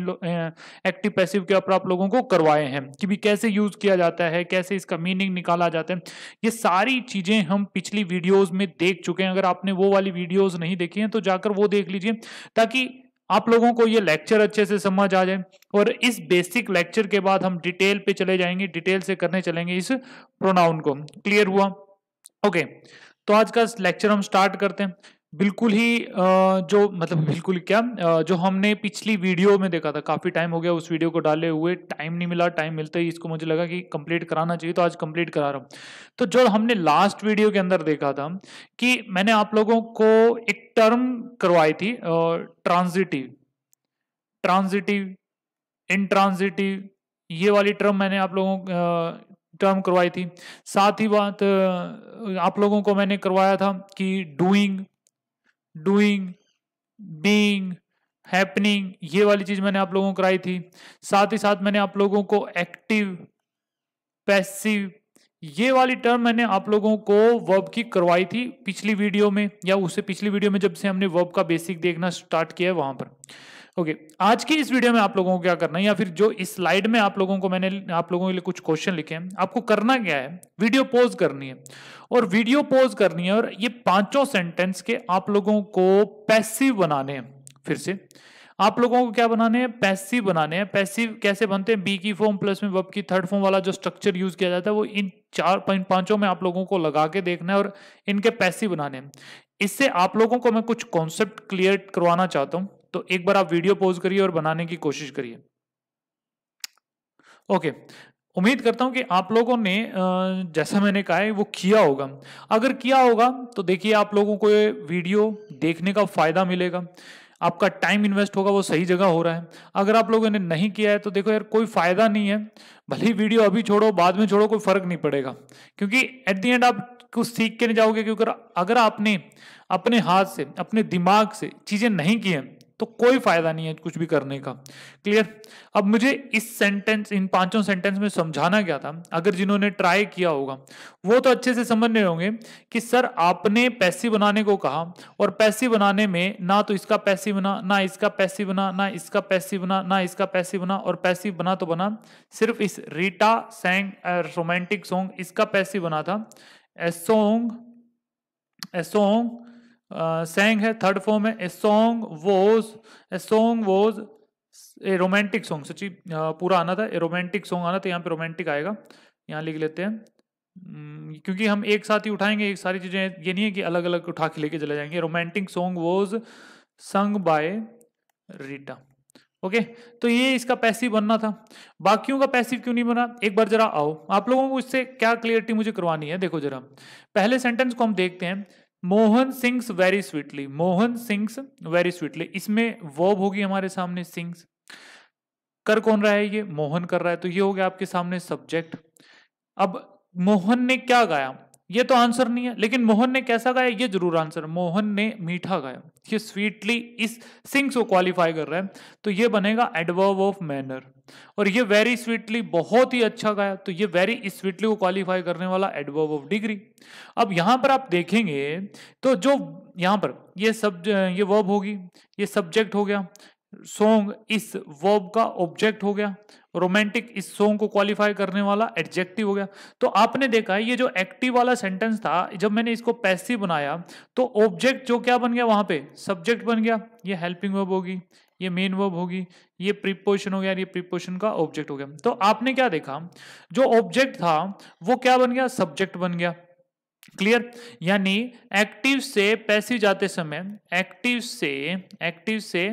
एक्टिव पैसिव के ऊपर आप लोगों को करवाए हैं कि भी कैसे यूज किया जाता है कैसे इसका मीनिंग निकाला जाता है ये सारी चीजें हम पिछली वीडियोज में देख चुके हैं अगर आपने वो वाली वीडियोज नहीं देखी है तो जाकर वो देख लीजिए ताकि आप लोगों को ये लेक्चर अच्छे से समझ आ जाए और इस बेसिक लेक्चर के बाद हम डिटेल पे चले जाएंगे डिटेल से करने चलेंगे इस प्रोनाउन को क्लियर हुआ ओके okay, तो आज का लेक्चर हम स्टार्ट करते हैं बिल्कुल ही जो मतलब बिल्कुल क्या जो हमने पिछली वीडियो में देखा था काफ़ी टाइम हो गया उस वीडियो को डाले हुए टाइम नहीं मिला टाइम मिलता ही इसको मुझे लगा कि कंप्लीट कराना चाहिए तो आज कंप्लीट करा रहा हूँ तो जो हमने लास्ट वीडियो के अंदर देखा था कि मैंने आप लोगों को एक टर्म करवाई थी ट्रांजिटिव ट्रांजिटिव इनट्रांजिटिव ये वाली टर्म मैंने आप लोगों टर्म करवाई थी साथ ही बात आप लोगों को मैंने करवाया था कि डूइंग डूइंग बीइंग हैपनिंग ये वाली चीज मैंने आप लोगों को कराई थी साथ ही साथ मैंने आप लोगों को एक्टिव पैसिव ये वाली टर्म मैंने आप लोगों को वर्ब की करवाई थी पिछली वीडियो में या उससे पिछली वीडियो में जब से हमने वर्ब का बेसिक देखना स्टार्ट किया है वहां पर ओके okay, आज की इस वीडियो में आप लोगों को क्या करना है या फिर जो इस स्लाइड में आप लोगों को मैंने आप लोगों के लिए कुछ क्वेश्चन लिखे हैं आपको करना क्या है वीडियो पोज करनी है और वीडियो पॉज करनी है और ये पांचों सेंटेंस के आप लोगों को पैसिव बनाने हैं फिर से आप लोगों को क्या बनाने हैं पैसिव बनाने हैं पैसिव कैसे बनते हैं बी की फॉर्म प्लस में वब की थर्ड फॉर्म वाला जो स्ट्रक्चर यूज किया जाता है वो इन चार पांचों में आप लोगों को लगा के देखना है और इनके पैसिव बनाने हैं इससे आप लोगों को मैं कुछ कॉन्सेप्ट क्लियर करवाना चाहता हूं तो एक बार आप वीडियो पॉज करिए और बनाने की कोशिश करिए ओके उम्मीद करता हूं कि आप लोगों ने जैसा मैंने कहा है वो किया होगा अगर किया होगा तो देखिए आप लोगों को ये वीडियो देखने का फ़ायदा मिलेगा आपका टाइम इन्वेस्ट होगा वो सही जगह हो रहा है अगर आप लोगों ने नहीं किया है तो देखो यार कोई फ़ायदा नहीं है भले ही वीडियो अभी छोड़ो बाद में छोड़ो कोई फ़र्क नहीं पड़ेगा क्योंकि एट दी एंड आप कुछ सीख के नहीं जाओगे क्योंकि अगर आपने अपने हाथ से अपने दिमाग से चीज़ें नहीं की हैं तो कोई फायदा नहीं है कुछ भी करने का क्लियर अब मुझे इस सेंटेंस इन पांचों सेंटेंस में समझाना क्या था अगर जिन्होंने ट्राई किया होगा वो तो अच्छे से समझ रहे होंगे कि सर आपने पैसे बनाने को कहा और पैसे बनाने में ना तो इसका पैसे बना ना इसका पैसे बना ना इसका पैसे बना ना इसका पैसे बना और पैसे बना तो बना सिर्फ इस रीटा सैंग रोमांटिक सॉन्ग इसका पैसे बना था ए सॉन्ग ए सॉन्ग सेंग है थर्ड फॉर्म है a song was a song was a romantic song सची पूरा आना था ए रोमांटिक सॉन्ग आना था यहाँ पे रोमांटिक आएगा यहाँ लिख लेते हैं क्योंकि हम एक साथ ही उठाएंगे एक सारी चीज़ें ये नहीं है कि अलग अलग उठा के लेके चले जाएंगे romantic song was sung by Rita okay तो ये इसका पैसिव बनना था बाकियों का पैसिव क्यों नहीं बना एक बार जरा आओ आप लोगों को इससे क्या क्लियरिटी मुझे करवानी है देखो जरा पहले सेंटेंस को हम देखते हैं Mohan sings very sweetly Mohan sings very sweetly इसमें वर्ब होगी हमारे सामने सिंग्स कर कौन रहा है ये मोहन कर रहा है तो ये हो गया आपके सामने सब्जेक्ट अब मोहन ने क्या गाया ये तो आंसर नहीं है लेकिन मोहन ने कैसा गाया ये जरूर आंसर मोहन ने मीठा गाया ये स्वीटली इस सिंग्स को क्वालिफाई कर रहा है तो ये बनेगा एडवर्ब ऑफ मैनर और ये वेरी स्वीटली बहुत ही अच्छा गाया तो ये वेरी स्वीटली को क्वालिफाई करने वाला एडवर्ब ऑफ डिग्री अब यहां पर आप देखेंगे तो जो यहां पर ये सब ये वर्ब होगी ये सब्जेक्ट हो गया सॉन्ग इस वर्ब का ऑब्जेक्ट हो गया रोमांटिक इस सॉन्ग को क्वालिफाई करने वाला एडजेक्टिव हो गया तो आपने देखा ये जो एक्टिव वाला सेंटेंस था जब मैंने इसको पैसिव बनाया तो ऑब्जेक्ट जो क्या बन गया वहां पे सब्जेक्ट बन गया ये हेल्पिंग वर्ब होगी ये मेन वर्ब होगी ये प्रीपोजिशन हो गया ये प्रीपोजिशन का ऑब्जेक्ट हो गया तो आपने क्या देखा जो ऑब्जेक्ट था वो क्या बन गया सब्जेक्ट बन गया क्लियर यानी एक्टिव से पैसिव जाते समय एक्टिव से एक्टिव से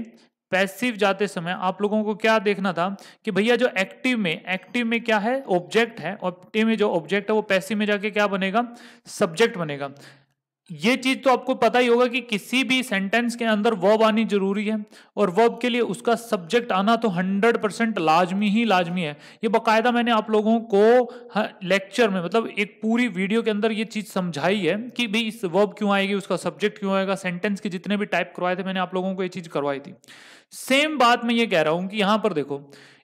पैसिव जाते समय आप लोगों को क्या देखना था कि भैया जो एक्टिव में एक्टिव में क्या है ऑब्जेक्ट है एक्टिव में जो ऑब्जेक्ट है वो पैसिव में जाके क्या बनेगा सब्जेक्ट बनेगा ये चीज तो आपको पता ही होगा कि किसी भी सेंटेंस के अंदर वर्ब आनी जरूरी है और वर्ब के लिए उसका सब्जेक्ट आना तो 100 परसेंट लाजमी ही लाजमी है ये बकायदा मैंने आप लोगों को लेक्चर हाँ, में मतलब एक पूरी वीडियो के अंदर ये चीज समझाई है कि भाई इस वर्ब क्यों आएगी उसका सब्जेक्ट क्यों आएगा सेंटेंस के जितने भी टाइप करवाए थे मैंने आप लोगों को ये चीज करवाई थी सेम बात मैं ये कह रहा हूं कि यहां पर देखो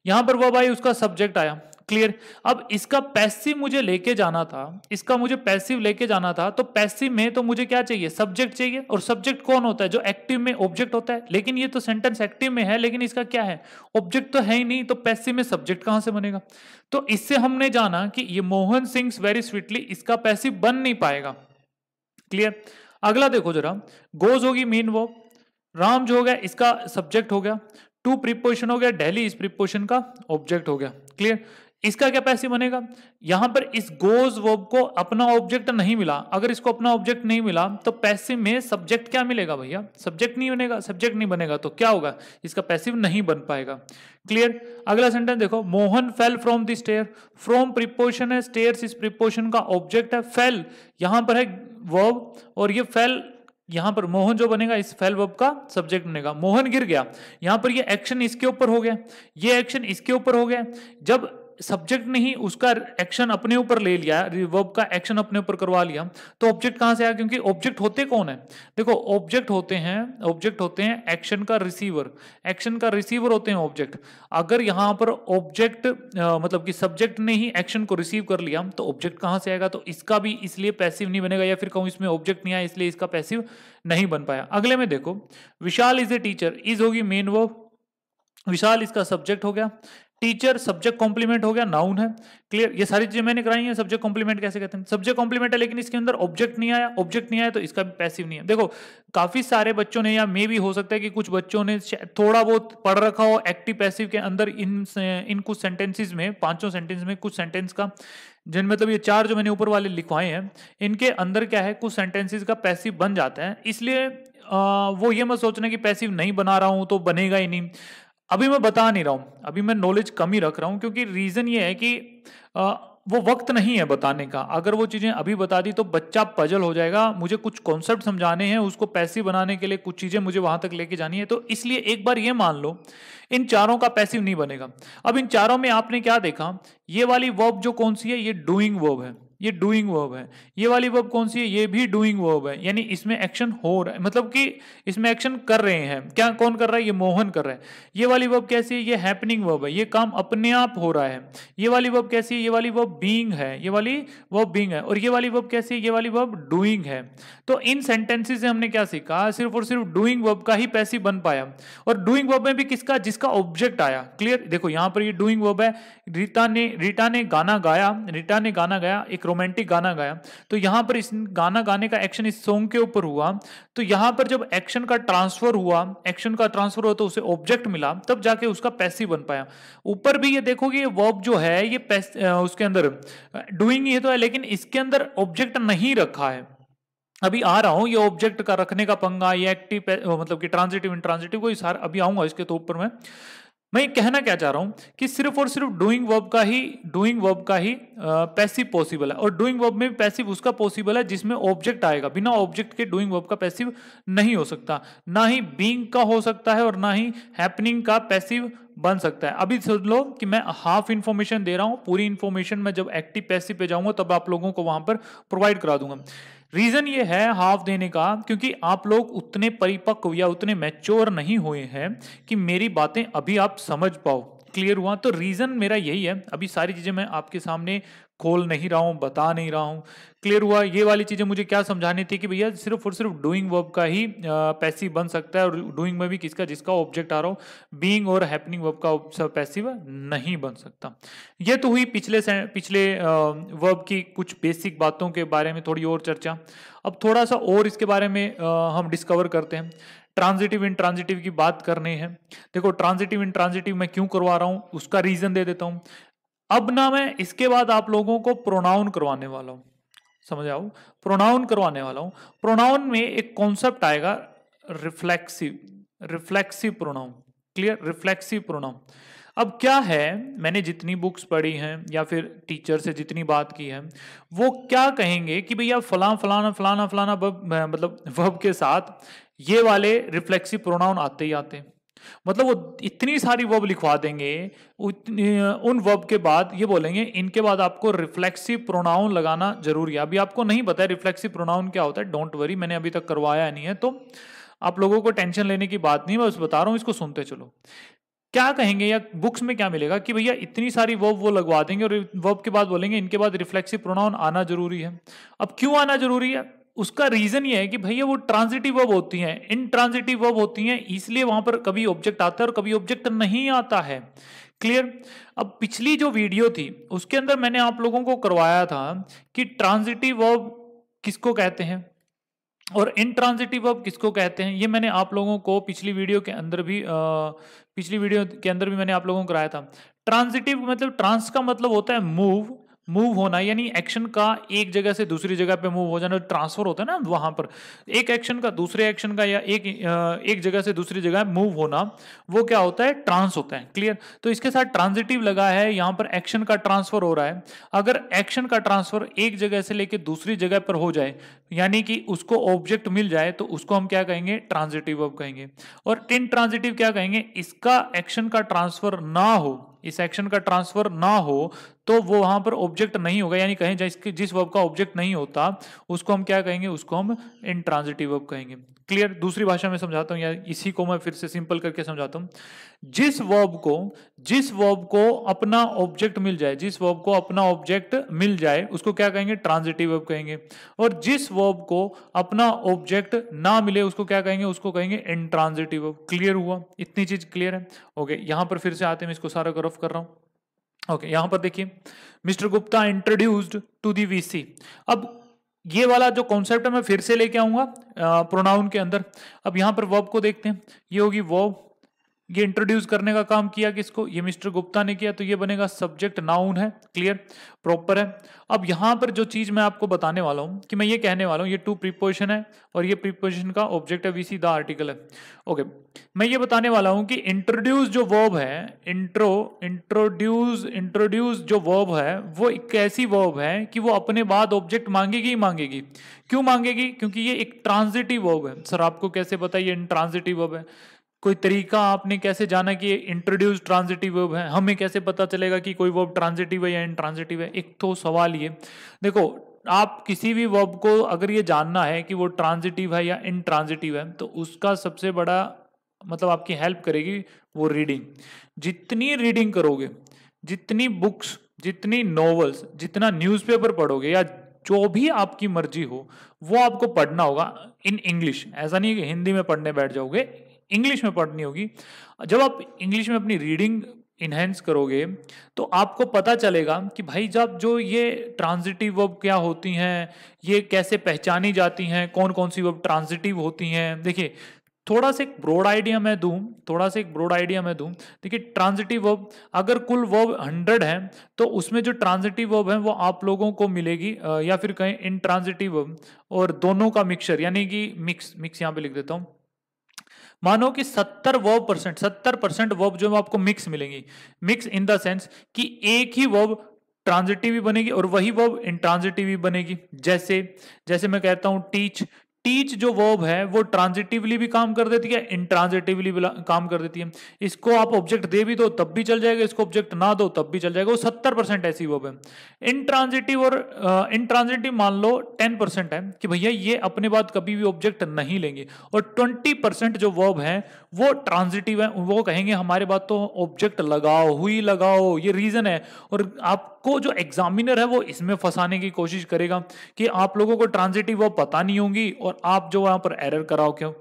यहां पर वह भाई उसका सब्जेक्ट आया क्लियर अब इसका पैसिव मुझे लेके जाना था इसका मुझे पैसिव लेके जाना था तो पैसिव में तो मुझे क्या चाहिए सब्जेक्ट चाहिए और सब्जेक्ट कौन होता है जो एक्टिव में ऑब्जेक्ट होता है लेकिन ये तो सेंटेंस एक्टिव में है लेकिन इसका क्या है ऑब्जेक्ट तो है ही नहीं तो पैसिव में सब्जेक्ट कहां से बनेगा तो इससे हमने जाना कि ये मोहन सिंह वेरी स्वीटली इसका पैसिव बन नहीं पाएगा क्लियर अगला देखो जरा गोज होगी मीन वॉक राम जो हो गया इसका सब्जेक्ट हो गया टू प्रीपोजिशन हो गया डेली इस प्रिपोर्शन का ऑब्जेक्ट हो गया क्लियर इसका क्या पैसे बनेगा यहां पर इस गोज वोब को अपना ऑब्जेक्ट नहीं मिला अगर इसको अपना ऑब्जेक्ट नहीं मिला तो पैसे में सब्जेक्ट क्या मिलेगा भैया सब्जेक्ट नहीं बनेगा सब्जेक्ट नहीं बनेगा तो क्या होगा इसका पैसिव नहीं बन पाएगा क्लियर अगला सेंटेंस देखो Mohan fell from the stair from preposition है स्टेयर इस प्रिपोशन का ऑब्जेक्ट है फेल यहां पर है वर्ब और ये फेल यहां पर मोहन जो बनेगा इस फेल वर्ब का सब्जेक्ट बनेगा मोहन गिर गया यहां पर ये एक्शन इसके ऊपर हो गया ये एक्शन इसके ऊपर हो गया जब सब्जेक्ट ने ही उसका एक्शन अपने ऊपर ले लिया वर्ब का एक्शन अपने ऊपर करवा लिया तो ऑब्जेक्ट कहां से आया क्योंकि ऑब्जेक्ट होते कौन है देखो ऑब्जेक्ट होते हैं ऑब्जेक्ट होते हैं एक्शन का रिसीवर एक्शन का रिसीवर होते हैं ऑब्जेक्ट अगर यहां पर ऑब्जेक्ट मतलब कि सब्जेक्ट ने ही एक्शन को रिसीव कर लिया तो ऑब्जेक्ट कहां से आएगा तो इसका भी इसलिए पैसिव नहीं बनेगा या फिर कहूं इसमें ऑब्जेक्ट नहीं आया इसलिए इसका पैसिव नहीं बन पाया अगले में देखो Vishal is a teacher is होगी मेन वर्ब विशाल इसका सब्जेक्ट हो गया टीचर सब्जेक्ट कॉम्प्लीमेंट हो गया नाउन है क्लियर ये सारी चीजें मैंने कराई है सब्जेक्ट कॉम्प्लीमेंट कैसे कहते हैं सब्जेक्ट कॉम्प्लीमेंट है लेकिन इसके अंदर ऑब्जेक्ट नहीं आया ऑब्जेक्ट नहीं आया तो इसका भी पैसिव नहीं है देखो काफी सारे बच्चों ने या मे भी हो सकता है कि कुछ बच्चों ने थोड़ा बहुत पढ़ रखा हो एक्टिव पैसिव के अंदर इन इन कुछ सेंटेंसेज में पांचों सेंटेंस में कुछ सेंटेंस का जिन मतलब ये चार जो मैंने ऊपर वाले लिखवाए हैं इनके अंदर क्या है कुछ सेंटेंसेज का पैसिव बन जाता है इसलिए आ, वो ये मत सोचना कि पैसिव नहीं बना रहा हूँ तो बनेगा ही नहीं अभी मैं बता नहीं रहा हूँ अभी मैं नॉलेज कम ही रख रहा हूँ क्योंकि रीज़न ये है कि आ, वो वक्त नहीं है बताने का अगर वो चीज़ें अभी बता दी तो बच्चा पजल हो जाएगा मुझे कुछ कॉन्सेप्ट समझाने हैं उसको पैसिव बनाने के लिए कुछ चीज़ें मुझे वहाँ तक लेके जानी है तो इसलिए एक बार ये मान लो इन चारों का पैसिव नहीं बनेगा अब इन चारों में आपने क्या देखा ये वाली वर्ब जो कौन सी है ये डूइंग वर्ब है ये डूइंग वर्ब है ये वाली वर्ब कौन सी है ये भी डूइंग वर्ब है यानी इसमें एक्शन हो रहा है मतलब कि इसमें एक्शन कर रहे हैं क्या कौन कर रहा है ये मोहन कर रहा है ये वाली वर्ब कैसी है ये हैपनिंग वर्ब है ये काम अपने आप हो रहा है ये वाली वर्ब कैसी है ये वाली वर्ब बींग है ये वाली वर्ब बींग है और ये वाली वर्ब कैसी है ये वाली वर्ब डूइंग है तो इन सेंटेंसेज से हमने क्या सीखा सिर्फ और सिर्फ डूइंग वर्ब का ही पैसे बन पाया और डूइंग वर्ब में भी किसका जिसका ऑब्जेक्ट आया क्लियर देखो यहां पर ये डूइंग वर्ब है रीता ने रीटा ने गाना गाया रीटा ने गाना गाया एक रोमांटिक गाना गाया तो यहाँ पर इस गाना गाने का एक्शन इस सॉन्ग के ऊपर हुआ तो यहाँ पर जब एक्शन का ट्रांसफर हुआ एक्शन का ट्रांसफर हुआ तो उसे ऑब्जेक्ट मिला तब जाके उसका पैसिव बन पाया ऊपर भी ये देखो कि ये वर्ब जो है ये उसके अंदर डूइंग ये तो है लेकिन इसके अंदर ऑब्जेक्ट नहीं रखा है अभी आ रहा हूं ये ऑब्जेक्ट का रखने का पंगा ये एक्टिव मतलब कि ट्रांजिटिव इन ट्रांजिटिव कोई सार अभी आऊंगा इसके तो ऊपर मैं मैं कहना क्या चाह रहा हूं कि सिर्फ और सिर्फ डूइंग वर्ब का ही डूइंग वर्ब का ही पैसिव पॉसिबल है और डूइंग वर्ब में पैसिव उसका पॉसिबल है जिसमें ऑब्जेक्ट आएगा बिना ऑब्जेक्ट के डूइंग वर्ब का पैसिव नहीं हो सकता ना ही बींग का हो सकता है और ना ही हैपनिंग का पैसिव बन सकता है अभी सोच लो कि मैं हाफ इन्फॉर्मेशन दे रहा हूं पूरी इन्फॉर्मेशन मैं जब एक्टिव पैसिव पे जाऊंगा तब आप लोगों को वहां पर प्रोवाइड करा दूंगा रीजन ये है हाफ देने का क्योंकि आप लोग उतने परिपक्व या उतने मैच्योर नहीं हुए हैं कि मेरी बातें अभी आप समझ पाओ क्लियर हुआ तो रीजन मेरा यही है अभी सारी चीजें मैं आपके सामने खोल नहीं रहा हूँ बता नहीं रहा हूँ क्लियर हुआ ये वाली चीज़ें मुझे क्या समझानी थी कि भैया सिर्फ और सिर्फ डूइंग वर्ब का ही पैसिव बन सकता है और डूइंग में भी किसका जिसका ऑब्जेक्ट आ रहा हो बीइंग और हैपनिंग वर्ब का पैसिव नहीं बन सकता ये तो हुई पिछले पिछले वर्ब की कुछ बेसिक बातों के बारे में थोड़ी और चर्चा अब थोड़ा सा और इसके बारे में हम डिस्कवर करते हैं ट्रांजिटिव इन ट्रांजिटिव की बात करनी है देखो ट्रांजिटिव इन ट्रांजिटिव मैं क्यों करवा रहा हूँ उसका रीज़न दे देता हूँ अब ना मैं इसके बाद आप लोगों को प्रोनाउन करवाने वाला हूं समझ आओ प्रोनाउन करवाने वाला हूं प्रोनाउन में एक कॉन्सेप्ट आएगा reflexive reflexive pronoun clear reflexive pronoun अब क्या है मैंने जितनी बुक्स पढ़ी हैं या फिर टीचर से जितनी बात की है वो क्या कहेंगे कि भैया फलां फलाना फलाना फलाना मतलब वर्ब के साथ ये वाले रिफ्लेक्सिव प्रोनाउन आते ही आते हैं मतलब वो इतनी सारी वर्ब लिखवा देंगे उन वर्ब के बाद ये बोलेंगे इनके बाद आपको रिफ्लेक्सिव प्रोनाउन लगाना जरूरी है अभी आपको नहीं पता है रिफ्लेक्सिव प्रोनाउन क्या होता है डोंट वरी मैंने अभी तक करवाया नहीं है तो आप लोगों को टेंशन लेने की बात नहीं मैं उस बता रहा हूँ इसको सुनते चलो क्या कहेंगे या बुक्स में क्या मिलेगा कि भैया इतनी सारी वर्ब वो लगवा देंगे और वर्ब के बाद बोलेंगे इनके बाद रिफ्लेक्सिव प्रोनाउन आना जरूरी है अब क्यों आना जरूरी है उसका रीजन ये है कि भैया वो ट्रांजिटिव वर्ब होती हैं इन ट्रांजिटिव वर्ब होती हैं इसलिए वहां पर कभी ऑब्जेक्ट आता है और कभी ऑब्जेक्ट नहीं आता है क्लियर अब पिछली जो वीडियो थी उसके अंदर मैंने आप लोगों को करवाया था कि ट्रांजिटिव वर्ब किसको कहते हैं और इन ट्रांजिटिव वर्ब किसको कहते हैं ये मैंने आप लोगों को पिछली वीडियो के अंदर भी आ, पिछली वीडियो के अंदर भी मैंने आप लोगों को कराया था ट्रांजिटिव मतलब ट्रांस का मतलब होता है मूव मूव होना यानी एक्शन का एक जगह से दूसरी जगह पे मूव हो जाना ट्रांसफर होता है ना वहां पर एक एक्शन का दूसरे एक्शन का या एक एक जगह से दूसरी जगह मूव होना वो क्या होता है ट्रांस होता है क्लियर तो इसके साथ ट्रांजिटिव लगा है यहां पर एक्शन का ट्रांसफर हो रहा है अगर एक्शन का ट्रांसफर एक जगह से लेकर दूसरी जगह पर हो जाए यानी कि उसको ऑब्जेक्ट मिल जाए तो उसको हम क्या कहेंगे ट्रांजिटिव अब कहेंगे और इन ट्रांजिटिव क्या कहेंगे इसका एक्शन का ट्रांसफर ना हो इस एक्शन का ट्रांसफर ना हो तो वो वहां पर ऑब्जेक्ट नहीं होगा यानी कहें जिसके जिस वर्ब का ऑब्जेक्ट नहीं होता उसको हम क्या कहेंगे उसको हम इंट्रांजिटिव वर्ब कहेंगे क्लियर दूसरी भाषा में समझाता हूँ या इसी को मैं फिर से सिंपल करके समझाता हूँ जिस वर्ब को जिस वर्ब को अपना ऑब्जेक्ट मिल जाए जिस वर्ब को अपना ऑब्जेक्ट मिल जाए उसको क्या कहेंगे ट्रांजिटिव वर्ब कहेंगे और जिस वर्ब को अपना ऑब्जेक्ट ना मिले उसको क्या कहेंगे उसको कहेंगे इनट्रांजिटिव वर्ब क्लियर हुआ इतनी चीज क्लियर है ओके यहां पर फिर से आते हैं इसको सारा गर्व कर रहा हूं ओके यहां पर देखिए mister Gupta introduced to the VC अब ये वाला जो कॉन्सेप्ट है मैं फिर से लेके आऊंगा प्रोनाउन के अंदर अब यहां पर वर्ब को देखते हैं ये होगी वर्ब ये इंट्रोड्यूस करने का काम किया किसको ये मिस्टर गुप्ता ने किया तो ये बनेगा सब्जेक्ट नाउन है क्लियर प्रॉपर है अब यहां पर जो चीज मैं आपको बताने वाला हूं कि मैं ये कहने वाला हूं ये टू प्रीपोजिशन है और ये प्रीपोजिशन का ऑब्जेक्ट है वीसी द आर्टिकल है ओके मैं ये बताने वाला हूं कि इंट्रोड्यूस जो वर्ब है इंट्रो इंट्रोड्यूस इंट्रोड्यूस जो वर्ब है वो एक ऐसी वर्ब है कि वो अपने बाद ऑब्जेक्ट मांगेगी ही मांगेगी क्यों मांगेगी क्योंकि ये एक ट्रांजिटिव वर्ब है सर आपको कैसे पता ये ट्रांजिटिव वर्ब है कोई तरीका आपने कैसे जाना कि इंट्रोड्यूस ट्रांजिटिव वर्ब है हमें कैसे पता चलेगा कि कोई वर्ब ट्रांजिटिव है या इनट्रांजिटिव है एक तो सवाल ये देखो आप किसी भी वर्ब को अगर ये जानना है कि वो ट्रांजिटिव है या ट्रांजिटिव है तो उसका सबसे बड़ा मतलब आपकी हेल्प करेगी वो रीडिंग जितनी रीडिंग करोगे जितनी बुक्स जितनी नॉवल्स जितना न्यूज़पेपर पढ़ोगे या जो भी आपकी मर्जी हो वो आपको पढ़ना होगा इन इंग्लिश ऐसा नहीं कि हिंदी में पढ़ने बैठ जाओगे इंग्लिश में पढ़नी होगी जब आप इंग्लिश में अपनी रीडिंग इन्हेंस करोगे तो आपको पता चलेगा कि भाई जब जो ये ट्रांजिटिव वर्ब क्या होती हैं ये कैसे पहचानी जाती हैं कौन कौन सी वर्ब ट्रांजिटिव होती हैं देखिए थोड़ा सा एक ब्रॉड आइडिया मैं दूं थोड़ा सा एक ब्रॉड आइडिया मैं दूं देखिए ट्रांजिटिव वर्ब अगर कुल वर्ब हंड्रेड है तो उसमें जो ट्रांजिटिव वर्ब है वो आप लोगों को मिलेगी या फिर कहें इन ट्रांजिटिव वर्ब और दोनों का मिक्सचर यानी कि मिक्स मिक्स यहाँ पे लिख देता हूँ मानो कि सत्तर वर्ब परसेंट सत्तर परसेंट वर्ब जो आपको मिक्स मिलेंगी मिक्स इन द सेंस कि एक ही वर्ब ट्रांजिटिव भी बनेगी और वही वर्ब इंट्रांजिटिव भी बनेगी जैसे जैसे मैं कहता हूं टीच टीच जो वर्ब है वो ट्रांजिटिवली भी काम कर देती है इंट्रांजिटिवली भी काम कर देती है इसको आप ऑब्जेक्ट दे भी दो तब भी चल जाएगा इसको ऑब्जेक्ट ना दो तब भी चल जाएगा वो सत्तर परसेंट ऐसी वर्ब है इंट्रांजिटिव और इंट्रांजिटिव मान लो टेन परसेंट है कि भैया ये अपने बाद कभी भी ऑब्जेक्ट नहीं लेंगे और ट्वेंटी परसेंट जो वर्ब है वो ट्रांजिटिव है वो कहेंगे हमारे बात तो ऑब्जेक्ट लगाओ हुई लगाओ ये रीज़न है और आपको जो एग्जामिनर है वो इसमें फंसाने की कोशिश करेगा कि आप लोगों को ट्रांजिटिव वो पता नहीं होगी और आप जो वहां पर एरर कराओ क्यों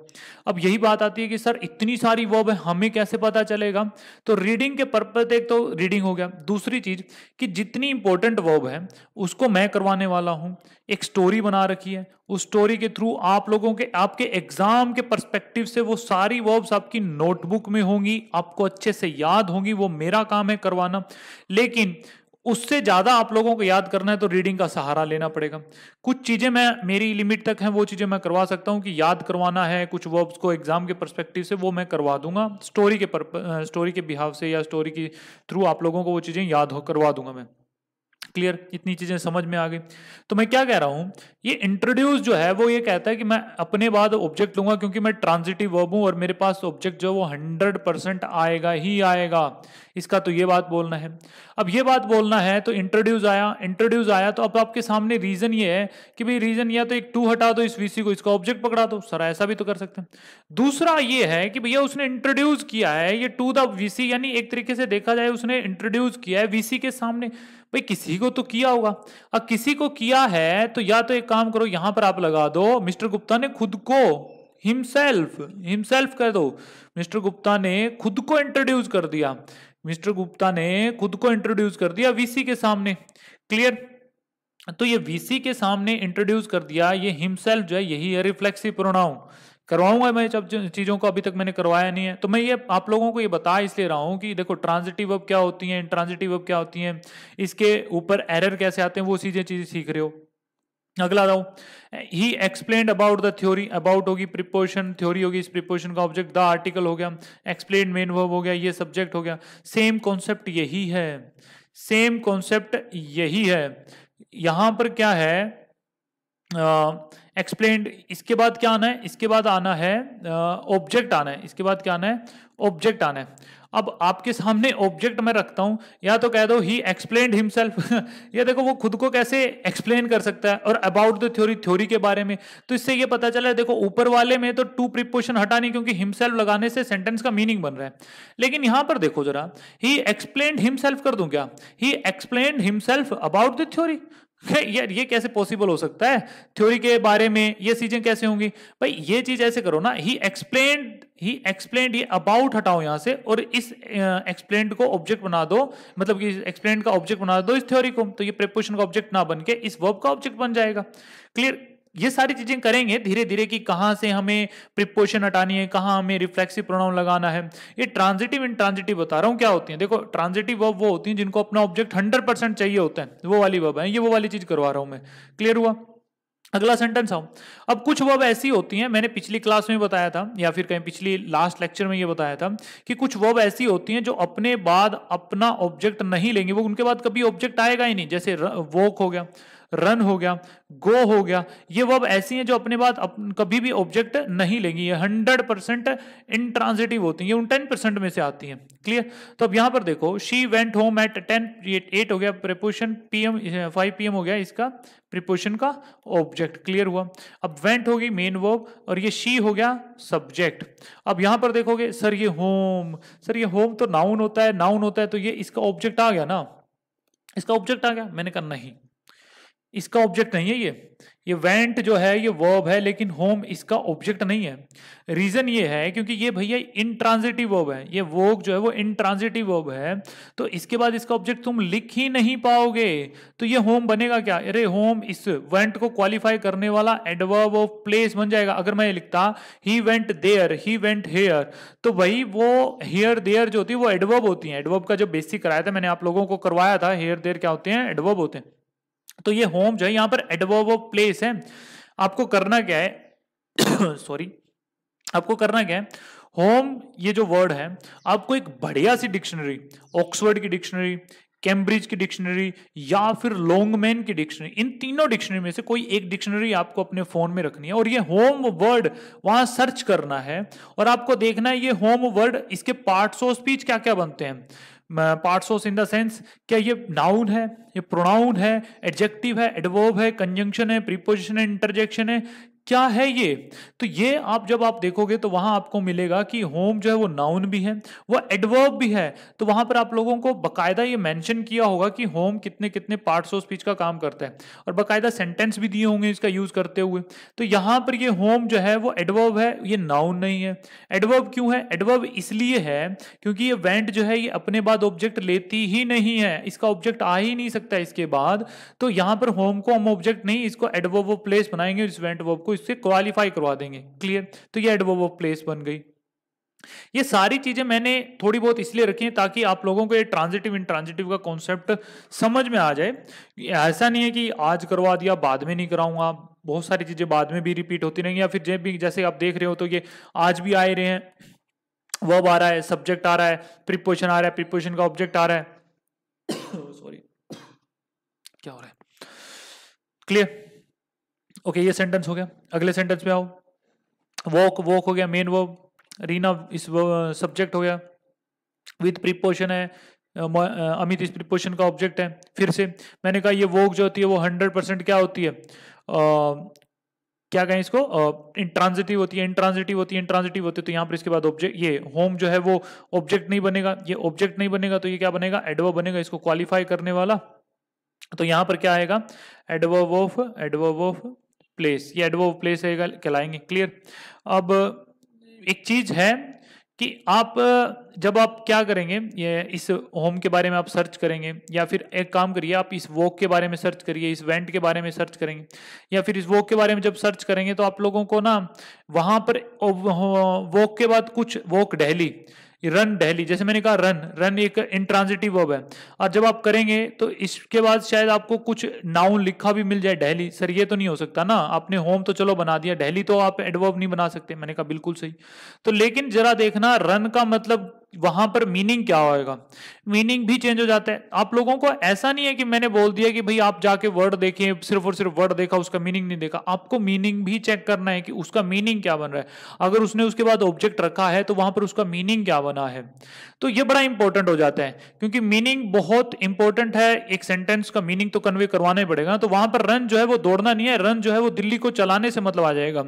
अब यही बात आती है कि सर इतनी सारी वर्ब है हमें कैसे पता चलेगा तो रीडिंग के पर्पज एक तो रीडिंग हो गया दूसरी चीज कि जितनी इंपॉर्टेंट वर्ब है उसको मैं करवाने वाला हूं एक स्टोरी बना रखी है उस स्टोरी के थ्रू आप लोगों के आपके एग्जाम के परस्पेक्टिव से वो सारी वर्ब्स आपकी नोटबुक में होंगी आपको अच्छे से याद होंगी वो मेरा काम है करवाना लेकिन उससे ज़्यादा आप लोगों को याद करना है तो रीडिंग का सहारा लेना पड़ेगा कुछ चीज़ें मैं मेरी लिमिट तक हैं वो चीज़ें मैं करवा सकता हूँ कि याद करवाना है कुछ वर्ब्स को एग्ज़ाम के परस्पेक्टिव से वो मैं करवा दूंगा स्टोरी के पर स्टोरी के बिहाव से या स्टोरी के थ्रू आप लोगों को वो चीज़ें याद हो करवा दूंगा मैं क्लियर इतनी चीजें समझ में आ गई तो मैं क्या कह रहा हूं ये इंट्रोड्यूस जो है वो ये कहता है कि मैं अपने बाद ऑब्जेक्ट लूंगा क्योंकि मैं ट्रांजिटिव वर्ब हूं और मेरे पास ऑब्जेक्ट जो वो हंड्रेड परसेंट आएगा ही आएगा इसका तो ये बात बोलना है अब ये बात बोलना है तो इंट्रोड्यूस आया इंट्रोड्यूस आया तो अब आपके सामने रीजन ये है कि भाई रीजन या तो एक टू हटा दो इस वीसी को इसका ऑब्जेक्ट पकड़ा दो सर ऐसा भी तो कर सकते हैं दूसरा ये है कि भैया उसने इंट्रोड्यूस किया है ये टू द वीसी यानी एक तरीके से देखा जाए उसने इंट्रोड्यूस किया है वीसी के सामने भाई किसी को तो किया होगा अब हाँ, किसी को किया है तो या तो एक काम करो यहां पर आप लगा दो मिस्टर गुप्ता ने खुद को हिमसेल्फ हिमसेल्फ कह दो मिस्टर गुप्ता ने खुद को इंट्रोड्यूस कर दिया मिस्टर गुप्ता ने खुद को इंट्रोड्यूस कर दिया वीसी के सामने क्लियर तो ये वीसी के सामने इंट्रोड्यूस कर दिया ये हिमसेल्फ जो है यही है रिफ्लेक्सिव प्रोनाउन करवाऊंगा मैं जब चीज़ों को अभी तक मैंने करवाया नहीं है तो मैं ये आप लोगों को ये बता इसलिए रहा हूं कि देखो ट्रांजिटिव अब क्या होती हैं इंट्रांजिटिव अब क्या होती हैं इसके ऊपर एरर कैसे आते हैं वो चीज़ें चीज सीख रहे हो अगला though he explain about the theory about होगी प्रिपोर्शन थ्योरी होगी इस प्रिपोर्शन का ऑब्जेक्ट द आर्टिकल हो गया एक्सप्लेन मेन वर्ब हो गया ये सब्जेक्ट हो गया सेम कॉन्सेप्ट यही है सेम कॉन्सेप्ट यही है यहां पर क्या है एक्सप्लेन इसके बाद क्या आना है इसके बाद आना है ऑब्जेक्ट आना है इसके बाद क्या आना है ऑब्जेक्ट आना है अब आपके सामने ऑब्जेक्ट मैं रखता हूं या तो कह दो ही एक्सप्लेन हिमसेल्फ या देखो वो खुद को कैसे एक्सप्लेन कर सकता है और अबाउट द थ्योरी थ्योरी के बारे में तो इससे ये पता चला है देखो ऊपर वाले में तो टू प्रिपोशन हटाने क्योंकि हिमसेल्फ लगाने से सेंटेंस का मीनिंग बन रहा है लेकिन यहां पर देखो जरा ही एक्सप्लेन हिमसेल्फ कर दूं क्या he explain himself about the theory यार ये कैसे पॉसिबल हो सकता है थ्योरी के बारे में ये चीजें कैसे होंगी भाई ये चीज ऐसे करो ना ही एक्सप्लेन ही एक्सप्लेन ये अबाउट हटाओ यहां से और इस एक्सप्लेन को ऑब्जेक्ट बना दो मतलब कि एक्सप्लेन का ऑब्जेक्ट बना दो इस थ्योरी को तो ये प्रिपोशन का ऑब्जेक्ट ना बन के इस वर्ब का ऑब्जेक्ट बन जाएगा क्लियर ये सारी चीजें करेंगे धीरे धीरे कि कहाँ से हमें प्रिपोशन हटानी है कहाँ हमें रिफ्लेक्सिव प्रोनाउन लगाना है ये ट्रांजिटिव इन ट्रांजिटिव बता रहा हूँ क्या होती है देखो ट्रांजिटिव वर्ब वो होती है जिनको अपना ऑब्जेक्ट हंड्रेड परसेंट चाहिए होता है वो वाली वर्ब है ये वो वाली चीज करवा रहा हूँ मैं क्लियर हुआ अगला सेंटेंस आओ अब कुछ वर्ब ऐसी होती हैं मैंने पिछली क्लास में बताया था या फिर कहीं पिछली लास्ट लेक्चर में ये बताया था कि कुछ वर्ब ऐसी होती हैं जो अपने बाद अपना ऑब्जेक्ट नहीं लेंगे वो उनके बाद कभी ऑब्जेक्ट आएगा ही नहीं जैसे वॉक हो गया रन हो गया गो हो गया ये वर्ब ऐसी हैं जो अपने बाद अप, कभी भी ऑब्जेक्ट नहीं लेंगी ये हंड्रेड परसेंट इंट्रांजिटिव होती हैं ये उन टेन परसेंट में से आती हैं क्लियर तो अब यहाँ पर देखो she went home at ten at हो गया preposition P M five P हो गया इसका प्रिपोशन का ऑब्जेक्ट क्लियर हुआ अब वेंट होगी मेन वर्ब और ये शी हो गया सब्जेक्ट अब यहाँ पर देखोगे सर ये होम सर ये होम तो नाउन होता है नाउन होता है तो ये इसका ऑब्जेक्ट आ गया ना इसका ऑब्जेक्ट आ गया मैंने कहा नहीं इसका ऑब्जेक्ट नहीं है ये ये वेंट जो है ये वर्ब है लेकिन होम इसका ऑब्जेक्ट नहीं है रीजन ये है क्योंकि ये भैया ट्रांजिटिव वर्ब है ये वोक जो है वो ट्रांजिटिव वर्ब है तो इसके बाद इसका ऑब्जेक्ट तुम लिख ही नहीं पाओगे तो ये होम बनेगा क्या अरे होम इस वेंट को क्वालिफाई करने वाला एडवर्ब ऑफ प्लेस बन जाएगा अगर मैं ये लिखता he went there he went here तो भाई वो हेयर देयर जो होती है वो एडवर्ब होती है एडवर्ब का जो बेसिक कराया था मैंने आप लोगों को करवाया था हेयर देयर क्या होते हैं एडवर्ब होते हैं तो ये होम जो है यहाँ पर एडवर्ब ऑफ प्लेस है आपको करना क्या है सॉरी आपको करना क्या है होम ये जो वर्ड है आपको एक बढ़िया सी डिक्शनरी ऑक्सफर्ड की डिक्शनरी कैम्ब्रिज की डिक्शनरी या फिर लॉन्गमैन की डिक्शनरी इन तीनों डिक्शनरी में से कोई एक डिक्शनरी आपको अपने फ़ोन में रखनी है और ये होम वर्ड वहां सर्च करना है और आपको देखना है ये होम वर्ड इसके पार्ट्स ऑफ स्पीच क्या क्या बनते हैं parts of in the sense क्या ये नाउन है ये प्रोनाउन है एडजेक्टिव है एडवोव है कंजंक्शन है प्रीपोजिशन है इंटरजेक्शन है क्या है ये तो ये आप जब आप देखोगे तो वहां आपको मिलेगा कि होम जो है वो नाउन भी है वो एडवर्ब भी है तो वहां पर आप लोगों को बकायदा ये मेंशन किया होगा कि होम कितने कितने पार्ट्स ऑफ स्पीच का काम करता है और बकायदा सेंटेंस भी दिए होंगे इसका यूज करते हुए तो यहां पर ये होम जो है वो एडवर्ब है ये नाउन नहीं है एडवर्ब क्यों है एडवर्ब इसलिए है क्योंकि ये वेंट जो है ये अपने बाद ऑब्जेक्ट लेती ही नहीं है इसका ऑब्जेक्ट आ ही नहीं सकता इसके बाद तो यहां पर होम को हम ऑब्जेक्ट नहीं इसको एडवर्ब प्लेस बनाएंगे इस वेंट वर्ब को इससे क्वालिफाई करवा देंगे क्लियर तो ये एडवोब ऑफ प्लेस बन गई ये सारी चीजें मैंने थोड़ी बहुत इसलिए रखी हैं ताकि आप लोगों को ये ट्रांजिटिव इंट्रांजिटिव का कॉन्सेप्ट समझ में आ जाए ऐसा नहीं है कि आज करवा दिया बाद में नहीं कराऊंगा बहुत सारी चीजें बाद में भी रिपीट होती रहेंगी या फिर जब भी जैसे आप देख रहे हो तो ये आज भी आए रहे हैं वर्ब आ रहा है सब्जेक्ट आ रहा है प्रिपोजिशन आ रहा है प्रिपोजिशन का ऑब्जेक्ट आ रहा है सॉरी क्या हो रहा है क्लियर ओके ये सेंटेंस हो गया अगले सेंटेंस में आओ वॉक वॉक हो गया मेन वो रीना इस सब्जेक्ट हो गया विथ प्रिपोशन है अमित इस प्रिपोशन का ऑब्जेक्ट है फिर से मैंने कहा ये वॉक जो होती है वो हंड्रेड परसेंट क्या होती है आ, क्या कहें इसको इंट्रांजिटिव होती है इंट्रांजिटिव होती है इंट्रांजिटिव होती है तो यहाँ पर इसके बाद ऑब्जेक्ट ये होम जो है वो ऑब्जेक्ट नहीं बनेगा ये ऑब्जेक्ट नहीं बनेगा तो ये क्या बनेगा एडव बनेगा इसको क्वालिफाई करने वाला तो यहाँ पर क्या आएगा adv of adv of place ये एडवर्ब प्लेस कहलाएंगे क्लियर अब एक चीज है कि आप जब आप क्या करेंगे ये इस होम के बारे में आप सर्च करेंगे या फिर एक काम करिए आप इस वॉक के बारे में सर्च करिए इस वेंट के बारे में सर्च करेंगे या फिर इस वॉक के बारे में जब सर्च करेंगे तो आप लोगों को ना वहाँ पर वॉक के बाद कुछ वॉक डेहली रन डेली जैसे मैंने कहा रन रन एक इंट्रांजिटिव वर्ब है और जब आप करेंगे तो इसके बाद शायद आपको कुछ नाउन लिखा भी मिल जाए डेली सर ये तो नहीं हो सकता ना आपने होम तो चलो बना दिया डेली तो आप एडवर्ब नहीं बना सकते मैंने कहा बिल्कुल सही तो लेकिन जरा देखना रन का मतलब वहां पर मीनिंग क्या होएगा मीनिंग भी चेंज हो जाता है आप लोगों को ऐसा नहीं है कि मैंने बोल दिया कि भाई आप जाके वर्ड देखें सिर्फ और सिर्फ वर्ड देखा उसका मीनिंग नहीं देखा आपको मीनिंग भी चेक करना है कि उसका मीनिंग क्या बन रहा है अगर उसने उसके बाद ऑब्जेक्ट रखा है तो वहां पर उसका मीनिंग क्या बना है तो ये बड़ा इंपॉर्टेंट हो जाता है क्योंकि मीनिंग बहुत इंपॉर्टेंट है एक सेंटेंस का मीनिंग तो कन्वे करवाना ही पड़ेगा तो वहां पर रन जो है वो दौड़ना नहीं है रन जो है वो दिल्ली को चलाने से मतलब आ जाएगा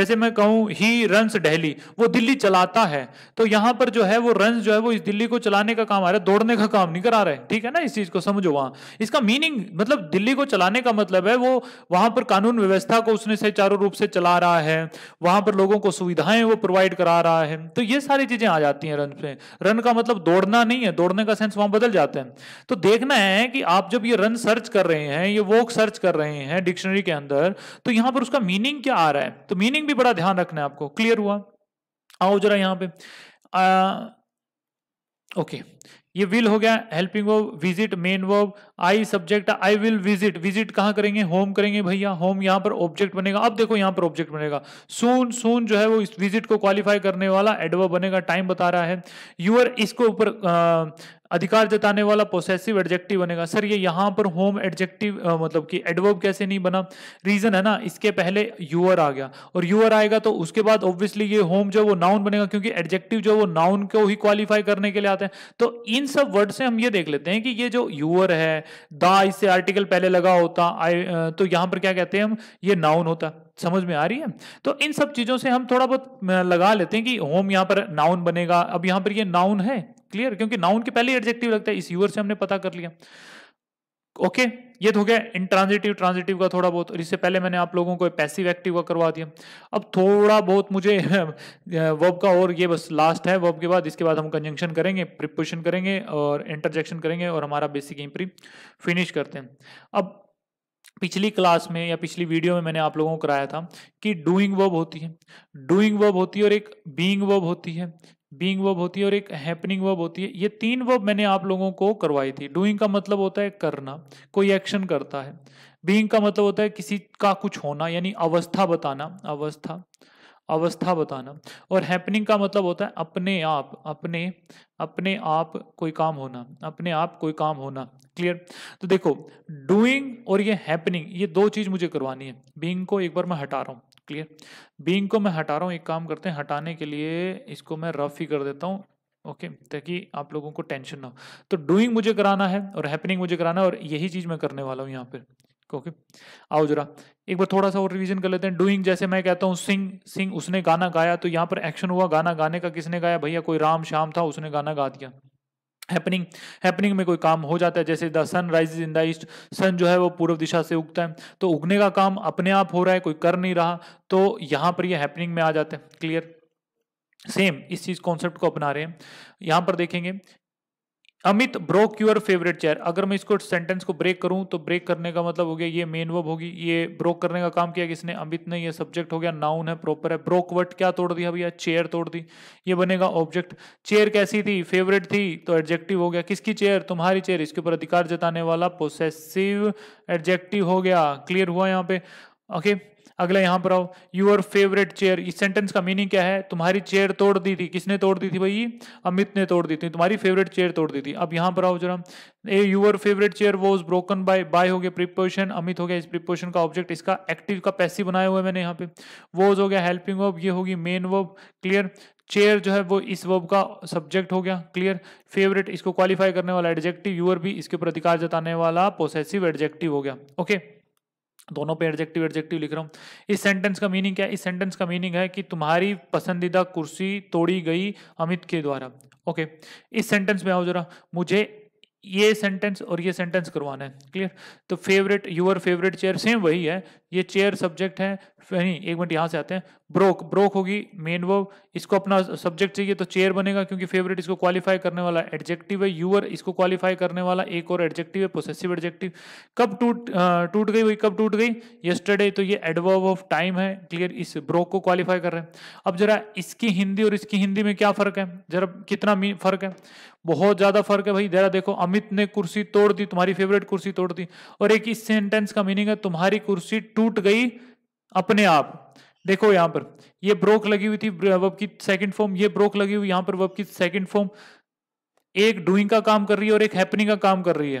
जैसे मैं कहूं ही रन डेली वो दिल्ली चलाता है तो यहां पर जो है वो रन जो है वो इस दिल्ली को चलाने का काम आ रहा है तोड़ने का काम नहीं करा रहे ठीक है ना इस चीज को समझो वहां इसका मीनिंग मतलब दिल्ली को चलाने का मतलब है वो वहां पर कानून व्यवस्था को उसने से चारों रूप से चला रहा है वहां पर लोगों को सुविधाएं वो प्रोवाइड करा रहा है तो ये सारी चीजें आ जाती हैं रन पे रन का मतलब दौड़ना नहीं है दौड़ने का सेंस वहां बदल जाते हैं तो देखना है कि आप जब ये रन सर्च कर रहे हैं ये वोक सर्च कर रहे हैं डिक्शनरी के अंदर तो यहां पर उसका मीनिंग क्या आ रहा है तो मीनिंग भी बड़ा ध्यान रखना है आपको क्लियर हुआ आओ जरा यहां पे आ, ओके ये विल हो गया helping verb visit main verb I subject I will visit visit कहाँ करेंगे होम करेंगे भैया होम यहाँ पर ऑब्जेक्ट बनेगा अब देखो यहाँ पर ऑब्जेक्ट बनेगा सून सून जो है वो इस विजिट को क्वालिफाई करने वाला एडवर्ब बनेगा टाइम बता रहा है यूर इसके ऊपर अधिकार जताने वाला पोसेसिव एडजेक्टिव बनेगा सर ये यहाँ पर होम एडजेक्टिव मतलब कि एडवर्ब कैसे नहीं बना रीजन है ना इसके पहले यूअर आ गया और यूअर आएगा तो उसके बाद ऑब्वियसली ये होम जो वो नाउन बनेगा क्योंकि एडजेक्टिव जो वो नाउन को ही क्वालिफाई करने के लिए आते हैं तो इन सब वर्ड से हम ये देख लेते हैं कि ये जो यूअर है है दा इससे आर्टिकल पहले लगा होता आई तो यहां पर क्या कहते हैं हम ये नाउन होता समझ में आ रही है तो इन सब चीज़ों से हम थोड़ा बहुत लगा लेते हैं कि होम यहाँ पर नाउन बनेगा अब यहाँ पर ये नाउन है क्लियर क्योंकि नाउन के पहले एडजेक्टिव लगता है इस यूर से हमने पता कर लिया ओके okay? ये तो हो गया इंट्रांजिटिव ट्रांजिटिव का थोड़ा बहुत और इससे पहले मैंने आप लोगों को पैसिव एक्टिव का करवा दिया अब थोड़ा बहुत मुझे वर्ब का और ये बस लास्ट है वर्ब के बाद इसके बाद हम कंजंक्शन करेंगे प्रिपोजिशन करेंगे और इंटरजेक्शन करेंगे और हमारा बेसिक इंप्री फिनिश करते हैं अब पिछली क्लास में या पिछली वीडियो में मैंने आप लोगों को कराया था कि डूइंग वर्ब होती है डूइंग वर्ब होती है और एक बीइंग वर्ब होती है बींग वर्ब होती है और एक हैपनिंग वर्ब होती है ये तीन वर्ब मैंने आप लोगों को करवाई थी डूइंग का मतलब होता है करना कोई एक्शन करता है बींग का मतलब होता है किसी का कुछ होना यानी अवस्था बताना अवस्था अवस्था बताना और हैपनिंग का मतलब होता है अपने आप अपने अपने आप कोई काम होना अपने आप कोई काम होना क्लियर तो देखो डूइंग और ये हैपनिंग ये दो चीज मुझे करवानी है बीइंग को एक बार मैं हटा रहा हूँ क्लियर बींग को मैं हटा रहा हूँ एक काम करते हैं हटाने के लिए इसको मैं रफ ही कर देता हूँ ओके okay, ताकि आप लोगों को टेंशन ना हो तो डूइंग मुझे कराना है और हैपनिंग मुझे कराना है और यही चीज़ मैं करने वाला हूँ यहाँ पर ओके आओ जरा एक बार थोड़ा सा और रिवीजन कर लेते हैं डूइंग जैसे मैं कहता हूँ सिंग सिंग उसने गाना गाया तो यहाँ पर एक्शन हुआ गाना गाने का किसने गाया भैया कोई राम शाम था उसने गाना गा दिया हैपनिंग हैपनिंग में कोई काम हो जाता है जैसे the sun rise in the east sun जो है वो पूर्व दिशा से उगता है तो उगने का काम अपने आप हो रहा है कोई कर नहीं रहा तो यहाँ पर ये हैपनिंग में आ जाता है क्लियर सेम इस चीज कॉन्सेप्ट को अपना रहे हैं यहाँ पर देखेंगे Amit broke your favourite chair अगर मैं इसको सेंटेंस को ब्रेक करूं तो ब्रेक करने का मतलब हो गया ये मेन वर्ब होगी ये ब्रोक करने का काम किया किसने अमित ने ये सब्जेक्ट हो गया नाउन है प्रॉपर है ब्रोक वर्ड क्या तोड़ दिया भैया चेयर तोड़ दी ये बनेगा ऑब्जेक्ट चेयर कैसी थी फेवरेट थी तो एडजेक्टिव हो गया किसकी चेयर तुम्हारी चेयर इसके ऊपर अधिकार जताने वाला पोसेसिव एडजेक्टिव हो गया क्लियर हुआ यहाँ पे ओके okay, अगला यहाँ पर आओ यूर फेवरेट चेयर इस सेंटेंस का मीनिंग क्या है तुम्हारी चेयर तोड़ दी थी किसने तोड़ दी थी भाई अमित ने तोड़ दी थी तुम्हारी फेवरेट चेयर तोड़ दी थी अब यहाँ पर आओ जरा a your favourite chair was broken by by हो गया प्रिपोशन अमित हो गया इस प्रिपोशन का ऑब्जेक्ट इसका एक्टिव का पैसिव बनाया हुआ है मैंने यहाँ पे वोज हो गया हेल्पिंग वर्ब ये होगी मेन वर्ब क्लियर चेयर जो है वो इस वर्ब का सब्जेक्ट हो गया क्लियर फेवरेट इसको क्वालिफाई करने वाला एडजेक्टिव यूर भी इसके ऊपर अधिकार जताने वाला पोसेसिव एडजेक्टिव हो गया ओके okay? दोनों पे एडजेक्टिव एडजेक्टिव लिख रहा हूँ इस सेंटेंस का मीनिंग क्या है इस सेंटेंस का मीनिंग है कि तुम्हारी पसंदीदा कुर्सी तोड़ी गई अमित के द्वारा ओके इस सेंटेंस में आओ जरा मुझे ये सेंटेंस और ये सेंटेंस करवाना है क्लियर तो favourite your favourite chair same वही है ये चेयर सब्जेक्ट है नहीं एक मिनट यहाँ से आते हैं ब्रोक ब्रोक होगी मेन वर्ब इसको अपना सब्जेक्ट चाहिए तो चेयर बनेगा क्योंकि फेवरेट इसको क्वालिफाई करने वाला एडजेक्टिव है यूअर इसको क्वालिफाई करने वाला एक और एडजेक्टिव है प्रोसेसिव एडजेक्टिव कब टूट टूट गई वही कब टूट गई येस्टरडे तो ये एडवर्ब ऑफ टाइम है क्लियर इस ब्रोक को क्वालिफाई कर रहे हैं अब जरा इसकी हिंदी और इसकी हिंदी में क्या फ़र्क है जरा कितना फ़र्क है बहुत ज़्यादा फ़र्क है भाई जरा देखो अमित ने कुर्सी तोड़ दी तुम्हारी फेवरेट कुर्सी तोड़ दी और एक इस सेंटेंस का मीनिंग है तुम्हारी कुर्सी टूट टूट गई अपने आप देखो यहां पर ये ब्रोक लगी हुई थी वब की सेकंड फॉर्म ये ब्रोक लगी हुई यहां पर वब की सेकंड फॉर्म एक डूइंग का काम कर रही है और एक हैपनिंग का काम कर रही है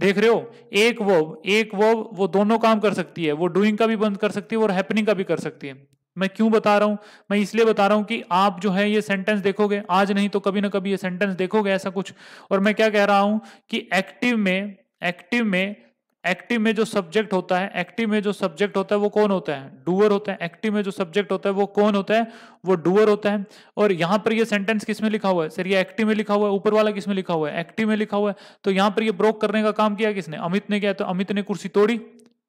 देख रहे हो एक वर्ब एक वर्ब वो दोनों काम कर सकती है वो डूइंग का भी बंद कर सकती है और हैपनिंग का भी कर सकती है मैं क्यों बता रहा हूं मैं इसलिए बता रहा हूं कि आप जो है ये सेंटेंस देखोगे आज नहीं तो कभी ना कभी ये सेंटेंस देखोगे ऐसा कुछ और मैं क्या कह रहा हूं कि एक्टिव में एक्टिव में एक्टिव में जो सब्जेक्ट होता है एक्टिव में जो सब्जेक्ट होता है वो कौन होता है डूअर होता है एक्टिव में जो सब्जेक्ट होता है वो कौन होता है वो डूअर होता है और यहाँ पर ये सेंटेंस किस में लिखा हुआ है सर ये एक्टिव में लिखा हुआ है ऊपर वाला किस में लिखा हुआ है एक्टिव में लिखा हुआ है तो यहाँ पर ये ब्रोक करने का काम किया किसने अमित ने किया तो अमित ने कुर्सी तोड़ी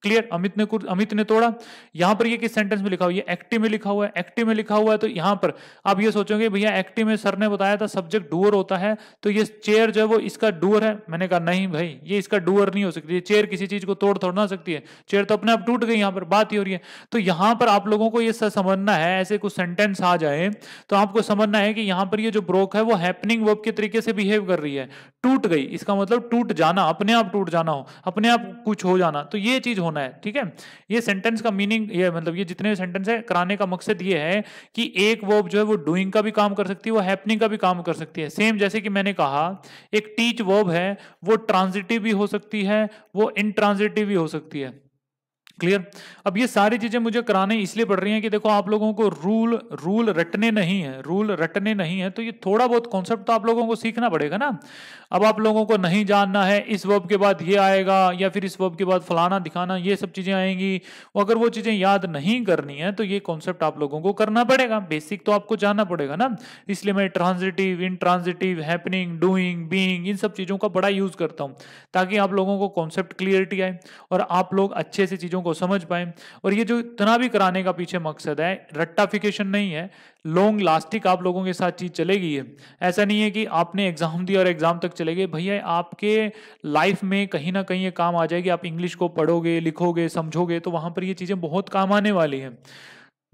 क्लियर अमित ने अमित ने तोड़ा यहां पर ये किस सेंटेंस में लिखा हुआ है एक्टिव में लिखा हुआ है एक्टिव में लिखा हुआ है तो यहां पर आप ये सोचोगे भैया एक्टिव में सर ने बताया था सब्जेक्ट डूअर होता है तो ये चेयर जो है वो इसका डूअर है मैंने कहा नहीं भाई ये इसका डूअर नहीं हो सकती चेयर किसी चीज को तोड़ थोड़ ना सकती है चेयर तो अपने आप टूट गई यहाँ पर बात ही हो रही है तो यहां पर आप लोगों को ये समझना है ऐसे कुछ सेंटेंस आ जाए तो आपको समझना है कि यहाँ पर ये जो ब्रोक है वो हैपनिंग वर्ब के तरीके से बिहेव कर रही है टूट गई इसका मतलब टूट जाना अपने आप टूट जाना हो अपने आप कुछ हो जाना तो ये चीज होना है ठीक है ये सेंटेंस का मीनिंग ये मतलब ये जितने भी सेंटेंस है कराने का मकसद ये है कि एक वर्ब जो है वो डूइंग का भी काम कर सकती है वो हैपनिंग का भी काम कर सकती है सेम जैसे कि मैंने कहा एक टीच वर्ब है वो ट्रांजिटिव भी हो सकती है वो इनट्रांजिटिव भी हो सकती है क्लियर अब ये सारी चीज़ें मुझे कराने इसलिए पड़ रही हैं कि देखो आप लोगों को रूल रूल रटने नहीं है रूल रटने नहीं है तो ये थोड़ा बहुत कॉन्सेप्ट तो आप लोगों को सीखना पड़ेगा ना अब आप लोगों को नहीं जानना है इस वर्ब के बाद ये आएगा या फिर इस वर्ब के बाद फलाना दिखाना ये सब चीज़ें आएंगी अगर वो चीज़ें याद नहीं करनी है तो ये कॉन्सेप्ट आप लोगों को करना पड़ेगा बेसिक तो आपको जानना पड़ेगा ना इसलिए मैं transitive transitive happening doing being इन सब चीज़ों का बड़ा यूज़ करता हूँ ताकि आप लोगों को कॉन्सेप्ट क्लियरिटी आए और आप लोग अच्छे से चीज़ों को समझ पाए और ये जो इतना भी कराने का पीछे मकसद है रट्टाफिकेशन नहीं है लॉन्ग लास्टिक आप लोगों के साथ चीज़ चलेगी है ऐसा नहीं है कि आपने एग्ज़ाम दिया और एग्ज़ाम तक चले गए भैया आपके लाइफ में कहीं ना कहीं ये काम आ जाएगी आप इंग्लिश को पढ़ोगे लिखोगे समझोगे तो वहाँ पर ये चीज़ें बहुत काम आने वाली हैं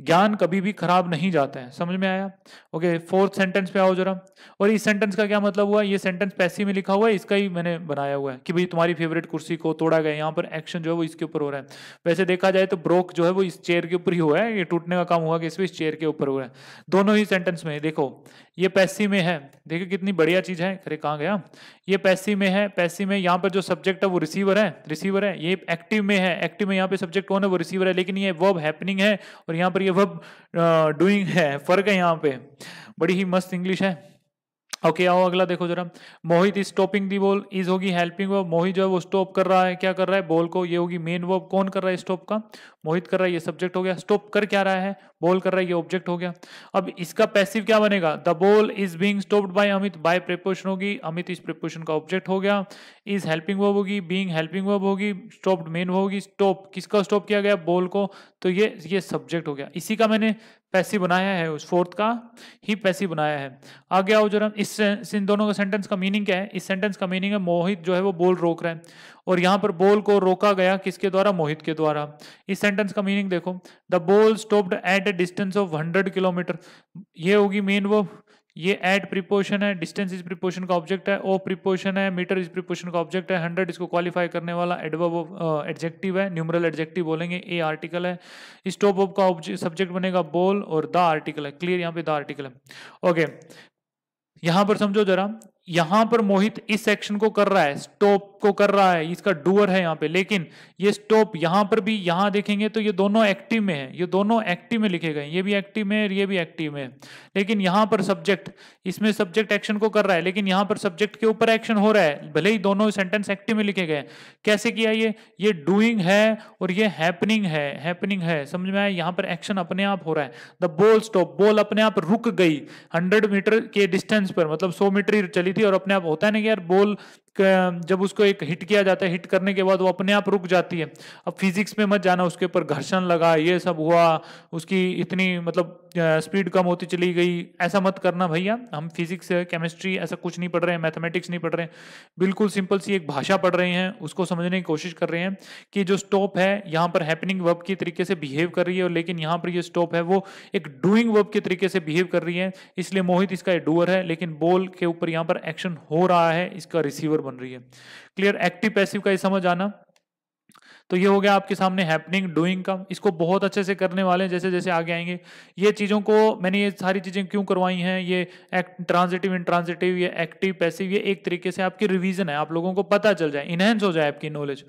ज्ञान कभी भी खराब नहीं जाता है समझ में आया ओके फोर्थ सेंटेंस पे आओ जरा और इस सेंटेंस का क्या मतलब हुआ ये सेंटेंस पैसे में लिखा हुआ है इसका ही मैंने बनाया हुआ है कि भाई तुम्हारी फेवरेट कुर्सी को तोड़ा गया यहाँ पर एक्शन जो है वो इसके ऊपर हो रहा है वैसे देखा जाए तो ब्रोक जो है वो इस चेयर के ऊपर ही हुआ है ये टूटने का काम हुआ कि इस इस चेयर के ऊपर हुआ है दोनों ही सेंटेंस में देखो ये पैसी में है देखिए कितनी बढ़िया चीज है अरे कहाँ गया ये पैसी में है पैसी में यहाँ पर जो सब्जेक्ट है वो रिसीवर है रिसीवर है ये एक्टिव में है एक्टिव में यहाँ पे सब्जेक्ट कौन है वो रिसीवर है लेकिन ये वर्ब हैपनिंग है और यहाँ पर ये वर्ब डूइंग है फर्क है यहाँ पे बड़ी ही मस्त इंग्लिश है ओके आओ अगला देखो जरा Mohit is stopping the ball is होगी हेल्पिंग वर्ब मोहित जो है वो स्टॉप कर रहा है क्या कर रहा है बॉल को ये होगी मेन वर्ब कौन कर रहा है स्टॉप का मोहित कर रहा है ये सब्जेक्ट हो गया स्टॉप कर क्या रहा है बॉल कर रहा है ये ऑब्जेक्ट हो गया अब इसका पैसिव क्या बनेगा the ball is being stopped by Amit by preposition होगी अमित इस प्रिपोशन का ऑब्जेक्ट हो गया इज हेल्पिंग वर्ब होगी बींग हेल्पिंग वर्ब होगी स्टॉप्ड मेन होगी स्टॉप किसका स्टॉप किया गया बॉल को तो ये ये सब्जेक्ट हो गया इसी का मैंने पैसिव बनाया है उस फोर्थ का ही पैसिव बनाया है आगे आओ जरा इस इन दोनों का सेंटेंस का मीनिंग क्या है इस सेंटेंस का मीनिंग है मोहित जो है वो बोल रोक रहे हैं और यहाँ पर बोल को रोका गया किसके द्वारा मोहित के द्वारा इस सेंटेंस का मीनिंग देखो the ball stopped at a distance of hundred kilometre ये होगी मेन वो ये एट प्रिपोर्शन है डिस्टेंस इज प्रिपोर्शन का ऑब्जेक्ट है ओ प्रिपोर्शन है मीटर इज प्रिपोर्शन का ऑब्जेक्ट है हंड्रेड इसको क्वालिफाई करने वाला एडवर्ब एडजेक्टिव uh, है न्यूमरल एडजेक्टिव बोलेंगे ए आर्टिकल है स्टोप ऑफ का सब्जेक्ट बनेगा बोल और द आर्टिकल है क्लियर यहाँ पे द आर्टिकल है ओके okay. यहाँ पर समझो जरा यहां पर मोहित इस एक्शन को कर रहा है स्टॉप को कर रहा है इसका डूअर है यहां पे लेकिन ये स्टॉप यहां पर भी यहां देखेंगे तो ये दोनों एक्टिव में है ये दोनों एक्टिव में लिखे गए ये भी एक्टिव में और ये भी एक्टिव में लेकिन यहां पर सब्जेक्ट इसमें सब्जेक्ट एक्शन को कर रहा है लेकिन यहां पर सब्जेक्ट के ऊपर एक्शन हो रहा है भले ही दोनों सेंटेंस एक्टिव में लिखे गए कैसे किया ये ये डूइंग है और ये हैपनिंग है हैपनिंग है समझ में आया यहाँ पर एक्शन अपने आप हो रहा है द बॉल स्टॉप बॉल अपने आप रुक गई हंड्रेड मीटर के डिस्टेंस पर मतलब सौ मीटर चली रही थी और अपने आप होता है ना कि यार बॉल जब उसको एक हिट किया जाता है हिट करने के बाद वो अपने आप रुक जाती है अब फिजिक्स में मत जाना उसके ऊपर घर्षण लगा ये सब हुआ उसकी इतनी मतलब स्पीड कम होती चली गई ऐसा मत करना भैया हम फिजिक्स केमिस्ट्री ऐसा कुछ नहीं पढ़ रहे हैं मैथमेटिक्स नहीं पढ़ रहे हैं बिल्कुल सिंपल सी एक भाषा पढ़ रहे हैं उसको समझने की कोशिश कर रहे हैं कि जो स्टॉप है यहाँ पर हैपनिंग वर्ब की तरीके से बिहेव कर रही है और लेकिन यहाँ पर ये स्टॉप है वो एक डूइंग वर्ब के तरीके से बिहेव कर रही है इसलिए मोहित इसका डूअर है लेकिन बोल के ऊपर यहाँ पर एक्शन हो रहा है इसका रिसीवर बन रही है क्लियर एक्टिव पैसिव का ये समझ आना तो ये हो गया आपके सामने हैपनिंग डूइंग का इसको बहुत अच्छे से करने वाले हैं जैसे जैसे आगे आएंगे ये चीज़ों को मैंने ये सारी चीज़ें क्यों करवाई हैं ये ट्रांजिटिव इंट्रांजिटिव ये एक्टिव पैसिव ये एक तरीके से आपकी रिविजन है आप लोगों को पता चल जाए इनहेंस हो जाए आपकी नॉलेज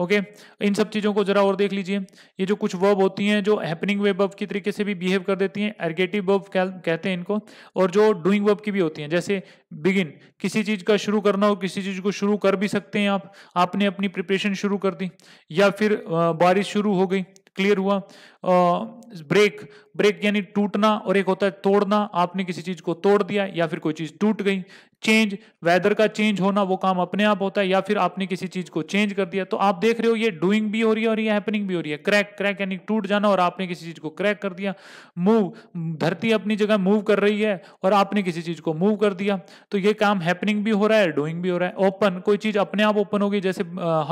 ओके इन सब चीज़ों को जरा और देख लीजिए ये जो कुछ वर्ब होती हैं जो हैपनिंग वे वर्ब की तरीके से भी बिहेव कर देती हैं एर्गेटिव वर्ब कहते हैं इनको और जो डूइंग वर्ब की भी होती हैं जैसे बिगिन किसी चीज़ का शुरू करना हो किसी चीज़ को शुरू कर भी सकते हैं आप आपने अपनी प्रिपरेशन शुरू कर दी या फिर बारिश शुरू हो गई क्लियर हुआ ब्रेक ब्रेक यानी टूटना और एक होता है तोड़ना आपने किसी चीज को तोड़ दिया या फिर कोई चीज टूट गई चेंज वेदर का चेंज होना वो काम अपने आप होता है या फिर आपने किसी चीज को चेंज कर दिया तो आप देख रहे हो ये डूइंग भी हो रही है और ये हैपनिंग भी हो रही है क्रैक क्रैक यानी टूट जाना और आपने किसी चीज को क्रैक कर दिया मूव धरती अपनी जगह मूव कर रही है और आपने किसी चीज को मूव कर दिया तो ये काम हैपनिंग भी हो रहा है डूइंग भी हो रहा है ओपन कोई चीज अपने आप ओपन होगी जैसे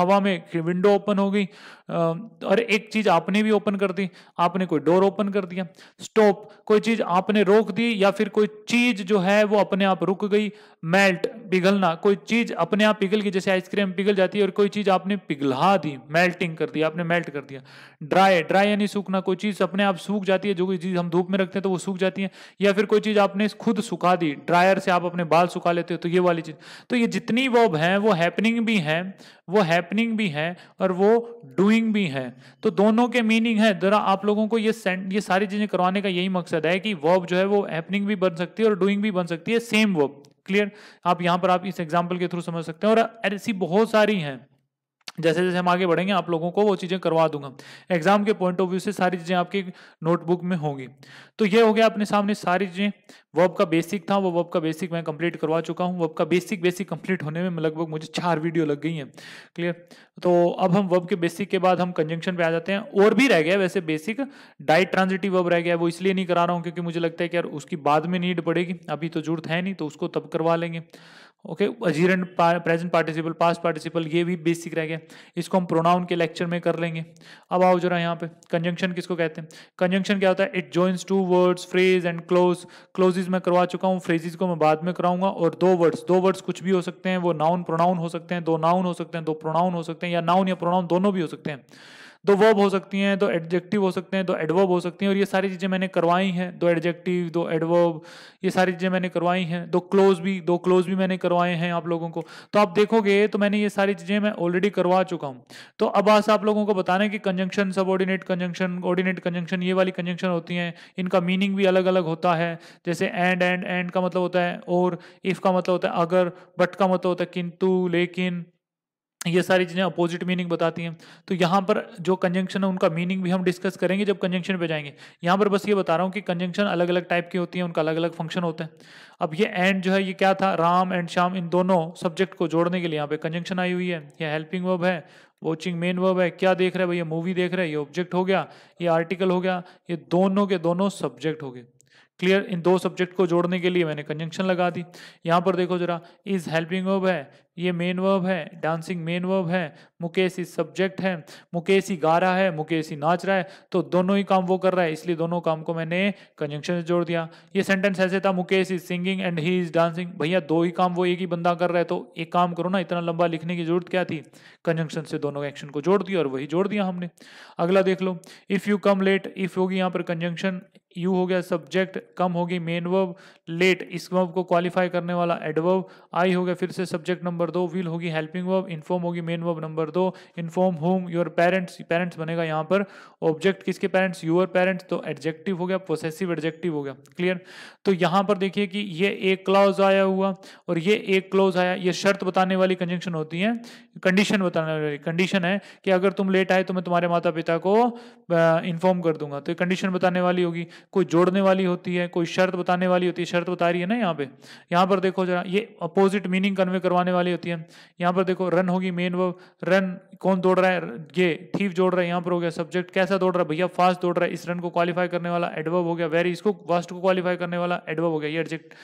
हवा में विंडो ओपन हो गई और एक चीज आपने भी ओपन कर दी आपने कोई डोर ओपन कर दिया स्टॉप कोई चीज आपने रोक दी या फिर कोई चीज जो है वो अपने आप रुक गई मेल्ट पिघलना कोई चीज अपने आप पिघल गई जैसे आइसक्रीम पिघल जाती है और कोई चीज आपने पिघला दी मेल्टिंग कर दी आपने मेल्ट कर दिया ड्राई ड्राई यानी सूखना कोई चीज अपने आप सूख जाती है जो कोई चीज हम धूप में रखते हैं तो वो सूख जाती है या फिर कोई चीज आपने खुद सुखा दी ड्रायर से आप अपने बाल सुखा लेते हो तो ये वाली चीज तो ये जितनी वॉब है वो हैपनिंग भी है वो हैपनिंग भी है और वो डूइंग भी है तो दोनों के मीनिंग है ज़रा आप लोगों को ये ये सारी चीज़ें करवाने का यही मकसद है कि वर्ब जो है वो हैपनिंग भी बन सकती है और डूइंग भी बन सकती है सेम वर्ब क्लियर आप यहाँ पर आप इस एग्जाम्पल के थ्रू समझ सकते हैं और ऐसी बहुत सारी हैं जैसे जैसे हम आगे बढ़ेंगे आप लोगों को वो चीज़ें करवा दूंगा एग्जाम के पॉइंट ऑफ व्यू से सारी चीज़ें आपकी नोटबुक में होंगी तो ये हो गया अपने सामने सारी चीज़ें वर्ब का बेसिक था वो वर्ब का बेसिक मैं कंप्लीट करवा चुका हूँ वर्ब का बेसिक बेसिक कंप्लीट होने में लगभग मुझे चार वीडियो लग गई हैं क्लियर तो अब हम वर्ब के बेसिक के बाद हम कंजंक्शन पे आ जाते हैं और भी रह गया वैसे बेसिक डाइट ट्रांजिटिव वर्ब रह गया वो इसलिए नहीं करा रहा हूँ क्योंकि मुझे लगता है कि यार उसकी बाद में नीड पड़ेगी अभी तो जरूरत है नहीं तो उसको तब करवा लेंगे ओके अजीरन प्रेजेंट पार्टिसिपल पास्ट पार्टिसिपल ये भी बेसिक रह गया इसको हम प्रोनाउन के लेक्चर में कर लेंगे अब आओ जरा यहाँ पे कंजंक्शन किसको कहते हैं कंजंक्शन क्या होता है it joins two words phrase and close clauses मैं करवा चुका हूँ फ्रेजेज को मैं बाद में कराऊंगा और दो वर्ड्स दो वर्ड्स कुछ भी हो सकते हैं वो नाउन प्रोनाउन हो सकते हैं दो नाउन हो सकते हैं दो प्रोनाउन हो सकते हैं या नाउन या प्रोनाउन दोनों भी हो सकते हैं दो तो वर्ब हो सकती हैं दो तो एडजेक्टिव हो सकते हैं दो तो एडवर्ब हो सकती हैं और ये सारी चीज़ें मैंने करवाई हैं दो एडजेक्टिव दो एडवर्ब ये सारी चीज़ें मैंने करवाई हैं दो क्लोज भी दो क्लोज भी मैंने करवाए हैं आप लोगों को तो आप देखोगे तो मैंने ये सारी चीज़ें मैं ऑलरेडी करवा चुका हूँ तो अब आज आप लोगों को बताने कि कंजंक्शन सब ऑर्डिनेट कंजंक्शन ऑर्डिनेट कंजंक्शन ये वाली कंजंक्शन होती हैं इनका मीनिंग भी अलग अलग होता है जैसे एंड एंड एंड का मतलब होता है और इफ़ का मतलब होता है अगर बट का मतलब होता है किंतु लेकिन ये सारी चीज़ें अपोजिट मीनिंग बताती हैं तो यहाँ पर जो कंजंक्शन है उनका मीनिंग भी हम डिस्कस करेंगे जब कंजंक्शन पे जाएंगे यहाँ पर बस ये बता रहा हूँ कि कंजंक्शन अलग अलग टाइप की होती है उनका अलग अलग फंक्शन होता है अब ये एंड जो है ये क्या था राम एंड श्याम इन दोनों सब्जेक्ट को जोड़ने के लिए यहाँ पे कंजंक्शन आई हुई है यह हेल्पिंग वर्ब है वॉचिंग मेन वर्ब है क्या देख रहे हैं भैया मूवी देख रहे हैं ये ऑब्जेक्ट हो गया ये आर्टिकल हो गया ये दोनों के दोनों सब्जेक्ट हो गए क्लियर इन दो सब्जेक्ट को जोड़ने के लिए मैंने कंजंक्शन लगा दी यहाँ पर देखो जरा इज हेल्पिंग वर्ब है ये मेन वर्ब है डांसिंग मेन वर्ब है मुकेश इज सब्जेक्ट है मुकेश ही गा रहा है मुकेश ही नाच रहा है तो दोनों ही काम वो कर रहा है इसलिए दोनों काम को मैंने कंजंक्शन से जोड़ दिया ये सेंटेंस ऐसे था Mukesh is singing and he is dancing भैया दो ही काम वो एक ही बंदा कर रहा है तो एक काम करो ना इतना लंबा लिखने की जरूरत क्या थी कंजंक्शन से दोनों एक्शन को जोड़ दिया और वही जोड़ दिया हमने अगला देख लो if you come late if होगी यहाँ पर कंजंक्शन यू हो गया सब्जेक्ट कम होगी मेन वर्ब लेट इस वर्ब को क्वालिफाई करने वाला एडवर्ब आई हो गया फिर से सब्जेक्ट नंबर नंबर दो विल होगी हेल्पिंग वर्ब इन्फॉर्म होगी मेन वर्ब नंबर दो inform home your parents parents बनेगा यहाँ पर ऑब्जेक्ट किसके पेरेंट्स यूर पेरेंट्स तो एडजेक्टिव हो गया प्रोसेसिव एडजेक्टिव हो गया क्लियर तो यहाँ पर देखिए कि ये एक क्लॉज आया हुआ और ये एक क्लॉज आया ये शर्त बताने वाली कंजंक्शन होती है कंडीशन बताने वाली कंडीशन है कि अगर तुम लेट आए तो मैं तुम्हारे माता पिता को इन्फॉर्म कर दूंगा तो कंडीशन बताने वाली होगी कोई जोड़ने वाली होती है कोई शर्त बताने वाली होती है शर्त बता रही है ना यहाँ पे यहाँ पर देखो जरा ये अपोजिट मीनिंग कन्वे करवाने वाली होती है यहाँ पर देखो रन होगी मेन वो रन कौन दौड़ रहा है ये थीव जोड़ रहा है यहाँ पर हो गया सब्जेक्ट कैसा दौड़ रहा है भैया फास्ट दौड़ रहा है इस रन को क्वालिफाई करने वाला एडवर्ब हो गया वेरी इसको फास्ट को क्वालिफाई करने वाला एडवर्ब हो गया ये एडजेक्ट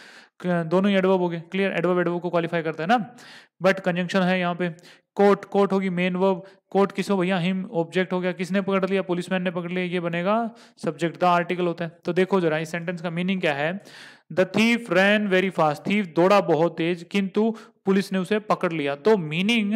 दोनों ही एडवर्ब हो गए क्लियर एडवर्ब एडवर्ब को क्वालिफाई करता है ना बट कंजंक्शन है यहाँ पे कोर्ट कोर्ट होगी मेन वर्ब कोर्ट किसो भैया हिम ऑब्जेक्ट हो गया किसने पकड़ लिया पुलिसमैन ने पकड़ लिया ये बनेगा सब्जेक्ट द आर्टिकल होता है तो देखो जरा इस सेंटेंस का मीनिंग क्या है the thief ran very fast thief दौड़ा बहुत तेज किंतु पुलिस ने उसे पकड़ लिया तो मीनिंग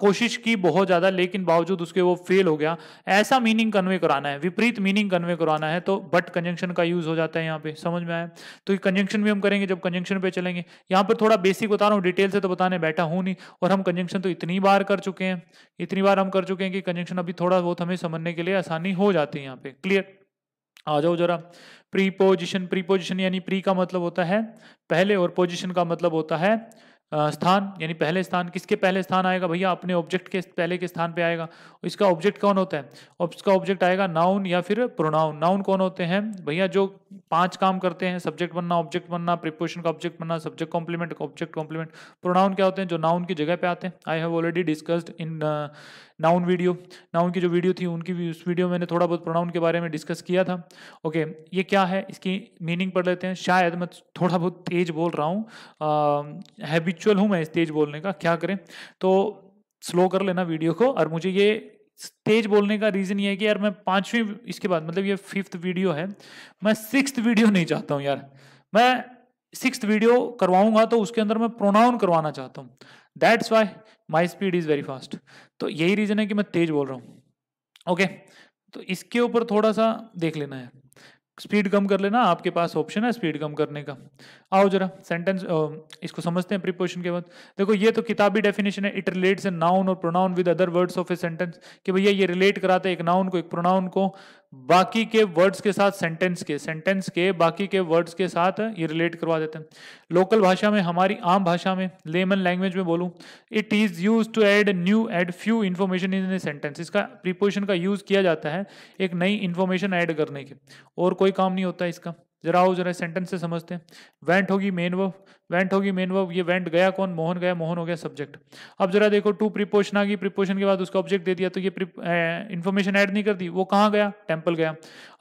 कोशिश की बहुत ज़्यादा लेकिन बावजूद उसके वो फेल हो गया ऐसा मीनिंग कन्वे कराना है विपरीत मीनिंग कन्वे कराना है तो बट कंजंक्शन का यूज़ हो जाता है यहाँ पे समझ में आया तो ये कंजंक्शन भी हम करेंगे जब कंजंक्शन पे चलेंगे यहाँ पर थोड़ा बेसिक बता रहा हूँ डिटेल से तो बताने बैठा हूँ नहीं और हम कंजंक्शन तो इतनी बार कर चुके हैं इतनी बार हम कर चुके हैं कि कंजंक्शन अभी थोड़ा बहुत हमें समझने के लिए आसानी हो जाती है यहाँ पे क्लियर आ जाओ जरा प्री पोजिशन प्री पोजिशन यानी प्री का मतलब होता है पहले और पोजिशन का मतलब होता है स्थान यानी पहले स्थान किसके पहले स्थान आएगा भैया अपने ऑब्जेक्ट के पहले के स्थान पे आएगा इसका ऑब्जेक्ट कौन होता है इसका ऑब्जेक्ट आएगा नाउन या फिर प्रोनाउन नाउन कौन होते हैं भैया जो पांच काम करते हैं सब्जेक्ट बनना ऑब्जेक्ट बनना प्रिपोजिशन का ऑब्जेक्ट बनना subject complement object complement pronoun क्या होते हैं जो नाउन की जगह पे आते हैं I have already discussed in noun video noun की जो वीडियो थी उनकी भी उस वीडियो मैंने थोड़ा बहुत प्रोनाउन के बारे में डिस्कस किया था ओके ये क्या है इसकी मीनिंग पढ़ लेते हैं शायद मैं थोड़ा बहुत तेज बोल रहा हूँ हैबिचुअल हूँ मैं इस तेज बोलने का क्या करें तो स्लो कर लेना वीडियो को और मुझे ये तेज बोलने का रीज़न ये है कि यार मैं पाँचवीं इसके बाद मतलब ये फिफ्थ वीडियो है मैं सिक्स वीडियो नहीं चाहता हूँ यार मैं सिक्स वीडियो करवाऊंगा तो उसके अंदर मैं प्रोनाउन करवाना चाहता हूँ that's why my speed is very fast तो यही रीज़न है कि मैं तेज़ बोल रहा हूँ ओके तो इसके ऊपर थोड़ा सा देख लेना है स्पीड कम कर लेना आपके पास ऑप्शन है स्पीड कम करने का आओ जरा सेंटेंस इसको समझते हैं प्रिपोजिशन के बाद देखो ये तो किताबी डेफिनेशन है इट रिलेट्स ए नाउन और pronoun with other words of a sentence कि भैया ये रिलेट कराते हैं एक नाउन को एक प्रोनाउन को बाकी के वर्ड्स के साथ सेंटेंस के सेंटेंस के बाकी के वर्ड्स के साथ ये रिलेट करवा देते हैं लोकल भाषा में हमारी आम भाषा में लेमन लैंग्वेज में बोलूँ it is use to add new add few information in a sentence इसका प्रीपोजिशन का यूज़ किया जाता है एक नई इन्फॉर्मेशन ऐड करने के और कोई काम नहीं होता इसका जरा आओ जरा सेंटेंस से समझते हैं वेंट होगी मेन वर्ब वेंट होगी मेन वर्ब ये वेंट गया कौन मोहन गया मोहन हो गया सब्जेक्ट अब जरा देखो टू प्रिपोशन आ गई प्रिपोशन के बाद उसका ऑब्जेक्ट दे दिया तो ये इन्फॉर्मेशन ऐड नहीं कर दी वो कहाँ गया टेम्पल गया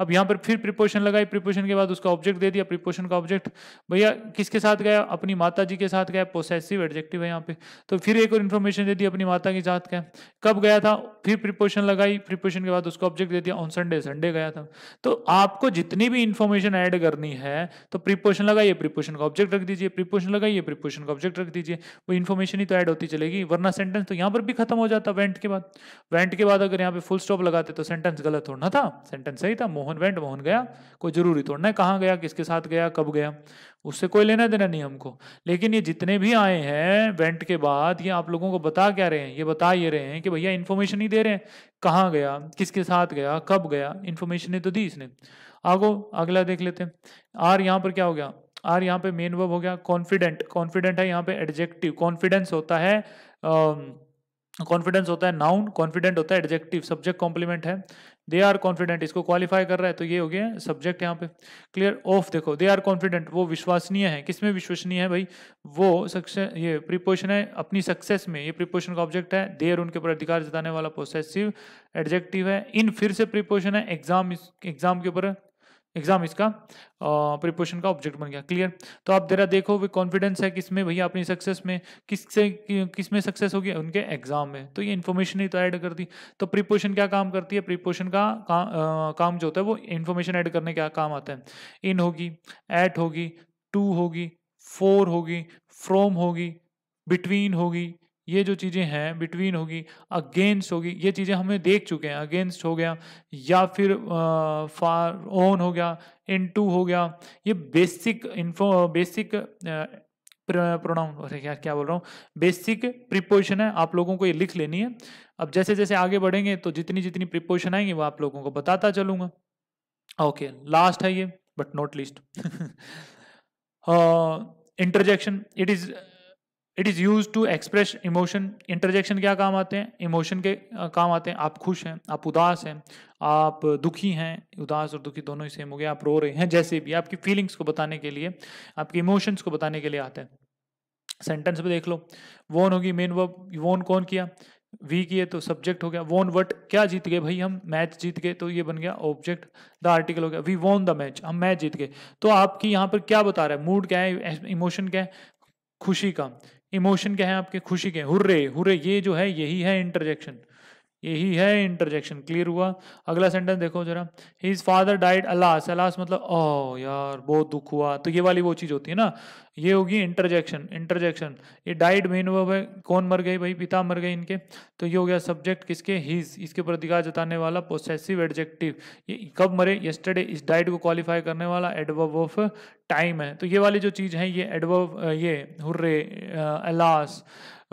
अब यहाँ पर फिर प्रिपोशन लगाई प्रिपोशन के बाद उसका ऑब्जेक्ट दे दिया प्रिपोशन का ऑब्जेक्ट भैया किसके साथ गया अपनी माता जी के साथ गया पोसेसिव एडजेक्टिव है यहाँ पे तो फिर एक और इन्फॉर्मेशन दे दी अपनी माता के साथ गया कब गया था फिर प्रिपोशन लगाई प्रिपोशन के बाद उसका ऑब्जेक्ट दे दिया ऑन संडे संडे गया था तो आपको जितनी भी इन्फॉर्मेशन ऐड कर करनी है तो प्रीपोशन लगाइए प्रीपोशन का ऑब्जेक्ट रख दीजिए प्रीपोशन लगाइए प्रीपोशन का ऑब्जेक्ट रख दीजिए वो इन्फॉर्मेशन ही तो ऐड होती चलेगी वरना सेंटेंस तो यहाँ पर भी खत्म हो जाता वेंट के बाद वेंट के बाद अगर यहाँ पे फुल स्टॉप लगाते तो सेंटेंस गलत थोड़ना था सेंटेंस सही था मोहन वेंट मोहन गया कोई जरूरी थोड़ना है कहाँ गया किसके साथ गया कब गया उससे कोई लेना देना नहीं हमको लेकिन ये जितने भी आए हैं वेंट के बाद ये आप लोगों को बता क्या रहे हैं ये बता ये रहे हैं कि भैया इन्फॉर्मेशन ही दे रहे हैं कहाँ गया किसके साथ गया कब गया इन्फॉर्मेशन ही तो दी इसने आगो अगला देख लेते हैं आर यहाँ पर क्या हो गया आर यहाँ पे मेन वर्ब हो गया कॉन्फिडेंट कॉन्फिडेंट है यहाँ पे एडजेक्टिव कॉन्फिडेंस होता है कॉन्फिडेंस होता है नाउन कॉन्फिडेंट होता है एडजेक्टिव सब्जेक्ट कॉम्प्लीमेंट है दे आर कॉन्फिडेंट इसको क्वालिफाई कर रहा है तो ये हो गया सब्जेक्ट यहाँ पे क्लियर ऑफ देखो दे आर कॉन्फिडेंट वो विश्वसनीय है किसमें विश्वसनीय है भाई वो सक्सेस ये प्रिपोशन है अपनी सक्सेस में ये प्रिपोशन का ऑब्जेक्ट है दे आर उनके ऊपर अधिकार जताने वाला पोसेसिव एडजेक्टिव है इन फिर से प्रिपोशन है एग्जाम एग्जाम के ऊपर एग्जाम इसका प्रिपोशन का ऑब्जेक्ट बन गया क्लियर तो आप जरा देखो वे कॉन्फिडेंस है किस में भैया अपनी सक्सेस में किस से किस में सक्सेस होगी उनके एग्जाम में तो ये इन्फॉर्मेशन ही तो ऐड कर दी तो प्रिपोशन क्या काम करती है प्रिपोशन का का, आ, काम जो होता है वो इन्फॉर्मेशन ऐड करने का काम आता है इन होगी एट होगी टू होगी फोर होगी फ्रोम होगी बिटवीन होगी ये जो चीज़ें हैं बिटवीन होगी अगेंस्ट होगी ये चीज़ें हमें देख चुके हैं अगेंस्ट हो गया या फिर फार ऑन हो गया इन टू हो गया ये बेसिक इन्फो बेसिक प्रोनाउन अरे क्या बोल रहा हूँ बेसिक प्रिपोजिशन है आप लोगों को ये लिख लेनी है अब जैसे जैसे आगे बढ़ेंगे तो जितनी जितनी प्रिपोजिशन आएंगी वो आप लोगों को बताता चलूंगा ओके लास्ट है ये but not least interjection it is it is use to express emotion interjection क्या काम आते हैं इमोशन के काम आते हैं आप खुश हैं आप उदास हैं आप दुखी हैं उदास और दुखी दोनों ही सेम हो गया आप रो रहे हैं जैसे भी आपकी फीलिंग्स को बताने के लिए आपके इमोशंस को बताने के लिए आते हैं सेंटेंस में देख लो वोन होगी मेन वर्ब वोन कौन किया वी किए तो सब्जेक्ट हो गया वोन वट क्या जीत गए भाई हम मैच जीत गए तो ये बन गया ऑब्जेक्ट द आर्टिकल हो गया वी वोन द मैच हम मैच जीत गए तो आपकी यहाँ पर क्या बता रहा है मूड क्या है इमोशन क्या है खुशी का इमोशन क्या है आपके खुशी के हुर्रे हुर्रे ये जो है यही है इंटरजेक्शन यही है इंटरजेक्शन क्लियर हुआ अगला सेंटेंस देखो जरा his father died alas alas मतलब ओ oh, यार बहुत दुख हुआ तो ये वाली वो चीज़ होती है ना ये होगी इंटरजेक्शन इंटरजेक्शन ये डाइड मेन वर्ब है कौन मर गई भाई पिता मर गए इनके तो ये हो गया सब्जेक्ट किसके हिज इसके ऊपर अधिकार जताने वाला पोसेसिव एडजेक्टिव ये कब मरे येस्टरडे इस डाइड को क्वालिफाई करने वाला एडवर्ब ऑफ टाइम है तो ये वाली जो चीज़ है ये एडवर्ब ये हुर्रे अलास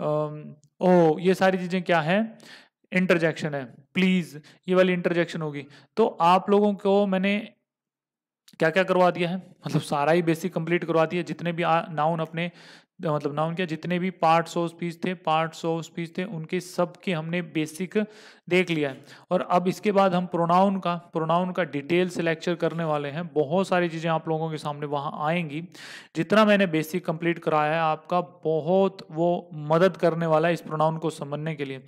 ओ oh, ये सारी चीज़ें क्या है इंटरजेक्शन है प्लीज ये वाली इंटरजेक्शन होगी तो आप लोगों को मैंने क्या क्या करवा दिया है मतलब सारा ही बेसिक कंप्लीट करवा दिया जितने भी नाउन अपने मतलब नाउन क्या जितने भी पार्ट्स ऑफ स्पीच थे पार्ट्स ऑफ स्पीच थे उनके सब के हमने बेसिक देख लिया है और अब इसके बाद हम प्रोनाउन का प्रोनाउन का डिटेल से लेक्चर करने वाले हैं बहुत सारी चीज़ें आप लोगों के सामने वहाँ आएंगी जितना मैंने बेसिक कंप्लीट कराया है आपका बहुत वो मदद करने वाला है इस प्रोनाउन को समझने के लिए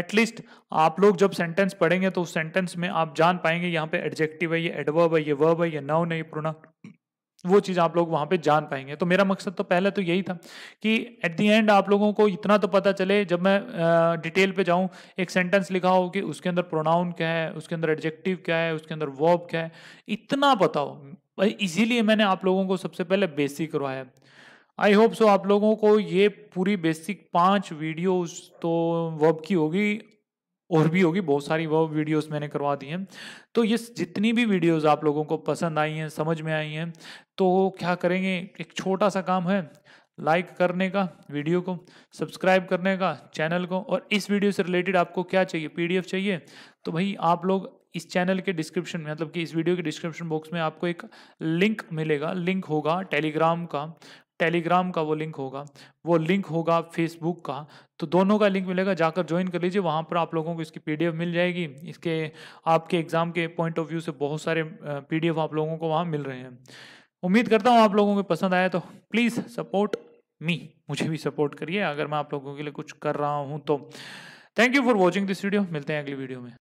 एटलीस्ट आप लोग जब सेंटेंस पढ़ेंगे तो उस सेंटेंस में आप जान पाएंगे यहाँ पे एडजेक्टिव है ये एडवर्ब है ये वर्ब है ये नाउन है ये प्रोनाउन वो चीज़ आप लोग वहाँ पे जान पाएंगे तो मेरा मकसद तो पहले तो यही था कि एट दी एंड आप लोगों को इतना तो पता चले जब मैं डिटेल पे जाऊँ एक सेंटेंस लिखा हो कि उसके अंदर प्रोनाउन क्या है उसके अंदर एडजेक्टिव क्या है उसके अंदर वर्ब क्या है इतना पता हो इसीलिए मैंने आप लोगों को सबसे पहले बेसिक करवाया आई होप सो आप लोगों को ये पूरी बेसिक पांच वीडियोस तो वर्ब की होगी और भी होगी बहुत सारी वो वीडियोस मैंने करवा दी हैं तो ये जितनी भी वीडियोस आप लोगों को पसंद आई हैं समझ में आई हैं तो क्या करेंगे एक छोटा सा काम है लाइक करने का वीडियो को सब्सक्राइब करने का चैनल को और इस वीडियो से रिलेटेड आपको क्या चाहिए पी चाहिए तो भाई आप लोग इस चैनल के डिस्क्रिप्शन में मतलब कि इस वीडियो के डिस्क्रिप्शन बॉक्स में आपको एक लिंक मिलेगा लिंक होगा टेलीग्राम का टेलीग्राम का वो लिंक होगा वो लिंक होगा फेसबुक का तो दोनों का लिंक मिलेगा जाकर ज्वाइन कर लीजिए वहाँ पर आप लोगों को इसकी पीडीएफ मिल जाएगी इसके आपके एग्ज़ाम के पॉइंट ऑफ व्यू से बहुत सारे पीडीएफ आप लोगों को वहाँ मिल रहे हैं उम्मीद करता हूँ आप लोगों को पसंद आया तो प्लीज़ सपोर्ट मी मुझे भी सपोर्ट करिए अगर मैं आप लोगों के लिए कुछ कर रहा हूँ तो thank you for watching this video मिलते हैं अगली वीडियो में